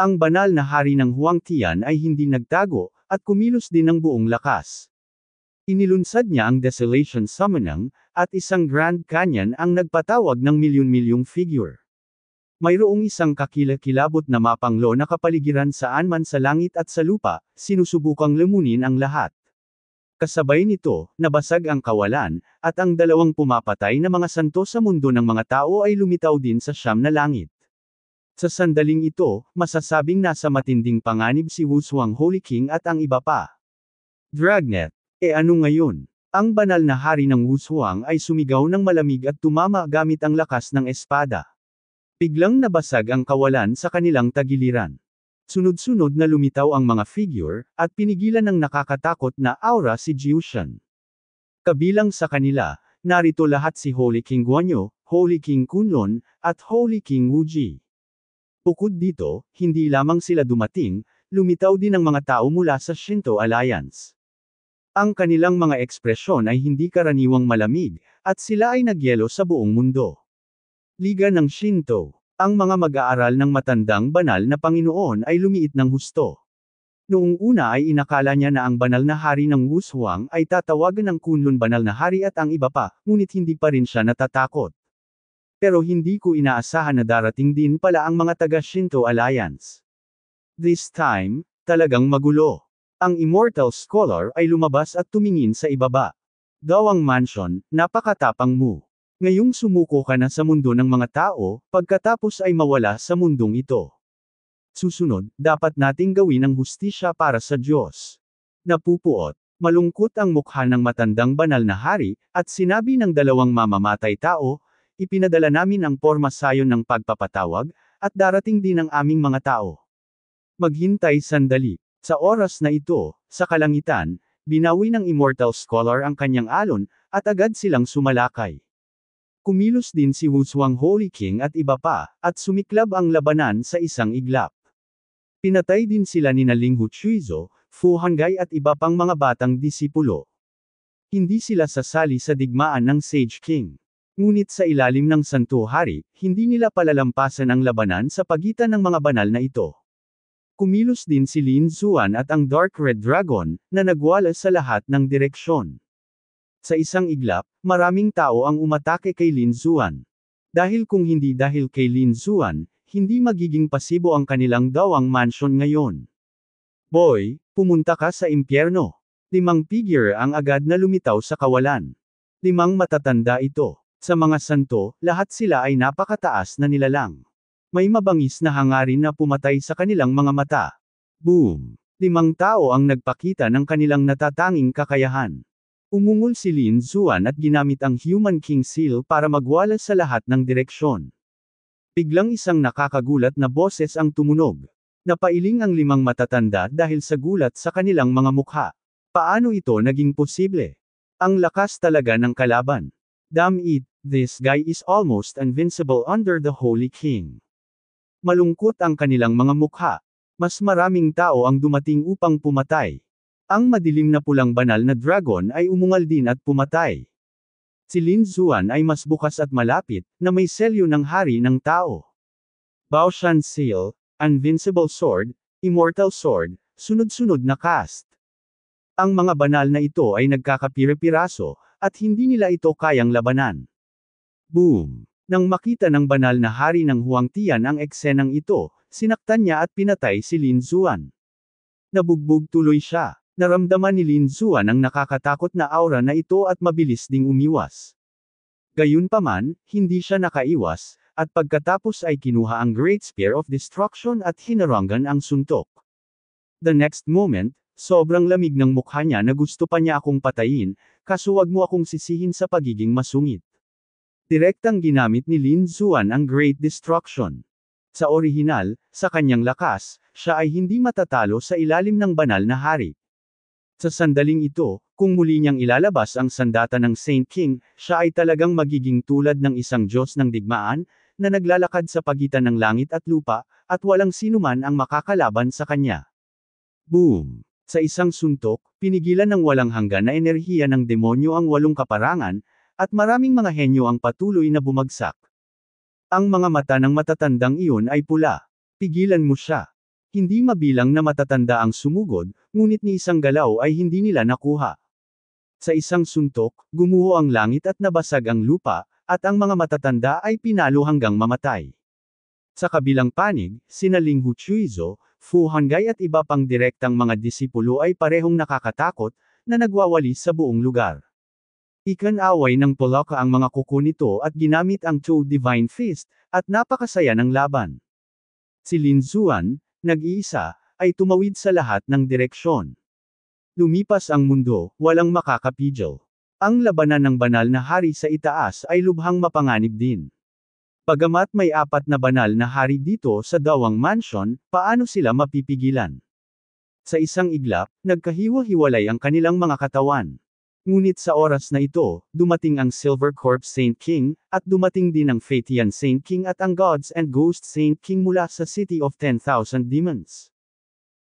Ang banal na hari ng Huang Tian ay hindi nagtago, at kumilos din ng buong lakas. Inilunsad niya ang Desolation Summonang, at isang Grand Canyon ang nagpatawag ng milyon-milyong figure. Mayroong isang kakilakilabot na mapanglo na kapaligiran saan man sa langit at sa lupa, sinusubukang lumunin ang lahat. Kasabay nito, nabasag ang kawalan, at ang dalawang pumapatay na mga santo sa mundo ng mga tao ay lumitaw din sa siyam na langit. Sa sandaling ito, masasabing nasa matinding panganib si Wuswang Holy King at ang iba pa. Dragnet, e ano ngayon? Ang banal na hari ng Wuswang ay sumigaw ng malamig at tumama gamit ang lakas ng espada. Biglang nabasag ang kawalan sa kanilang tagiliran. Sunod-sunod na lumitaw ang mga figure, at pinigilan ng nakakatakot na aura si Jiushan. Kabilang sa kanila, narito lahat si Holy King Guanyo, Holy King Kunlun, at Holy King Wuji. Bukod dito, hindi lamang sila dumating, lumitaw din ang mga tao mula sa Shinto Alliance. Ang kanilang mga ekspresyon ay hindi karaniwang malamig, at sila ay nagyelo sa buong mundo. Liga ng Shinto. Ang mga mag-aaral ng matandang banal na Panginoon ay lumiit ng husto. Noong una ay inakala niya na ang banal na hari ng Wushuang ay tatawagan ng Kunlun banal na hari at ang iba pa, ngunit hindi pa rin siya natatakot. Pero hindi ko inaasahan na darating din pala ang mga taga Shinto Alliance. This time, talagang magulo. Ang Immortal Scholar ay lumabas at tumingin sa ibaba. Daw mansion, napakatapang mo. Ngayong sumuko ka na sa mundo ng mga tao, pagkatapos ay mawala sa mundong ito. Susunod, dapat nating gawin ang hustisya para sa Diyos. Napupuot, malungkot ang mukha ng matandang banal na hari, at sinabi ng dalawang mamamatay tao, ipinadala namin ang porma sayon ng pagpapatawag, at darating din ang aming mga tao. Maghintay sandali. Sa oras na ito, sa kalangitan, binawi ng immortal scholar ang kanyang alon, at agad silang sumalakay. Kumilos din si Wuzhuang Holy King at iba pa, at sumiklab ang labanan sa isang iglap. Pinatay din sila ni Naling Huchuizo, Fu Hangay at iba pang mga batang disipulo. Hindi sila sasali sa digmaan ng Sage King. Ngunit sa ilalim ng Santo Hari, hindi nila palalampasan ang labanan sa pagitan ng mga banal na ito. Kumilos din si Lin Zuan at ang Dark Red Dragon, na nagwala sa lahat ng direksyon. Sa isang iglap, maraming tao ang umatake kay Lin Zuan. Dahil kung hindi dahil kay Lin Zuan, hindi magiging pasibo ang kanilang dawang mansion ngayon. Boy, pumunta ka sa impyerno. Limang figure ang agad na lumitaw sa kawalan. Limang matatanda ito. Sa mga santo, lahat sila ay napakataas na nilalang. May mabangis na hangarin na pumatay sa kanilang mga mata. Boom! Limang tao ang nagpakita ng kanilang natatanging kakayahan. Umungol si Lin Zuan at ginamit ang Human King Seal para magwala sa lahat ng direksyon. Biglang isang nakakagulat na boses ang tumunog. Napailing ang limang matatanda dahil sa gulat sa kanilang mga mukha. Paano ito naging posible? Ang lakas talaga ng kalaban. Damn it, this guy is almost invincible under the Holy King. Malungkot ang kanilang mga mukha. Mas maraming tao ang dumating upang pumatay. Ang madilim na pulang banal na dragon ay umungal din at pumatay. Si Lin Zuan ay mas bukas at malapit, na may selyo ng hari ng tao. Baoshan Seal, Invincible Sword, Immortal Sword, sunod-sunod na cast. Ang mga banal na ito ay nagkakapire at hindi nila ito kayang labanan. Boom! Nang makita ng banal na hari ng Huang Tian ang eksenang ito, sinaktan niya at pinatay si Lin Zuan. Nabugbog tuloy siya. Naramdaman ni Lin Zuan ang nakakatakot na aura na ito at mabilis ding umiwas. Gayunpaman, hindi siya nakaiwas, at pagkatapos ay kinuha ang Great Spear of Destruction at hinarangan ang suntok. The next moment, sobrang lamig ng mukha niya na gusto pa niya akong patayin, kaso wag mo akong sisihin sa pagiging masungit. Direktang ginamit ni Lin Zuan ang Great Destruction. Sa orihinal, sa kanyang lakas, siya ay hindi matatalo sa ilalim ng banal na hari. Sa sandaling ito, kung muli niyang ilalabas ang sandata ng Saint King, siya ay talagang magiging tulad ng isang Diyos ng digmaan, na naglalakad sa pagitan ng langit at lupa, at walang sinuman ang makakalaban sa kanya. Boom! Sa isang suntok, pinigilan ng walang hanggan na enerhiya ng demonyo ang walong kaparangan, at maraming mga henyo ang patuloy na bumagsak. Ang mga mata ng matatandang iyon ay pula. Pigilan mo siya. Hindi mabilang na matatanda ang sumugod, ngunit ni isang galaw ay hindi nila nakuha. Sa isang suntok, gumuho ang langit at nabasag ang lupa, at ang mga matatanda ay pinalo hanggang mamatay. Sa kabilang panig, sinaling Huchuizo, Fu Hangai at iba pang direktang mga disipulo ay parehong nakakatakot, na nagwawali sa buong lugar. Ikan-away ng Polaka ang mga kuko nito at ginamit ang Chou Divine Fist, at napakasaya ng laban. Si Lin Zuan, nag-iisa, ay tumawid sa lahat ng direksyon. Lumipas ang mundo, walang makakapigil. Ang labanan ng banal na hari sa itaas ay lubhang mapanganib din. Pagamat may apat na banal na hari dito sa Dawang Mansion, paano sila mapipigilan? Sa isang iglap, nagkahiwa-hiwalay ang kanilang mga katawan. Ngunit sa oras na ito, dumating ang Silver Corp Saint King, at dumating din ang Fatian Saint King at ang Gods and Ghosts Saint King mula sa City of 10,000 Demons.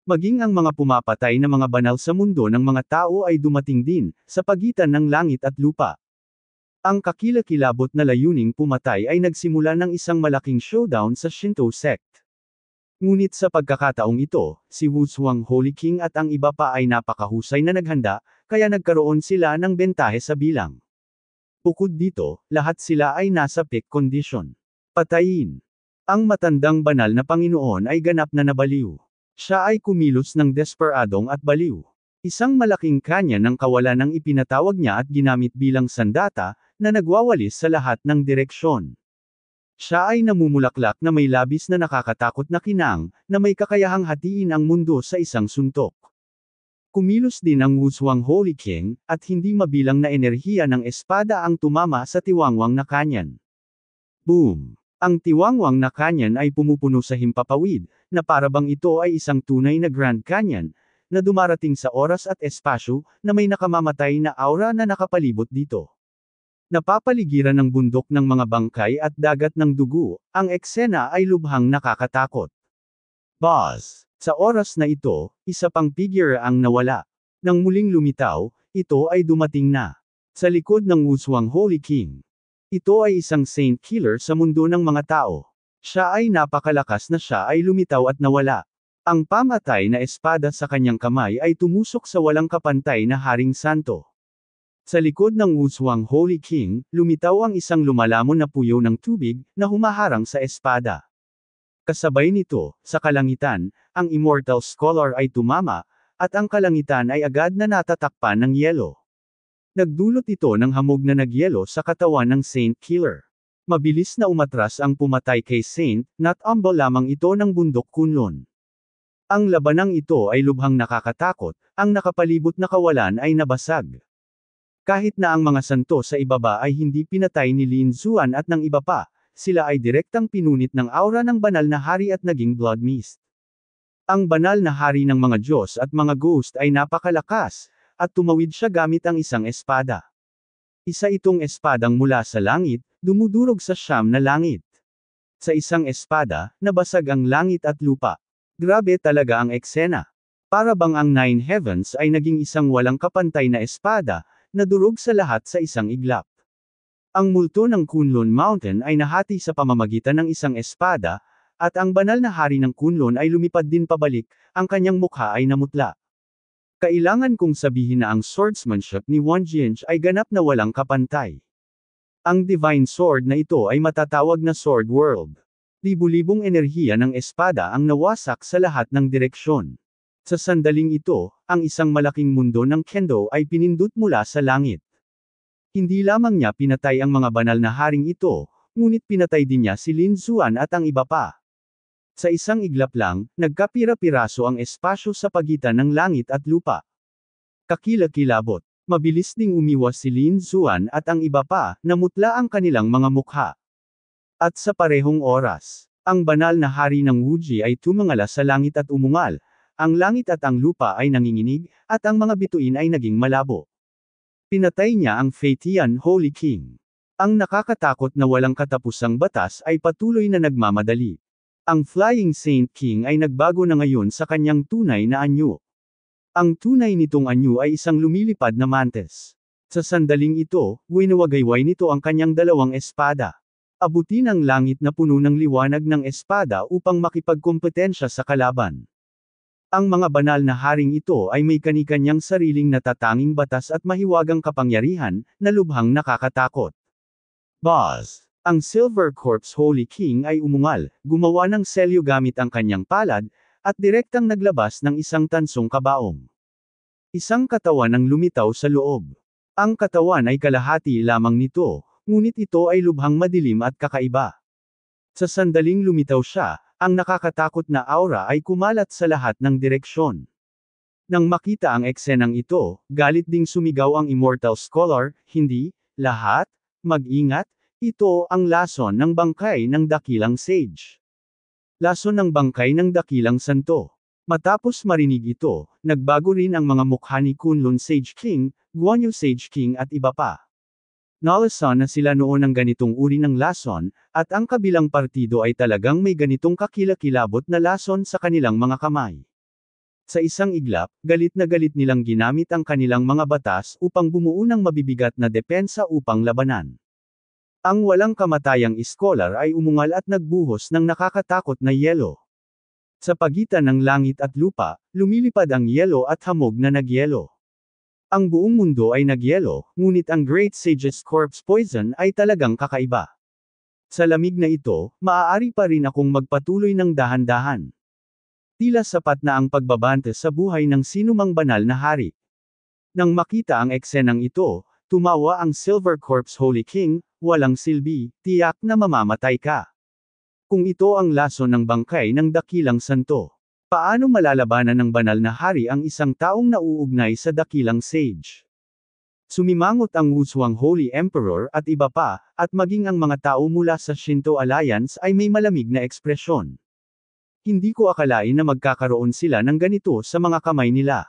Maging ang mga pumapatay na mga banal sa mundo ng mga tao ay dumating din, sa pagitan ng langit at lupa. Ang kakilakilabot na layuning pumatay ay nagsimula ng isang malaking showdown sa Shinto sect. Ngunit sa pagkakataong ito, si Wu Wuzhuang Holy King at ang iba pa ay napakahusay na naghanda, kaya nagkaroon sila ng bentahe sa bilang. Bukod dito, lahat sila ay nasa peak condition. Patayin. Ang matandang banal na Panginoon ay ganap na nabaliw. Siya ay kumilos ng desperadong at baliw. Isang malaking kanya ng kawalan ang ipinatawag niya at ginamit bilang sandata, na nagwawalis sa lahat ng direksyon. Siya ay namumulaklak na may labis na nakakatakot na kinang, na may kakayahang hatiin ang mundo sa isang suntok. Kumilos din ang Wushuang Holy King, at hindi mabilang na enerhiya ng espada ang tumama sa tiwangwang na kanyan. Boom! Ang tiwangwang na kanyan ay pumupuno sa himpapawid, na parabang ito ay isang tunay na Grand Canyon, na dumarating sa oras at espasyo, na may nakamamatay na aura na nakapalibot dito. Napapaligiran ng bundok ng mga bangkay at dagat ng dugo, ang eksena ay lubhang nakakatakot. Boss! Sa oras na ito, isa pang figure ang nawala. Nang muling lumitaw, ito ay dumating na. Sa likod ng uswang Holy King. Ito ay isang saint killer sa mundo ng mga tao. Siya ay napakalakas na siya ay lumitaw at nawala. Ang pamatay na espada sa kanyang kamay ay tumusok sa walang kapantay na Haring Santo. Sa likod ng uswang Holy King, lumitaw ang isang lumalamon na puyo ng tubig, na humaharang sa espada. Kasabay nito, sa kalangitan, ang Immortal Scholar ay tumama, at ang kalangitan ay agad na natatakpan ng yelo. Nagdulot ito ng hamog na nagyelo sa katawan ng Saint Killer. Mabilis na umatras ang pumatay kay Saint, natumbo lamang ito ng bundok kunlon. Ang labanang ito ay lubhang nakakatakot, ang nakapalibot na kawalan ay nabasag. Kahit na ang mga santo sa ibaba ay hindi pinatay ni Lin Zuan at ng iba pa, sila ay direktang pinunit ng aura ng banal na hari at naging blood mist. Ang banal na hari ng mga Diyos at mga ghost ay napakalakas, at tumawid siya gamit ang isang espada. Isa itong espadang mula sa langit, dumudurog sa siyam na langit. Sa isang espada, nabasag ang langit at lupa. Grabe talaga ang eksena. Para bang ang Nine Heavens ay naging isang walang kapantay na espada, na durog sa lahat sa isang iglap. Ang multo ng Kunlun Mountain ay nahati sa pamamagitan ng isang espada, at ang banal na hari ng Kunlun ay lumipad din pabalik, ang kanyang mukha ay namutla. Kailangan kong sabihin na ang swordsmanship ni Wang Jianch ay ganap na walang kapantay. Ang divine sword na ito ay matatawag na sword world. Libu-libong enerhiya ng espada ang nawasak sa lahat ng direksyon. Sa sandaling ito, ang isang malaking mundo ng kendo ay pinindot mula sa langit. Hindi lamang niya pinatay ang mga banal na haring ito, ngunit pinatay din niya si Lin Zuan at ang iba pa. Sa isang iglap lang, nagkapira-piraso ang espasyo sa pagitan ng langit at lupa. Kakilakilabot. Mabilis ding umiwas si Lin Zuan at ang iba pa, namutla ang kanilang mga mukha. At sa parehong oras, ang banal na hari ng Wuji ay tumangala sa langit at umungal, ang langit at ang lupa ay nanginginig, at ang mga bituin ay naging malabo. Pinatay niya ang Feitian Holy King. Ang nakakatakot na walang katapusang batas ay patuloy na nagmamadali. Ang Flying Saint King ay nagbago na ngayon sa kanyang tunay na anyo. Ang tunay nitong anyo ay isang lumilipad na mantis. Sa sandaling ito, winawagayway nito ang kanyang dalawang espada. Abutin ang langit na puno ng liwanag ng espada upang makipagkompetensya sa kalaban. Ang mga banal na haring ito ay may kanikanyang sariling natatanging batas at mahiwagang kapangyarihan, na lubhang nakakatakot. Boss ang Silver Corpse Holy King ay umungal, gumawa ng selyo gamit ang kanyang palad, at direktang naglabas ng isang tansong kabaong. Isang katawan ang lumitaw sa loob. Ang katawan ay kalahati lamang nito, ngunit ito ay lubhang madilim at kakaiba. Sa sandaling lumitaw siya, ang nakakatakot na aura ay kumalat sa lahat ng direksyon. Nang makita ang eksenang ito, galit ding sumigaw ang immortal scholar, hindi, lahat, mag-ingat, ito ang lason ng bangkay ng dakilang sage. Lason ng bangkay ng dakilang santo. Matapos marinig ito, nagbago rin ang mga mukha ni Kunlun Sage King, Guanyu Sage King at iba pa. Nalason na sila noon ng ganitong uri ng lason, at ang kabilang partido ay talagang may ganitong kakilakilabot na lason sa kanilang mga kamay. Sa isang iglap, galit na galit nilang ginamit ang kanilang mga batas upang bumuo ng mabibigat na depensa upang labanan. Ang walang kamatayang iskolar ay umungal at nagbuhos ng nakakatakot na yelo. Sa pagitan ng langit at lupa, lumilipad ang yelo at hamog na nagyelo. Ang buong mundo ay nagyelo, ngunit ang Great Sage's Corpse Poison ay talagang kakaiba. Sa lamig na ito, maaari pa rin akong magpatuloy ng dahan-dahan. Tila sapat na ang pagbabante sa buhay ng sinumang banal na hari. Nang makita ang eksenang ito, tumawa ang Silver Corpse Holy King, walang silbi, tiyak na mamamatay ka. Kung ito ang laso ng bangkay ng dakilang santo. Paano malalabanan ng banal na hari ang isang taong nauugnay sa dakilang sage? Sumimangot ang Wushuang Holy Emperor at iba pa, at maging ang mga tao mula sa Shinto Alliance ay may malamig na ekspresyon. Hindi ko akalain na magkakaroon sila ng ganito sa mga kamay nila.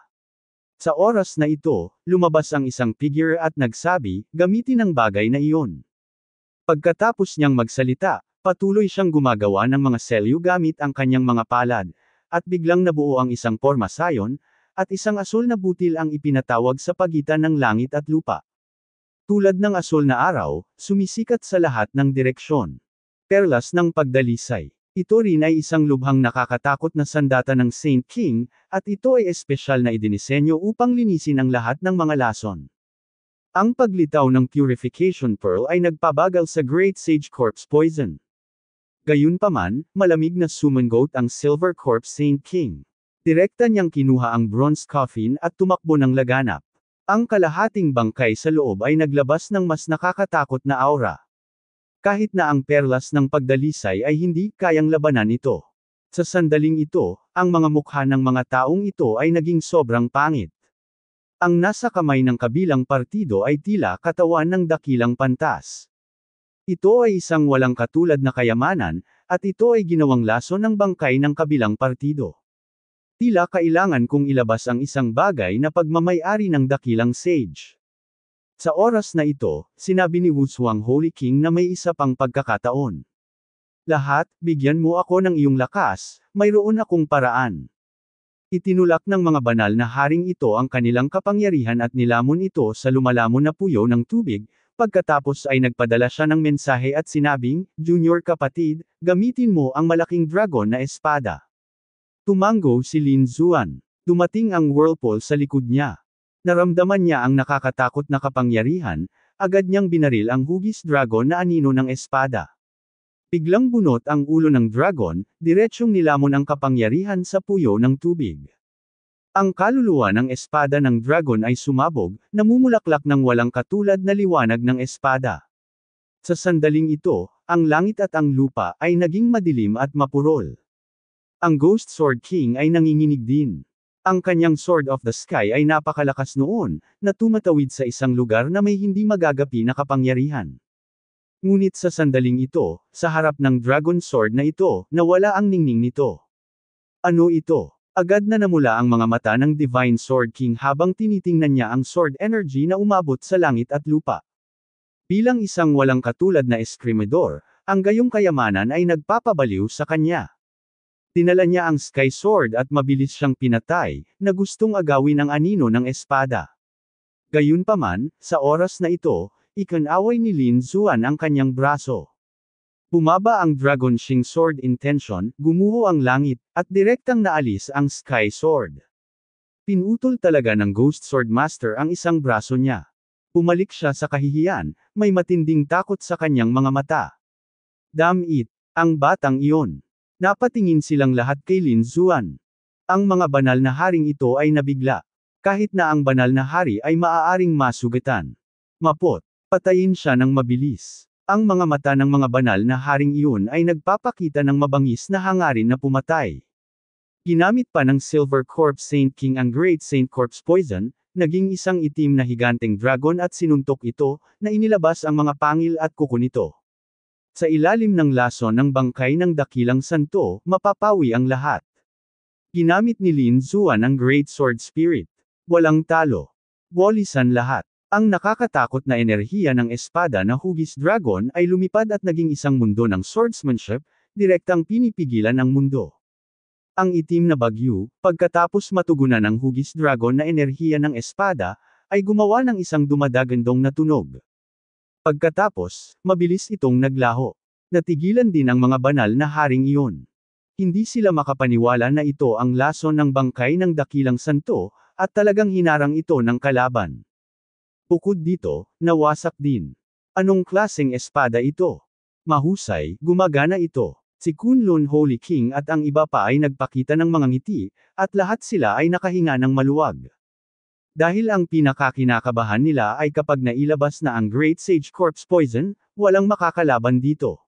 Sa oras na ito, lumabas ang isang figure at nagsabi, gamitin ang bagay na iyon. Pagkatapos niyang magsalita, patuloy siyang gumagawa ng mga selyo gamit ang kanyang mga palad, at biglang nabuo ang isang pormasayon, at isang asul na butil ang ipinatawag sa pagitan ng langit at lupa. Tulad ng asul na araw, sumisikat sa lahat ng direksyon. Perlas ng pagdalisay. Ito rin ay isang lubhang nakakatakot na sandata ng Saint King, at ito ay espesyal na idinisenyo upang linisin ang lahat ng mga lason. Ang paglitaw ng purification pearl ay nagpabagal sa Great Sage Corpse Poison. Gayunpaman, malamig na sumanggot ang Silver Corpse Saint King. Direkta niyang kinuha ang bronze coffin at tumakbo ng laganap. Ang kalahating bangkay sa loob ay naglabas ng mas nakakatakot na aura. Kahit na ang perlas ng pagdalisay ay hindi kayang labanan ito. Sa sandaling ito, ang mga mukha ng mga taong ito ay naging sobrang pangit. Ang nasa kamay ng kabilang partido ay tila katawan ng dakilang pantas. Ito ay isang walang katulad na kayamanan, at ito ay ginawang laso ng bangkay ng kabilang partido. Tila kailangan kong ilabas ang isang bagay na pagmamayari ng dakilang sage. Sa oras na ito, sinabi ni Wu Holy King na may isa pang pagkakataon. Lahat, bigyan mo ako ng iyong lakas, mayroon akong paraan. Itinulak ng mga banal na haring ito ang kanilang kapangyarihan at nilamon ito sa lumalamon na puyo ng tubig, pagkatapos ay nagpadala siya ng mensahe at sinabing, Junior kapatid, gamitin mo ang malaking dragon na espada. Tumango si Lin Zuan. Dumating ang whirlpool sa likod niya. Naramdaman niya ang nakakatakot na kapangyarihan, agad niyang binaril ang hugis dragon na anino ng espada. Biglang bunot ang ulo ng dragon, diretsyong nilamon ang kapangyarihan sa puyo ng tubig. Ang kaluluwa ng espada ng dragon ay sumabog, namumulaklak ng walang katulad na liwanag ng espada. Sa sandaling ito, ang langit at ang lupa ay naging madilim at mapurol. Ang Ghost Sword King ay nanginginig din. Ang kanyang Sword of the Sky ay napakalakas noon, na tumatawid sa isang lugar na may hindi magagapi na kapangyarihan. Ngunit sa sandaling ito, sa harap ng dragon sword na ito, nawala ang ningning nito. Ano ito? Agad na namula ang mga mata ng Divine Sword King habang tinitingnan niya ang sword energy na umabot sa langit at lupa. Bilang isang walang katulad na eskrimidor, ang gayong kayamanan ay nagpapabaliw sa kanya. Tinala niya ang Sky Sword at mabilis siyang pinatay, na gustong agawin ang anino ng espada. Gayunpaman, sa oras na ito, Ikanaway ni Lin Zuan ang kanyang braso. Bumaba ang Dragon Shing Sword Intention, gumuho ang langit, at direktang naalis ang Sky Sword. Pinutol talaga ng Ghost Sword Master ang isang braso niya. Umalik siya sa kahihiyan, may matinding takot sa kanyang mga mata. Damn it, ang batang iyon. Napatingin silang lahat kay Lin Zuan. Ang mga banal na haring ito ay nabigla. Kahit na ang banal na hari ay maaaring masugatan. Mapot. Patayin siya ng mabilis. Ang mga mata ng mga banal na haring iyon ay nagpapakita ng mabangis na hangarin na pumatay. Ginamit pa ng Silver Corp Saint King ang Great Saint Corpse Poison, naging isang itim na higanteng dragon at sinuntok ito, na inilabas ang mga pangil at kuko nito. Sa ilalim ng laso ng bangkay ng dakilang santo, mapapawi ang lahat. Ginamit ni Lin Zuan ang Great Sword Spirit. Walang talo. Walisan lahat. Ang nakakatakot na enerhiya ng espada na hugis dragon ay lumipad at naging isang mundo ng swordsmanship, direktang pinipigilan ng mundo. Ang itim na bagyo, pagkatapos matugunan ng hugis dragon na enerhiya ng espada, ay gumawa ng isang dumadagandong na tunog. Pagkatapos, mabilis itong naglaho. Natigilan din ang mga banal na haring iyon. Hindi sila makapaniwala na ito ang laso ng bangkay ng dakilang santo, at talagang hinarang ito ng kalaban. Bukod dito, nawasak din. Anong klaseng espada ito? Mahusay, gumagana ito. Si Kunlun Holy King at ang iba pa ay nagpakita ng mga ngiti, at lahat sila ay nakahinga ng maluwag. Dahil ang pinakakinakabahan nila ay kapag nailabas na ang Great Sage Corpse Poison, walang makakalaban dito.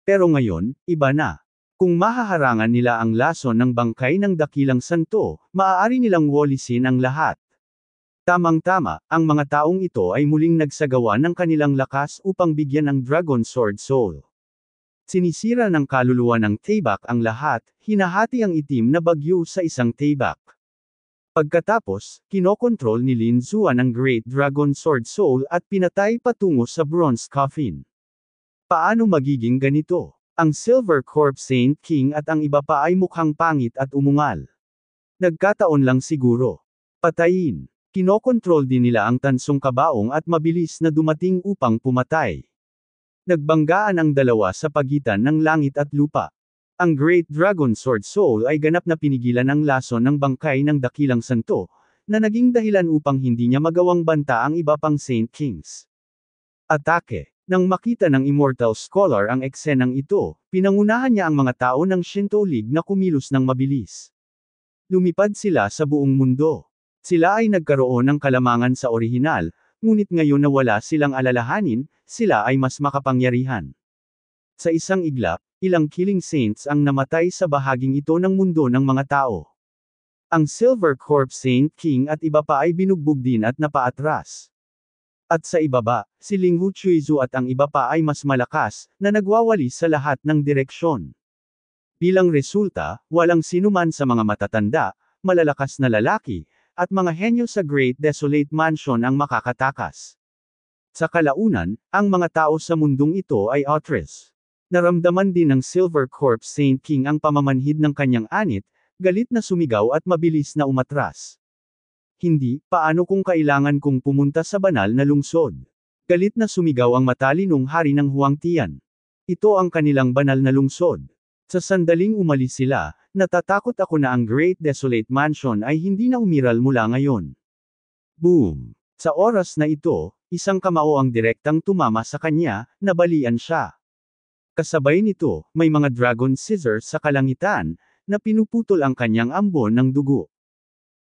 Pero ngayon, iba na. Kung mahaharangan nila ang laso ng bangkay ng dakilang santo, maaari nilang walisin ang lahat. Tamang-tama, ang mga taong ito ay muling nagsagawa ng kanilang lakas upang bigyan ng Dragon Sword Soul. Sinisira ng kaluluwa ng Taybak ang lahat, hinahati ang itim na bagyo sa isang Taybak. Pagkatapos, kinokontrol ni Lin Zuan ang Great Dragon Sword Soul at pinatay patungo sa Bronze Coffin. Paano magiging ganito? Ang Silver Corp Saint King at ang iba pa ay mukhang pangit at umungal. Nagkataon lang siguro. Patayin. Kinokontrol din nila ang tansong kabaong at mabilis na dumating upang pumatay. Nagbanggaan ang dalawa sa pagitan ng langit at lupa. Ang Great Dragon Sword Soul ay ganap na pinigilan ang laso ng bangkay ng dakilang santo, na naging dahilan upang hindi niya magawang banta ang iba pang Saint Kings. Atake nang makita ng Immortal Scholar ang eksenang ito, pinangunahan niya ang mga tao ng Shinto League na kumilos ng mabilis. Lumipad sila sa buong mundo. Sila ay nagkaroon ng kalamangan sa orihinal, ngunit ngayon na wala silang alalahanin, sila ay mas makapangyarihan. Sa isang iglap, ilang killing saints ang namatay sa bahaging ito ng mundo ng mga tao. Ang Silver Corp Saint King at iba pa ay binugbog din at napaatras. At sa ibaba, si Ling Hu at ang iba pa ay mas malakas, na nagwawali sa lahat ng direksyon. Bilang resulta, walang sinuman sa mga matatanda, malalakas na lalaki, at mga henyo sa Great Desolate Mansion ang makakatakas. Sa kalaunan, ang mga tao sa mundong ito ay otres. Naramdaman din ng Silver Corps Saint King ang pamamanhid ng kanyang anit, galit na sumigaw at mabilis na umatras. Hindi, paano kung kailangan kong pumunta sa banal na lungsod? Galit na sumigaw ang matalinong hari ng Huangtian. Ito ang kanilang banal na lungsod. Sa sandaling umalis sila, Natatakot ako na ang Great Desolate Mansion ay hindi na umiral mula ngayon. Boom! Sa oras na ito, isang kamao ang direktang tumama sa kanya, nabalian siya. Kasabay nito, may mga dragon scissors sa kalangitan, na pinuputol ang kanyang ambon ng dugo.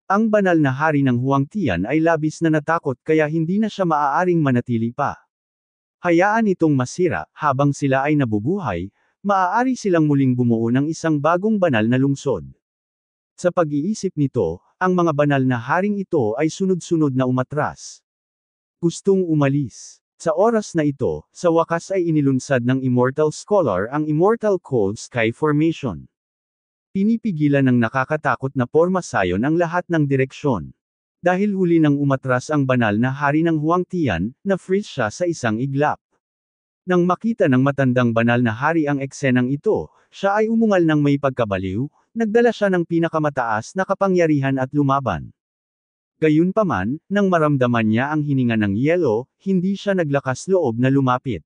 Ang banal na hari ng Huang Tian ay labis na natakot kaya hindi na siya maaaring manatili pa. Hayaan itong masira, habang sila ay nabubuhay, maaari silang muling bumuo ng isang bagong banal na lungsod. Sa pag-iisip nito, ang mga banal na haring ito ay sunod-sunod na umatras. Gustong umalis. Sa oras na ito, sa wakas ay inilunsad ng Immortal Scholar ang Immortal Cold Sky Formation. Pinipigilan ng nakakatakot na porma sayon ang lahat ng direksyon. Dahil huli nang umatras ang banal na hari ng Huang Tian, na freeze siya sa isang iglap. Nang makita ng matandang banal na hari ang eksenang ito, siya ay umungal ng may pagkabaliw, nagdala siya ng pinakamataas na kapangyarihan at lumaban. Gayunpaman, nang maramdaman niya ang hininga ng yelo, hindi siya naglakas loob na lumapit.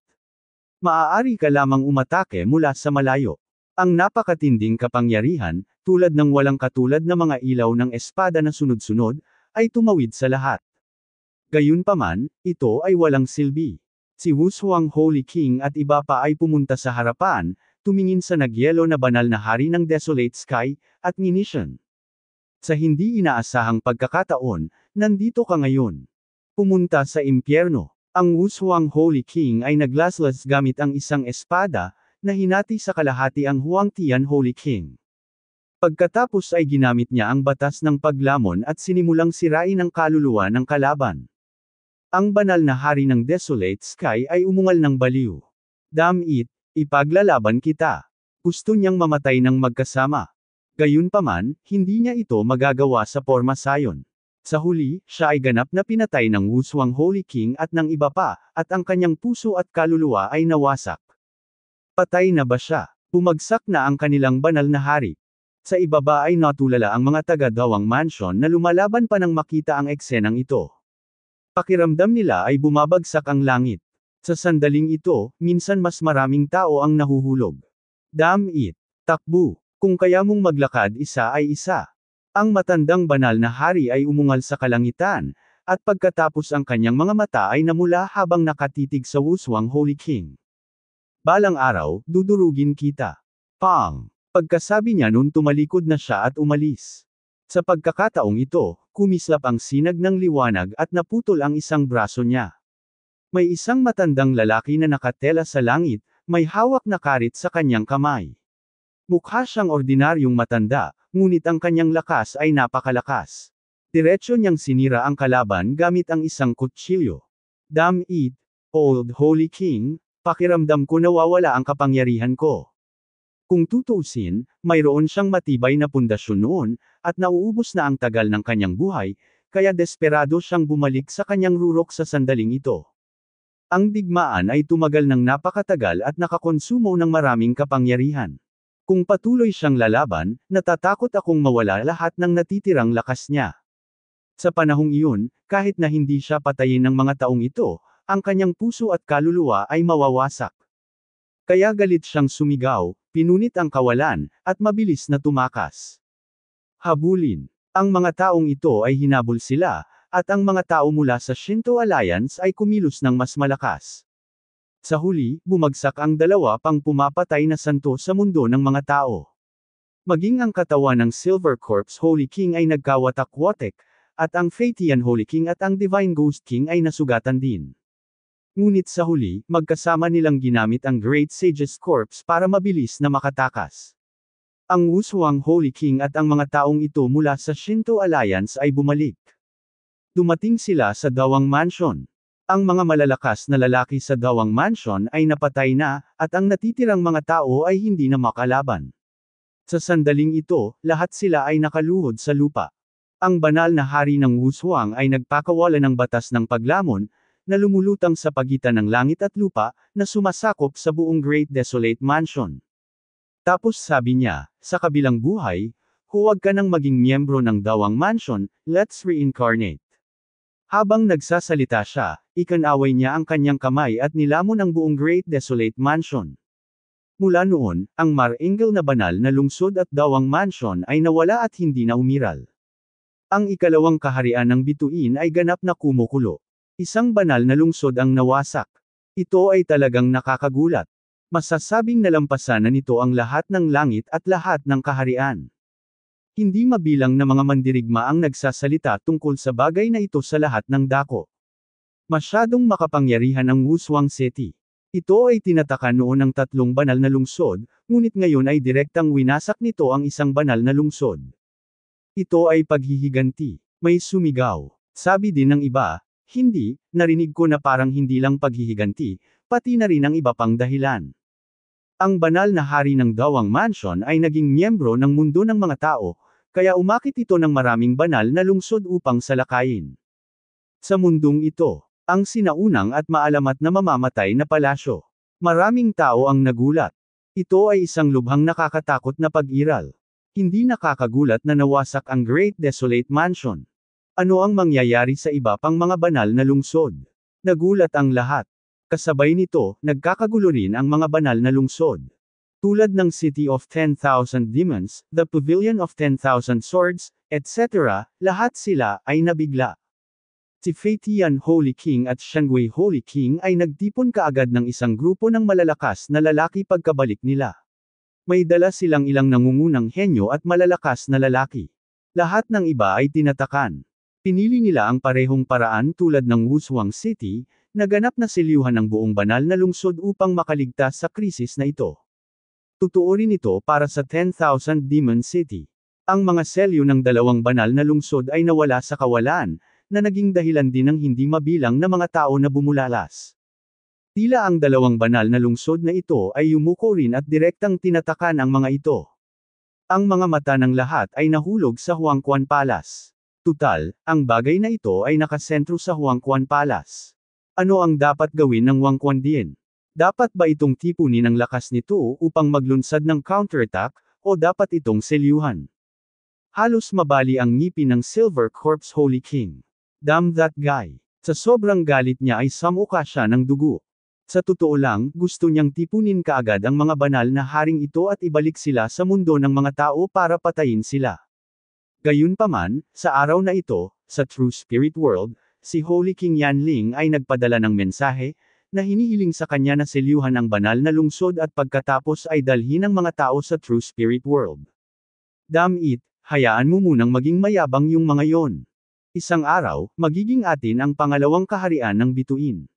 Maaari ka lamang umatake mula sa malayo. Ang napakatinding kapangyarihan, tulad ng walang katulad na mga ilaw ng espada na sunod-sunod, ay tumawid sa lahat. Gayunpaman, ito ay walang silbi si Wu Wushuang Holy King at iba pa ay pumunta sa harapan, tumingin sa nagyelo na banal na hari ng Desolate Sky, at ninisyon. Sa hindi inaasahang pagkakataon, nandito ka ngayon. Pumunta sa impyerno. Ang Wu Wushuang Holy King ay naglaslas gamit ang isang espada, na hinati sa kalahati ang Huang Tian Holy King. Pagkatapos ay ginamit niya ang batas ng paglamon at sinimulang sirain ang kaluluwa ng kalaban. Ang banal na hari ng desolate sky ay umungal ng baliw. Damn it, ipaglalaban kita. Gusto niyang mamatay ng magkasama. Gayunpaman, hindi niya ito magagawa sa forma sayon. Sa huli, siya ay ganap na pinatay ng Wuswang Holy King at ng iba pa, at ang kanyang puso at kaluluwa ay nawasak. Patay na ba siya? Pumagsak na ang kanilang banal na hari. Sa ibaba ay natulala ang mga taga-dawang mansion na lumalaban pa nang makita ang eksenang ito. Pakiramdam nila ay bumabagsak ang langit. Sa sandaling ito, minsan mas maraming tao ang nahuhulog. Damn it! Takbo! Kung kaya mong maglakad isa ay isa. Ang matandang banal na hari ay umungal sa kalangitan, at pagkatapos ang kanyang mga mata ay namula habang nakatitig sa wuswang Holy King. Balang araw, dudurugin kita. Pang! Pagkasabi niya noon tumalikod na siya at umalis. Sa pagkakataong ito, kumislap ang sinag ng liwanag at naputol ang isang braso niya. May isang matandang lalaki na nakatela sa langit, may hawak na karit sa kanyang kamay. Mukha siyang ordinaryong matanda, ngunit ang kanyang lakas ay napakalakas. Diretso niyang sinira ang kalaban gamit ang isang kutsilyo. Damn it, Old Holy King, pakiramdam ko nawawala ang kapangyarihan ko. Kung tutuusin, mayroon siyang matibay na pundasyon noon, at nauubos na ang tagal ng kanyang buhay, kaya desperado siyang bumalik sa kanyang rurok sa sandaling ito. Ang digmaan ay tumagal ng napakatagal at nakakonsumo ng maraming kapangyarihan. Kung patuloy siyang lalaban, natatakot akong mawala lahat ng natitirang lakas niya. Sa panahong iyon, kahit na hindi siya patayin ng mga taong ito, ang kanyang puso at kaluluwa ay mawawasak. Kaya galit siyang sumigaw, pinunit ang kawalan, at mabilis na tumakas. Habulin. Ang mga taong ito ay hinabol sila, at ang mga tao mula sa Shinto Alliance ay kumilos ng mas malakas. Sa huli, bumagsak ang dalawa pang pumapatay na santo sa mundo ng mga tao. Maging ang katawan ng Silver Corps Holy King ay nagkawatak-watek, at ang Fatean Holy King at ang Divine Ghost King ay nasugatan din. Ngunit sa huli, magkasama nilang ginamit ang Great Sage's corpse para mabilis na makatakas. Ang Wushuang Holy King at ang mga taong ito mula sa Shinto Alliance ay bumalik. Dumating sila sa Dawang Mansion. Ang mga malalakas na lalaki sa Dawang Mansion ay napatay na, at ang natitirang mga tao ay hindi na makalaban. Sa sandaling ito, lahat sila ay nakaluhod sa lupa. Ang banal na hari ng Wushuang ay nagpakawala ng batas ng paglamon, na lumulutang sa pagitan ng langit at lupa, na sumasakop sa buong Great Desolate Mansion. Tapos sabi niya, sa kabilang buhay, huwag ka nang maging miyembro ng Dawang Mansion, let's reincarnate. Habang nagsasalita siya, ikanaway niya ang kanyang kamay at nilamon ang buong Great Desolate Mansion. Mula noon, ang Maringel na banal na lungsod at dawang mansion ay nawala at hindi na umiral. Ang ikalawang kaharian ng bituin ay ganap na kumukulo. Isang banal na lungsod ang nawasak. Ito ay talagang nakakagulat. Masasabing nalampasan na nito ang lahat ng langit at lahat ng kaharian. Hindi mabilang na mga mandirigma ang nagsasalita tungkol sa bagay na ito sa lahat ng dako. Masyadong makapangyarihan ang Wuswang City. Ito ay tinatakan noon ng tatlong banal na lungsod, ngunit ngayon ay direktang winasak nito ang isang banal na lungsod. Ito ay paghihiganti. May sumigaw. Sabi din ng iba, hindi, narinig ko na parang hindi lang paghihiganti, pati na rin ang iba pang dahilan. Ang banal na hari ng Dawang Mansion ay naging miyembro ng mundo ng mga tao, kaya umakit ito ng maraming banal na lungsod upang salakayin. Sa mundong ito, ang sinaunang at maalamat na mamamatay na palasyo. Maraming tao ang nagulat. Ito ay isang lubhang nakakatakot na pag-iral. Hindi nakakagulat na nawasak ang Great Desolate Mansion. Ano ang mangyayari sa iba pang mga banal na lungsod? Nagulat ang lahat. Kasabay nito, nagkakagulo rin ang mga banal na lungsod. Tulad ng City of 10,000 Demons, the Pavilion of 10,000 Swords, etc., lahat sila ay nabigla. Si Feitian Holy King at Shangwei Holy King ay nagtipon kaagad ng isang grupo ng malalakas na lalaki pagkabalik nila. May dala silang ilang nangungunang henyo at malalakas na lalaki. Lahat ng iba ay tinatakan. Pinili nila ang parehong paraan tulad ng Wushuang City, naganap na siliuhan ng buong banal na lungsod upang makaligtas sa krisis na ito. Totoo rin ito para sa 10,000 Demon City. Ang mga selyo ng dalawang banal na lungsod ay nawala sa kawalan, na naging dahilan din ng hindi mabilang na mga tao na bumulalas. Tila ang dalawang banal na lungsod na ito ay yumuko rin at direktang tinatakan ang mga ito. Ang mga mata ng lahat ay nahulog sa Huangquan Palace. Tutal, ang bagay na ito ay nakasentro sa Huangquan Palace. Ano ang dapat gawin ng Huangquan Dien? Dapat ba itong tipunin ang lakas nito upang maglunsad ng counterattack, o dapat itong selyuhan? Halos mabali ang ngipin ng Silver Corpse Holy King. Damn that guy. Sa sobrang galit niya ay samuka siya ng dugo. Sa totoo lang, gusto niyang tipunin kaagad ang mga banal na haring ito at ibalik sila sa mundo ng mga tao para patayin sila. Gayunpaman, sa araw na ito, sa True Spirit World, si Holy King Yanling ay nagpadala ng mensahe, na hinihiling sa kanya na selyuhan ang banal na lungsod at pagkatapos ay dalhin ang mga tao sa true spirit world. Damn it, hayaan mo munang maging mayabang yung mga yon. Isang araw, magiging atin ang pangalawang kaharian ng bituin.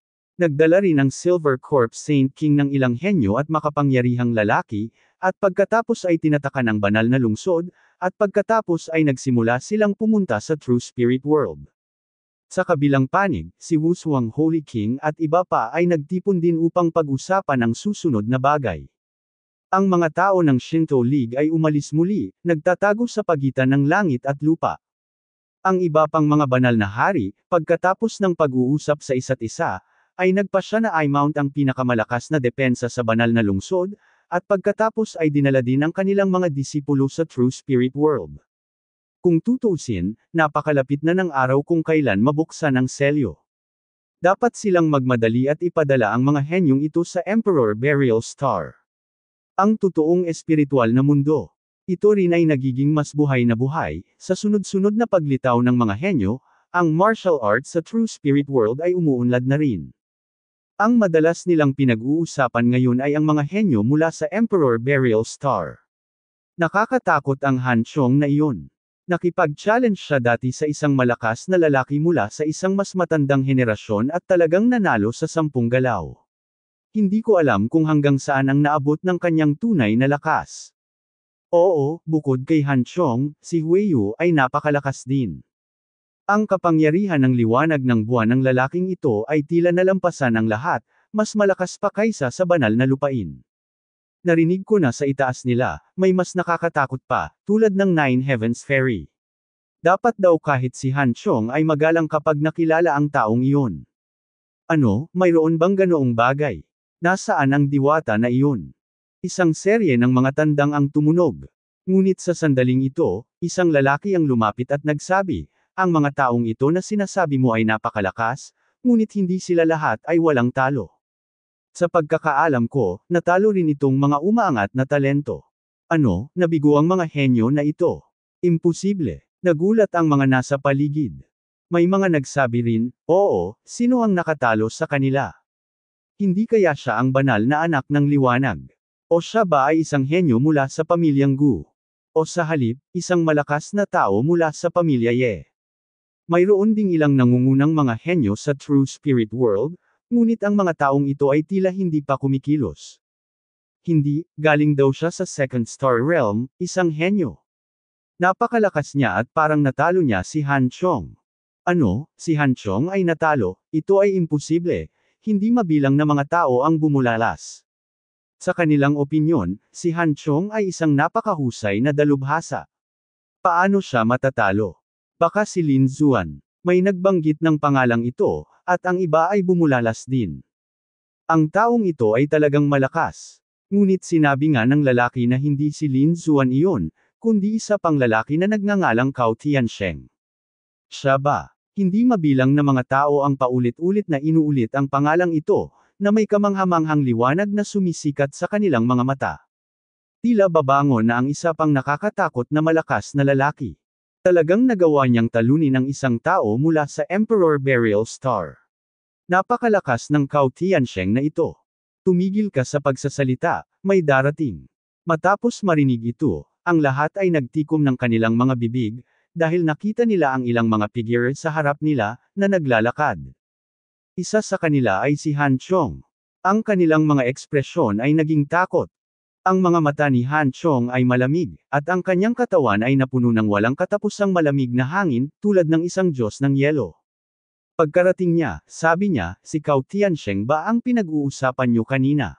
Nagdala rin ang Silver Corp Saint King ng ilang henyo at makapangyarihang lalaki, at pagkatapos ay tinatakan ng banal na lungsod, at pagkatapos ay nagsimula silang pumunta sa True Spirit World. Sa kabilang panig, si Wushuang Holy King at iba pa ay nagtipon din upang pag-usapan ang susunod na bagay. Ang mga tao ng Shinto League ay umalis muli, nagtatago sa pagitan ng langit at lupa. Ang iba pang mga banal na hari, pagkatapos ng pag-uusap sa isa't isa, ay nagpasya na i-mount ang pinakamalakas na depensa sa banal na lungsod, at pagkatapos ay dinala din ang kanilang mga disipulo sa True Spirit World. Kung tutusin, napakalapit na ng araw kung kailan mabuksan ang selyo. Dapat silang magmadali at ipadala ang mga henyong ito sa Emperor Burial Star. Ang totoong espiritual na mundo. Ito rin ay nagiging mas buhay na buhay, sa sunod-sunod na paglitaw ng mga henyo, ang martial arts sa True Spirit World ay umuunlad na rin. Ang madalas nilang pinag-uusapan ngayon ay ang mga henyo mula sa Emperor Burial Star. Nakakatakot ang Hansyong na iyon. Nakipag-challenge siya dati sa isang malakas na lalaki mula sa isang mas matandang henerasyon at talagang nanalo sa sampung galaw. Hindi ko alam kung hanggang saan ang naabot ng kanyang tunay na lakas. Oo, bukod kay Hansyong, si Yu ay napakalakas din. Ang kapangyarihan ng liwanag ng buwan ng lalaking ito ay tila nalampasan ang lahat, mas malakas pa kaysa sa banal na lupain. Narinig ko na sa itaas nila, may mas nakakatakot pa, tulad ng Nine Heavens Fairy. Dapat daw kahit si Han Chong ay magalang kapag nakilala ang taong iyon. Ano, mayroon bang ganoong bagay? Nasaan ang diwata na iyon? Isang serye ng mga tandang ang tumunog. Ngunit sa sandaling ito, isang lalaki ang lumapit at nagsabi, ang mga taong ito na sinasabi mo ay napakalakas, ngunit hindi sila lahat ay walang talo. Sa pagkakaalam ko, natalo rin itong mga umaangat na talento. Ano, nabigo ang mga henyo na ito. Imposible. Nagulat ang mga nasa paligid. May mga nagsabi rin, oo, sino ang nakatalo sa kanila? Hindi kaya siya ang banal na anak ng liwanag? O siya ba ay isang henyo mula sa pamilyang Gu? O sa halip, isang malakas na tao mula sa pamilya Ye? Mayroon ding ilang nangungunang mga henyo sa true spirit world, ngunit ang mga taong ito ay tila hindi pa kumikilos. Hindi, galing daw siya sa second star realm, isang henyo. Napakalakas niya at parang natalo niya si Han Chong. Ano, si Han Chong ay natalo, ito ay imposible, hindi mabilang na mga tao ang bumulalas. Sa kanilang opinyon, si Han Chong ay isang napakahusay na dalubhasa. Paano siya matatalo? Baka si Lin Zuan. May nagbanggit ng pangalang ito, at ang iba ay bumulalas din. Ang taong ito ay talagang malakas. Ngunit sinabi nga ng lalaki na hindi si Lin Zuan iyon, kundi isa pang lalaki na nagngangalang Kao Tiansheng. Siya ba? Hindi mabilang na mga tao ang paulit-ulit na inuulit ang pangalang ito, na may kamanghamanghang liwanag na sumisikat sa kanilang mga mata. Tila babangon na ang isa pang nakakatakot na malakas na lalaki. Talagang nagawa niyang talunin ang isang tao mula sa Emperor Burial Star. Napakalakas ng Kao Tiansheng na ito. Tumigil ka sa pagsasalita, may darating. Matapos marinig ito, ang lahat ay nagtikom ng kanilang mga bibig, dahil nakita nila ang ilang mga figure sa harap nila, na naglalakad. Isa sa kanila ay si Han Chong. Ang kanilang mga ekspresyon ay naging takot. Ang mga mata ni Han Chong ay malamig, at ang kanyang katawan ay napuno ng walang katapusang malamig na hangin, tulad ng isang Diyos ng yelo. Pagkarating niya, sabi niya, si Kao Tiansheng ba ang pinag-uusapan niyo kanina?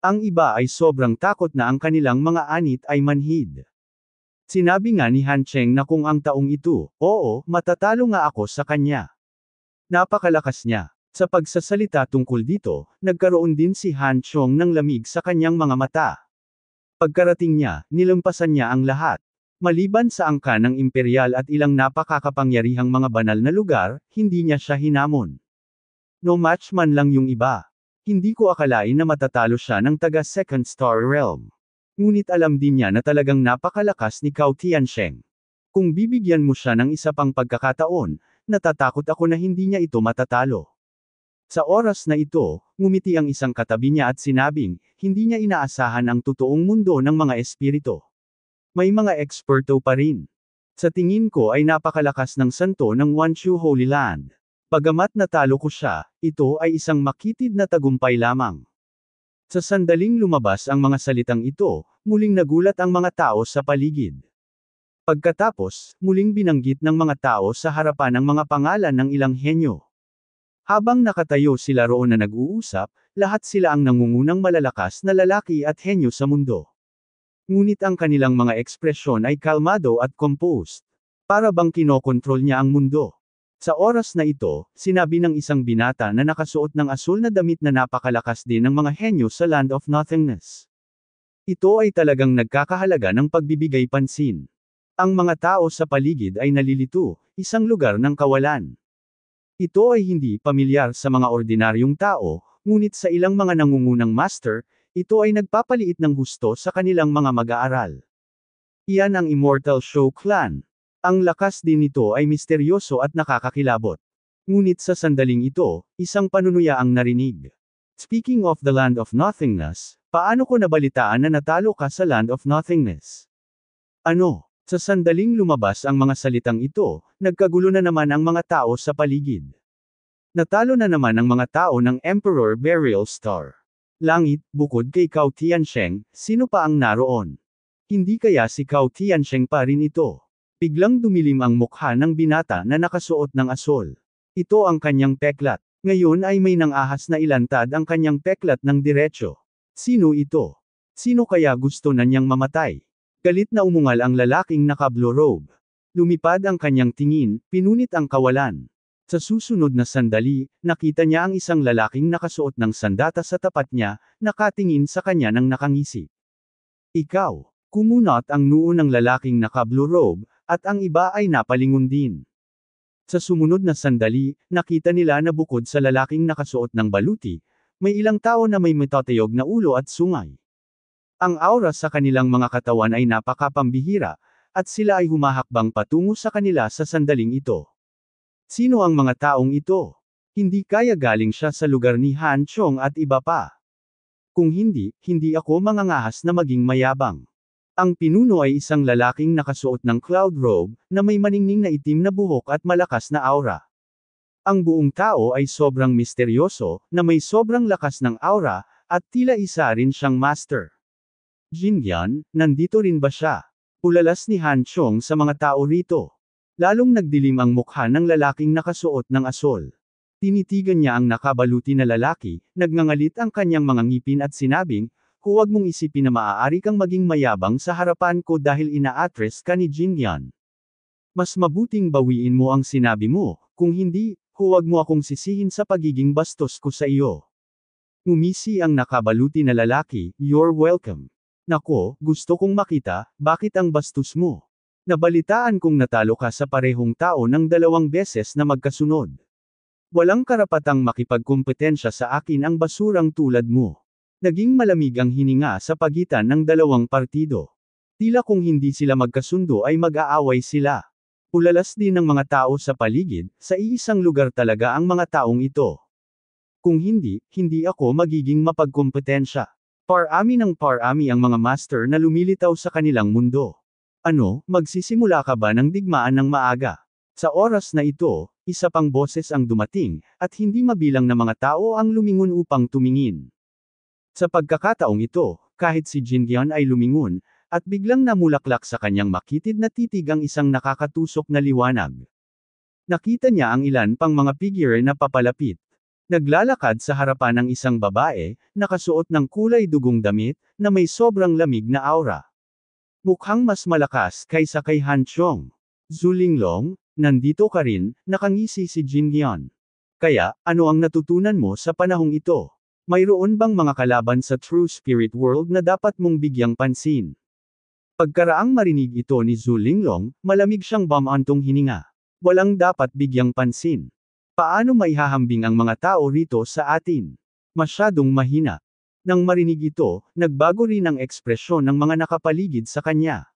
Ang iba ay sobrang takot na ang kanilang mga anit ay manhid. Sinabi nga ni Han Cheng na kung ang taong ito, oo, matatalo nga ako sa kanya. Napakalakas niya. Sa pagsasalita tungkol dito, nagkaroon din si Han Chong ng lamig sa kanyang mga mata. Pagkarating niya, nilampasan niya ang lahat. Maliban sa angka ng imperial at ilang napakakapangyarihang mga banal na lugar, hindi niya siya hinamon. No match man lang yung iba. Hindi ko akalain na matatalo siya ng taga Second Star Realm. Ngunit alam din niya na talagang napakalakas ni Kao Tiansheng. Kung bibigyan mo siya ng isa pang pagkakataon, natatakot ako na hindi niya ito matatalo. Sa oras na ito, ngumiti ang isang katabi niya at sinabing, hindi niya inaasahan ang totoong mundo ng mga espirito. May mga eksperto pa rin. Sa tingin ko ay napakalakas ng santo ng Wanshu Holy Land. Pagamat natalo ko siya, ito ay isang makitid na tagumpay lamang. Sa sandaling lumabas ang mga salitang ito, muling nagulat ang mga tao sa paligid. Pagkatapos, muling binanggit ng mga tao sa harapan ang mga pangalan ng ilang henyo. Habang nakatayo sila roon na nag-uusap, lahat sila ang nangungunang malalakas na lalaki at henyo sa mundo. Ngunit ang kanilang mga ekspresyon ay kalmado at composed. Para bang kinokontrol niya ang mundo. Sa oras na ito, sinabi ng isang binata na nakasuot ng asul na damit na napakalakas din ng mga henyo sa Land of Nothingness. Ito ay talagang nagkakahalaga ng pagbibigay pansin. Ang mga tao sa paligid ay nalilito, isang lugar ng kawalan. Ito ay hindi pamilyar sa mga ordinaryong tao, ngunit sa ilang mga nangungunang master, ito ay nagpapaliit ng husto sa kanilang mga mag-aaral. Iyan ang Immortal Show Clan. Ang lakas din nito ay misteryoso at nakakakilabot. Ngunit sa sandaling ito, isang panunuya ang narinig. Speaking of the land of nothingness, paano ko nabalitaan na natalo ka sa land of nothingness? Ano? Sa sandaling lumabas ang mga salitang ito, nagkagulo na naman ang mga tao sa paligid. Natalo na naman ang mga tao ng Emperor Burial Star. Langit, bukod kay Cao Tiansheng, sino pa ang naroon? Hindi kaya si Cao Tiansheng pa rin ito? Biglang dumilim ang mukha ng binata na nakasuot ng asol. Ito ang kanyang peklat. Ngayon ay may nang ahas na ilantad ang kanyang peklat ng diretsyo. Sino ito? Sino kaya gusto na niyang mamatay? Galit na umungal ang lalaking naka-blue robe. Lumipad ang kanyang tingin, pinunit ang kawalan. Sa susunod na sandali, nakita niya ang isang lalaking nakasuot ng sandata sa tapat niya, nakatingin sa kanya ng nakangisi. Ikaw, kumunot ang noo ng lalaking naka-blue robe, at ang iba ay napalingon din. Sa sumunod na sandali, nakita nila na bukod sa lalaking nakasuot ng baluti, may ilang tao na may matatayog na ulo at sungay. Ang aura sa kanilang mga katawan ay napakapambihira, at sila ay humahakbang patungo sa kanila sa sandaling ito. Sino ang mga taong ito? Hindi kaya galing siya sa lugar ni Han Chong at iba pa. Kung hindi, hindi ako mangangahas na maging mayabang. Ang pinuno ay isang lalaking nakasuot ng cloud robe, na may maningning na itim na buhok at malakas na aura. Ang buong tao ay sobrang misteryoso, na may sobrang lakas ng aura, at tila isa rin siyang master. Jinyan, nandito rin ba siya? Ulalas ni Han Chong sa mga tao rito. Lalong nagdilim ang mukha ng lalaking nakasuot ng asol. Tinitigan niya ang nakabaluti na lalaki, nagngangalit ang kanyang mga ngipin at sinabing, huwag mong isipin na maaari kang maging mayabang sa harapan ko dahil ina-address ka ni Jinyan. Mas mabuting bawiin mo ang sinabi mo, kung hindi, huwag mo akong sisihin sa pagiging bastos ko sa iyo. Umisi ang nakabaluti na lalaki, you're welcome. Nako, gusto kong makita, bakit ang bastos mo? Nabalitaan kong natalo ka sa parehong tao ng dalawang beses na magkasunod. Walang karapatang makipagkompetensya sa akin ang basurang tulad mo. Naging malamig ang hininga sa pagitan ng dalawang partido. Tila kung hindi sila magkasundo ay mag-aaway sila. Ulalas din ng mga tao sa paligid, sa iisang lugar talaga ang mga taong ito. Kung hindi, hindi ako magiging mapagkompetensya. Parami ng parami ang mga master na lumilitaw sa kanilang mundo. Ano, magsisimula ka ba ng digmaan ng maaga? Sa oras na ito, isa pang boses ang dumating, at hindi mabilang na mga tao ang lumingon upang tumingin. Sa pagkakataong ito, kahit si Jingyan ay lumingon, at biglang namulaklak sa kanyang makitid na titig ang isang nakakatusok na liwanag. Nakita niya ang ilan pang mga figure na papalapit. Naglalakad sa harapan ng isang babae, nakasuot ng kulay dugong damit, na may sobrang lamig na aura. Mukhang mas malakas kaysa kay Han Chong. Zulinglong, nandito ka rin, nakangisi si Jin Yeon. Kaya, ano ang natutunan mo sa panahong ito? Mayroon bang mga kalaban sa True Spirit World na dapat mong bigyang pansin? Pagkaraang marinig ito ni Zulinglong, malamig siyang bamantong hininga. Walang dapat bigyang pansin. Paano maihahambing ang mga tao rito sa atin? Masyadong mahina. Nang marinig ito, nagbago rin ang ekspresyon ng mga nakapaligid sa kanya.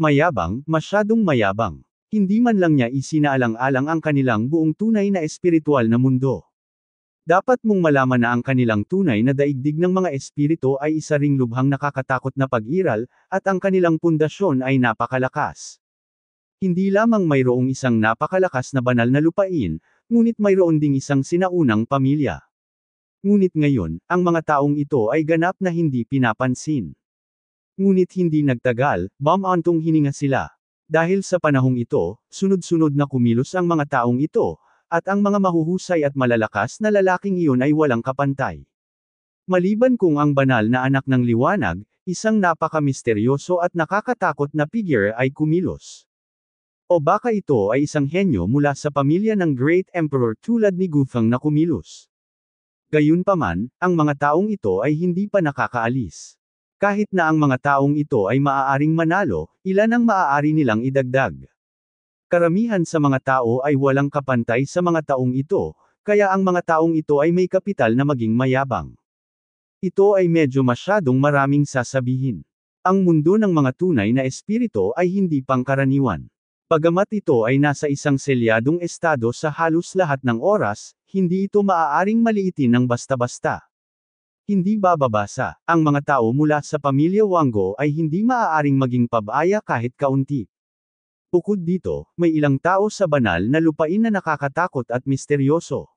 Mayabang, masyadong mayabang. Hindi man lang niya isinaalang-alang ang kanilang buong tunay na espiritual na mundo. Dapat mong malaman na ang kanilang tunay na daigdig ng mga espirito ay isa ring lubhang nakakatakot na pag-iral, at ang kanilang pundasyon ay napakalakas. Hindi lamang mayroong isang napakalakas na banal na lupain, ngunit mayroon ding isang sinaunang pamilya. Ngunit ngayon, ang mga taong ito ay ganap na hindi pinapansin. Ngunit hindi nagtagal, bamantong hininga sila. Dahil sa panahong ito, sunod-sunod na kumilos ang mga taong ito, at ang mga mahuhusay at malalakas na lalaking iyon ay walang kapantay. Maliban kung ang banal na anak ng liwanag, isang napakamisteryoso at nakakatakot na figure ay kumilos. O baka ito ay isang henyo mula sa pamilya ng Great Emperor tulad ni Gufang na kumilos. Gayunpaman, ang mga taong ito ay hindi pa nakakaalis. Kahit na ang mga taong ito ay maaaring manalo, ilan ang maaari nilang idagdag. Karamihan sa mga tao ay walang kapantay sa mga taong ito, kaya ang mga taong ito ay may kapital na maging mayabang. Ito ay medyo masyadong maraming sasabihin. Ang mundo ng mga tunay na espirito ay hindi pangkaraniwan. Pagamat ito ay nasa isang selyadong estado sa halos lahat ng oras, hindi ito maaaring maliitin ng basta-basta. Hindi bababasa, ang mga tao mula sa pamilya Wango ay hindi maaaring maging pabaya kahit kaunti. Bukod dito, may ilang tao sa banal na lupain na nakakatakot at misteryoso.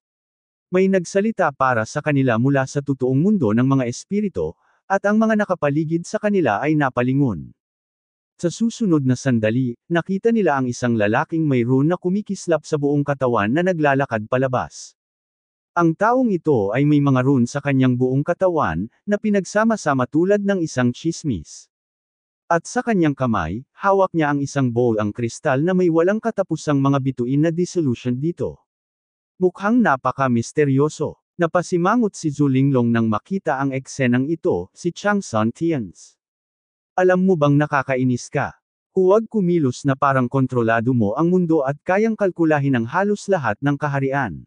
May nagsalita para sa kanila mula sa totoong mundo ng mga espirito, at ang mga nakapaligid sa kanila ay napalingon. Sa susunod na sandali, nakita nila ang isang lalaking mayroon na kumikislap sa buong katawan na naglalakad palabas. Ang taong ito ay may mga rune sa kanyang buong katawan, na pinagsama-sama tulad ng isang chismis. At sa kanyang kamay, hawak niya ang isang bowl ang kristal na may walang katapusang mga bituin na dissolution dito. Mukhang napaka-misteryoso. Napasimangot si Zulinglong nang makita ang eksenang ito, si Chang San Tians. Alam mo bang nakakainis ka? Huwag kumilos na parang kontrolado mo ang mundo at kayang kalkulahin ang halos lahat ng kaharian.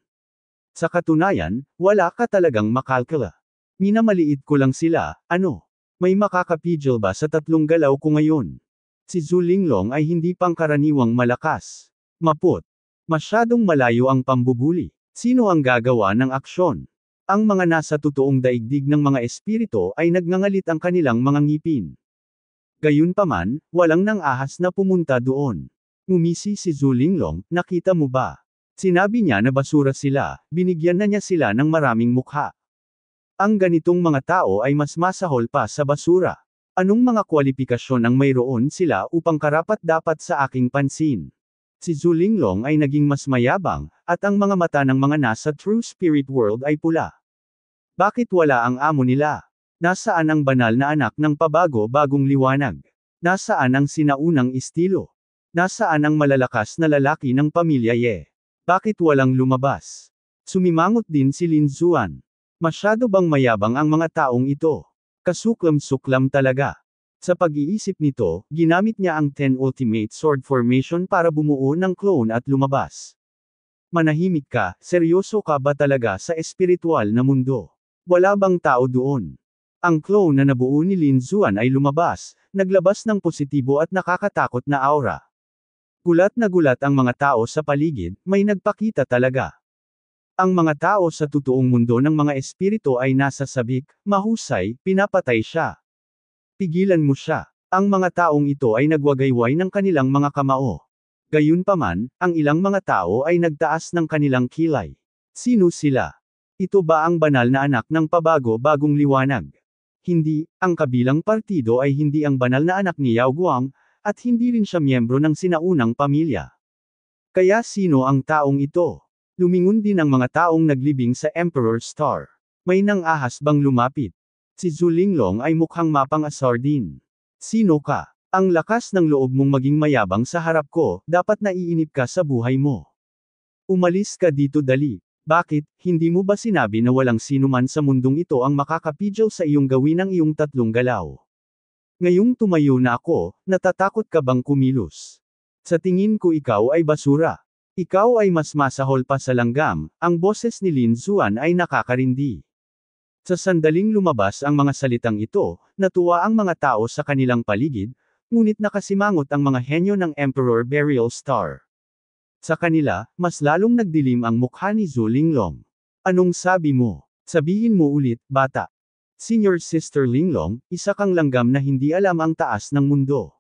Sa katunayan, wala ka talagang makalkula. Minamaliit ko lang sila, ano? May makakapigil ba sa tatlong galaw ko ngayon? Si Linglong ay hindi pangkaraniwang malakas. Mapot. Masyadong malayo ang pambubuli. Sino ang gagawa ng aksyon? Ang mga nasa totoong daigdig ng mga espirito ay nagngangalit ang kanilang mga ngipin. Gayunpaman, walang nang ahas na pumunta doon. Ngumisi si Zulinglong, nakita mo ba? Sinabi niya na basura sila, binigyan na niya sila ng maraming mukha. Ang ganitong mga tao ay mas masahol pa sa basura. Anong mga kwalifikasyon ang mayroon sila upang karapat dapat sa aking pansin? Si Zulinglong ay naging mas mayabang, at ang mga mata ng mga nasa true spirit world ay pula. Bakit wala ang amo nila? Nasaan ang banal na anak ng pabago-bagong liwanag? Nasaan ang sinaunang istilo? Nasaan ang malalakas na lalaki ng pamilya Ye? Bakit walang lumabas? Sumimangot din si Lin Zuan. Masyado bang mayabang ang mga taong ito? Kasuklam-suklam talaga. Sa pag-iisip nito, ginamit niya ang 10 Ultimate Sword Formation para bumuo ng clone at lumabas. Manahimik ka, seryoso ka ba talaga sa espiritual na mundo? Wala bang tao doon? Ang clone na nabuo ni Lin Zuan ay lumabas, naglabas ng positibo at nakakatakot na aura. Gulat na gulat ang mga tao sa paligid, may nagpakita talaga. Ang mga tao sa totoong mundo ng mga espiritu ay nasa sabik, mahusay, pinapatay siya. Pigilan mo siya. Ang mga taong ito ay nagwagayway ng kanilang mga kamao. Gayunpaman, ang ilang mga tao ay nagtaas ng kanilang kilay. Sino sila? Ito ba ang banal na anak ng pabago-bagong liwanag? Hindi, ang kabilang partido ay hindi ang banal na anak ni Yao Guang, at hindi rin siya miyembro ng sinaunang pamilya. Kaya sino ang taong ito? Lumingon din ang mga taong naglibing sa Emperor Star. May nang ahas bang lumapit? Si Zhu Linglong ay mukhang mapang-asar din. Sino ka? Ang lakas ng loob mong maging mayabang sa harap ko, dapat naiinip ka sa buhay mo. Umalis ka dito dali. Bakit, hindi mo ba sinabi na walang sinuman sa mundong ito ang makakapidyo sa iyong gawin ang iyong tatlong galaw? Ngayong tumayo na ako, natatakot ka bang kumilos? Sa tingin ko ikaw ay basura. Ikaw ay mas masahol pa sa langgam, ang boses ni Lin Zuan ay nakakarindi. Sa sandaling lumabas ang mga salitang ito, natuwa ang mga tao sa kanilang paligid, ngunit nakasimangot ang mga henyo ng Emperor Burial Star. Sa kanila, mas lalong nagdilim ang mukha ni Zulinglong. Anong sabi mo? Sabihin mo ulit, bata. Senior Sister Linglong, isa kang langgam na hindi alam ang taas ng mundo.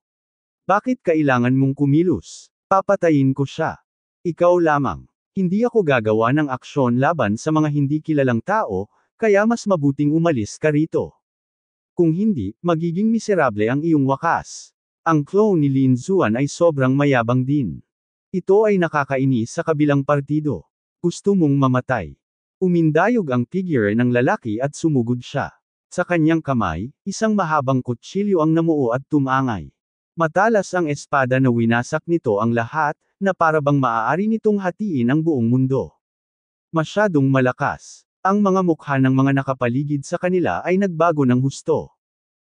Bakit kailangan mong kumilos? Papatayin ko siya. Ikaw lamang. Hindi ako gagawa ng aksyon laban sa mga hindi kilalang tao, kaya mas mabuting umalis ka rito. Kung hindi, magiging miserable ang iyong wakas. Ang clone ni Lin Zuan ay sobrang mayabang din. Ito ay nakakainis sa kabilang partido. Gusto mong mamatay. Umindayog ang figure ng lalaki at sumugod siya. Sa kanyang kamay, isang mahabang kutsilyo ang namuo at tumangay. Matalas ang espada na winasak nito ang lahat, na parabang maaari nitong hatiin ang buong mundo. Masyadong malakas. Ang mga mukha ng mga nakapaligid sa kanila ay nagbago ng husto.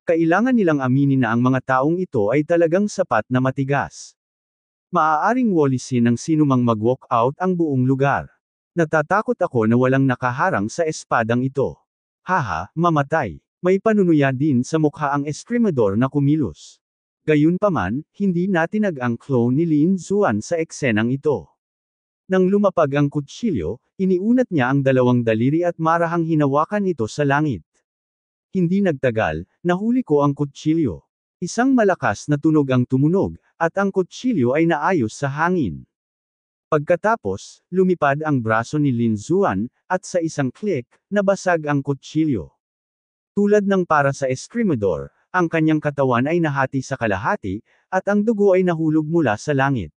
Kailangan nilang aminin na ang mga taong ito ay talagang sapat na matigas. Maaaring walisin ng sinumang mag-walk out ang buong lugar. Natatakot ako na walang nakaharang sa espadang ito. Haha, mamatay. May panunuya din sa mukha ang eskrimador na kumilos. Gayunpaman, hindi natin ang clone ni Lin Zuan sa eksenang ito. Nang lumapag ang kutsilyo, iniunat niya ang dalawang daliri at marahang hinawakan ito sa langit. Hindi nagtagal, nahuli ko ang kutsilyo. Isang malakas na tunog ang tumunog, at ang kutsilyo ay naayos sa hangin. Pagkatapos, lumipad ang braso ni Lin Zuan, at sa isang klik, nabasag ang kutsilyo. Tulad ng para sa Escrimador, ang kanyang katawan ay nahati sa kalahati, at ang dugo ay nahulog mula sa langit.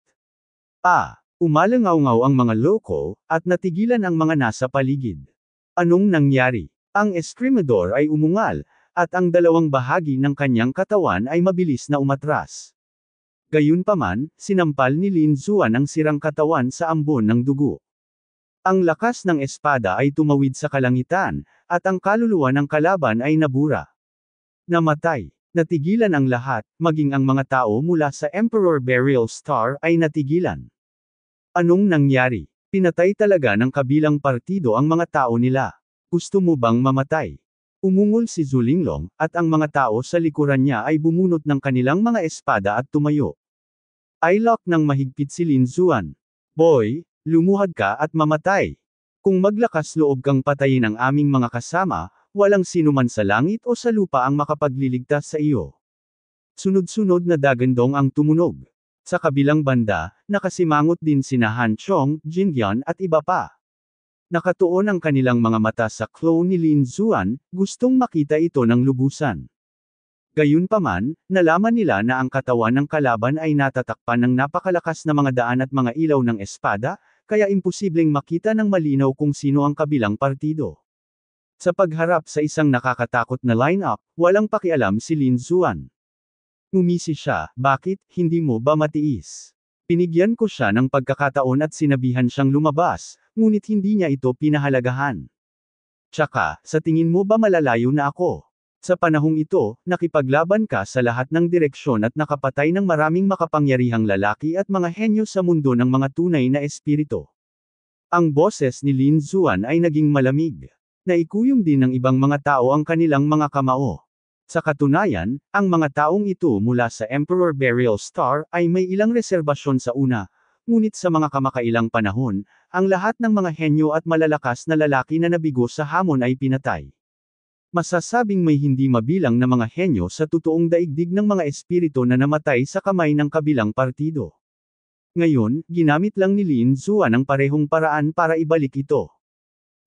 Ah! Umalangaw-ngaw ang mga loko, at natigilan ang mga nasa paligid. Anong nangyari? Ang Escrimador ay umungal, at ang dalawang bahagi ng kanyang katawan ay mabilis na umatras. Gayunpaman, sinampal ni Lin Zuan ang sirang katawan sa ambon ng dugo. Ang lakas ng espada ay tumawid sa kalangitan, at ang kaluluwa ng kalaban ay nabura. Namatay. Natigilan ang lahat, maging ang mga tao mula sa Emperor Burial Star ay natigilan. Anong nangyari? Pinatay talaga ng kabilang partido ang mga tao nila. Gusto mo bang mamatay? Umungol si Zulinglong, at ang mga tao sa likuran niya ay bumunot ng kanilang mga espada at tumayo. I lock ng mahigpit si Lin Zuan. Boy, lumuhad ka at mamatay. Kung maglakas loob kang patayin ang aming mga kasama, walang sinuman sa langit o sa lupa ang makapagliligtas sa iyo. Sunod-sunod na dagandong ang tumunog. Sa kabilang banda, nakasimangot din sina Han Chong, Jin Yan at iba pa. Nakatuon ang kanilang mga mata sa clone ni Lin Zuan, gustong makita ito ng lubusan. Gayunpaman, nalaman nila na ang katawan ng kalaban ay natatakpan ng napakalakas na mga daan at mga ilaw ng espada, kaya imposibleng makita ng malinaw kung sino ang kabilang partido. Sa pagharap sa isang nakakatakot na lineup, walang pakialam si Lin Zuan. Umisi siya, bakit, hindi mo ba matiis? Pinigyan ko siya ng pagkakataon at sinabihan siyang lumabas, Ngunit hindi niya ito pinahalagahan. Tsaka, sa tingin mo ba malalayo na ako? Sa panahong ito, nakipaglaban ka sa lahat ng direksyon at nakapatay ng maraming makapangyarihang lalaki at mga henyo sa mundo ng mga tunay na espirito. Ang boses ni Lin Zuan ay naging malamig. Naikuyom din ng ibang mga tao ang kanilang mga kamao. Sa katunayan, ang mga taong ito mula sa Emperor Burial Star ay may ilang reserbasyon sa una, Ngunit sa mga kamakailang panahon, ang lahat ng mga henyo at malalakas na lalaki na nabigo sa hamon ay pinatay. Masasabing may hindi mabilang na mga henyo sa totoong daigdig ng mga espirito na namatay sa kamay ng kabilang partido. Ngayon, ginamit lang ni Lin Zua ang parehong paraan para ibalik ito.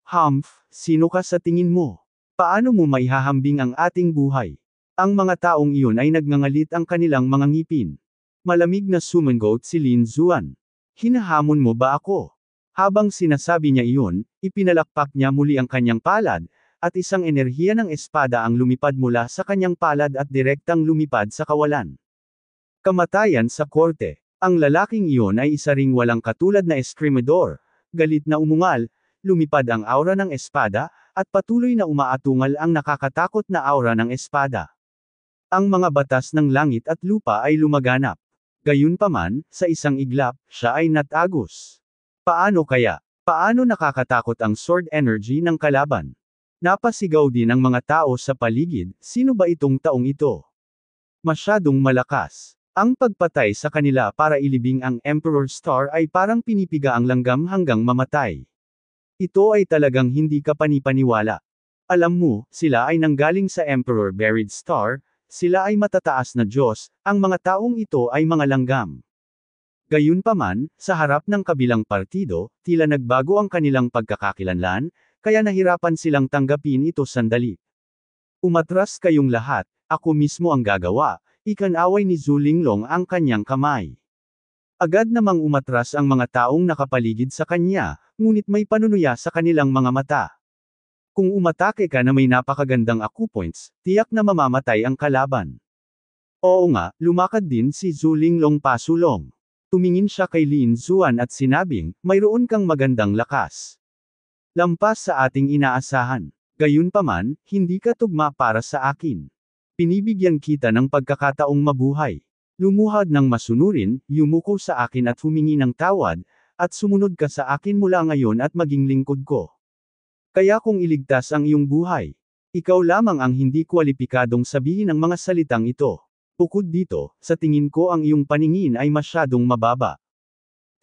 Humph, sino ka sa tingin mo? Paano mo maihahambing ang ating buhay? Ang mga taong iyon ay nagngangalit ang kanilang mga ngipin. Malamig na sumangot si Lin Zuan. Hinahamon mo ba ako? Habang sinasabi niya iyon, ipinalakpak niya muli ang kanyang palad, at isang enerhiya ng espada ang lumipad mula sa kanyang palad at direktang lumipad sa kawalan. Kamatayan sa korte. Ang lalaking iyon ay isa ring walang katulad na eskrimador, galit na umungal, lumipad ang aura ng espada, at patuloy na umaatungal ang nakakatakot na aura ng espada. Ang mga batas ng langit at lupa ay lumaganap. Gayunpaman, sa isang iglap, siya ay natagos. Paano kaya? Paano nakakatakot ang sword energy ng kalaban? Napasigaw din ang mga tao sa paligid, sino ba itong taong ito? Masyadong malakas. Ang pagpatay sa kanila para ilibing ang Emperor Star ay parang pinipiga ang langgam hanggang mamatay. Ito ay talagang hindi ka panipaniwala. Alam mo, sila ay nanggaling sa Emperor Buried Star, sila ay matataas na Diyos, ang mga taong ito ay mga langgam. Gayunpaman, sa harap ng kabilang partido, tila nagbago ang kanilang pagkakakilanlan, kaya nahirapan silang tanggapin ito sandali. Umatras kayong lahat, ako mismo ang gagawa, ikanaway ni Zulinglong ang kanyang kamay. Agad namang umatras ang mga taong nakapaligid sa kanya, ngunit may panunuya sa kanilang mga mata. Kung umatake ka na may napakagandang akupoints, tiyak na mamamatay ang kalaban. Oo nga, lumakad din si Zulinglong Pasulong. Tumingin siya kay Lin Zuan at sinabing, mayroon kang magandang lakas. Lampas sa ating inaasahan. Gayunpaman, hindi ka tugma para sa akin. Pinibigyan kita ng pagkakataong mabuhay. Lumuhad ng masunurin, yumuko sa akin at humingi ng tawad, at sumunod ka sa akin mula ngayon at maging lingkod ko. Kaya kung iligtas ang iyong buhay, ikaw lamang ang hindi kwalipikadong sabihin ang mga salitang ito. Bukod dito, sa tingin ko ang iyong paningin ay masyadong mababa.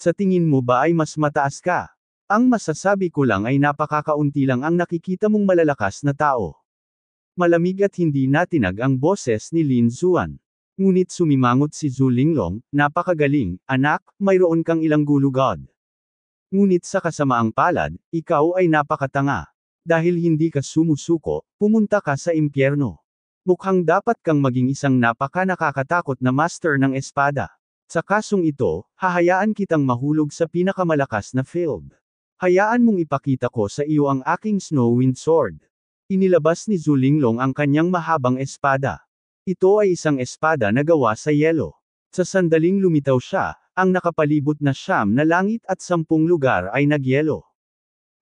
Sa tingin mo ba ay mas mataas ka? Ang masasabi ko lang ay napakakaunti lang ang nakikita mong malalakas na tao. Malamig at hindi natinag ang boses ni Lin Zuan. Ngunit sumimangot si Zhu Linglong, napakagaling, anak, mayroon kang ilang gulugod. Ngunit sa kasamaang palad, ikaw ay napakatanga. Dahil hindi ka sumusuko, pumunta ka sa impyerno. Mukhang dapat kang maging isang napaka nakakatakot na master ng espada. Sa kasong ito, hahayaan kitang mahulog sa pinakamalakas na field. Hayaan mong ipakita ko sa iyo ang aking Snowwind Sword. Inilabas ni Zulinglong ang kanyang mahabang espada. Ito ay isang espada na gawa sa yelo. Sa sandaling lumitaw siya, ang nakapalibot na siyam na langit at sampung lugar ay nagyelo.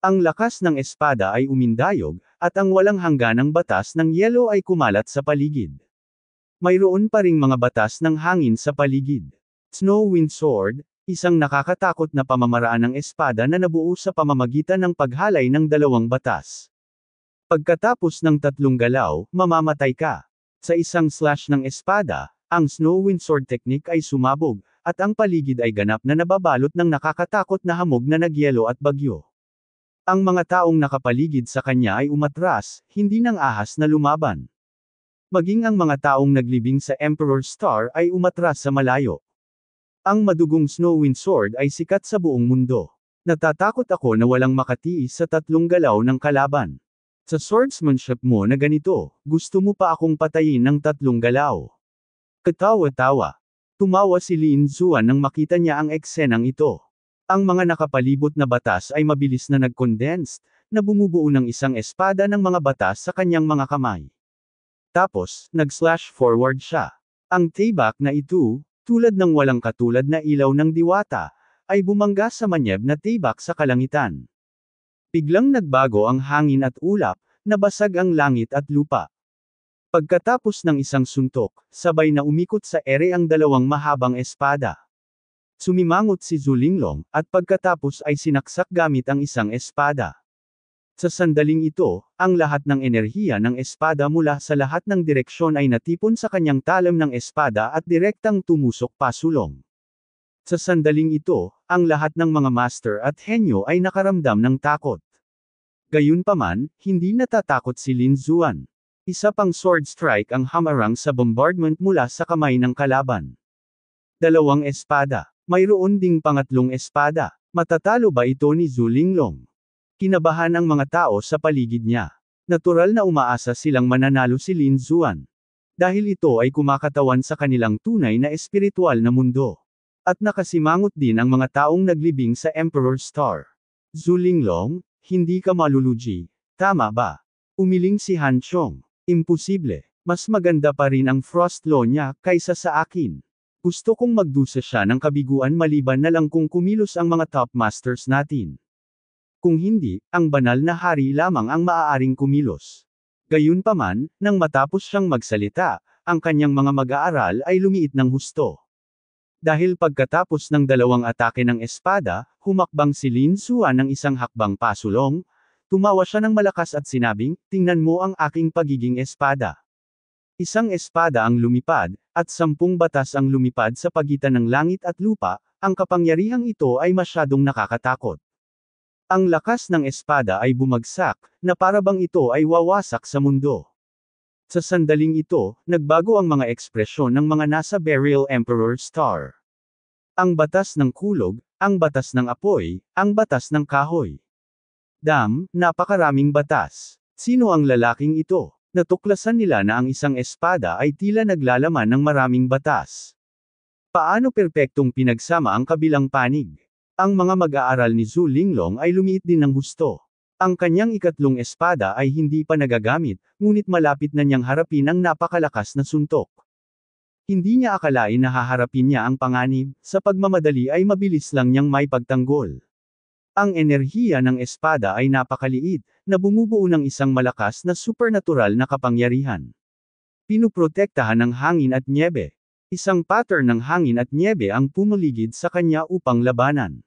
Ang lakas ng espada ay umindayog, at ang walang hangganang batas ng yelo ay kumalat sa paligid. Mayroon pa ring mga batas ng hangin sa paligid. Snow Wind Sword, isang nakakatakot na pamamaraan ng espada na nabuo sa pamamagitan ng paghalay ng dalawang batas. Pagkatapos ng tatlong galaw, mamamatay ka. Sa isang slash ng espada, ang snow sword technique ay sumabog, at ang paligid ay ganap na nababalot ng nakakatakot na hamog na nagyelo at bagyo. Ang mga taong nakapaligid sa kanya ay umatras, hindi nang ahas na lumaban. Maging ang mga taong naglibing sa Emperor Star ay umatras sa malayo. Ang madugong snow sword ay sikat sa buong mundo. Natatakot ako na walang makatiis sa tatlong galaw ng kalaban. Sa swordsmanship mo na ganito, gusto mo pa akong patayin ng tatlong galaw. Katawa-tawa. Tumawa si Lin Zuan nang makita niya ang eksenang ito. Ang mga nakapalibot na batas ay mabilis na nag-condensed, na bumubuo ng isang espada ng mga batas sa kanyang mga kamay. Tapos, nag-slash forward siya. Ang tayback na ito, tulad ng walang katulad na ilaw ng diwata, ay bumangga sa manyeb na tibak sa kalangitan. Biglang nagbago ang hangin at ulap, nabasag ang langit at lupa. Pagkatapos ng isang suntok, sabay na umikot sa ere ang dalawang mahabang espada. Sumimangot si Zulinglong, at pagkatapos ay sinaksak gamit ang isang espada. Sa sandaling ito, ang lahat ng enerhiya ng espada mula sa lahat ng direksyon ay natipon sa kanyang talam ng espada at direktang tumusok pasulong. Sa sandaling ito, ang lahat ng mga master at henyo ay nakaramdam ng takot. Gayunpaman, hindi natatakot si Lin Zuan. Isa pang sword strike ang hamarang sa bombardment mula sa kamay ng kalaban. Dalawang espada. Mayroon ding pangatlong espada. Matatalo ba ito ni Zhu Linglong? Kinabahan ang mga tao sa paligid niya. Natural na umaasa silang mananalo si Lin Zuan. Dahil ito ay kumakatawan sa kanilang tunay na espiritual na mundo. At nakasimangot din ang mga taong naglibing sa Emperor Star. Zhu Linglong, hindi ka maluluji, tama ba? Umiling si Han Chong. Imposible. Mas maganda pa rin ang frost law niya kaysa sa akin. Gusto kong magdusa siya ng kabiguan maliban na lang kung kumilos ang mga top masters natin. Kung hindi, ang banal na hari lamang ang maaaring kumilos. Gayunpaman, nang matapos siyang magsalita, ang kanyang mga mag-aaral ay lumiit ng husto. Dahil pagkatapos ng dalawang atake ng espada, humakbang si Lin Suan ng isang hakbang pasulong, Tumawa siya ng malakas at sinabing, tingnan mo ang aking pagiging espada. Isang espada ang lumipad, at sampung batas ang lumipad sa pagitan ng langit at lupa, ang kapangyarihang ito ay masyadong nakakatakot. Ang lakas ng espada ay bumagsak, na parabang ito ay wawasak sa mundo. Sa sandaling ito, nagbago ang mga ekspresyon ng mga nasa Burial Emperor Star. Ang batas ng kulog, ang batas ng apoy, ang batas ng kahoy. Dam, napakaraming batas. Sino ang lalaking ito? Natuklasan nila na ang isang espada ay tila naglalaman ng maraming batas. Paano perpektong pinagsama ang kabilang panig? Ang mga mag-aaral ni Zhu Linglong ay lumiit din ng husto. Ang kanyang ikatlong espada ay hindi pa nagagamit, ngunit malapit na niyang harapin ang napakalakas na suntok. Hindi niya akalain na haharapin niya ang panganib, sa pagmamadali ay mabilis lang niyang may pagtanggol. Ang enerhiya ng espada ay napakaliit, na bumubuo ng isang malakas na supernatural na kapangyarihan. Pinuprotektahan ng hangin at niebe. Isang pattern ng hangin at niebe ang pumuligid sa kanya upang labanan.